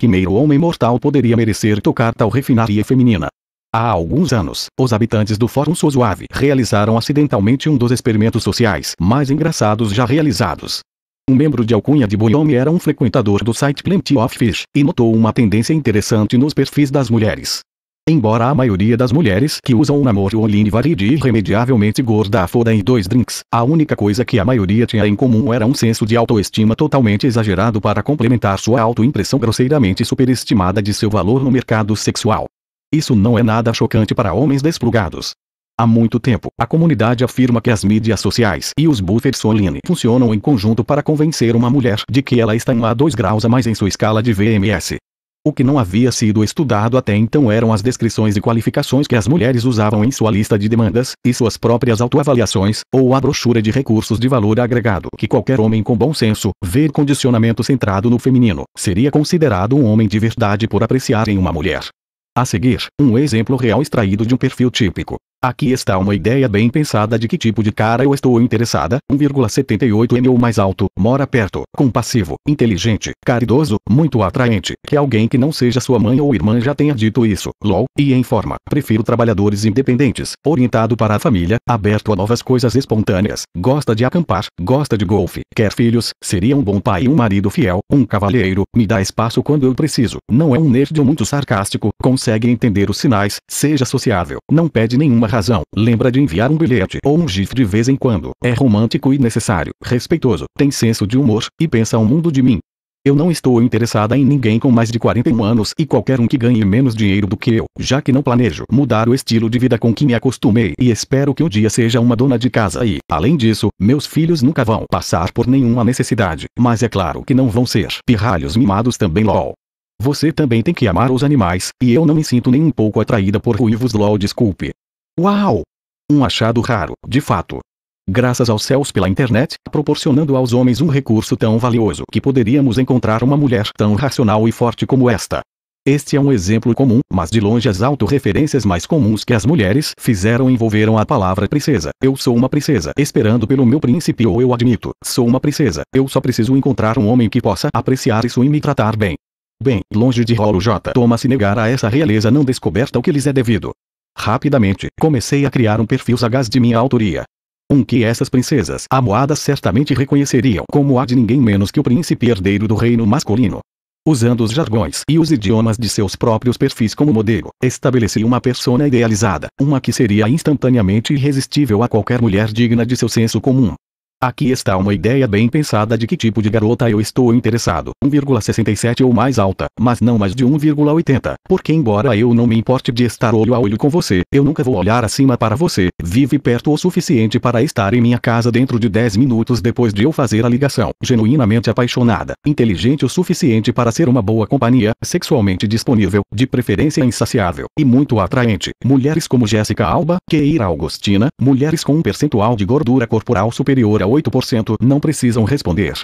Que meio homem mortal poderia merecer tocar tal refinaria feminina? Há alguns anos, os habitantes do Fórum Sosuave realizaram acidentalmente um dos experimentos sociais mais engraçados já realizados. Um membro de alcunha de Boyome era um frequentador do site Plenty of Fish, e notou uma tendência interessante nos perfis das mulheres. Embora a maioria das mulheres que usam o namoro Oline valide irremediavelmente gorda a foda em dois drinks, a única coisa que a maioria tinha em comum era um senso de autoestima totalmente exagerado para complementar sua autoimpressão grosseiramente superestimada de seu valor no mercado sexual. Isso não é nada chocante para homens desplugados. Há muito tempo, a comunidade afirma que as mídias sociais e os buffers online funcionam em conjunto para convencer uma mulher de que ela está em um a 2 graus a mais em sua escala de VMS. O que não havia sido estudado até então eram as descrições e qualificações que as mulheres usavam em sua lista de demandas, e suas próprias autoavaliações, ou a brochura de recursos de valor agregado que qualquer homem com bom senso, ver condicionamento centrado no feminino, seria considerado um homem de verdade por apreciar em uma mulher. A seguir, um exemplo real extraído de um perfil típico. Aqui está uma ideia bem pensada de que tipo de cara eu estou interessada. 1,78m ou mais alto, mora perto, compassivo, inteligente, caridoso, muito atraente. Que alguém que não seja sua mãe ou irmã já tenha dito isso. LOL, e em forma. Prefiro trabalhadores independentes, orientado para a família, aberto a novas coisas espontâneas. Gosta de acampar, gosta de golfe, quer filhos, seria um bom pai e um marido fiel, um cavalheiro, me dá espaço quando eu preciso. Não é um nerd muito sarcástico, consegue entender os sinais, seja sociável, não pede nenhuma razão, lembra de enviar um bilhete ou um gif de vez em quando. É romântico e necessário, respeitoso, tem senso de humor, e pensa o um mundo de mim. Eu não estou interessada em ninguém com mais de 41 anos e qualquer um que ganhe menos dinheiro do que eu, já que não planejo mudar o estilo de vida com que me acostumei e espero que um dia seja uma dona de casa e, além disso, meus filhos nunca vão passar por nenhuma necessidade, mas é claro que não vão ser pirralhos mimados também lol. Você também tem que amar os animais, e eu não me sinto nem um pouco atraída por ruivos lol desculpe. Uau! Um achado raro, de fato. Graças aos céus pela internet, proporcionando aos homens um recurso tão valioso que poderíamos encontrar uma mulher tão racional e forte como esta. Este é um exemplo comum, mas de longe as autorreferências mais comuns que as mulheres fizeram envolveram a palavra princesa. Eu sou uma princesa esperando pelo meu príncipe ou eu admito, sou uma princesa, eu só preciso encontrar um homem que possa apreciar isso e me tratar bem. Bem, longe de Rolo J. Thomas se negar a essa realeza não descoberta o que lhes é devido. Rapidamente, comecei a criar um perfil sagaz de minha autoria. Um que essas princesas amoadas certamente reconheceriam como a de ninguém menos que o príncipe herdeiro do reino masculino. Usando os jargões e os idiomas de seus próprios perfis como modelo, estabeleci uma persona idealizada, uma que seria instantaneamente irresistível a qualquer mulher digna de seu senso comum. Aqui está uma ideia bem pensada de que tipo de garota eu estou interessado. 1,67 ou mais alta, mas não mais de 1,80. Porque embora eu não me importe de estar olho a olho com você, eu nunca vou olhar acima para você. Vive perto o suficiente para estar em minha casa dentro de 10 minutos depois de eu fazer a ligação. Genuinamente apaixonada, inteligente o suficiente para ser uma boa companhia, sexualmente disponível, de preferência insaciável, e muito atraente. Mulheres como Jessica Alba, Keira Augustina, mulheres com um percentual de gordura corporal superior 8% não precisam responder.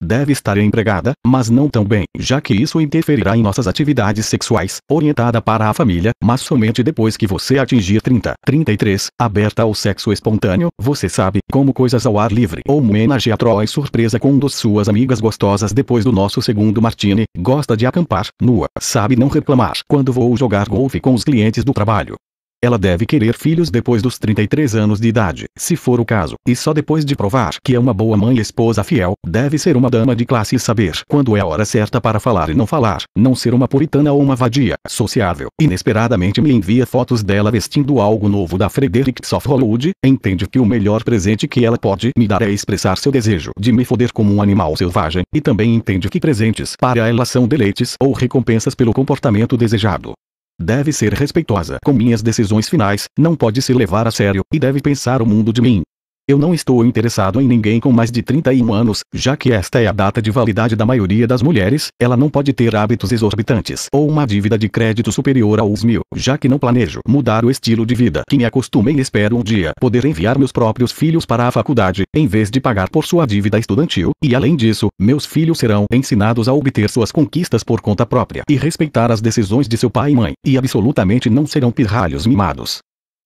Deve estar empregada, mas não tão bem, já que isso interferirá em nossas atividades sexuais, orientada para a família, mas somente depois que você atingir 30, 33, aberta ao sexo espontâneo, você sabe, como coisas ao ar livre. Ou homenage a Troy surpresa com um dos suas amigas gostosas depois do nosso segundo Martini, gosta de acampar, nua, sabe não reclamar. Quando vou jogar golfe com os clientes do trabalho, ela deve querer filhos depois dos 33 anos de idade, se for o caso, e só depois de provar que é uma boa mãe e esposa fiel, deve ser uma dama de classe e saber quando é a hora certa para falar e não falar, não ser uma puritana ou uma vadia, sociável. Inesperadamente me envia fotos dela vestindo algo novo da Frederick's of Hollywood, entende que o melhor presente que ela pode me dar é expressar seu desejo de me foder como um animal selvagem, e também entende que presentes para ela são deleites ou recompensas pelo comportamento desejado. Deve ser respeitosa com minhas decisões finais, não pode se levar a sério, e deve pensar o mundo de mim. Eu não estou interessado em ninguém com mais de 31 anos, já que esta é a data de validade da maioria das mulheres, ela não pode ter hábitos exorbitantes ou uma dívida de crédito superior aos mil, já que não planejo mudar o estilo de vida que me acostumei e espero um dia poder enviar meus próprios filhos para a faculdade, em vez de pagar por sua dívida estudantil, e além disso, meus filhos serão ensinados a obter suas conquistas por conta própria e respeitar as decisões de seu pai e mãe, e absolutamente não serão pirralhos mimados.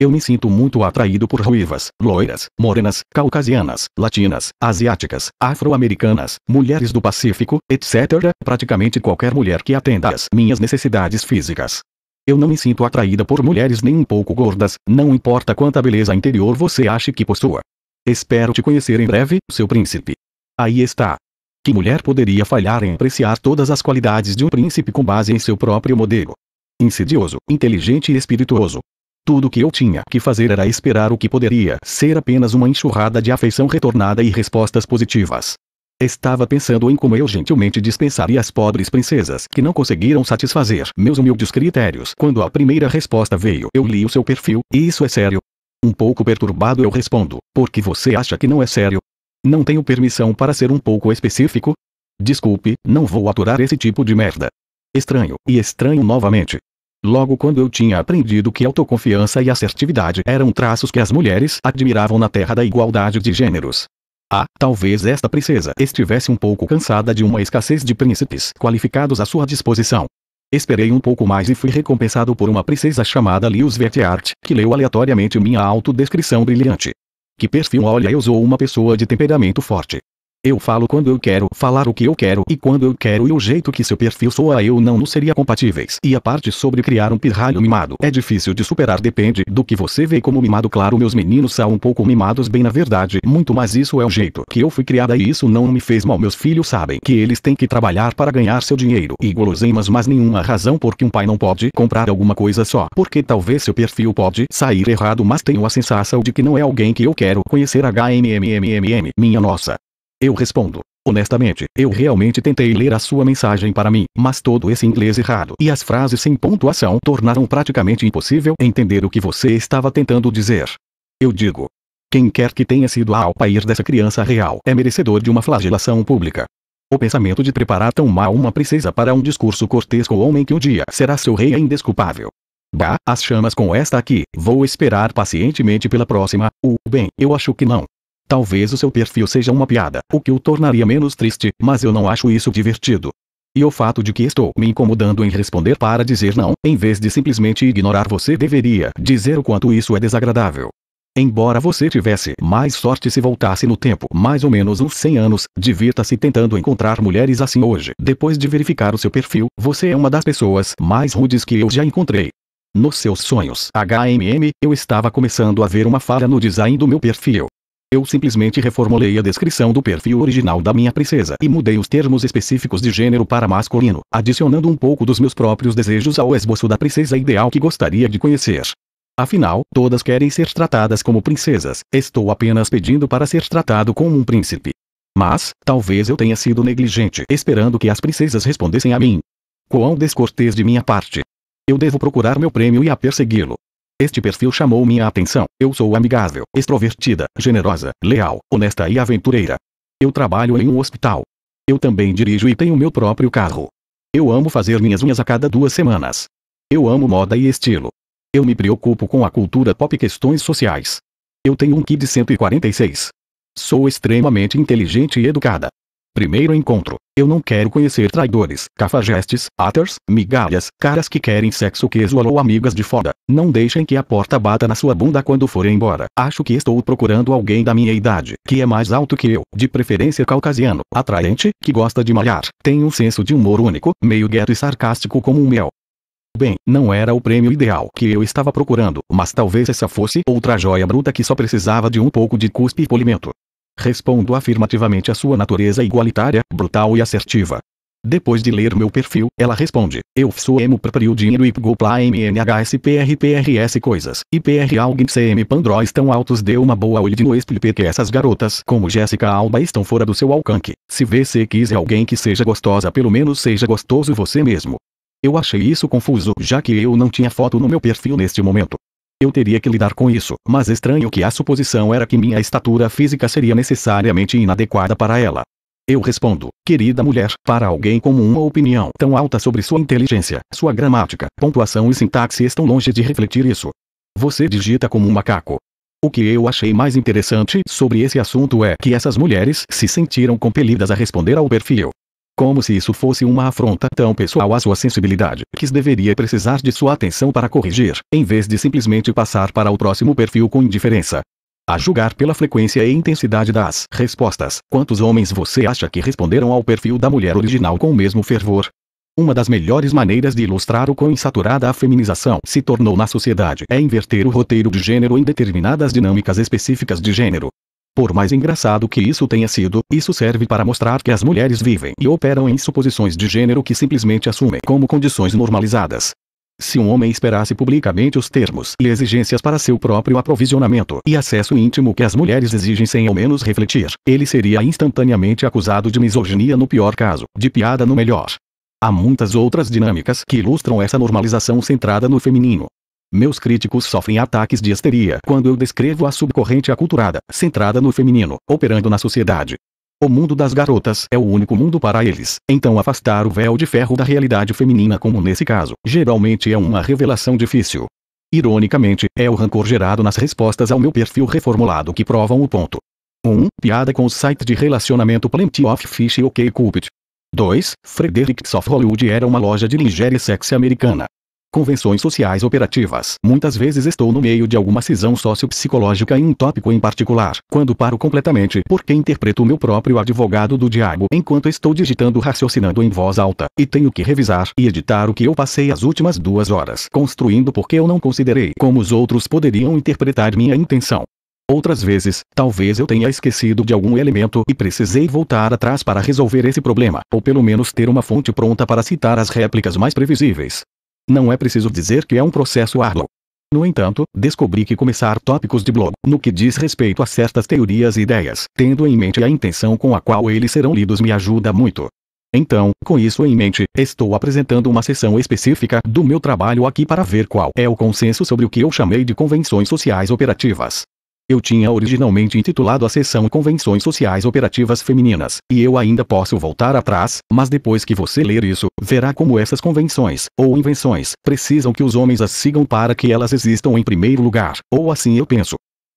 Eu me sinto muito atraído por ruivas, loiras, morenas, caucasianas, latinas, asiáticas, afro-americanas, mulheres do Pacífico, etc. Praticamente qualquer mulher que atenda às minhas necessidades físicas. Eu não me sinto atraída por mulheres nem um pouco gordas, não importa quanta beleza interior você ache que possua. Espero te conhecer em breve, seu príncipe. Aí está. Que mulher poderia falhar em apreciar todas as qualidades de um príncipe com base em seu próprio modelo? Insidioso, inteligente e espirituoso, tudo o que eu tinha que fazer era esperar o que poderia ser apenas uma enxurrada de afeição retornada e respostas positivas. Estava pensando em como eu gentilmente dispensaria as pobres princesas que não conseguiram satisfazer meus humildes critérios. Quando a primeira resposta veio, eu li o seu perfil, e isso é sério? Um pouco perturbado eu respondo, porque você acha que não é sério? Não tenho permissão para ser um pouco específico? Desculpe, não vou aturar esse tipo de merda. Estranho, e estranho novamente. Logo quando eu tinha aprendido que autoconfiança e assertividade eram traços que as mulheres admiravam na terra da igualdade de gêneros. Ah, talvez esta princesa estivesse um pouco cansada de uma escassez de príncipes qualificados à sua disposição. Esperei um pouco mais e fui recompensado por uma princesa chamada Lewis Verteart, que leu aleatoriamente minha autodescrição brilhante. Que perfil olha eu sou uma pessoa de temperamento forte. Eu falo quando eu quero falar o que eu quero e quando eu quero e o jeito que seu perfil soa eu não nos seria compatíveis. E a parte sobre criar um pirralho mimado é difícil de superar depende do que você vê como mimado. Claro meus meninos são um pouco mimados bem na verdade muito mas isso é o jeito que eu fui criada e isso não me fez mal. Meus filhos sabem que eles têm que trabalhar para ganhar seu dinheiro e guloseimas mas nenhuma razão porque um pai não pode comprar alguma coisa só. Porque talvez seu perfil pode sair errado mas tenho a sensação de que não é alguém que eu quero conhecer HMMMMM. Minha nossa. Eu respondo. Honestamente, eu realmente tentei ler a sua mensagem para mim, mas todo esse inglês errado e as frases sem pontuação tornaram praticamente impossível entender o que você estava tentando dizer. Eu digo. Quem quer que tenha sido ao país dessa criança real é merecedor de uma flagelação pública. O pensamento de preparar tão mal uma princesa para um discurso cortês com o homem que um dia será seu rei é indesculpável. Bah, as chamas com esta aqui, vou esperar pacientemente pela próxima. Uh, bem, eu acho que não. Talvez o seu perfil seja uma piada, o que o tornaria menos triste, mas eu não acho isso divertido. E o fato de que estou me incomodando em responder para dizer não, em vez de simplesmente ignorar você deveria dizer o quanto isso é desagradável. Embora você tivesse mais sorte se voltasse no tempo mais ou menos uns 100 anos, divirta-se tentando encontrar mulheres assim hoje. Depois de verificar o seu perfil, você é uma das pessoas mais rudes que eu já encontrei. Nos seus sonhos, HMM, eu estava começando a ver uma falha no design do meu perfil. Eu simplesmente reformulei a descrição do perfil original da minha princesa e mudei os termos específicos de gênero para masculino, adicionando um pouco dos meus próprios desejos ao esboço da princesa ideal que gostaria de conhecer. Afinal, todas querem ser tratadas como princesas, estou apenas pedindo para ser tratado como um príncipe. Mas, talvez eu tenha sido negligente esperando que as princesas respondessem a mim. Quão descortês de minha parte. Eu devo procurar meu prêmio e a persegui-lo. Este perfil chamou minha atenção. Eu sou amigável, extrovertida, generosa, leal, honesta e aventureira. Eu trabalho em um hospital. Eu também dirijo e tenho meu próprio carro. Eu amo fazer minhas unhas a cada duas semanas. Eu amo moda e estilo. Eu me preocupo com a cultura pop e questões sociais. Eu tenho um Kid 146. Sou extremamente inteligente e educada. Primeiro encontro. Eu não quero conhecer traidores, cafajestes, haters, migalhas, caras que querem sexo casual ou amigas de foda. Não deixem que a porta bata na sua bunda quando forem embora. Acho que estou procurando alguém da minha idade, que é mais alto que eu, de preferência caucasiano, atraente, que gosta de malhar, tem um senso de humor único, meio gueto e sarcástico como o mel. Bem, não era o prêmio ideal que eu estava procurando, mas talvez essa fosse outra joia bruta que só precisava de um pouco de cuspe e polimento. Respondo afirmativamente à sua natureza igualitária, brutal e assertiva. Depois de ler meu perfil, ela responde: Eu sou emo próprio dinheiro e pgopla mnhsprprs coisas, e pr alguém cm pandróis tão altos deu uma boa olhada no explique que essas garotas como Jéssica Alba estão fora do seu alcance. Se você quiser alguém que seja gostosa pelo menos seja gostoso você mesmo. Eu achei isso confuso já que eu não tinha foto no meu perfil neste momento. Eu teria que lidar com isso, mas estranho que a suposição era que minha estatura física seria necessariamente inadequada para ela. Eu respondo, querida mulher, para alguém com uma opinião tão alta sobre sua inteligência, sua gramática, pontuação e sintaxe estão longe de refletir isso. Você digita como um macaco. O que eu achei mais interessante sobre esse assunto é que essas mulheres se sentiram compelidas a responder ao perfil como se isso fosse uma afronta tão pessoal à sua sensibilidade, que deveria precisar de sua atenção para corrigir, em vez de simplesmente passar para o próximo perfil com indiferença. A julgar pela frequência e intensidade das respostas, quantos homens você acha que responderam ao perfil da mulher original com o mesmo fervor? Uma das melhores maneiras de ilustrar o quão insaturada a feminização se tornou na sociedade é inverter o roteiro de gênero em determinadas dinâmicas específicas de gênero. Por mais engraçado que isso tenha sido, isso serve para mostrar que as mulheres vivem e operam em suposições de gênero que simplesmente assumem como condições normalizadas. Se um homem esperasse publicamente os termos e exigências para seu próprio aprovisionamento e acesso íntimo que as mulheres exigem sem ao menos refletir, ele seria instantaneamente acusado de misoginia no pior caso, de piada no melhor. Há muitas outras dinâmicas que ilustram essa normalização centrada no feminino. Meus críticos sofrem ataques de histeria quando eu descrevo a subcorrente aculturada, centrada no feminino, operando na sociedade. O mundo das garotas é o único mundo para eles, então afastar o véu de ferro da realidade feminina, como nesse caso, geralmente é uma revelação difícil. Ironicamente, é o rancor gerado nas respostas ao meu perfil reformulado que provam o ponto. 1. Um, piada com o site de relacionamento Plenty of Fish e Cupid. 2. Frederick's of Hollywood era uma loja de lingerie sexy americana. Convenções sociais operativas. Muitas vezes estou no meio de alguma cisão sociopsicológica em um tópico em particular, quando paro completamente porque interpreto o meu próprio advogado do diabo enquanto estou digitando raciocinando em voz alta, e tenho que revisar e editar o que eu passei as últimas duas horas construindo porque eu não considerei como os outros poderiam interpretar minha intenção. Outras vezes, talvez eu tenha esquecido de algum elemento e precisei voltar atrás para resolver esse problema, ou pelo menos ter uma fonte pronta para citar as réplicas mais previsíveis. Não é preciso dizer que é um processo árduo. No entanto, descobri que começar tópicos de blog no que diz respeito a certas teorias e ideias, tendo em mente a intenção com a qual eles serão lidos me ajuda muito. Então, com isso em mente, estou apresentando uma sessão específica do meu trabalho aqui para ver qual é o consenso sobre o que eu chamei de convenções sociais operativas. Eu tinha originalmente intitulado a sessão Convenções Sociais Operativas Femininas, e eu ainda posso voltar atrás, mas depois que você ler isso, verá como essas convenções, ou invenções, precisam que os homens as sigam para que elas existam em primeiro lugar, ou assim eu penso.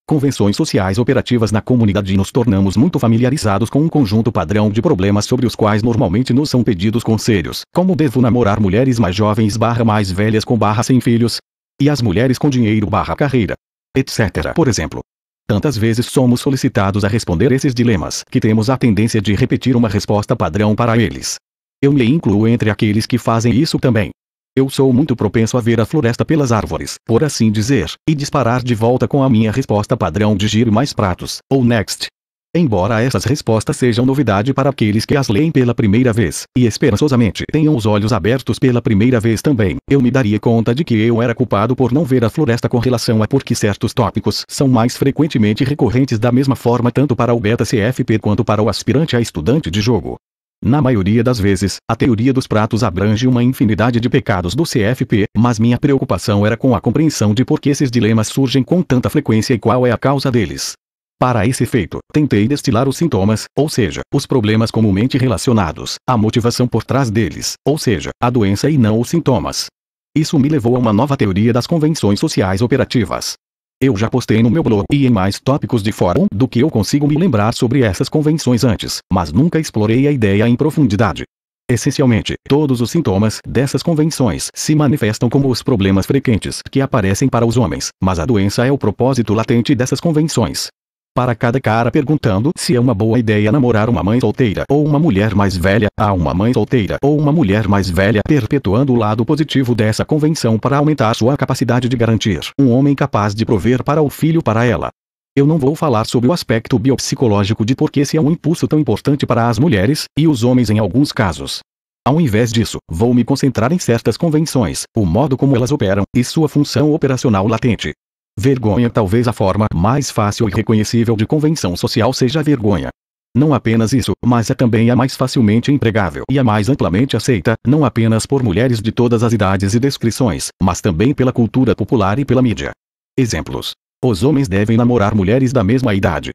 Convenções sociais operativas na comunidade nos tornamos muito familiarizados com um conjunto padrão de problemas sobre os quais normalmente nos são pedidos conselhos, como devo namorar mulheres mais jovens barra mais velhas com barra sem filhos, e as mulheres com dinheiro barra carreira, etc. Por exemplo, Tantas vezes somos solicitados a responder esses dilemas que temos a tendência de repetir uma resposta padrão para eles. Eu me incluo entre aqueles que fazem isso também. Eu sou muito propenso a ver a floresta pelas árvores, por assim dizer, e disparar de volta com a minha resposta padrão de giro mais pratos, ou next, Embora essas respostas sejam novidade para aqueles que as leem pela primeira vez, e esperançosamente tenham os olhos abertos pela primeira vez também, eu me daria conta de que eu era culpado por não ver a floresta com relação a por que certos tópicos são mais frequentemente recorrentes da mesma forma tanto para o beta CFP quanto para o aspirante a estudante de jogo. Na maioria das vezes, a teoria dos pratos abrange uma infinidade de pecados do CFP, mas minha preocupação era com a compreensão de por que esses dilemas surgem com tanta frequência e qual é a causa deles. Para esse efeito, tentei destilar os sintomas, ou seja, os problemas comumente relacionados, a motivação por trás deles, ou seja, a doença e não os sintomas. Isso me levou a uma nova teoria das convenções sociais operativas. Eu já postei no meu blog e em mais tópicos de fórum do que eu consigo me lembrar sobre essas convenções antes, mas nunca explorei a ideia em profundidade. Essencialmente, todos os sintomas dessas convenções se manifestam como os problemas frequentes que aparecem para os homens, mas a doença é o propósito latente dessas convenções para cada cara perguntando se é uma boa ideia namorar uma mãe solteira ou uma mulher mais velha, a uma mãe solteira ou uma mulher mais velha, perpetuando o lado positivo dessa convenção para aumentar sua capacidade de garantir um homem capaz de prover para o filho para ela. Eu não vou falar sobre o aspecto biopsicológico de por que esse é um impulso tão importante para as mulheres, e os homens em alguns casos. Ao invés disso, vou me concentrar em certas convenções, o modo como elas operam, e sua função operacional latente. Vergonha talvez a forma mais fácil e reconhecível de convenção social seja a vergonha. Não apenas isso, mas é também a mais facilmente empregável e a mais amplamente aceita, não apenas por mulheres de todas as idades e descrições, mas também pela cultura popular e pela mídia. Exemplos: Os homens devem namorar mulheres da mesma idade.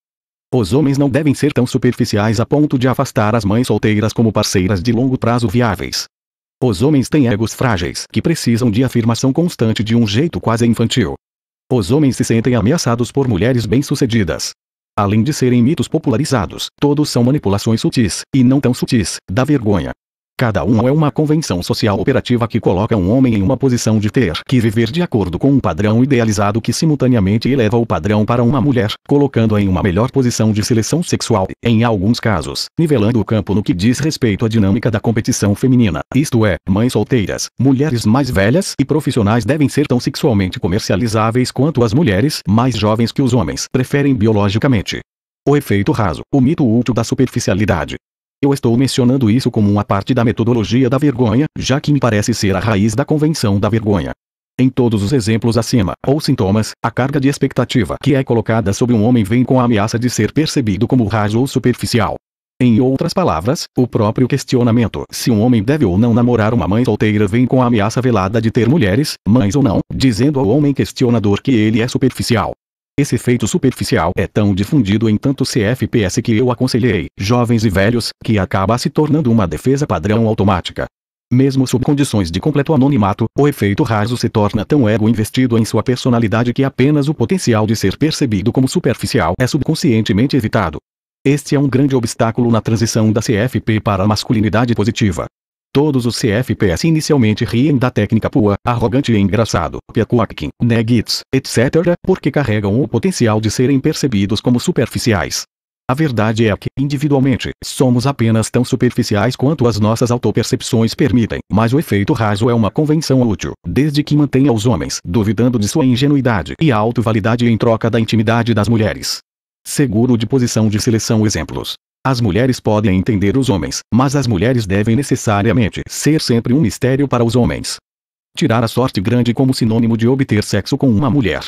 Os homens não devem ser tão superficiais a ponto de afastar as mães solteiras como parceiras de longo prazo viáveis. Os homens têm egos frágeis que precisam de afirmação constante de um jeito quase infantil. Os homens se sentem ameaçados por mulheres bem-sucedidas. Além de serem mitos popularizados, todos são manipulações sutis, e não tão sutis, da vergonha, Cada um é uma convenção social operativa que coloca um homem em uma posição de ter que viver de acordo com um padrão idealizado que simultaneamente eleva o padrão para uma mulher, colocando-a em uma melhor posição de seleção sexual, em alguns casos, nivelando o campo no que diz respeito à dinâmica da competição feminina. Isto é, mães solteiras, mulheres mais velhas e profissionais devem ser tão sexualmente comercializáveis quanto as mulheres mais jovens que os homens preferem biologicamente. O efeito raso, o mito útil da superficialidade. Eu estou mencionando isso como uma parte da metodologia da vergonha, já que me parece ser a raiz da convenção da vergonha. Em todos os exemplos acima, ou sintomas, a carga de expectativa que é colocada sobre um homem vem com a ameaça de ser percebido como raso ou superficial. Em outras palavras, o próprio questionamento se um homem deve ou não namorar uma mãe solteira vem com a ameaça velada de ter mulheres, mães ou não, dizendo ao homem questionador que ele é superficial. Esse efeito superficial é tão difundido em tanto CFPS que eu aconselhei, jovens e velhos, que acaba se tornando uma defesa padrão automática. Mesmo sob condições de completo anonimato, o efeito raso se torna tão ego investido em sua personalidade que apenas o potencial de ser percebido como superficial é subconscientemente evitado. Este é um grande obstáculo na transição da CFP para a masculinidade positiva. Todos os CFPS assim inicialmente riem da técnica pua, arrogante e engraçado, pecuaquim, negits, etc., porque carregam o potencial de serem percebidos como superficiais. A verdade é que, individualmente, somos apenas tão superficiais quanto as nossas autopercepções permitem, mas o efeito raso é uma convenção útil, desde que mantenha os homens duvidando de sua ingenuidade e autovalidade em troca da intimidade das mulheres. Seguro de posição de seleção exemplos. As mulheres podem entender os homens, mas as mulheres devem necessariamente ser sempre um mistério para os homens. Tirar a sorte grande como sinônimo de obter sexo com uma mulher.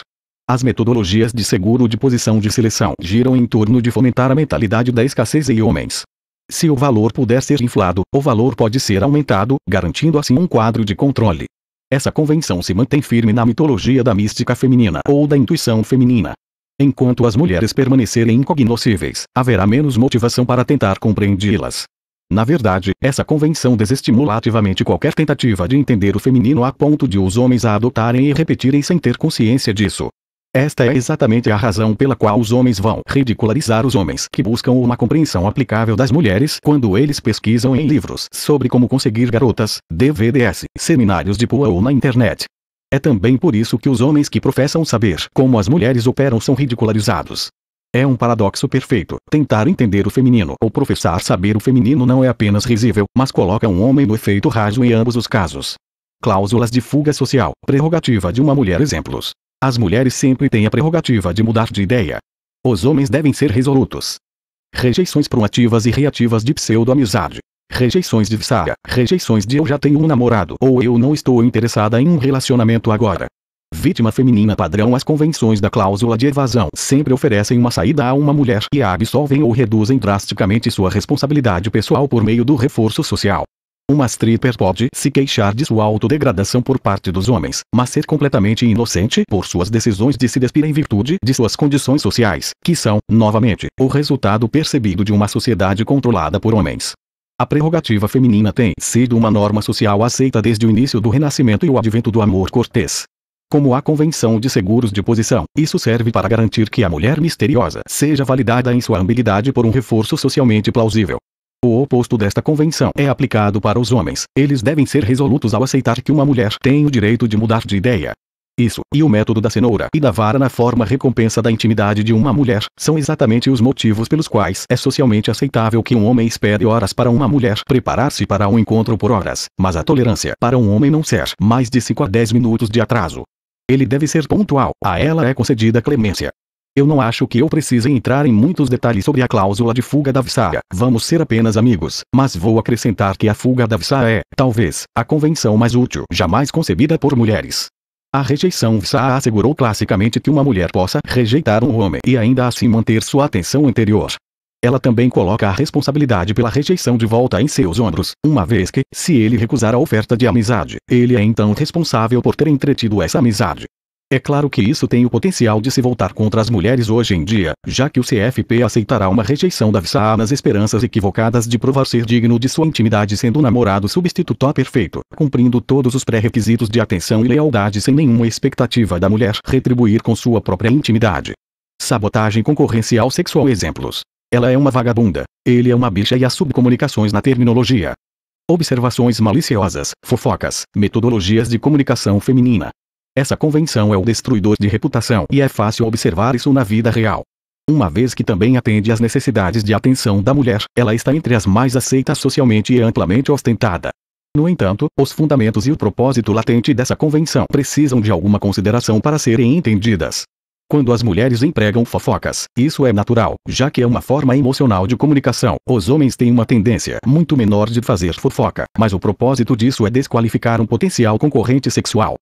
As metodologias de seguro de posição de seleção giram em torno de fomentar a mentalidade da escassez em homens. Se o valor puder ser inflado, o valor pode ser aumentado, garantindo assim um quadro de controle. Essa convenção se mantém firme na mitologia da mística feminina ou da intuição feminina. Enquanto as mulheres permanecerem incognoscíveis, haverá menos motivação para tentar compreendê-las. Na verdade, essa convenção desestimula ativamente qualquer tentativa de entender o feminino a ponto de os homens a adotarem e repetirem sem ter consciência disso. Esta é exatamente a razão pela qual os homens vão ridicularizar os homens que buscam uma compreensão aplicável das mulheres quando eles pesquisam em livros sobre como conseguir garotas, DVDs, seminários de PUA ou na internet. É também por isso que os homens que professam saber como as mulheres operam são ridicularizados. É um paradoxo perfeito. Tentar entender o feminino ou professar saber o feminino não é apenas risível, mas coloca um homem no efeito raso em ambos os casos. Cláusulas de fuga social, prerrogativa de uma mulher exemplos. As mulheres sempre têm a prerrogativa de mudar de ideia. Os homens devem ser resolutos. Rejeições proativas e reativas de pseudo-amizade. Rejeições de saga. Rejeições de eu já tenho um namorado ou eu não estou interessada em um relacionamento agora. Vítima feminina padrão As convenções da cláusula de evasão sempre oferecem uma saída a uma mulher e a absolvem ou reduzem drasticamente sua responsabilidade pessoal por meio do reforço social. Uma stripper pode se queixar de sua autodegradação por parte dos homens, mas ser completamente inocente por suas decisões de se despir em virtude de suas condições sociais, que são, novamente, o resultado percebido de uma sociedade controlada por homens. A prerrogativa feminina tem sido uma norma social aceita desde o início do Renascimento e o advento do amor cortês. Como a Convenção de Seguros de Posição, isso serve para garantir que a mulher misteriosa seja validada em sua ambiguidade por um reforço socialmente plausível. O oposto desta convenção é aplicado para os homens, eles devem ser resolutos ao aceitar que uma mulher tem o direito de mudar de ideia, isso, e o método da cenoura e da vara na forma recompensa da intimidade de uma mulher, são exatamente os motivos pelos quais é socialmente aceitável que um homem espere horas para uma mulher preparar-se para um encontro por horas, mas a tolerância para um homem não ser mais de 5 a 10 minutos de atraso. Ele deve ser pontual, a ela é concedida clemência. Eu não acho que eu precise entrar em muitos detalhes sobre a cláusula de fuga da Vissaia, vamos ser apenas amigos, mas vou acrescentar que a fuga da Vissaia é, talvez, a convenção mais útil jamais concebida por mulheres. A rejeição Saa assegurou classicamente que uma mulher possa rejeitar um homem e ainda assim manter sua atenção interior. Ela também coloca a responsabilidade pela rejeição de volta em seus ombros, uma vez que, se ele recusar a oferta de amizade, ele é então responsável por ter entretido essa amizade. É claro que isso tem o potencial de se voltar contra as mulheres hoje em dia, já que o CFP aceitará uma rejeição da VSA nas esperanças equivocadas de provar ser digno de sua intimidade sendo o namorado substituto perfeito, cumprindo todos os pré-requisitos de atenção e lealdade sem nenhuma expectativa da mulher retribuir com sua própria intimidade. Sabotagem concorrencial sexual exemplos. Ela é uma vagabunda, ele é uma bicha e as subcomunicações na terminologia. Observações maliciosas, fofocas, metodologias de comunicação feminina, essa convenção é o destruidor de reputação e é fácil observar isso na vida real. Uma vez que também atende às necessidades de atenção da mulher, ela está entre as mais aceitas socialmente e amplamente ostentada. No entanto, os fundamentos e o propósito latente dessa convenção precisam de alguma consideração para serem entendidas. Quando as mulheres empregam fofocas, isso é natural, já que é uma forma emocional de comunicação. Os homens têm uma tendência muito menor de fazer fofoca, mas o propósito disso é desqualificar um potencial concorrente sexual.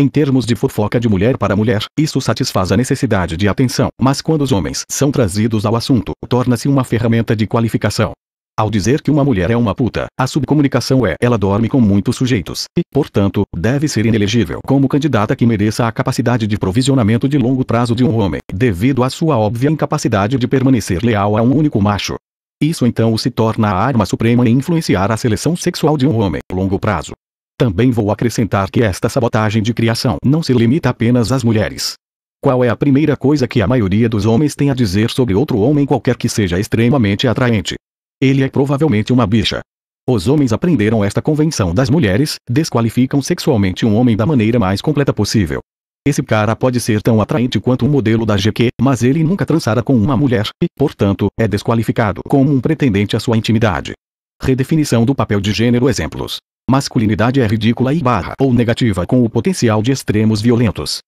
Em termos de fofoca de mulher para mulher, isso satisfaz a necessidade de atenção, mas quando os homens são trazidos ao assunto, torna-se uma ferramenta de qualificação. Ao dizer que uma mulher é uma puta, a subcomunicação é ela dorme com muitos sujeitos, e, portanto, deve ser inelegível como candidata que mereça a capacidade de provisionamento de longo prazo de um homem, devido à sua óbvia incapacidade de permanecer leal a um único macho. Isso então se torna a arma suprema em influenciar a seleção sexual de um homem, longo prazo. Também vou acrescentar que esta sabotagem de criação não se limita apenas às mulheres. Qual é a primeira coisa que a maioria dos homens tem a dizer sobre outro homem qualquer que seja extremamente atraente? Ele é provavelmente uma bicha. Os homens aprenderam esta convenção das mulheres, desqualificam sexualmente um homem da maneira mais completa possível. Esse cara pode ser tão atraente quanto um modelo da GQ, mas ele nunca trançara com uma mulher, e, portanto, é desqualificado como um pretendente à sua intimidade. Redefinição do papel de gênero Exemplos Masculinidade é ridícula e barra ou negativa com o potencial de extremos violentos.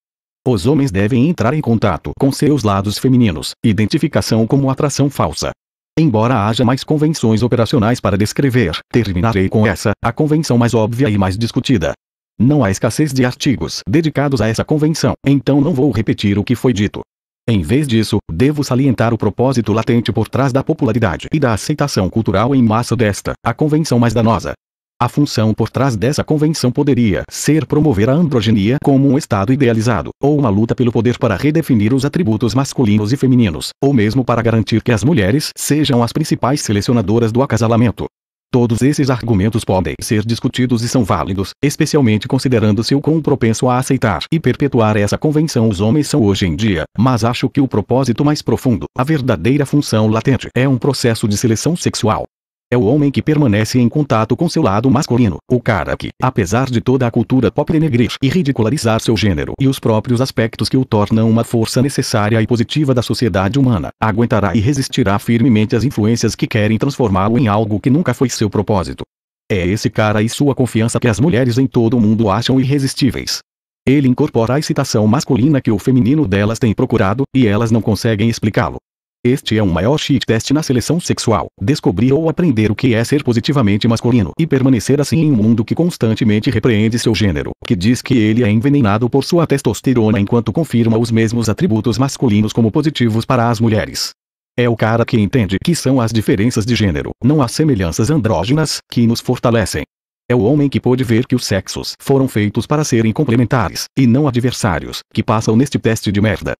Os homens devem entrar em contato com seus lados femininos, identificação como atração falsa. Embora haja mais convenções operacionais para descrever, terminarei com essa, a convenção mais óbvia e mais discutida. Não há escassez de artigos dedicados a essa convenção, então não vou repetir o que foi dito. Em vez disso, devo salientar o propósito latente por trás da popularidade e da aceitação cultural em massa desta, a convenção mais danosa. A função por trás dessa convenção poderia ser promover a androgenia como um estado idealizado, ou uma luta pelo poder para redefinir os atributos masculinos e femininos, ou mesmo para garantir que as mulheres sejam as principais selecionadoras do acasalamento. Todos esses argumentos podem ser discutidos e são válidos, especialmente considerando-se o quão propenso a aceitar e perpetuar essa convenção os homens são hoje em dia, mas acho que o propósito mais profundo, a verdadeira função latente, é um processo de seleção sexual. É o homem que permanece em contato com seu lado masculino, o cara que, apesar de toda a cultura pop denegrir e ridicularizar seu gênero e os próprios aspectos que o tornam uma força necessária e positiva da sociedade humana, aguentará e resistirá firmemente às influências que querem transformá-lo em algo que nunca foi seu propósito. É esse cara e sua confiança que as mulheres em todo o mundo acham irresistíveis. Ele incorpora a excitação masculina que o feminino delas tem procurado, e elas não conseguem explicá-lo. Este é um maior cheat test na seleção sexual. Descobrir ou aprender o que é ser positivamente masculino e permanecer assim em um mundo que constantemente repreende seu gênero, que diz que ele é envenenado por sua testosterona enquanto confirma os mesmos atributos masculinos como positivos para as mulheres. É o cara que entende que são as diferenças de gênero, não as semelhanças andrógenas, que nos fortalecem. É o homem que pôde ver que os sexos foram feitos para serem complementares, e não adversários, que passam neste teste de merda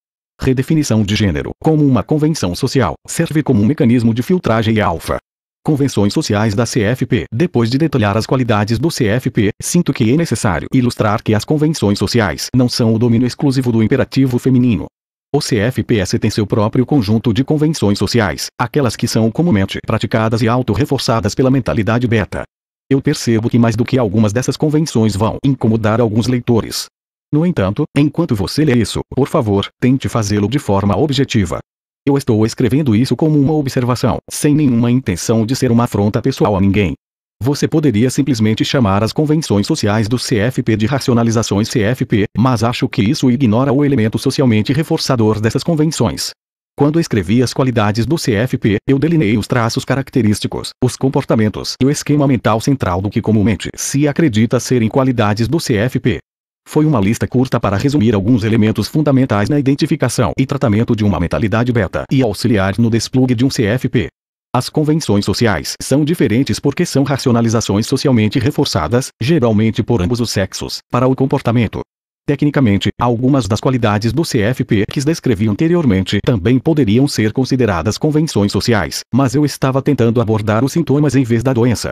redefinição de gênero como uma convenção social serve como um mecanismo de filtragem e alfa. Convenções sociais da CFP. Depois de detalhar as qualidades do CFP, sinto que é necessário ilustrar que as convenções sociais não são o domínio exclusivo do imperativo feminino. O CFPS é tem seu próprio conjunto de convenções sociais, aquelas que são comumente praticadas e auto-reforçadas pela mentalidade beta. Eu percebo que mais do que algumas dessas convenções vão incomodar alguns leitores, no entanto, enquanto você lê isso, por favor, tente fazê-lo de forma objetiva. Eu estou escrevendo isso como uma observação, sem nenhuma intenção de ser uma afronta pessoal a ninguém. Você poderia simplesmente chamar as convenções sociais do CFP de racionalizações CFP, mas acho que isso ignora o elemento socialmente reforçador dessas convenções. Quando escrevi as qualidades do CFP, eu delineei os traços característicos, os comportamentos e o esquema mental central do que comumente se acredita serem qualidades do CFP. Foi uma lista curta para resumir alguns elementos fundamentais na identificação e tratamento de uma mentalidade beta e auxiliar no desplugue de um CFP. As convenções sociais são diferentes porque são racionalizações socialmente reforçadas, geralmente por ambos os sexos, para o comportamento. Tecnicamente, algumas das qualidades do CFP que descrevi anteriormente também poderiam ser consideradas convenções sociais, mas eu estava tentando abordar os sintomas em vez da doença.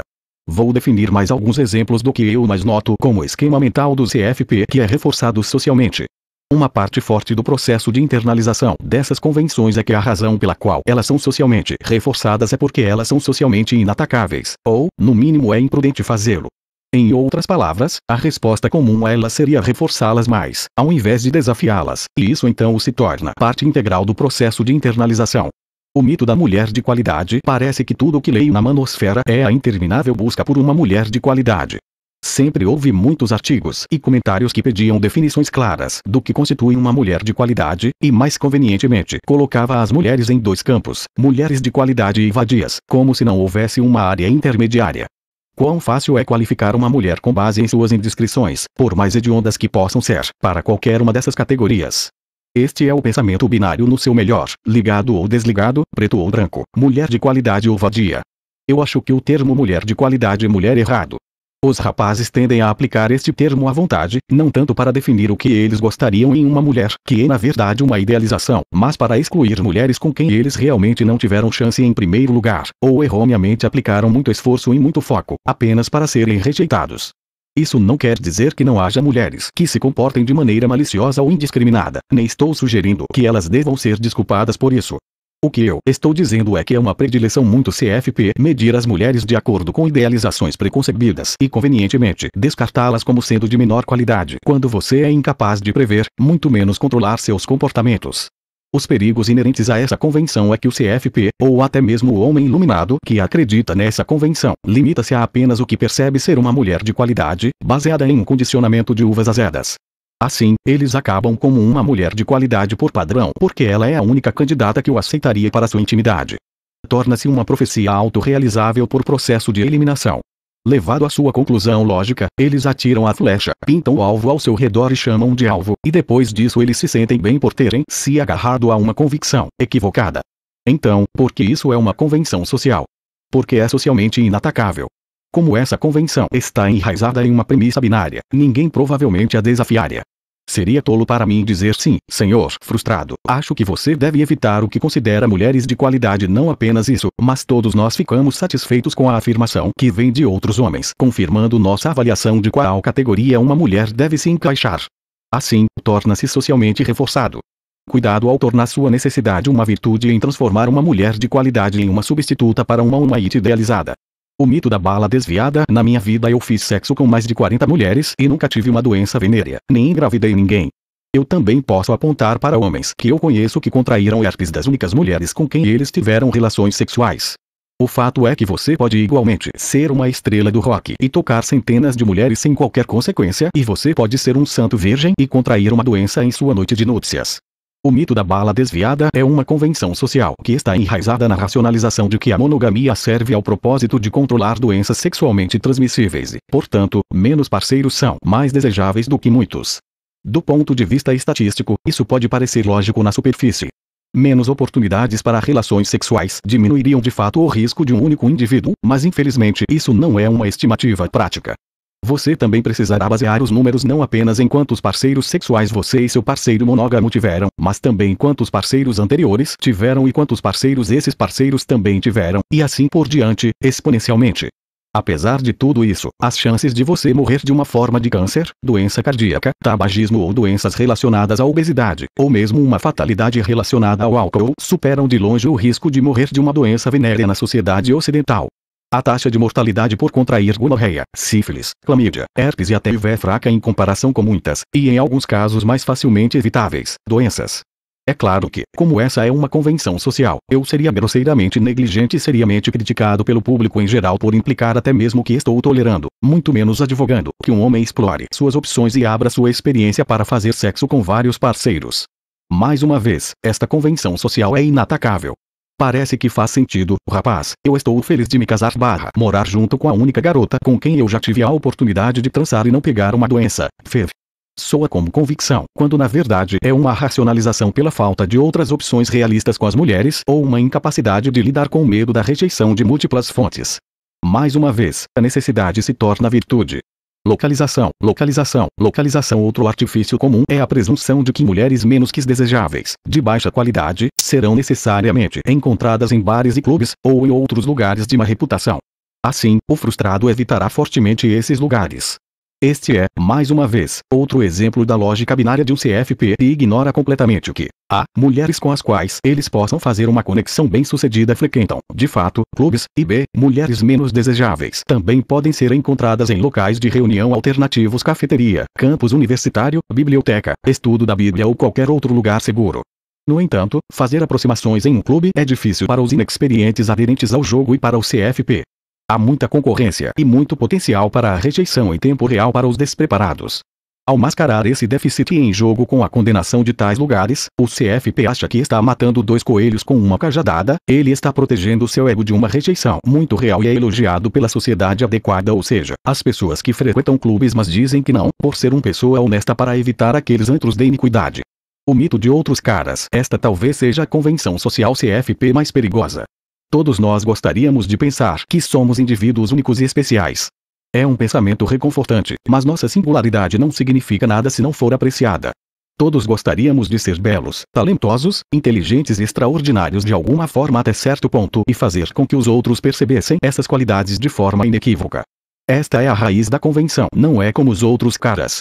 Vou definir mais alguns exemplos do que eu mais noto como esquema mental do CFP que é reforçado socialmente. Uma parte forte do processo de internalização dessas convenções é que a razão pela qual elas são socialmente reforçadas é porque elas são socialmente inatacáveis, ou, no mínimo, é imprudente fazê-lo. Em outras palavras, a resposta comum a elas seria reforçá-las mais, ao invés de desafiá-las, e isso então se torna parte integral do processo de internalização. O mito da mulher de qualidade parece que tudo o que leio na manosfera é a interminável busca por uma mulher de qualidade. Sempre houve muitos artigos e comentários que pediam definições claras do que constitui uma mulher de qualidade, e mais convenientemente colocava as mulheres em dois campos, mulheres de qualidade e vadias, como se não houvesse uma área intermediária. Quão fácil é qualificar uma mulher com base em suas indiscrições, por mais hediondas que possam ser, para qualquer uma dessas categorias. Este é o pensamento binário no seu melhor, ligado ou desligado, preto ou branco, mulher de qualidade ou vadia. Eu acho que o termo mulher de qualidade é mulher errado. Os rapazes tendem a aplicar este termo à vontade, não tanto para definir o que eles gostariam em uma mulher, que é na verdade uma idealização, mas para excluir mulheres com quem eles realmente não tiveram chance em primeiro lugar, ou erroneamente aplicaram muito esforço e muito foco, apenas para serem rejeitados. Isso não quer dizer que não haja mulheres que se comportem de maneira maliciosa ou indiscriminada, nem estou sugerindo que elas devam ser desculpadas por isso. O que eu estou dizendo é que é uma predileção muito CFP medir as mulheres de acordo com idealizações preconcebidas e convenientemente descartá-las como sendo de menor qualidade quando você é incapaz de prever, muito menos controlar seus comportamentos. Os perigos inerentes a essa convenção é que o CFP, ou até mesmo o homem iluminado que acredita nessa convenção, limita-se a apenas o que percebe ser uma mulher de qualidade, baseada em um condicionamento de uvas azedas. Assim, eles acabam como uma mulher de qualidade por padrão porque ela é a única candidata que o aceitaria para sua intimidade. Torna-se uma profecia autorrealizável por processo de eliminação. Levado à sua conclusão lógica, eles atiram a flecha, pintam o alvo ao seu redor e chamam de alvo, e depois disso eles se sentem bem por terem se agarrado a uma convicção equivocada. Então, porque isso é uma convenção social? Porque é socialmente inatacável. Como essa convenção está enraizada em uma premissa binária, ninguém provavelmente a desafiaria. Seria tolo para mim dizer sim, senhor frustrado. Acho que você deve evitar o que considera mulheres de qualidade. Não apenas isso, mas todos nós ficamos satisfeitos com a afirmação que vem de outros homens, confirmando nossa avaliação de qual categoria uma mulher deve se encaixar. Assim, torna-se socialmente reforçado. Cuidado ao tornar sua necessidade uma virtude em transformar uma mulher de qualidade em uma substituta para uma humaíte idealizada. O mito da bala desviada Na minha vida eu fiz sexo com mais de 40 mulheres e nunca tive uma doença venérea, nem engravidei ninguém. Eu também posso apontar para homens que eu conheço que contraíram herpes das únicas mulheres com quem eles tiveram relações sexuais. O fato é que você pode igualmente ser uma estrela do rock e tocar centenas de mulheres sem qualquer consequência, e você pode ser um santo virgem e contrair uma doença em sua noite de núpcias. O mito da bala desviada é uma convenção social que está enraizada na racionalização de que a monogamia serve ao propósito de controlar doenças sexualmente transmissíveis e, portanto, menos parceiros são mais desejáveis do que muitos. Do ponto de vista estatístico, isso pode parecer lógico na superfície. Menos oportunidades para relações sexuais diminuiriam de fato o risco de um único indivíduo, mas infelizmente isso não é uma estimativa prática. Você também precisará basear os números não apenas em quantos parceiros sexuais você e seu parceiro monógamo tiveram, mas também quantos parceiros anteriores tiveram e quantos parceiros esses parceiros também tiveram, e assim por diante, exponencialmente. Apesar de tudo isso, as chances de você morrer de uma forma de câncer, doença cardíaca, tabagismo ou doenças relacionadas à obesidade, ou mesmo uma fatalidade relacionada ao álcool, superam de longe o risco de morrer de uma doença venérea na sociedade ocidental. A taxa de mortalidade por contrair gonorreia, sífilis, clamídia, herpes e até HIV é fraca em comparação com muitas, e em alguns casos mais facilmente evitáveis, doenças. É claro que, como essa é uma convenção social, eu seria grosseiramente negligente e seriamente criticado pelo público em geral por implicar até mesmo que estou tolerando, muito menos advogando, que um homem explore suas opções e abra sua experiência para fazer sexo com vários parceiros. Mais uma vez, esta convenção social é inatacável. Parece que faz sentido, rapaz. Eu estou feliz de me casar barra morar junto com a única garota com quem eu já tive a oportunidade de transar e não pegar uma doença. Fev. Soa como convicção, quando na verdade é uma racionalização pela falta de outras opções realistas com as mulheres ou uma incapacidade de lidar com o medo da rejeição de múltiplas fontes. Mais uma vez, a necessidade se torna virtude. Localização, localização, localização. Outro artifício comum é a presunção de que mulheres menos que desejáveis, de baixa qualidade, serão necessariamente encontradas em bares e clubes, ou em outros lugares de má reputação. Assim, o frustrado evitará fortemente esses lugares, este é, mais uma vez, outro exemplo da lógica binária de um CFP e ignora completamente o que há mulheres com as quais eles possam fazer uma conexão bem-sucedida frequentam, de fato, clubes, e b, mulheres menos desejáveis também podem ser encontradas em locais de reunião alternativos cafeteria, campus universitário, biblioteca, estudo da Bíblia ou qualquer outro lugar seguro. No entanto, fazer aproximações em um clube é difícil para os inexperientes aderentes ao jogo e para o CFP. Há muita concorrência e muito potencial para a rejeição em tempo real para os despreparados. Ao mascarar esse déficit em jogo com a condenação de tais lugares, o CFP acha que está matando dois coelhos com uma cajadada, ele está protegendo seu ego de uma rejeição muito real e é elogiado pela sociedade adequada ou seja, as pessoas que frequentam clubes mas dizem que não, por ser uma pessoa honesta para evitar aqueles antros de iniquidade. O mito de outros caras. Esta talvez seja a convenção social CFP mais perigosa. Todos nós gostaríamos de pensar que somos indivíduos únicos e especiais. É um pensamento reconfortante, mas nossa singularidade não significa nada se não for apreciada. Todos gostaríamos de ser belos, talentosos, inteligentes e extraordinários de alguma forma até certo ponto e fazer com que os outros percebessem essas qualidades de forma inequívoca. Esta é a raiz da convenção, não é como os outros caras.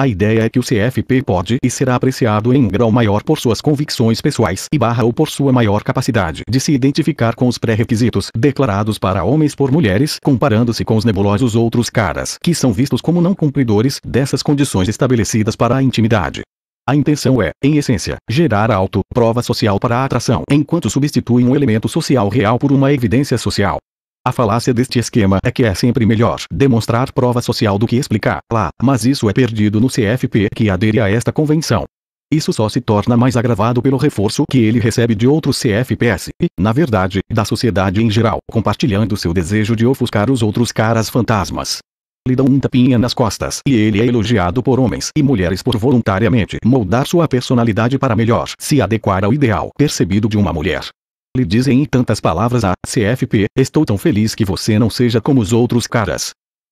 A ideia é que o CFP pode e será apreciado em um grau maior por suas convicções pessoais e barra ou por sua maior capacidade de se identificar com os pré-requisitos declarados para homens por mulheres, comparando-se com os nebulosos outros caras que são vistos como não cumpridores dessas condições estabelecidas para a intimidade. A intenção é, em essência, gerar auto prova social para a atração, enquanto substitui um elemento social real por uma evidência social. A falácia deste esquema é que é sempre melhor demonstrar prova social do que explicar lá, ah, mas isso é perdido no CFP que adere a esta convenção. Isso só se torna mais agravado pelo reforço que ele recebe de outros CFPs e, na verdade, da sociedade em geral, compartilhando seu desejo de ofuscar os outros caras fantasmas. Lhe dão um tapinha nas costas e ele é elogiado por homens e mulheres por voluntariamente moldar sua personalidade para melhor se adequar ao ideal percebido de uma mulher lhe dizem em tantas palavras a ah, CFP, estou tão feliz que você não seja como os outros caras.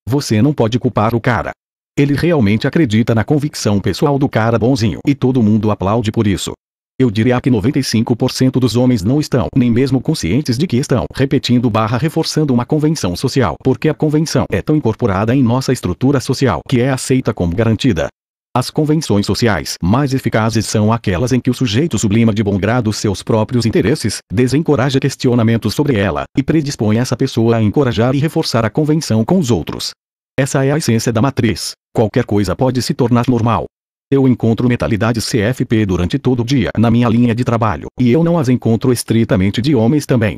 Você não pode culpar o cara. Ele realmente acredita na convicção pessoal do cara bonzinho e todo mundo aplaude por isso. Eu diria que 95% dos homens não estão nem mesmo conscientes de que estão repetindo barra reforçando uma convenção social, porque a convenção é tão incorporada em nossa estrutura social que é aceita como garantida. As convenções sociais mais eficazes são aquelas em que o sujeito sublima de bom grado seus próprios interesses, desencoraja questionamentos sobre ela, e predispõe essa pessoa a encorajar e reforçar a convenção com os outros. Essa é a essência da matriz. Qualquer coisa pode se tornar normal. Eu encontro mentalidades CFP durante todo o dia na minha linha de trabalho, e eu não as encontro estritamente de homens também.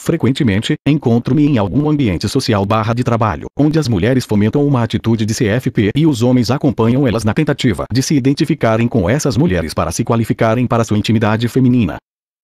Frequentemente, encontro-me em algum ambiente social barra de trabalho, onde as mulheres fomentam uma atitude de CFP e os homens acompanham elas na tentativa de se identificarem com essas mulheres para se qualificarem para sua intimidade feminina.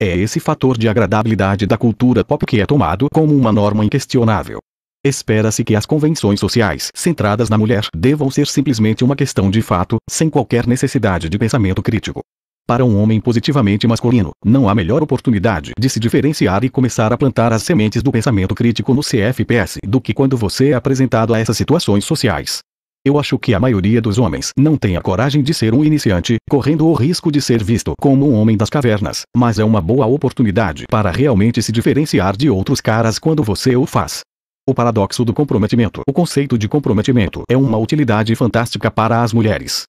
É esse fator de agradabilidade da cultura pop que é tomado como uma norma inquestionável. Espera-se que as convenções sociais centradas na mulher devam ser simplesmente uma questão de fato, sem qualquer necessidade de pensamento crítico. Para um homem positivamente masculino, não há melhor oportunidade de se diferenciar e começar a plantar as sementes do pensamento crítico no CFPS do que quando você é apresentado a essas situações sociais. Eu acho que a maioria dos homens não tem a coragem de ser um iniciante, correndo o risco de ser visto como um homem das cavernas, mas é uma boa oportunidade para realmente se diferenciar de outros caras quando você o faz. O paradoxo do comprometimento. O conceito de comprometimento é uma utilidade fantástica para as mulheres.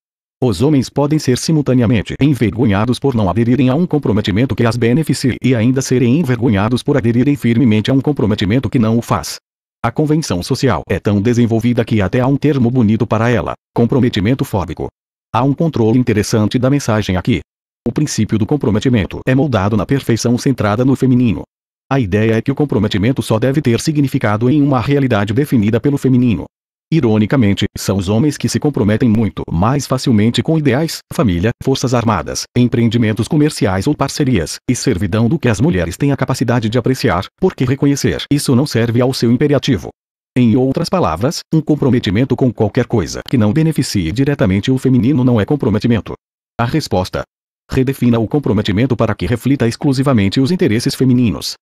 Os homens podem ser simultaneamente envergonhados por não aderirem a um comprometimento que as beneficie e ainda serem envergonhados por aderirem firmemente a um comprometimento que não o faz. A convenção social é tão desenvolvida que até há um termo bonito para ela: comprometimento fóbico. Há um controle interessante da mensagem aqui. O princípio do comprometimento é moldado na perfeição centrada no feminino. A ideia é que o comprometimento só deve ter significado em uma realidade definida pelo feminino. Ironicamente, são os homens que se comprometem muito mais facilmente com ideais, família, forças armadas, empreendimentos comerciais ou parcerias, e servidão do que as mulheres têm a capacidade de apreciar, porque reconhecer isso não serve ao seu imperativo. Em outras palavras, um comprometimento com qualquer coisa que não beneficie diretamente o feminino não é comprometimento. A resposta: redefina o comprometimento para que reflita exclusivamente os interesses femininos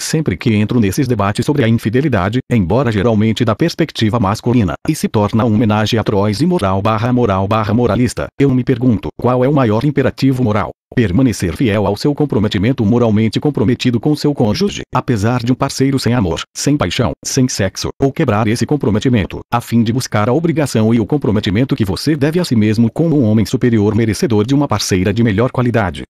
sempre que entro nesses debates sobre a infidelidade, embora geralmente da perspectiva masculina, e se torna uma homenagem atroz e moral barra moral barra moralista, eu me pergunto qual é o maior imperativo moral. Permanecer fiel ao seu comprometimento moralmente comprometido com seu cônjuge, apesar de um parceiro sem amor, sem paixão, sem sexo, ou quebrar esse comprometimento, a fim de buscar a obrigação e o comprometimento que você deve a si mesmo como um homem superior merecedor de uma parceira de melhor qualidade.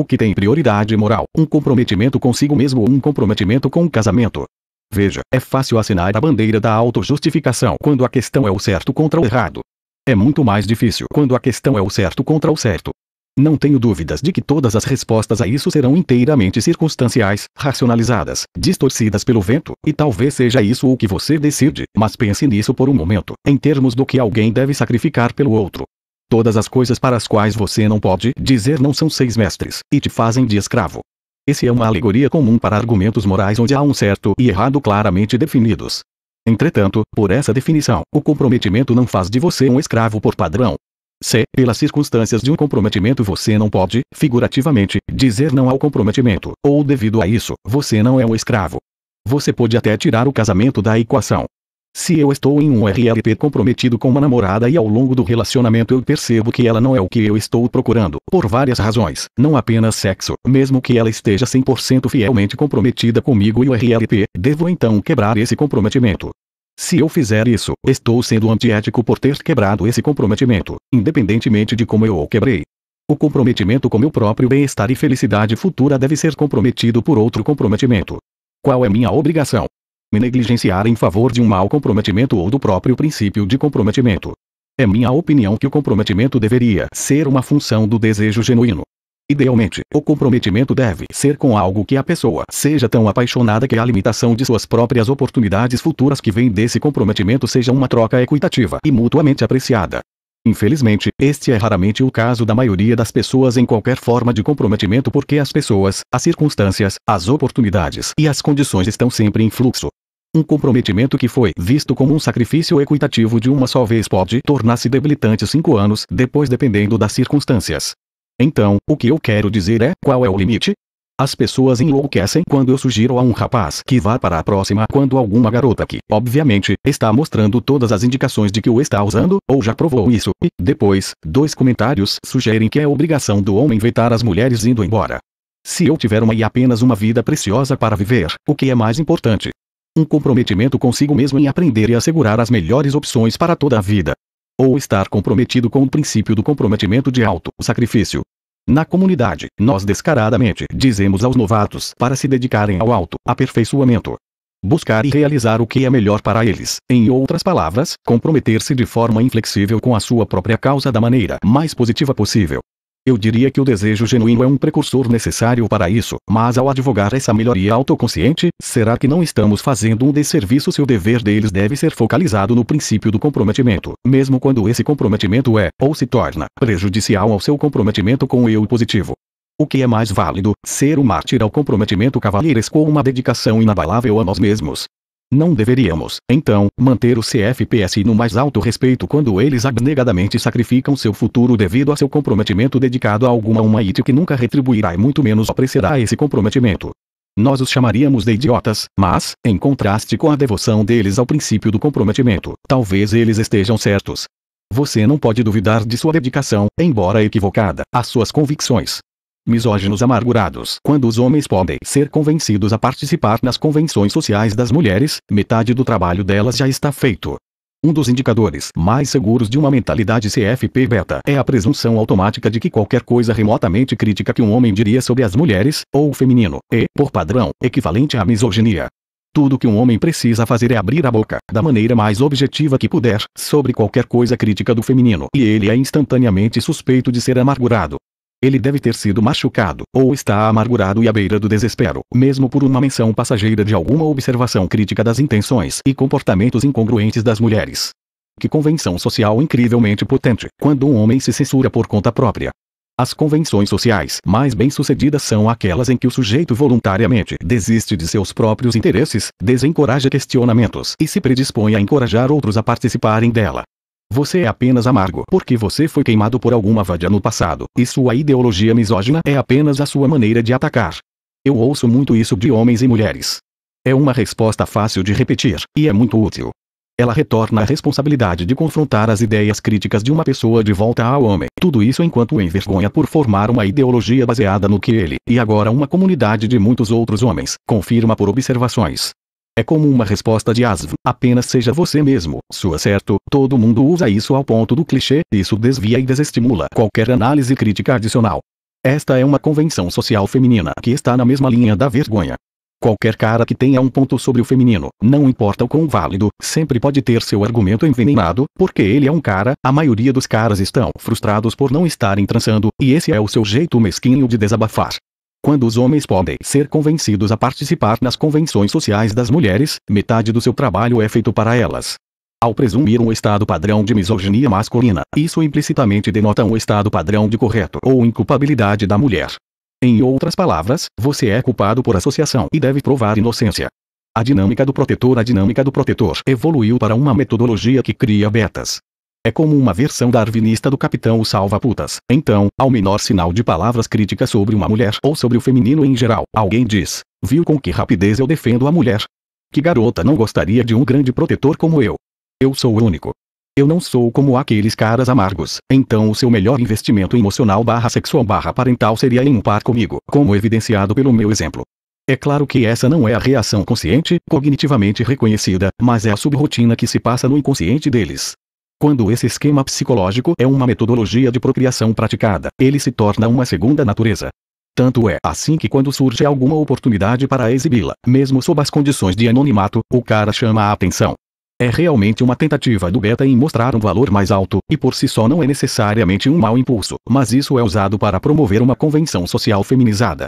O que tem prioridade moral? Um comprometimento consigo mesmo ou um comprometimento com o casamento? Veja, é fácil assinar a bandeira da autojustificação quando a questão é o certo contra o errado. É muito mais difícil quando a questão é o certo contra o certo. Não tenho dúvidas de que todas as respostas a isso serão inteiramente circunstanciais, racionalizadas, distorcidas pelo vento, e talvez seja isso o que você decide, mas pense nisso por um momento, em termos do que alguém deve sacrificar pelo outro. Todas as coisas para as quais você não pode dizer não são seis mestres, e te fazem de escravo. Esse é uma alegoria comum para argumentos morais onde há um certo e errado claramente definidos. Entretanto, por essa definição, o comprometimento não faz de você um escravo por padrão. Se, pelas circunstâncias de um comprometimento você não pode, figurativamente, dizer não ao comprometimento, ou devido a isso, você não é um escravo. Você pode até tirar o casamento da equação, se eu estou em um RLP comprometido com uma namorada e ao longo do relacionamento eu percebo que ela não é o que eu estou procurando, por várias razões, não apenas sexo, mesmo que ela esteja 100% fielmente comprometida comigo e o RLP, devo então quebrar esse comprometimento. Se eu fizer isso, estou sendo antiético por ter quebrado esse comprometimento, independentemente de como eu o quebrei. O comprometimento com meu próprio bem-estar e felicidade futura deve ser comprometido por outro comprometimento. Qual é minha obrigação? me negligenciar em favor de um mau comprometimento ou do próprio princípio de comprometimento. É minha opinião que o comprometimento deveria ser uma função do desejo genuíno. Idealmente, o comprometimento deve ser com algo que a pessoa seja tão apaixonada que a limitação de suas próprias oportunidades futuras que vem desse comprometimento seja uma troca equitativa e mutuamente apreciada. Infelizmente, este é raramente o caso da maioria das pessoas em qualquer forma de comprometimento porque as pessoas, as circunstâncias, as oportunidades e as condições estão sempre em fluxo. Um comprometimento que foi visto como um sacrifício equitativo de uma só vez pode tornar-se debilitante cinco anos depois dependendo das circunstâncias. Então, o que eu quero dizer é, qual é o limite? As pessoas enlouquecem quando eu sugiro a um rapaz que vá para a próxima quando alguma garota que, obviamente, está mostrando todas as indicações de que o está usando, ou já provou isso, e, depois, dois comentários sugerem que é obrigação do homem vetar as mulheres indo embora. Se eu tiver uma e apenas uma vida preciosa para viver, o que é mais importante? um comprometimento consigo mesmo em aprender e assegurar as melhores opções para toda a vida. Ou estar comprometido com o princípio do comprometimento de auto-sacrifício. Na comunidade, nós descaradamente dizemos aos novatos para se dedicarem ao auto-aperfeiçoamento. Buscar e realizar o que é melhor para eles, em outras palavras, comprometer-se de forma inflexível com a sua própria causa da maneira mais positiva possível. Eu diria que o desejo genuíno é um precursor necessário para isso, mas ao advogar essa melhoria autoconsciente, será que não estamos fazendo um desserviço se o dever deles deve ser focalizado no princípio do comprometimento, mesmo quando esse comprometimento é, ou se torna, prejudicial ao seu comprometimento com o eu positivo? O que é mais válido, ser um mártir ao comprometimento cavalheiresco ou uma dedicação inabalável a nós mesmos? Não deveríamos, então, manter o CFPS no mais alto respeito quando eles abnegadamente sacrificam seu futuro devido a seu comprometimento dedicado a alguma uma IT que nunca retribuirá e muito menos apreciará esse comprometimento. Nós os chamaríamos de idiotas, mas, em contraste com a devoção deles ao princípio do comprometimento, talvez eles estejam certos. Você não pode duvidar de sua dedicação, embora equivocada, às suas convicções misóginos amargurados. Quando os homens podem ser convencidos a participar nas convenções sociais das mulheres, metade do trabalho delas já está feito. Um dos indicadores mais seguros de uma mentalidade CFP-beta é a presunção automática de que qualquer coisa remotamente crítica que um homem diria sobre as mulheres, ou o feminino, é, por padrão, equivalente à misoginia. Tudo que um homem precisa fazer é abrir a boca, da maneira mais objetiva que puder, sobre qualquer coisa crítica do feminino, e ele é instantaneamente suspeito de ser amargurado. Ele deve ter sido machucado, ou está amargurado e à beira do desespero, mesmo por uma menção passageira de alguma observação crítica das intenções e comportamentos incongruentes das mulheres. Que convenção social incrivelmente potente, quando um homem se censura por conta própria. As convenções sociais mais bem-sucedidas são aquelas em que o sujeito voluntariamente desiste de seus próprios interesses, desencoraja questionamentos e se predispõe a encorajar outros a participarem dela. Você é apenas amargo porque você foi queimado por alguma vadia no passado, e sua ideologia misógina é apenas a sua maneira de atacar. Eu ouço muito isso de homens e mulheres. É uma resposta fácil de repetir, e é muito útil. Ela retorna a responsabilidade de confrontar as ideias críticas de uma pessoa de volta ao homem. Tudo isso enquanto o envergonha por formar uma ideologia baseada no que ele, e agora uma comunidade de muitos outros homens, confirma por observações. É como uma resposta de Asv. Apenas seja você mesmo. Sua certo, todo mundo usa isso ao ponto do clichê, isso desvia e desestimula qualquer análise crítica adicional. Esta é uma convenção social feminina que está na mesma linha da vergonha. Qualquer cara que tenha um ponto sobre o feminino, não importa o quão válido, sempre pode ter seu argumento envenenado, porque ele é um cara, a maioria dos caras estão frustrados por não estarem transando, e esse é o seu jeito mesquinho de desabafar. Quando os homens podem ser convencidos a participar nas convenções sociais das mulheres, metade do seu trabalho é feito para elas. Ao presumir um estado padrão de misoginia masculina, isso implicitamente denota um estado padrão de correto ou inculpabilidade da mulher. Em outras palavras, você é culpado por associação e deve provar inocência. A dinâmica do protetor A dinâmica do protetor evoluiu para uma metodologia que cria betas. É como uma versão darwinista do Capitão o Salva-Putas. Então, ao menor sinal de palavras críticas sobre uma mulher ou sobre o feminino em geral, alguém diz, viu com que rapidez eu defendo a mulher? Que garota não gostaria de um grande protetor como eu? Eu sou único. Eu não sou como aqueles caras amargos, então o seu melhor investimento emocional barra sexual barra parental seria em um par comigo, como evidenciado pelo meu exemplo. É claro que essa não é a reação consciente, cognitivamente reconhecida, mas é a subrotina que se passa no inconsciente deles. Quando esse esquema psicológico é uma metodologia de procriação praticada, ele se torna uma segunda natureza. Tanto é assim que quando surge alguma oportunidade para exibi-la, mesmo sob as condições de anonimato, o cara chama a atenção. É realmente uma tentativa do beta em mostrar um valor mais alto, e por si só não é necessariamente um mau impulso, mas isso é usado para promover uma convenção social feminizada.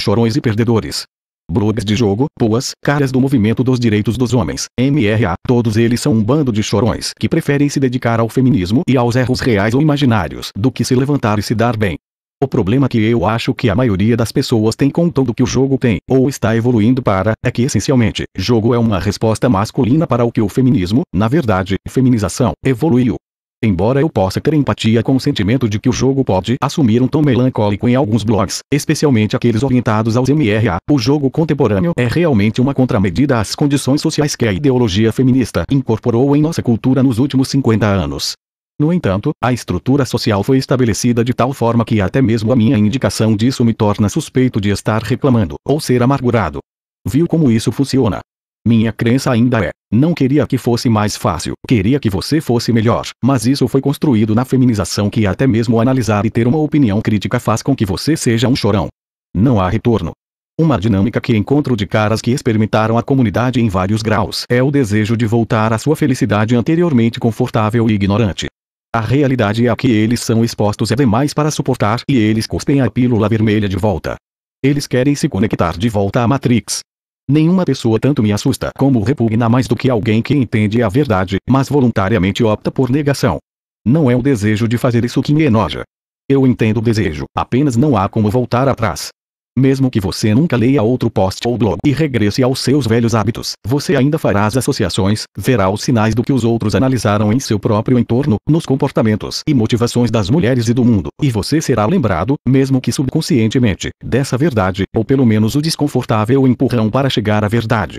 Chorões e perdedores. Brogues de jogo, boas, caras do movimento dos direitos dos homens, MRA, todos eles são um bando de chorões que preferem se dedicar ao feminismo e aos erros reais ou imaginários do que se levantar e se dar bem. O problema que eu acho que a maioria das pessoas tem com todo que o jogo tem, ou está evoluindo para, é que essencialmente, jogo é uma resposta masculina para o que o feminismo, na verdade, feminização, evoluiu. Embora eu possa ter empatia com o sentimento de que o jogo pode assumir um tom melancólico em alguns blogs, especialmente aqueles orientados aos MRA, o jogo contemporâneo é realmente uma contramedida às condições sociais que a ideologia feminista incorporou em nossa cultura nos últimos 50 anos. No entanto, a estrutura social foi estabelecida de tal forma que até mesmo a minha indicação disso me torna suspeito de estar reclamando ou ser amargurado. Viu como isso funciona? Minha crença ainda é, não queria que fosse mais fácil, queria que você fosse melhor, mas isso foi construído na feminização que até mesmo analisar e ter uma opinião crítica faz com que você seja um chorão. Não há retorno. Uma dinâmica que encontro de caras que experimentaram a comunidade em vários graus é o desejo de voltar à sua felicidade anteriormente confortável e ignorante. A realidade é a que eles são expostos é demais para suportar e eles cuspem a pílula vermelha de volta. Eles querem se conectar de volta à Matrix, Nenhuma pessoa tanto me assusta como repugna mais do que alguém que entende a verdade, mas voluntariamente opta por negação. Não é o desejo de fazer isso que me enoja. Eu entendo o desejo, apenas não há como voltar atrás. Mesmo que você nunca leia outro post ou blog e regresse aos seus velhos hábitos, você ainda fará as associações, verá os sinais do que os outros analisaram em seu próprio entorno, nos comportamentos e motivações das mulheres e do mundo, e você será lembrado, mesmo que subconscientemente, dessa verdade, ou pelo menos o desconfortável empurrão para chegar à verdade.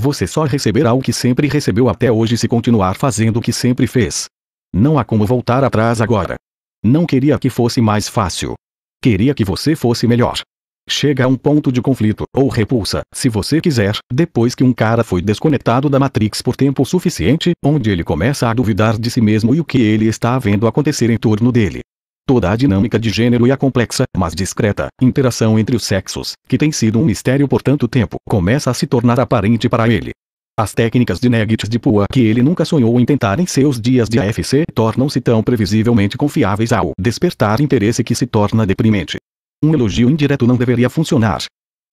Você só receberá o que sempre recebeu até hoje se continuar fazendo o que sempre fez. Não há como voltar atrás agora. Não queria que fosse mais fácil. Queria que você fosse melhor chega a um ponto de conflito, ou repulsa, se você quiser, depois que um cara foi desconectado da Matrix por tempo suficiente, onde ele começa a duvidar de si mesmo e o que ele está vendo acontecer em torno dele. Toda a dinâmica de gênero e a complexa, mas discreta, interação entre os sexos, que tem sido um mistério por tanto tempo, começa a se tornar aparente para ele. As técnicas de Neggett de Pua que ele nunca sonhou em tentar em seus dias de AFC tornam-se tão previsivelmente confiáveis ao despertar interesse que se torna deprimente. Um elogio indireto não deveria funcionar.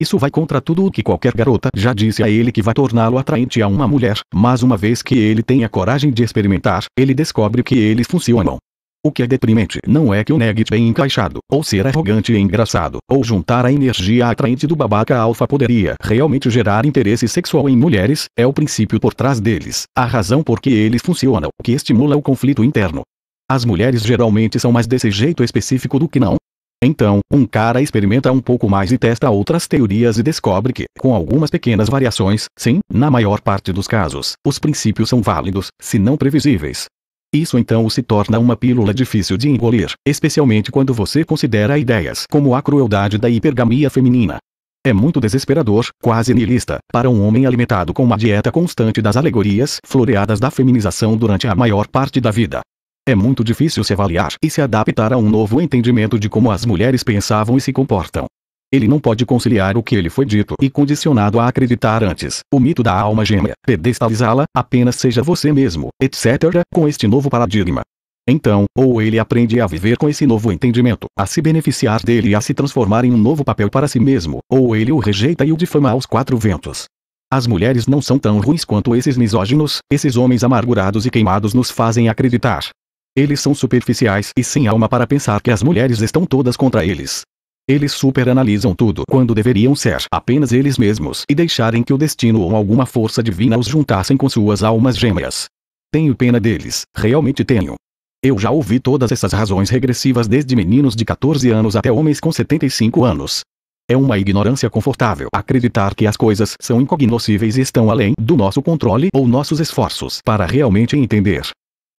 Isso vai contra tudo o que qualquer garota já disse a ele que vai torná-lo atraente a uma mulher, mas uma vez que ele tem a coragem de experimentar, ele descobre que eles funcionam. O que é deprimente não é que o negue bem encaixado, ou ser arrogante e engraçado, ou juntar a energia atraente do babaca alfa poderia realmente gerar interesse sexual em mulheres, é o princípio por trás deles, a razão por que eles funcionam, que estimula o conflito interno. As mulheres geralmente são mais desse jeito específico do que não, então, um cara experimenta um pouco mais e testa outras teorias e descobre que, com algumas pequenas variações, sim, na maior parte dos casos, os princípios são válidos, se não previsíveis. Isso então se torna uma pílula difícil de engolir, especialmente quando você considera ideias como a crueldade da hipergamia feminina. É muito desesperador, quase nihilista, para um homem alimentado com uma dieta constante das alegorias floreadas da feminização durante a maior parte da vida. É muito difícil se avaliar e se adaptar a um novo entendimento de como as mulheres pensavam e se comportam. Ele não pode conciliar o que ele foi dito e condicionado a acreditar antes, o mito da alma gêmea, pedestalizá-la, apenas seja você mesmo, etc., com este novo paradigma. Então, ou ele aprende a viver com esse novo entendimento, a se beneficiar dele e a se transformar em um novo papel para si mesmo, ou ele o rejeita e o difama aos quatro ventos. As mulheres não são tão ruins quanto esses misóginos, esses homens amargurados e queimados nos fazem acreditar. Eles são superficiais e sem alma para pensar que as mulheres estão todas contra eles. Eles superanalisam tudo quando deveriam ser apenas eles mesmos e deixarem que o destino ou alguma força divina os juntassem com suas almas gêmeas. Tenho pena deles, realmente tenho. Eu já ouvi todas essas razões regressivas desde meninos de 14 anos até homens com 75 anos. É uma ignorância confortável acreditar que as coisas são incognoscíveis e estão além do nosso controle ou nossos esforços para realmente entender.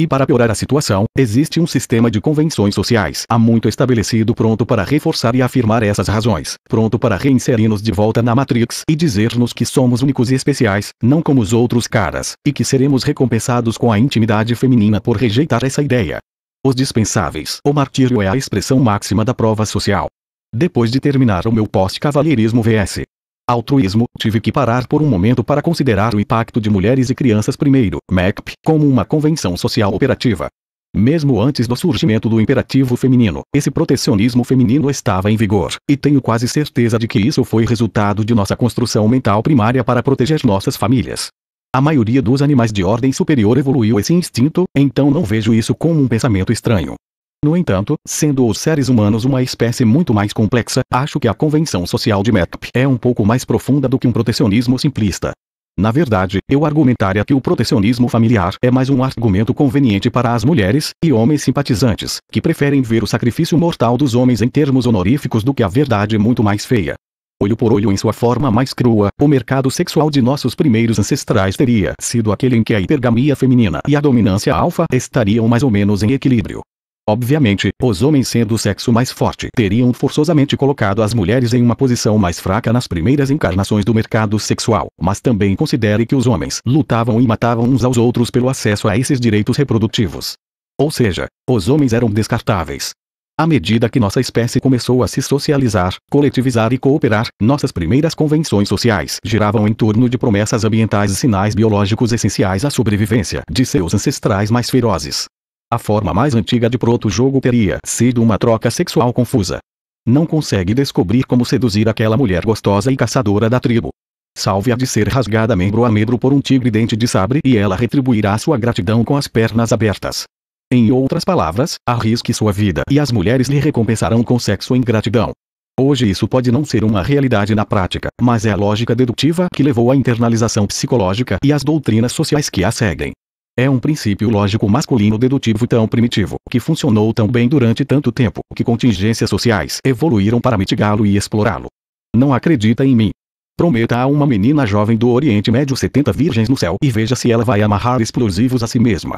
E para piorar a situação, existe um sistema de convenções sociais há muito estabelecido pronto para reforçar e afirmar essas razões, pronto para reinserir-nos de volta na Matrix e dizer-nos que somos únicos e especiais, não como os outros caras, e que seremos recompensados com a intimidade feminina por rejeitar essa ideia. Os dispensáveis. O martírio é a expressão máxima da prova social. Depois de terminar o meu pós-cavalheirismo VS, altruísmo, tive que parar por um momento para considerar o impacto de mulheres e crianças primeiro, MECP, como uma convenção social operativa. Mesmo antes do surgimento do imperativo feminino, esse protecionismo feminino estava em vigor, e tenho quase certeza de que isso foi resultado de nossa construção mental primária para proteger nossas famílias. A maioria dos animais de ordem superior evoluiu esse instinto, então não vejo isso como um pensamento estranho. No entanto, sendo os seres humanos uma espécie muito mais complexa, acho que a convenção social de METP é um pouco mais profunda do que um protecionismo simplista. Na verdade, eu argumentaria que o protecionismo familiar é mais um argumento conveniente para as mulheres e homens simpatizantes, que preferem ver o sacrifício mortal dos homens em termos honoríficos do que a verdade muito mais feia. Olho por olho em sua forma mais crua, o mercado sexual de nossos primeiros ancestrais teria sido aquele em que a hipergamia feminina e a dominância alfa estariam mais ou menos em equilíbrio. Obviamente, os homens sendo o sexo mais forte teriam forçosamente colocado as mulheres em uma posição mais fraca nas primeiras encarnações do mercado sexual, mas também considere que os homens lutavam e matavam uns aos outros pelo acesso a esses direitos reprodutivos. Ou seja, os homens eram descartáveis. À medida que nossa espécie começou a se socializar, coletivizar e cooperar, nossas primeiras convenções sociais giravam em torno de promessas ambientais e sinais biológicos essenciais à sobrevivência de seus ancestrais mais ferozes. A forma mais antiga de proto-jogo teria sido uma troca sexual confusa. Não consegue descobrir como seduzir aquela mulher gostosa e caçadora da tribo. Salve-a de ser rasgada membro a membro por um tigre dente de sabre e ela retribuirá sua gratidão com as pernas abertas. Em outras palavras, arrisque sua vida e as mulheres lhe recompensarão com sexo em gratidão. Hoje isso pode não ser uma realidade na prática, mas é a lógica dedutiva que levou à internalização psicológica e às doutrinas sociais que a seguem. É um princípio lógico masculino dedutivo tão primitivo, que funcionou tão bem durante tanto tempo, que contingências sociais evoluíram para mitigá-lo e explorá-lo. Não acredita em mim. Prometa a uma menina jovem do Oriente Médio 70 virgens no céu e veja se ela vai amarrar explosivos a si mesma.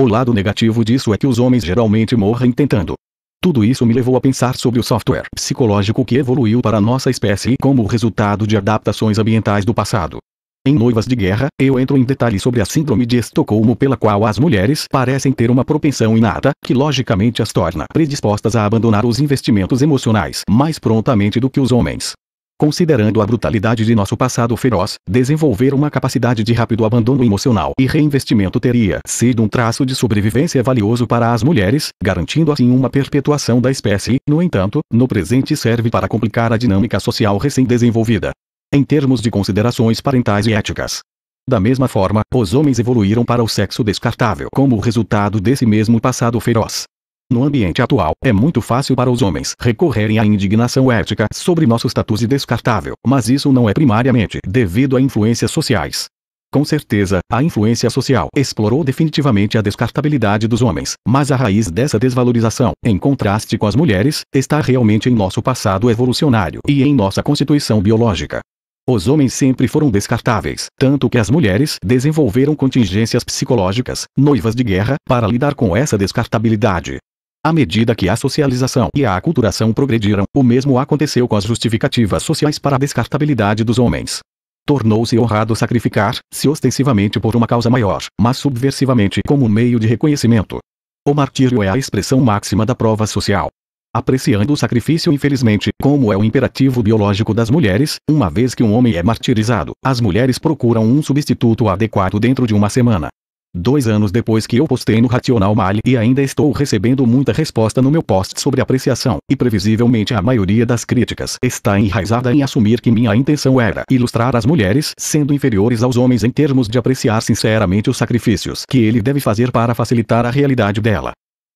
O lado negativo disso é que os homens geralmente morrem tentando. Tudo isso me levou a pensar sobre o software psicológico que evoluiu para nossa espécie como resultado de adaptações ambientais do passado. Em Noivas de Guerra, eu entro em detalhes sobre a Síndrome de Estocolmo pela qual as mulheres parecem ter uma propensão inata, que logicamente as torna predispostas a abandonar os investimentos emocionais mais prontamente do que os homens. Considerando a brutalidade de nosso passado feroz, desenvolver uma capacidade de rápido abandono emocional e reinvestimento teria sido um traço de sobrevivência valioso para as mulheres, garantindo assim uma perpetuação da espécie. No entanto, no presente serve para complicar a dinâmica social recém-desenvolvida em termos de considerações parentais e éticas. Da mesma forma, os homens evoluíram para o sexo descartável como resultado desse mesmo passado feroz. No ambiente atual, é muito fácil para os homens recorrerem à indignação ética sobre nosso status de descartável, mas isso não é primariamente devido a influências sociais. Com certeza, a influência social explorou definitivamente a descartabilidade dos homens, mas a raiz dessa desvalorização, em contraste com as mulheres, está realmente em nosso passado evolucionário e em nossa constituição biológica. Os homens sempre foram descartáveis, tanto que as mulheres desenvolveram contingências psicológicas, noivas de guerra, para lidar com essa descartabilidade. À medida que a socialização e a aculturação progrediram, o mesmo aconteceu com as justificativas sociais para a descartabilidade dos homens. Tornou-se honrado sacrificar, se ostensivamente por uma causa maior, mas subversivamente como meio de reconhecimento. O martírio é a expressão máxima da prova social apreciando o sacrifício infelizmente, como é o imperativo biológico das mulheres, uma vez que um homem é martirizado, as mulheres procuram um substituto adequado dentro de uma semana. Dois anos depois que eu postei no Racional Mali e ainda estou recebendo muita resposta no meu post sobre apreciação, e previsivelmente a maioria das críticas está enraizada em assumir que minha intenção era ilustrar as mulheres sendo inferiores aos homens em termos de apreciar sinceramente os sacrifícios que ele deve fazer para facilitar a realidade dela.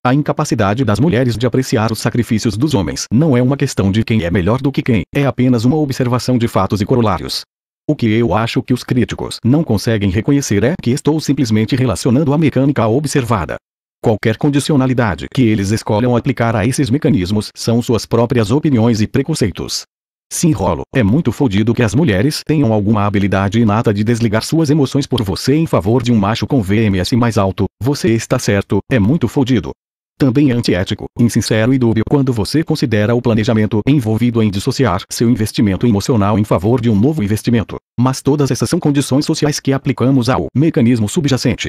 A incapacidade das mulheres de apreciar os sacrifícios dos homens não é uma questão de quem é melhor do que quem, é apenas uma observação de fatos e corolários. O que eu acho que os críticos não conseguem reconhecer é que estou simplesmente relacionando a mecânica observada. Qualquer condicionalidade que eles escolham aplicar a esses mecanismos são suas próprias opiniões e preconceitos. Se enrolo, é muito fodido que as mulheres tenham alguma habilidade inata de desligar suas emoções por você em favor de um macho com VMS mais alto, você está certo, é muito fodido. Também é antiético, insincero e dúbio quando você considera o planejamento envolvido em dissociar seu investimento emocional em favor de um novo investimento. Mas todas essas são condições sociais que aplicamos ao mecanismo subjacente.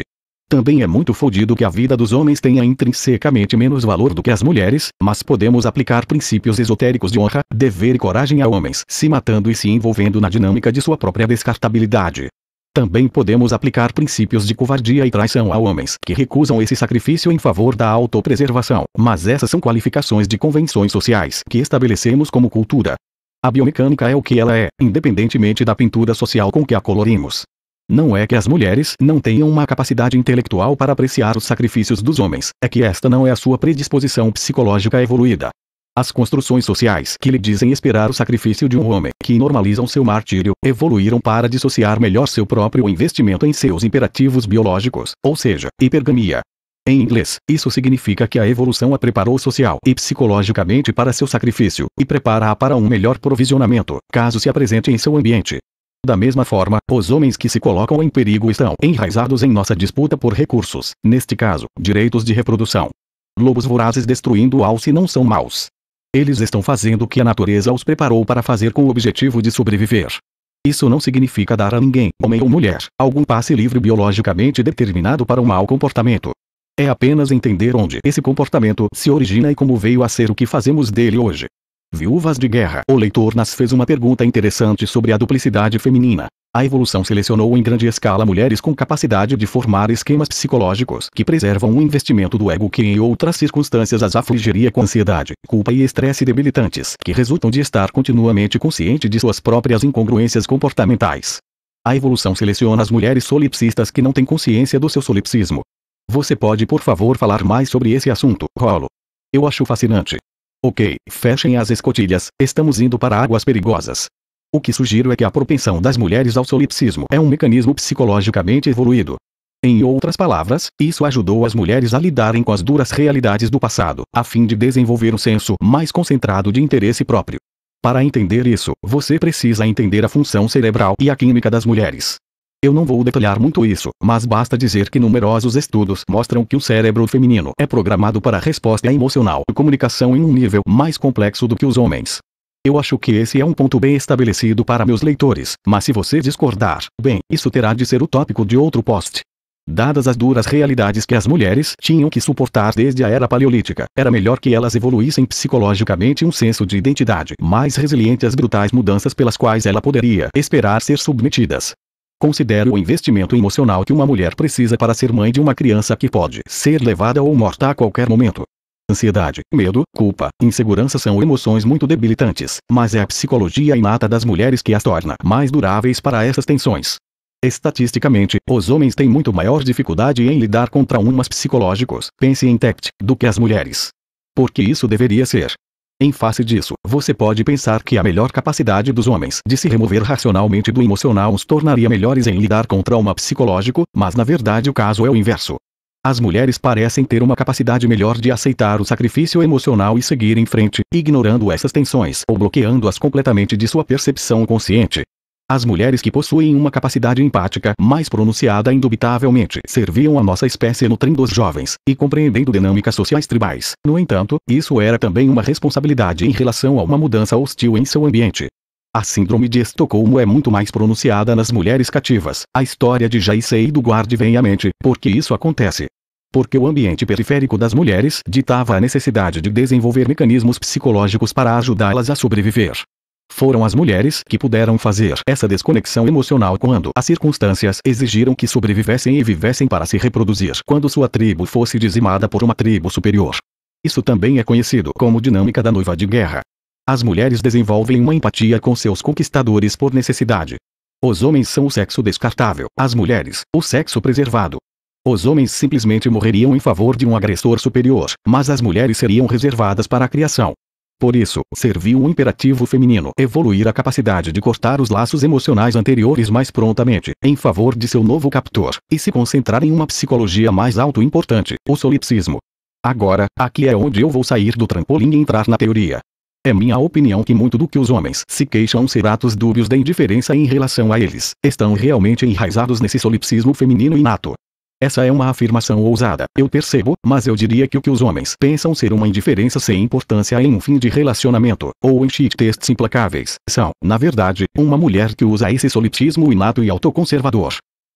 Também é muito fodido que a vida dos homens tenha intrinsecamente menos valor do que as mulheres, mas podemos aplicar princípios esotéricos de honra, dever e coragem a homens se matando e se envolvendo na dinâmica de sua própria descartabilidade. Também podemos aplicar princípios de covardia e traição a homens que recusam esse sacrifício em favor da autopreservação, mas essas são qualificações de convenções sociais que estabelecemos como cultura. A biomecânica é o que ela é, independentemente da pintura social com que a colorimos. Não é que as mulheres não tenham uma capacidade intelectual para apreciar os sacrifícios dos homens, é que esta não é a sua predisposição psicológica evoluída. As construções sociais que lhe dizem esperar o sacrifício de um homem, que normalizam seu martírio, evoluíram para dissociar melhor seu próprio investimento em seus imperativos biológicos, ou seja, hipergamia. Em inglês, isso significa que a evolução a preparou social e psicologicamente para seu sacrifício, e prepara-a para um melhor provisionamento, caso se apresente em seu ambiente. Da mesma forma, os homens que se colocam em perigo estão enraizados em nossa disputa por recursos, neste caso, direitos de reprodução. Lobos vorazes destruindo alce não são maus, eles estão fazendo o que a natureza os preparou para fazer com o objetivo de sobreviver. Isso não significa dar a ninguém, homem ou mulher, algum passe livre biologicamente determinado para um mau comportamento. É apenas entender onde esse comportamento se origina e como veio a ser o que fazemos dele hoje. Viúvas de Guerra. O leitor nas fez uma pergunta interessante sobre a duplicidade feminina. A evolução selecionou em grande escala mulheres com capacidade de formar esquemas psicológicos que preservam o investimento do ego que em outras circunstâncias as afligiria com ansiedade, culpa e estresse debilitantes que resultam de estar continuamente consciente de suas próprias incongruências comportamentais. A evolução seleciona as mulheres solipsistas que não têm consciência do seu solipsismo. Você pode por favor falar mais sobre esse assunto, Rolo? Eu acho fascinante. Ok, fechem as escotilhas, estamos indo para águas perigosas. O que sugiro é que a propensão das mulheres ao solipsismo é um mecanismo psicologicamente evoluído. Em outras palavras, isso ajudou as mulheres a lidarem com as duras realidades do passado, a fim de desenvolver um senso mais concentrado de interesse próprio. Para entender isso, você precisa entender a função cerebral e a química das mulheres. Eu não vou detalhar muito isso, mas basta dizer que numerosos estudos mostram que o cérebro feminino é programado para resposta emocional e comunicação em um nível mais complexo do que os homens. Eu acho que esse é um ponto bem estabelecido para meus leitores, mas se você discordar, bem, isso terá de ser o tópico de outro post. Dadas as duras realidades que as mulheres tinham que suportar desde a era paleolítica, era melhor que elas evoluíssem psicologicamente um senso de identidade mais resiliente às brutais mudanças pelas quais ela poderia esperar ser submetidas. Considere o investimento emocional que uma mulher precisa para ser mãe de uma criança que pode ser levada ou morta a qualquer momento. Ansiedade, medo, culpa, insegurança são emoções muito debilitantes, mas é a psicologia inata das mulheres que as torna mais duráveis para essas tensões. Estatisticamente, os homens têm muito maior dificuldade em lidar com traumas psicológicos, pense em TECT, do que as mulheres. Porque isso deveria ser. Em face disso, você pode pensar que a melhor capacidade dos homens de se remover racionalmente do emocional os tornaria melhores em lidar com trauma psicológico, mas na verdade o caso é o inverso. As mulheres parecem ter uma capacidade melhor de aceitar o sacrifício emocional e seguir em frente, ignorando essas tensões ou bloqueando-as completamente de sua percepção consciente. As mulheres que possuem uma capacidade empática mais pronunciada indubitavelmente serviam a nossa espécie nutrindo os jovens, e compreendendo dinâmicas sociais tribais. No entanto, isso era também uma responsabilidade em relação a uma mudança hostil em seu ambiente. A síndrome de Estocolmo é muito mais pronunciada nas mulheres cativas. A história de Jaisei do Guard vem à mente, porque isso acontece porque o ambiente periférico das mulheres ditava a necessidade de desenvolver mecanismos psicológicos para ajudá-las a sobreviver. Foram as mulheres que puderam fazer essa desconexão emocional quando as circunstâncias exigiram que sobrevivessem e vivessem para se reproduzir quando sua tribo fosse dizimada por uma tribo superior. Isso também é conhecido como dinâmica da noiva de guerra. As mulheres desenvolvem uma empatia com seus conquistadores por necessidade. Os homens são o sexo descartável, as mulheres, o sexo preservado. Os homens simplesmente morreriam em favor de um agressor superior, mas as mulheres seriam reservadas para a criação. Por isso, serviu um imperativo feminino evoluir a capacidade de cortar os laços emocionais anteriores mais prontamente, em favor de seu novo captor, e se concentrar em uma psicologia mais auto-importante, o solipsismo. Agora, aqui é onde eu vou sair do trampolim e entrar na teoria. É minha opinião que muito do que os homens se queixam ser atos dúbios da indiferença em relação a eles, estão realmente enraizados nesse solipsismo feminino inato, essa é uma afirmação ousada, eu percebo, mas eu diria que o que os homens pensam ser uma indiferença sem importância em um fim de relacionamento, ou em cheat tests implacáveis, são, na verdade, uma mulher que usa esse solipsismo inato e autoconservador.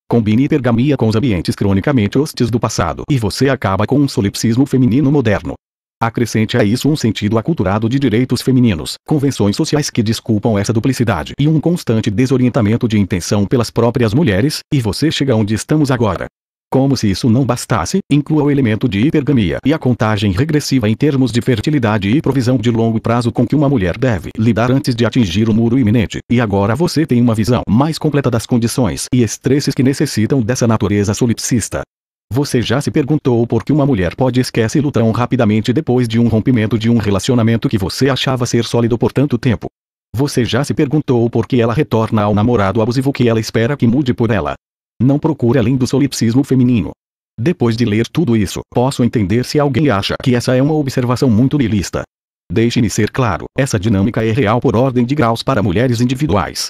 Combine hipergamia com os ambientes cronicamente hostis do passado e você acaba com um solipsismo feminino moderno. Acrescente a isso um sentido aculturado de direitos femininos, convenções sociais que desculpam essa duplicidade e um constante desorientamento de intenção pelas próprias mulheres, e você chega onde estamos agora. Como se isso não bastasse, inclua o elemento de hipergamia e a contagem regressiva em termos de fertilidade e provisão de longo prazo com que uma mulher deve lidar antes de atingir o muro iminente. E agora você tem uma visão mais completa das condições e estresses que necessitam dessa natureza solipsista. Você já se perguntou por que uma mulher pode esquecer lo tão rapidamente depois de um rompimento de um relacionamento que você achava ser sólido por tanto tempo? Você já se perguntou por que ela retorna ao namorado abusivo que ela espera que mude por ela? Não procure além do solipsismo feminino. Depois de ler tudo isso, posso entender se alguém acha que essa é uma observação muito nihilista. Deixe-me ser claro, essa dinâmica é real por ordem de graus para mulheres individuais.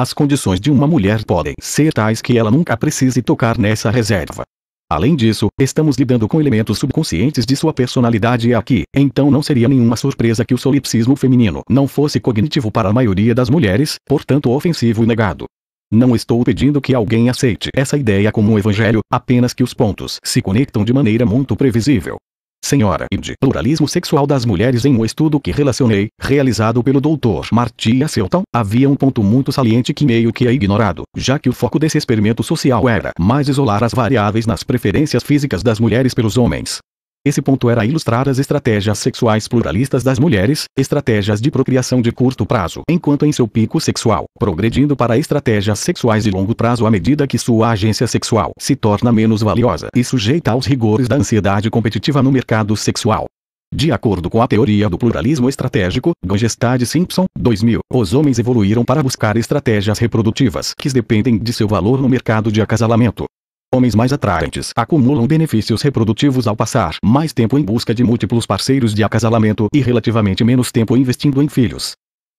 As condições de uma mulher podem ser tais que ela nunca precise tocar nessa reserva. Além disso, estamos lidando com elementos subconscientes de sua personalidade aqui, então não seria nenhuma surpresa que o solipsismo feminino não fosse cognitivo para a maioria das mulheres, portanto ofensivo e negado. Não estou pedindo que alguém aceite essa ideia como um evangelho, apenas que os pontos se conectam de maneira muito previsível. Senhora e de pluralismo sexual das mulheres em um estudo que relacionei, realizado pelo Dr. Martia Selton, havia um ponto muito saliente que meio que é ignorado, já que o foco desse experimento social era mais isolar as variáveis nas preferências físicas das mulheres pelos homens. Esse ponto era ilustrar as estratégias sexuais pluralistas das mulheres, estratégias de procriação de curto prazo enquanto em seu pico sexual, progredindo para estratégias sexuais de longo prazo à medida que sua agência sexual se torna menos valiosa e sujeita aos rigores da ansiedade competitiva no mercado sexual. De acordo com a teoria do pluralismo estratégico, Gangestad Simpson, 2000, os homens evoluíram para buscar estratégias reprodutivas que dependem de seu valor no mercado de acasalamento. Homens mais atraentes acumulam benefícios reprodutivos ao passar mais tempo em busca de múltiplos parceiros de acasalamento e relativamente menos tempo investindo em filhos.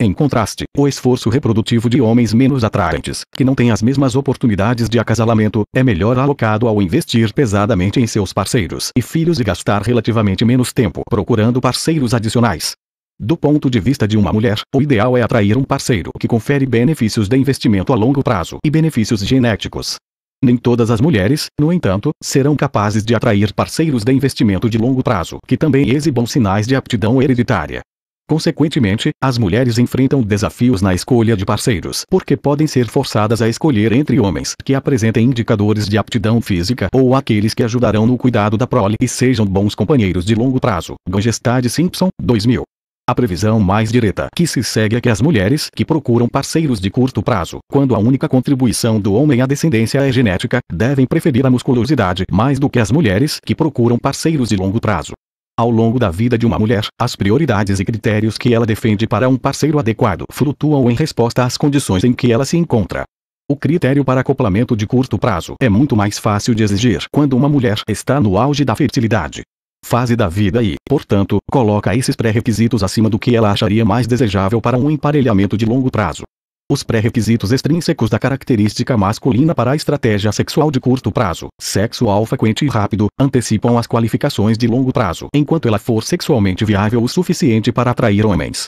Em contraste, o esforço reprodutivo de homens menos atraentes, que não têm as mesmas oportunidades de acasalamento, é melhor alocado ao investir pesadamente em seus parceiros e filhos e gastar relativamente menos tempo procurando parceiros adicionais. Do ponto de vista de uma mulher, o ideal é atrair um parceiro que confere benefícios de investimento a longo prazo e benefícios genéticos. Nem todas as mulheres, no entanto, serão capazes de atrair parceiros de investimento de longo prazo que também exibam sinais de aptidão hereditária. Consequentemente, as mulheres enfrentam desafios na escolha de parceiros porque podem ser forçadas a escolher entre homens que apresentem indicadores de aptidão física ou aqueles que ajudarão no cuidado da prole e sejam bons companheiros de longo prazo. Gongestad Simpson, 2000. A previsão mais direta que se segue é que as mulheres que procuram parceiros de curto prazo, quando a única contribuição do homem à descendência é genética, devem preferir a musculosidade mais do que as mulheres que procuram parceiros de longo prazo. Ao longo da vida de uma mulher, as prioridades e critérios que ela defende para um parceiro adequado flutuam em resposta às condições em que ela se encontra. O critério para acoplamento de curto prazo é muito mais fácil de exigir quando uma mulher está no auge da fertilidade, fase da vida e, portanto, coloca esses pré-requisitos acima do que ela acharia mais desejável para um emparelhamento de longo prazo. Os pré-requisitos extrínsecos da característica masculina para a estratégia sexual de curto prazo, sexo alfa quente e rápido, antecipam as qualificações de longo prazo enquanto ela for sexualmente viável o suficiente para atrair homens.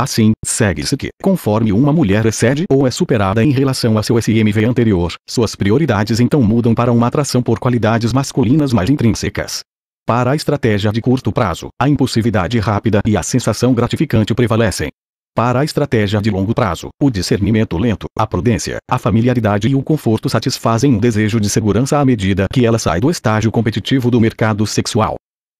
Assim, segue-se que, conforme uma mulher excede ou é superada em relação a seu SMV anterior, suas prioridades então mudam para uma atração por qualidades masculinas mais intrínsecas. Para a estratégia de curto prazo, a impulsividade rápida e a sensação gratificante prevalecem. Para a estratégia de longo prazo, o discernimento lento, a prudência, a familiaridade e o conforto satisfazem um desejo de segurança à medida que ela sai do estágio competitivo do mercado sexual.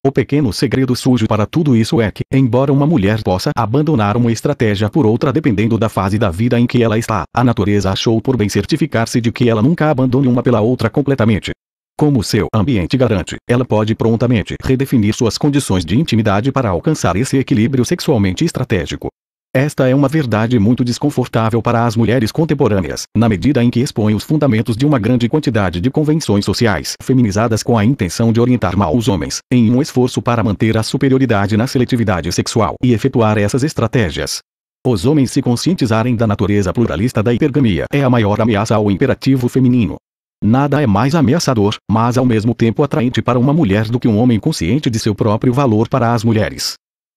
O pequeno segredo sujo para tudo isso é que, embora uma mulher possa abandonar uma estratégia por outra dependendo da fase da vida em que ela está, a natureza achou por bem certificar-se de que ela nunca abandone uma pela outra completamente como seu ambiente garante, ela pode prontamente redefinir suas condições de intimidade para alcançar esse equilíbrio sexualmente estratégico. Esta é uma verdade muito desconfortável para as mulheres contemporâneas, na medida em que expõe os fundamentos de uma grande quantidade de convenções sociais feminizadas com a intenção de orientar mal os homens, em um esforço para manter a superioridade na seletividade sexual e efetuar essas estratégias. Os homens se conscientizarem da natureza pluralista da hipergamia é a maior ameaça ao imperativo feminino, Nada é mais ameaçador, mas ao mesmo tempo atraente para uma mulher do que um homem consciente de seu próprio valor para as mulheres.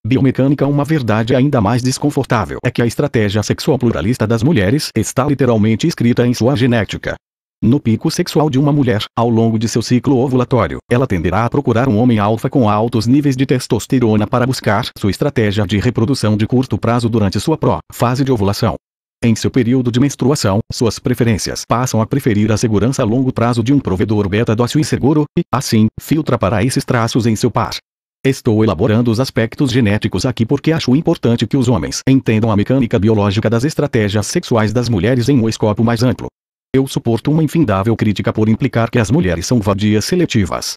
Biomecânica Uma verdade ainda mais desconfortável é que a estratégia sexual pluralista das mulheres está literalmente escrita em sua genética. No pico sexual de uma mulher, ao longo de seu ciclo ovulatório, ela tenderá a procurar um homem alfa com altos níveis de testosterona para buscar sua estratégia de reprodução de curto prazo durante sua pró-fase de ovulação. Em seu período de menstruação, suas preferências passam a preferir a segurança a longo prazo de um provedor beta dócil e seguro, e, assim, filtra para esses traços em seu par. Estou elaborando os aspectos genéticos aqui porque acho importante que os homens entendam a mecânica biológica das estratégias sexuais das mulheres em um escopo mais amplo. Eu suporto uma infindável crítica por implicar que as mulheres são vadias seletivas.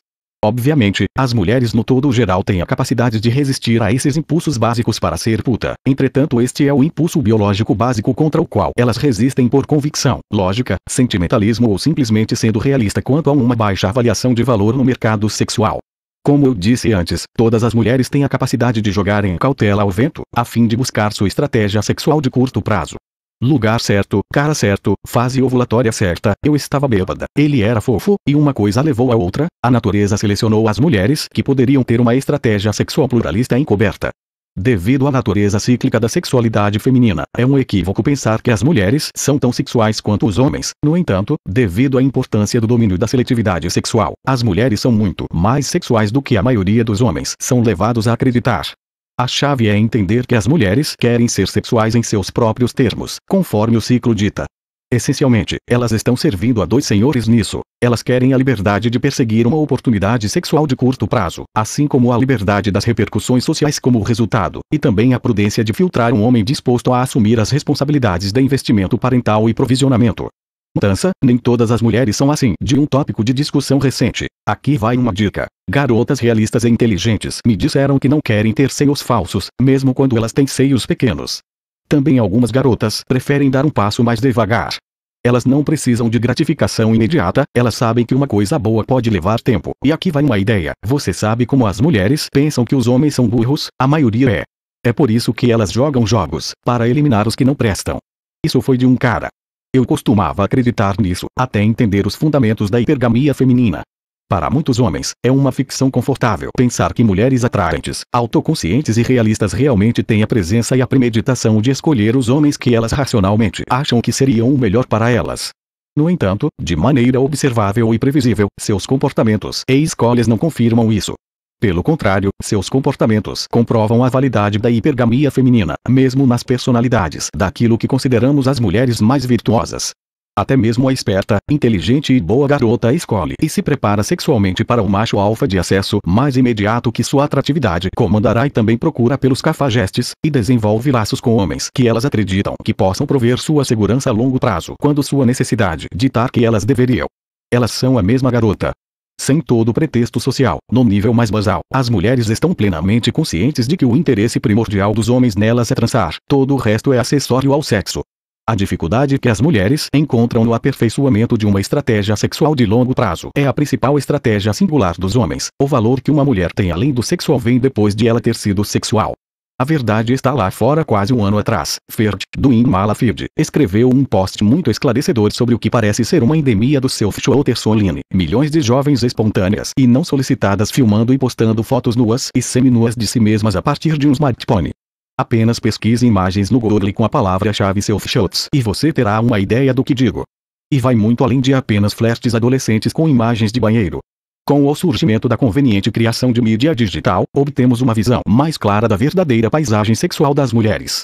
Obviamente, as mulheres no todo geral têm a capacidade de resistir a esses impulsos básicos para ser puta. Entretanto, este é o impulso biológico básico contra o qual elas resistem por convicção, lógica, sentimentalismo ou simplesmente sendo realista quanto a uma baixa avaliação de valor no mercado sexual. Como eu disse antes, todas as mulheres têm a capacidade de jogar em cautela ao vento, a fim de buscar sua estratégia sexual de curto prazo. Lugar certo, cara certo, fase ovulatória certa, eu estava bêbada. Ele era fofo, e uma coisa levou a outra, a natureza selecionou as mulheres que poderiam ter uma estratégia sexual pluralista encoberta. Devido à natureza cíclica da sexualidade feminina, é um equívoco pensar que as mulheres são tão sexuais quanto os homens. No entanto, devido à importância do domínio da seletividade sexual, as mulheres são muito mais sexuais do que a maioria dos homens são levados a acreditar. A chave é entender que as mulheres querem ser sexuais em seus próprios termos, conforme o ciclo dita. Essencialmente, elas estão servindo a dois senhores nisso. Elas querem a liberdade de perseguir uma oportunidade sexual de curto prazo, assim como a liberdade das repercussões sociais como resultado, e também a prudência de filtrar um homem disposto a assumir as responsabilidades de investimento parental e provisionamento mudança, nem todas as mulheres são assim. De um tópico de discussão recente. Aqui vai uma dica. Garotas realistas e inteligentes me disseram que não querem ter seios falsos, mesmo quando elas têm seios pequenos. Também algumas garotas preferem dar um passo mais devagar. Elas não precisam de gratificação imediata, elas sabem que uma coisa boa pode levar tempo. E aqui vai uma ideia: você sabe como as mulheres pensam que os homens são burros? A maioria é. É por isso que elas jogam jogos, para eliminar os que não prestam. Isso foi de um cara. Eu costumava acreditar nisso, até entender os fundamentos da hipergamia feminina. Para muitos homens, é uma ficção confortável pensar que mulheres atraentes, autoconscientes e realistas realmente têm a presença e a premeditação de escolher os homens que elas racionalmente acham que seriam o melhor para elas. No entanto, de maneira observável e previsível, seus comportamentos e escolhas não confirmam isso. Pelo contrário, seus comportamentos comprovam a validade da hipergamia feminina, mesmo nas personalidades daquilo que consideramos as mulheres mais virtuosas. Até mesmo a esperta, inteligente e boa garota escolhe e se prepara sexualmente para o macho alfa de acesso mais imediato que sua atratividade comandará e também procura pelos cafajestes, e desenvolve laços com homens que elas acreditam que possam prover sua segurança a longo prazo quando sua necessidade ditar que elas deveriam. Elas são a mesma garota, sem todo pretexto social. No nível mais basal, as mulheres estão plenamente conscientes de que o interesse primordial dos homens nelas é transar, todo o resto é acessório ao sexo. A dificuldade que as mulheres encontram no aperfeiçoamento de uma estratégia sexual de longo prazo é a principal estratégia singular dos homens. O valor que uma mulher tem além do sexual vem depois de ela ter sido sexual. A verdade está lá fora quase um ano atrás. Ferd, do In escreveu um post muito esclarecedor sobre o que parece ser uma endemia do seu Schultersoline. Milhões de jovens espontâneas e não solicitadas filmando e postando fotos nuas e semi-nuas de si mesmas a partir de um smartphone. Apenas pesquise imagens no Google com a palavra-chave self-shots e você terá uma ideia do que digo. E vai muito além de apenas flashes adolescentes com imagens de banheiro. Com o surgimento da conveniente criação de mídia digital, obtemos uma visão mais clara da verdadeira paisagem sexual das mulheres.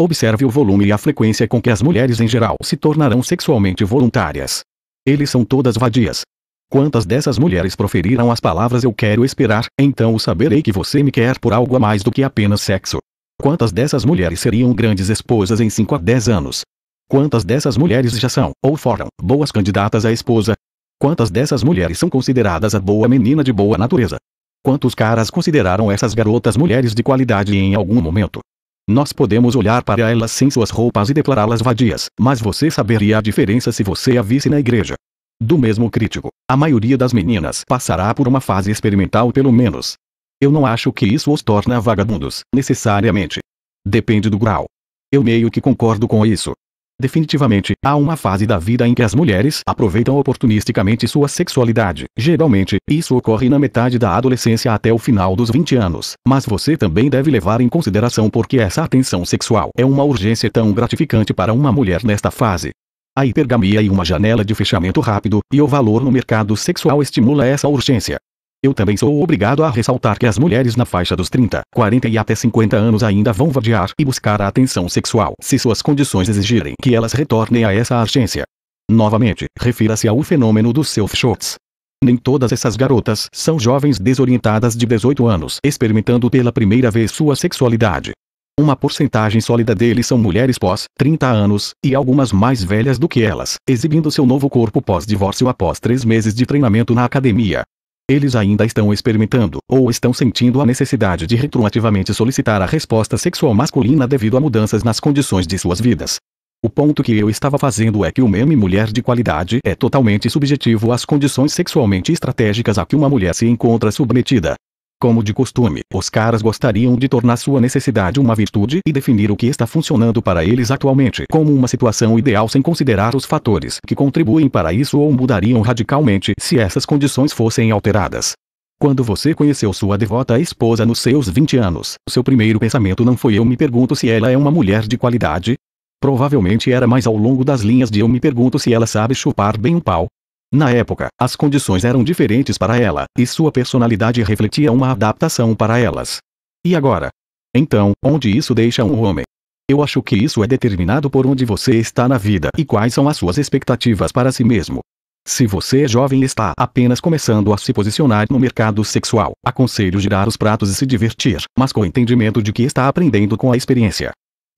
Observe o volume e a frequência com que as mulheres em geral se tornarão sexualmente voluntárias. Eles são todas vadias. Quantas dessas mulheres proferiram as palavras eu quero esperar, então o saberei que você me quer por algo a mais do que apenas sexo? Quantas dessas mulheres seriam grandes esposas em 5 a 10 anos? Quantas dessas mulheres já são, ou foram, boas candidatas à esposa, Quantas dessas mulheres são consideradas a boa menina de boa natureza? Quantos caras consideraram essas garotas mulheres de qualidade em algum momento? Nós podemos olhar para elas sem suas roupas e declará-las vadias, mas você saberia a diferença se você a visse na igreja. Do mesmo crítico, a maioria das meninas passará por uma fase experimental pelo menos. Eu não acho que isso os torna vagabundos, necessariamente. Depende do grau. Eu meio que concordo com isso, Definitivamente, há uma fase da vida em que as mulheres aproveitam oportunisticamente sua sexualidade. Geralmente, isso ocorre na metade da adolescência até o final dos 20 anos, mas você também deve levar em consideração porque essa atenção sexual é uma urgência tão gratificante para uma mulher nesta fase. A hipergamia e uma janela de fechamento rápido, e o valor no mercado sexual estimula essa urgência. Eu também sou obrigado a ressaltar que as mulheres na faixa dos 30, 40 e até 50 anos ainda vão vadiar e buscar a atenção sexual se suas condições exigirem que elas retornem a essa agência. Novamente, refira-se ao fenômeno dos self-shots. Nem todas essas garotas são jovens desorientadas de 18 anos experimentando pela primeira vez sua sexualidade. Uma porcentagem sólida deles são mulheres pós 30 anos, e algumas mais velhas do que elas, exibindo seu novo corpo pós-divórcio após três meses de treinamento na academia. Eles ainda estão experimentando ou estão sentindo a necessidade de retroativamente solicitar a resposta sexual masculina devido a mudanças nas condições de suas vidas. O ponto que eu estava fazendo é que o meme mulher de qualidade é totalmente subjetivo às condições sexualmente estratégicas a que uma mulher se encontra submetida. Como de costume, os caras gostariam de tornar sua necessidade uma virtude e definir o que está funcionando para eles atualmente como uma situação ideal sem considerar os fatores que contribuem para isso ou mudariam radicalmente se essas condições fossem alteradas. Quando você conheceu sua devota esposa nos seus 20 anos, seu primeiro pensamento não foi eu me pergunto se ela é uma mulher de qualidade? Provavelmente era mais ao longo das linhas de eu me pergunto se ela sabe chupar bem o pau, na época, as condições eram diferentes para ela, e sua personalidade refletia uma adaptação para elas. E agora? Então, onde isso deixa um homem? Eu acho que isso é determinado por onde você está na vida e quais são as suas expectativas para si mesmo. Se você é jovem e está apenas começando a se posicionar no mercado sexual, aconselho girar os pratos e se divertir, mas com o entendimento de que está aprendendo com a experiência.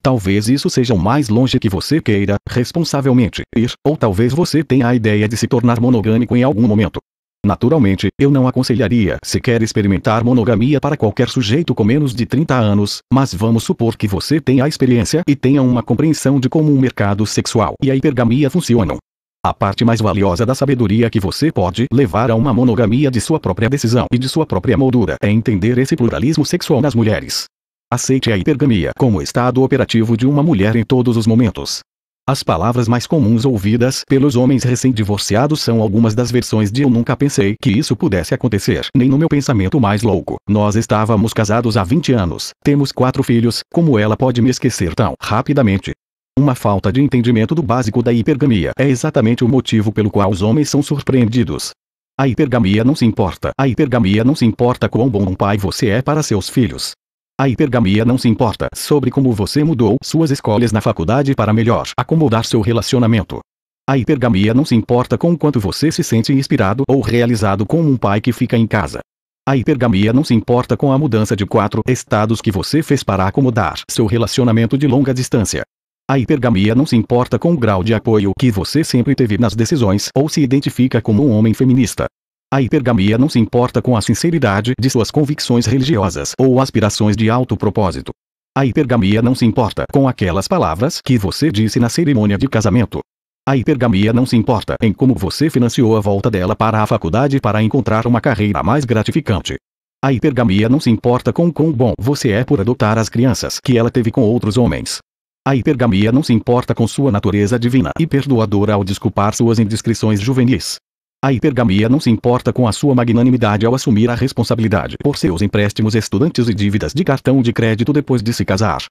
Talvez isso seja o mais longe que você queira, responsavelmente, ir, ou talvez você tenha a ideia de se tornar monogâmico em algum momento. Naturalmente, eu não aconselharia sequer experimentar monogamia para qualquer sujeito com menos de 30 anos, mas vamos supor que você tenha a experiência e tenha uma compreensão de como o mercado sexual e a hipergamia funcionam. A parte mais valiosa da sabedoria que você pode levar a uma monogamia de sua própria decisão e de sua própria moldura é entender esse pluralismo sexual nas mulheres. Aceite a hipergamia como estado operativo de uma mulher em todos os momentos. As palavras mais comuns ouvidas pelos homens recém-divorciados são algumas das versões de eu nunca pensei que isso pudesse acontecer, nem no meu pensamento mais louco. Nós estávamos casados há 20 anos, temos quatro filhos, como ela pode me esquecer tão rapidamente? Uma falta de entendimento do básico da hipergamia é exatamente o motivo pelo qual os homens são surpreendidos. A hipergamia não se importa. A hipergamia não se importa quão bom um pai você é para seus filhos. A hipergamia não se importa sobre como você mudou suas escolhas na faculdade para melhor acomodar seu relacionamento. A hipergamia não se importa com o quanto você se sente inspirado ou realizado como um pai que fica em casa. A hipergamia não se importa com a mudança de quatro estados que você fez para acomodar seu relacionamento de longa distância. A hipergamia não se importa com o grau de apoio que você sempre teve nas decisões ou se identifica como um homem feminista. A hipergamia não se importa com a sinceridade de suas convicções religiosas ou aspirações de alto propósito. A hipergamia não se importa com aquelas palavras que você disse na cerimônia de casamento. A hipergamia não se importa em como você financiou a volta dela para a faculdade para encontrar uma carreira mais gratificante. A hipergamia não se importa com quão bom você é por adotar as crianças que ela teve com outros homens. A hipergamia não se importa com sua natureza divina e perdoadora ao desculpar suas indiscrições juvenis. A hipergamia não se importa com a sua magnanimidade ao assumir a responsabilidade por seus empréstimos estudantes e dívidas de cartão de crédito depois de se casar.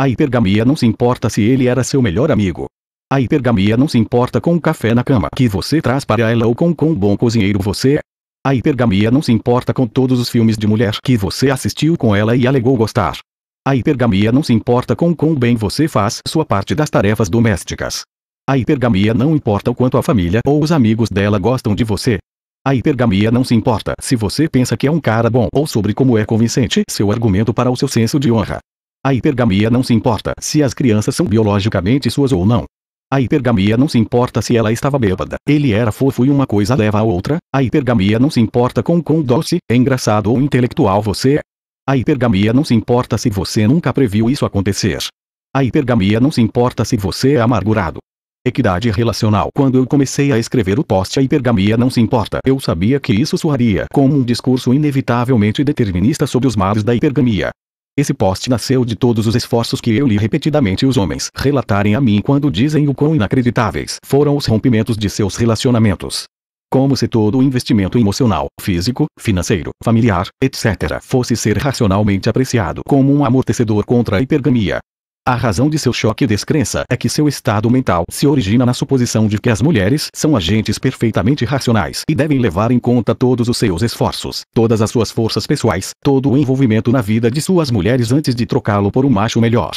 A hipergamia não se importa se ele era seu melhor amigo. A hipergamia não se importa com o café na cama que você traz para ela ou com quão bom cozinheiro você é. A hipergamia não se importa com todos os filmes de mulher que você assistiu com ela e alegou gostar. A hipergamia não se importa com quão bem você faz sua parte das tarefas domésticas. A hipergamia não importa o quanto a família ou os amigos dela gostam de você. A hipergamia não se importa se você pensa que é um cara bom ou sobre como é convincente seu argumento para o seu senso de honra. A hipergamia não se importa se as crianças são biologicamente suas ou não. A hipergamia não se importa se ela estava bêbada, ele era fofo e uma coisa leva a outra. A hipergamia não se importa com quão doce, engraçado ou intelectual você é. A hipergamia não se importa se você nunca previu isso acontecer. A hipergamia não se importa se você é amargurado. Equidade relacional. Quando eu comecei a escrever o post A hipergamia não se importa. Eu sabia que isso soaria como um discurso inevitavelmente determinista sobre os males da hipergamia. Esse post nasceu de todos os esforços que eu li repetidamente os homens relatarem a mim quando dizem o quão inacreditáveis foram os rompimentos de seus relacionamentos. Como se todo o investimento emocional, físico, financeiro, familiar, etc. fosse ser racionalmente apreciado como um amortecedor contra a hipergamia. A razão de seu choque e descrença é que seu estado mental se origina na suposição de que as mulheres são agentes perfeitamente racionais e devem levar em conta todos os seus esforços, todas as suas forças pessoais, todo o envolvimento na vida de suas mulheres antes de trocá-lo por um macho melhor.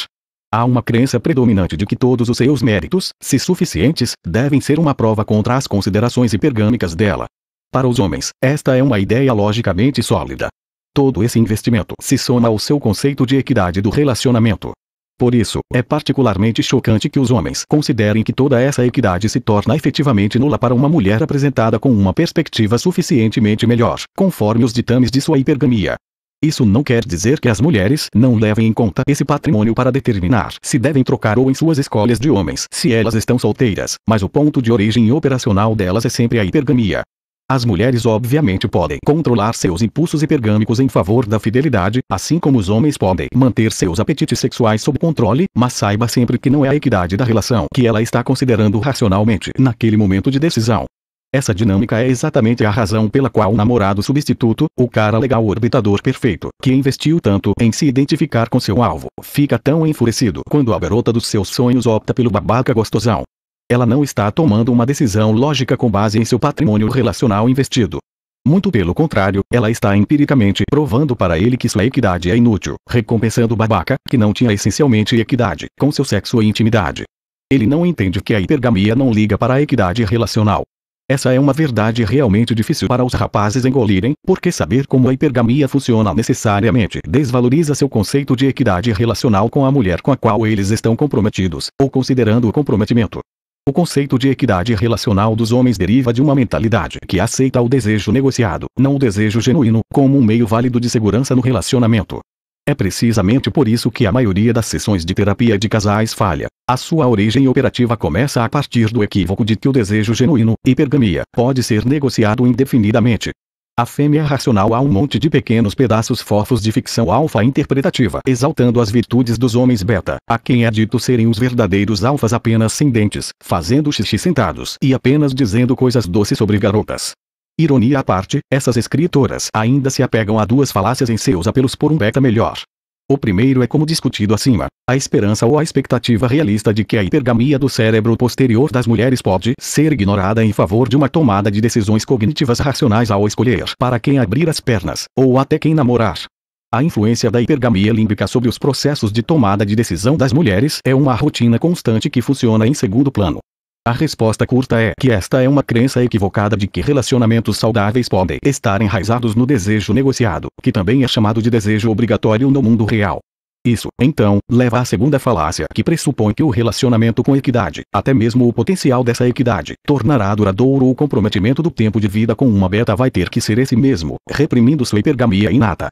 Há uma crença predominante de que todos os seus méritos, se suficientes, devem ser uma prova contra as considerações hipergâmicas dela. Para os homens, esta é uma ideia logicamente sólida. Todo esse investimento se soma ao seu conceito de equidade do relacionamento, por isso, é particularmente chocante que os homens considerem que toda essa equidade se torna efetivamente nula para uma mulher apresentada com uma perspectiva suficientemente melhor, conforme os ditames de sua hipergamia. Isso não quer dizer que as mulheres não levem em conta esse patrimônio para determinar se devem trocar ou em suas escolhas de homens se elas estão solteiras, mas o ponto de origem operacional delas é sempre a hipergamia. As mulheres obviamente podem controlar seus impulsos hipergâmicos em favor da fidelidade, assim como os homens podem manter seus apetites sexuais sob controle, mas saiba sempre que não é a equidade da relação que ela está considerando racionalmente naquele momento de decisão. Essa dinâmica é exatamente a razão pela qual o namorado substituto, o cara legal orbitador perfeito, que investiu tanto em se identificar com seu alvo, fica tão enfurecido quando a garota dos seus sonhos opta pelo babaca gostosão. Ela não está tomando uma decisão lógica com base em seu patrimônio relacional investido. Muito pelo contrário, ela está empiricamente provando para ele que sua equidade é inútil, recompensando o babaca, que não tinha essencialmente equidade, com seu sexo e intimidade. Ele não entende que a hipergamia não liga para a equidade relacional. Essa é uma verdade realmente difícil para os rapazes engolirem, porque saber como a hipergamia funciona necessariamente desvaloriza seu conceito de equidade relacional com a mulher com a qual eles estão comprometidos, ou considerando o comprometimento. O conceito de equidade relacional dos homens deriva de uma mentalidade que aceita o desejo negociado, não o desejo genuíno, como um meio válido de segurança no relacionamento. É precisamente por isso que a maioria das sessões de terapia de casais falha. A sua origem operativa começa a partir do equívoco de que o desejo genuíno, hipergamia, pode ser negociado indefinidamente. A fêmea racional há um monte de pequenos pedaços fofos de ficção alfa interpretativa, exaltando as virtudes dos homens beta, a quem é dito serem os verdadeiros alfas apenas sem dentes, fazendo xixi sentados e apenas dizendo coisas doces sobre garotas. Ironia à parte, essas escritoras ainda se apegam a duas falácias em seus apelos por um beta melhor. O primeiro é como discutido acima. A esperança ou a expectativa realista de que a hipergamia do cérebro posterior das mulheres pode ser ignorada em favor de uma tomada de decisões cognitivas racionais ao escolher para quem abrir as pernas, ou até quem namorar. A influência da hipergamia límbica sobre os processos de tomada de decisão das mulheres é uma rotina constante que funciona em segundo plano. A resposta curta é que esta é uma crença equivocada de que relacionamentos saudáveis podem estar enraizados no desejo negociado, que também é chamado de desejo obrigatório no mundo real. Isso, então, leva à segunda falácia que pressupõe que o relacionamento com equidade, até mesmo o potencial dessa equidade, tornará duradouro o comprometimento do tempo de vida com uma beta vai ter que ser esse mesmo, reprimindo sua hipergamia inata.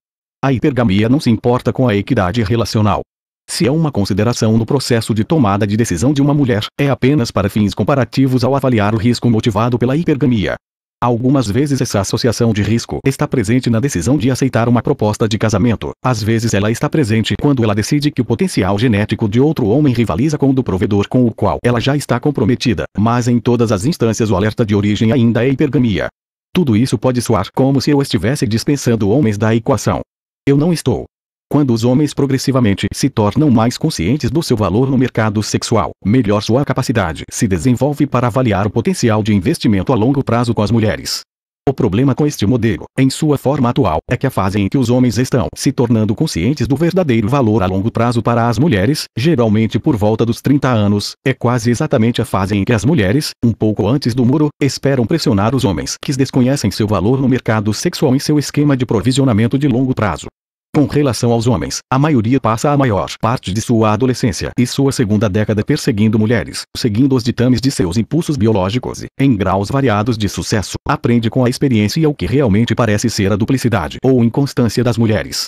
A hipergamia não se importa com a equidade relacional, se é uma consideração no processo de tomada de decisão de uma mulher, é apenas para fins comparativos ao avaliar o risco motivado pela hipergamia. Algumas vezes essa associação de risco está presente na decisão de aceitar uma proposta de casamento, às vezes ela está presente quando ela decide que o potencial genético de outro homem rivaliza com o do provedor com o qual ela já está comprometida, mas em todas as instâncias o alerta de origem ainda é hipergamia. Tudo isso pode soar como se eu estivesse dispensando homens da equação. Eu não estou. Quando os homens progressivamente se tornam mais conscientes do seu valor no mercado sexual, melhor sua capacidade se desenvolve para avaliar o potencial de investimento a longo prazo com as mulheres. O problema com este modelo, em sua forma atual, é que a fase em que os homens estão se tornando conscientes do verdadeiro valor a longo prazo para as mulheres, geralmente por volta dos 30 anos, é quase exatamente a fase em que as mulheres, um pouco antes do muro, esperam pressionar os homens que desconhecem seu valor no mercado sexual em seu esquema de provisionamento de longo prazo. Com relação aos homens, a maioria passa a maior parte de sua adolescência e sua segunda década perseguindo mulheres, seguindo os ditames de seus impulsos biológicos e, em graus variados de sucesso, aprende com a experiência o que realmente parece ser a duplicidade ou inconstância das mulheres.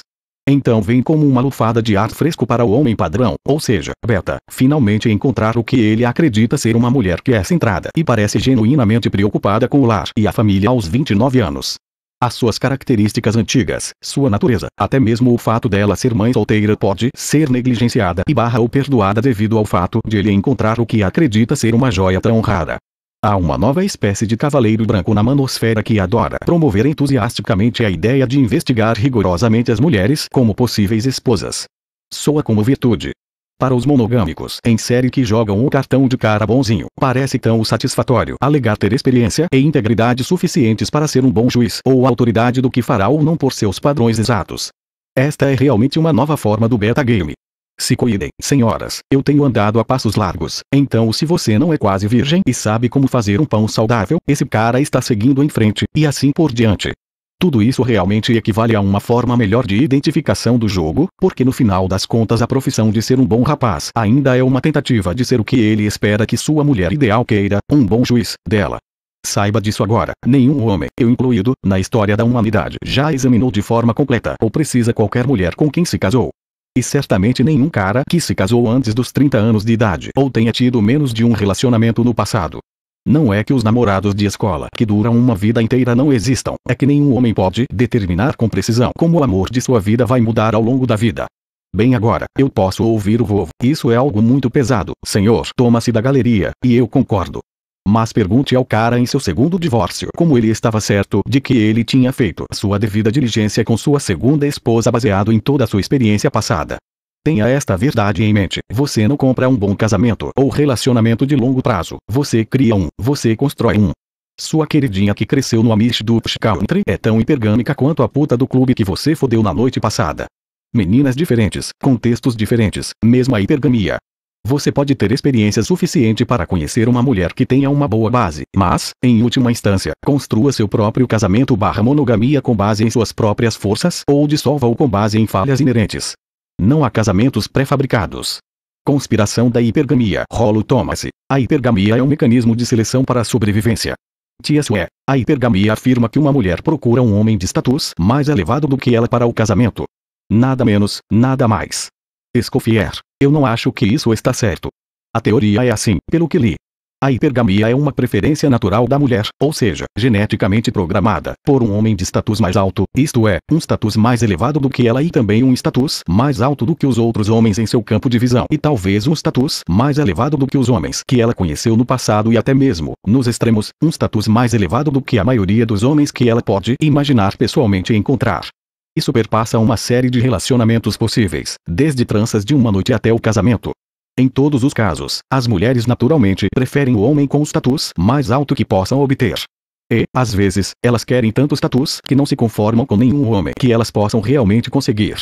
Então vem como uma lufada de ar fresco para o homem padrão, ou seja, beta, finalmente encontrar o que ele acredita ser uma mulher que é centrada e parece genuinamente preocupada com o lar e a família aos 29 anos. As suas características antigas, sua natureza, até mesmo o fato dela ser mãe solteira pode ser negligenciada e barra ou perdoada devido ao fato de ele encontrar o que acredita ser uma joia tão rara. Há uma nova espécie de cavaleiro branco na manosfera que adora promover entusiasticamente a ideia de investigar rigorosamente as mulheres como possíveis esposas. Soa como virtude, para os monogâmicos em série que jogam o cartão de cara bonzinho, parece tão satisfatório alegar ter experiência e integridade suficientes para ser um bom juiz ou autoridade do que fará ou não por seus padrões exatos. Esta é realmente uma nova forma do beta game. Se cuidem, senhoras, eu tenho andado a passos largos, então se você não é quase virgem e sabe como fazer um pão saudável, esse cara está seguindo em frente, e assim por diante. Tudo isso realmente equivale a uma forma melhor de identificação do jogo, porque no final das contas a profissão de ser um bom rapaz ainda é uma tentativa de ser o que ele espera que sua mulher ideal queira, um bom juiz, dela. Saiba disso agora, nenhum homem, eu incluído, na história da humanidade já examinou de forma completa ou precisa qualquer mulher com quem se casou. E certamente nenhum cara que se casou antes dos 30 anos de idade ou tenha tido menos de um relacionamento no passado não é que os namorados de escola que duram uma vida inteira não existam, é que nenhum homem pode determinar com precisão como o amor de sua vida vai mudar ao longo da vida. Bem agora, eu posso ouvir o vovo, isso é algo muito pesado, senhor, toma-se da galeria, e eu concordo. Mas pergunte ao cara em seu segundo divórcio como ele estava certo de que ele tinha feito sua devida diligência com sua segunda esposa baseado em toda a sua experiência passada. Tenha esta verdade em mente. Você não compra um bom casamento ou relacionamento de longo prazo. Você cria um, você constrói um. Sua queridinha que cresceu no Amish Dutch Country é tão hipergâmica quanto a puta do clube que você fodeu na noite passada. Meninas diferentes, contextos diferentes, mesma hipergamia. Você pode ter experiência suficiente para conhecer uma mulher que tenha uma boa base, mas, em última instância, construa seu próprio casamento barra monogamia com base em suas próprias forças ou dissolva-o com base em falhas inerentes. Não há casamentos pré-fabricados. Conspiração da hipergamia. Rolo Thomas. A hipergamia é um mecanismo de seleção para a sobrevivência. Tia Sué, a hipergamia afirma que uma mulher procura um homem de status mais elevado do que ela para o casamento. Nada menos, nada mais. Escoffier, eu não acho que isso está certo. A teoria é assim, pelo que li, a hipergamia é uma preferência natural da mulher, ou seja, geneticamente programada, por um homem de status mais alto, isto é, um status mais elevado do que ela e também um status mais alto do que os outros homens em seu campo de visão, e talvez um status mais elevado do que os homens que ela conheceu no passado e até mesmo, nos extremos, um status mais elevado do que a maioria dos homens que ela pode imaginar pessoalmente encontrar. Isso perpassa uma série de relacionamentos possíveis, desde tranças de uma noite até o casamento. Em todos os casos, as mulheres naturalmente preferem o homem com o status mais alto que possam obter. E, às vezes, elas querem tanto status que não se conformam com nenhum homem que elas possam realmente conseguir.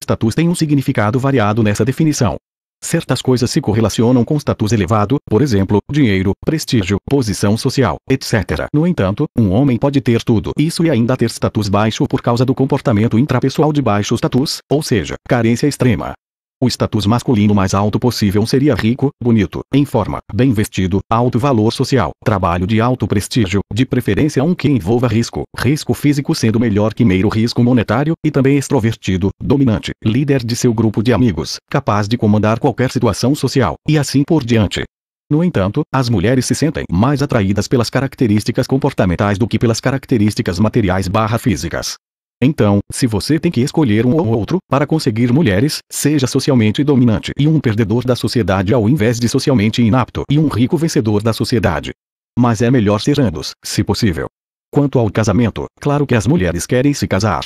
Status tem um significado variado nessa definição. Certas coisas se correlacionam com status elevado, por exemplo, dinheiro, prestígio, posição social, etc. No entanto, um homem pode ter tudo isso e ainda ter status baixo por causa do comportamento intrapessoal de baixo status, ou seja, carência extrema. O status masculino mais alto possível seria rico, bonito, em forma, bem vestido, alto valor social, trabalho de alto prestígio, de preferência um que envolva risco, risco físico sendo melhor que meio risco monetário, e também extrovertido, dominante, líder de seu grupo de amigos, capaz de comandar qualquer situação social, e assim por diante. No entanto, as mulheres se sentem mais atraídas pelas características comportamentais do que pelas características materiais barra físicas. Então, se você tem que escolher um ou outro, para conseguir mulheres, seja socialmente dominante e um perdedor da sociedade ao invés de socialmente inapto e um rico vencedor da sociedade. Mas é melhor ser ambos, se possível. Quanto ao casamento, claro que as mulheres querem se casar.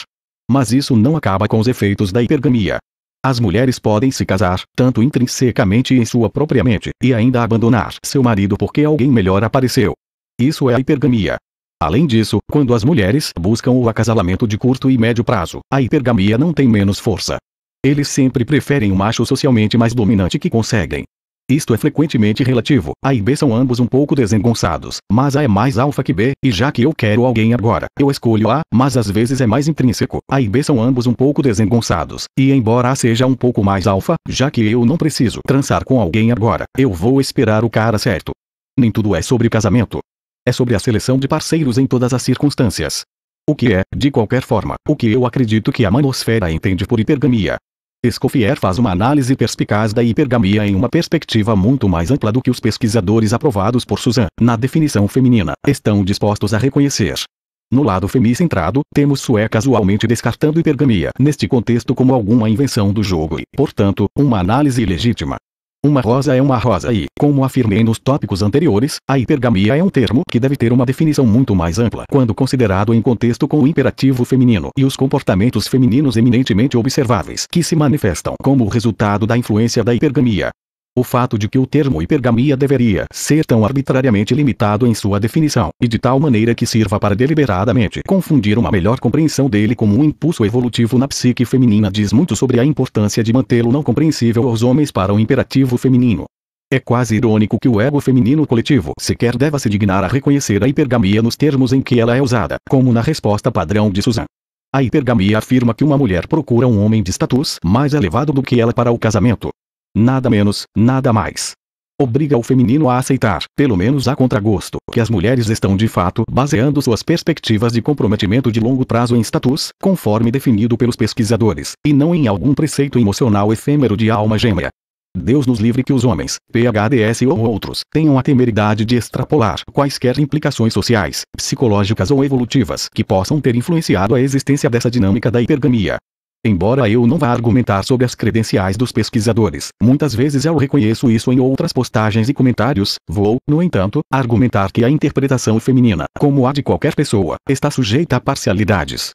Mas isso não acaba com os efeitos da hipergamia. As mulheres podem se casar, tanto intrinsecamente em sua própria mente, e ainda abandonar seu marido porque alguém melhor apareceu. Isso é a hipergamia. Além disso, quando as mulheres buscam o acasalamento de curto e médio prazo, a hipergamia não tem menos força. Eles sempre preferem um macho socialmente mais dominante que conseguem. Isto é frequentemente relativo, A e B são ambos um pouco desengonçados, mas A é mais alfa que B, e já que eu quero alguém agora, eu escolho A, mas às vezes é mais intrínseco. A e B são ambos um pouco desengonçados, e embora A seja um pouco mais alfa, já que eu não preciso trançar com alguém agora, eu vou esperar o cara certo. Nem tudo é sobre casamento. É sobre a seleção de parceiros em todas as circunstâncias. O que é, de qualquer forma, o que eu acredito que a manosfera entende por hipergamia. Escoffier faz uma análise perspicaz da hipergamia em uma perspectiva muito mais ampla do que os pesquisadores aprovados por Suzanne, na definição feminina, estão dispostos a reconhecer. No lado femicentrado, temos Sué casualmente descartando hipergamia neste contexto como alguma invenção do jogo e, portanto, uma análise legítima. Uma rosa é uma rosa e, como afirmei nos tópicos anteriores, a hipergamia é um termo que deve ter uma definição muito mais ampla quando considerado em contexto com o imperativo feminino e os comportamentos femininos eminentemente observáveis que se manifestam como resultado da influência da hipergamia o fato de que o termo hipergamia deveria ser tão arbitrariamente limitado em sua definição, e de tal maneira que sirva para deliberadamente confundir uma melhor compreensão dele como um impulso evolutivo na psique feminina diz muito sobre a importância de mantê-lo não compreensível aos homens para o imperativo feminino. É quase irônico que o ego feminino coletivo sequer deva se dignar a reconhecer a hipergamia nos termos em que ela é usada, como na resposta padrão de Suzanne. A hipergamia afirma que uma mulher procura um homem de status mais elevado do que ela para o casamento. Nada menos, nada mais. Obriga o feminino a aceitar, pelo menos a contragosto, que as mulheres estão de fato baseando suas perspectivas de comprometimento de longo prazo em status, conforme definido pelos pesquisadores, e não em algum preceito emocional efêmero de alma gêmea. Deus nos livre que os homens, PHDS ou outros, tenham a temeridade de extrapolar quaisquer implicações sociais, psicológicas ou evolutivas que possam ter influenciado a existência dessa dinâmica da hipergamia. Embora eu não vá argumentar sobre as credenciais dos pesquisadores, muitas vezes eu reconheço isso em outras postagens e comentários, vou, no entanto, argumentar que a interpretação feminina, como a de qualquer pessoa, está sujeita a parcialidades.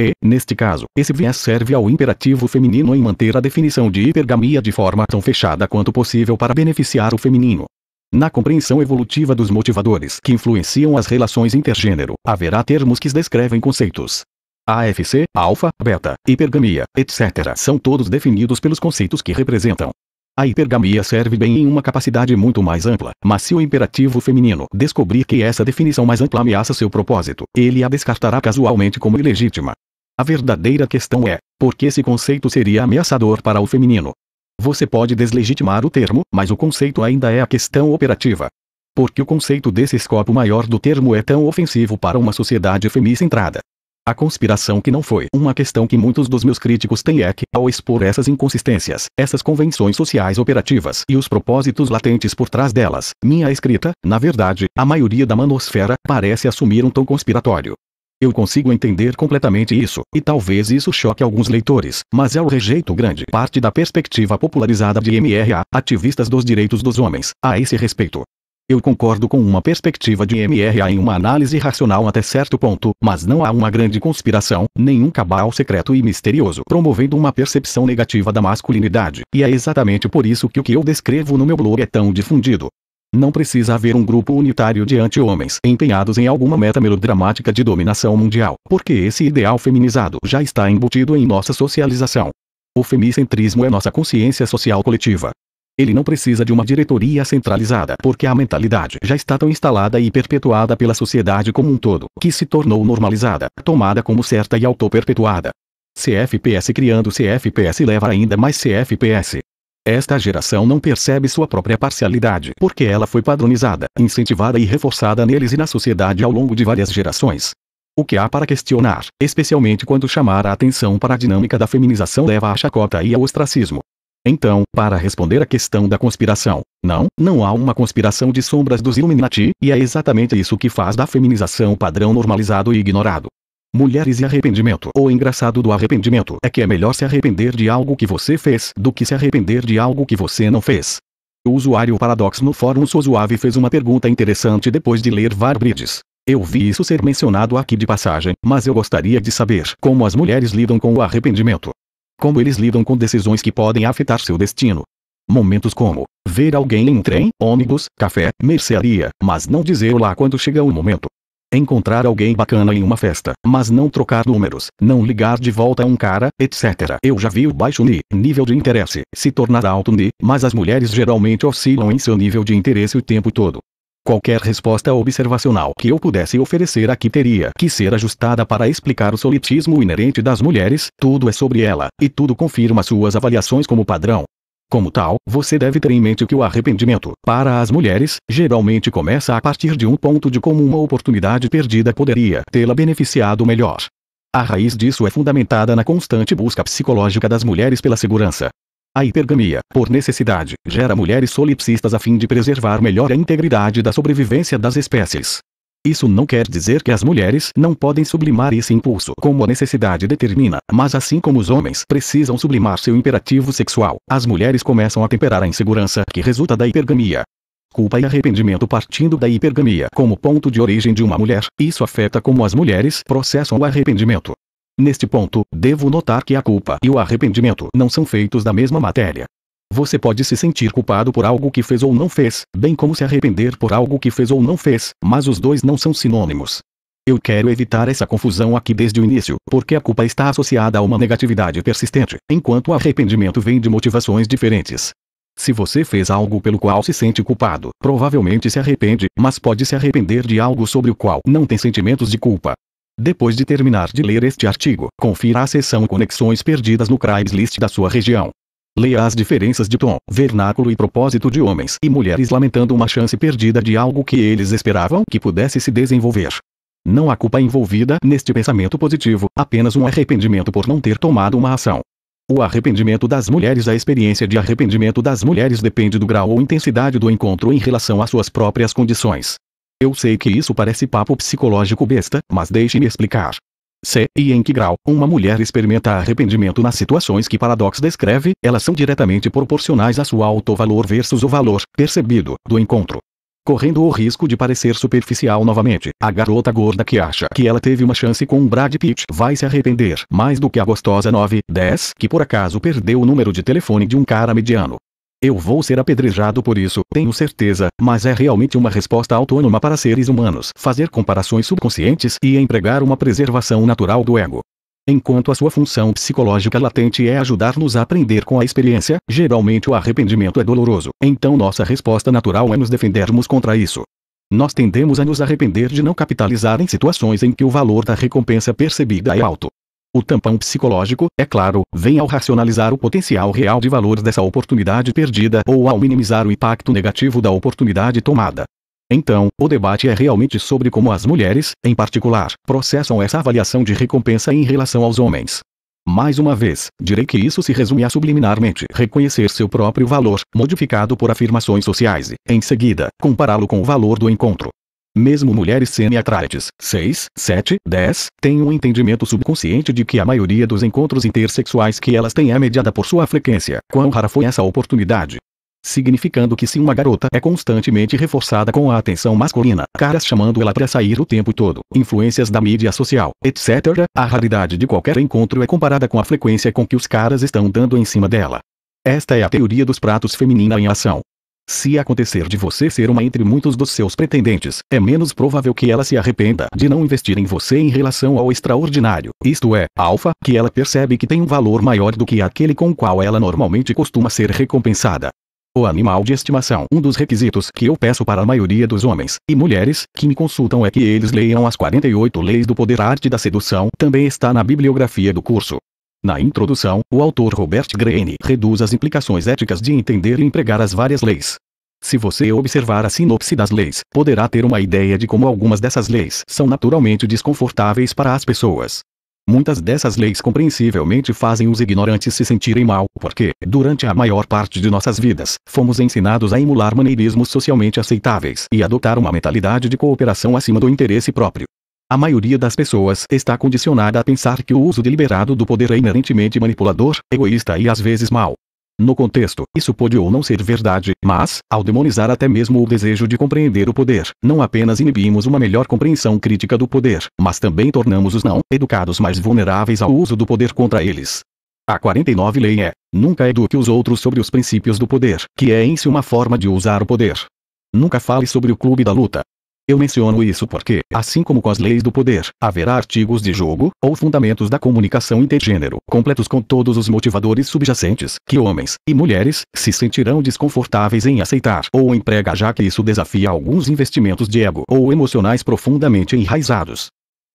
E, neste caso, esse viés serve ao imperativo feminino em manter a definição de hipergamia de forma tão fechada quanto possível para beneficiar o feminino. Na compreensão evolutiva dos motivadores que influenciam as relações intergênero, haverá termos que descrevem conceitos. AFC, alfa, beta, hipergamia, etc. são todos definidos pelos conceitos que representam. A hipergamia serve bem em uma capacidade muito mais ampla, mas se o imperativo feminino descobrir que essa definição mais ampla ameaça seu propósito, ele a descartará casualmente como ilegítima. A verdadeira questão é: por que esse conceito seria ameaçador para o feminino? Você pode deslegitimar o termo, mas o conceito ainda é a questão operativa. Porque o conceito desse escopo maior do termo é tão ofensivo para uma sociedade femicentrada. A conspiração que não foi. Uma questão que muitos dos meus críticos têm é que, ao expor essas inconsistências, essas convenções sociais operativas e os propósitos latentes por trás delas, minha escrita, na verdade, a maioria da manosfera, parece assumir um tom conspiratório. Eu consigo entender completamente isso, e talvez isso choque alguns leitores, mas eu é rejeito grande parte da perspectiva popularizada de MRA, ativistas dos direitos dos homens, a esse respeito. Eu concordo com uma perspectiva de MRA em uma análise racional até certo ponto, mas não há uma grande conspiração, nenhum cabal secreto e misterioso promovendo uma percepção negativa da masculinidade, e é exatamente por isso que o que eu descrevo no meu blog é tão difundido. Não precisa haver um grupo unitário de anti-homens empenhados em alguma meta melodramática de dominação mundial, porque esse ideal feminizado já está embutido em nossa socialização. O femicentrismo é nossa consciência social coletiva, ele não precisa de uma diretoria centralizada, porque a mentalidade já está tão instalada e perpetuada pela sociedade como um todo, que se tornou normalizada, tomada como certa e autoperpetuada. CFPS criando CFPS leva ainda mais CFPS. Esta geração não percebe sua própria parcialidade porque ela foi padronizada, incentivada e reforçada neles e na sociedade ao longo de várias gerações. O que há para questionar, especialmente quando chamar a atenção para a dinâmica da feminização leva à chacota e ao ostracismo. Então, para responder à questão da conspiração, não, não há uma conspiração de sombras dos Illuminati, e é exatamente isso que faz da feminização padrão normalizado e ignorado. Mulheres e arrependimento. O engraçado do arrependimento é que é melhor se arrepender de algo que você fez do que se arrepender de algo que você não fez. O usuário Paradox no fórum Sozuave fez uma pergunta interessante depois de ler Varbridges. Eu vi isso ser mencionado aqui de passagem, mas eu gostaria de saber como as mulheres lidam com o arrependimento como eles lidam com decisões que podem afetar seu destino. Momentos como ver alguém em um trem, ônibus, café, mercearia, mas não dizer lá quando chega o momento. Encontrar alguém bacana em uma festa, mas não trocar números, não ligar de volta a um cara, etc. Eu já vi o baixo NI, nível de interesse, se tornar alto NI, mas as mulheres geralmente oscilam em seu nível de interesse o tempo todo. Qualquer resposta observacional que eu pudesse oferecer aqui teria que ser ajustada para explicar o solitismo inerente das mulheres, tudo é sobre ela, e tudo confirma suas avaliações como padrão. Como tal, você deve ter em mente que o arrependimento, para as mulheres, geralmente começa a partir de um ponto de como uma oportunidade perdida poderia tê-la beneficiado melhor. A raiz disso é fundamentada na constante busca psicológica das mulheres pela segurança. A hipergamia, por necessidade, gera mulheres solipsistas a fim de preservar melhor a integridade da sobrevivência das espécies. Isso não quer dizer que as mulheres não podem sublimar esse impulso como a necessidade determina, mas assim como os homens precisam sublimar seu imperativo sexual, as mulheres começam a temperar a insegurança que resulta da hipergamia. Culpa e arrependimento partindo da hipergamia como ponto de origem de uma mulher, isso afeta como as mulheres processam o arrependimento. Neste ponto, devo notar que a culpa e o arrependimento não são feitos da mesma matéria. Você pode se sentir culpado por algo que fez ou não fez, bem como se arrepender por algo que fez ou não fez, mas os dois não são sinônimos. Eu quero evitar essa confusão aqui desde o início, porque a culpa está associada a uma negatividade persistente, enquanto o arrependimento vem de motivações diferentes. Se você fez algo pelo qual se sente culpado, provavelmente se arrepende, mas pode se arrepender de algo sobre o qual não tem sentimentos de culpa. Depois de terminar de ler este artigo, confira a seção Conexões Perdidas no Craigslist da sua região. Leia as diferenças de tom, vernáculo e propósito de homens e mulheres lamentando uma chance perdida de algo que eles esperavam que pudesse se desenvolver. Não há culpa envolvida neste pensamento positivo, apenas um arrependimento por não ter tomado uma ação. O arrependimento das mulheres A experiência de arrependimento das mulheres depende do grau ou intensidade do encontro em relação às suas próprias condições. Eu sei que isso parece papo psicológico besta, mas deixe-me explicar. Se, e em que grau, uma mulher experimenta arrependimento nas situações que Paradox descreve, elas são diretamente proporcionais a seu alto valor versus o valor, percebido, do encontro. Correndo o risco de parecer superficial novamente, a garota gorda que acha que ela teve uma chance com Brad Pitt vai se arrepender mais do que a gostosa 9, 10 que por acaso perdeu o número de telefone de um cara mediano. Eu vou ser apedrejado por isso, tenho certeza, mas é realmente uma resposta autônoma para seres humanos fazer comparações subconscientes e empregar uma preservação natural do ego. Enquanto a sua função psicológica latente é ajudar-nos a aprender com a experiência, geralmente o arrependimento é doloroso, então nossa resposta natural é nos defendermos contra isso. Nós tendemos a nos arrepender de não capitalizar em situações em que o valor da recompensa percebida é alto. O tampão psicológico, é claro, vem ao racionalizar o potencial real de valor dessa oportunidade perdida ou ao minimizar o impacto negativo da oportunidade tomada. Então, o debate é realmente sobre como as mulheres, em particular, processam essa avaliação de recompensa em relação aos homens. Mais uma vez, direi que isso se resume a subliminarmente reconhecer seu próprio valor, modificado por afirmações sociais, e, em seguida, compará-lo com o valor do encontro. Mesmo mulheres semi-atraites, 6, 7, 10, têm um entendimento subconsciente de que a maioria dos encontros intersexuais que elas têm é mediada por sua frequência. Quão rara foi essa oportunidade? Significando que se uma garota é constantemente reforçada com a atenção masculina, caras chamando ela para sair o tempo todo, influências da mídia social, etc., a raridade de qualquer encontro é comparada com a frequência com que os caras estão dando em cima dela. Esta é a teoria dos pratos feminina em ação. Se acontecer de você ser uma entre muitos dos seus pretendentes, é menos provável que ela se arrependa de não investir em você em relação ao extraordinário, isto é, alfa, que ela percebe que tem um valor maior do que aquele com o qual ela normalmente costuma ser recompensada. O animal de estimação. Um dos requisitos que eu peço para a maioria dos homens e mulheres que me consultam é que eles leiam as 48 Leis do Poder Arte da Sedução, também está na bibliografia do curso. Na introdução, o autor Robert Greene reduz as implicações éticas de entender e empregar as várias leis. Se você observar a sinopse das leis, poderá ter uma ideia de como algumas dessas leis são naturalmente desconfortáveis para as pessoas. Muitas dessas leis compreensivelmente fazem os ignorantes se sentirem mal, porque, durante a maior parte de nossas vidas, fomos ensinados a emular maneirismos socialmente aceitáveis e adotar uma mentalidade de cooperação acima do interesse próprio. A maioria das pessoas está condicionada a pensar que o uso deliberado do poder é inerentemente manipulador, egoísta e às vezes mal. No contexto, isso pode ou não ser verdade, mas, ao demonizar até mesmo o desejo de compreender o poder, não apenas inibimos uma melhor compreensão crítica do poder, mas também tornamos os não educados mais vulneráveis ao uso do poder contra eles. A 49 lei é: nunca eduque os outros sobre os princípios do poder, que é em si uma forma de usar o poder. Nunca fale sobre o clube da luta, eu menciono isso porque, assim como com as leis do poder, haverá artigos de jogo, ou fundamentos da comunicação intergênero, completos com todos os motivadores subjacentes, que homens e mulheres se sentirão desconfortáveis em aceitar ou emprega já que isso desafia alguns investimentos de ego ou emocionais profundamente enraizados.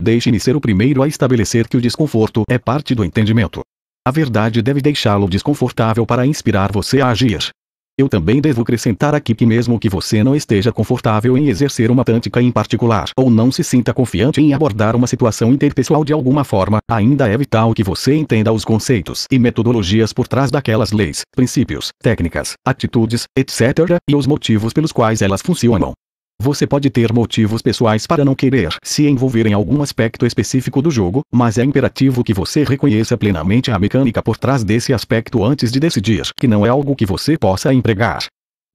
Deixe-me ser o primeiro a estabelecer que o desconforto é parte do entendimento. A verdade deve deixá-lo desconfortável para inspirar você a agir. Eu também devo acrescentar aqui que mesmo que você não esteja confortável em exercer uma tântica em particular ou não se sinta confiante em abordar uma situação interpessoal de alguma forma, ainda é vital que você entenda os conceitos e metodologias por trás daquelas leis, princípios, técnicas, atitudes, etc., e os motivos pelos quais elas funcionam. Você pode ter motivos pessoais para não querer se envolver em algum aspecto específico do jogo, mas é imperativo que você reconheça plenamente a mecânica por trás desse aspecto antes de decidir que não é algo que você possa empregar.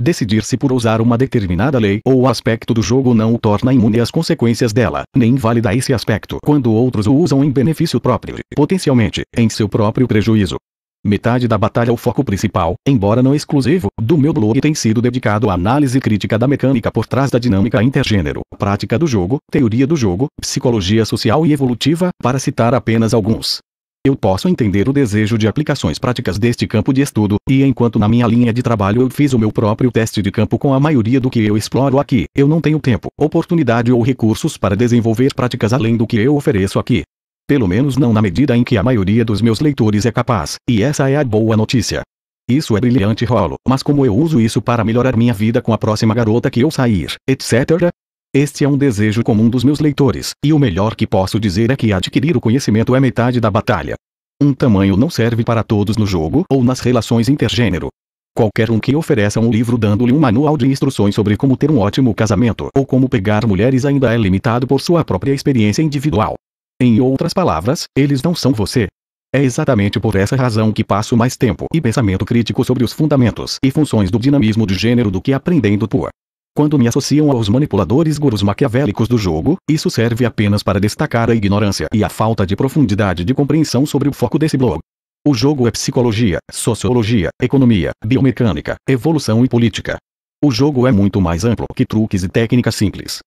Decidir-se por usar uma determinada lei ou aspecto do jogo não o torna imune às consequências dela, nem invalida esse aspecto quando outros o usam em benefício próprio, potencialmente, em seu próprio prejuízo. Metade da batalha é o foco principal, embora não exclusivo, do meu blog tem sido dedicado à análise crítica da mecânica por trás da dinâmica intergênero, prática do jogo, teoria do jogo, psicologia social e evolutiva, para citar apenas alguns. Eu posso entender o desejo de aplicações práticas deste campo de estudo, e enquanto na minha linha de trabalho eu fiz o meu próprio teste de campo com a maioria do que eu exploro aqui, eu não tenho tempo, oportunidade ou recursos para desenvolver práticas além do que eu ofereço aqui. Pelo menos não na medida em que a maioria dos meus leitores é capaz, e essa é a boa notícia. Isso é brilhante rolo, mas como eu uso isso para melhorar minha vida com a próxima garota que eu sair, etc. Este é um desejo comum dos meus leitores, e o melhor que posso dizer é que adquirir o conhecimento é metade da batalha. Um tamanho não serve para todos no jogo ou nas relações intergênero. Qualquer um que ofereça um livro dando-lhe um manual de instruções sobre como ter um ótimo casamento ou como pegar mulheres ainda é limitado por sua própria experiência individual. Em outras palavras, eles não são você. É exatamente por essa razão que passo mais tempo e pensamento crítico sobre os fundamentos e funções do dinamismo de gênero do que aprendendo por. Quando me associam aos manipuladores gurus maquiavélicos do jogo, isso serve apenas para destacar a ignorância e a falta de profundidade de compreensão sobre o foco desse blog. O jogo é psicologia, sociologia, economia, biomecânica, evolução e política. O jogo é muito mais amplo que truques e técnicas simples.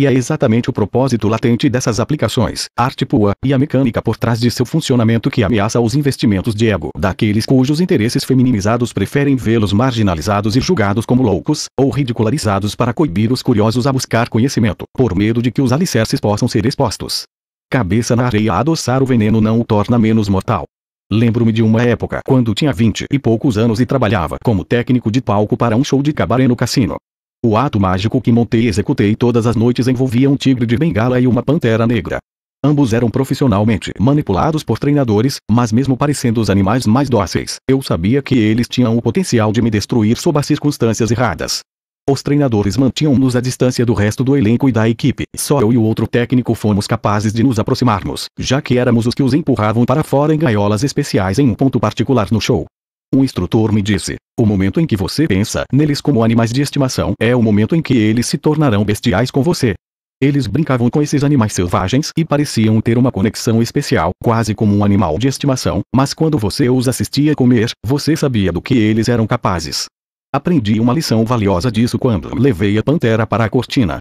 E é exatamente o propósito latente dessas aplicações, arte pua, e a mecânica por trás de seu funcionamento que ameaça os investimentos de ego daqueles cujos interesses femininizados preferem vê-los marginalizados e julgados como loucos, ou ridicularizados para coibir os curiosos a buscar conhecimento, por medo de que os alicerces possam ser expostos. Cabeça na areia adoçar o veneno não o torna menos mortal. Lembro-me de uma época quando tinha vinte e poucos anos e trabalhava como técnico de palco para um show de cabaré no cassino. O ato mágico que montei e executei todas as noites envolvia um tigre de bengala e uma pantera negra. Ambos eram profissionalmente manipulados por treinadores, mas mesmo parecendo os animais mais dóceis, eu sabia que eles tinham o potencial de me destruir sob as circunstâncias erradas. Os treinadores mantinham-nos à distância do resto do elenco e da equipe. Só eu e o outro técnico fomos capazes de nos aproximarmos, já que éramos os que os empurravam para fora em gaiolas especiais em um ponto particular no show. Um instrutor me disse: o momento em que você pensa neles como animais de estimação é o momento em que eles se tornarão bestiais com você. Eles brincavam com esses animais selvagens e pareciam ter uma conexão especial, quase como um animal de estimação, mas quando você os assistia comer, você sabia do que eles eram capazes. Aprendi uma lição valiosa disso quando levei a pantera para a cortina.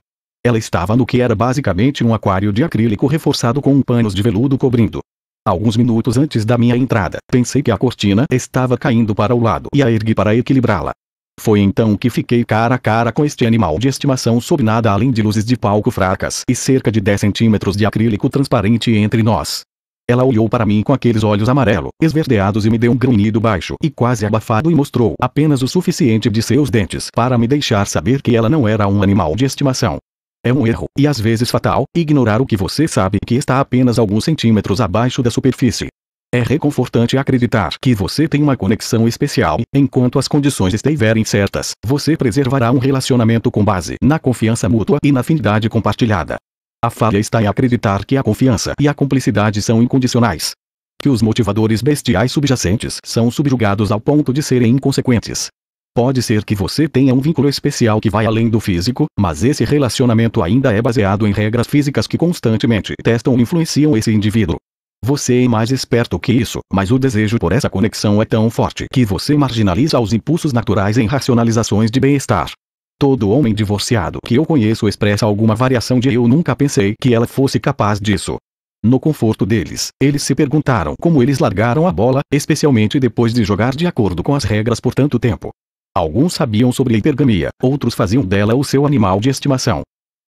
Ela estava no que era basicamente um aquário de acrílico reforçado com um panos de veludo cobrindo. Alguns minutos antes da minha entrada, pensei que a cortina estava caindo para o lado e a ergui para equilibrá-la. Foi então que fiquei cara a cara com este animal de estimação sob nada além de luzes de palco fracas e cerca de 10 centímetros de acrílico transparente entre nós. Ela olhou para mim com aqueles olhos amarelo, esverdeados e me deu um grunhido baixo e quase abafado e mostrou apenas o suficiente de seus dentes para me deixar saber que ela não era um animal de estimação. É um erro, e às vezes fatal, ignorar o que você sabe que está apenas alguns centímetros abaixo da superfície. É reconfortante acreditar que você tem uma conexão especial, enquanto as condições estiverem certas, você preservará um relacionamento com base na confiança mútua e na afinidade compartilhada. A falha está em acreditar que a confiança e a cumplicidade são incondicionais. Que os motivadores bestiais subjacentes são subjugados ao ponto de serem inconsequentes. Pode ser que você tenha um vínculo especial que vai além do físico, mas esse relacionamento ainda é baseado em regras físicas que constantemente testam e influenciam esse indivíduo. Você é mais esperto que isso, mas o desejo por essa conexão é tão forte que você marginaliza os impulsos naturais em racionalizações de bem-estar. Todo homem divorciado que eu conheço expressa alguma variação de eu nunca pensei que ela fosse capaz disso. No conforto deles, eles se perguntaram como eles largaram a bola, especialmente depois de jogar de acordo com as regras por tanto tempo. Alguns sabiam sobre a hipergamia, outros faziam dela o seu animal de estimação.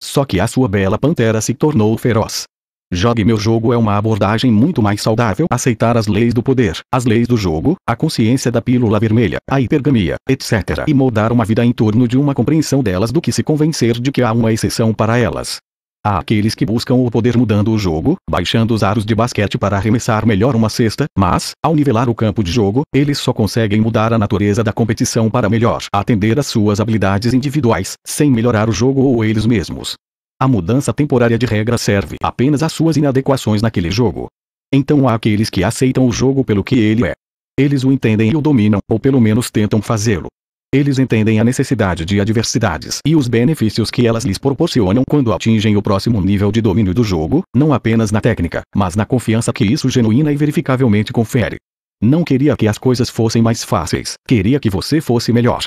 Só que a sua bela pantera se tornou feroz. Jogue meu jogo é uma abordagem muito mais saudável. Aceitar as leis do poder, as leis do jogo, a consciência da pílula vermelha, a hipergamia, etc. E moldar uma vida em torno de uma compreensão delas do que se convencer de que há uma exceção para elas. Há aqueles que buscam o poder mudando o jogo, baixando os aros de basquete para arremessar melhor uma cesta, mas, ao nivelar o campo de jogo, eles só conseguem mudar a natureza da competição para melhor atender às suas habilidades individuais, sem melhorar o jogo ou eles mesmos. A mudança temporária de regra serve apenas às suas inadequações naquele jogo. Então há aqueles que aceitam o jogo pelo que ele é. Eles o entendem e o dominam, ou pelo menos tentam fazê-lo. Eles entendem a necessidade de adversidades e os benefícios que elas lhes proporcionam quando atingem o próximo nível de domínio do jogo, não apenas na técnica, mas na confiança que isso genuína e verificavelmente confere. Não queria que as coisas fossem mais fáceis, queria que você fosse melhor.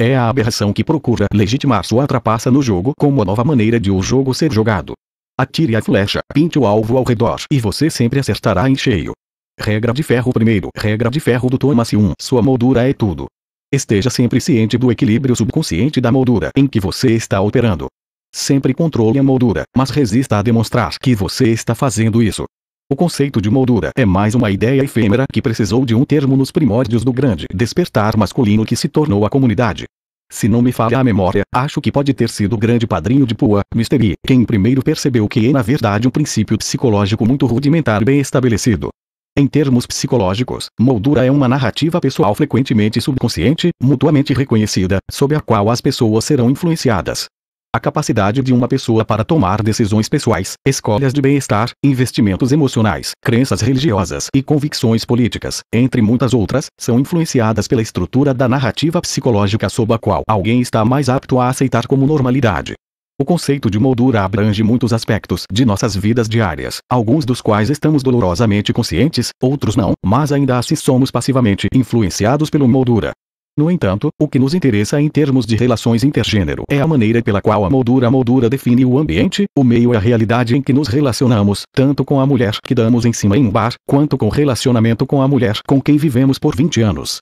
É a aberração que procura legitimar sua trapaça no jogo como a nova maneira de o jogo ser jogado. Atire a flecha, pinte o alvo ao redor e você sempre acertará em cheio. Regra de ferro primeiro, regra de ferro do Thomas 1, sua moldura é tudo. Esteja sempre ciente do equilíbrio subconsciente da moldura em que você está operando. Sempre controle a moldura, mas resista a demonstrar que você está fazendo isso. O conceito de moldura é mais uma ideia efêmera que precisou de um termo nos primórdios do grande despertar masculino que se tornou a comunidade. Se não me falha a memória, acho que pode ter sido o grande padrinho de Pua, Mr. E, quem primeiro percebeu que é na verdade um princípio psicológico muito rudimentar e bem estabelecido. Em termos psicológicos, moldura é uma narrativa pessoal frequentemente subconsciente, mutuamente reconhecida, sob a qual as pessoas serão influenciadas. A capacidade de uma pessoa para tomar decisões pessoais, escolhas de bem-estar, investimentos emocionais, crenças religiosas e convicções políticas, entre muitas outras, são influenciadas pela estrutura da narrativa psicológica sob a qual alguém está mais apto a aceitar como normalidade. O conceito de moldura abrange muitos aspectos de nossas vidas diárias, alguns dos quais estamos dolorosamente conscientes, outros não, mas ainda assim somos passivamente influenciados pelo moldura. No entanto, o que nos interessa em termos de relações intergênero é a maneira pela qual a moldura moldura define o ambiente, o meio e a realidade em que nos relacionamos, tanto com a mulher que damos em cima em um bar, quanto com o relacionamento com a mulher com quem vivemos por 20 anos.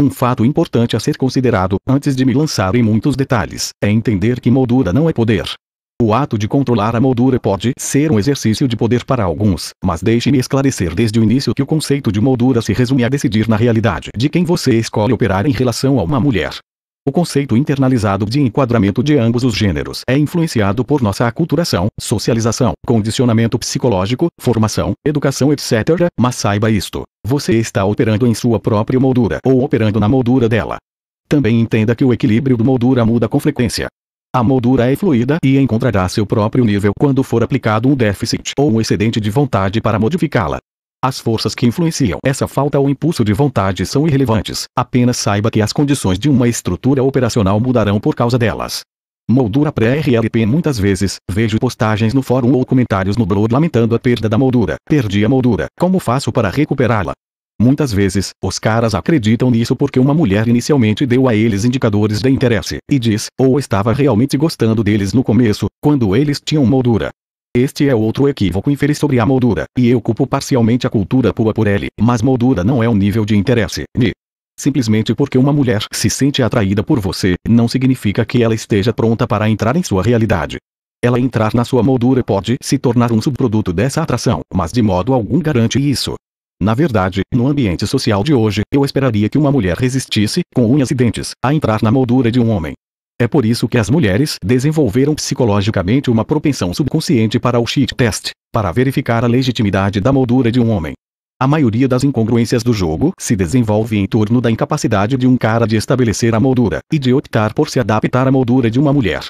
Um fato importante a ser considerado, antes de me lançar em muitos detalhes, é entender que moldura não é poder. O ato de controlar a moldura pode ser um exercício de poder para alguns, mas deixe-me esclarecer desde o início que o conceito de moldura se resume a decidir na realidade de quem você escolhe operar em relação a uma mulher. O conceito internalizado de enquadramento de ambos os gêneros é influenciado por nossa aculturação, socialização, condicionamento psicológico, formação, educação etc., mas saiba isto, você está operando em sua própria moldura ou operando na moldura dela. Também entenda que o equilíbrio do moldura muda com frequência. A moldura é fluida e encontrará seu próprio nível quando for aplicado um déficit ou um excedente de vontade para modificá-la. As forças que influenciam essa falta ou impulso de vontade são irrelevantes, apenas saiba que as condições de uma estrutura operacional mudarão por causa delas. Moldura pré-RLP Muitas vezes, vejo postagens no fórum ou comentários no blog lamentando a perda da moldura. Perdi a moldura. Como faço para recuperá-la? Muitas vezes, os caras acreditam nisso porque uma mulher inicialmente deu a eles indicadores de interesse, e diz, ou estava realmente gostando deles no começo, quando eles tinham moldura. Este é outro equívoco infeliz sobre a moldura, e eu culpo parcialmente a cultura pua por ele, mas moldura não é um nível de interesse, ni. Simplesmente porque uma mulher se sente atraída por você, não significa que ela esteja pronta para entrar em sua realidade. Ela entrar na sua moldura pode se tornar um subproduto dessa atração, mas de modo algum garante isso. Na verdade, no ambiente social de hoje, eu esperaria que uma mulher resistisse, com unhas e dentes, a entrar na moldura de um homem. É por isso que as mulheres desenvolveram psicologicamente uma propensão subconsciente para o cheat test, para verificar a legitimidade da moldura de um homem. A maioria das incongruências do jogo se desenvolve em torno da incapacidade de um cara de estabelecer a moldura e de optar por se adaptar à moldura de uma mulher.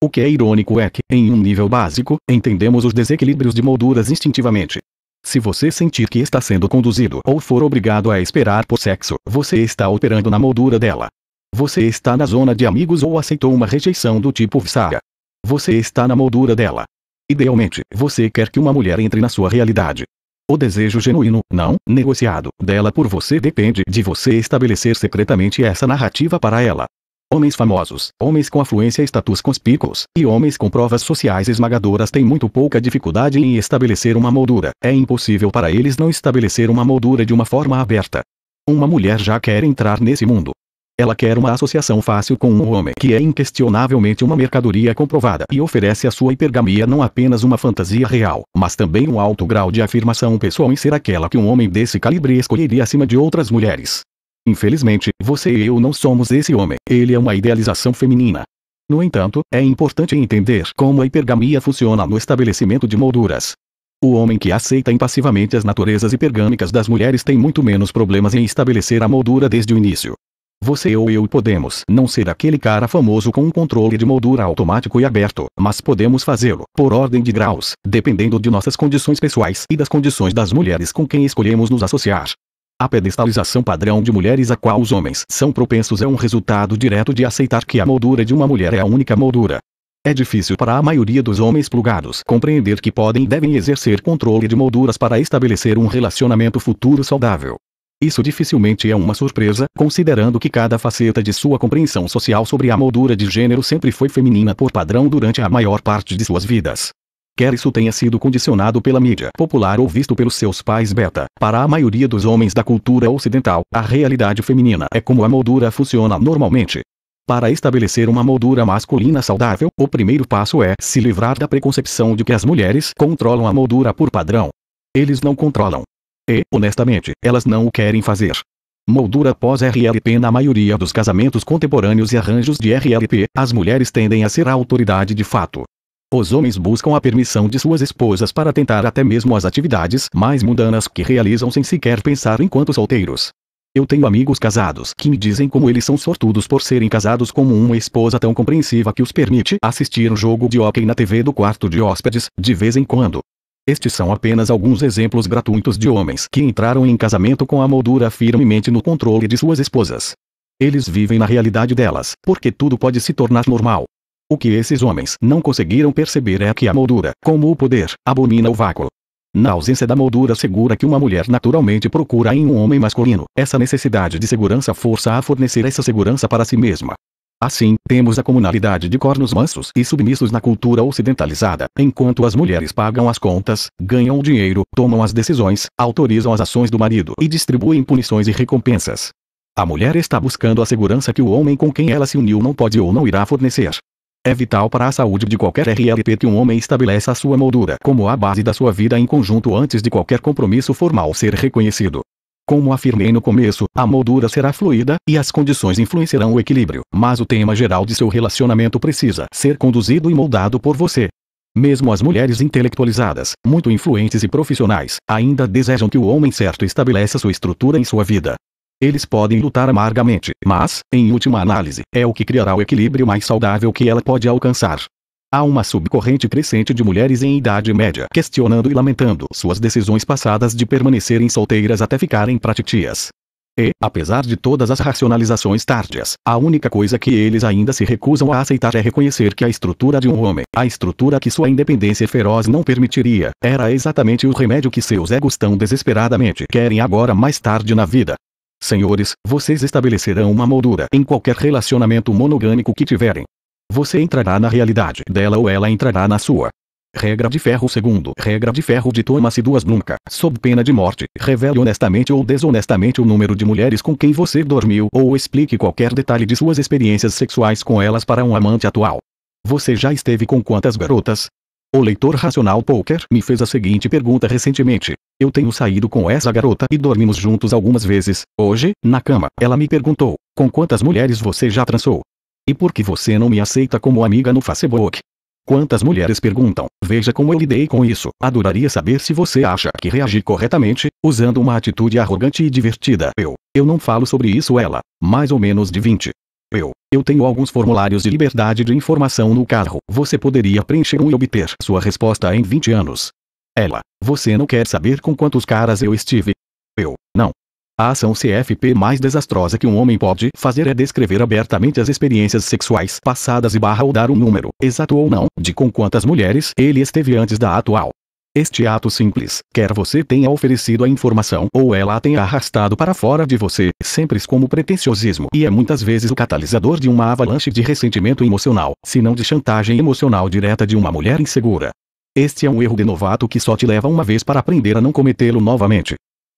O que é irônico é que, em um nível básico, entendemos os desequilíbrios de molduras instintivamente. Se você sentir que está sendo conduzido ou for obrigado a esperar por sexo, você está operando na moldura dela. Você está na zona de amigos ou aceitou uma rejeição do tipo Vissaga. Você está na moldura dela. Idealmente, você quer que uma mulher entre na sua realidade, o desejo genuíno, não, negociado, dela por você depende de você estabelecer secretamente essa narrativa para ela. Homens famosos, homens com afluência e status conspícuos, e homens com provas sociais esmagadoras têm muito pouca dificuldade em estabelecer uma moldura. É impossível para eles não estabelecer uma moldura de uma forma aberta. Uma mulher já quer entrar nesse mundo. Ela quer uma associação fácil com um homem que é inquestionavelmente uma mercadoria comprovada e oferece à sua hipergamia não apenas uma fantasia real, mas também um alto grau de afirmação pessoal em ser aquela que um homem desse calibre escolheria acima de outras mulheres. Infelizmente, você e eu não somos esse homem, ele é uma idealização feminina. No entanto, é importante entender como a hipergamia funciona no estabelecimento de molduras. O homem que aceita impassivamente as naturezas hipergâmicas das mulheres tem muito menos problemas em estabelecer a moldura desde o início. Você ou eu podemos não ser aquele cara famoso com um controle de moldura automático e aberto, mas podemos fazê-lo, por ordem de graus, dependendo de nossas condições pessoais e das condições das mulheres com quem escolhemos nos associar. A pedestalização padrão de mulheres a qual os homens são propensos é um resultado direto de aceitar que a moldura de uma mulher é a única moldura. É difícil para a maioria dos homens plugados compreender que podem e devem exercer controle de molduras para estabelecer um relacionamento futuro saudável. Isso dificilmente é uma surpresa, considerando que cada faceta de sua compreensão social sobre a moldura de gênero sempre foi feminina por padrão durante a maior parte de suas vidas. Quer isso tenha sido condicionado pela mídia popular ou visto pelos seus pais beta, para a maioria dos homens da cultura ocidental, a realidade feminina é como a moldura funciona normalmente. Para estabelecer uma moldura masculina saudável, o primeiro passo é se livrar da preconcepção de que as mulheres controlam a moldura por padrão. Eles não controlam, e, honestamente, elas não o querem fazer. Moldura pós-RLP Na maioria dos casamentos contemporâneos e arranjos de RLP, as mulheres tendem a ser a autoridade de fato. Os homens buscam a permissão de suas esposas para tentar até mesmo as atividades mais mundanas que realizam sem sequer pensar enquanto solteiros. Eu tenho amigos casados que me dizem como eles são sortudos por serem casados com uma esposa tão compreensiva que os permite assistir um jogo de hóquei na TV do quarto de hóspedes, de vez em quando. Estes são apenas alguns exemplos gratuitos de homens que entraram em casamento com a moldura firmemente no controle de suas esposas. Eles vivem na realidade delas, porque tudo pode se tornar normal. O que esses homens não conseguiram perceber é que a moldura, como o poder, abomina o vácuo. Na ausência da moldura segura que uma mulher naturalmente procura em um homem masculino, essa necessidade de segurança força a fornecer essa segurança para si mesma. Assim, temos a comunalidade de cornos mansos e submissos na cultura ocidentalizada, enquanto as mulheres pagam as contas, ganham o dinheiro, tomam as decisões, autorizam as ações do marido e distribuem punições e recompensas. A mulher está buscando a segurança que o homem com quem ela se uniu não pode ou não irá fornecer. É vital para a saúde de qualquer RLP que um homem estabeleça a sua moldura como a base da sua vida em conjunto antes de qualquer compromisso formal ser reconhecido. Como afirmei no começo, a moldura será fluida, e as condições influenciarão o equilíbrio, mas o tema geral de seu relacionamento precisa ser conduzido e moldado por você. Mesmo as mulheres intelectualizadas, muito influentes e profissionais, ainda desejam que o homem certo estabeleça sua estrutura em sua vida. Eles podem lutar amargamente, mas, em última análise, é o que criará o equilíbrio mais saudável que ela pode alcançar. Há uma subcorrente crescente de mulheres em idade média questionando e lamentando suas decisões passadas de permanecerem solteiras até ficarem pratitias. E, apesar de todas as racionalizações tardias, a única coisa que eles ainda se recusam a aceitar é reconhecer que a estrutura de um homem, a estrutura que sua independência feroz não permitiria, era exatamente o remédio que seus egos tão desesperadamente querem agora mais tarde na vida. Senhores, vocês estabelecerão uma moldura em qualquer relacionamento monogâmico que tiverem, você entrará na realidade dela ou ela entrará na sua. Regra de ferro segundo. Regra de ferro de Thomas e duas nunca, sob pena de morte, revele honestamente ou desonestamente o número de mulheres com quem você dormiu ou explique qualquer detalhe de suas experiências sexuais com elas para um amante atual. Você já esteve com quantas garotas? O leitor racional Poker me fez a seguinte pergunta recentemente. Eu tenho saído com essa garota e dormimos juntos algumas vezes. Hoje, na cama, ela me perguntou: Com quantas mulheres você já transou? E por que você não me aceita como amiga no Facebook? Quantas mulheres perguntam, veja como eu lidei com isso, adoraria saber se você acha que reagi corretamente, usando uma atitude arrogante e divertida. Eu, eu não falo sobre isso ela, mais ou menos de 20. Eu, eu tenho alguns formulários de liberdade de informação no carro, você poderia preencher um e obter sua resposta em 20 anos. Ela, você não quer saber com quantos caras eu estive? Eu, não, a ação CFP mais desastrosa que um homem pode fazer é descrever abertamente as experiências sexuais passadas e barra ou dar um número, exato ou não, de com quantas mulheres ele esteve antes da atual. Este ato simples, quer você tenha oferecido a informação ou ela a tenha arrastado para fora de você, sempre como pretensiosismo e é muitas vezes o catalisador de uma avalanche de ressentimento emocional, se não de chantagem emocional direta de uma mulher insegura. Este é um erro de novato que só te leva uma vez para aprender a não cometê-lo novamente.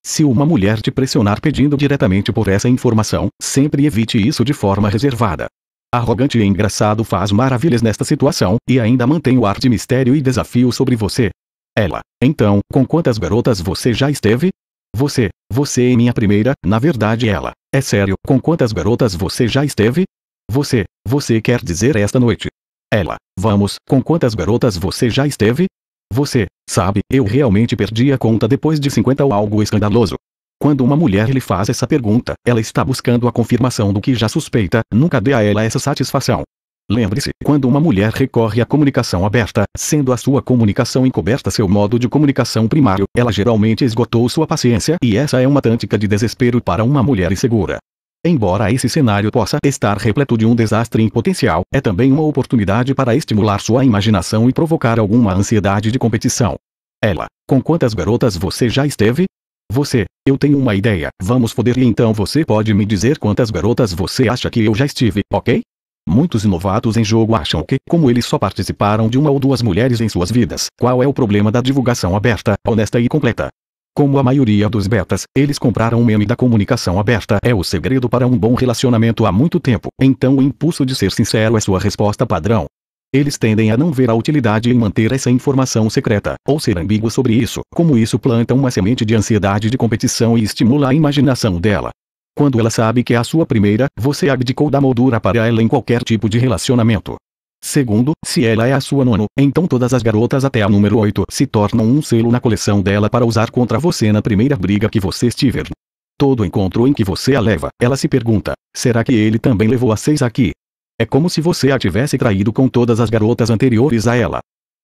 Se uma mulher te pressionar pedindo diretamente por essa informação, sempre evite isso de forma reservada. Arrogante e engraçado faz maravilhas nesta situação, e ainda mantém o ar de mistério e desafio sobre você. Ela, então, com quantas garotas você já esteve? Você, você é minha primeira, na verdade ela. É sério, com quantas garotas você já esteve? Você, você quer dizer esta noite? Ela, vamos, com quantas garotas você já esteve? Você, sabe, eu realmente perdi a conta depois de 50 ou algo escandaloso. Quando uma mulher lhe faz essa pergunta, ela está buscando a confirmação do que já suspeita, nunca dê a ela essa satisfação. Lembre-se, quando uma mulher recorre à comunicação aberta, sendo a sua comunicação encoberta seu modo de comunicação primário, ela geralmente esgotou sua paciência e essa é uma tântica de desespero para uma mulher insegura. Embora esse cenário possa estar repleto de um desastre em potencial, é também uma oportunidade para estimular sua imaginação e provocar alguma ansiedade de competição. Ela, com quantas garotas você já esteve? Você, eu tenho uma ideia, vamos foder e então você pode me dizer quantas garotas você acha que eu já estive, ok? Muitos novatos em jogo acham que, como eles só participaram de uma ou duas mulheres em suas vidas, qual é o problema da divulgação aberta, honesta e completa? Como a maioria dos betas, eles compraram o meme da comunicação aberta é o segredo para um bom relacionamento há muito tempo, então o impulso de ser sincero é sua resposta padrão. Eles tendem a não ver a utilidade em manter essa informação secreta, ou ser ambíguo sobre isso, como isso planta uma semente de ansiedade de competição e estimula a imaginação dela. Quando ela sabe que é a sua primeira, você abdicou da moldura para ela em qualquer tipo de relacionamento. Segundo, se ela é a sua nono, então todas as garotas até a número 8 se tornam um selo na coleção dela para usar contra você na primeira briga que vocês tiverem. Todo encontro em que você a leva, ela se pergunta: será que ele também levou a seis aqui? É como se você a tivesse traído com todas as garotas anteriores a ela.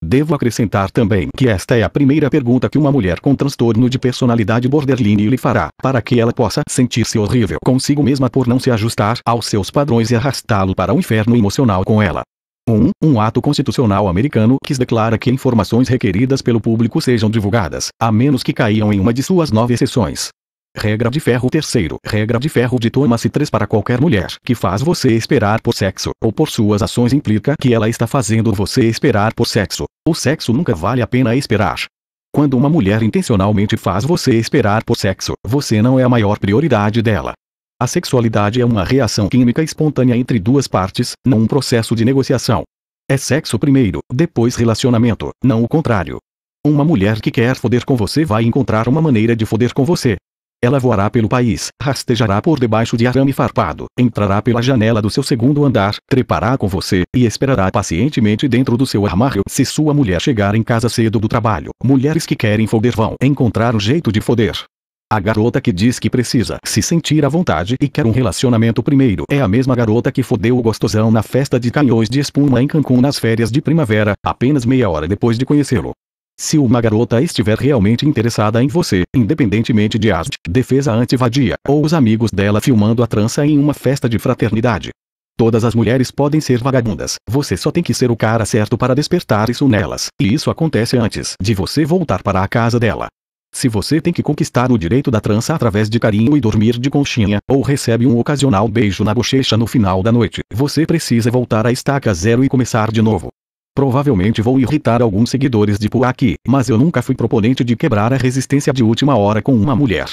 Devo acrescentar também que esta é a primeira pergunta que uma mulher com transtorno de personalidade borderline lhe fará, para que ela possa sentir-se horrível consigo mesma por não se ajustar aos seus padrões e arrastá-lo para o inferno emocional com ela. 1. Um ato constitucional americano que declara que informações requeridas pelo público sejam divulgadas, a menos que caiam em uma de suas nove exceções. Regra de ferro terceiro. Regra de ferro de Thomas 3 para qualquer mulher que faz você esperar por sexo ou por suas ações implica que ela está fazendo você esperar por sexo. O sexo nunca vale a pena esperar. Quando uma mulher intencionalmente faz você esperar por sexo, você não é a maior prioridade dela. A sexualidade é uma reação química espontânea entre duas partes, não um processo de negociação. É sexo primeiro, depois relacionamento, não o contrário. Uma mulher que quer foder com você vai encontrar uma maneira de foder com você. Ela voará pelo país, rastejará por debaixo de arame farpado, entrará pela janela do seu segundo andar, trepará com você, e esperará pacientemente dentro do seu armário se sua mulher chegar em casa cedo do trabalho. Mulheres que querem foder vão encontrar um jeito de foder. A garota que diz que precisa se sentir à vontade e quer um relacionamento primeiro é a mesma garota que fodeu o gostosão na festa de canhões de espuma em Cancún nas férias de primavera, apenas meia hora depois de conhecê-lo. Se uma garota estiver realmente interessada em você, independentemente de as defesa antivadia ou os amigos dela filmando a trança em uma festa de fraternidade. Todas as mulheres podem ser vagabundas, você só tem que ser o cara certo para despertar isso nelas, e isso acontece antes de você voltar para a casa dela. Se você tem que conquistar o direito da trança através de carinho e dormir de conchinha, ou recebe um ocasional beijo na bochecha no final da noite, você precisa voltar à estaca zero e começar de novo. Provavelmente vou irritar alguns seguidores de Puaki, mas eu nunca fui proponente de quebrar a resistência de última hora com uma mulher.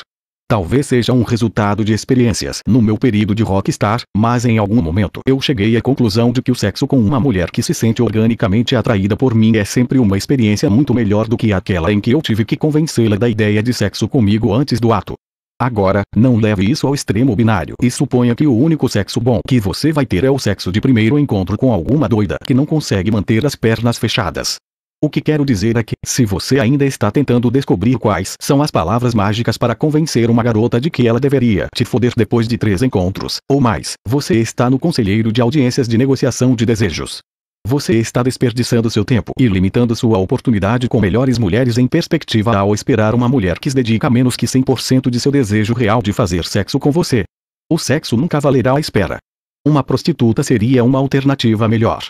Talvez seja um resultado de experiências no meu período de rockstar, mas em algum momento eu cheguei à conclusão de que o sexo com uma mulher que se sente organicamente atraída por mim é sempre uma experiência muito melhor do que aquela em que eu tive que convencê-la da ideia de sexo comigo antes do ato. Agora, não leve isso ao extremo binário e suponha que o único sexo bom que você vai ter é o sexo de primeiro encontro com alguma doida que não consegue manter as pernas fechadas. O que quero dizer é que, se você ainda está tentando descobrir quais são as palavras mágicas para convencer uma garota de que ela deveria te foder depois de três encontros, ou mais, você está no conselheiro de audiências de negociação de desejos. Você está desperdiçando seu tempo e limitando sua oportunidade com melhores mulheres em perspectiva ao esperar uma mulher que se dedica a menos que 100% de seu desejo real de fazer sexo com você. O sexo nunca valerá a espera. Uma prostituta seria uma alternativa melhor.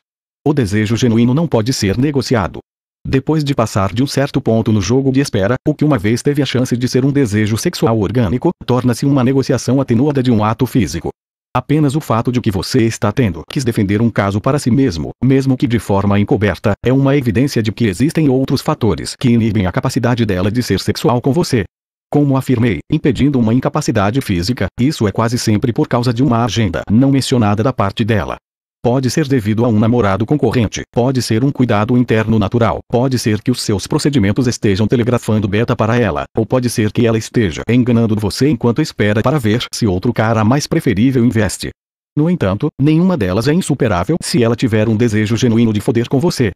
O desejo genuíno não pode ser negociado. Depois de passar de um certo ponto no jogo de espera, o que uma vez teve a chance de ser um desejo sexual orgânico, torna-se uma negociação atenuada de um ato físico. Apenas o fato de que você está tendo quis defender um caso para si mesmo, mesmo que de forma encoberta, é uma evidência de que existem outros fatores que inibem a capacidade dela de ser sexual com você. Como afirmei, impedindo uma incapacidade física, isso é quase sempre por causa de uma agenda não mencionada da parte dela. Pode ser devido a um namorado concorrente, pode ser um cuidado interno natural, pode ser que os seus procedimentos estejam telegrafando beta para ela, ou pode ser que ela esteja enganando você enquanto espera para ver se outro cara mais preferível investe. No entanto, nenhuma delas é insuperável se ela tiver um desejo genuíno de foder com você.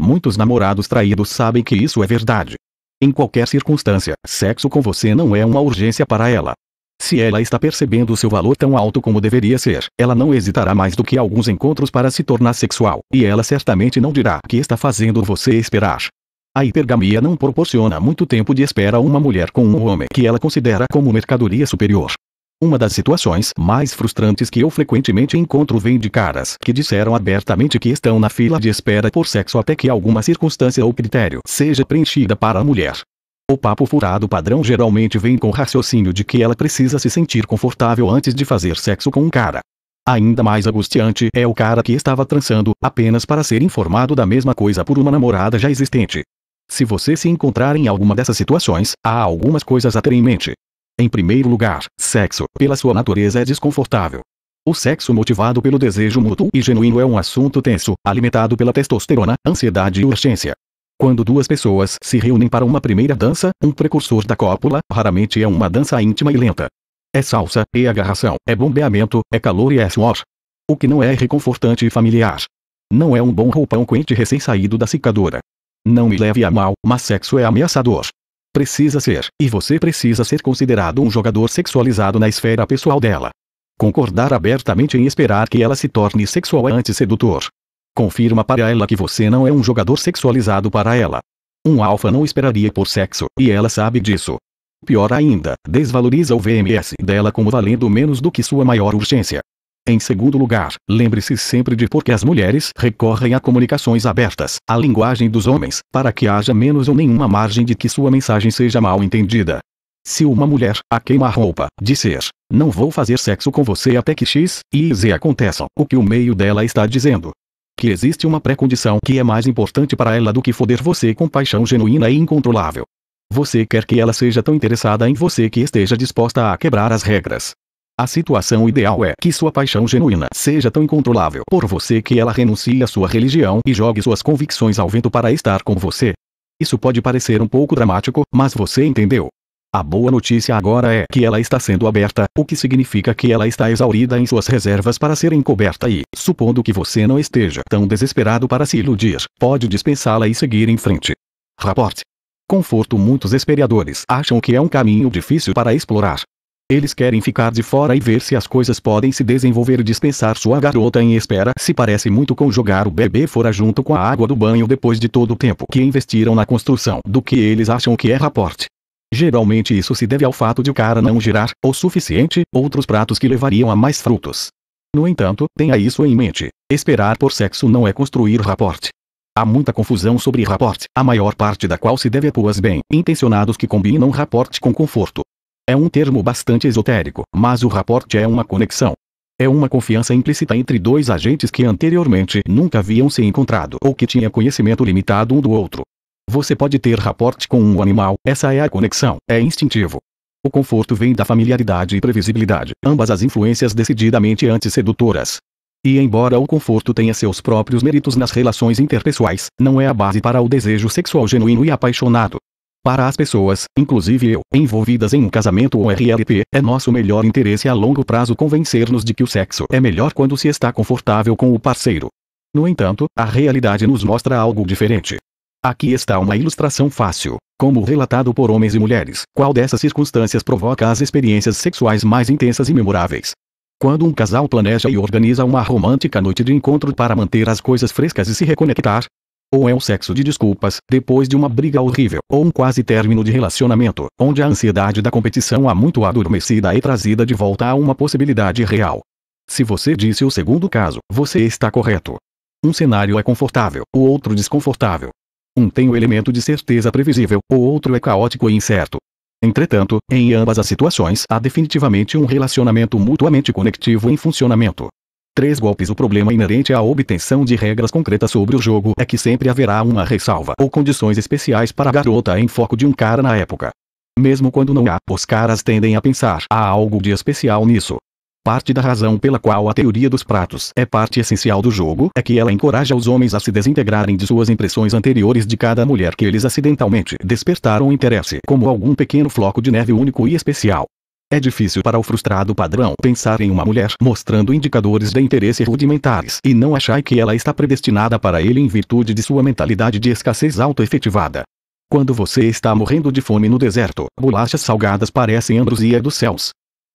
Muitos namorados traídos sabem que isso é verdade. Em qualquer circunstância, sexo com você não é uma urgência para ela. Se ela está percebendo seu valor tão alto como deveria ser, ela não hesitará mais do que alguns encontros para se tornar sexual, e ela certamente não dirá que está fazendo você esperar. A hipergamia não proporciona muito tempo de espera a uma mulher com um homem que ela considera como mercadoria superior. Uma das situações mais frustrantes que eu frequentemente encontro vem de caras que disseram abertamente que estão na fila de espera por sexo até que alguma circunstância ou critério seja preenchida para a mulher. O papo furado padrão geralmente vem com o raciocínio de que ela precisa se sentir confortável antes de fazer sexo com um cara. Ainda mais angustiante é o cara que estava transando, apenas para ser informado da mesma coisa por uma namorada já existente. Se você se encontrar em alguma dessas situações, há algumas coisas a ter em mente. Em primeiro lugar, sexo, pela sua natureza, é desconfortável. O sexo motivado pelo desejo mútuo e genuíno é um assunto tenso, alimentado pela testosterona, ansiedade e urgência. Quando duas pessoas se reúnem para uma primeira dança, um precursor da cópula, raramente é uma dança íntima e lenta. É salsa, é agarração, é bombeamento, é calor e é suor. O que não é reconfortante e familiar. Não é um bom roupão quente recém-saído da secadora. Não me leve a mal, mas sexo é ameaçador. Precisa ser, e você precisa ser considerado um jogador sexualizado na esfera pessoal dela. Concordar abertamente em esperar que ela se torne sexual é antissedutor confirma para ela que você não é um jogador sexualizado para ela. Um alfa não esperaria por sexo, e ela sabe disso. Pior ainda, desvaloriza o VMS dela como valendo menos do que sua maior urgência. Em segundo lugar, lembre-se sempre de por que as mulheres recorrem a comunicações abertas, a linguagem dos homens, para que haja menos ou nenhuma margem de que sua mensagem seja mal entendida. Se uma mulher, a queima-roupa, disser, não vou fazer sexo com você até que X, Y e Z aconteçam, o que o meio dela está dizendo, que existe uma pré-condição que é mais importante para ela do que foder você com paixão genuína e incontrolável. Você quer que ela seja tão interessada em você que esteja disposta a quebrar as regras. A situação ideal é que sua paixão genuína seja tão incontrolável por você que ela renuncie à sua religião e jogue suas convicções ao vento para estar com você. Isso pode parecer um pouco dramático, mas você entendeu. A boa notícia agora é que ela está sendo aberta, o que significa que ela está exaurida em suas reservas para ser encoberta e, supondo que você não esteja tão desesperado para se iludir, pode dispensá-la e seguir em frente. Raporte. Conforto Muitos esperiadores acham que é um caminho difícil para explorar. Eles querem ficar de fora e ver se as coisas podem se desenvolver e dispensar sua garota em espera se parece muito com jogar o bebê fora junto com a água do banho depois de todo o tempo que investiram na construção do que eles acham que é raporte. Geralmente isso se deve ao fato de o cara não girar, o suficiente, outros pratos que levariam a mais frutos. No entanto, tenha isso em mente. Esperar por sexo não é construir rapport. Há muita confusão sobre rapport, a maior parte da qual se deve a poas bem intencionados que combinam rapport com conforto. É um termo bastante esotérico, mas o rapport é uma conexão. É uma confiança implícita entre dois agentes que anteriormente nunca haviam se encontrado ou que tinham conhecimento limitado um do outro. Você pode ter rapport com um animal, essa é a conexão, é instintivo. O conforto vem da familiaridade e previsibilidade, ambas as influências decididamente antissedutoras. E embora o conforto tenha seus próprios méritos nas relações interpessoais, não é a base para o desejo sexual genuíno e apaixonado. Para as pessoas, inclusive eu, envolvidas em um casamento ou RLP, é nosso melhor interesse a longo prazo convencer-nos de que o sexo é melhor quando se está confortável com o parceiro. No entanto, a realidade nos mostra algo diferente. Aqui está uma ilustração fácil, como relatado por homens e mulheres, qual dessas circunstâncias provoca as experiências sexuais mais intensas e memoráveis. Quando um casal planeja e organiza uma romântica noite de encontro para manter as coisas frescas e se reconectar, ou é o sexo de desculpas, depois de uma briga horrível, ou um quase término de relacionamento, onde a ansiedade da competição há muito adormecida é trazida de volta a uma possibilidade real. Se você disse o segundo caso, você está correto. Um cenário é confortável, o outro desconfortável, um tem o elemento de certeza previsível, o outro é caótico e incerto. Entretanto, em ambas as situações há definitivamente um relacionamento mutuamente conectivo em funcionamento. Três golpes O problema inerente à obtenção de regras concretas sobre o jogo é que sempre haverá uma ressalva ou condições especiais para a garota em foco de um cara na época. Mesmo quando não há, os caras tendem a pensar há algo de especial nisso. Parte da razão pela qual a teoria dos pratos é parte essencial do jogo é que ela encoraja os homens a se desintegrarem de suas impressões anteriores de cada mulher que eles acidentalmente despertaram interesse como algum pequeno floco de neve único e especial. É difícil para o frustrado padrão pensar em uma mulher mostrando indicadores de interesse rudimentares e não achar que ela está predestinada para ele em virtude de sua mentalidade de escassez auto-efetivada. Quando você está morrendo de fome no deserto, bolachas salgadas parecem ambrosia dos céus.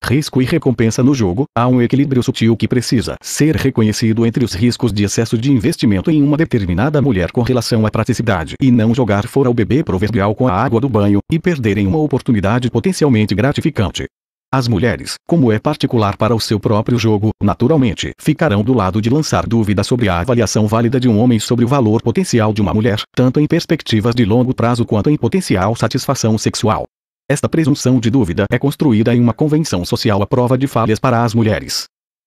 Risco e recompensa no jogo, há um equilíbrio sutil que precisa ser reconhecido entre os riscos de excesso de investimento em uma determinada mulher com relação à praticidade e não jogar fora o bebê proverbial com a água do banho e perderem uma oportunidade potencialmente gratificante. As mulheres, como é particular para o seu próprio jogo, naturalmente ficarão do lado de lançar dúvidas sobre a avaliação válida de um homem sobre o valor potencial de uma mulher, tanto em perspectivas de longo prazo quanto em potencial satisfação sexual. Esta presunção de dúvida é construída em uma convenção social à prova de falhas para as mulheres.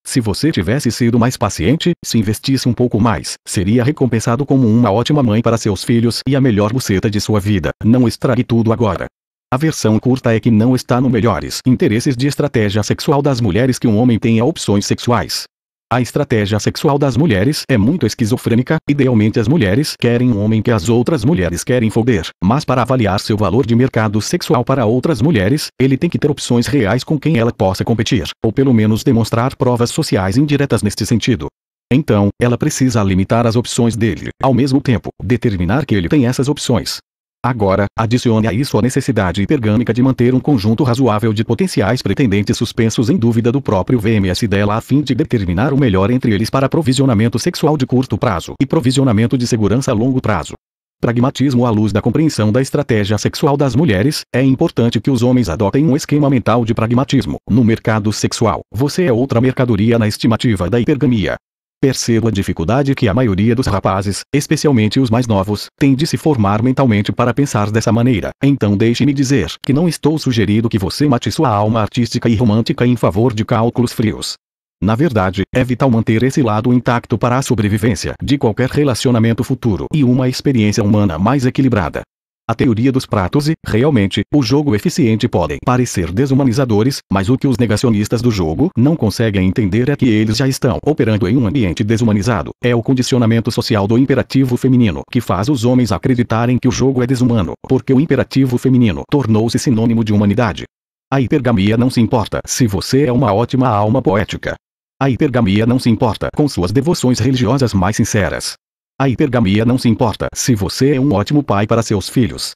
Se você tivesse sido mais paciente, se investisse um pouco mais, seria recompensado como uma ótima mãe para seus filhos e a melhor buceta de sua vida. Não estrague tudo agora. A versão curta é que não está no melhores interesses de estratégia sexual das mulheres que um homem tenha opções sexuais. A estratégia sexual das mulheres é muito esquizofrênica, idealmente as mulheres querem um homem que as outras mulheres querem foder, mas para avaliar seu valor de mercado sexual para outras mulheres, ele tem que ter opções reais com quem ela possa competir, ou pelo menos demonstrar provas sociais indiretas neste sentido. Então, ela precisa limitar as opções dele, ao mesmo tempo, determinar que ele tem essas opções, Agora, adicione a isso a necessidade hipergâmica de manter um conjunto razoável de potenciais pretendentes suspensos em dúvida do próprio VMS dela a fim de determinar o melhor entre eles para provisionamento sexual de curto prazo e provisionamento de segurança a longo prazo. Pragmatismo à luz da compreensão da estratégia sexual das mulheres, é importante que os homens adotem um esquema mental de pragmatismo. No mercado sexual, você é outra mercadoria na estimativa da hipergamia. Percebo a dificuldade que a maioria dos rapazes, especialmente os mais novos, tem de se formar mentalmente para pensar dessa maneira. Então deixe-me dizer que não estou sugerindo que você mate sua alma artística e romântica em favor de cálculos frios. Na verdade, é vital manter esse lado intacto para a sobrevivência de qualquer relacionamento futuro e uma experiência humana mais equilibrada a teoria dos pratos e, realmente, o jogo eficiente podem parecer desumanizadores, mas o que os negacionistas do jogo não conseguem entender é que eles já estão operando em um ambiente desumanizado. É o condicionamento social do imperativo feminino que faz os homens acreditarem que o jogo é desumano, porque o imperativo feminino tornou-se sinônimo de humanidade. A hipergamia não se importa se você é uma ótima alma poética. A hipergamia não se importa com suas devoções religiosas mais sinceras. A hipergamia não se importa se você é um ótimo pai para seus filhos.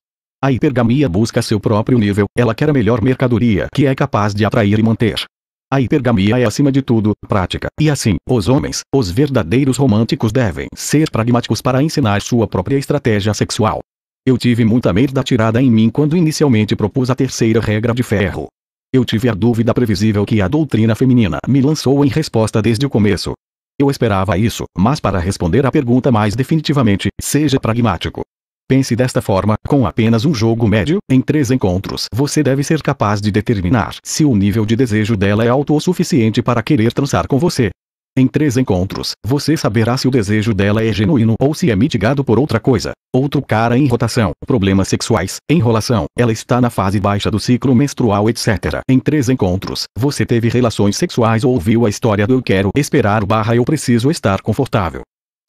A hipergamia busca seu próprio nível, ela quer a melhor mercadoria que é capaz de atrair e manter. A hipergamia é acima de tudo, prática, e assim, os homens, os verdadeiros românticos devem ser pragmáticos para ensinar sua própria estratégia sexual. Eu tive muita merda tirada em mim quando inicialmente propus a terceira regra de ferro. Eu tive a dúvida previsível que a doutrina feminina me lançou em resposta desde o começo, eu esperava isso, mas para responder à pergunta mais definitivamente, seja pragmático. Pense desta forma: com apenas um jogo médio, em três encontros, você deve ser capaz de determinar se o nível de desejo dela é alto o suficiente para querer transar com você. Em três encontros, você saberá se o desejo dela é genuíno ou se é mitigado por outra coisa. Outro cara em rotação, problemas sexuais, enrolação, ela está na fase baixa do ciclo menstrual, etc. Em três encontros, você teve relações sexuais ou ouviu a história do eu quero esperar barra eu preciso estar confortável.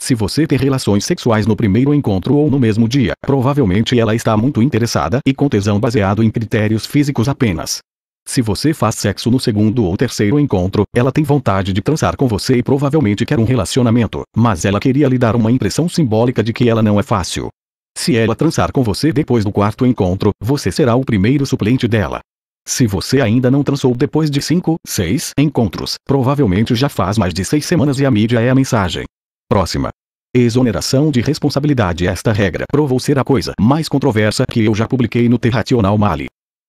Se você tem relações sexuais no primeiro encontro ou no mesmo dia, provavelmente ela está muito interessada e com tesão baseado em critérios físicos apenas. Se você faz sexo no segundo ou terceiro encontro, ela tem vontade de transar com você e provavelmente quer um relacionamento, mas ela queria lhe dar uma impressão simbólica de que ela não é fácil. Se ela transar com você depois do quarto encontro, você será o primeiro suplente dela. Se você ainda não transou depois de 5, 6 encontros, provavelmente já faz mais de 6 semanas e a mídia é a mensagem. Próxima. Exoneração de responsabilidade Esta regra provou ser a coisa mais controversa que eu já publiquei no Terrational Mali.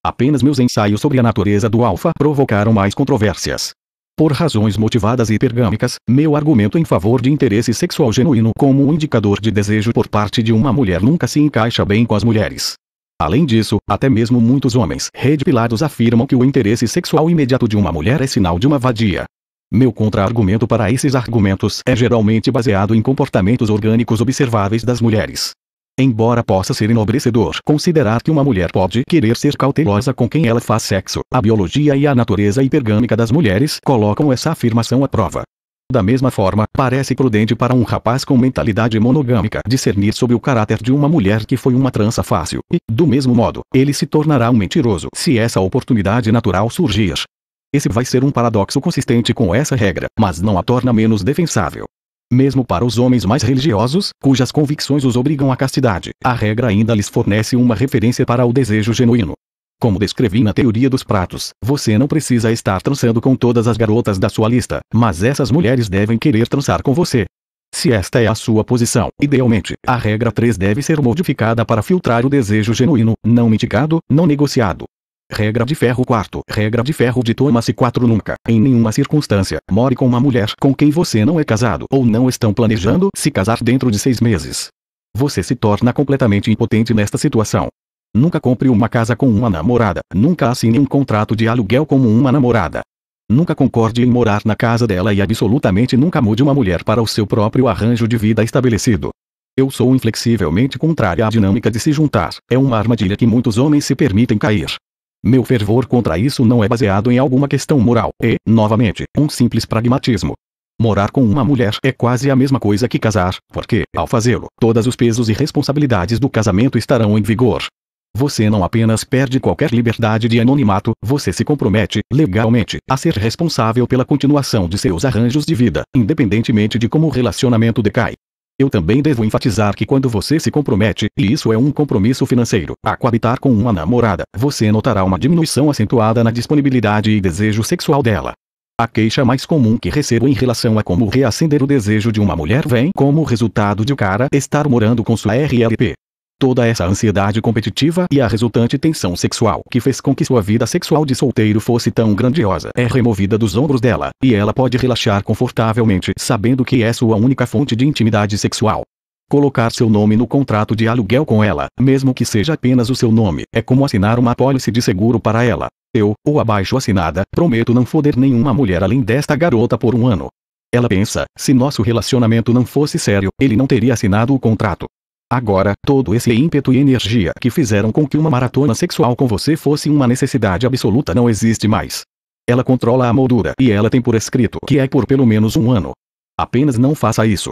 Apenas meus ensaios sobre a natureza do alfa provocaram mais controvérsias. Por razões motivadas e pergâmicas, meu argumento em favor de interesse sexual genuíno como um indicador de desejo por parte de uma mulher nunca se encaixa bem com as mulheres. Além disso, até mesmo muitos homens redpilados afirmam que o interesse sexual imediato de uma mulher é sinal de uma vadia. Meu contra-argumento para esses argumentos é geralmente baseado em comportamentos orgânicos observáveis das mulheres. Embora possa ser enobrecedor considerar que uma mulher pode querer ser cautelosa com quem ela faz sexo, a biologia e a natureza hipergâmica das mulheres colocam essa afirmação à prova. Da mesma forma, parece prudente para um rapaz com mentalidade monogâmica discernir sobre o caráter de uma mulher que foi uma trança fácil, e, do mesmo modo, ele se tornará um mentiroso se essa oportunidade natural surgir. Esse vai ser um paradoxo consistente com essa regra, mas não a torna menos defensável mesmo para os homens mais religiosos, cujas convicções os obrigam à castidade. A regra ainda lhes fornece uma referência para o desejo genuíno. Como descrevi na teoria dos pratos, você não precisa estar trançando com todas as garotas da sua lista, mas essas mulheres devem querer trançar com você. Se esta é a sua posição, idealmente, a regra 3 deve ser modificada para filtrar o desejo genuíno, não mitigado, não negociado. Regra de ferro quarto. Regra de ferro de Thomas 4 Nunca, em nenhuma circunstância, more com uma mulher com quem você não é casado ou não estão planejando se casar dentro de seis meses. Você se torna completamente impotente nesta situação. Nunca compre uma casa com uma namorada, nunca assine um contrato de aluguel como uma namorada. Nunca concorde em morar na casa dela e absolutamente nunca mude uma mulher para o seu próprio arranjo de vida estabelecido. Eu sou inflexivelmente contrária à dinâmica de se juntar, é uma armadilha que muitos homens se permitem cair. Meu fervor contra isso não é baseado em alguma questão moral, e, novamente, um simples pragmatismo. Morar com uma mulher é quase a mesma coisa que casar, porque, ao fazê-lo, todos os pesos e responsabilidades do casamento estarão em vigor. Você não apenas perde qualquer liberdade de anonimato, você se compromete, legalmente, a ser responsável pela continuação de seus arranjos de vida, independentemente de como o relacionamento decai. Eu também devo enfatizar que quando você se compromete, e isso é um compromisso financeiro, a coabitar com uma namorada, você notará uma diminuição acentuada na disponibilidade e desejo sexual dela. A queixa mais comum que recebo em relação a como reacender o desejo de uma mulher vem como resultado de o cara estar morando com sua RLP toda essa ansiedade competitiva e a resultante tensão sexual que fez com que sua vida sexual de solteiro fosse tão grandiosa é removida dos ombros dela, e ela pode relaxar confortavelmente sabendo que é sua única fonte de intimidade sexual. Colocar seu nome no contrato de aluguel com ela, mesmo que seja apenas o seu nome, é como assinar uma apólice de seguro para ela. Eu, ou abaixo assinada, prometo não foder nenhuma mulher além desta garota por um ano. Ela pensa, se nosso relacionamento não fosse sério, ele não teria assinado o contrato. Agora, todo esse ímpeto e energia que fizeram com que uma maratona sexual com você fosse uma necessidade absoluta não existe mais. Ela controla a moldura e ela tem por escrito que é por pelo menos um ano. Apenas não faça isso.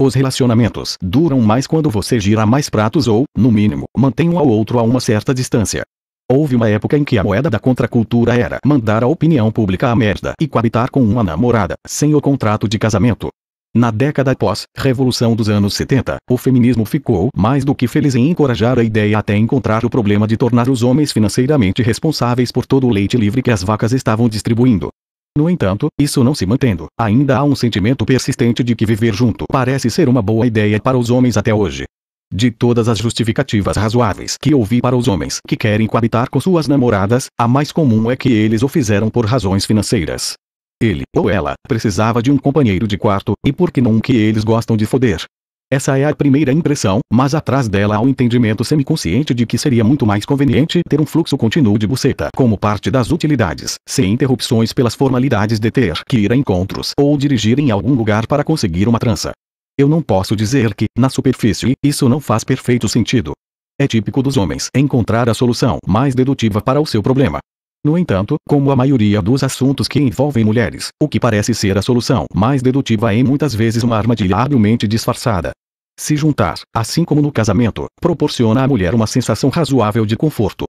Os relacionamentos duram mais quando você gira mais pratos ou, no mínimo, mantém um ao outro a uma certa distância. Houve uma época em que a moeda da contracultura era mandar a opinião pública à merda e coabitar com uma namorada, sem o contrato de casamento. Na década pós-revolução dos anos 70, o feminismo ficou mais do que feliz em encorajar a ideia até encontrar o problema de tornar os homens financeiramente responsáveis por todo o leite livre que as vacas estavam distribuindo. No entanto, isso não se mantendo, ainda há um sentimento persistente de que viver junto parece ser uma boa ideia para os homens até hoje. De todas as justificativas razoáveis que ouvi para os homens que querem coabitar com suas namoradas, a mais comum é que eles o fizeram por razões financeiras. Ele ou ela precisava de um companheiro de quarto, e por que não um que eles gostam de foder? Essa é a primeira impressão, mas atrás dela há um entendimento semiconsciente de que seria muito mais conveniente ter um fluxo contínuo de buceta como parte das utilidades, sem interrupções pelas formalidades de ter que ir a encontros ou dirigir em algum lugar para conseguir uma trança. Eu não posso dizer que, na superfície, isso não faz perfeito sentido. É típico dos homens encontrar a solução mais dedutiva para o seu problema. No entanto, como a maioria dos assuntos que envolvem mulheres, o que parece ser a solução mais dedutiva é muitas vezes uma armadilha habilmente disfarçada. Se juntar, assim como no casamento, proporciona à mulher uma sensação razoável de conforto.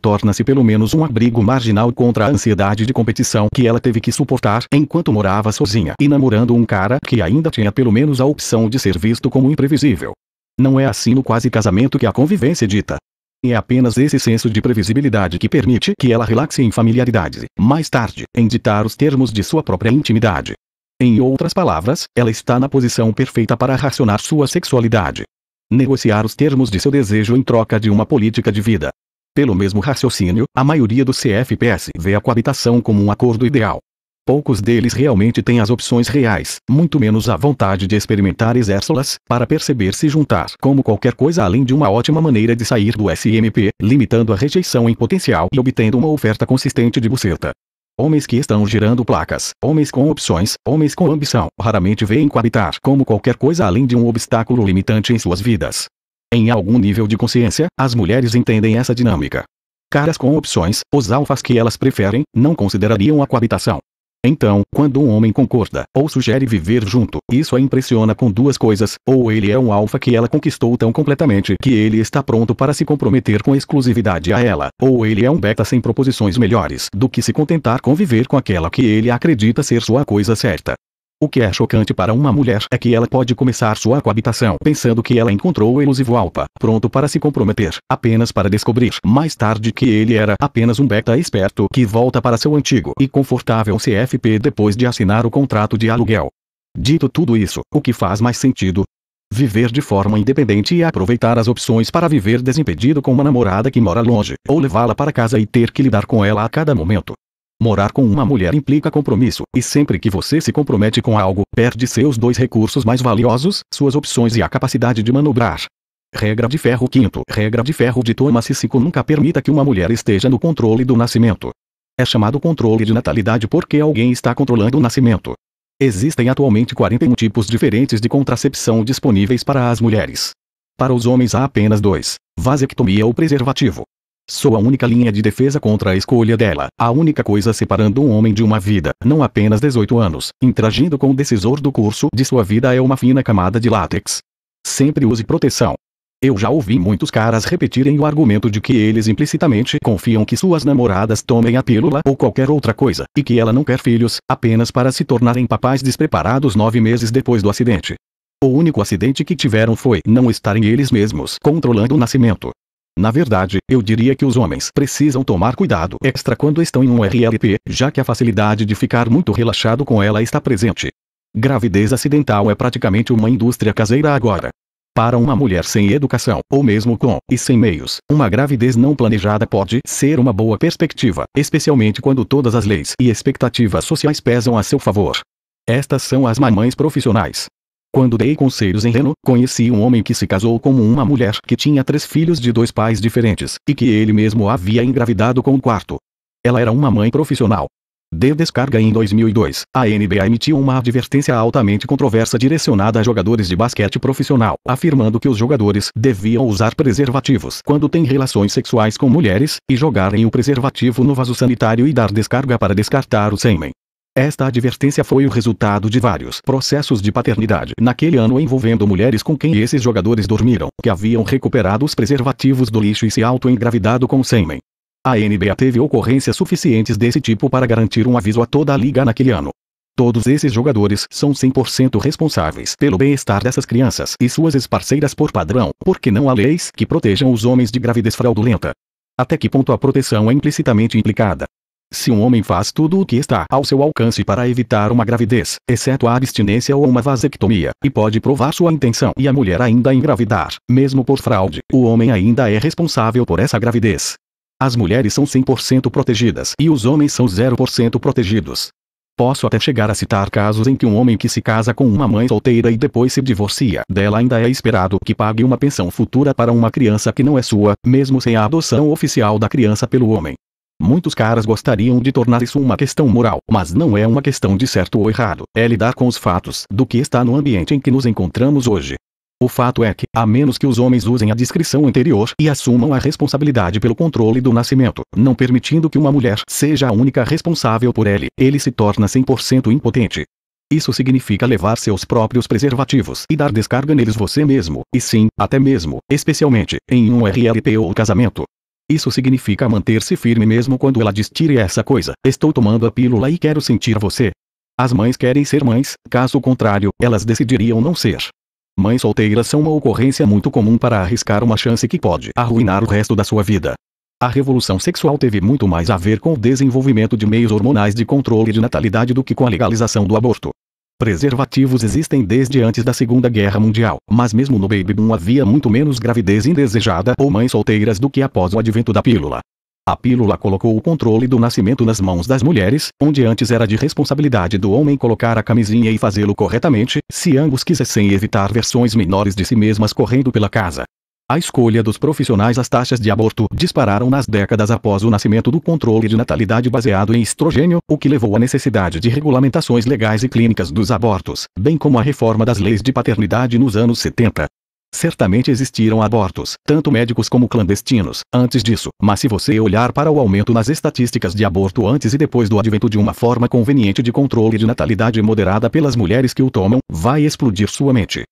Torna-se pelo menos um abrigo marginal contra a ansiedade de competição que ela teve que suportar enquanto morava sozinha e namorando um cara que ainda tinha pelo menos a opção de ser visto como imprevisível. Não é assim no quase casamento que a convivência é dita. E é apenas esse senso de previsibilidade que permite que ela relaxe em familiaridade, mais tarde, em ditar os termos de sua própria intimidade. Em outras palavras, ela está na posição perfeita para racionar sua sexualidade. Negociar os termos de seu desejo em troca de uma política de vida. Pelo mesmo raciocínio, a maioria do CFPs vê a coabitação como um acordo ideal, Poucos deles realmente têm as opções reais, muito menos a vontade de experimentar exércitos para perceber se juntar como qualquer coisa além de uma ótima maneira de sair do SMP, limitando a rejeição em potencial e obtendo uma oferta consistente de buceta. Homens que estão girando placas, homens com opções, homens com ambição, raramente veem coabitar como qualquer coisa além de um obstáculo limitante em suas vidas. Em algum nível de consciência, as mulheres entendem essa dinâmica. Caras com opções, os alfas que elas preferem, não considerariam a coabitação, então, quando um homem concorda ou sugere viver junto, isso a impressiona com duas coisas: ou ele é um alfa que ela conquistou tão completamente que ele está pronto para se comprometer com exclusividade a ela, ou ele é um beta sem proposições melhores do que se contentar com viver com aquela que ele acredita ser sua coisa certa. O que é chocante para uma mulher é que ela pode começar sua coabitação pensando que ela encontrou o elusivo Alpa, pronto para se comprometer, apenas para descobrir mais tarde que ele era apenas um beta esperto que volta para seu antigo e confortável CFP depois de assinar o contrato de aluguel. Dito tudo isso, o que faz mais sentido? Viver de forma independente e aproveitar as opções para viver desimpedido com uma namorada que mora longe, ou levá-la para casa e ter que lidar com ela a cada momento. Morar com uma mulher implica compromisso, e sempre que você se compromete com algo, perde seus dois recursos mais valiosos, suas opções e a capacidade de manobrar. Regra de ferro quinto. Regra de ferro de Thomas Sisko nunca permita que uma mulher esteja no controle do nascimento. É chamado controle de natalidade porque alguém está controlando o nascimento. Existem atualmente 41 tipos diferentes de contracepção disponíveis para as mulheres. Para os homens há apenas dois: vasectomia ou preservativo. Sou a única linha de defesa contra a escolha dela, a única coisa separando um homem de uma vida, não apenas 18 anos, interagindo com o decisor do curso de sua vida é uma fina camada de látex. Sempre use proteção. Eu já ouvi muitos caras repetirem o argumento de que eles implicitamente confiam que suas namoradas tomem a pílula ou qualquer outra coisa, e que ela não quer filhos, apenas para se tornarem papais despreparados nove meses depois do acidente. O único acidente que tiveram foi não estarem eles mesmos controlando o nascimento. Na verdade, eu diria que os homens precisam tomar cuidado extra quando estão em um RLP, já que a facilidade de ficar muito relaxado com ela está presente. Gravidez acidental é praticamente uma indústria caseira agora. Para uma mulher sem educação, ou mesmo com e sem meios, uma gravidez não planejada pode ser uma boa perspectiva, especialmente quando todas as leis e expectativas sociais pesam a seu favor. Estas são as mamães profissionais. Quando dei conselhos em Reno, conheci um homem que se casou com uma mulher que tinha três filhos de dois pais diferentes, e que ele mesmo havia engravidado com o quarto. Ela era uma mãe profissional. De descarga em 2002, a NBA emitiu uma advertência altamente controversa direcionada a jogadores de basquete profissional, afirmando que os jogadores deviam usar preservativos quando têm relações sexuais com mulheres e jogarem o preservativo no vaso sanitário e dar descarga para descartar o sêmen. Esta advertência foi o resultado de vários processos de paternidade naquele ano envolvendo mulheres com quem esses jogadores dormiram, que haviam recuperado os preservativos do lixo e se auto engravidado com sêmen. A NBA teve ocorrências suficientes desse tipo para garantir um aviso a toda a liga naquele ano. Todos esses jogadores são 100% responsáveis pelo bem-estar dessas crianças e suas esparceiras por padrão, porque não há leis que protejam os homens de gravidez fraudulenta. Até que ponto a proteção é implicitamente implicada? Se um homem faz tudo o que está ao seu alcance para evitar uma gravidez, exceto a abstinência ou uma vasectomia, e pode provar sua intenção e a mulher ainda engravidar, mesmo por fraude, o homem ainda é responsável por essa gravidez. As mulheres são 100% protegidas e os homens são 0% protegidos. Posso até chegar a citar casos em que um homem que se casa com uma mãe solteira e depois se divorcia dela ainda é esperado que pague uma pensão futura para uma criança que não é sua, mesmo sem a adoção oficial da criança pelo homem. Muitos caras gostariam de tornar isso uma questão moral, mas não é uma questão de certo ou errado, é lidar com os fatos do que está no ambiente em que nos encontramos hoje. O fato é que, a menos que os homens usem a descrição anterior e assumam a responsabilidade pelo controle do nascimento, não permitindo que uma mulher seja a única responsável por ele, ele se torna 100% impotente. Isso significa levar seus próprios preservativos e dar descarga neles você mesmo, e sim, até mesmo, especialmente, em um RLP ou casamento. Isso significa manter-se firme mesmo quando ela diz tire essa coisa. Estou tomando a pílula e quero sentir você. As mães querem ser mães, caso contrário, elas decidiriam não ser. Mães solteiras são uma ocorrência muito comum para arriscar uma chance que pode arruinar o resto da sua vida. A revolução sexual teve muito mais a ver com o desenvolvimento de meios hormonais de controle de natalidade do que com a legalização do aborto. Preservativos existem desde antes da Segunda Guerra Mundial, mas mesmo no baby boom havia muito menos gravidez indesejada ou mães solteiras do que após o advento da pílula. A pílula colocou o controle do nascimento nas mãos das mulheres, onde antes era de responsabilidade do homem colocar a camisinha e fazê-lo corretamente, se ambos quisessem evitar versões menores de si mesmas correndo pela casa. A escolha dos profissionais As taxas de aborto dispararam nas décadas após o nascimento do controle de natalidade baseado em estrogênio, o que levou à necessidade de regulamentações legais e clínicas dos abortos, bem como a reforma das leis de paternidade nos anos 70. Certamente existiram abortos, tanto médicos como clandestinos, antes disso, mas se você olhar para o aumento nas estatísticas de aborto antes e depois do advento de uma forma conveniente de controle de natalidade moderada pelas mulheres que o tomam, vai explodir sua mente.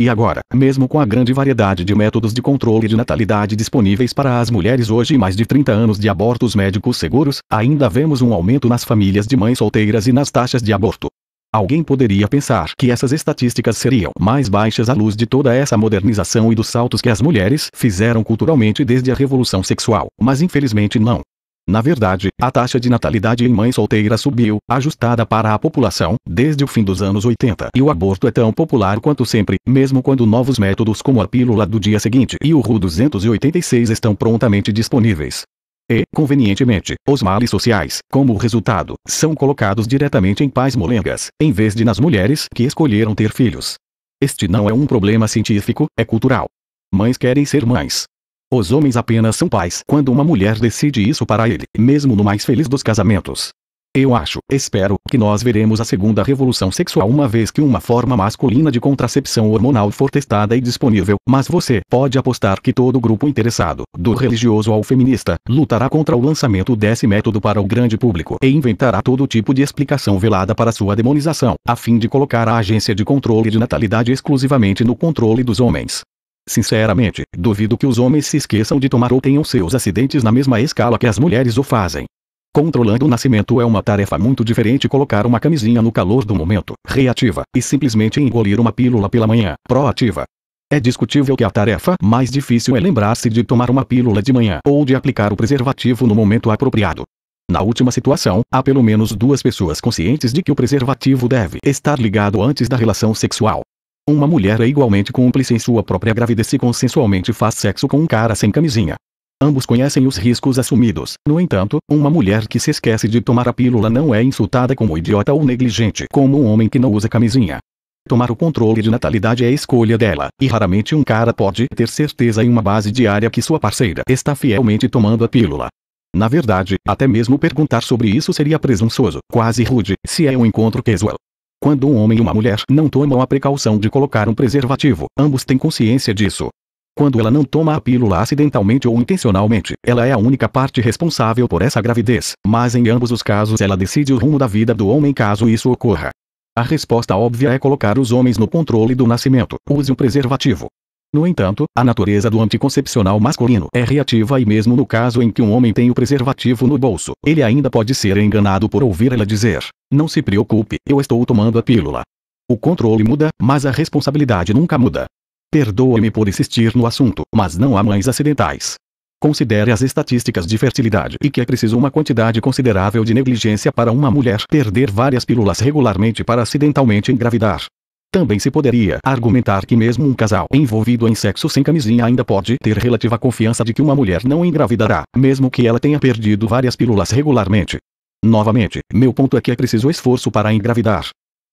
E agora, mesmo com a grande variedade de métodos de controle de natalidade disponíveis para as mulheres hoje e mais de 30 anos de abortos médicos seguros, ainda vemos um aumento nas famílias de mães solteiras e nas taxas de aborto. Alguém poderia pensar que essas estatísticas seriam mais baixas à luz de toda essa modernização e dos saltos que as mulheres fizeram culturalmente desde a revolução sexual, mas infelizmente não. Na verdade, a taxa de natalidade em mães solteiras subiu, ajustada para a população, desde o fim dos anos 80. E o aborto é tão popular quanto sempre, mesmo quando novos métodos como a pílula do dia seguinte e o RU 286 estão prontamente disponíveis. E, convenientemente, os males sociais, como resultado, são colocados diretamente em pais molengas, em vez de nas mulheres que escolheram ter filhos. Este não é um problema científico, é cultural. Mães querem ser mães. Os homens apenas são pais quando uma mulher decide isso para ele, mesmo no mais feliz dos casamentos. Eu acho, espero, que nós veremos a segunda revolução sexual uma vez que uma forma masculina de contracepção hormonal for testada e disponível, mas você pode apostar que todo grupo interessado, do religioso ao feminista, lutará contra o lançamento desse método para o grande público e inventará todo tipo de explicação velada para sua demonização, a fim de colocar a agência de controle de natalidade exclusivamente no controle dos homens. Sinceramente, duvido que os homens se esqueçam de tomar ou tenham seus acidentes na mesma escala que as mulheres o fazem. Controlando o nascimento é uma tarefa muito diferente colocar uma camisinha no calor do momento, reativa, e simplesmente engolir uma pílula pela manhã, proativa. É discutível que a tarefa mais difícil é lembrar-se de tomar uma pílula de manhã ou de aplicar o preservativo no momento apropriado. Na última situação, há pelo menos duas pessoas conscientes de que o preservativo deve estar ligado antes da relação sexual. Uma mulher é igualmente cúmplice em sua própria gravidez se consensualmente faz sexo com um cara sem camisinha. Ambos conhecem os riscos assumidos. No entanto, uma mulher que se esquece de tomar a pílula não é insultada como idiota ou negligente como um homem que não usa camisinha. Tomar o controle de natalidade é escolha dela, e raramente um cara pode ter certeza em uma base diária que sua parceira está fielmente tomando a pílula. Na verdade, até mesmo perguntar sobre isso seria presunçoso, quase rude, se é um encontro casual. Quando um homem e uma mulher não tomam a precaução de colocar um preservativo, ambos têm consciência disso. Quando ela não toma a pílula acidentalmente ou intencionalmente, ela é a única parte responsável por essa gravidez, mas em ambos os casos ela decide o rumo da vida do homem caso isso ocorra. A resposta óbvia é colocar os homens no controle do nascimento. Use um preservativo. No entanto, a natureza do anticoncepcional masculino é reativa e mesmo no caso em que um homem tem o preservativo no bolso, ele ainda pode ser enganado por ouvir ela dizer, não se preocupe, eu estou tomando a pílula. O controle muda, mas a responsabilidade nunca muda. Perdoe-me por insistir no assunto, mas não há mães acidentais. Considere as estatísticas de fertilidade e que é preciso uma quantidade considerável de negligência para uma mulher perder várias pílulas regularmente para acidentalmente engravidar. Também se poderia argumentar que mesmo um casal envolvido em sexo sem camisinha ainda pode ter relativa confiança de que uma mulher não engravidará, mesmo que ela tenha perdido várias pílulas regularmente. Novamente, meu ponto é que é preciso esforço para engravidar.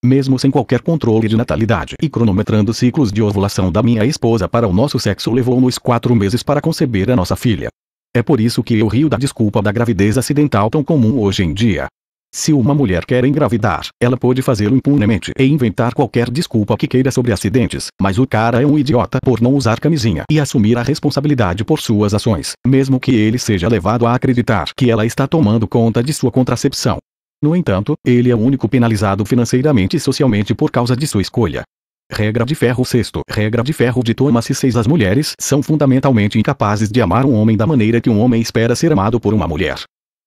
Mesmo sem qualquer controle de natalidade e cronometrando ciclos de ovulação da minha esposa para o nosso sexo levou-nos quatro meses para conceber a nossa filha. É por isso que eu rio da desculpa da gravidez acidental tão comum hoje em dia. Se uma mulher quer engravidar, ela pode fazê-lo impunemente e inventar qualquer desculpa que queira sobre acidentes, mas o cara é um idiota por não usar camisinha e assumir a responsabilidade por suas ações, mesmo que ele seja levado a acreditar que ela está tomando conta de sua contracepção. No entanto, ele é o único penalizado financeiramente e socialmente por causa de sua escolha. Regra de ferro sexto. Regra de ferro de Thomas 6 As mulheres são fundamentalmente incapazes de amar um homem da maneira que um homem espera ser amado por uma mulher.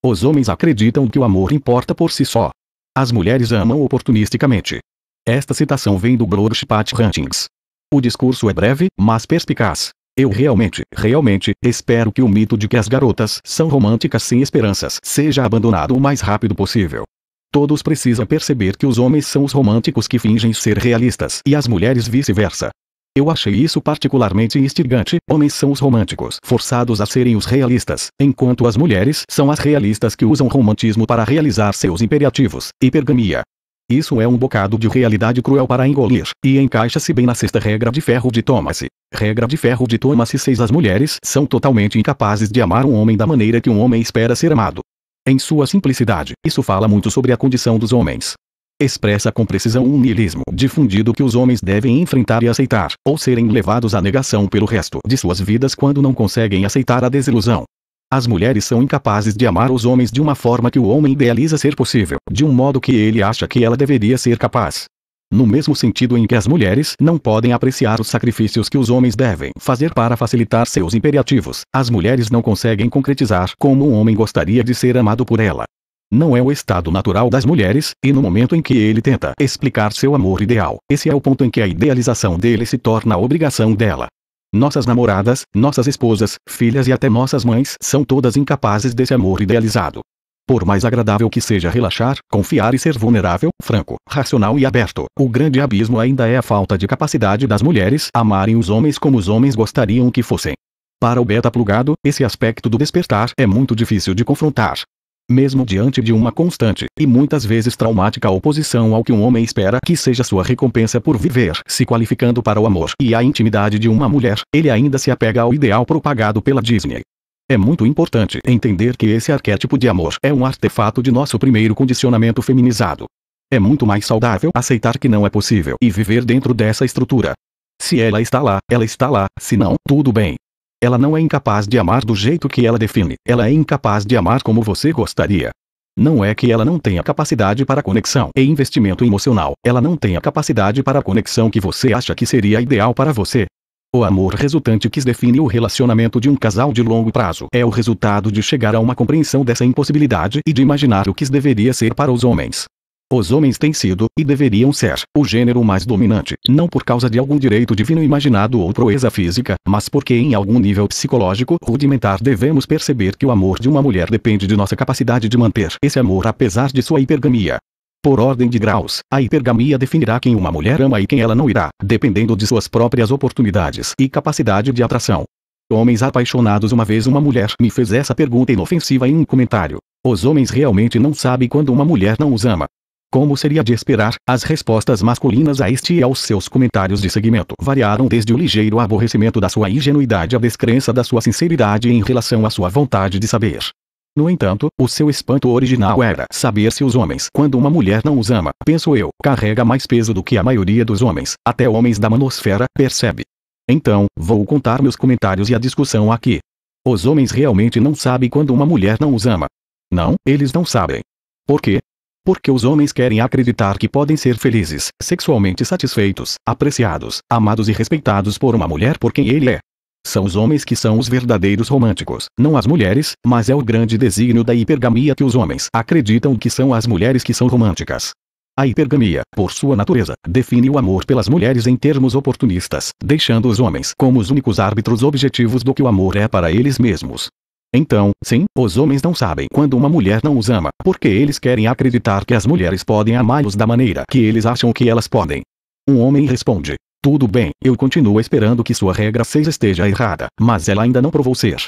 Os homens acreditam que o amor importa por si só. As mulheres amam oportunisticamente. Esta citação vem do Brooks Pat O discurso é breve, mas perspicaz. Eu realmente, realmente, espero que o mito de que as garotas são românticas sem esperanças seja abandonado o mais rápido possível. Todos precisam perceber que os homens são os românticos que fingem ser realistas e as mulheres vice-versa. Eu achei isso particularmente instigante. Homens são os românticos, forçados a serem os realistas, enquanto as mulheres são as realistas que usam romantismo para realizar seus imperativos. Hipergamia. Isso é um bocado de realidade cruel para engolir, e encaixa-se bem na sexta regra de ferro de Thomas. Regra de ferro de Thomas 6 As mulheres são totalmente incapazes de amar um homem da maneira que um homem espera ser amado. Em sua simplicidade, isso fala muito sobre a condição dos homens expressa com precisão um niilismo difundido que os homens devem enfrentar e aceitar, ou serem levados à negação pelo resto de suas vidas quando não conseguem aceitar a desilusão. As mulheres são incapazes de amar os homens de uma forma que o homem idealiza ser possível, de um modo que ele acha que ela deveria ser capaz. No mesmo sentido em que as mulheres não podem apreciar os sacrifícios que os homens devem fazer para facilitar seus imperativos, as mulheres não conseguem concretizar como um homem gostaria de ser amado por ela. Não é o estado natural das mulheres, e no momento em que ele tenta explicar seu amor ideal, esse é o ponto em que a idealização dele se torna a obrigação dela. Nossas namoradas, nossas esposas, filhas e até nossas mães são todas incapazes desse amor idealizado. Por mais agradável que seja relaxar, confiar e ser vulnerável, franco, racional e aberto, o grande abismo ainda é a falta de capacidade das mulheres amarem os homens como os homens gostariam que fossem. Para o beta plugado, esse aspecto do despertar é muito difícil de confrontar mesmo diante de uma constante e muitas vezes traumática oposição ao que um homem espera que seja sua recompensa por viver, se qualificando para o amor e a intimidade de uma mulher, ele ainda se apega ao ideal propagado pela Disney. É muito importante entender que esse arquétipo de amor é um artefato de nosso primeiro condicionamento feminizado. É muito mais saudável aceitar que não é possível e viver dentro dessa estrutura. Se ela está lá, ela está lá, se não, tudo bem, ela não é incapaz de amar do jeito que ela define, ela é incapaz de amar como você gostaria. Não é que ela não tenha capacidade para conexão e investimento emocional, ela não tem a capacidade para a conexão que você acha que seria ideal para você. O amor resultante que define o relacionamento de um casal de longo prazo é o resultado de chegar a uma compreensão dessa impossibilidade e de imaginar o que deveria ser para os homens. Os homens têm sido, e deveriam ser, o gênero mais dominante, não por causa de algum direito divino imaginado ou proeza física, mas porque em algum nível psicológico rudimentar devemos perceber que o amor de uma mulher depende de nossa capacidade de manter esse amor apesar de sua hipergamia. Por ordem de graus, a hipergamia definirá quem uma mulher ama e quem ela não irá, dependendo de suas próprias oportunidades e capacidade de atração. Homens apaixonados Uma vez uma mulher me fez essa pergunta inofensiva em um comentário. Os homens realmente não sabem quando uma mulher não os ama. Como seria de esperar, as respostas masculinas a este e aos seus comentários de seguimento variaram desde o ligeiro aborrecimento da sua ingenuidade à descrença da sua sinceridade em relação à sua vontade de saber. No entanto, o seu espanto original era saber se os homens, quando uma mulher não os ama, penso eu, carrega mais peso do que a maioria dos homens, até homens da manosfera, percebe. Então, vou contar meus comentários e a discussão aqui. Os homens realmente não sabem quando uma mulher não os ama. Não, eles não sabem. Por quê? Porque os homens querem acreditar que podem ser felizes, sexualmente satisfeitos, apreciados, amados e respeitados por uma mulher por quem ele é. São os homens que são os verdadeiros românticos, não as mulheres, mas é o grande desígnio da hipergamia que os homens acreditam que são as mulheres que são românticas. A hipergamia, por sua natureza, define o amor pelas mulheres em termos oportunistas, deixando os homens como os únicos árbitros objetivos do que o amor é para eles mesmos. Então, sim, os homens não sabem quando uma mulher não os ama, porque eles querem acreditar que as mulheres podem amá-los da maneira que eles acham que elas podem. Um homem responde: Tudo bem, eu continuo esperando que sua regra 6 esteja errada, mas ela ainda não provou ser.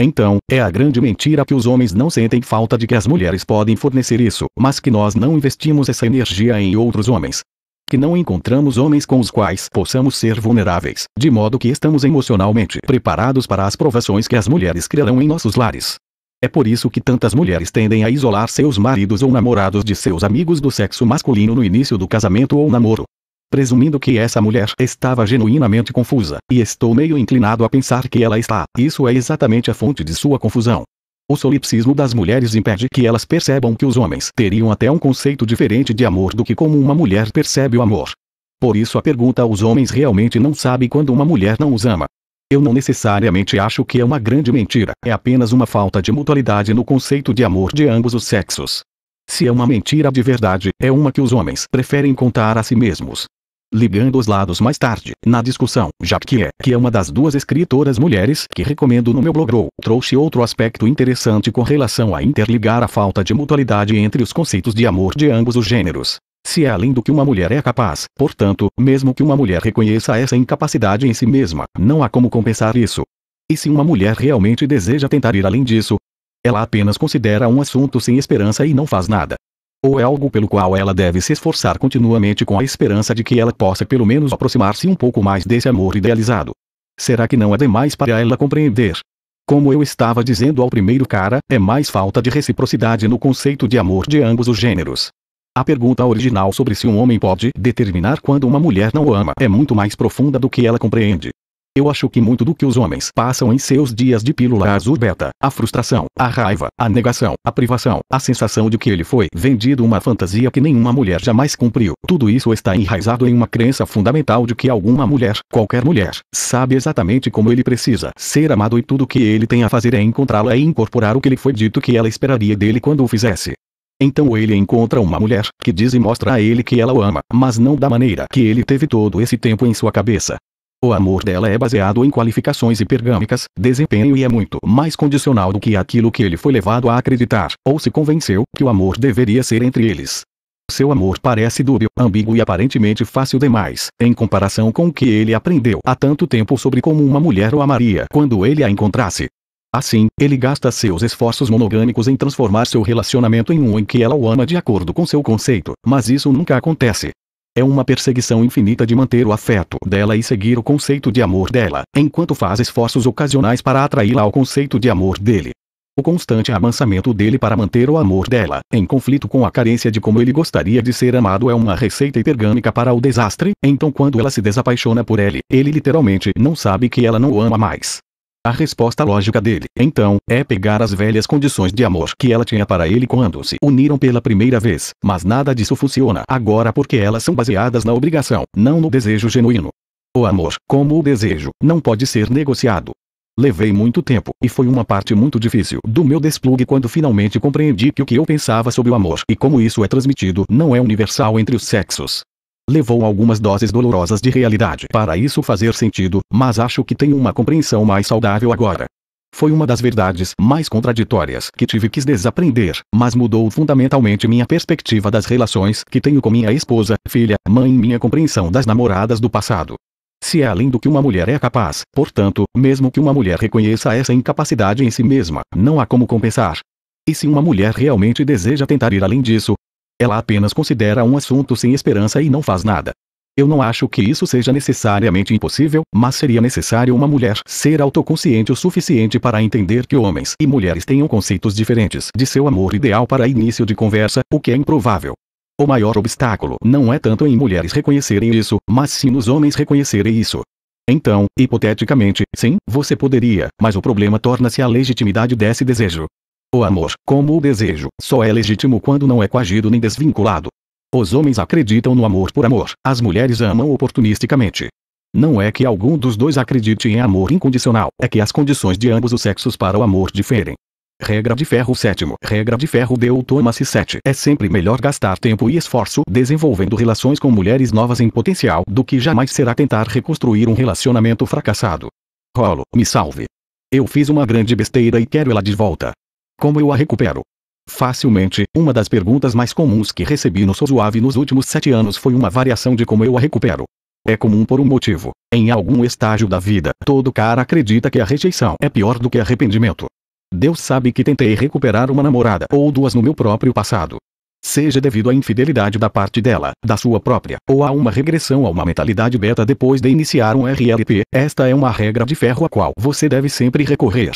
Então, é a grande mentira que os homens não sentem falta de que as mulheres podem fornecer isso, mas que nós não investimos essa energia em outros homens, que não encontramos homens com os quais possamos ser vulneráveis, de modo que estamos emocionalmente preparados para as provações que as mulheres criarão em nossos lares. É por isso que tantas mulheres tendem a isolar seus maridos ou namorados de seus amigos do sexo masculino no início do casamento ou namoro. Presumindo que essa mulher estava genuinamente confusa, e estou meio inclinado a pensar que ela está, isso é exatamente a fonte de sua confusão. O solipsismo das mulheres impede que elas percebam que os homens teriam até um conceito diferente de amor do que como uma mulher percebe o amor. Por isso a pergunta aos homens realmente não sabe quando uma mulher não os ama. Eu não necessariamente acho que é uma grande mentira, é apenas uma falta de mutualidade no conceito de amor de ambos os sexos. Se é uma mentira de verdade, é uma que os homens preferem contar a si mesmos ligando os lados mais tarde, na discussão, Jacques, é, que é uma das duas escritoras mulheres que recomendo no meu blog, trouxe outro aspecto interessante com relação a interligar a falta de mutualidade entre os conceitos de amor de ambos os gêneros. Se é além do que uma mulher é capaz, portanto, mesmo que uma mulher reconheça essa incapacidade em si mesma, não há como compensar isso. E se uma mulher realmente deseja tentar ir além disso, ela apenas considera um assunto sem esperança e não faz nada ou é algo pelo qual ela deve se esforçar continuamente com a esperança de que ela possa pelo menos aproximar-se um pouco mais desse amor idealizado. Será que não é demais para ela compreender? Como eu estava dizendo ao primeiro cara, é mais falta de reciprocidade no conceito de amor de ambos os gêneros. A pergunta original sobre se um homem pode determinar quando uma mulher não o ama é muito mais profunda do que ela compreende. Eu acho que muito do que os homens passam em seus dias de pílula azul beta, a frustração, a raiva, a negação, a privação, a sensação de que ele foi vendido uma fantasia que nenhuma mulher jamais cumpriu, tudo isso está enraizado em uma crença fundamental de que alguma mulher, qualquer mulher, sabe exatamente como ele precisa ser amado e tudo o que ele tem a fazer é encontrá-la e incorporar o que lhe foi dito que ela esperaria dele quando o fizesse. Então ele encontra uma mulher que diz e mostra a ele que ela o ama, mas não da maneira que ele teve todo esse tempo em sua cabeça. O amor dela é baseado em qualificações hipergâmicas, desempenho e é muito mais condicional do que aquilo que ele foi levado a acreditar, ou se convenceu que o amor deveria ser entre eles. Seu amor parece dúbio, ambíguo e aparentemente fácil demais, em comparação com o que ele aprendeu há tanto tempo sobre como uma mulher o amaria quando ele a encontrasse. Assim, ele gasta seus esforços monogâmicos em transformar seu relacionamento em um em que ela o ama de acordo com seu conceito, mas isso nunca acontece. É uma perseguição infinita de manter o afeto dela e seguir o conceito de amor dela, enquanto faz esforços ocasionais para atraí-la ao conceito de amor dele. O constante amansamento dele para manter o amor dela, em conflito com a carência de como ele gostaria de ser amado, é uma receita hipergâmica para o desastre. Então, quando ela se desapaixona por ele, ele literalmente não sabe que ela não o ama mais. A resposta lógica dele, então, é pegar as velhas condições de amor que ela tinha para ele quando se uniram pela primeira vez, mas nada disso funciona agora porque elas são baseadas na obrigação, não no desejo genuíno. O amor, como o desejo, não pode ser negociado. Levei muito tempo, e foi uma parte muito difícil do meu desplugue quando finalmente compreendi que o que eu pensava sobre o amor e como isso é transmitido não é universal entre os sexos levou algumas doses dolorosas de realidade para isso fazer sentido, mas acho que tenho uma compreensão mais saudável agora. Foi uma das verdades mais contraditórias que tive que desaprender, mas mudou fundamentalmente minha perspectiva das relações que tenho com minha esposa, filha, mãe e minha compreensão das namoradas do passado. Se é além do que uma mulher é capaz, portanto, mesmo que uma mulher reconheça essa incapacidade em si mesma, não há como compensar. E se uma mulher realmente deseja tentar ir além disso, ela apenas considera um assunto sem esperança e não faz nada. Eu não acho que isso seja necessariamente impossível, mas seria necessário uma mulher ser autoconsciente o suficiente para entender que homens e mulheres tenham conceitos diferentes de seu amor ideal para início de conversa, o que é improvável. O maior obstáculo não é tanto em mulheres reconhecerem isso, mas sim nos homens reconhecerem isso. Então, hipoteticamente, sim, você poderia, mas o problema torna-se a legitimidade desse desejo. O amor, como o desejo, só é legítimo quando não é coagido nem desvinculado. Os homens acreditam no amor por amor, as mulheres amam oportunisticamente. Não é que algum dos dois acredite em amor incondicional, é que as condições de ambos os sexos para o amor diferem. Regra de ferro sétimo. Regra de ferro de Thomas 7. É sempre melhor gastar tempo e esforço desenvolvendo relações com mulheres novas em potencial do que jamais será tentar reconstruir um relacionamento fracassado. Rolo, me salve. Eu fiz uma grande besteira e quero ela de volta. Como eu a recupero? Facilmente, uma das perguntas mais comuns que recebi no Sozuave nos últimos sete anos foi uma variação de como eu a recupero. É comum por um motivo. Em algum estágio da vida, todo cara acredita que a rejeição é pior do que arrependimento. Deus sabe que tentei recuperar uma namorada ou duas no meu próprio passado. Seja devido à infidelidade da parte dela, da sua própria, ou a uma regressão a uma mentalidade beta depois de iniciar um RLP, esta é uma regra de ferro a qual você deve sempre recorrer.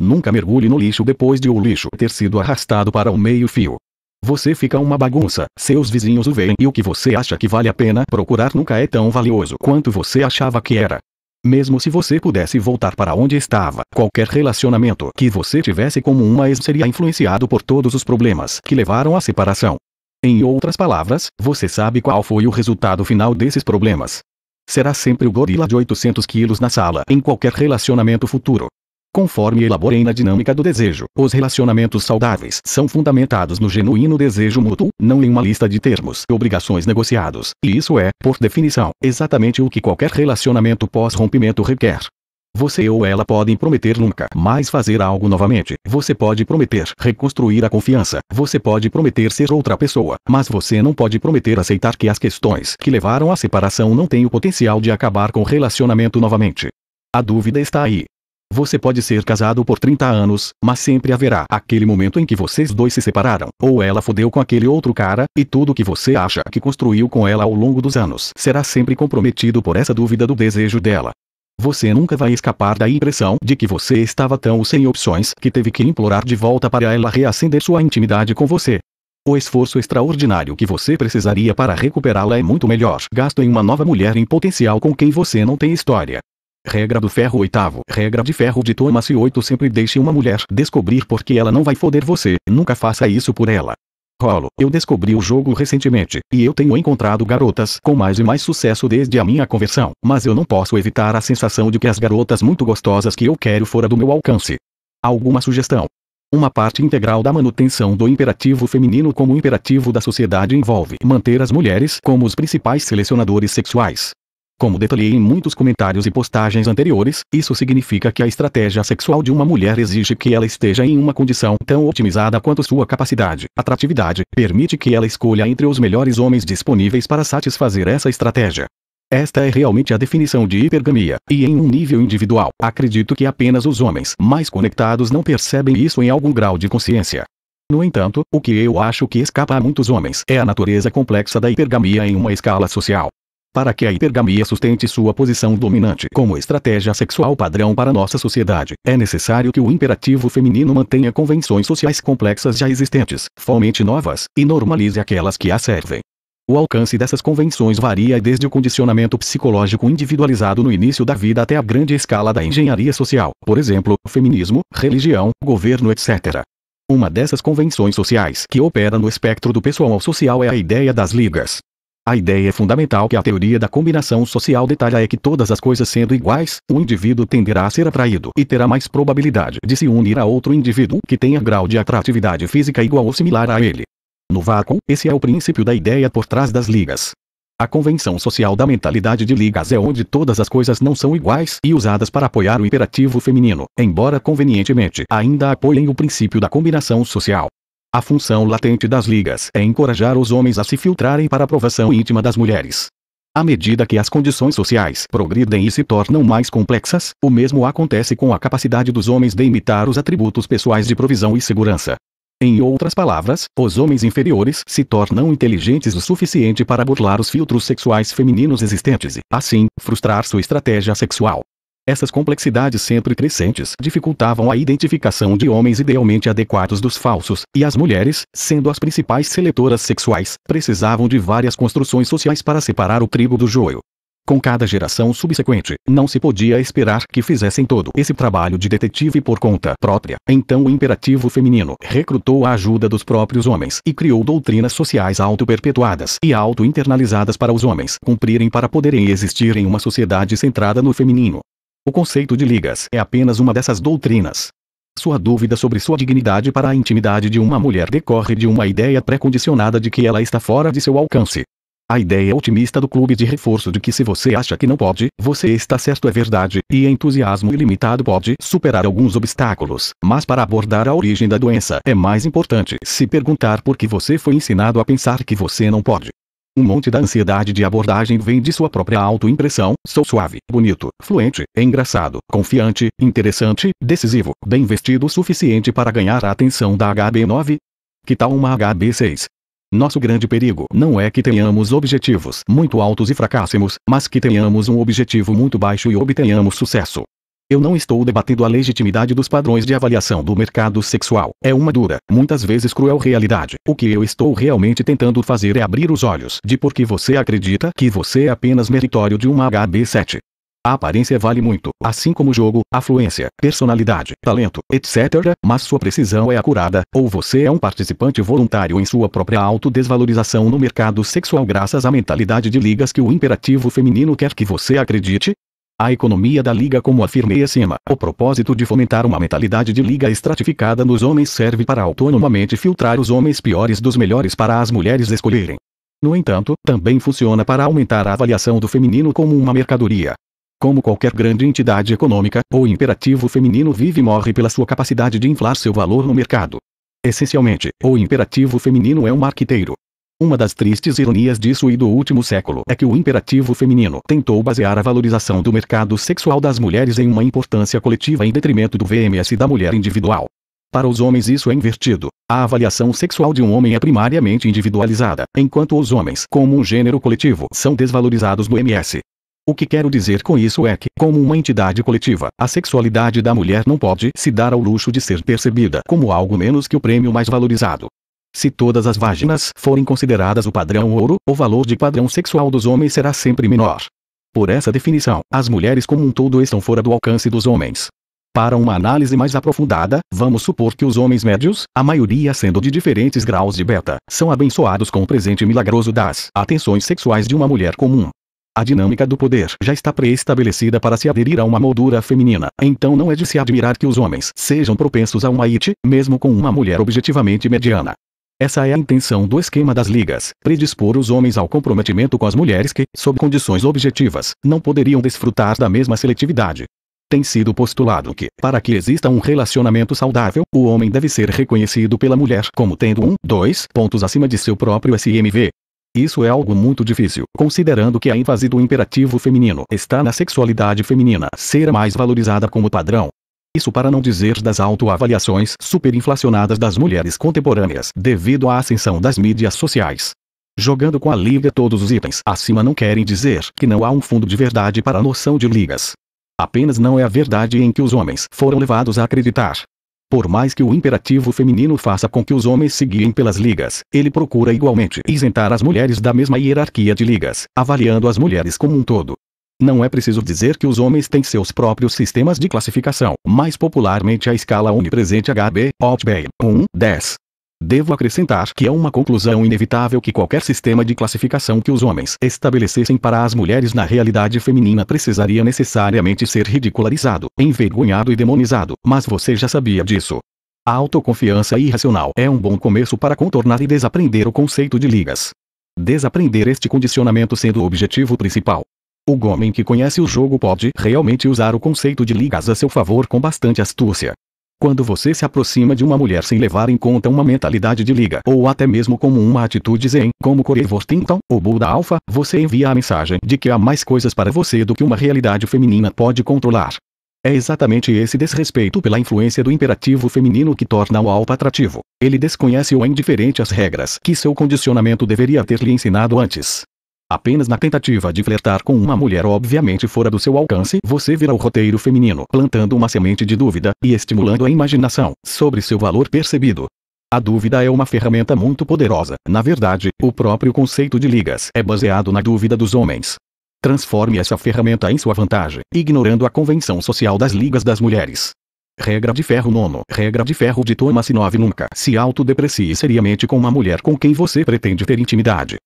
Nunca mergulhe no lixo depois de o lixo ter sido arrastado para o meio-fio. Você fica uma bagunça, seus vizinhos o veem e o que você acha que vale a pena procurar nunca é tão valioso quanto você achava que era. Mesmo se você pudesse voltar para onde estava, qualquer relacionamento que você tivesse como uma ex seria influenciado por todos os problemas que levaram à separação. Em outras palavras, você sabe qual foi o resultado final desses problemas. Será sempre o gorila de 800 quilos na sala em qualquer relacionamento futuro. Conforme elaborei na dinâmica do desejo, os relacionamentos saudáveis são fundamentados no genuíno desejo mútuo, não em uma lista de termos e obrigações negociados, e isso é, por definição, exatamente o que qualquer relacionamento pós-rompimento requer. Você ou ela podem prometer nunca mais fazer algo novamente. Você pode prometer reconstruir a confiança. Você pode prometer ser outra pessoa. Mas você não pode prometer aceitar que as questões que levaram à separação não têm o potencial de acabar com o relacionamento novamente. A dúvida está aí. Você pode ser casado por 30 anos, mas sempre haverá aquele momento em que vocês dois se separaram, ou ela fodeu com aquele outro cara, e tudo que você acha que construiu com ela ao longo dos anos será sempre comprometido por essa dúvida do desejo dela. Você nunca vai escapar da impressão de que você estava tão sem opções que teve que implorar de volta para ela reacender sua intimidade com você. O esforço extraordinário que você precisaria para recuperá-la é muito melhor gasto em uma nova mulher em potencial com quem você não tem história. Regra do ferro oitavo. Regra de ferro de Thomas 8 sempre deixe uma mulher descobrir porque ela não vai foder você, nunca faça isso por ela. Rolo, eu descobri o jogo recentemente, e eu tenho encontrado garotas com mais e mais sucesso desde a minha conversão, mas eu não posso evitar a sensação de que as garotas muito gostosas que eu quero fora do meu alcance. Alguma sugestão? Uma parte integral da manutenção do imperativo feminino como imperativo da sociedade envolve manter as mulheres como os principais selecionadores sexuais. Como detalhei em muitos comentários e postagens anteriores, isso significa que a estratégia sexual de uma mulher exige que ela esteja em uma condição tão otimizada quanto sua capacidade, atratividade, permite que ela escolha entre os melhores homens disponíveis para satisfazer essa estratégia. Esta é realmente a definição de hipergamia, e em um nível individual, acredito que apenas os homens mais conectados não percebem isso em algum grau de consciência. No entanto, o que eu acho que escapa a muitos homens é a natureza complexa da hipergamia em uma escala social para que a hipergamia sustente sua posição dominante como estratégia sexual padrão para nossa sociedade, é necessário que o imperativo feminino mantenha convenções sociais complexas já existentes, fomente novas, e normalize aquelas que a servem. O alcance dessas convenções varia desde o condicionamento psicológico individualizado no início da vida até a grande escala da engenharia social, por exemplo, feminismo, religião, governo, etc. Uma dessas convenções sociais que opera no espectro do pessoal ao social é a ideia das ligas. A ideia é fundamental que a teoria da combinação social detalha é que todas as coisas sendo iguais, o indivíduo tenderá a ser atraído e terá mais probabilidade de se unir a outro indivíduo que tenha grau de atratividade física igual ou similar a ele. No vácuo, esse é o princípio da ideia por trás das ligas. A convenção social da mentalidade de ligas é onde todas as coisas não são iguais e usadas para apoiar o imperativo feminino, embora convenientemente ainda apoiem o princípio da combinação social. A função latente das ligas é encorajar os homens a se filtrarem para a aprovação íntima das mulheres. À medida que as condições sociais progridem e se tornam mais complexas, o mesmo acontece com a capacidade dos homens de imitar os atributos pessoais de provisão e segurança. Em outras palavras, os homens inferiores se tornam inteligentes o suficiente para burlar os filtros sexuais femininos existentes e, assim, frustrar sua estratégia sexual. Essas complexidades sempre crescentes dificultavam a identificação de homens idealmente adequados dos falsos, e as mulheres, sendo as principais seletoras sexuais, precisavam de várias construções sociais para separar o trigo do joio. Com cada geração subsequente, não se podia esperar que fizessem todo esse trabalho de detetive por conta própria. Então o imperativo feminino recrutou a ajuda dos próprios homens e criou doutrinas sociais auto-perpetuadas e auto-internalizadas para os homens cumprirem para poderem existir em uma sociedade centrada no feminino. O conceito de ligas é apenas uma dessas doutrinas. Sua dúvida sobre sua dignidade para a intimidade de uma mulher decorre de uma ideia pré-condicionada de que ela está fora de seu alcance. A ideia otimista do clube de reforço de que se você acha que não pode, você está certo é verdade, e entusiasmo ilimitado pode superar alguns obstáculos, mas para abordar a origem da doença é mais importante se perguntar por que você foi ensinado a pensar que você não pode. Um monte da ansiedade de abordagem vem de sua própria autoimpressão, sou suave, bonito, fluente, engraçado, confiante, interessante, decisivo, bem vestido o suficiente para ganhar a atenção da HB9? Que tal uma HB6? Nosso grande perigo não é que tenhamos objetivos muito altos e fracássemos, mas que tenhamos um objetivo muito baixo e obtenhamos sucesso. Eu não estou debatendo a legitimidade dos padrões de avaliação do mercado sexual. É uma dura, muitas vezes cruel realidade. O que eu estou realmente tentando fazer é abrir os olhos de por que você acredita que você é apenas meritório de uma HB7. A aparência vale muito, assim como o jogo, afluência, personalidade, talento, etc., mas sua precisão é acurada, ou você é um participante voluntário em sua própria autodesvalorização no mercado sexual graças à mentalidade de ligas que o imperativo feminino quer que você acredite, a economia da Liga como afirmei acima. O propósito de fomentar uma mentalidade de liga estratificada nos homens serve para autonomamente filtrar os homens piores dos melhores para as mulheres escolherem. No entanto, também funciona para aumentar a avaliação do feminino como uma mercadoria. Como qualquer grande entidade econômica, o imperativo feminino vive e morre pela sua capacidade de inflar seu valor no mercado. Essencialmente, o imperativo feminino é um marqueteiro. Uma das tristes ironias disso e do último século é que o imperativo feminino tentou basear a valorização do mercado sexual das mulheres em uma importância coletiva em detrimento do VMS da mulher individual. Para os homens isso é invertido. A avaliação sexual de um homem é primariamente individualizada, enquanto os homens, como um gênero coletivo, são desvalorizados no MS. O que quero dizer com isso é que, como uma entidade coletiva, a sexualidade da mulher não pode se dar ao luxo de ser percebida como algo menos que o prêmio mais valorizado. Se todas as vaginas forem consideradas o padrão ouro, o valor de padrão sexual dos homens será sempre menor. Por essa definição, as mulheres como um todo estão fora do alcance dos homens. Para uma análise mais aprofundada, vamos supor que os homens médios, a maioria sendo de diferentes graus de beta, são abençoados com o presente milagroso das atenções sexuais de uma mulher comum. A dinâmica do poder já está pré-estabelecida para se aderir a uma moldura feminina, então não é de se admirar que os homens sejam propensos a uma IT, mesmo com uma mulher objetivamente mediana. Essa é a intenção do esquema das ligas, predispor os homens ao comprometimento com as mulheres que, sob condições objetivas, não poderiam desfrutar da mesma seletividade. Tem sido postulado que, para que exista um relacionamento saudável, o homem deve ser reconhecido pela mulher como tendo um, dois pontos acima de seu próprio SMV. Isso é algo muito difícil, considerando que a ênfase do imperativo feminino está na sexualidade feminina ser mais valorizada como padrão. Isso para não dizer das autoavaliações superinflacionadas das mulheres contemporâneas devido à ascensão das mídias sociais. Jogando com a liga todos os itens acima não querem dizer que não há um fundo de verdade para a noção de ligas. Apenas não é a verdade em que os homens foram levados a acreditar. Por mais que o imperativo feminino faça com que os homens seguiem pelas ligas, ele procura igualmente isentar as mulheres da mesma hierarquia de ligas, avaliando as mulheres como um todo. Não é preciso dizer que os homens têm seus próprios sistemas de classificação, mais popularmente a escala onipresente HB, Outbay, 1, 10. Devo acrescentar que é uma conclusão inevitável que qualquer sistema de classificação que os homens estabelecessem para as mulheres na realidade feminina precisaria necessariamente ser ridicularizado, envergonhado e demonizado, mas você já sabia disso. A autoconfiança irracional é um bom começo para contornar e desaprender o conceito de ligas. Desaprender este condicionamento sendo o objetivo principal. O Gomen que conhece o jogo pode realmente usar o conceito de ligas a seu favor com bastante astúcia. Quando você se aproxima de uma mulher sem levar em conta uma mentalidade de liga ou até mesmo como uma atitude zen, como Corey Worthington, ou Buda Alpha, você envia a mensagem de que há mais coisas para você do que uma realidade feminina pode controlar. É exatamente esse desrespeito pela influência do imperativo feminino que torna o Alpha atrativo. Ele desconhece ou é indiferente às regras que seu condicionamento deveria ter lhe ensinado antes. Apenas na tentativa de flertar com uma mulher obviamente fora do seu alcance, você vira o roteiro feminino, plantando uma semente de dúvida e estimulando a imaginação sobre seu valor percebido. A dúvida é uma ferramenta muito poderosa. Na verdade, o próprio conceito de ligas é baseado na dúvida dos homens. Transforme essa ferramenta em sua vantagem, ignorando a convenção social das ligas das mulheres. Regra de ferro nono. Regra de ferro de Thomas 9 Nunca se autodeprecie seriamente com uma mulher com quem você pretende ter intimidade.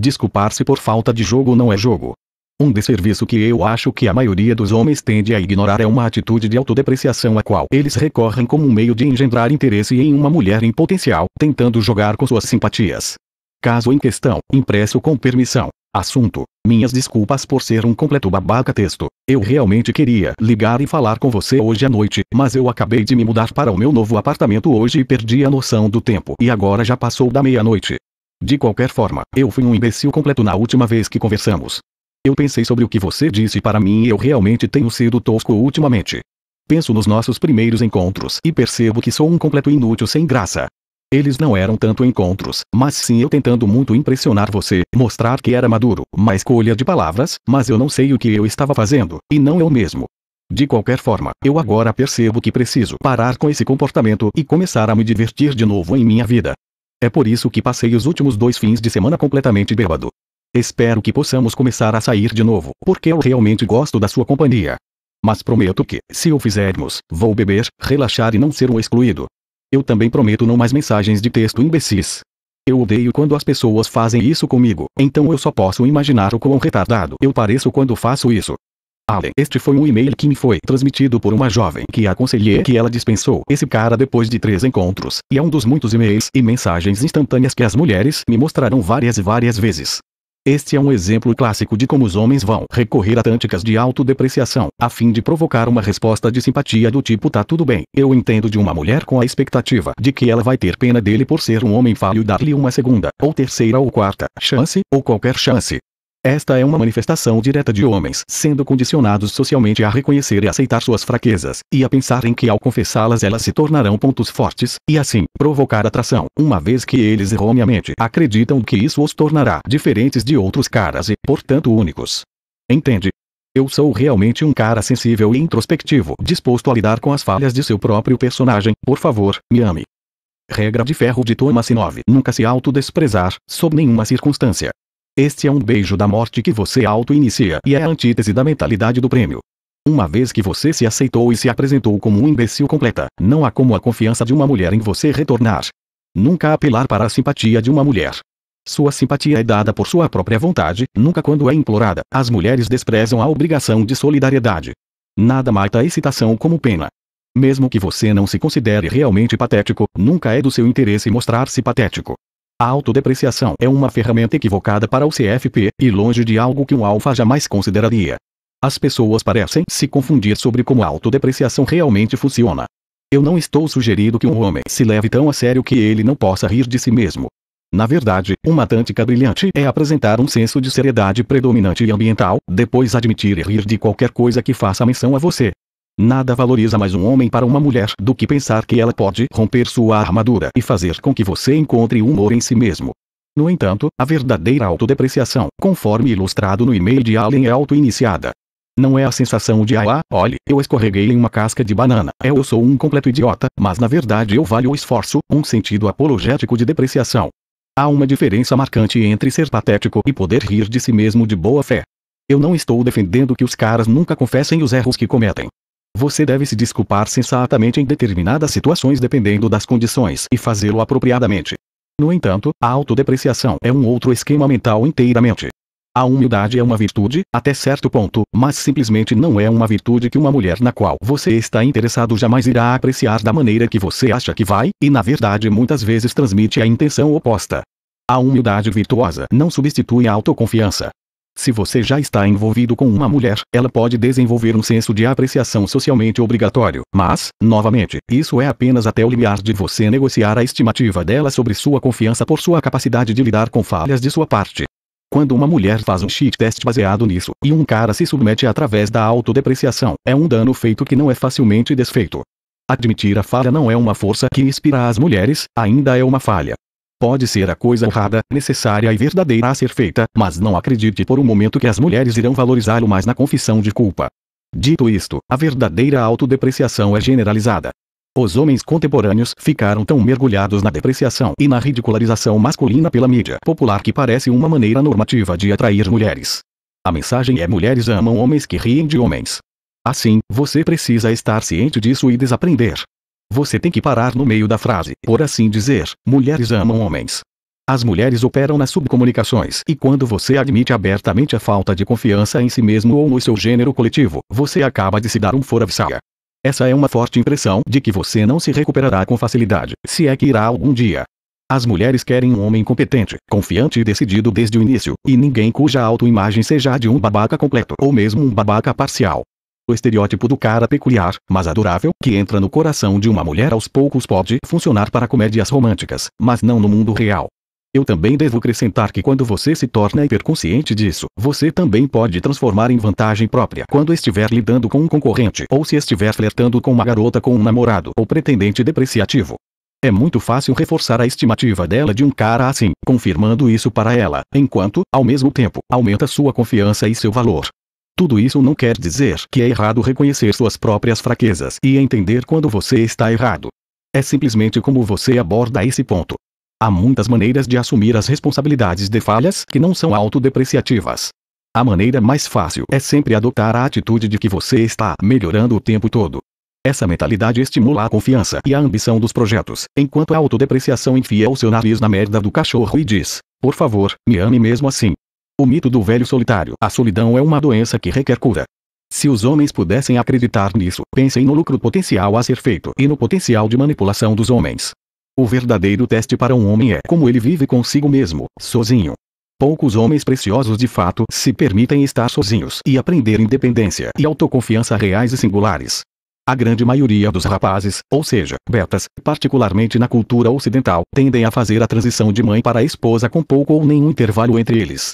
Desculpar-se por falta de jogo não é jogo. Um desserviço que eu acho que a maioria dos homens tende a ignorar é uma atitude de autodepreciação a qual eles recorrem como um meio de engendrar interesse em uma mulher em potencial, tentando jogar com suas simpatias. Caso em questão, impresso com permissão. Assunto: Minhas desculpas por ser um completo babaca. Texto: Eu realmente queria ligar e falar com você hoje à noite, mas eu acabei de me mudar para o meu novo apartamento hoje e perdi a noção do tempo e agora já passou da meia-noite. De qualquer forma, eu fui um imbecil completo na última vez que conversamos. Eu pensei sobre o que você disse para mim e eu realmente tenho sido tosco ultimamente. Penso nos nossos primeiros encontros e percebo que sou um completo inútil sem graça. Eles não eram tanto encontros, mas sim eu tentando muito impressionar você, mostrar que era maduro, uma escolha de palavras, mas eu não sei o que eu estava fazendo, e não eu mesmo. De qualquer forma, eu agora percebo que preciso parar com esse comportamento e começar a me divertir de novo em minha vida. É por isso que passei os últimos dois fins de semana completamente bêbado. Espero que possamos começar a sair de novo, porque eu realmente gosto da sua companhia. Mas prometo que, se o fizermos, vou beber, relaxar e não ser o excluído. Eu também prometo não mais mensagens de texto imbecis. Eu odeio quando as pessoas fazem isso comigo, então eu só posso imaginar o quão retardado eu pareço quando faço isso. Allen, ah, este foi um e-mail que me foi transmitido por uma jovem que aconselhei que ela dispensou esse cara depois de três encontros, e é um dos muitos e-mails e mensagens instantâneas que as mulheres me mostraram várias e várias vezes. Este é um exemplo clássico de como os homens vão recorrer a tânticas de autodepreciação, a fim de provocar uma resposta de simpatia do tipo tá tudo bem, eu entendo de uma mulher com a expectativa de que ela vai ter pena dele por ser um homem falho dar-lhe uma segunda, ou terceira ou quarta chance, ou qualquer chance. Esta é uma manifestação direta de homens sendo condicionados socialmente a reconhecer e aceitar suas fraquezas, e a pensar em que ao confessá-las elas se tornarão pontos fortes, e assim, provocar atração, uma vez que eles erroneamente acreditam que isso os tornará diferentes de outros caras e, portanto, únicos. Entende? Eu sou realmente um cara sensível e introspectivo, disposto a lidar com as falhas de seu próprio personagem, por favor, me ame. Regra de ferro de Thomas 9. Nunca se autodesprezar, sob nenhuma circunstância. Este é um beijo da morte que você auto-inicia e é a antítese da mentalidade do prêmio. Uma vez que você se aceitou e se apresentou como um imbecil completa, não há como a confiança de uma mulher em você retornar. Nunca apelar para a simpatia de uma mulher. Sua simpatia é dada por sua própria vontade, nunca quando é implorada. As mulheres desprezam a obrigação de solidariedade. Nada mata a excitação como pena. Mesmo que você não se considere realmente patético, nunca é do seu interesse mostrar-se patético. A autodepreciação é uma ferramenta equivocada para o CFP, e longe de algo que um alfa jamais consideraria. As pessoas parecem se confundir sobre como a autodepreciação realmente funciona. Eu não estou sugerindo que um homem se leve tão a sério que ele não possa rir de si mesmo. Na verdade, uma tântica brilhante é apresentar um senso de seriedade predominante e ambiental, depois admitir e rir de qualquer coisa que faça menção a você. Nada valoriza mais um homem para uma mulher do que pensar que ela pode romper sua armadura e fazer com que você encontre humor em si mesmo. No entanto, a verdadeira autodepreciação, conforme ilustrado no e-mail de Allen, é auto-iniciada. Não é a sensação de ah, ah olhe, eu escorreguei em uma casca de banana, é eu sou um completo idiota, mas na verdade eu valho o esforço, um sentido apologético de depreciação. Há uma diferença marcante entre ser patético e poder rir de si mesmo de boa fé. Eu não estou defendendo que os caras nunca confessem os erros que cometem, você deve se desculpar sensatamente em determinadas situações dependendo das condições e fazê-lo apropriadamente. No entanto, a autodepreciação é um outro esquema mental inteiramente. A humildade é uma virtude, até certo ponto, mas simplesmente não é uma virtude que uma mulher na qual você está interessado jamais irá apreciar da maneira que você acha que vai, e na verdade muitas vezes transmite a intenção oposta. A humildade virtuosa não substitui a autoconfiança. Se você já está envolvido com uma mulher, ela pode desenvolver um senso de apreciação socialmente obrigatório. Mas, novamente, isso é apenas até o limiar de você negociar a estimativa dela sobre sua confiança por sua capacidade de lidar com falhas de sua parte. Quando uma mulher faz um cheat test baseado nisso, e um cara se submete através da autodepreciação, é um dano feito que não é facilmente desfeito. Admitir a falha não é uma força que inspira as mulheres, ainda é uma falha. Pode ser a coisa honrada, necessária e verdadeira a ser feita, mas não acredite por um momento que as mulheres irão valorizá-lo mais na confissão de culpa. Dito isto, a verdadeira autodepreciação é generalizada. Os homens contemporâneos ficaram tão mergulhados na depreciação e na ridicularização masculina pela mídia popular que parece uma maneira normativa de atrair mulheres. A mensagem é: mulheres amam homens que riem de homens. Assim, você precisa estar ciente disso e desaprender. Você tem que parar no meio da frase, por assim dizer, mulheres amam homens. As mulheres operam nas subcomunicações, e quando você admite abertamente a falta de confiança em si mesmo ou no seu gênero coletivo, você acaba de se dar um fora saia. Essa é uma forte impressão de que você não se recuperará com facilidade, se é que irá algum dia. As mulheres querem um homem competente, confiante e decidido desde o início, e ninguém cuja autoimagem seja de um babaca completo ou mesmo um babaca parcial. O estereótipo do cara peculiar, mas adorável, que entra no coração de uma mulher aos poucos pode funcionar para comédias românticas, mas não no mundo real. Eu também devo acrescentar que quando você se torna hiperconsciente disso, você também pode transformar em vantagem própria quando estiver lidando com um concorrente ou se estiver flertando com uma garota com um namorado ou pretendente depreciativo. É muito fácil reforçar a estimativa dela de um cara assim, confirmando isso para ela, enquanto, ao mesmo tempo, aumenta sua confiança e seu valor. Tudo isso não quer dizer que é errado reconhecer suas próprias fraquezas e entender quando você está errado. É simplesmente como você aborda esse ponto. Há muitas maneiras de assumir as responsabilidades de falhas que não são autodepreciativas. A maneira mais fácil é sempre adotar a atitude de que você está melhorando o tempo todo. Essa mentalidade estimula a confiança e a ambição dos projetos, enquanto a autodepreciação enfia o seu nariz na merda do cachorro e diz: Por favor, me ame mesmo assim. O mito do velho solitário. A solidão é uma doença que requer cura. Se os homens pudessem acreditar nisso, pensem no lucro potencial a ser feito e no potencial de manipulação dos homens. O verdadeiro teste para um homem é como ele vive consigo mesmo, sozinho. Poucos homens preciosos de fato se permitem estar sozinhos e aprender independência e autoconfiança reais e singulares. A grande maioria dos rapazes, ou seja, betas, particularmente na cultura ocidental, tendem a fazer a transição de mãe para esposa com pouco ou nenhum intervalo entre eles.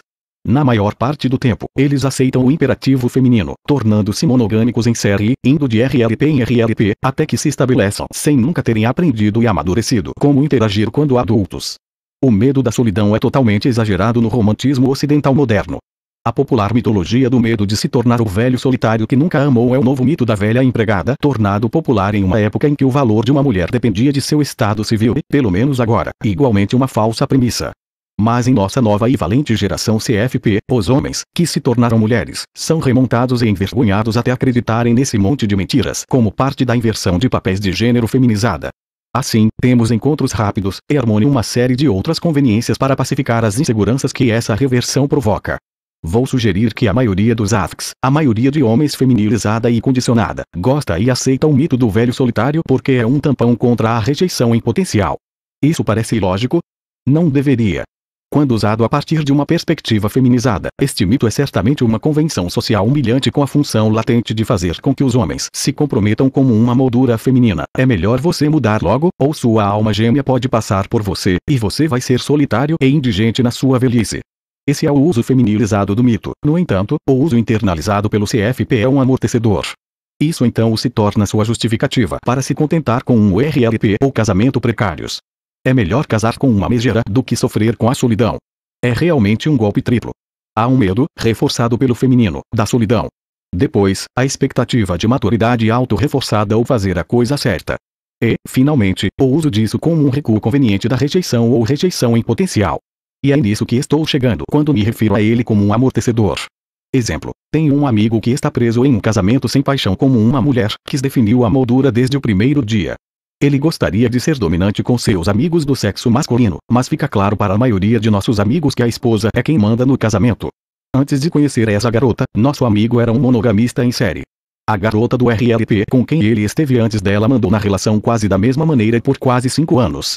Na maior parte do tempo, eles aceitam o imperativo feminino, tornando-se monogâmicos em série, indo de RLP em RLP, até que se estabeleçam sem nunca terem aprendido e amadurecido como interagir quando adultos. O medo da solidão é totalmente exagerado no romantismo ocidental moderno. A popular mitologia do medo de se tornar o velho solitário que nunca amou é o novo mito da velha empregada, tornado popular em uma época em que o valor de uma mulher dependia de seu estado civil, e, pelo menos agora, igualmente uma falsa premissa. Mas em nossa nova e valente geração CFP, os homens, que se tornaram mulheres, são remontados e envergonhados até acreditarem nesse monte de mentiras como parte da inversão de papéis de gênero feminizada. Assim, temos encontros rápidos, e harmônio uma série de outras conveniências para pacificar as inseguranças que essa reversão provoca. Vou sugerir que a maioria dos AFCs, a maioria de homens feminilizada e condicionada, gosta e aceita o mito do velho solitário porque é um tampão contra a rejeição em potencial. Isso parece ilógico? Não deveria quando usado a partir de uma perspectiva feminizada. Este mito é certamente uma convenção social humilhante com a função latente de fazer com que os homens se comprometam como uma moldura feminina. É melhor você mudar logo, ou sua alma gêmea pode passar por você, e você vai ser solitário e indigente na sua velhice. Esse é o uso feminilizado do mito. No entanto, o uso internalizado pelo CFP é um amortecedor. Isso então se torna sua justificativa para se contentar com um RLP ou casamento precários. É melhor casar com uma megera do que sofrer com a solidão. É realmente um golpe triplo. Há um medo, reforçado pelo feminino, da solidão. Depois, a expectativa de maturidade auto-reforçada ou fazer a coisa certa. E, finalmente, o uso disso como um recuo conveniente da rejeição ou rejeição em potencial. E é nisso que estou chegando quando me refiro a ele como um amortecedor. Exemplo: tenho um amigo que está preso em um casamento sem paixão como uma mulher, que definiu a moldura desde o primeiro dia. Ele gostaria de ser dominante com seus amigos do sexo masculino, mas fica claro para a maioria de nossos amigos que a esposa é quem manda no casamento. Antes de conhecer essa garota, nosso amigo era um monogamista em série. A garota do RLP com quem ele esteve antes dela mandou na relação quase da mesma maneira por quase cinco anos.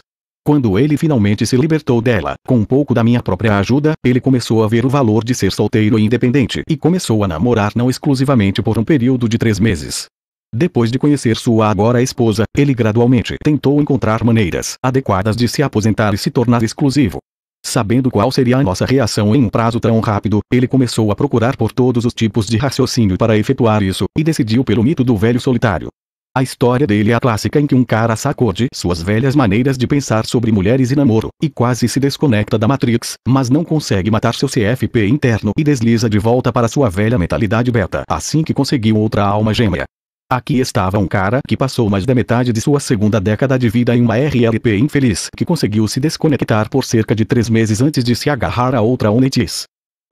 Quando ele finalmente se libertou dela, com um pouco da minha própria ajuda, ele começou a ver o valor de ser solteiro e independente e começou a namorar não exclusivamente por um período de três meses. Depois de conhecer sua agora esposa, ele gradualmente tentou encontrar maneiras adequadas de se aposentar e se tornar exclusivo. Sabendo qual seria a nossa reação em um prazo tão rápido, ele começou a procurar por todos os tipos de raciocínio para efetuar isso, e decidiu pelo mito do velho solitário. A história dele é a clássica em que um cara sacode suas velhas maneiras de pensar sobre mulheres e namoro, e quase se desconecta da Matrix, mas não consegue matar seu CFP interno e desliza de volta para sua velha mentalidade beta assim que conseguiu outra alma gêmea. Aqui estava um cara que passou mais da metade de sua segunda década de vida em uma RLP infeliz que conseguiu se desconectar por cerca de três meses antes de se agarrar a outra Onetis.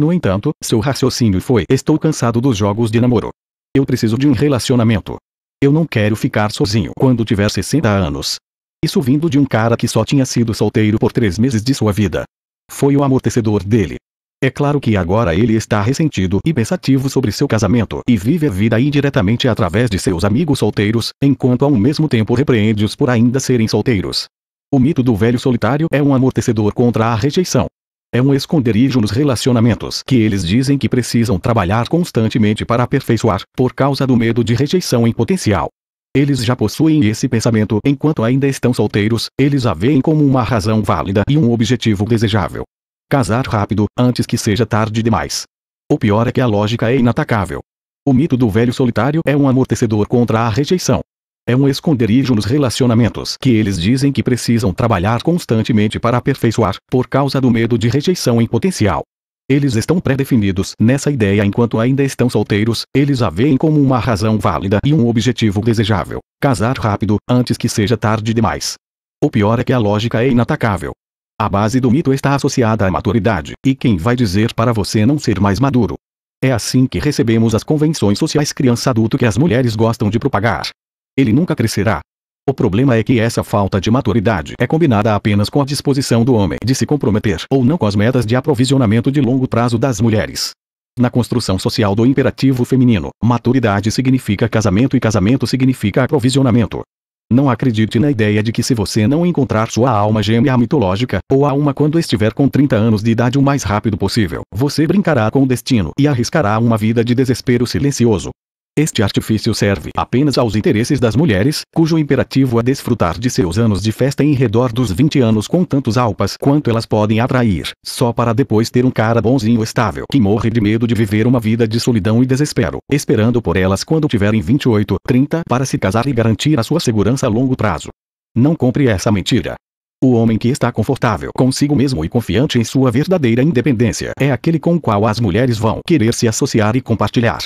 No entanto, seu raciocínio foi: Estou cansado dos jogos de namoro. Eu preciso de um relacionamento. Eu não quero ficar sozinho quando tiver 60 anos. Isso vindo de um cara que só tinha sido solteiro por três meses de sua vida. Foi o amortecedor dele. É claro que agora ele está ressentido e pensativo sobre seu casamento e vive a vida indiretamente através de seus amigos solteiros, enquanto ao mesmo tempo repreende-os por ainda serem solteiros. O mito do velho solitário é um amortecedor contra a rejeição. É um esconderijo nos relacionamentos que eles dizem que precisam trabalhar constantemente para aperfeiçoar, por causa do medo de rejeição em potencial. Eles já possuem esse pensamento enquanto ainda estão solteiros, eles a veem como uma razão válida e um objetivo desejável. Casar rápido, antes que seja tarde demais. O pior é que a lógica é inatacável. O mito do velho solitário é um amortecedor contra a rejeição. É um esconderijo nos relacionamentos que eles dizem que precisam trabalhar constantemente para aperfeiçoar, por causa do medo de rejeição em potencial. Eles estão pré-definidos nessa ideia enquanto ainda estão solteiros, eles a veem como uma razão válida e um objetivo desejável: casar rápido, antes que seja tarde demais. O pior é que a lógica é inatacável. A base do mito está associada à maturidade, e quem vai dizer para você não ser mais maduro? É assim que recebemos as convenções sociais criança-adulto que as mulheres gostam de propagar. Ele nunca crescerá. O problema é que essa falta de maturidade é combinada apenas com a disposição do homem de se comprometer ou não com as metas de aprovisionamento de longo prazo das mulheres. Na construção social do imperativo feminino, maturidade significa casamento e casamento significa aprovisionamento. Não acredite na ideia de que se você não encontrar sua alma gêmea mitológica, ou alma quando estiver com 30 anos de idade o mais rápido possível, você brincará com o destino e arriscará uma vida de desespero silencioso. Este artifício serve apenas aos interesses das mulheres, cujo imperativo é desfrutar de seus anos de festa em redor dos 20 anos com tantos alpas quanto elas podem atrair, só para depois ter um cara bonzinho estável que morre de medo de viver uma vida de solidão e desespero, esperando por elas quando tiverem 28, 30 para se casar e garantir a sua segurança a longo prazo. Não compre essa mentira. O homem que está confortável consigo mesmo e confiante em sua verdadeira independência é aquele com o qual as mulheres vão querer se associar e compartilhar.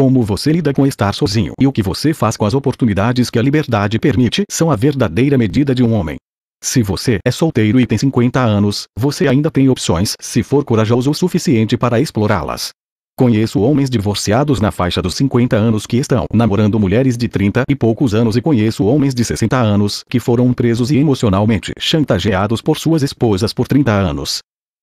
Como você lida com estar sozinho e o que você faz com as oportunidades que a liberdade permite são a verdadeira medida de um homem. Se você é solteiro e tem 50 anos, você ainda tem opções se for corajoso o suficiente para explorá-las. Conheço homens divorciados na faixa dos 50 anos que estão namorando mulheres de 30 e poucos anos e conheço homens de 60 anos que foram presos e emocionalmente chantageados por suas esposas por 30 anos.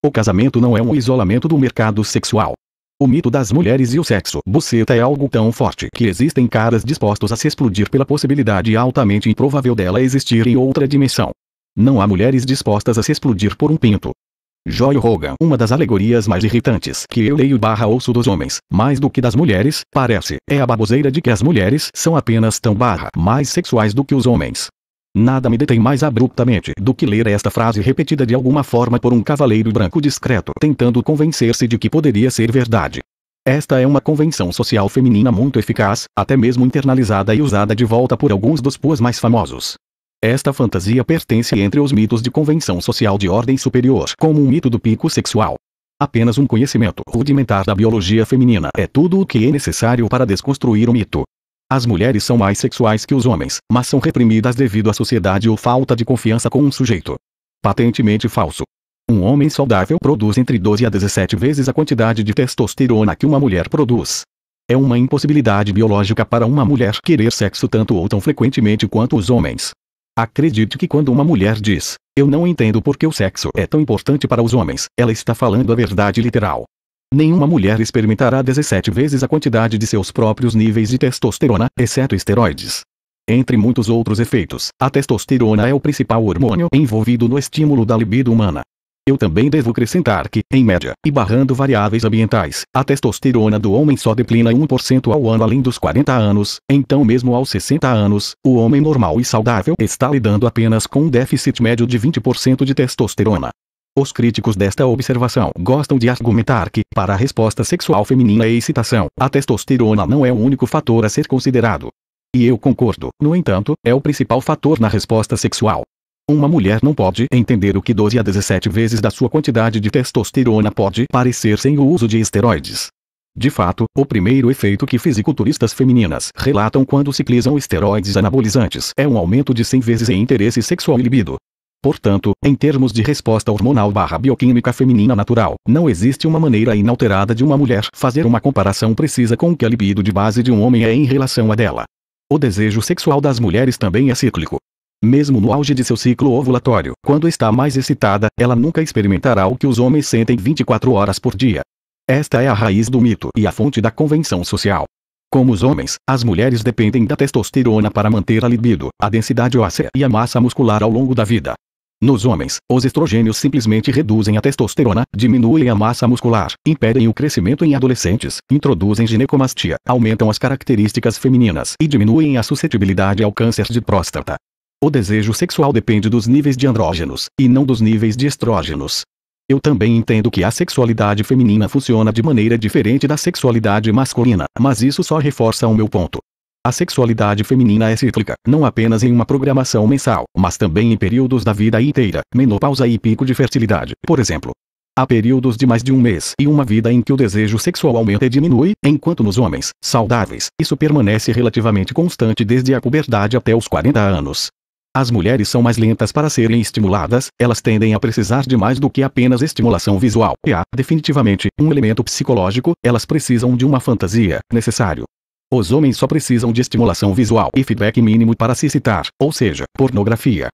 O casamento não é um isolamento do mercado sexual. O mito das mulheres e o sexo. Buceta é algo tão forte que existem caras dispostos a se explodir pela possibilidade altamente improvável dela existir em outra dimensão. Não há mulheres dispostas a se explodir por um pinto. Joy Rogan, uma das alegorias mais irritantes que eu leio barra ouço dos homens, mais do que das mulheres, parece, é a baboseira de que as mulheres são apenas tão barra mais sexuais do que os homens. Nada me detém mais abruptamente do que ler esta frase repetida de alguma forma por um cavaleiro branco discreto tentando convencer-se de que poderia ser verdade. Esta é uma convenção social feminina muito eficaz, até mesmo internalizada e usada de volta por alguns dos pôs mais famosos. Esta fantasia pertence entre os mitos de convenção social de ordem superior, como o mito do pico sexual. Apenas um conhecimento rudimentar da biologia feminina é tudo o que é necessário para desconstruir o mito. As mulheres são mais sexuais que os homens, mas são reprimidas devido à sociedade ou falta de confiança com um sujeito. Patentemente falso. Um homem saudável produz entre 12 a 17 vezes a quantidade de testosterona que uma mulher produz. É uma impossibilidade biológica para uma mulher querer sexo tanto ou tão frequentemente quanto os homens. Acredite que quando uma mulher diz, eu não entendo porque o sexo é tão importante para os homens, ela está falando a verdade literal. Nenhuma mulher experimentará 17 vezes a quantidade de seus próprios níveis de testosterona, exceto esteroides. Entre muitos outros efeitos, a testosterona é o principal hormônio envolvido no estímulo da libido humana. Eu também devo acrescentar que, em média, e barrando variáveis ambientais, a testosterona do homem só declina 1% ao ano além dos 40 anos, então mesmo aos 60 anos, o homem normal e saudável está lidando apenas com um déficit médio de 20% de testosterona. Os críticos desta observação gostam de argumentar que, para a resposta sexual feminina e excitação, a testosterona não é o único fator a ser considerado. E eu concordo, no entanto, é o principal fator na resposta sexual. Uma mulher não pode entender o que 12 a 17 vezes da sua quantidade de testosterona pode parecer sem o uso de esteroides. De fato, o primeiro efeito que fisiculturistas femininas relatam quando ciclizam esteroides anabolizantes é um aumento de 100 vezes em interesse sexual e libido. Portanto, em termos de resposta hormonal barra bioquímica feminina natural, não existe uma maneira inalterada de uma mulher fazer uma comparação precisa com o que a libido de base de um homem é em relação a dela. O desejo sexual das mulheres também é cíclico. Mesmo no auge de seu ciclo ovulatório, quando está mais excitada, ela nunca experimentará o que os homens sentem 24 horas por dia. Esta é a raiz do mito e a fonte da convenção social. Como os homens, as mulheres dependem da testosterona para manter a libido, a densidade óssea e a massa muscular ao longo da vida. Nos homens, os estrogênios simplesmente reduzem a testosterona, diminuem a massa muscular, impedem o crescimento em adolescentes, introduzem ginecomastia, aumentam as características femininas e diminuem a suscetibilidade ao câncer de próstata. O desejo sexual depende dos níveis de andrógenos, e não dos níveis de estrógenos. Eu também entendo que a sexualidade feminina funciona de maneira diferente da sexualidade masculina, mas isso só reforça o meu ponto. A sexualidade feminina é cíclica, não apenas em uma programação mensal, mas também em períodos da vida inteira, menopausa e pico de fertilidade, por exemplo. Há períodos de mais de um mês e uma vida em que o desejo sexual aumenta e diminui, enquanto nos homens saudáveis, isso permanece relativamente constante desde a puberdade até os 40 anos. As mulheres são mais lentas para serem estimuladas, elas tendem a precisar de mais do que apenas estimulação visual, e há, definitivamente, um elemento psicológico, elas precisam de uma fantasia, necessário os homens só precisam de estimulação visual e feedback mínimo para se excitar, ou seja, pornografia.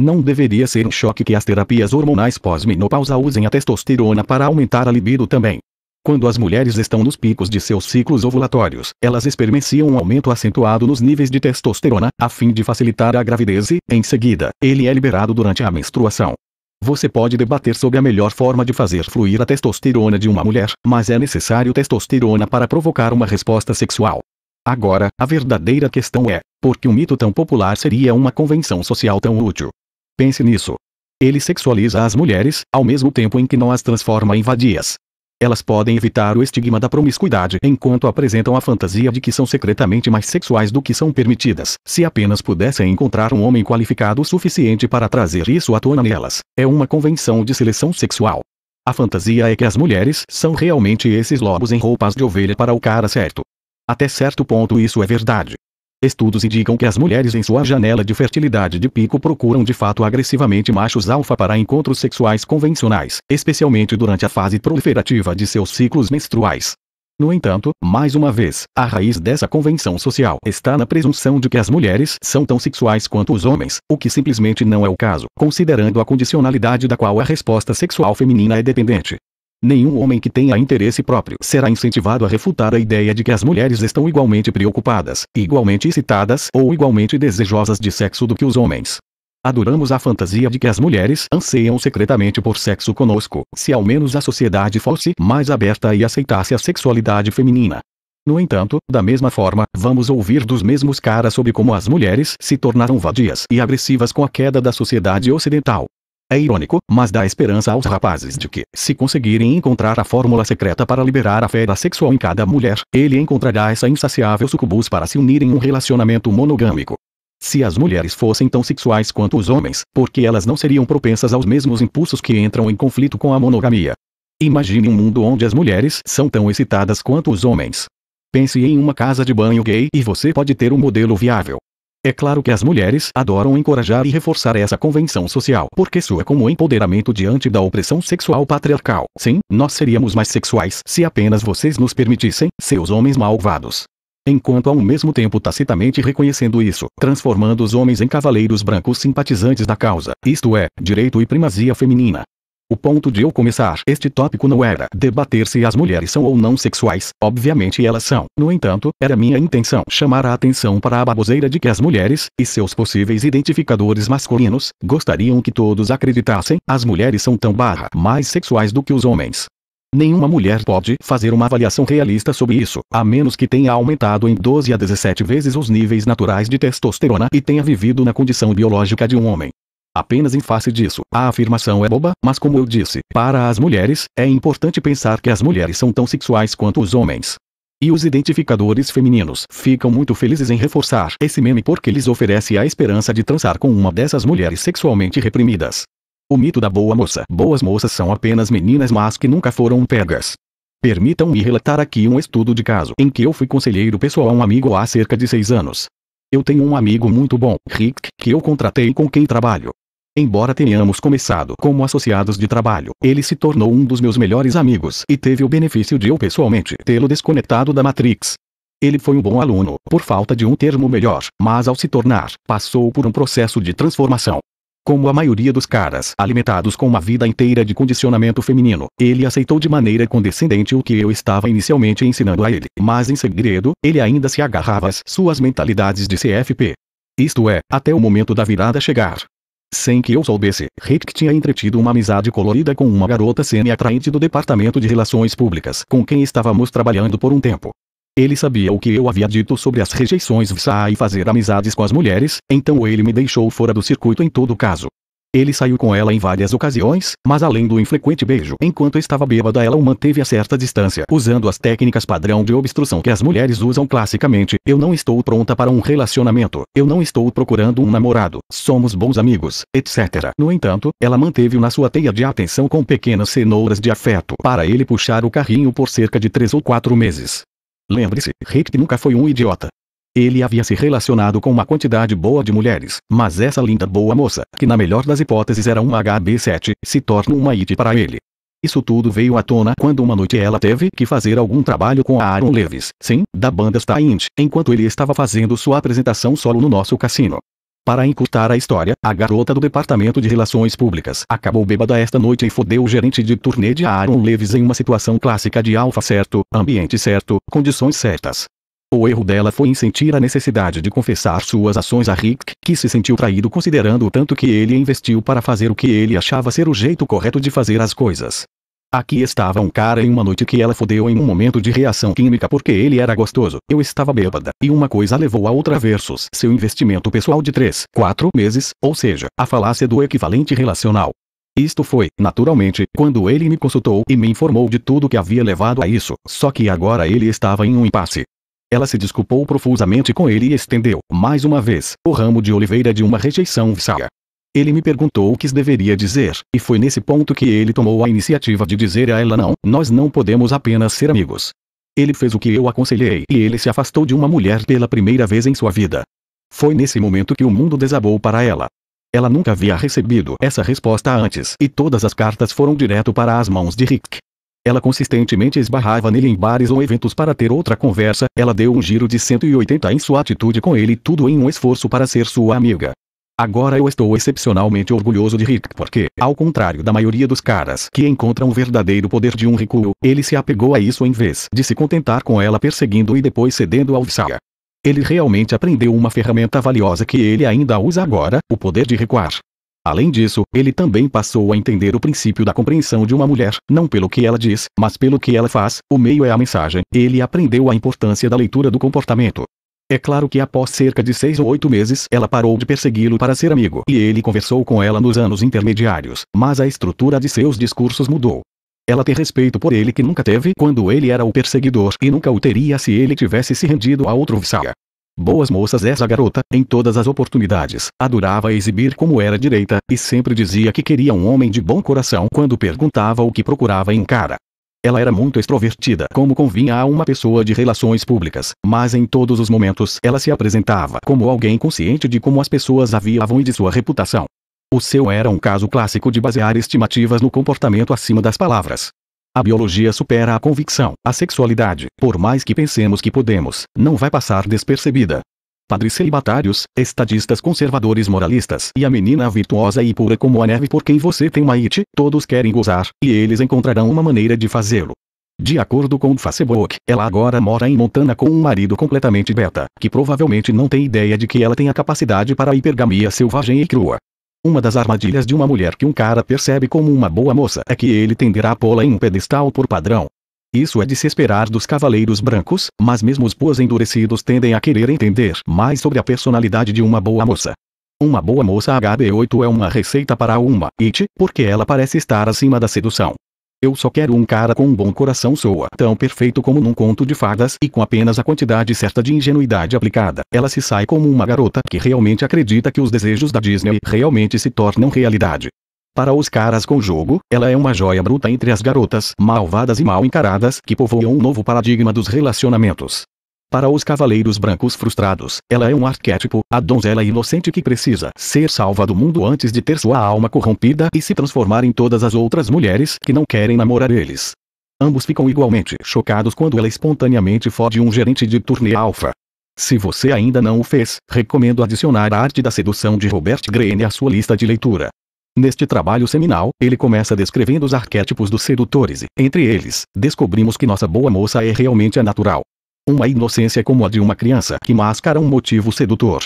Não deveria ser um choque que as terapias hormonais pós-menopausa usem a testosterona para aumentar a libido também. Quando as mulheres estão nos picos de seus ciclos ovulatórios, elas experimentam um aumento acentuado nos níveis de testosterona, a fim de facilitar a gravidez e, em seguida, ele é liberado durante a menstruação. Você pode debater sobre a melhor forma de fazer fluir a testosterona de uma mulher, mas é necessário testosterona para provocar uma resposta sexual. Agora, a verdadeira questão é: por que um mito tão popular seria uma convenção social tão útil? Pense nisso. Ele sexualiza as mulheres, ao mesmo tempo em que não as transforma em vadias. Elas podem evitar o estigma da promiscuidade enquanto apresentam a fantasia de que são secretamente mais sexuais do que são permitidas. Se apenas pudessem encontrar um homem qualificado o suficiente para trazer isso à tona nelas, é uma convenção de seleção sexual. A fantasia é que as mulheres são realmente esses lobos em roupas de ovelha para o cara certo. Até certo ponto isso é verdade. Estudos indicam que as mulheres em sua janela de fertilidade de pico procuram de fato agressivamente machos alfa para encontros sexuais convencionais, especialmente durante a fase proliferativa de seus ciclos menstruais. No entanto, mais uma vez, a raiz dessa convenção social está na presunção de que as mulheres são tão sexuais quanto os homens, o que simplesmente não é o caso, considerando a condicionalidade da qual a resposta sexual feminina é dependente. Nenhum homem que tenha interesse próprio será incentivado a refutar a ideia de que as mulheres estão igualmente preocupadas, igualmente excitadas ou igualmente desejosas de sexo do que os homens. Adoramos a fantasia de que as mulheres anseiam secretamente por sexo conosco, se ao menos a sociedade fosse mais aberta e aceitasse a sexualidade feminina. No entanto, da mesma forma, vamos ouvir dos mesmos caras sobre como as mulheres se tornaram vadias e agressivas com a queda da sociedade ocidental, é irônico, mas dá esperança aos rapazes de que, se conseguirem encontrar a fórmula secreta para liberar a fera sexual em cada mulher, ele encontrará essa insaciável sucubus para se unirem em um relacionamento monogâmico. Se as mulheres fossem tão sexuais quanto os homens, por que elas não seriam propensas aos mesmos impulsos que entram em conflito com a monogamia? Imagine um mundo onde as mulheres são tão excitadas quanto os homens. Pense em uma casa de banho gay e você pode ter um modelo viável. É claro que as mulheres adoram encorajar e reforçar essa convenção social porque sua como empoderamento diante da opressão sexual patriarcal. Sim, nós seríamos mais sexuais se apenas vocês nos permitissem, seus homens malvados. Enquanto ao mesmo tempo tacitamente reconhecendo isso, transformando os homens em cavaleiros brancos simpatizantes da causa, isto é, direito e primazia feminina. O ponto de eu começar este tópico não era debater se as mulheres são ou não sexuais, obviamente elas são. No entanto, era minha intenção chamar a atenção para a baboseira de que as mulheres, e seus possíveis identificadores masculinos, gostariam que todos acreditassem, as mulheres são tão barra mais sexuais do que os homens. Nenhuma mulher pode fazer uma avaliação realista sobre isso, a menos que tenha aumentado em 12 a 17 vezes os níveis naturais de testosterona e tenha vivido na condição biológica de um homem. Apenas em face disso, a afirmação é boba, mas como eu disse, para as mulheres, é importante pensar que as mulheres são tão sexuais quanto os homens. E os identificadores femininos ficam muito felizes em reforçar esse meme porque lhes oferece a esperança de transar com uma dessas mulheres sexualmente reprimidas. O mito da boa moça. Boas moças são apenas meninas mas que nunca foram pegas. Permitam-me relatar aqui um estudo de caso em que eu fui conselheiro pessoal a um amigo há cerca de seis anos. Eu tenho um amigo muito bom, Rick, que eu contratei com quem trabalho. Embora tenhamos começado como associados de trabalho, ele se tornou um dos meus melhores amigos e teve o benefício de eu pessoalmente tê-lo desconectado da Matrix. Ele foi um bom aluno, por falta de um termo melhor, mas ao se tornar, passou por um processo de transformação. Como a maioria dos caras alimentados com uma vida inteira de condicionamento feminino, ele aceitou de maneira condescendente o que eu estava inicialmente ensinando a ele, mas em segredo, ele ainda se agarrava às suas mentalidades de CFP. Isto é, até o momento da virada chegar, sem que eu soubesse, Rick tinha entretido uma amizade colorida com uma garota semi-atraente do Departamento de Relações Públicas com quem estávamos trabalhando por um tempo. Ele sabia o que eu havia dito sobre as rejeições VSA e fazer amizades com as mulheres, então ele me deixou fora do circuito em todo caso. Ele saiu com ela em várias ocasiões, mas além do infrequente beijo, enquanto estava bêbada ela o manteve a certa distância, usando as técnicas padrão de obstrução que as mulheres usam classicamente. Eu não estou pronta para um relacionamento, eu não estou procurando um namorado, somos bons amigos, etc. No entanto, ela manteve-o na sua teia de atenção com pequenas cenouras de afeto para ele puxar o carrinho por cerca de três ou quatro meses. Lembre-se, Rick nunca foi um idiota. Ele havia se relacionado com uma quantidade boa de mulheres, mas essa linda boa moça, que na melhor das hipóteses era uma HB7, se torna uma IT para ele. Isso tudo veio à tona quando uma noite ela teve que fazer algum trabalho com a Aaron Leves, sim, da banda Staint, enquanto ele estava fazendo sua apresentação solo no nosso cassino. Para encurtar a história, a garota do departamento de relações públicas acabou bêbada esta noite e fodeu o gerente de turnê de Aaron Leves em uma situação clássica de alfa certo, ambiente certo, condições certas. O erro dela foi em sentir a necessidade de confessar suas ações a Rick, que se sentiu traído considerando o tanto que ele investiu para fazer o que ele achava ser o jeito correto de fazer as coisas. Aqui estava um cara em uma noite que ela fodeu em um momento de reação química porque ele era gostoso, eu estava bêbada, e uma coisa levou a outra versus seu investimento pessoal de 3, 4 meses, ou seja, a falácia do equivalente relacional. Isto foi, naturalmente, quando ele me consultou e me informou de tudo que havia levado a isso, só que agora ele estava em um impasse. Ela se desculpou profusamente com ele e estendeu, mais uma vez, o ramo de oliveira de uma rejeição saia. Ele me perguntou o que deveria dizer, e foi nesse ponto que ele tomou a iniciativa de dizer a ela não, nós não podemos apenas ser amigos. Ele fez o que eu aconselhei e ele se afastou de uma mulher pela primeira vez em sua vida. Foi nesse momento que o mundo desabou para ela. Ela nunca havia recebido essa resposta antes e todas as cartas foram direto para as mãos de Rick. Ela consistentemente esbarrava nele em bares ou eventos para ter outra conversa, ela deu um giro de 180 em sua atitude com ele tudo em um esforço para ser sua amiga. Agora eu estou excepcionalmente orgulhoso de Rick porque, ao contrário da maioria dos caras que encontram o verdadeiro poder de um recuo, ele se apegou a isso em vez de se contentar com ela perseguindo e depois cedendo ao Visaya. Ele realmente aprendeu uma ferramenta valiosa que ele ainda usa agora, o poder de recuar. Além disso, ele também passou a entender o princípio da compreensão de uma mulher, não pelo que ela diz, mas pelo que ela faz, o meio é a mensagem. Ele aprendeu a importância da leitura do comportamento. É claro que após cerca de seis ou oito meses ela parou de persegui-lo para ser amigo e ele conversou com ela nos anos intermediários, mas a estrutura de seus discursos mudou. Ela tem respeito por ele que nunca teve quando ele era o perseguidor e nunca o teria se ele tivesse se rendido a outro Visaya. Boas moças essa garota, em todas as oportunidades, adorava exibir como era direita, e sempre dizia que queria um homem de bom coração quando perguntava o que procurava em um cara. Ela era muito extrovertida, como convinha a uma pessoa de relações públicas, mas em todos os momentos ela se apresentava como alguém consciente de como as pessoas a viavam e de sua reputação. O seu era um caso clássico de basear estimativas no comportamento acima das palavras. A biologia supera a convicção. A sexualidade, por mais que pensemos que podemos, não vai passar despercebida. Padres celibatários, estadistas conservadores moralistas e a menina virtuosa e pura como a neve por quem você tem uma it, todos querem gozar, e eles encontrarão uma maneira de fazê-lo. De acordo com o Facebook, ela agora mora em Montana com um marido completamente beta, que provavelmente não tem ideia de que ela tem a capacidade para a hipergamia selvagem e crua. Uma das armadilhas de uma mulher que um cara percebe como uma boa moça é que ele tenderá a pô-la em um pedestal por padrão. Isso é de se esperar dos cavaleiros brancos, mas mesmo os pôs endurecidos tendem a querer entender mais sobre a personalidade de uma boa moça. Uma boa moça HB8 é uma receita para uma it, porque ela parece estar acima da sedução. Eu só quero um cara com um bom coração soa tão perfeito como num conto de fadas e com apenas a quantidade certa de ingenuidade aplicada. Ela se sai como uma garota que realmente acredita que os desejos da Disney realmente se tornam realidade. Para os caras com jogo, ela é uma joia bruta entre as garotas malvadas e mal encaradas que povoam um novo paradigma dos relacionamentos. Para os cavaleiros brancos frustrados, ela é um arquétipo, a donzela inocente que precisa ser salva do mundo antes de ter sua alma corrompida e se transformar em todas as outras mulheres que não querem namorar eles. Ambos ficam igualmente chocados quando ela espontaneamente fode um gerente de turnê alfa. Se você ainda não o fez, recomendo adicionar a arte da sedução de Robert Greene à sua lista de leitura. Neste trabalho seminal, ele começa descrevendo os arquétipos dos sedutores e, entre eles, descobrimos que nossa boa moça é realmente a natural. Uma inocência como a de uma criança que máscara um motivo sedutor.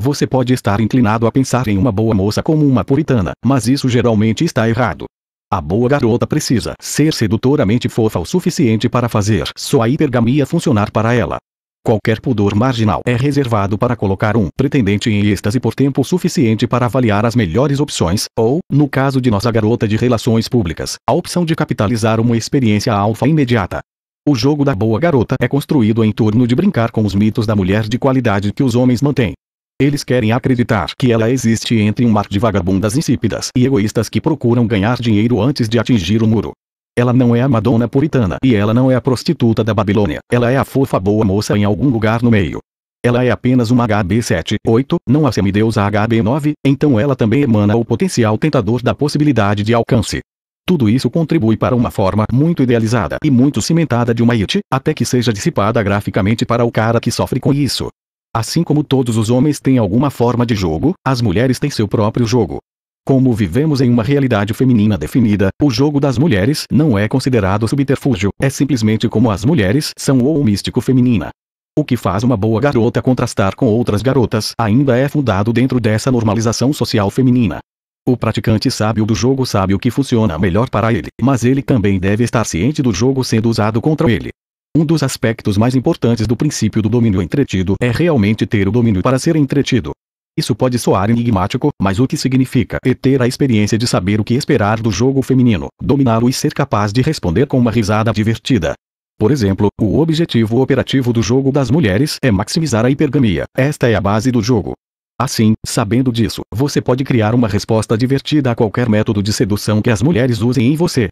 Você pode estar inclinado a pensar em uma boa moça como uma puritana, mas isso geralmente está errado. A boa garota precisa ser sedutoramente fofa o suficiente para fazer sua hipergamia funcionar para ela. Qualquer pudor marginal é reservado para colocar um pretendente em êxtase por tempo suficiente para avaliar as melhores opções, ou, no caso de nossa garota de relações públicas, a opção de capitalizar uma experiência alfa imediata. O jogo da boa garota é construído em torno de brincar com os mitos da mulher de qualidade que os homens mantêm. Eles querem acreditar que ela existe entre um mar de vagabundas insípidas e egoístas que procuram ganhar dinheiro antes de atingir o muro. Ela não é a Madonna puritana e ela não é a prostituta da Babilônia, ela é a fofa boa moça em algum lugar no meio. Ela é apenas uma HB7, 8, não a semideusa HB9, então ela também emana o potencial tentador da possibilidade de alcance. Tudo isso contribui para uma forma muito idealizada e muito cimentada de uma IT, até que seja dissipada graficamente para o cara que sofre com isso. Assim como todos os homens têm alguma forma de jogo, as mulheres têm seu próprio jogo. Como vivemos em uma realidade feminina definida, o jogo das mulheres não é considerado subterfúgio, é simplesmente como as mulheres são ou místico feminina. O que faz uma boa garota contrastar com outras garotas ainda é fundado dentro dessa normalização social feminina. O praticante sábio do jogo sabe o que funciona melhor para ele, mas ele também deve estar ciente do jogo sendo usado contra ele. Um dos aspectos mais importantes do princípio do domínio entretido é realmente ter o domínio para ser entretido. Isso pode soar enigmático, mas o que significa é ter a experiência de saber o que esperar do jogo feminino, dominá-lo e ser capaz de responder com uma risada divertida. Por exemplo, o objetivo operativo do jogo das mulheres é maximizar a hipergamia. Esta é a base do jogo. Assim, sabendo disso, você pode criar uma resposta divertida a qualquer método de sedução que as mulheres usem em você.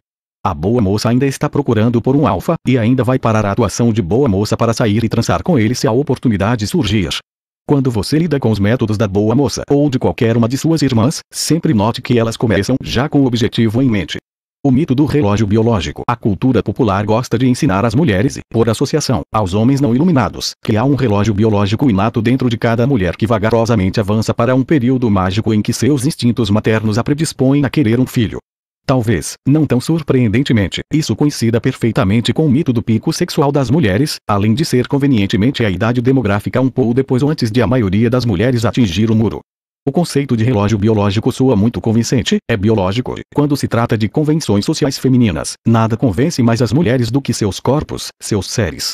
A boa moça ainda está procurando por um alfa, e ainda vai parar a atuação de boa moça para sair e transar com ele se a oportunidade surgir. Quando você lida com os métodos da boa moça ou de qualquer uma de suas irmãs, sempre note que elas começam já com o objetivo em mente. O mito do relógio biológico. A cultura popular gosta de ensinar às mulheres e, por associação, aos homens não iluminados, que há um relógio biológico inato dentro de cada mulher que vagarosamente avança para um período mágico em que seus instintos maternos a predispõem a querer um filho. Talvez, não tão surpreendentemente, isso coincida perfeitamente com o mito do pico sexual das mulheres, além de ser convenientemente a idade demográfica um pouco depois ou antes de a maioria das mulheres atingir o muro. O conceito de relógio biológico soa muito convincente, é biológico. Quando se trata de convenções sociais femininas, nada convence mais as mulheres do que seus corpos, seus seres.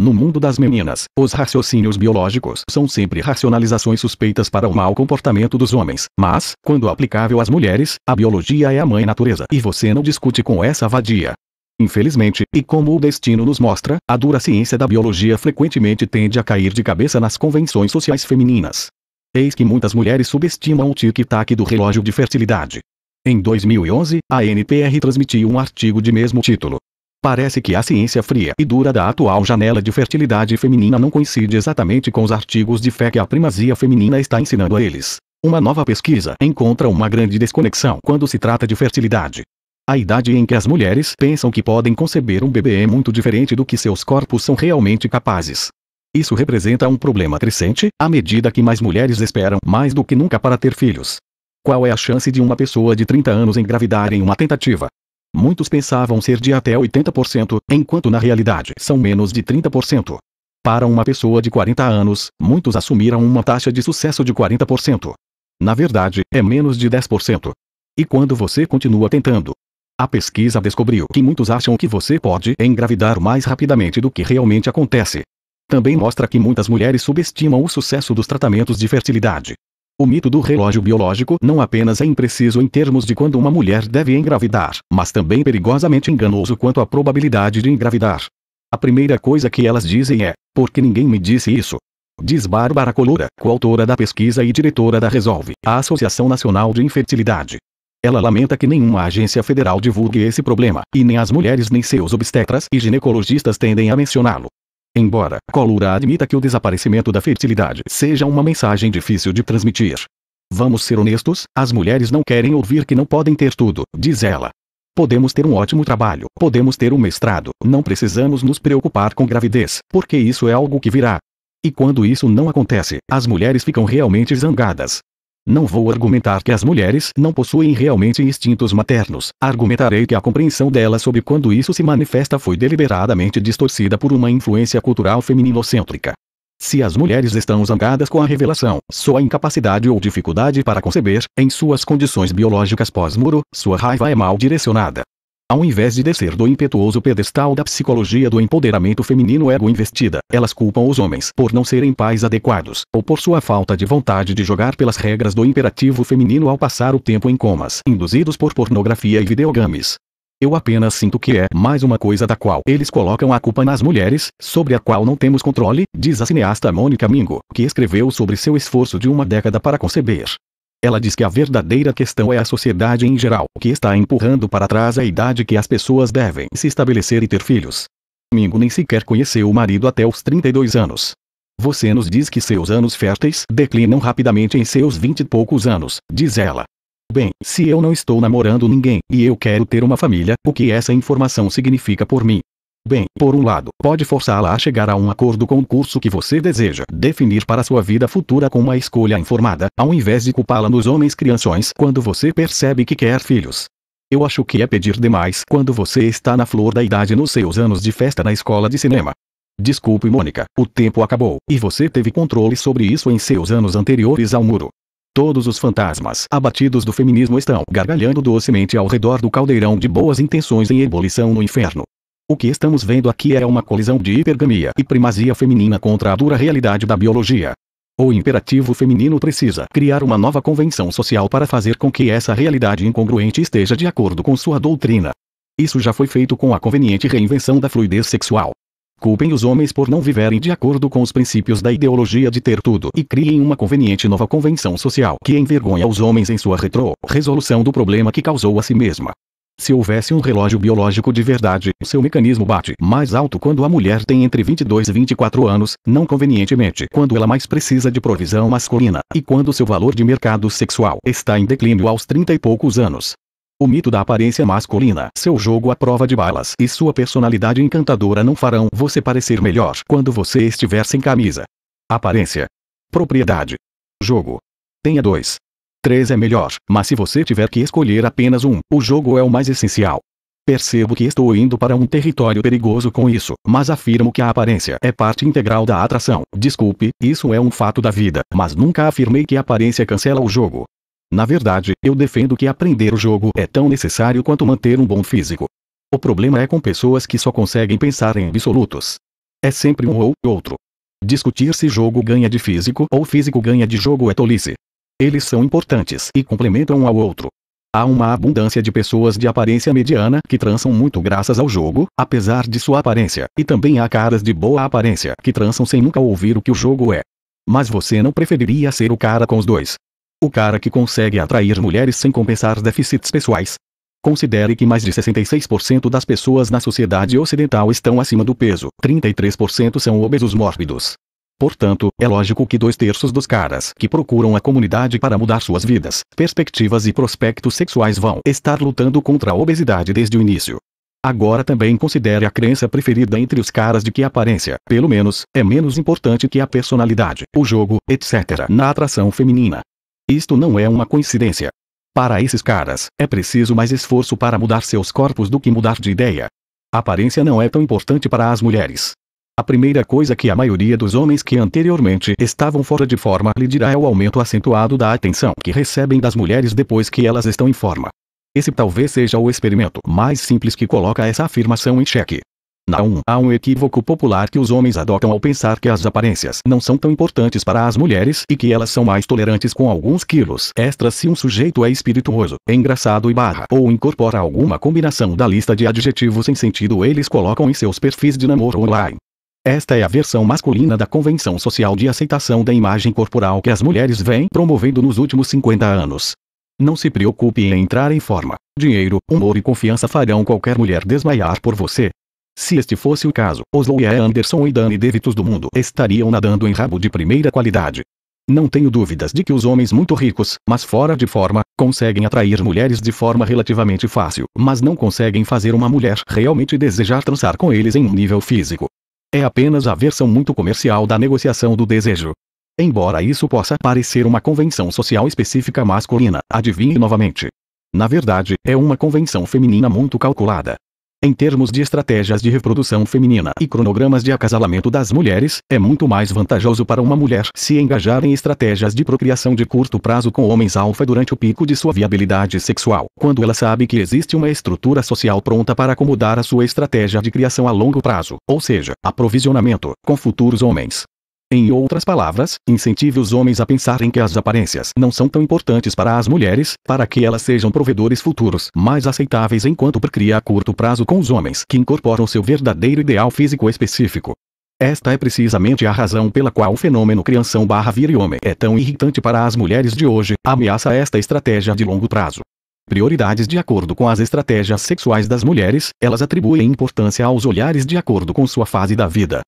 No mundo das meninas, os raciocínios biológicos são sempre racionalizações suspeitas para o mau comportamento dos homens, mas, quando aplicável às mulheres, a biologia é a mãe natureza e você não discute com essa vadia. Infelizmente, e como o destino nos mostra, a dura ciência da biologia frequentemente tende a cair de cabeça nas convenções sociais femininas. Eis que muitas mulheres subestimam o tic-tac do relógio de fertilidade. Em 2011, a NPR transmitiu um artigo de mesmo título. Parece que a ciência fria e dura da atual janela de fertilidade feminina não coincide exatamente com os artigos de fé que a primazia feminina está ensinando a eles. Uma nova pesquisa encontra uma grande desconexão quando se trata de fertilidade. A idade em que as mulheres pensam que podem conceber um bebê é muito diferente do que seus corpos são realmente capazes. Isso representa um problema crescente, à medida que mais mulheres esperam mais do que nunca para ter filhos. Qual é a chance de uma pessoa de 30 anos engravidar em uma tentativa? Muitos pensavam ser de até 80%, enquanto na realidade são menos de 30%. Para uma pessoa de 40 anos, muitos assumiram uma taxa de sucesso de 40%. Na verdade, é menos de 10%. E quando você continua tentando? A pesquisa descobriu que muitos acham que você pode engravidar mais rapidamente do que realmente acontece também mostra que muitas mulheres subestimam o sucesso dos tratamentos de fertilidade. O mito do relógio biológico não apenas é impreciso em termos de quando uma mulher deve engravidar, mas também perigosamente enganoso quanto à probabilidade de engravidar. A primeira coisa que elas dizem é: Por que ninguém me disse isso? Diz Bárbara Colura, coautora da pesquisa e diretora da Resolve, a Associação Nacional de Infertilidade. Ela lamenta que nenhuma agência federal divulgue esse problema, e nem as mulheres nem seus obstetras e ginecologistas tendem a mencioná-lo. Embora Colura admita que o desaparecimento da fertilidade seja uma mensagem difícil de transmitir. Vamos ser honestos, as mulheres não querem ouvir que não podem ter tudo, diz ela. Podemos ter um ótimo trabalho, podemos ter um mestrado, não precisamos nos preocupar com gravidez, porque isso é algo que virá. E quando isso não acontece, as mulheres ficam realmente zangadas. Não vou argumentar que as mulheres não possuem realmente instintos maternos, argumentarei que a compreensão delas sobre quando isso se manifesta foi deliberadamente distorcida por uma influência cultural femininocêntrica. Se as mulheres estão zangadas com a revelação, sua incapacidade ou dificuldade para conceber, em suas condições biológicas pós-muro, sua raiva é mal direcionada. Ao invés de descer do impetuoso pedestal da psicologia do empoderamento feminino ego investida, elas culpam os homens por não serem pais adequados, ou por sua falta de vontade de jogar pelas regras do imperativo feminino ao passar o tempo em comas induzidos por pornografia e videogames. Eu apenas sinto que é mais uma coisa da qual eles colocam a culpa nas mulheres, sobre a qual não temos controle, diz a cineasta Mônica Mingo, que escreveu sobre seu esforço de uma década para conceber ela diz que a verdadeira questão é a sociedade em geral que está empurrando para trás a idade que as pessoas devem se estabelecer e ter filhos. Mingo nem sequer conheceu o marido até os 32 anos. Você nos diz que seus anos férteis declinam rapidamente em seus vinte e poucos anos, diz ela. Bem, se eu não estou namorando ninguém e eu quero ter uma família, o que essa informação significa por mim? Bem, por um lado, pode forçá-la a chegar a um acordo com o curso que você deseja definir para sua vida futura com uma escolha informada, ao invés de culpá-la nos homens crianções quando você percebe que quer filhos. Eu acho que é pedir demais quando você está na flor da idade nos seus anos de festa na escola de cinema. Desculpe, Mônica, o tempo acabou, e você teve controle sobre isso em seus anos anteriores ao muro. Todos os fantasmas abatidos do feminismo estão gargalhando docemente ao redor do caldeirão de boas intenções em ebulição no inferno. O que estamos vendo aqui é uma colisão de hipergamia e primazia feminina contra a dura realidade da biologia. O imperativo feminino precisa criar uma nova convenção social para fazer com que essa realidade incongruente esteja de acordo com sua doutrina. Isso já foi feito com a conveniente reinvenção da fluidez sexual. Culpem os homens por não viverem de acordo com os princípios da ideologia de ter tudo e criem uma conveniente nova convenção social que envergonha os homens em sua retro-resolução do problema que causou a si mesma. Se houvesse um relógio biológico de verdade, seu mecanismo bate mais alto quando a mulher tem entre 22 e 24 anos, não convenientemente quando ela mais precisa de provisão masculina, e quando seu valor de mercado sexual está em declínio aos 30 e poucos anos. O mito da aparência masculina, seu jogo à prova de balas e sua personalidade encantadora não farão você parecer melhor quando você estiver sem camisa. Aparência. Propriedade. Jogo. Tenha dois. 3 é melhor, mas se você tiver que escolher apenas um, o jogo é o mais essencial. Percebo que estou indo para um território perigoso com isso, mas afirmo que a aparência é parte integral da atração. Desculpe, isso é um fato da vida, mas nunca afirmei que a aparência cancela o jogo. Na verdade, eu defendo que aprender o jogo é tão necessário quanto manter um bom físico. O problema é com pessoas que só conseguem pensar em absolutos. É sempre um ou outro. Discutir se jogo ganha de físico ou físico ganha de jogo é tolice. Eles são importantes e complementam um ao outro. Há uma abundância de pessoas de aparência mediana que trançam muito graças ao jogo, apesar de sua aparência, e também há caras de boa aparência que trançam sem nunca ouvir o que o jogo é. Mas você não preferiria ser o cara com os dois? O cara que consegue atrair mulheres sem compensar déficits pessoais? Considere que mais de 66% das pessoas na sociedade ocidental estão acima do peso, 33% são obesos mórbidos, Portanto, é lógico que dois terços dos caras que procuram a comunidade para mudar suas vidas, perspectivas e prospectos sexuais vão estar lutando contra a obesidade desde o início. Agora também considere a crença preferida entre os caras de que a aparência, pelo menos, é menos importante que a personalidade, o jogo, etc. na atração feminina. Isto não é uma coincidência. Para esses caras, é preciso mais esforço para mudar seus corpos do que mudar de ideia. A aparência não é tão importante para as mulheres, a primeira coisa que a maioria dos homens que anteriormente estavam fora de forma lhe dirá é o aumento acentuado da atenção que recebem das mulheres depois que elas estão em forma. Esse talvez seja o experimento mais simples que coloca essa afirmação em xeque. Na 1, há um equívoco popular que os homens adotam ao pensar que as aparências não são tão importantes para as mulheres e que elas são mais tolerantes com alguns quilos extras se um sujeito é espirituoso, engraçado e barra ou incorpora alguma combinação da lista de adjetivos sem sentido eles colocam em seus perfis de namoro online. Esta é a versão masculina da convenção social de aceitação da imagem corporal que as mulheres vêm promovendo nos últimos 50 anos. Não se preocupe em entrar em forma. Dinheiro, humor e confiança farão qualquer mulher desmaiar por você. Se este fosse o caso, os Louie Anderson e Danny DeVitos do mundo estariam nadando em rabo de primeira qualidade. Não tenho dúvidas de que os homens muito ricos, mas fora de forma, conseguem atrair mulheres de forma relativamente fácil, mas não conseguem fazer uma mulher realmente desejar transar com eles em um nível físico. É apenas a versão muito comercial da negociação do desejo. Embora isso possa parecer uma convenção social específica masculina, adivinhe novamente. Na verdade, é uma convenção feminina muito calculada, em termos de estratégias de reprodução feminina e cronogramas de acasalamento das mulheres, é muito mais vantajoso para uma mulher se engajar em estratégias de procriação de curto prazo com homens alfa durante o pico de sua viabilidade sexual, quando ela sabe que existe uma estrutura social pronta para acomodar a sua estratégia de criação a longo prazo, ou seja, aprovisionamento, com futuros homens. Em outras palavras, incentive os homens a pensarem que as aparências não são tão importantes para as mulheres, para que elas sejam provedores futuros mais aceitáveis enquanto percria a curto prazo com os homens que incorporam seu verdadeiro ideal físico específico. Esta é precisamente a razão pela qual o fenômeno criança barra vire homem é tão irritante para as mulheres de hoje, ameaça esta estratégia de longo prazo. Prioridades De acordo com as estratégias sexuais das mulheres, elas atribuem importância aos olhares de acordo com sua fase da vida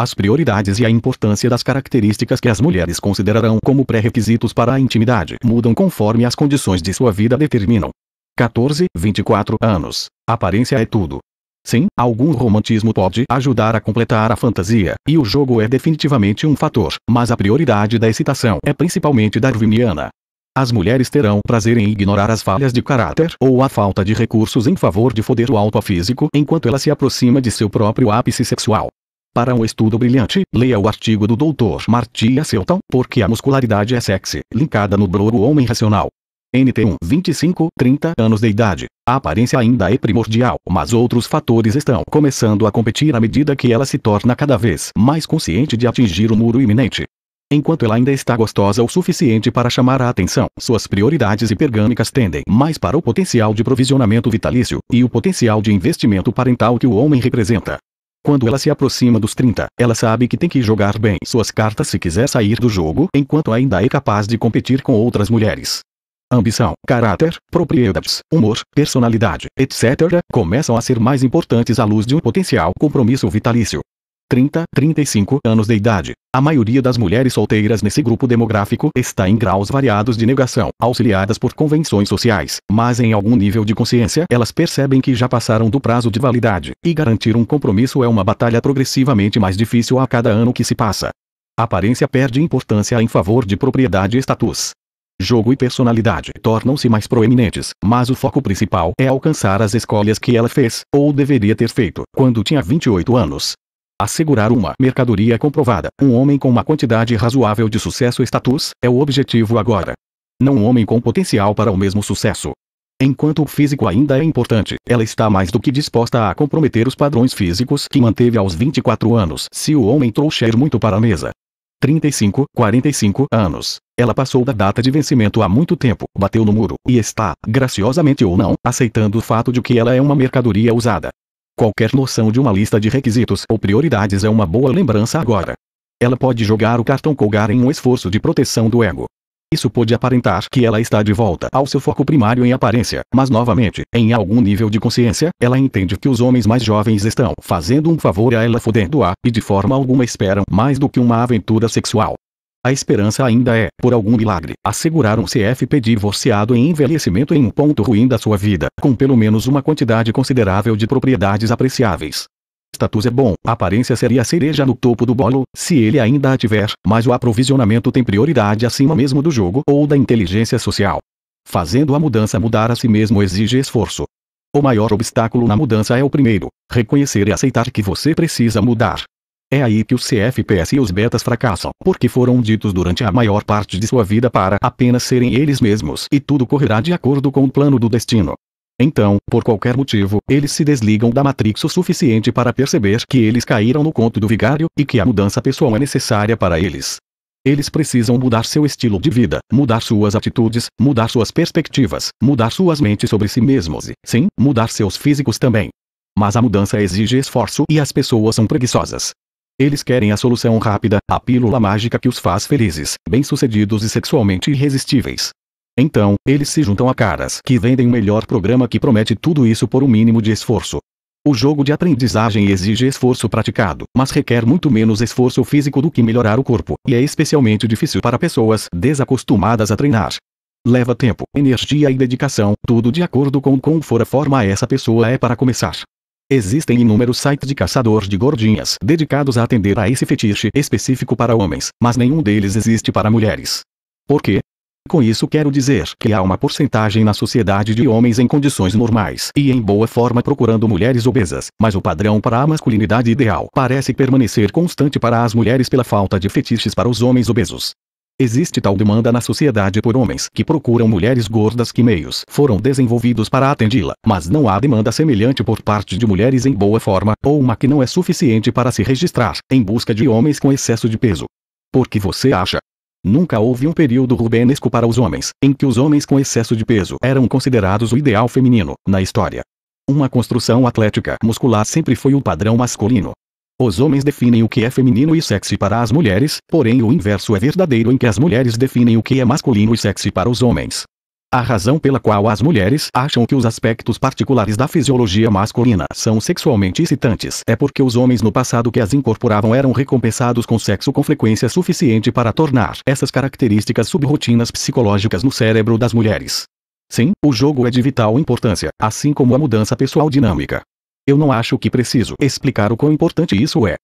as prioridades e a importância das características que as mulheres considerarão como pré-requisitos para a intimidade mudam conforme as condições de sua vida determinam. 14, 24 anos. Aparência é tudo. Sim, algum romantismo pode ajudar a completar a fantasia, e o jogo é definitivamente um fator, mas a prioridade da excitação é principalmente darwiniana. As mulheres terão prazer em ignorar as falhas de caráter ou a falta de recursos em favor de foder o alto físico enquanto ela se aproxima de seu próprio ápice sexual. Para um estudo brilhante, leia o artigo do Dr. Martia Seuton, Porque a muscularidade é sexy, linkada no blog Homem Racional. NT1, 25, 30 anos de idade. A aparência ainda é primordial, mas outros fatores estão começando a competir à medida que ela se torna cada vez mais consciente de atingir o muro iminente. Enquanto ela ainda está gostosa o suficiente para chamar a atenção, suas prioridades hipergâmicas tendem mais para o potencial de provisionamento vitalício e o potencial de investimento parental que o homem representa. Quando ela se aproxima dos 30, ela sabe que tem que jogar bem suas cartas se quiser sair do jogo, enquanto ainda é capaz de competir com outras mulheres. Ambição, caráter, propriedades, humor, personalidade, etc., começam a ser mais importantes à luz de um potencial compromisso vitalício. 30, 35 anos de idade. A maioria das mulheres solteiras nesse grupo demográfico está em graus variados de negação, auxiliadas por convenções sociais, mas em algum nível de consciência elas percebem que já passaram do prazo de validade, e garantir um compromisso é uma batalha progressivamente mais difícil a cada ano que se passa. A aparência perde importância em favor de propriedade e status. Jogo e personalidade tornam-se mais proeminentes, mas o foco principal é alcançar as escolhas que ela fez, ou deveria ter feito, quando tinha 28 anos. Assegurar uma mercadoria comprovada. Um homem com uma quantidade razoável de sucesso status é o objetivo agora. Não um homem com potencial para o mesmo sucesso. Enquanto o físico ainda é importante, ela está mais do que disposta a comprometer os padrões físicos que manteve aos 24 anos se o homem trouxer muito para a mesa. 35, 45 anos. Ela passou da data de vencimento há muito tempo, bateu no muro, e está, graciosamente ou não, aceitando o fato de que ela é uma mercadoria usada. Qualquer noção de uma lista de requisitos ou prioridades é uma boa lembrança agora. Ela pode jogar o cartão colgar em um esforço de proteção do ego. Isso pode aparentar que ela está de volta ao seu foco primário em aparência, mas novamente, em algum nível de consciência, ela entende que os homens mais jovens estão fazendo um favor a ela fudendo-a, e de forma alguma esperam mais do que uma aventura sexual. A esperança ainda é, por algum milagre, assegurar um CFP divorciado em envelhecimento em um ponto ruim da sua vida, com pelo menos uma quantidade considerável de propriedades apreciáveis. Status é bom, aparência seria a cereja no topo do bolo, se ele ainda a tiver, mas o aprovisionamento tem prioridade acima mesmo do jogo ou da inteligência social. Fazendo a mudança mudar a si mesmo exige esforço. O maior obstáculo na mudança é o primeiro, reconhecer e aceitar que você precisa mudar. É aí que os CFPs e os betas fracassam, porque foram ditos durante a maior parte de sua vida para apenas serem eles mesmos e tudo correrá de acordo com o plano do destino. Então, por qualquer motivo, eles se desligam da Matrix o suficiente para perceber que eles caíram no conto do vigário e que a mudança pessoal é necessária para eles. Eles precisam mudar seu estilo de vida, mudar suas atitudes, mudar suas perspectivas, mudar suas mentes sobre si mesmos e, sim, mudar seus físicos também. Mas a mudança exige esforço e as pessoas são preguiçosas. Eles querem a solução rápida, a pílula mágica que os faz felizes, bem-sucedidos e sexualmente irresistíveis. Então, eles se juntam a caras que vendem o melhor programa que promete tudo isso por um mínimo de esforço. O jogo de aprendizagem exige esforço praticado, mas requer muito menos esforço físico do que melhorar o corpo, e é especialmente difícil para pessoas desacostumadas a treinar. Leva tempo, energia e dedicação, tudo de acordo com como for a forma essa pessoa é para começar. Existem inúmeros sites de caçador de gordinhas dedicados a atender a esse fetiche específico para homens, mas nenhum deles existe para mulheres. Por quê? Com isso quero dizer que há uma porcentagem na sociedade de homens em condições normais e em boa forma procurando mulheres obesas, mas o padrão para a masculinidade ideal parece permanecer constante para as mulheres pela falta de fetiches para os homens obesos. Existe tal demanda na sociedade por homens que procuram mulheres gordas que meios foram desenvolvidos para atendê-la, mas não há demanda semelhante por parte de mulheres em boa forma, ou uma que não é suficiente para se registrar, em busca de homens com excesso de peso. Por que você acha? Nunca houve um período rubenesco para os homens, em que os homens com excesso de peso eram considerados o ideal feminino, na história. Uma construção atlética muscular sempre foi o padrão masculino. Os homens definem o que é feminino e sexy para as mulheres, porém o inverso é verdadeiro em que as mulheres definem o que é masculino e sexy para os homens. A razão pela qual as mulheres acham que os aspectos particulares da fisiologia masculina são sexualmente excitantes é porque os homens no passado que as incorporavam eram recompensados com sexo com frequência suficiente para tornar essas características subrotinas psicológicas no cérebro das mulheres. Sim, o jogo é de vital importância, assim como a mudança pessoal dinâmica. Eu não acho que preciso explicar o quão importante isso é.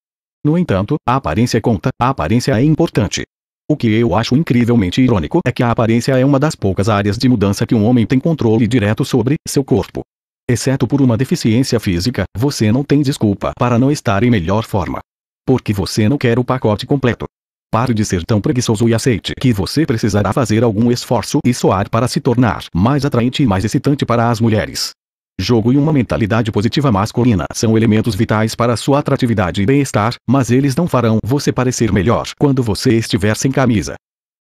No entanto, a aparência conta, a aparência é importante. O que eu acho incrivelmente irônico é que a aparência é uma das poucas áreas de mudança que um homem tem controle direto sobre seu corpo. Exceto por uma deficiência física, você não tem desculpa para não estar em melhor forma. Porque você não quer o pacote completo. Pare de ser tão preguiçoso e aceite que você precisará fazer algum esforço e soar para se tornar mais atraente e mais excitante para as mulheres jogo e uma mentalidade positiva masculina são elementos vitais para sua atratividade e bem-estar, mas eles não farão você parecer melhor quando você estiver sem camisa.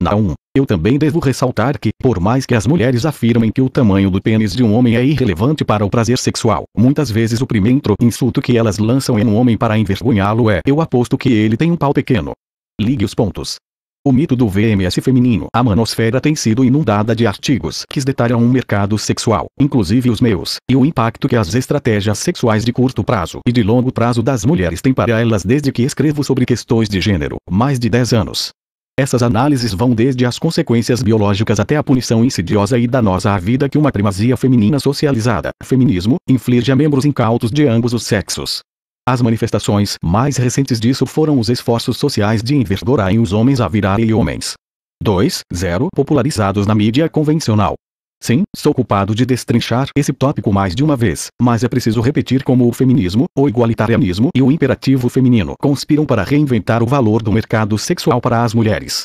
Na 1, eu também devo ressaltar que, por mais que as mulheres afirmem que o tamanho do pênis de um homem é irrelevante para o prazer sexual, muitas vezes o primeiro insulto que elas lançam em um homem para envergonhá-lo é: Eu aposto que ele tem um pau pequeno. Ligue os pontos. O mito do VMS feminino. A manosfera tem sido inundada de artigos que detalham um mercado sexual, inclusive os meus, e o impacto que as estratégias sexuais de curto prazo e de longo prazo das mulheres têm para elas desde que escrevo sobre questões de gênero, mais de 10 anos. Essas análises vão desde as consequências biológicas até a punição insidiosa e danosa à vida que uma primazia feminina socializada, feminismo, inflige a membros incautos de ambos os sexos. As manifestações mais recentes disso foram os esforços sociais de envergorarem os homens a virarem homens. 2.0 Popularizados na mídia convencional. Sim, sou culpado de destrinchar esse tópico mais de uma vez, mas é preciso repetir como o feminismo, o igualitarianismo e o imperativo feminino conspiram para reinventar o valor do mercado sexual para as mulheres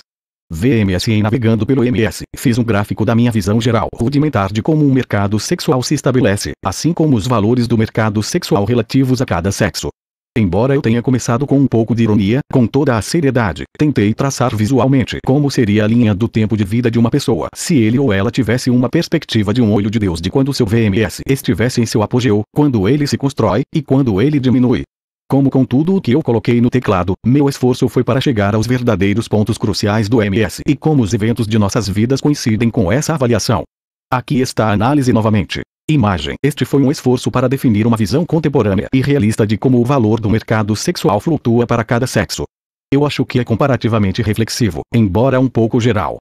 e navegando pelo MS, fiz um gráfico da minha visão geral rudimentar de como o um mercado sexual se estabelece, assim como os valores do mercado sexual relativos a cada sexo. Embora eu tenha começado com um pouco de ironia, com toda a seriedade, tentei traçar visualmente como seria a linha do tempo de vida de uma pessoa se ele ou ela tivesse uma perspectiva de um olho de Deus de quando seu VMS estivesse em seu apogeu, quando ele se constrói e quando ele diminui. Como com tudo o que eu coloquei no teclado, meu esforço foi para chegar aos verdadeiros pontos cruciais do MS e como os eventos de nossas vidas coincidem com essa avaliação. Aqui está a análise novamente. Imagem. Este foi um esforço para definir uma visão contemporânea e realista de como o valor do mercado sexual flutua para cada sexo. Eu acho que é comparativamente reflexivo, embora um pouco geral.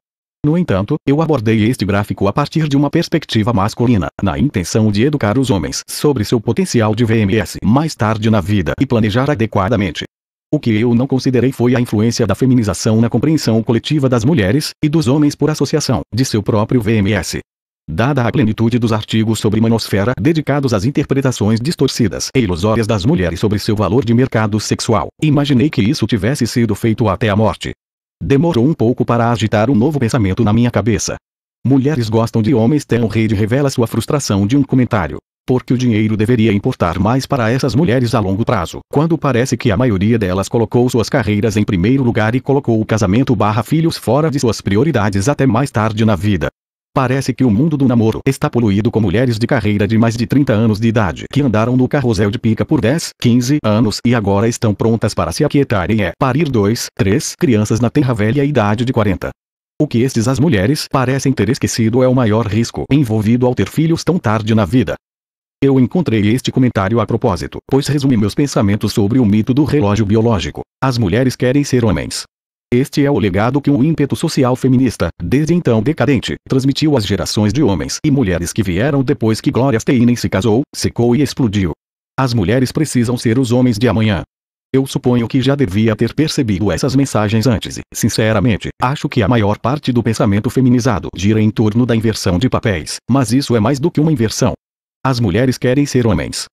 No entanto, eu abordei este gráfico a partir de uma perspectiva masculina, na intenção de educar os homens sobre seu potencial de VMS mais tarde na vida e planejar adequadamente. O que eu não considerei foi a influência da feminização na compreensão coletiva das mulheres e dos homens por associação de seu próprio VMS. Dada a plenitude dos artigos sobre manosfera dedicados às interpretações distorcidas e ilusórias das mulheres sobre seu valor de mercado sexual, imaginei que isso tivesse sido feito até a morte. Demorou um pouco para agitar um novo pensamento na minha cabeça. Mulheres gostam de homens Theo Rede revela sua frustração de um comentário. Porque o dinheiro deveria importar mais para essas mulheres a longo prazo. Quando parece que a maioria delas colocou suas carreiras em primeiro lugar e colocou o casamento barra filhos fora de suas prioridades até mais tarde na vida. Parece que o mundo do namoro está poluído com mulheres de carreira de mais de 30 anos de idade que andaram no carrossel de pica por 10, 15 anos e agora estão prontas para se aquietarem é parir 2, 3 crianças na terra velha idade de 40. O que estes as mulheres parecem ter esquecido é o maior risco envolvido ao ter filhos tão tarde na vida. Eu encontrei este comentário a propósito, pois resume meus pensamentos sobre o mito do relógio biológico. As mulheres querem ser homens, este é o legado que o ímpeto social feminista, desde então decadente, transmitiu às gerações de homens e mulheres que vieram depois que Gloria Steinem se casou, secou e explodiu. As mulheres precisam ser os homens de amanhã. Eu suponho que já devia ter percebido essas mensagens antes e, sinceramente, acho que a maior parte do pensamento feminizado gira em torno da inversão de papéis, mas isso é mais do que uma inversão. As mulheres querem ser homens,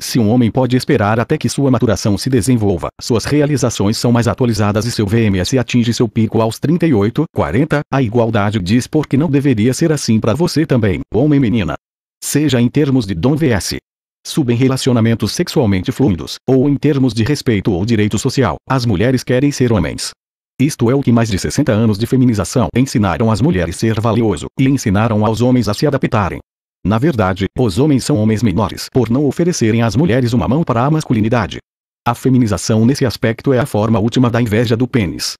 se um homem pode esperar até que sua maturação se desenvolva, suas realizações são mais atualizadas e seu VMS atinge seu pico aos 38, 40, a igualdade diz porque não deveria ser assim para você também, homem menina. Seja em termos de dom vs. Subem relacionamentos sexualmente fluidos, ou em termos de respeito ou direito social, as mulheres querem ser homens. Isto é o que mais de 60 anos de feminização ensinaram às mulheres ser valioso, e ensinaram aos homens a se adaptarem. Na verdade, os homens são homens menores por não oferecerem às mulheres uma mão para a masculinidade. A feminização nesse aspecto é a forma última da inveja do pênis.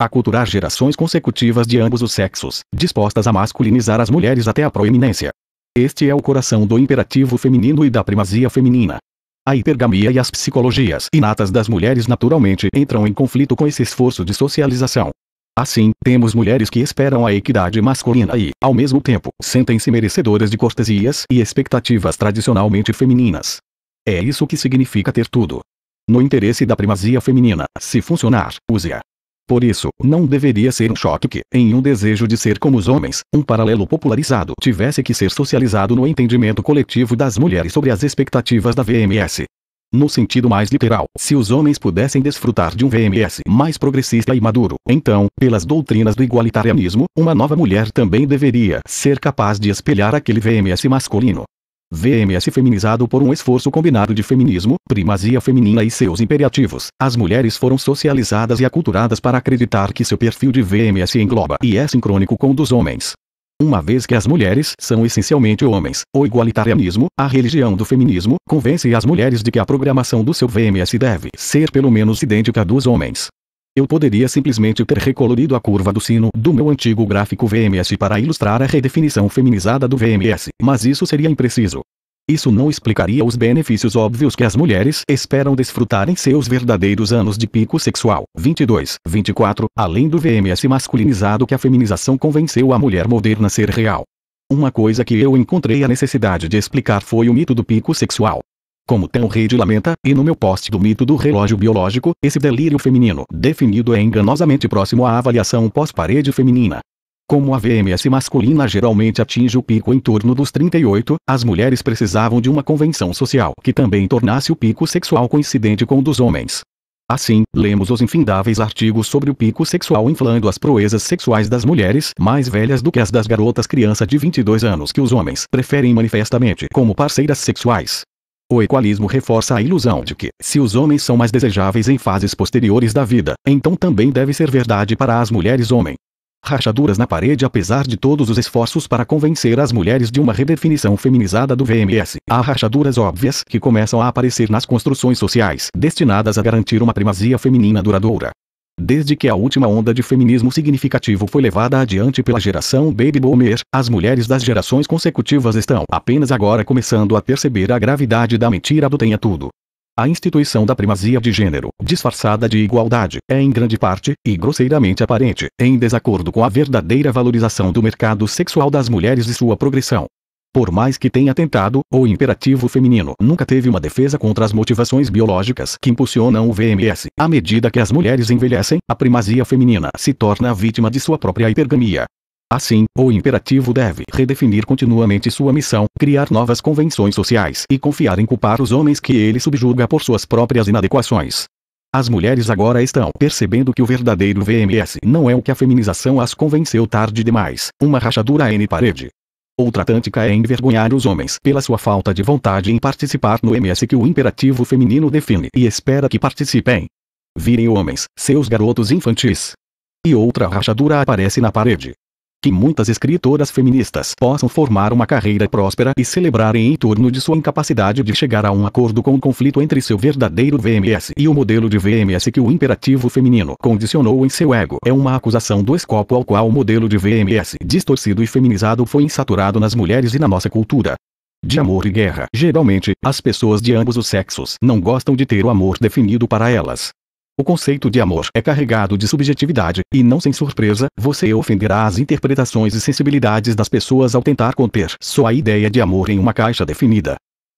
Aculturar gerações consecutivas de ambos os sexos, dispostas a masculinizar as mulheres até a proeminência. Este é o coração do imperativo feminino e da primazia feminina. A hipergamia e as psicologias inatas das mulheres naturalmente entram em conflito com esse esforço de socialização. Assim, temos mulheres que esperam a equidade masculina e, ao mesmo tempo, sentem-se merecedoras de cortesias e expectativas tradicionalmente femininas. É isso que significa ter tudo. No interesse da primazia feminina, se funcionar, use-a. Por isso, não deveria ser um choque que, em um desejo de ser como os homens, um paralelo popularizado tivesse que ser socializado no entendimento coletivo das mulheres sobre as expectativas da VMS. No sentido mais literal, se os homens pudessem desfrutar de um VMS mais progressista e maduro, então, pelas doutrinas do igualitarianismo, uma nova mulher também deveria ser capaz de espelhar aquele VMS masculino. VMS feminizado por um esforço combinado de feminismo, primazia feminina e seus imperativos. As mulheres foram socializadas e aculturadas para acreditar que seu perfil de VMS engloba e é sincrônico com o dos homens. Uma vez que as mulheres são essencialmente homens, o igualitarianismo, a religião do feminismo, convence as mulheres de que a programação do seu VMS deve ser pelo menos idêntica à dos homens. Eu poderia simplesmente ter recolorido a curva do sino do meu antigo gráfico VMS para ilustrar a redefinição feminizada do VMS, mas isso seria impreciso. Isso não explicaria os benefícios óbvios que as mulheres esperam desfrutar em seus verdadeiros anos de pico sexual. 22, 24, além do VMS masculinizado que a feminização convenceu a mulher moderna ser real. Uma coisa que eu encontrei a necessidade de explicar foi o mito do pico sexual. Como Tão Reid lamenta, e no meu post do mito do relógio biológico, esse delírio feminino definido é enganosamente próximo à avaliação pós-parede feminina, como a VMS masculina geralmente atinge o pico em torno dos 38, as mulheres precisavam de uma convenção social que também tornasse o pico sexual coincidente com o dos homens. Assim, lemos os infindáveis artigos sobre o pico sexual inflando as proezas sexuais das mulheres, mais velhas do que as das garotas criança de 22 anos que os homens preferem manifestamente como parceiras sexuais. O equalismo reforça a ilusão de que, se os homens são mais desejáveis em fases posteriores da vida, então também deve ser verdade para as mulheres homem rachaduras na parede apesar de todos os esforços para convencer as mulheres de uma redefinição feminizada do VMS. Há rachaduras óbvias que começam a aparecer nas construções sociais destinadas a garantir uma primazia feminina duradoura. Desde que a última onda de feminismo significativo foi levada adiante pela geração Baby Boomer, as mulheres das gerações consecutivas estão apenas agora começando a perceber a gravidade da mentira do tenha tudo. A instituição da primazia de gênero, disfarçada de igualdade, é em grande parte, e grosseiramente aparente, em desacordo com a verdadeira valorização do mercado sexual das mulheres e sua progressão. Por mais que tenha tentado, o imperativo feminino nunca teve uma defesa contra as motivações biológicas que impulsionam o VMS. À medida que as mulheres envelhecem, a primazia feminina se torna vítima de sua própria hipergamia. Assim, o imperativo deve redefinir continuamente sua missão, criar novas convenções sociais e confiar em culpar os homens que ele subjuga por suas próprias inadequações. As mulheres agora estão percebendo que o verdadeiro VMS não é o que a feminização as convenceu tarde demais, uma rachadura N parede. Outra tântica é envergonhar os homens pela sua falta de vontade em participar no MS que o imperativo feminino define e espera que participem. Virem homens, seus garotos infantis. E outra rachadura aparece na parede que muitas escritoras feministas possam formar uma carreira próspera e celebrarem em torno de sua incapacidade de chegar a um acordo com o conflito entre seu verdadeiro VMS e o modelo de VMS que o imperativo feminino condicionou em seu ego. É uma acusação do escopo ao qual o modelo de VMS distorcido e feminizado foi insaturado nas mulheres e na nossa cultura de amor e guerra. Geralmente, as pessoas de ambos os sexos não gostam de ter o amor definido para elas. O conceito de amor é carregado de subjetividade, e não sem surpresa, você ofenderá as interpretações e sensibilidades das pessoas ao tentar conter sua ideia de amor em uma caixa definida.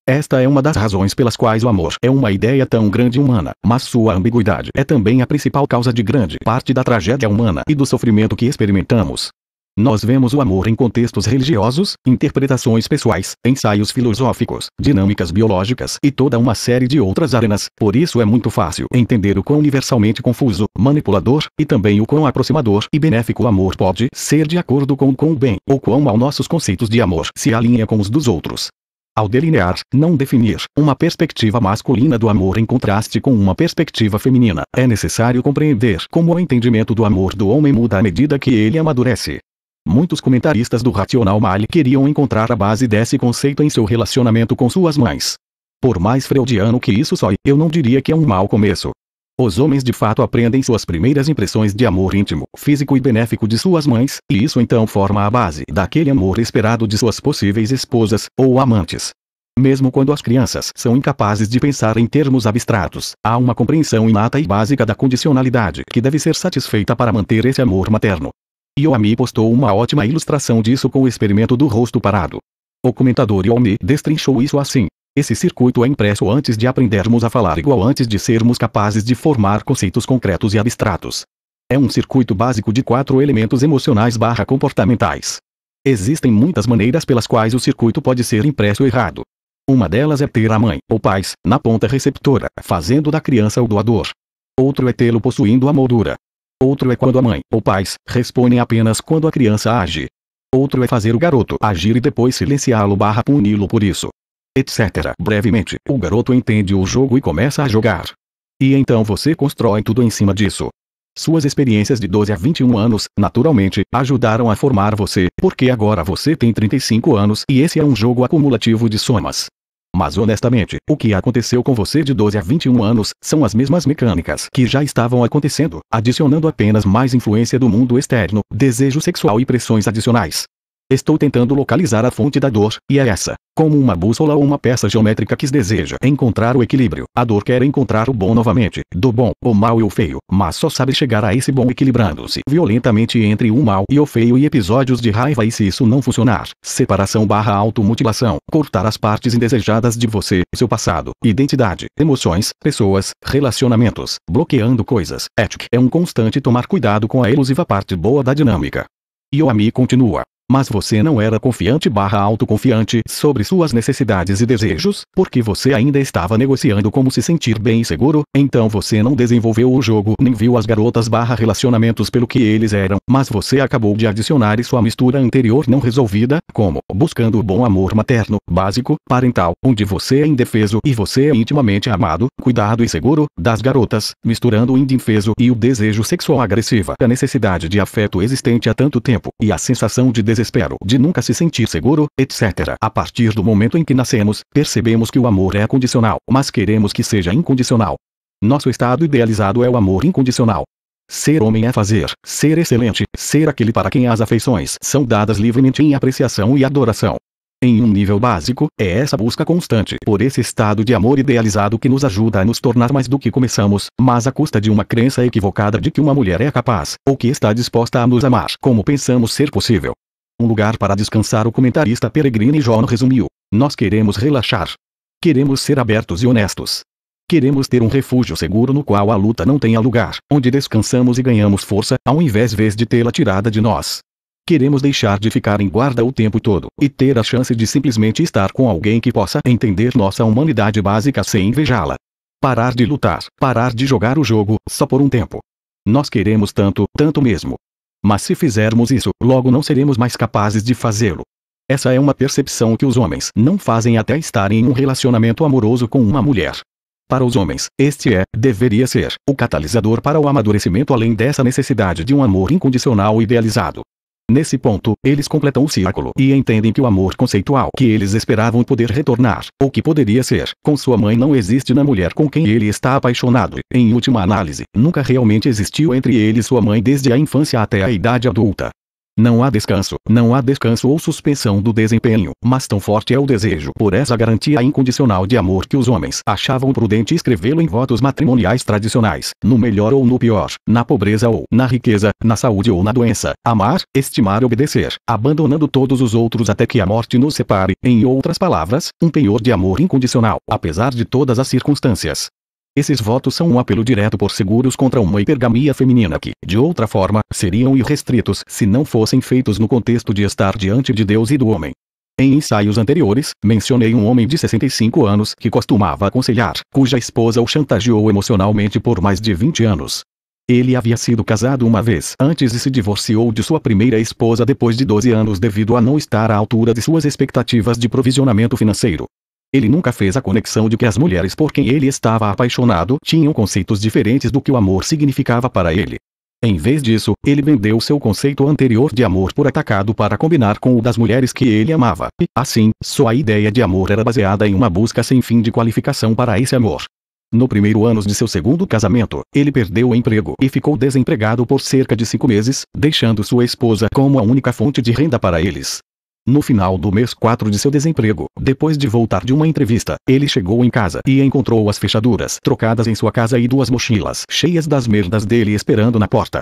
Esta é uma das razões pelas quais o amor é uma ideia tão grande humana, mas sua ambiguidade é também a principal causa de grande parte da tragédia humana e do sofrimento que experimentamos. Nós vemos o amor em contextos religiosos, interpretações pessoais, ensaios filosóficos, dinâmicas biológicas e toda uma série de outras arenas, por isso é muito fácil entender o quão universalmente confuso, manipulador, e também o quão aproximador e benéfico o amor pode ser de acordo com o quão bem ou quão mal nossos conceitos de amor se alinham com os dos outros. Ao delinear, não definir, uma perspectiva masculina do amor em contraste com uma perspectiva feminina, é necessário compreender como o entendimento do amor do homem muda à medida que ele amadurece. Muitos comentaristas do racional Mali queriam encontrar a base desse conceito em seu relacionamento com suas mães. Por mais freudiano que isso soe, eu não diria que é um mau começo. Os homens de fato aprendem suas primeiras impressões de amor íntimo, físico e benéfico de suas mães, e isso então forma a base daquele amor esperado de suas possíveis esposas ou amantes. Mesmo quando as crianças são incapazes de pensar em termos abstratos, há uma compreensão inata e básica da condicionalidade que deve ser satisfeita para manter esse amor materno. Yomi postou uma ótima ilustração disso com o experimento do rosto parado. O comentador Yomi destrinchou isso assim. Esse circuito é impresso antes de aprendermos a falar igual antes de sermos capazes de formar conceitos concretos e abstratos. É um circuito básico de quatro elementos emocionais barra comportamentais. Existem muitas maneiras pelas quais o circuito pode ser impresso errado. Uma delas é ter a mãe, ou pais, na ponta receptora, fazendo da criança o doador. Outro é tê-lo possuindo a moldura, Outro é quando a mãe ou pais respondem apenas quando a criança age. Outro é fazer o garoto agir e depois silenciá-lo barra puni-lo por isso. Etc. Brevemente, o garoto entende o jogo e começa a jogar. E então você constrói tudo em cima disso. Suas experiências de 12 a 21 anos, naturalmente, ajudaram a formar você, porque agora você tem 35 anos e esse é um jogo acumulativo de somas. Mas honestamente, o que aconteceu com você de 12 a 21 anos, são as mesmas mecânicas que já estavam acontecendo, adicionando apenas mais influência do mundo externo, desejo sexual e pressões adicionais. Estou tentando localizar a fonte da dor, e é essa. Como uma bússola ou uma peça geométrica que deseja encontrar o equilíbrio, a dor quer encontrar o bom novamente, do bom, o mal e o feio, mas só sabe chegar a esse bom equilibrando-se violentamente entre o mal e o feio e episódios de raiva e se isso não funcionar, separação barra automutilação, cortar as partes indesejadas de você, seu passado, identidade, emoções, pessoas, relacionamentos, bloqueando coisas, ética é um constante tomar cuidado com a elusiva parte boa da dinâmica. Yoami continua mas você não era confiante barra autoconfiante sobre suas necessidades e desejos, porque você ainda estava negociando como se sentir bem e seguro, então você não desenvolveu o jogo nem viu as garotas barra relacionamentos pelo que eles eram, mas você acabou de adicionar e sua mistura anterior não resolvida, como buscando o bom amor materno, básico, parental, onde você é indefeso e você é intimamente amado, cuidado e seguro, das garotas, misturando o indefeso e o desejo sexual agressiva, a necessidade de afeto existente há tanto tempo, e a sensação de desespero de nunca se sentir seguro, etc. A partir do momento em que nascemos, percebemos que o amor é condicional, mas queremos que seja incondicional. Nosso estado idealizado é o amor incondicional. Ser homem é fazer, ser excelente, ser aquele para quem as afeições são dadas livremente em apreciação e adoração. Em um nível básico, é essa busca constante por esse estado de amor idealizado que nos ajuda a nos tornar mais do que começamos, mas à custa de uma crença equivocada de que uma mulher é capaz, ou que está disposta a nos amar como pensamos ser possível um lugar para descansar o comentarista Peregrine John resumiu. Nós queremos relaxar. Queremos ser abertos e honestos. Queremos ter um refúgio seguro no qual a luta não tenha lugar, onde descansamos e ganhamos força, ao invés vez de tê-la tirada de nós. Queremos deixar de ficar em guarda o tempo todo, e ter a chance de simplesmente estar com alguém que possa entender nossa humanidade básica sem invejá-la. Parar de lutar, parar de jogar o jogo, só por um tempo. Nós queremos tanto, tanto mesmo. Mas se fizermos isso, logo não seremos mais capazes de fazê-lo. Essa é uma percepção que os homens não fazem até estarem em um relacionamento amoroso com uma mulher. Para os homens, este é, deveria ser, o catalisador para o amadurecimento além dessa necessidade de um amor incondicional idealizado. Nesse ponto, eles completam o círculo e entendem que o amor conceitual que eles esperavam poder retornar, ou que poderia ser, com sua mãe não existe na mulher com quem ele está apaixonado. Em última análise, nunca realmente existiu entre ele e sua mãe desde a infância até a idade adulta. Não há descanso, não há descanso ou suspensão do desempenho, mas tão forte é o desejo por essa garantia incondicional de amor que os homens achavam prudente escrevê-lo em votos matrimoniais tradicionais, no melhor ou no pior, na pobreza ou na riqueza, na saúde ou na doença, amar, estimar e obedecer, abandonando todos os outros até que a morte nos separe, em outras palavras, um penhor de amor incondicional, apesar de todas as circunstâncias. Esses votos são um apelo direto por seguros contra uma hipergamia feminina que, de outra forma, seriam irrestritos se não fossem feitos no contexto de estar diante de Deus e do homem. Em ensaios anteriores, mencionei um homem de 65 anos que costumava aconselhar, cuja esposa o chantageou emocionalmente por mais de 20 anos. Ele havia sido casado uma vez antes e se divorciou de sua primeira esposa depois de 12 anos devido a não estar à altura de suas expectativas de provisionamento financeiro. Ele nunca fez a conexão de que as mulheres por quem ele estava apaixonado tinham conceitos diferentes do que o amor significava para ele. Em vez disso, ele vendeu seu conceito anterior de amor por atacado para combinar com o das mulheres que ele amava, e, assim, sua ideia de amor era baseada em uma busca sem fim de qualificação para esse amor. No primeiro ano de seu segundo casamento, ele perdeu o emprego e ficou desempregado por cerca de cinco meses, deixando sua esposa como a única fonte de renda para eles. No final do mês 4 de seu desemprego, depois de voltar de uma entrevista, ele chegou em casa e encontrou as fechaduras trocadas em sua casa e duas mochilas cheias das merdas dele esperando na porta.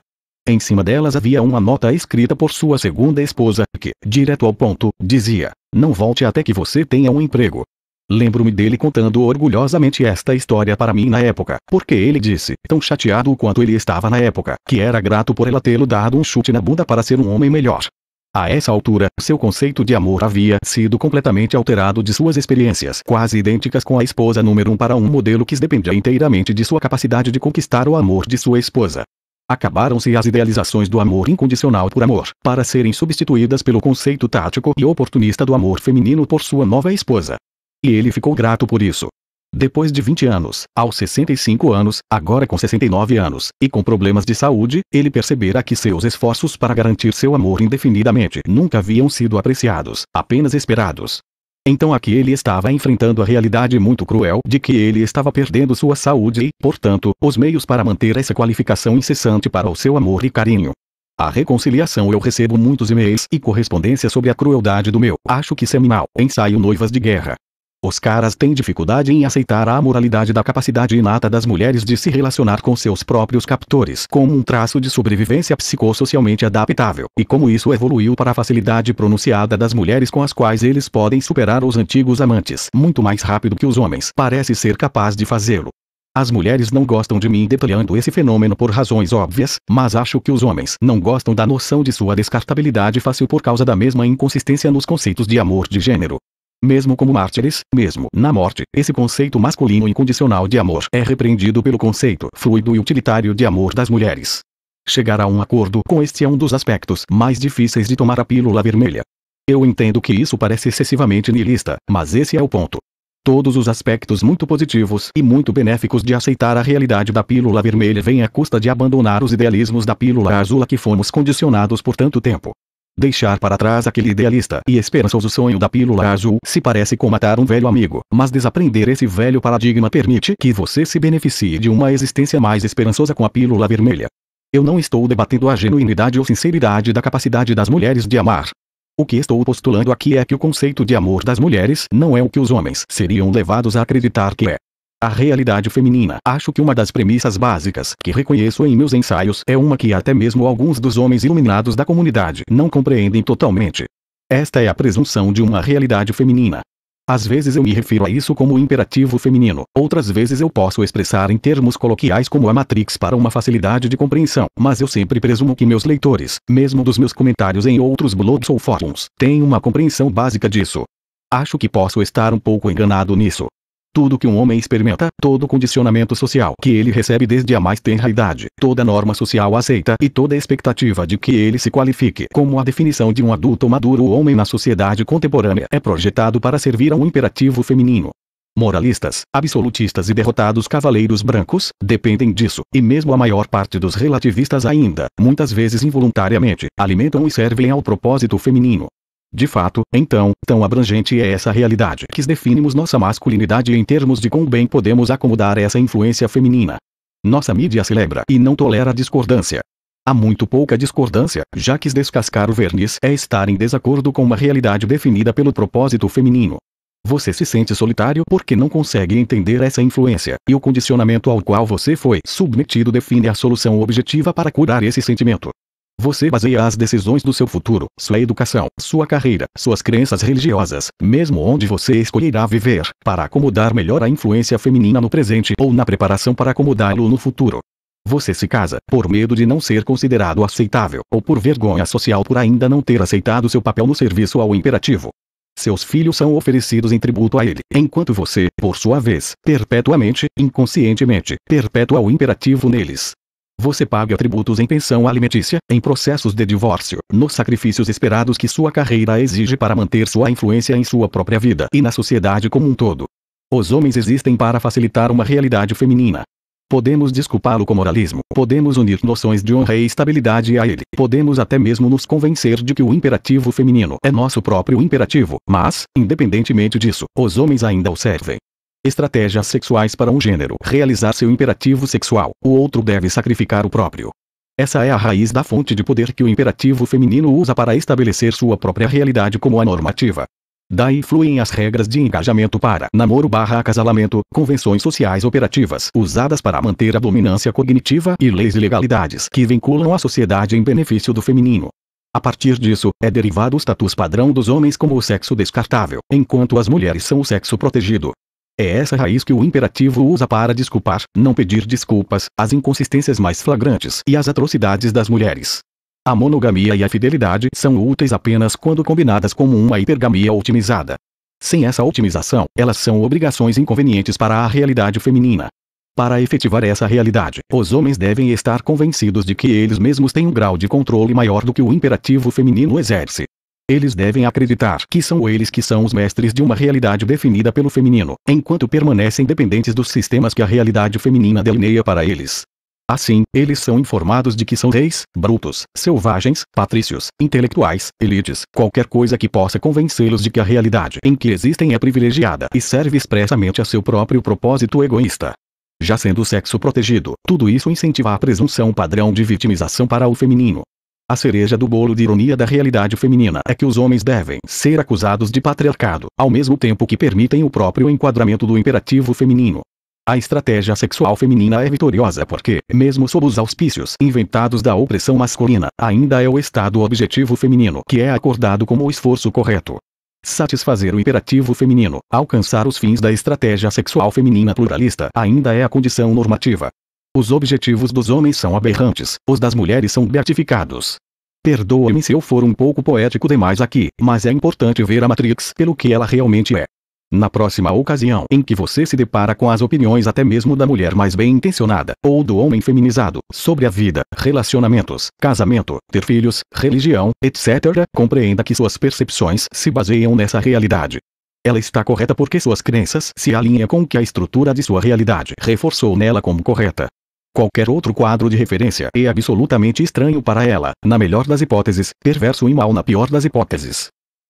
Em cima delas havia uma nota escrita por sua segunda esposa, que, direto ao ponto, dizia: Não volte até que você tenha um emprego. Lembro-me dele contando orgulhosamente esta história para mim na época, porque ele disse, tão chateado quanto ele estava na época, que era grato por ela tê-lo dado um chute na bunda para ser um homem melhor. A essa altura, seu conceito de amor havia sido completamente alterado de suas experiências quase idênticas com a esposa número um para um modelo que dependia inteiramente de sua capacidade de conquistar o amor de sua esposa. Acabaram-se as idealizações do amor incondicional por amor, para serem substituídas pelo conceito tático e oportunista do amor feminino por sua nova esposa. E ele ficou grato por isso. Depois de 20 anos, aos 65 anos, agora com 69 anos, e com problemas de saúde, ele percebera que seus esforços para garantir seu amor indefinidamente nunca haviam sido apreciados, apenas esperados. Então aqui ele estava enfrentando a realidade muito cruel de que ele estava perdendo sua saúde e, portanto, os meios para manter essa qualificação incessante para o seu amor e carinho. A reconciliação eu recebo muitos e-mails e correspondência sobre a crueldade do meu, acho que seminal, ensaio Noivas de Guerra. Os caras têm dificuldade em aceitar a moralidade da capacidade inata das mulheres de se relacionar com seus próprios captores como um traço de sobrevivência psicossocialmente adaptável, e como isso evoluiu para a facilidade pronunciada das mulheres com as quais eles podem superar os antigos amantes muito mais rápido que os homens parece ser capaz de fazê-lo. As mulheres não gostam de mim detalhando esse fenômeno por razões óbvias, mas acho que os homens não gostam da noção de sua descartabilidade fácil por causa da mesma inconsistência nos conceitos de amor de gênero mesmo como mártires, mesmo na morte. Esse conceito masculino incondicional de amor é repreendido pelo conceito fluido e utilitário de amor das mulheres. Chegar a um acordo com este é um dos aspectos mais difíceis de tomar a pílula vermelha. Eu entendo que isso parece excessivamente niilista, mas esse é o ponto. Todos os aspectos muito positivos e muito benéficos de aceitar a realidade da pílula vermelha vêm à custa de abandonar os idealismos da pílula azul a que fomos condicionados por tanto tempo. Deixar para trás aquele idealista e esperançoso sonho da pílula azul se parece com matar um velho amigo, mas desaprender esse velho paradigma permite que você se beneficie de uma existência mais esperançosa com a pílula vermelha. Eu não estou debatendo a genuinidade ou sinceridade da capacidade das mulheres de amar. O que estou postulando aqui é que o conceito de amor das mulheres não é o que os homens seriam levados a acreditar que é. A realidade feminina. Acho que uma das premissas básicas que reconheço em meus ensaios é uma que até mesmo alguns dos homens iluminados da comunidade não compreendem totalmente. Esta é a presunção de uma realidade feminina. Às vezes eu me refiro a isso como imperativo feminino, outras vezes eu posso expressar em termos coloquiais como a Matrix para uma facilidade de compreensão, mas eu sempre presumo que meus leitores, mesmo dos meus comentários em outros blogs ou fóruns, têm uma compreensão básica disso. Acho que posso estar um pouco enganado nisso, tudo que um homem experimenta, todo condicionamento social que ele recebe desde a mais tenra idade, toda norma social aceita e toda expectativa de que ele se qualifique como a definição de um adulto maduro homem na sociedade contemporânea é projetado para servir a um imperativo feminino. Moralistas, absolutistas e derrotados cavaleiros brancos dependem disso, e mesmo a maior parte dos relativistas ainda, muitas vezes involuntariamente, alimentam e servem ao propósito feminino. De fato, então, tão abrangente é essa realidade que definimos nossa masculinidade em termos de como bem podemos acomodar essa influência feminina. Nossa mídia celebra e não tolera discordância. Há muito pouca discordância, já que descascar o verniz é estar em desacordo com uma realidade definida pelo propósito feminino. Você se sente solitário porque não consegue entender essa influência, e o condicionamento ao qual você foi submetido define a solução objetiva para curar esse sentimento. Você baseia as decisões do seu futuro, sua educação, sua carreira, suas crenças religiosas, mesmo onde você escolherá viver, para acomodar melhor a influência feminina no presente ou na preparação para acomodá-lo no futuro. Você se casa por medo de não ser considerado aceitável ou por vergonha social por ainda não ter aceitado seu papel no serviço ao imperativo. Seus filhos são oferecidos em tributo a ele, enquanto você, por sua vez, perpetuamente, inconscientemente, perpetua o imperativo neles. Você paga tributos em pensão alimentícia, em processos de divórcio, nos sacrifícios esperados que sua carreira exige para manter sua influência em sua própria vida e na sociedade como um todo. Os homens existem para facilitar uma realidade feminina. Podemos desculpá-lo com moralismo, podemos unir noções de honra e estabilidade a ele, podemos até mesmo nos convencer de que o imperativo feminino é nosso próprio imperativo, mas, independentemente disso, os homens ainda o servem estratégias sexuais para um gênero realizar seu imperativo sexual, o outro deve sacrificar o próprio. Essa é a raiz da fonte de poder que o imperativo feminino usa para estabelecer sua própria realidade como a normativa. Daí fluem as regras de engajamento para namoro barra acasalamento, convenções sociais operativas usadas para manter a dominância cognitiva e leis e legalidades que vinculam a sociedade em benefício do feminino. A partir disso, é derivado o status padrão dos homens como o sexo descartável, enquanto as mulheres são o sexo protegido. É essa raiz que o imperativo usa para desculpar, não pedir desculpas, as inconsistências mais flagrantes e as atrocidades das mulheres. A monogamia e a fidelidade são úteis apenas quando combinadas como uma hipergamia otimizada. Sem essa otimização, elas são obrigações inconvenientes para a realidade feminina. Para efetivar essa realidade, os homens devem estar convencidos de que eles mesmos têm um grau de controle maior do que o imperativo feminino exerce eles devem acreditar que são eles que são os mestres de uma realidade definida pelo feminino, enquanto permanecem dependentes dos sistemas que a realidade feminina delineia para eles. Assim, eles são informados de que são reis, brutos, selvagens, patrícios, intelectuais, elites, qualquer coisa que possa convencê-los de que a realidade em que existem é privilegiada e serve expressamente a seu próprio propósito egoísta. Já sendo o sexo protegido, tudo isso incentiva a presunção padrão de vitimização para o feminino, a cereja do bolo de ironia da realidade feminina é que os homens devem ser acusados de patriarcado, ao mesmo tempo que permitem o próprio enquadramento do imperativo feminino. A estratégia sexual feminina é vitoriosa porque, mesmo sob os auspícios inventados da opressão masculina, ainda é o estado objetivo feminino que é acordado como o esforço correto. Satisfazer o imperativo feminino, alcançar os fins da estratégia sexual feminina pluralista, ainda é a condição normativa. Os objetivos dos homens são aberrantes, os das mulheres são beatificados. Perdoa-me se eu for um pouco poético demais aqui, mas é importante ver a Matrix pelo que ela realmente é. Na próxima ocasião em que você se depara com as opiniões até mesmo da mulher mais bem intencionada, ou do homem feminizado, sobre a vida, relacionamentos, casamento, ter filhos, religião, etc., compreenda que suas percepções se baseiam nessa realidade. Ela está correta porque suas crenças se alinham com o que a estrutura de sua realidade reforçou nela como correta. Qualquer outro quadro de referência é absolutamente estranho para ela, na melhor das hipóteses, perverso e mal na pior das hipóteses.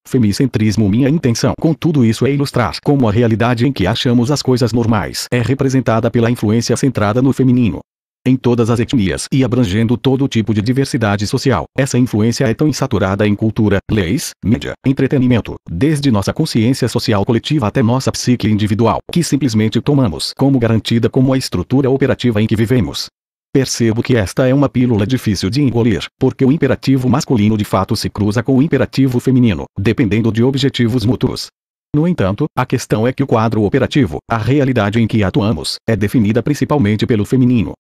Femicentrismo Minha intenção com tudo isso é ilustrar como a realidade em que achamos as coisas normais é representada pela influência centrada no feminino, em todas as etnias e abrangendo todo tipo de diversidade social. Essa influência é tão insaturada em cultura, leis, mídia, entretenimento, desde nossa consciência social coletiva até nossa psique individual, que simplesmente tomamos como garantida como a estrutura operativa em que vivemos. Percebo que esta é uma pílula difícil de engolir, porque o imperativo masculino de fato se cruza com o imperativo feminino, dependendo de objetivos mútuos. No entanto, a questão é que o quadro operativo, a realidade em que atuamos, é definida principalmente pelo feminino.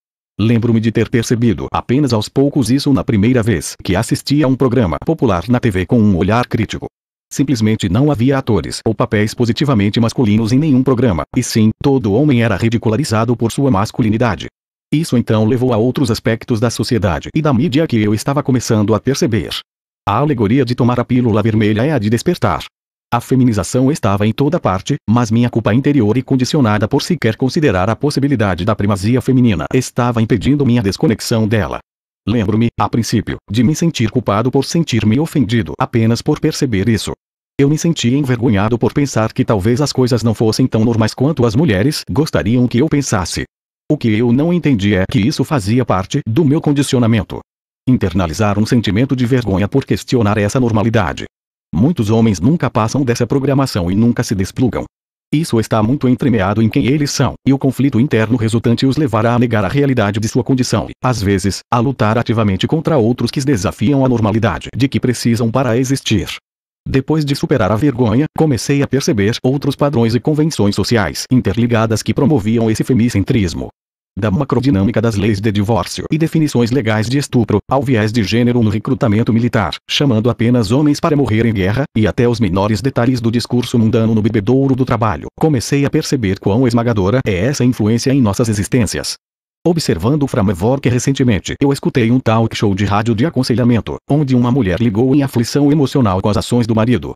Lembro-me de ter percebido apenas aos poucos isso na primeira vez que assisti a um programa popular na TV com um olhar crítico. Simplesmente não havia atores ou papéis positivamente masculinos em nenhum programa, e sim, todo homem era ridicularizado por sua masculinidade. Isso então levou a outros aspectos da sociedade e da mídia que eu estava começando a perceber. A alegoria de tomar a pílula vermelha é a de despertar. A feminização estava em toda parte, mas minha culpa interior e condicionada por sequer considerar a possibilidade da primazia feminina estava impedindo minha desconexão dela. Lembro-me, a princípio, de me sentir culpado por sentir-me ofendido apenas por perceber isso. Eu me sentia envergonhado por pensar que talvez as coisas não fossem tão normais quanto as mulheres gostariam que eu pensasse. O que eu não entendi é que isso fazia parte do meu condicionamento. Internalizar um sentimento de vergonha por questionar essa normalidade Muitos homens nunca passam dessa programação e nunca se desplugam. Isso está muito entremeado em quem eles são, e o conflito interno resultante os levará a negar a realidade de sua condição e, às vezes, a lutar ativamente contra outros que desafiam a normalidade de que precisam para existir. Depois de superar a vergonha, comecei a perceber outros padrões e convenções sociais interligadas que promoviam esse femicentrismo da macrodinâmica das leis de divórcio e definições legais de estupro, ao viés de gênero no recrutamento militar, chamando apenas homens para morrer em guerra, e até os menores detalhes do discurso mundano no bebedouro do trabalho. Comecei a perceber quão esmagadora é essa influência em nossas existências. Observando o Framework recentemente, eu escutei um talk show de rádio de aconselhamento, onde uma mulher ligou em aflição emocional com as ações do marido,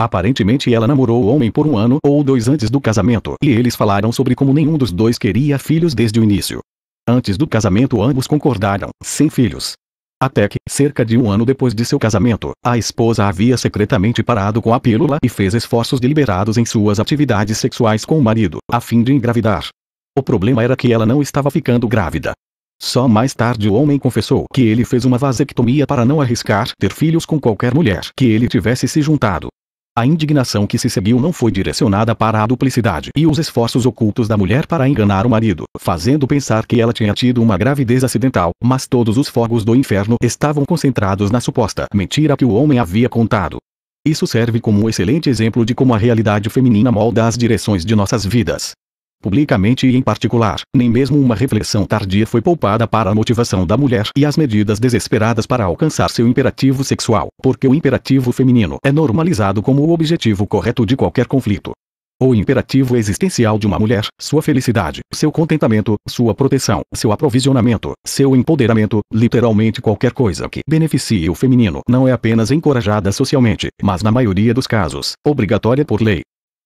Aparentemente ela namorou o homem por um ano ou dois antes do casamento, e eles falaram sobre como nenhum dos dois queria filhos desde o início. Antes do casamento ambos concordaram, sem filhos. Até que, cerca de um ano depois de seu casamento, a esposa havia secretamente parado com a pílula e fez esforços deliberados em suas atividades sexuais com o marido, a fim de engravidar. O problema era que ela não estava ficando grávida. Só mais tarde o homem confessou que ele fez uma vasectomia para não arriscar ter filhos com qualquer mulher que ele tivesse se juntado. A indignação que se seguiu não foi direcionada para a duplicidade e os esforços ocultos da mulher para enganar o marido, fazendo pensar que ela tinha tido uma gravidez acidental, mas todos os fogos do inferno estavam concentrados na suposta mentira que o homem havia contado. Isso serve como um excelente exemplo de como a realidade feminina molda as direções de nossas vidas publicamente e em particular, nem mesmo uma reflexão tardia foi poupada para a motivação da mulher e as medidas desesperadas para alcançar seu imperativo sexual, porque o imperativo feminino é normalizado como o objetivo correto de qualquer conflito. O imperativo existencial de uma mulher, sua felicidade, seu contentamento, sua proteção, seu aprovisionamento, seu empoderamento, literalmente qualquer coisa que beneficie o feminino, não é apenas encorajada socialmente, mas na maioria dos casos, obrigatória por lei.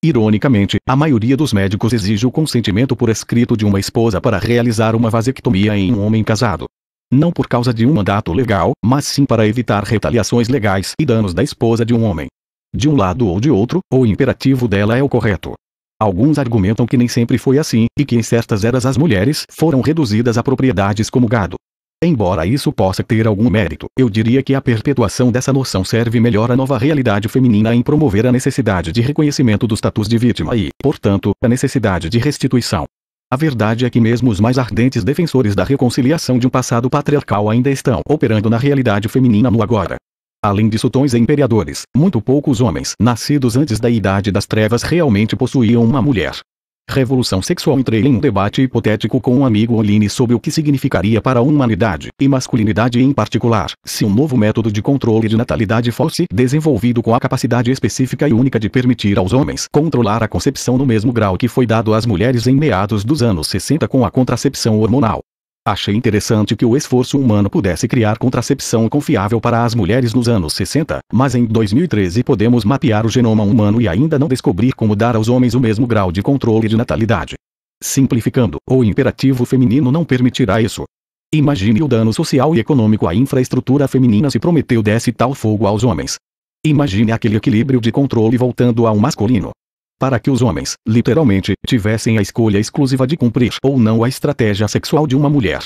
Ironicamente, a maioria dos médicos exige o consentimento por escrito de uma esposa para realizar uma vasectomia em um homem casado. Não por causa de um mandato legal, mas sim para evitar retaliações legais e danos da esposa de um homem. De um lado ou de outro, o imperativo dela é o correto. Alguns argumentam que nem sempre foi assim, e que em certas eras as mulheres foram reduzidas a propriedades como gado. Embora isso possa ter algum mérito, eu diria que a perpetuação dessa noção serve melhor à nova realidade feminina em promover a necessidade de reconhecimento do status de vítima e, portanto, a necessidade de restituição. A verdade é que mesmo os mais ardentes defensores da reconciliação de um passado patriarcal ainda estão operando na realidade feminina no agora. Além de tons e imperadores, muito poucos homens nascidos antes da Idade das Trevas realmente possuíam uma mulher. Revolução sexual entrei em um debate hipotético com um amigo online sobre o que significaria para a humanidade, e masculinidade em particular, se um novo método de controle de natalidade fosse desenvolvido com a capacidade específica e única de permitir aos homens controlar a concepção no mesmo grau que foi dado às mulheres em meados dos anos 60 com a contracepção hormonal. Achei interessante que o esforço humano pudesse criar contracepção confiável para as mulheres nos anos 60, mas em 2013 podemos mapear o genoma humano e ainda não descobrir como dar aos homens o mesmo grau de controle de natalidade. Simplificando, o imperativo feminino não permitirá isso. Imagine o dano social e econômico à infraestrutura feminina se Prometeu desse tal fogo aos homens. Imagine aquele equilíbrio de controle voltando ao masculino para que os homens, literalmente, tivessem a escolha exclusiva de cumprir ou não a estratégia sexual de uma mulher.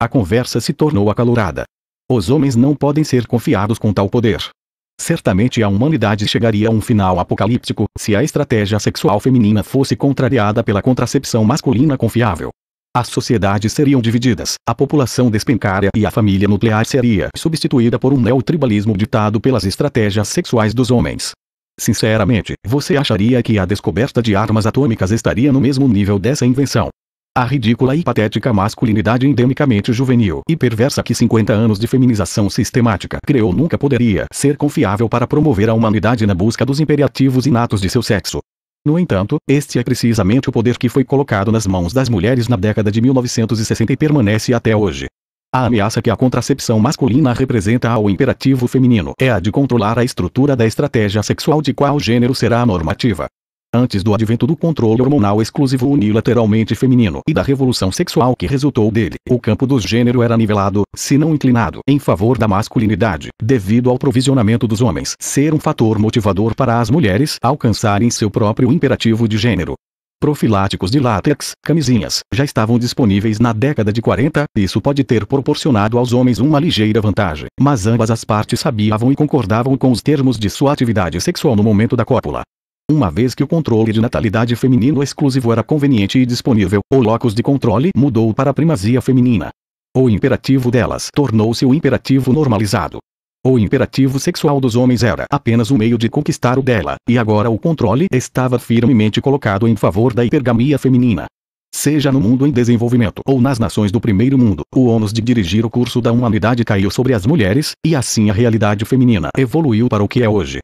A conversa se tornou acalorada. Os homens não podem ser confiados com tal poder. Certamente a humanidade chegaria a um final apocalíptico se a estratégia sexual feminina fosse contrariada pela contracepção masculina confiável. As sociedades seriam divididas, a população despencaria e a família nuclear seria substituída por um neotribalismo ditado pelas estratégias sexuais dos homens. Sinceramente, você acharia que a descoberta de armas atômicas estaria no mesmo nível dessa invenção. A ridícula e patética masculinidade endemicamente juvenil e perversa que 50 anos de feminização sistemática criou nunca poderia ser confiável para promover a humanidade na busca dos imperativos inatos de seu sexo. No entanto, este é precisamente o poder que foi colocado nas mãos das mulheres na década de 1960 e permanece até hoje. A ameaça que a contracepção masculina representa ao imperativo feminino é a de controlar a estrutura da estratégia sexual de qual gênero será a normativa. Antes do advento do controle hormonal exclusivo unilateralmente feminino e da revolução sexual que resultou dele, o campo do gênero era nivelado, se não inclinado, em favor da masculinidade, devido ao provisionamento dos homens ser um fator motivador para as mulheres alcançarem seu próprio imperativo de gênero. Profiláticos de látex, camisinhas, já estavam disponíveis na década de 40, isso pode ter proporcionado aos homens uma ligeira vantagem, mas ambas as partes sabiavam e concordavam com os termos de sua atividade sexual no momento da cópula. Uma vez que o controle de natalidade feminino exclusivo era conveniente e disponível, o locus de controle mudou para a primazia feminina. O imperativo delas tornou-se o imperativo normalizado. O imperativo sexual dos homens era apenas um meio de conquistar o dela, e agora o controle estava firmemente colocado em favor da hipergamia feminina. Seja no mundo em desenvolvimento ou nas nações do primeiro mundo, o ônus de dirigir o curso da humanidade caiu sobre as mulheres, e assim a realidade feminina evoluiu para o que é hoje.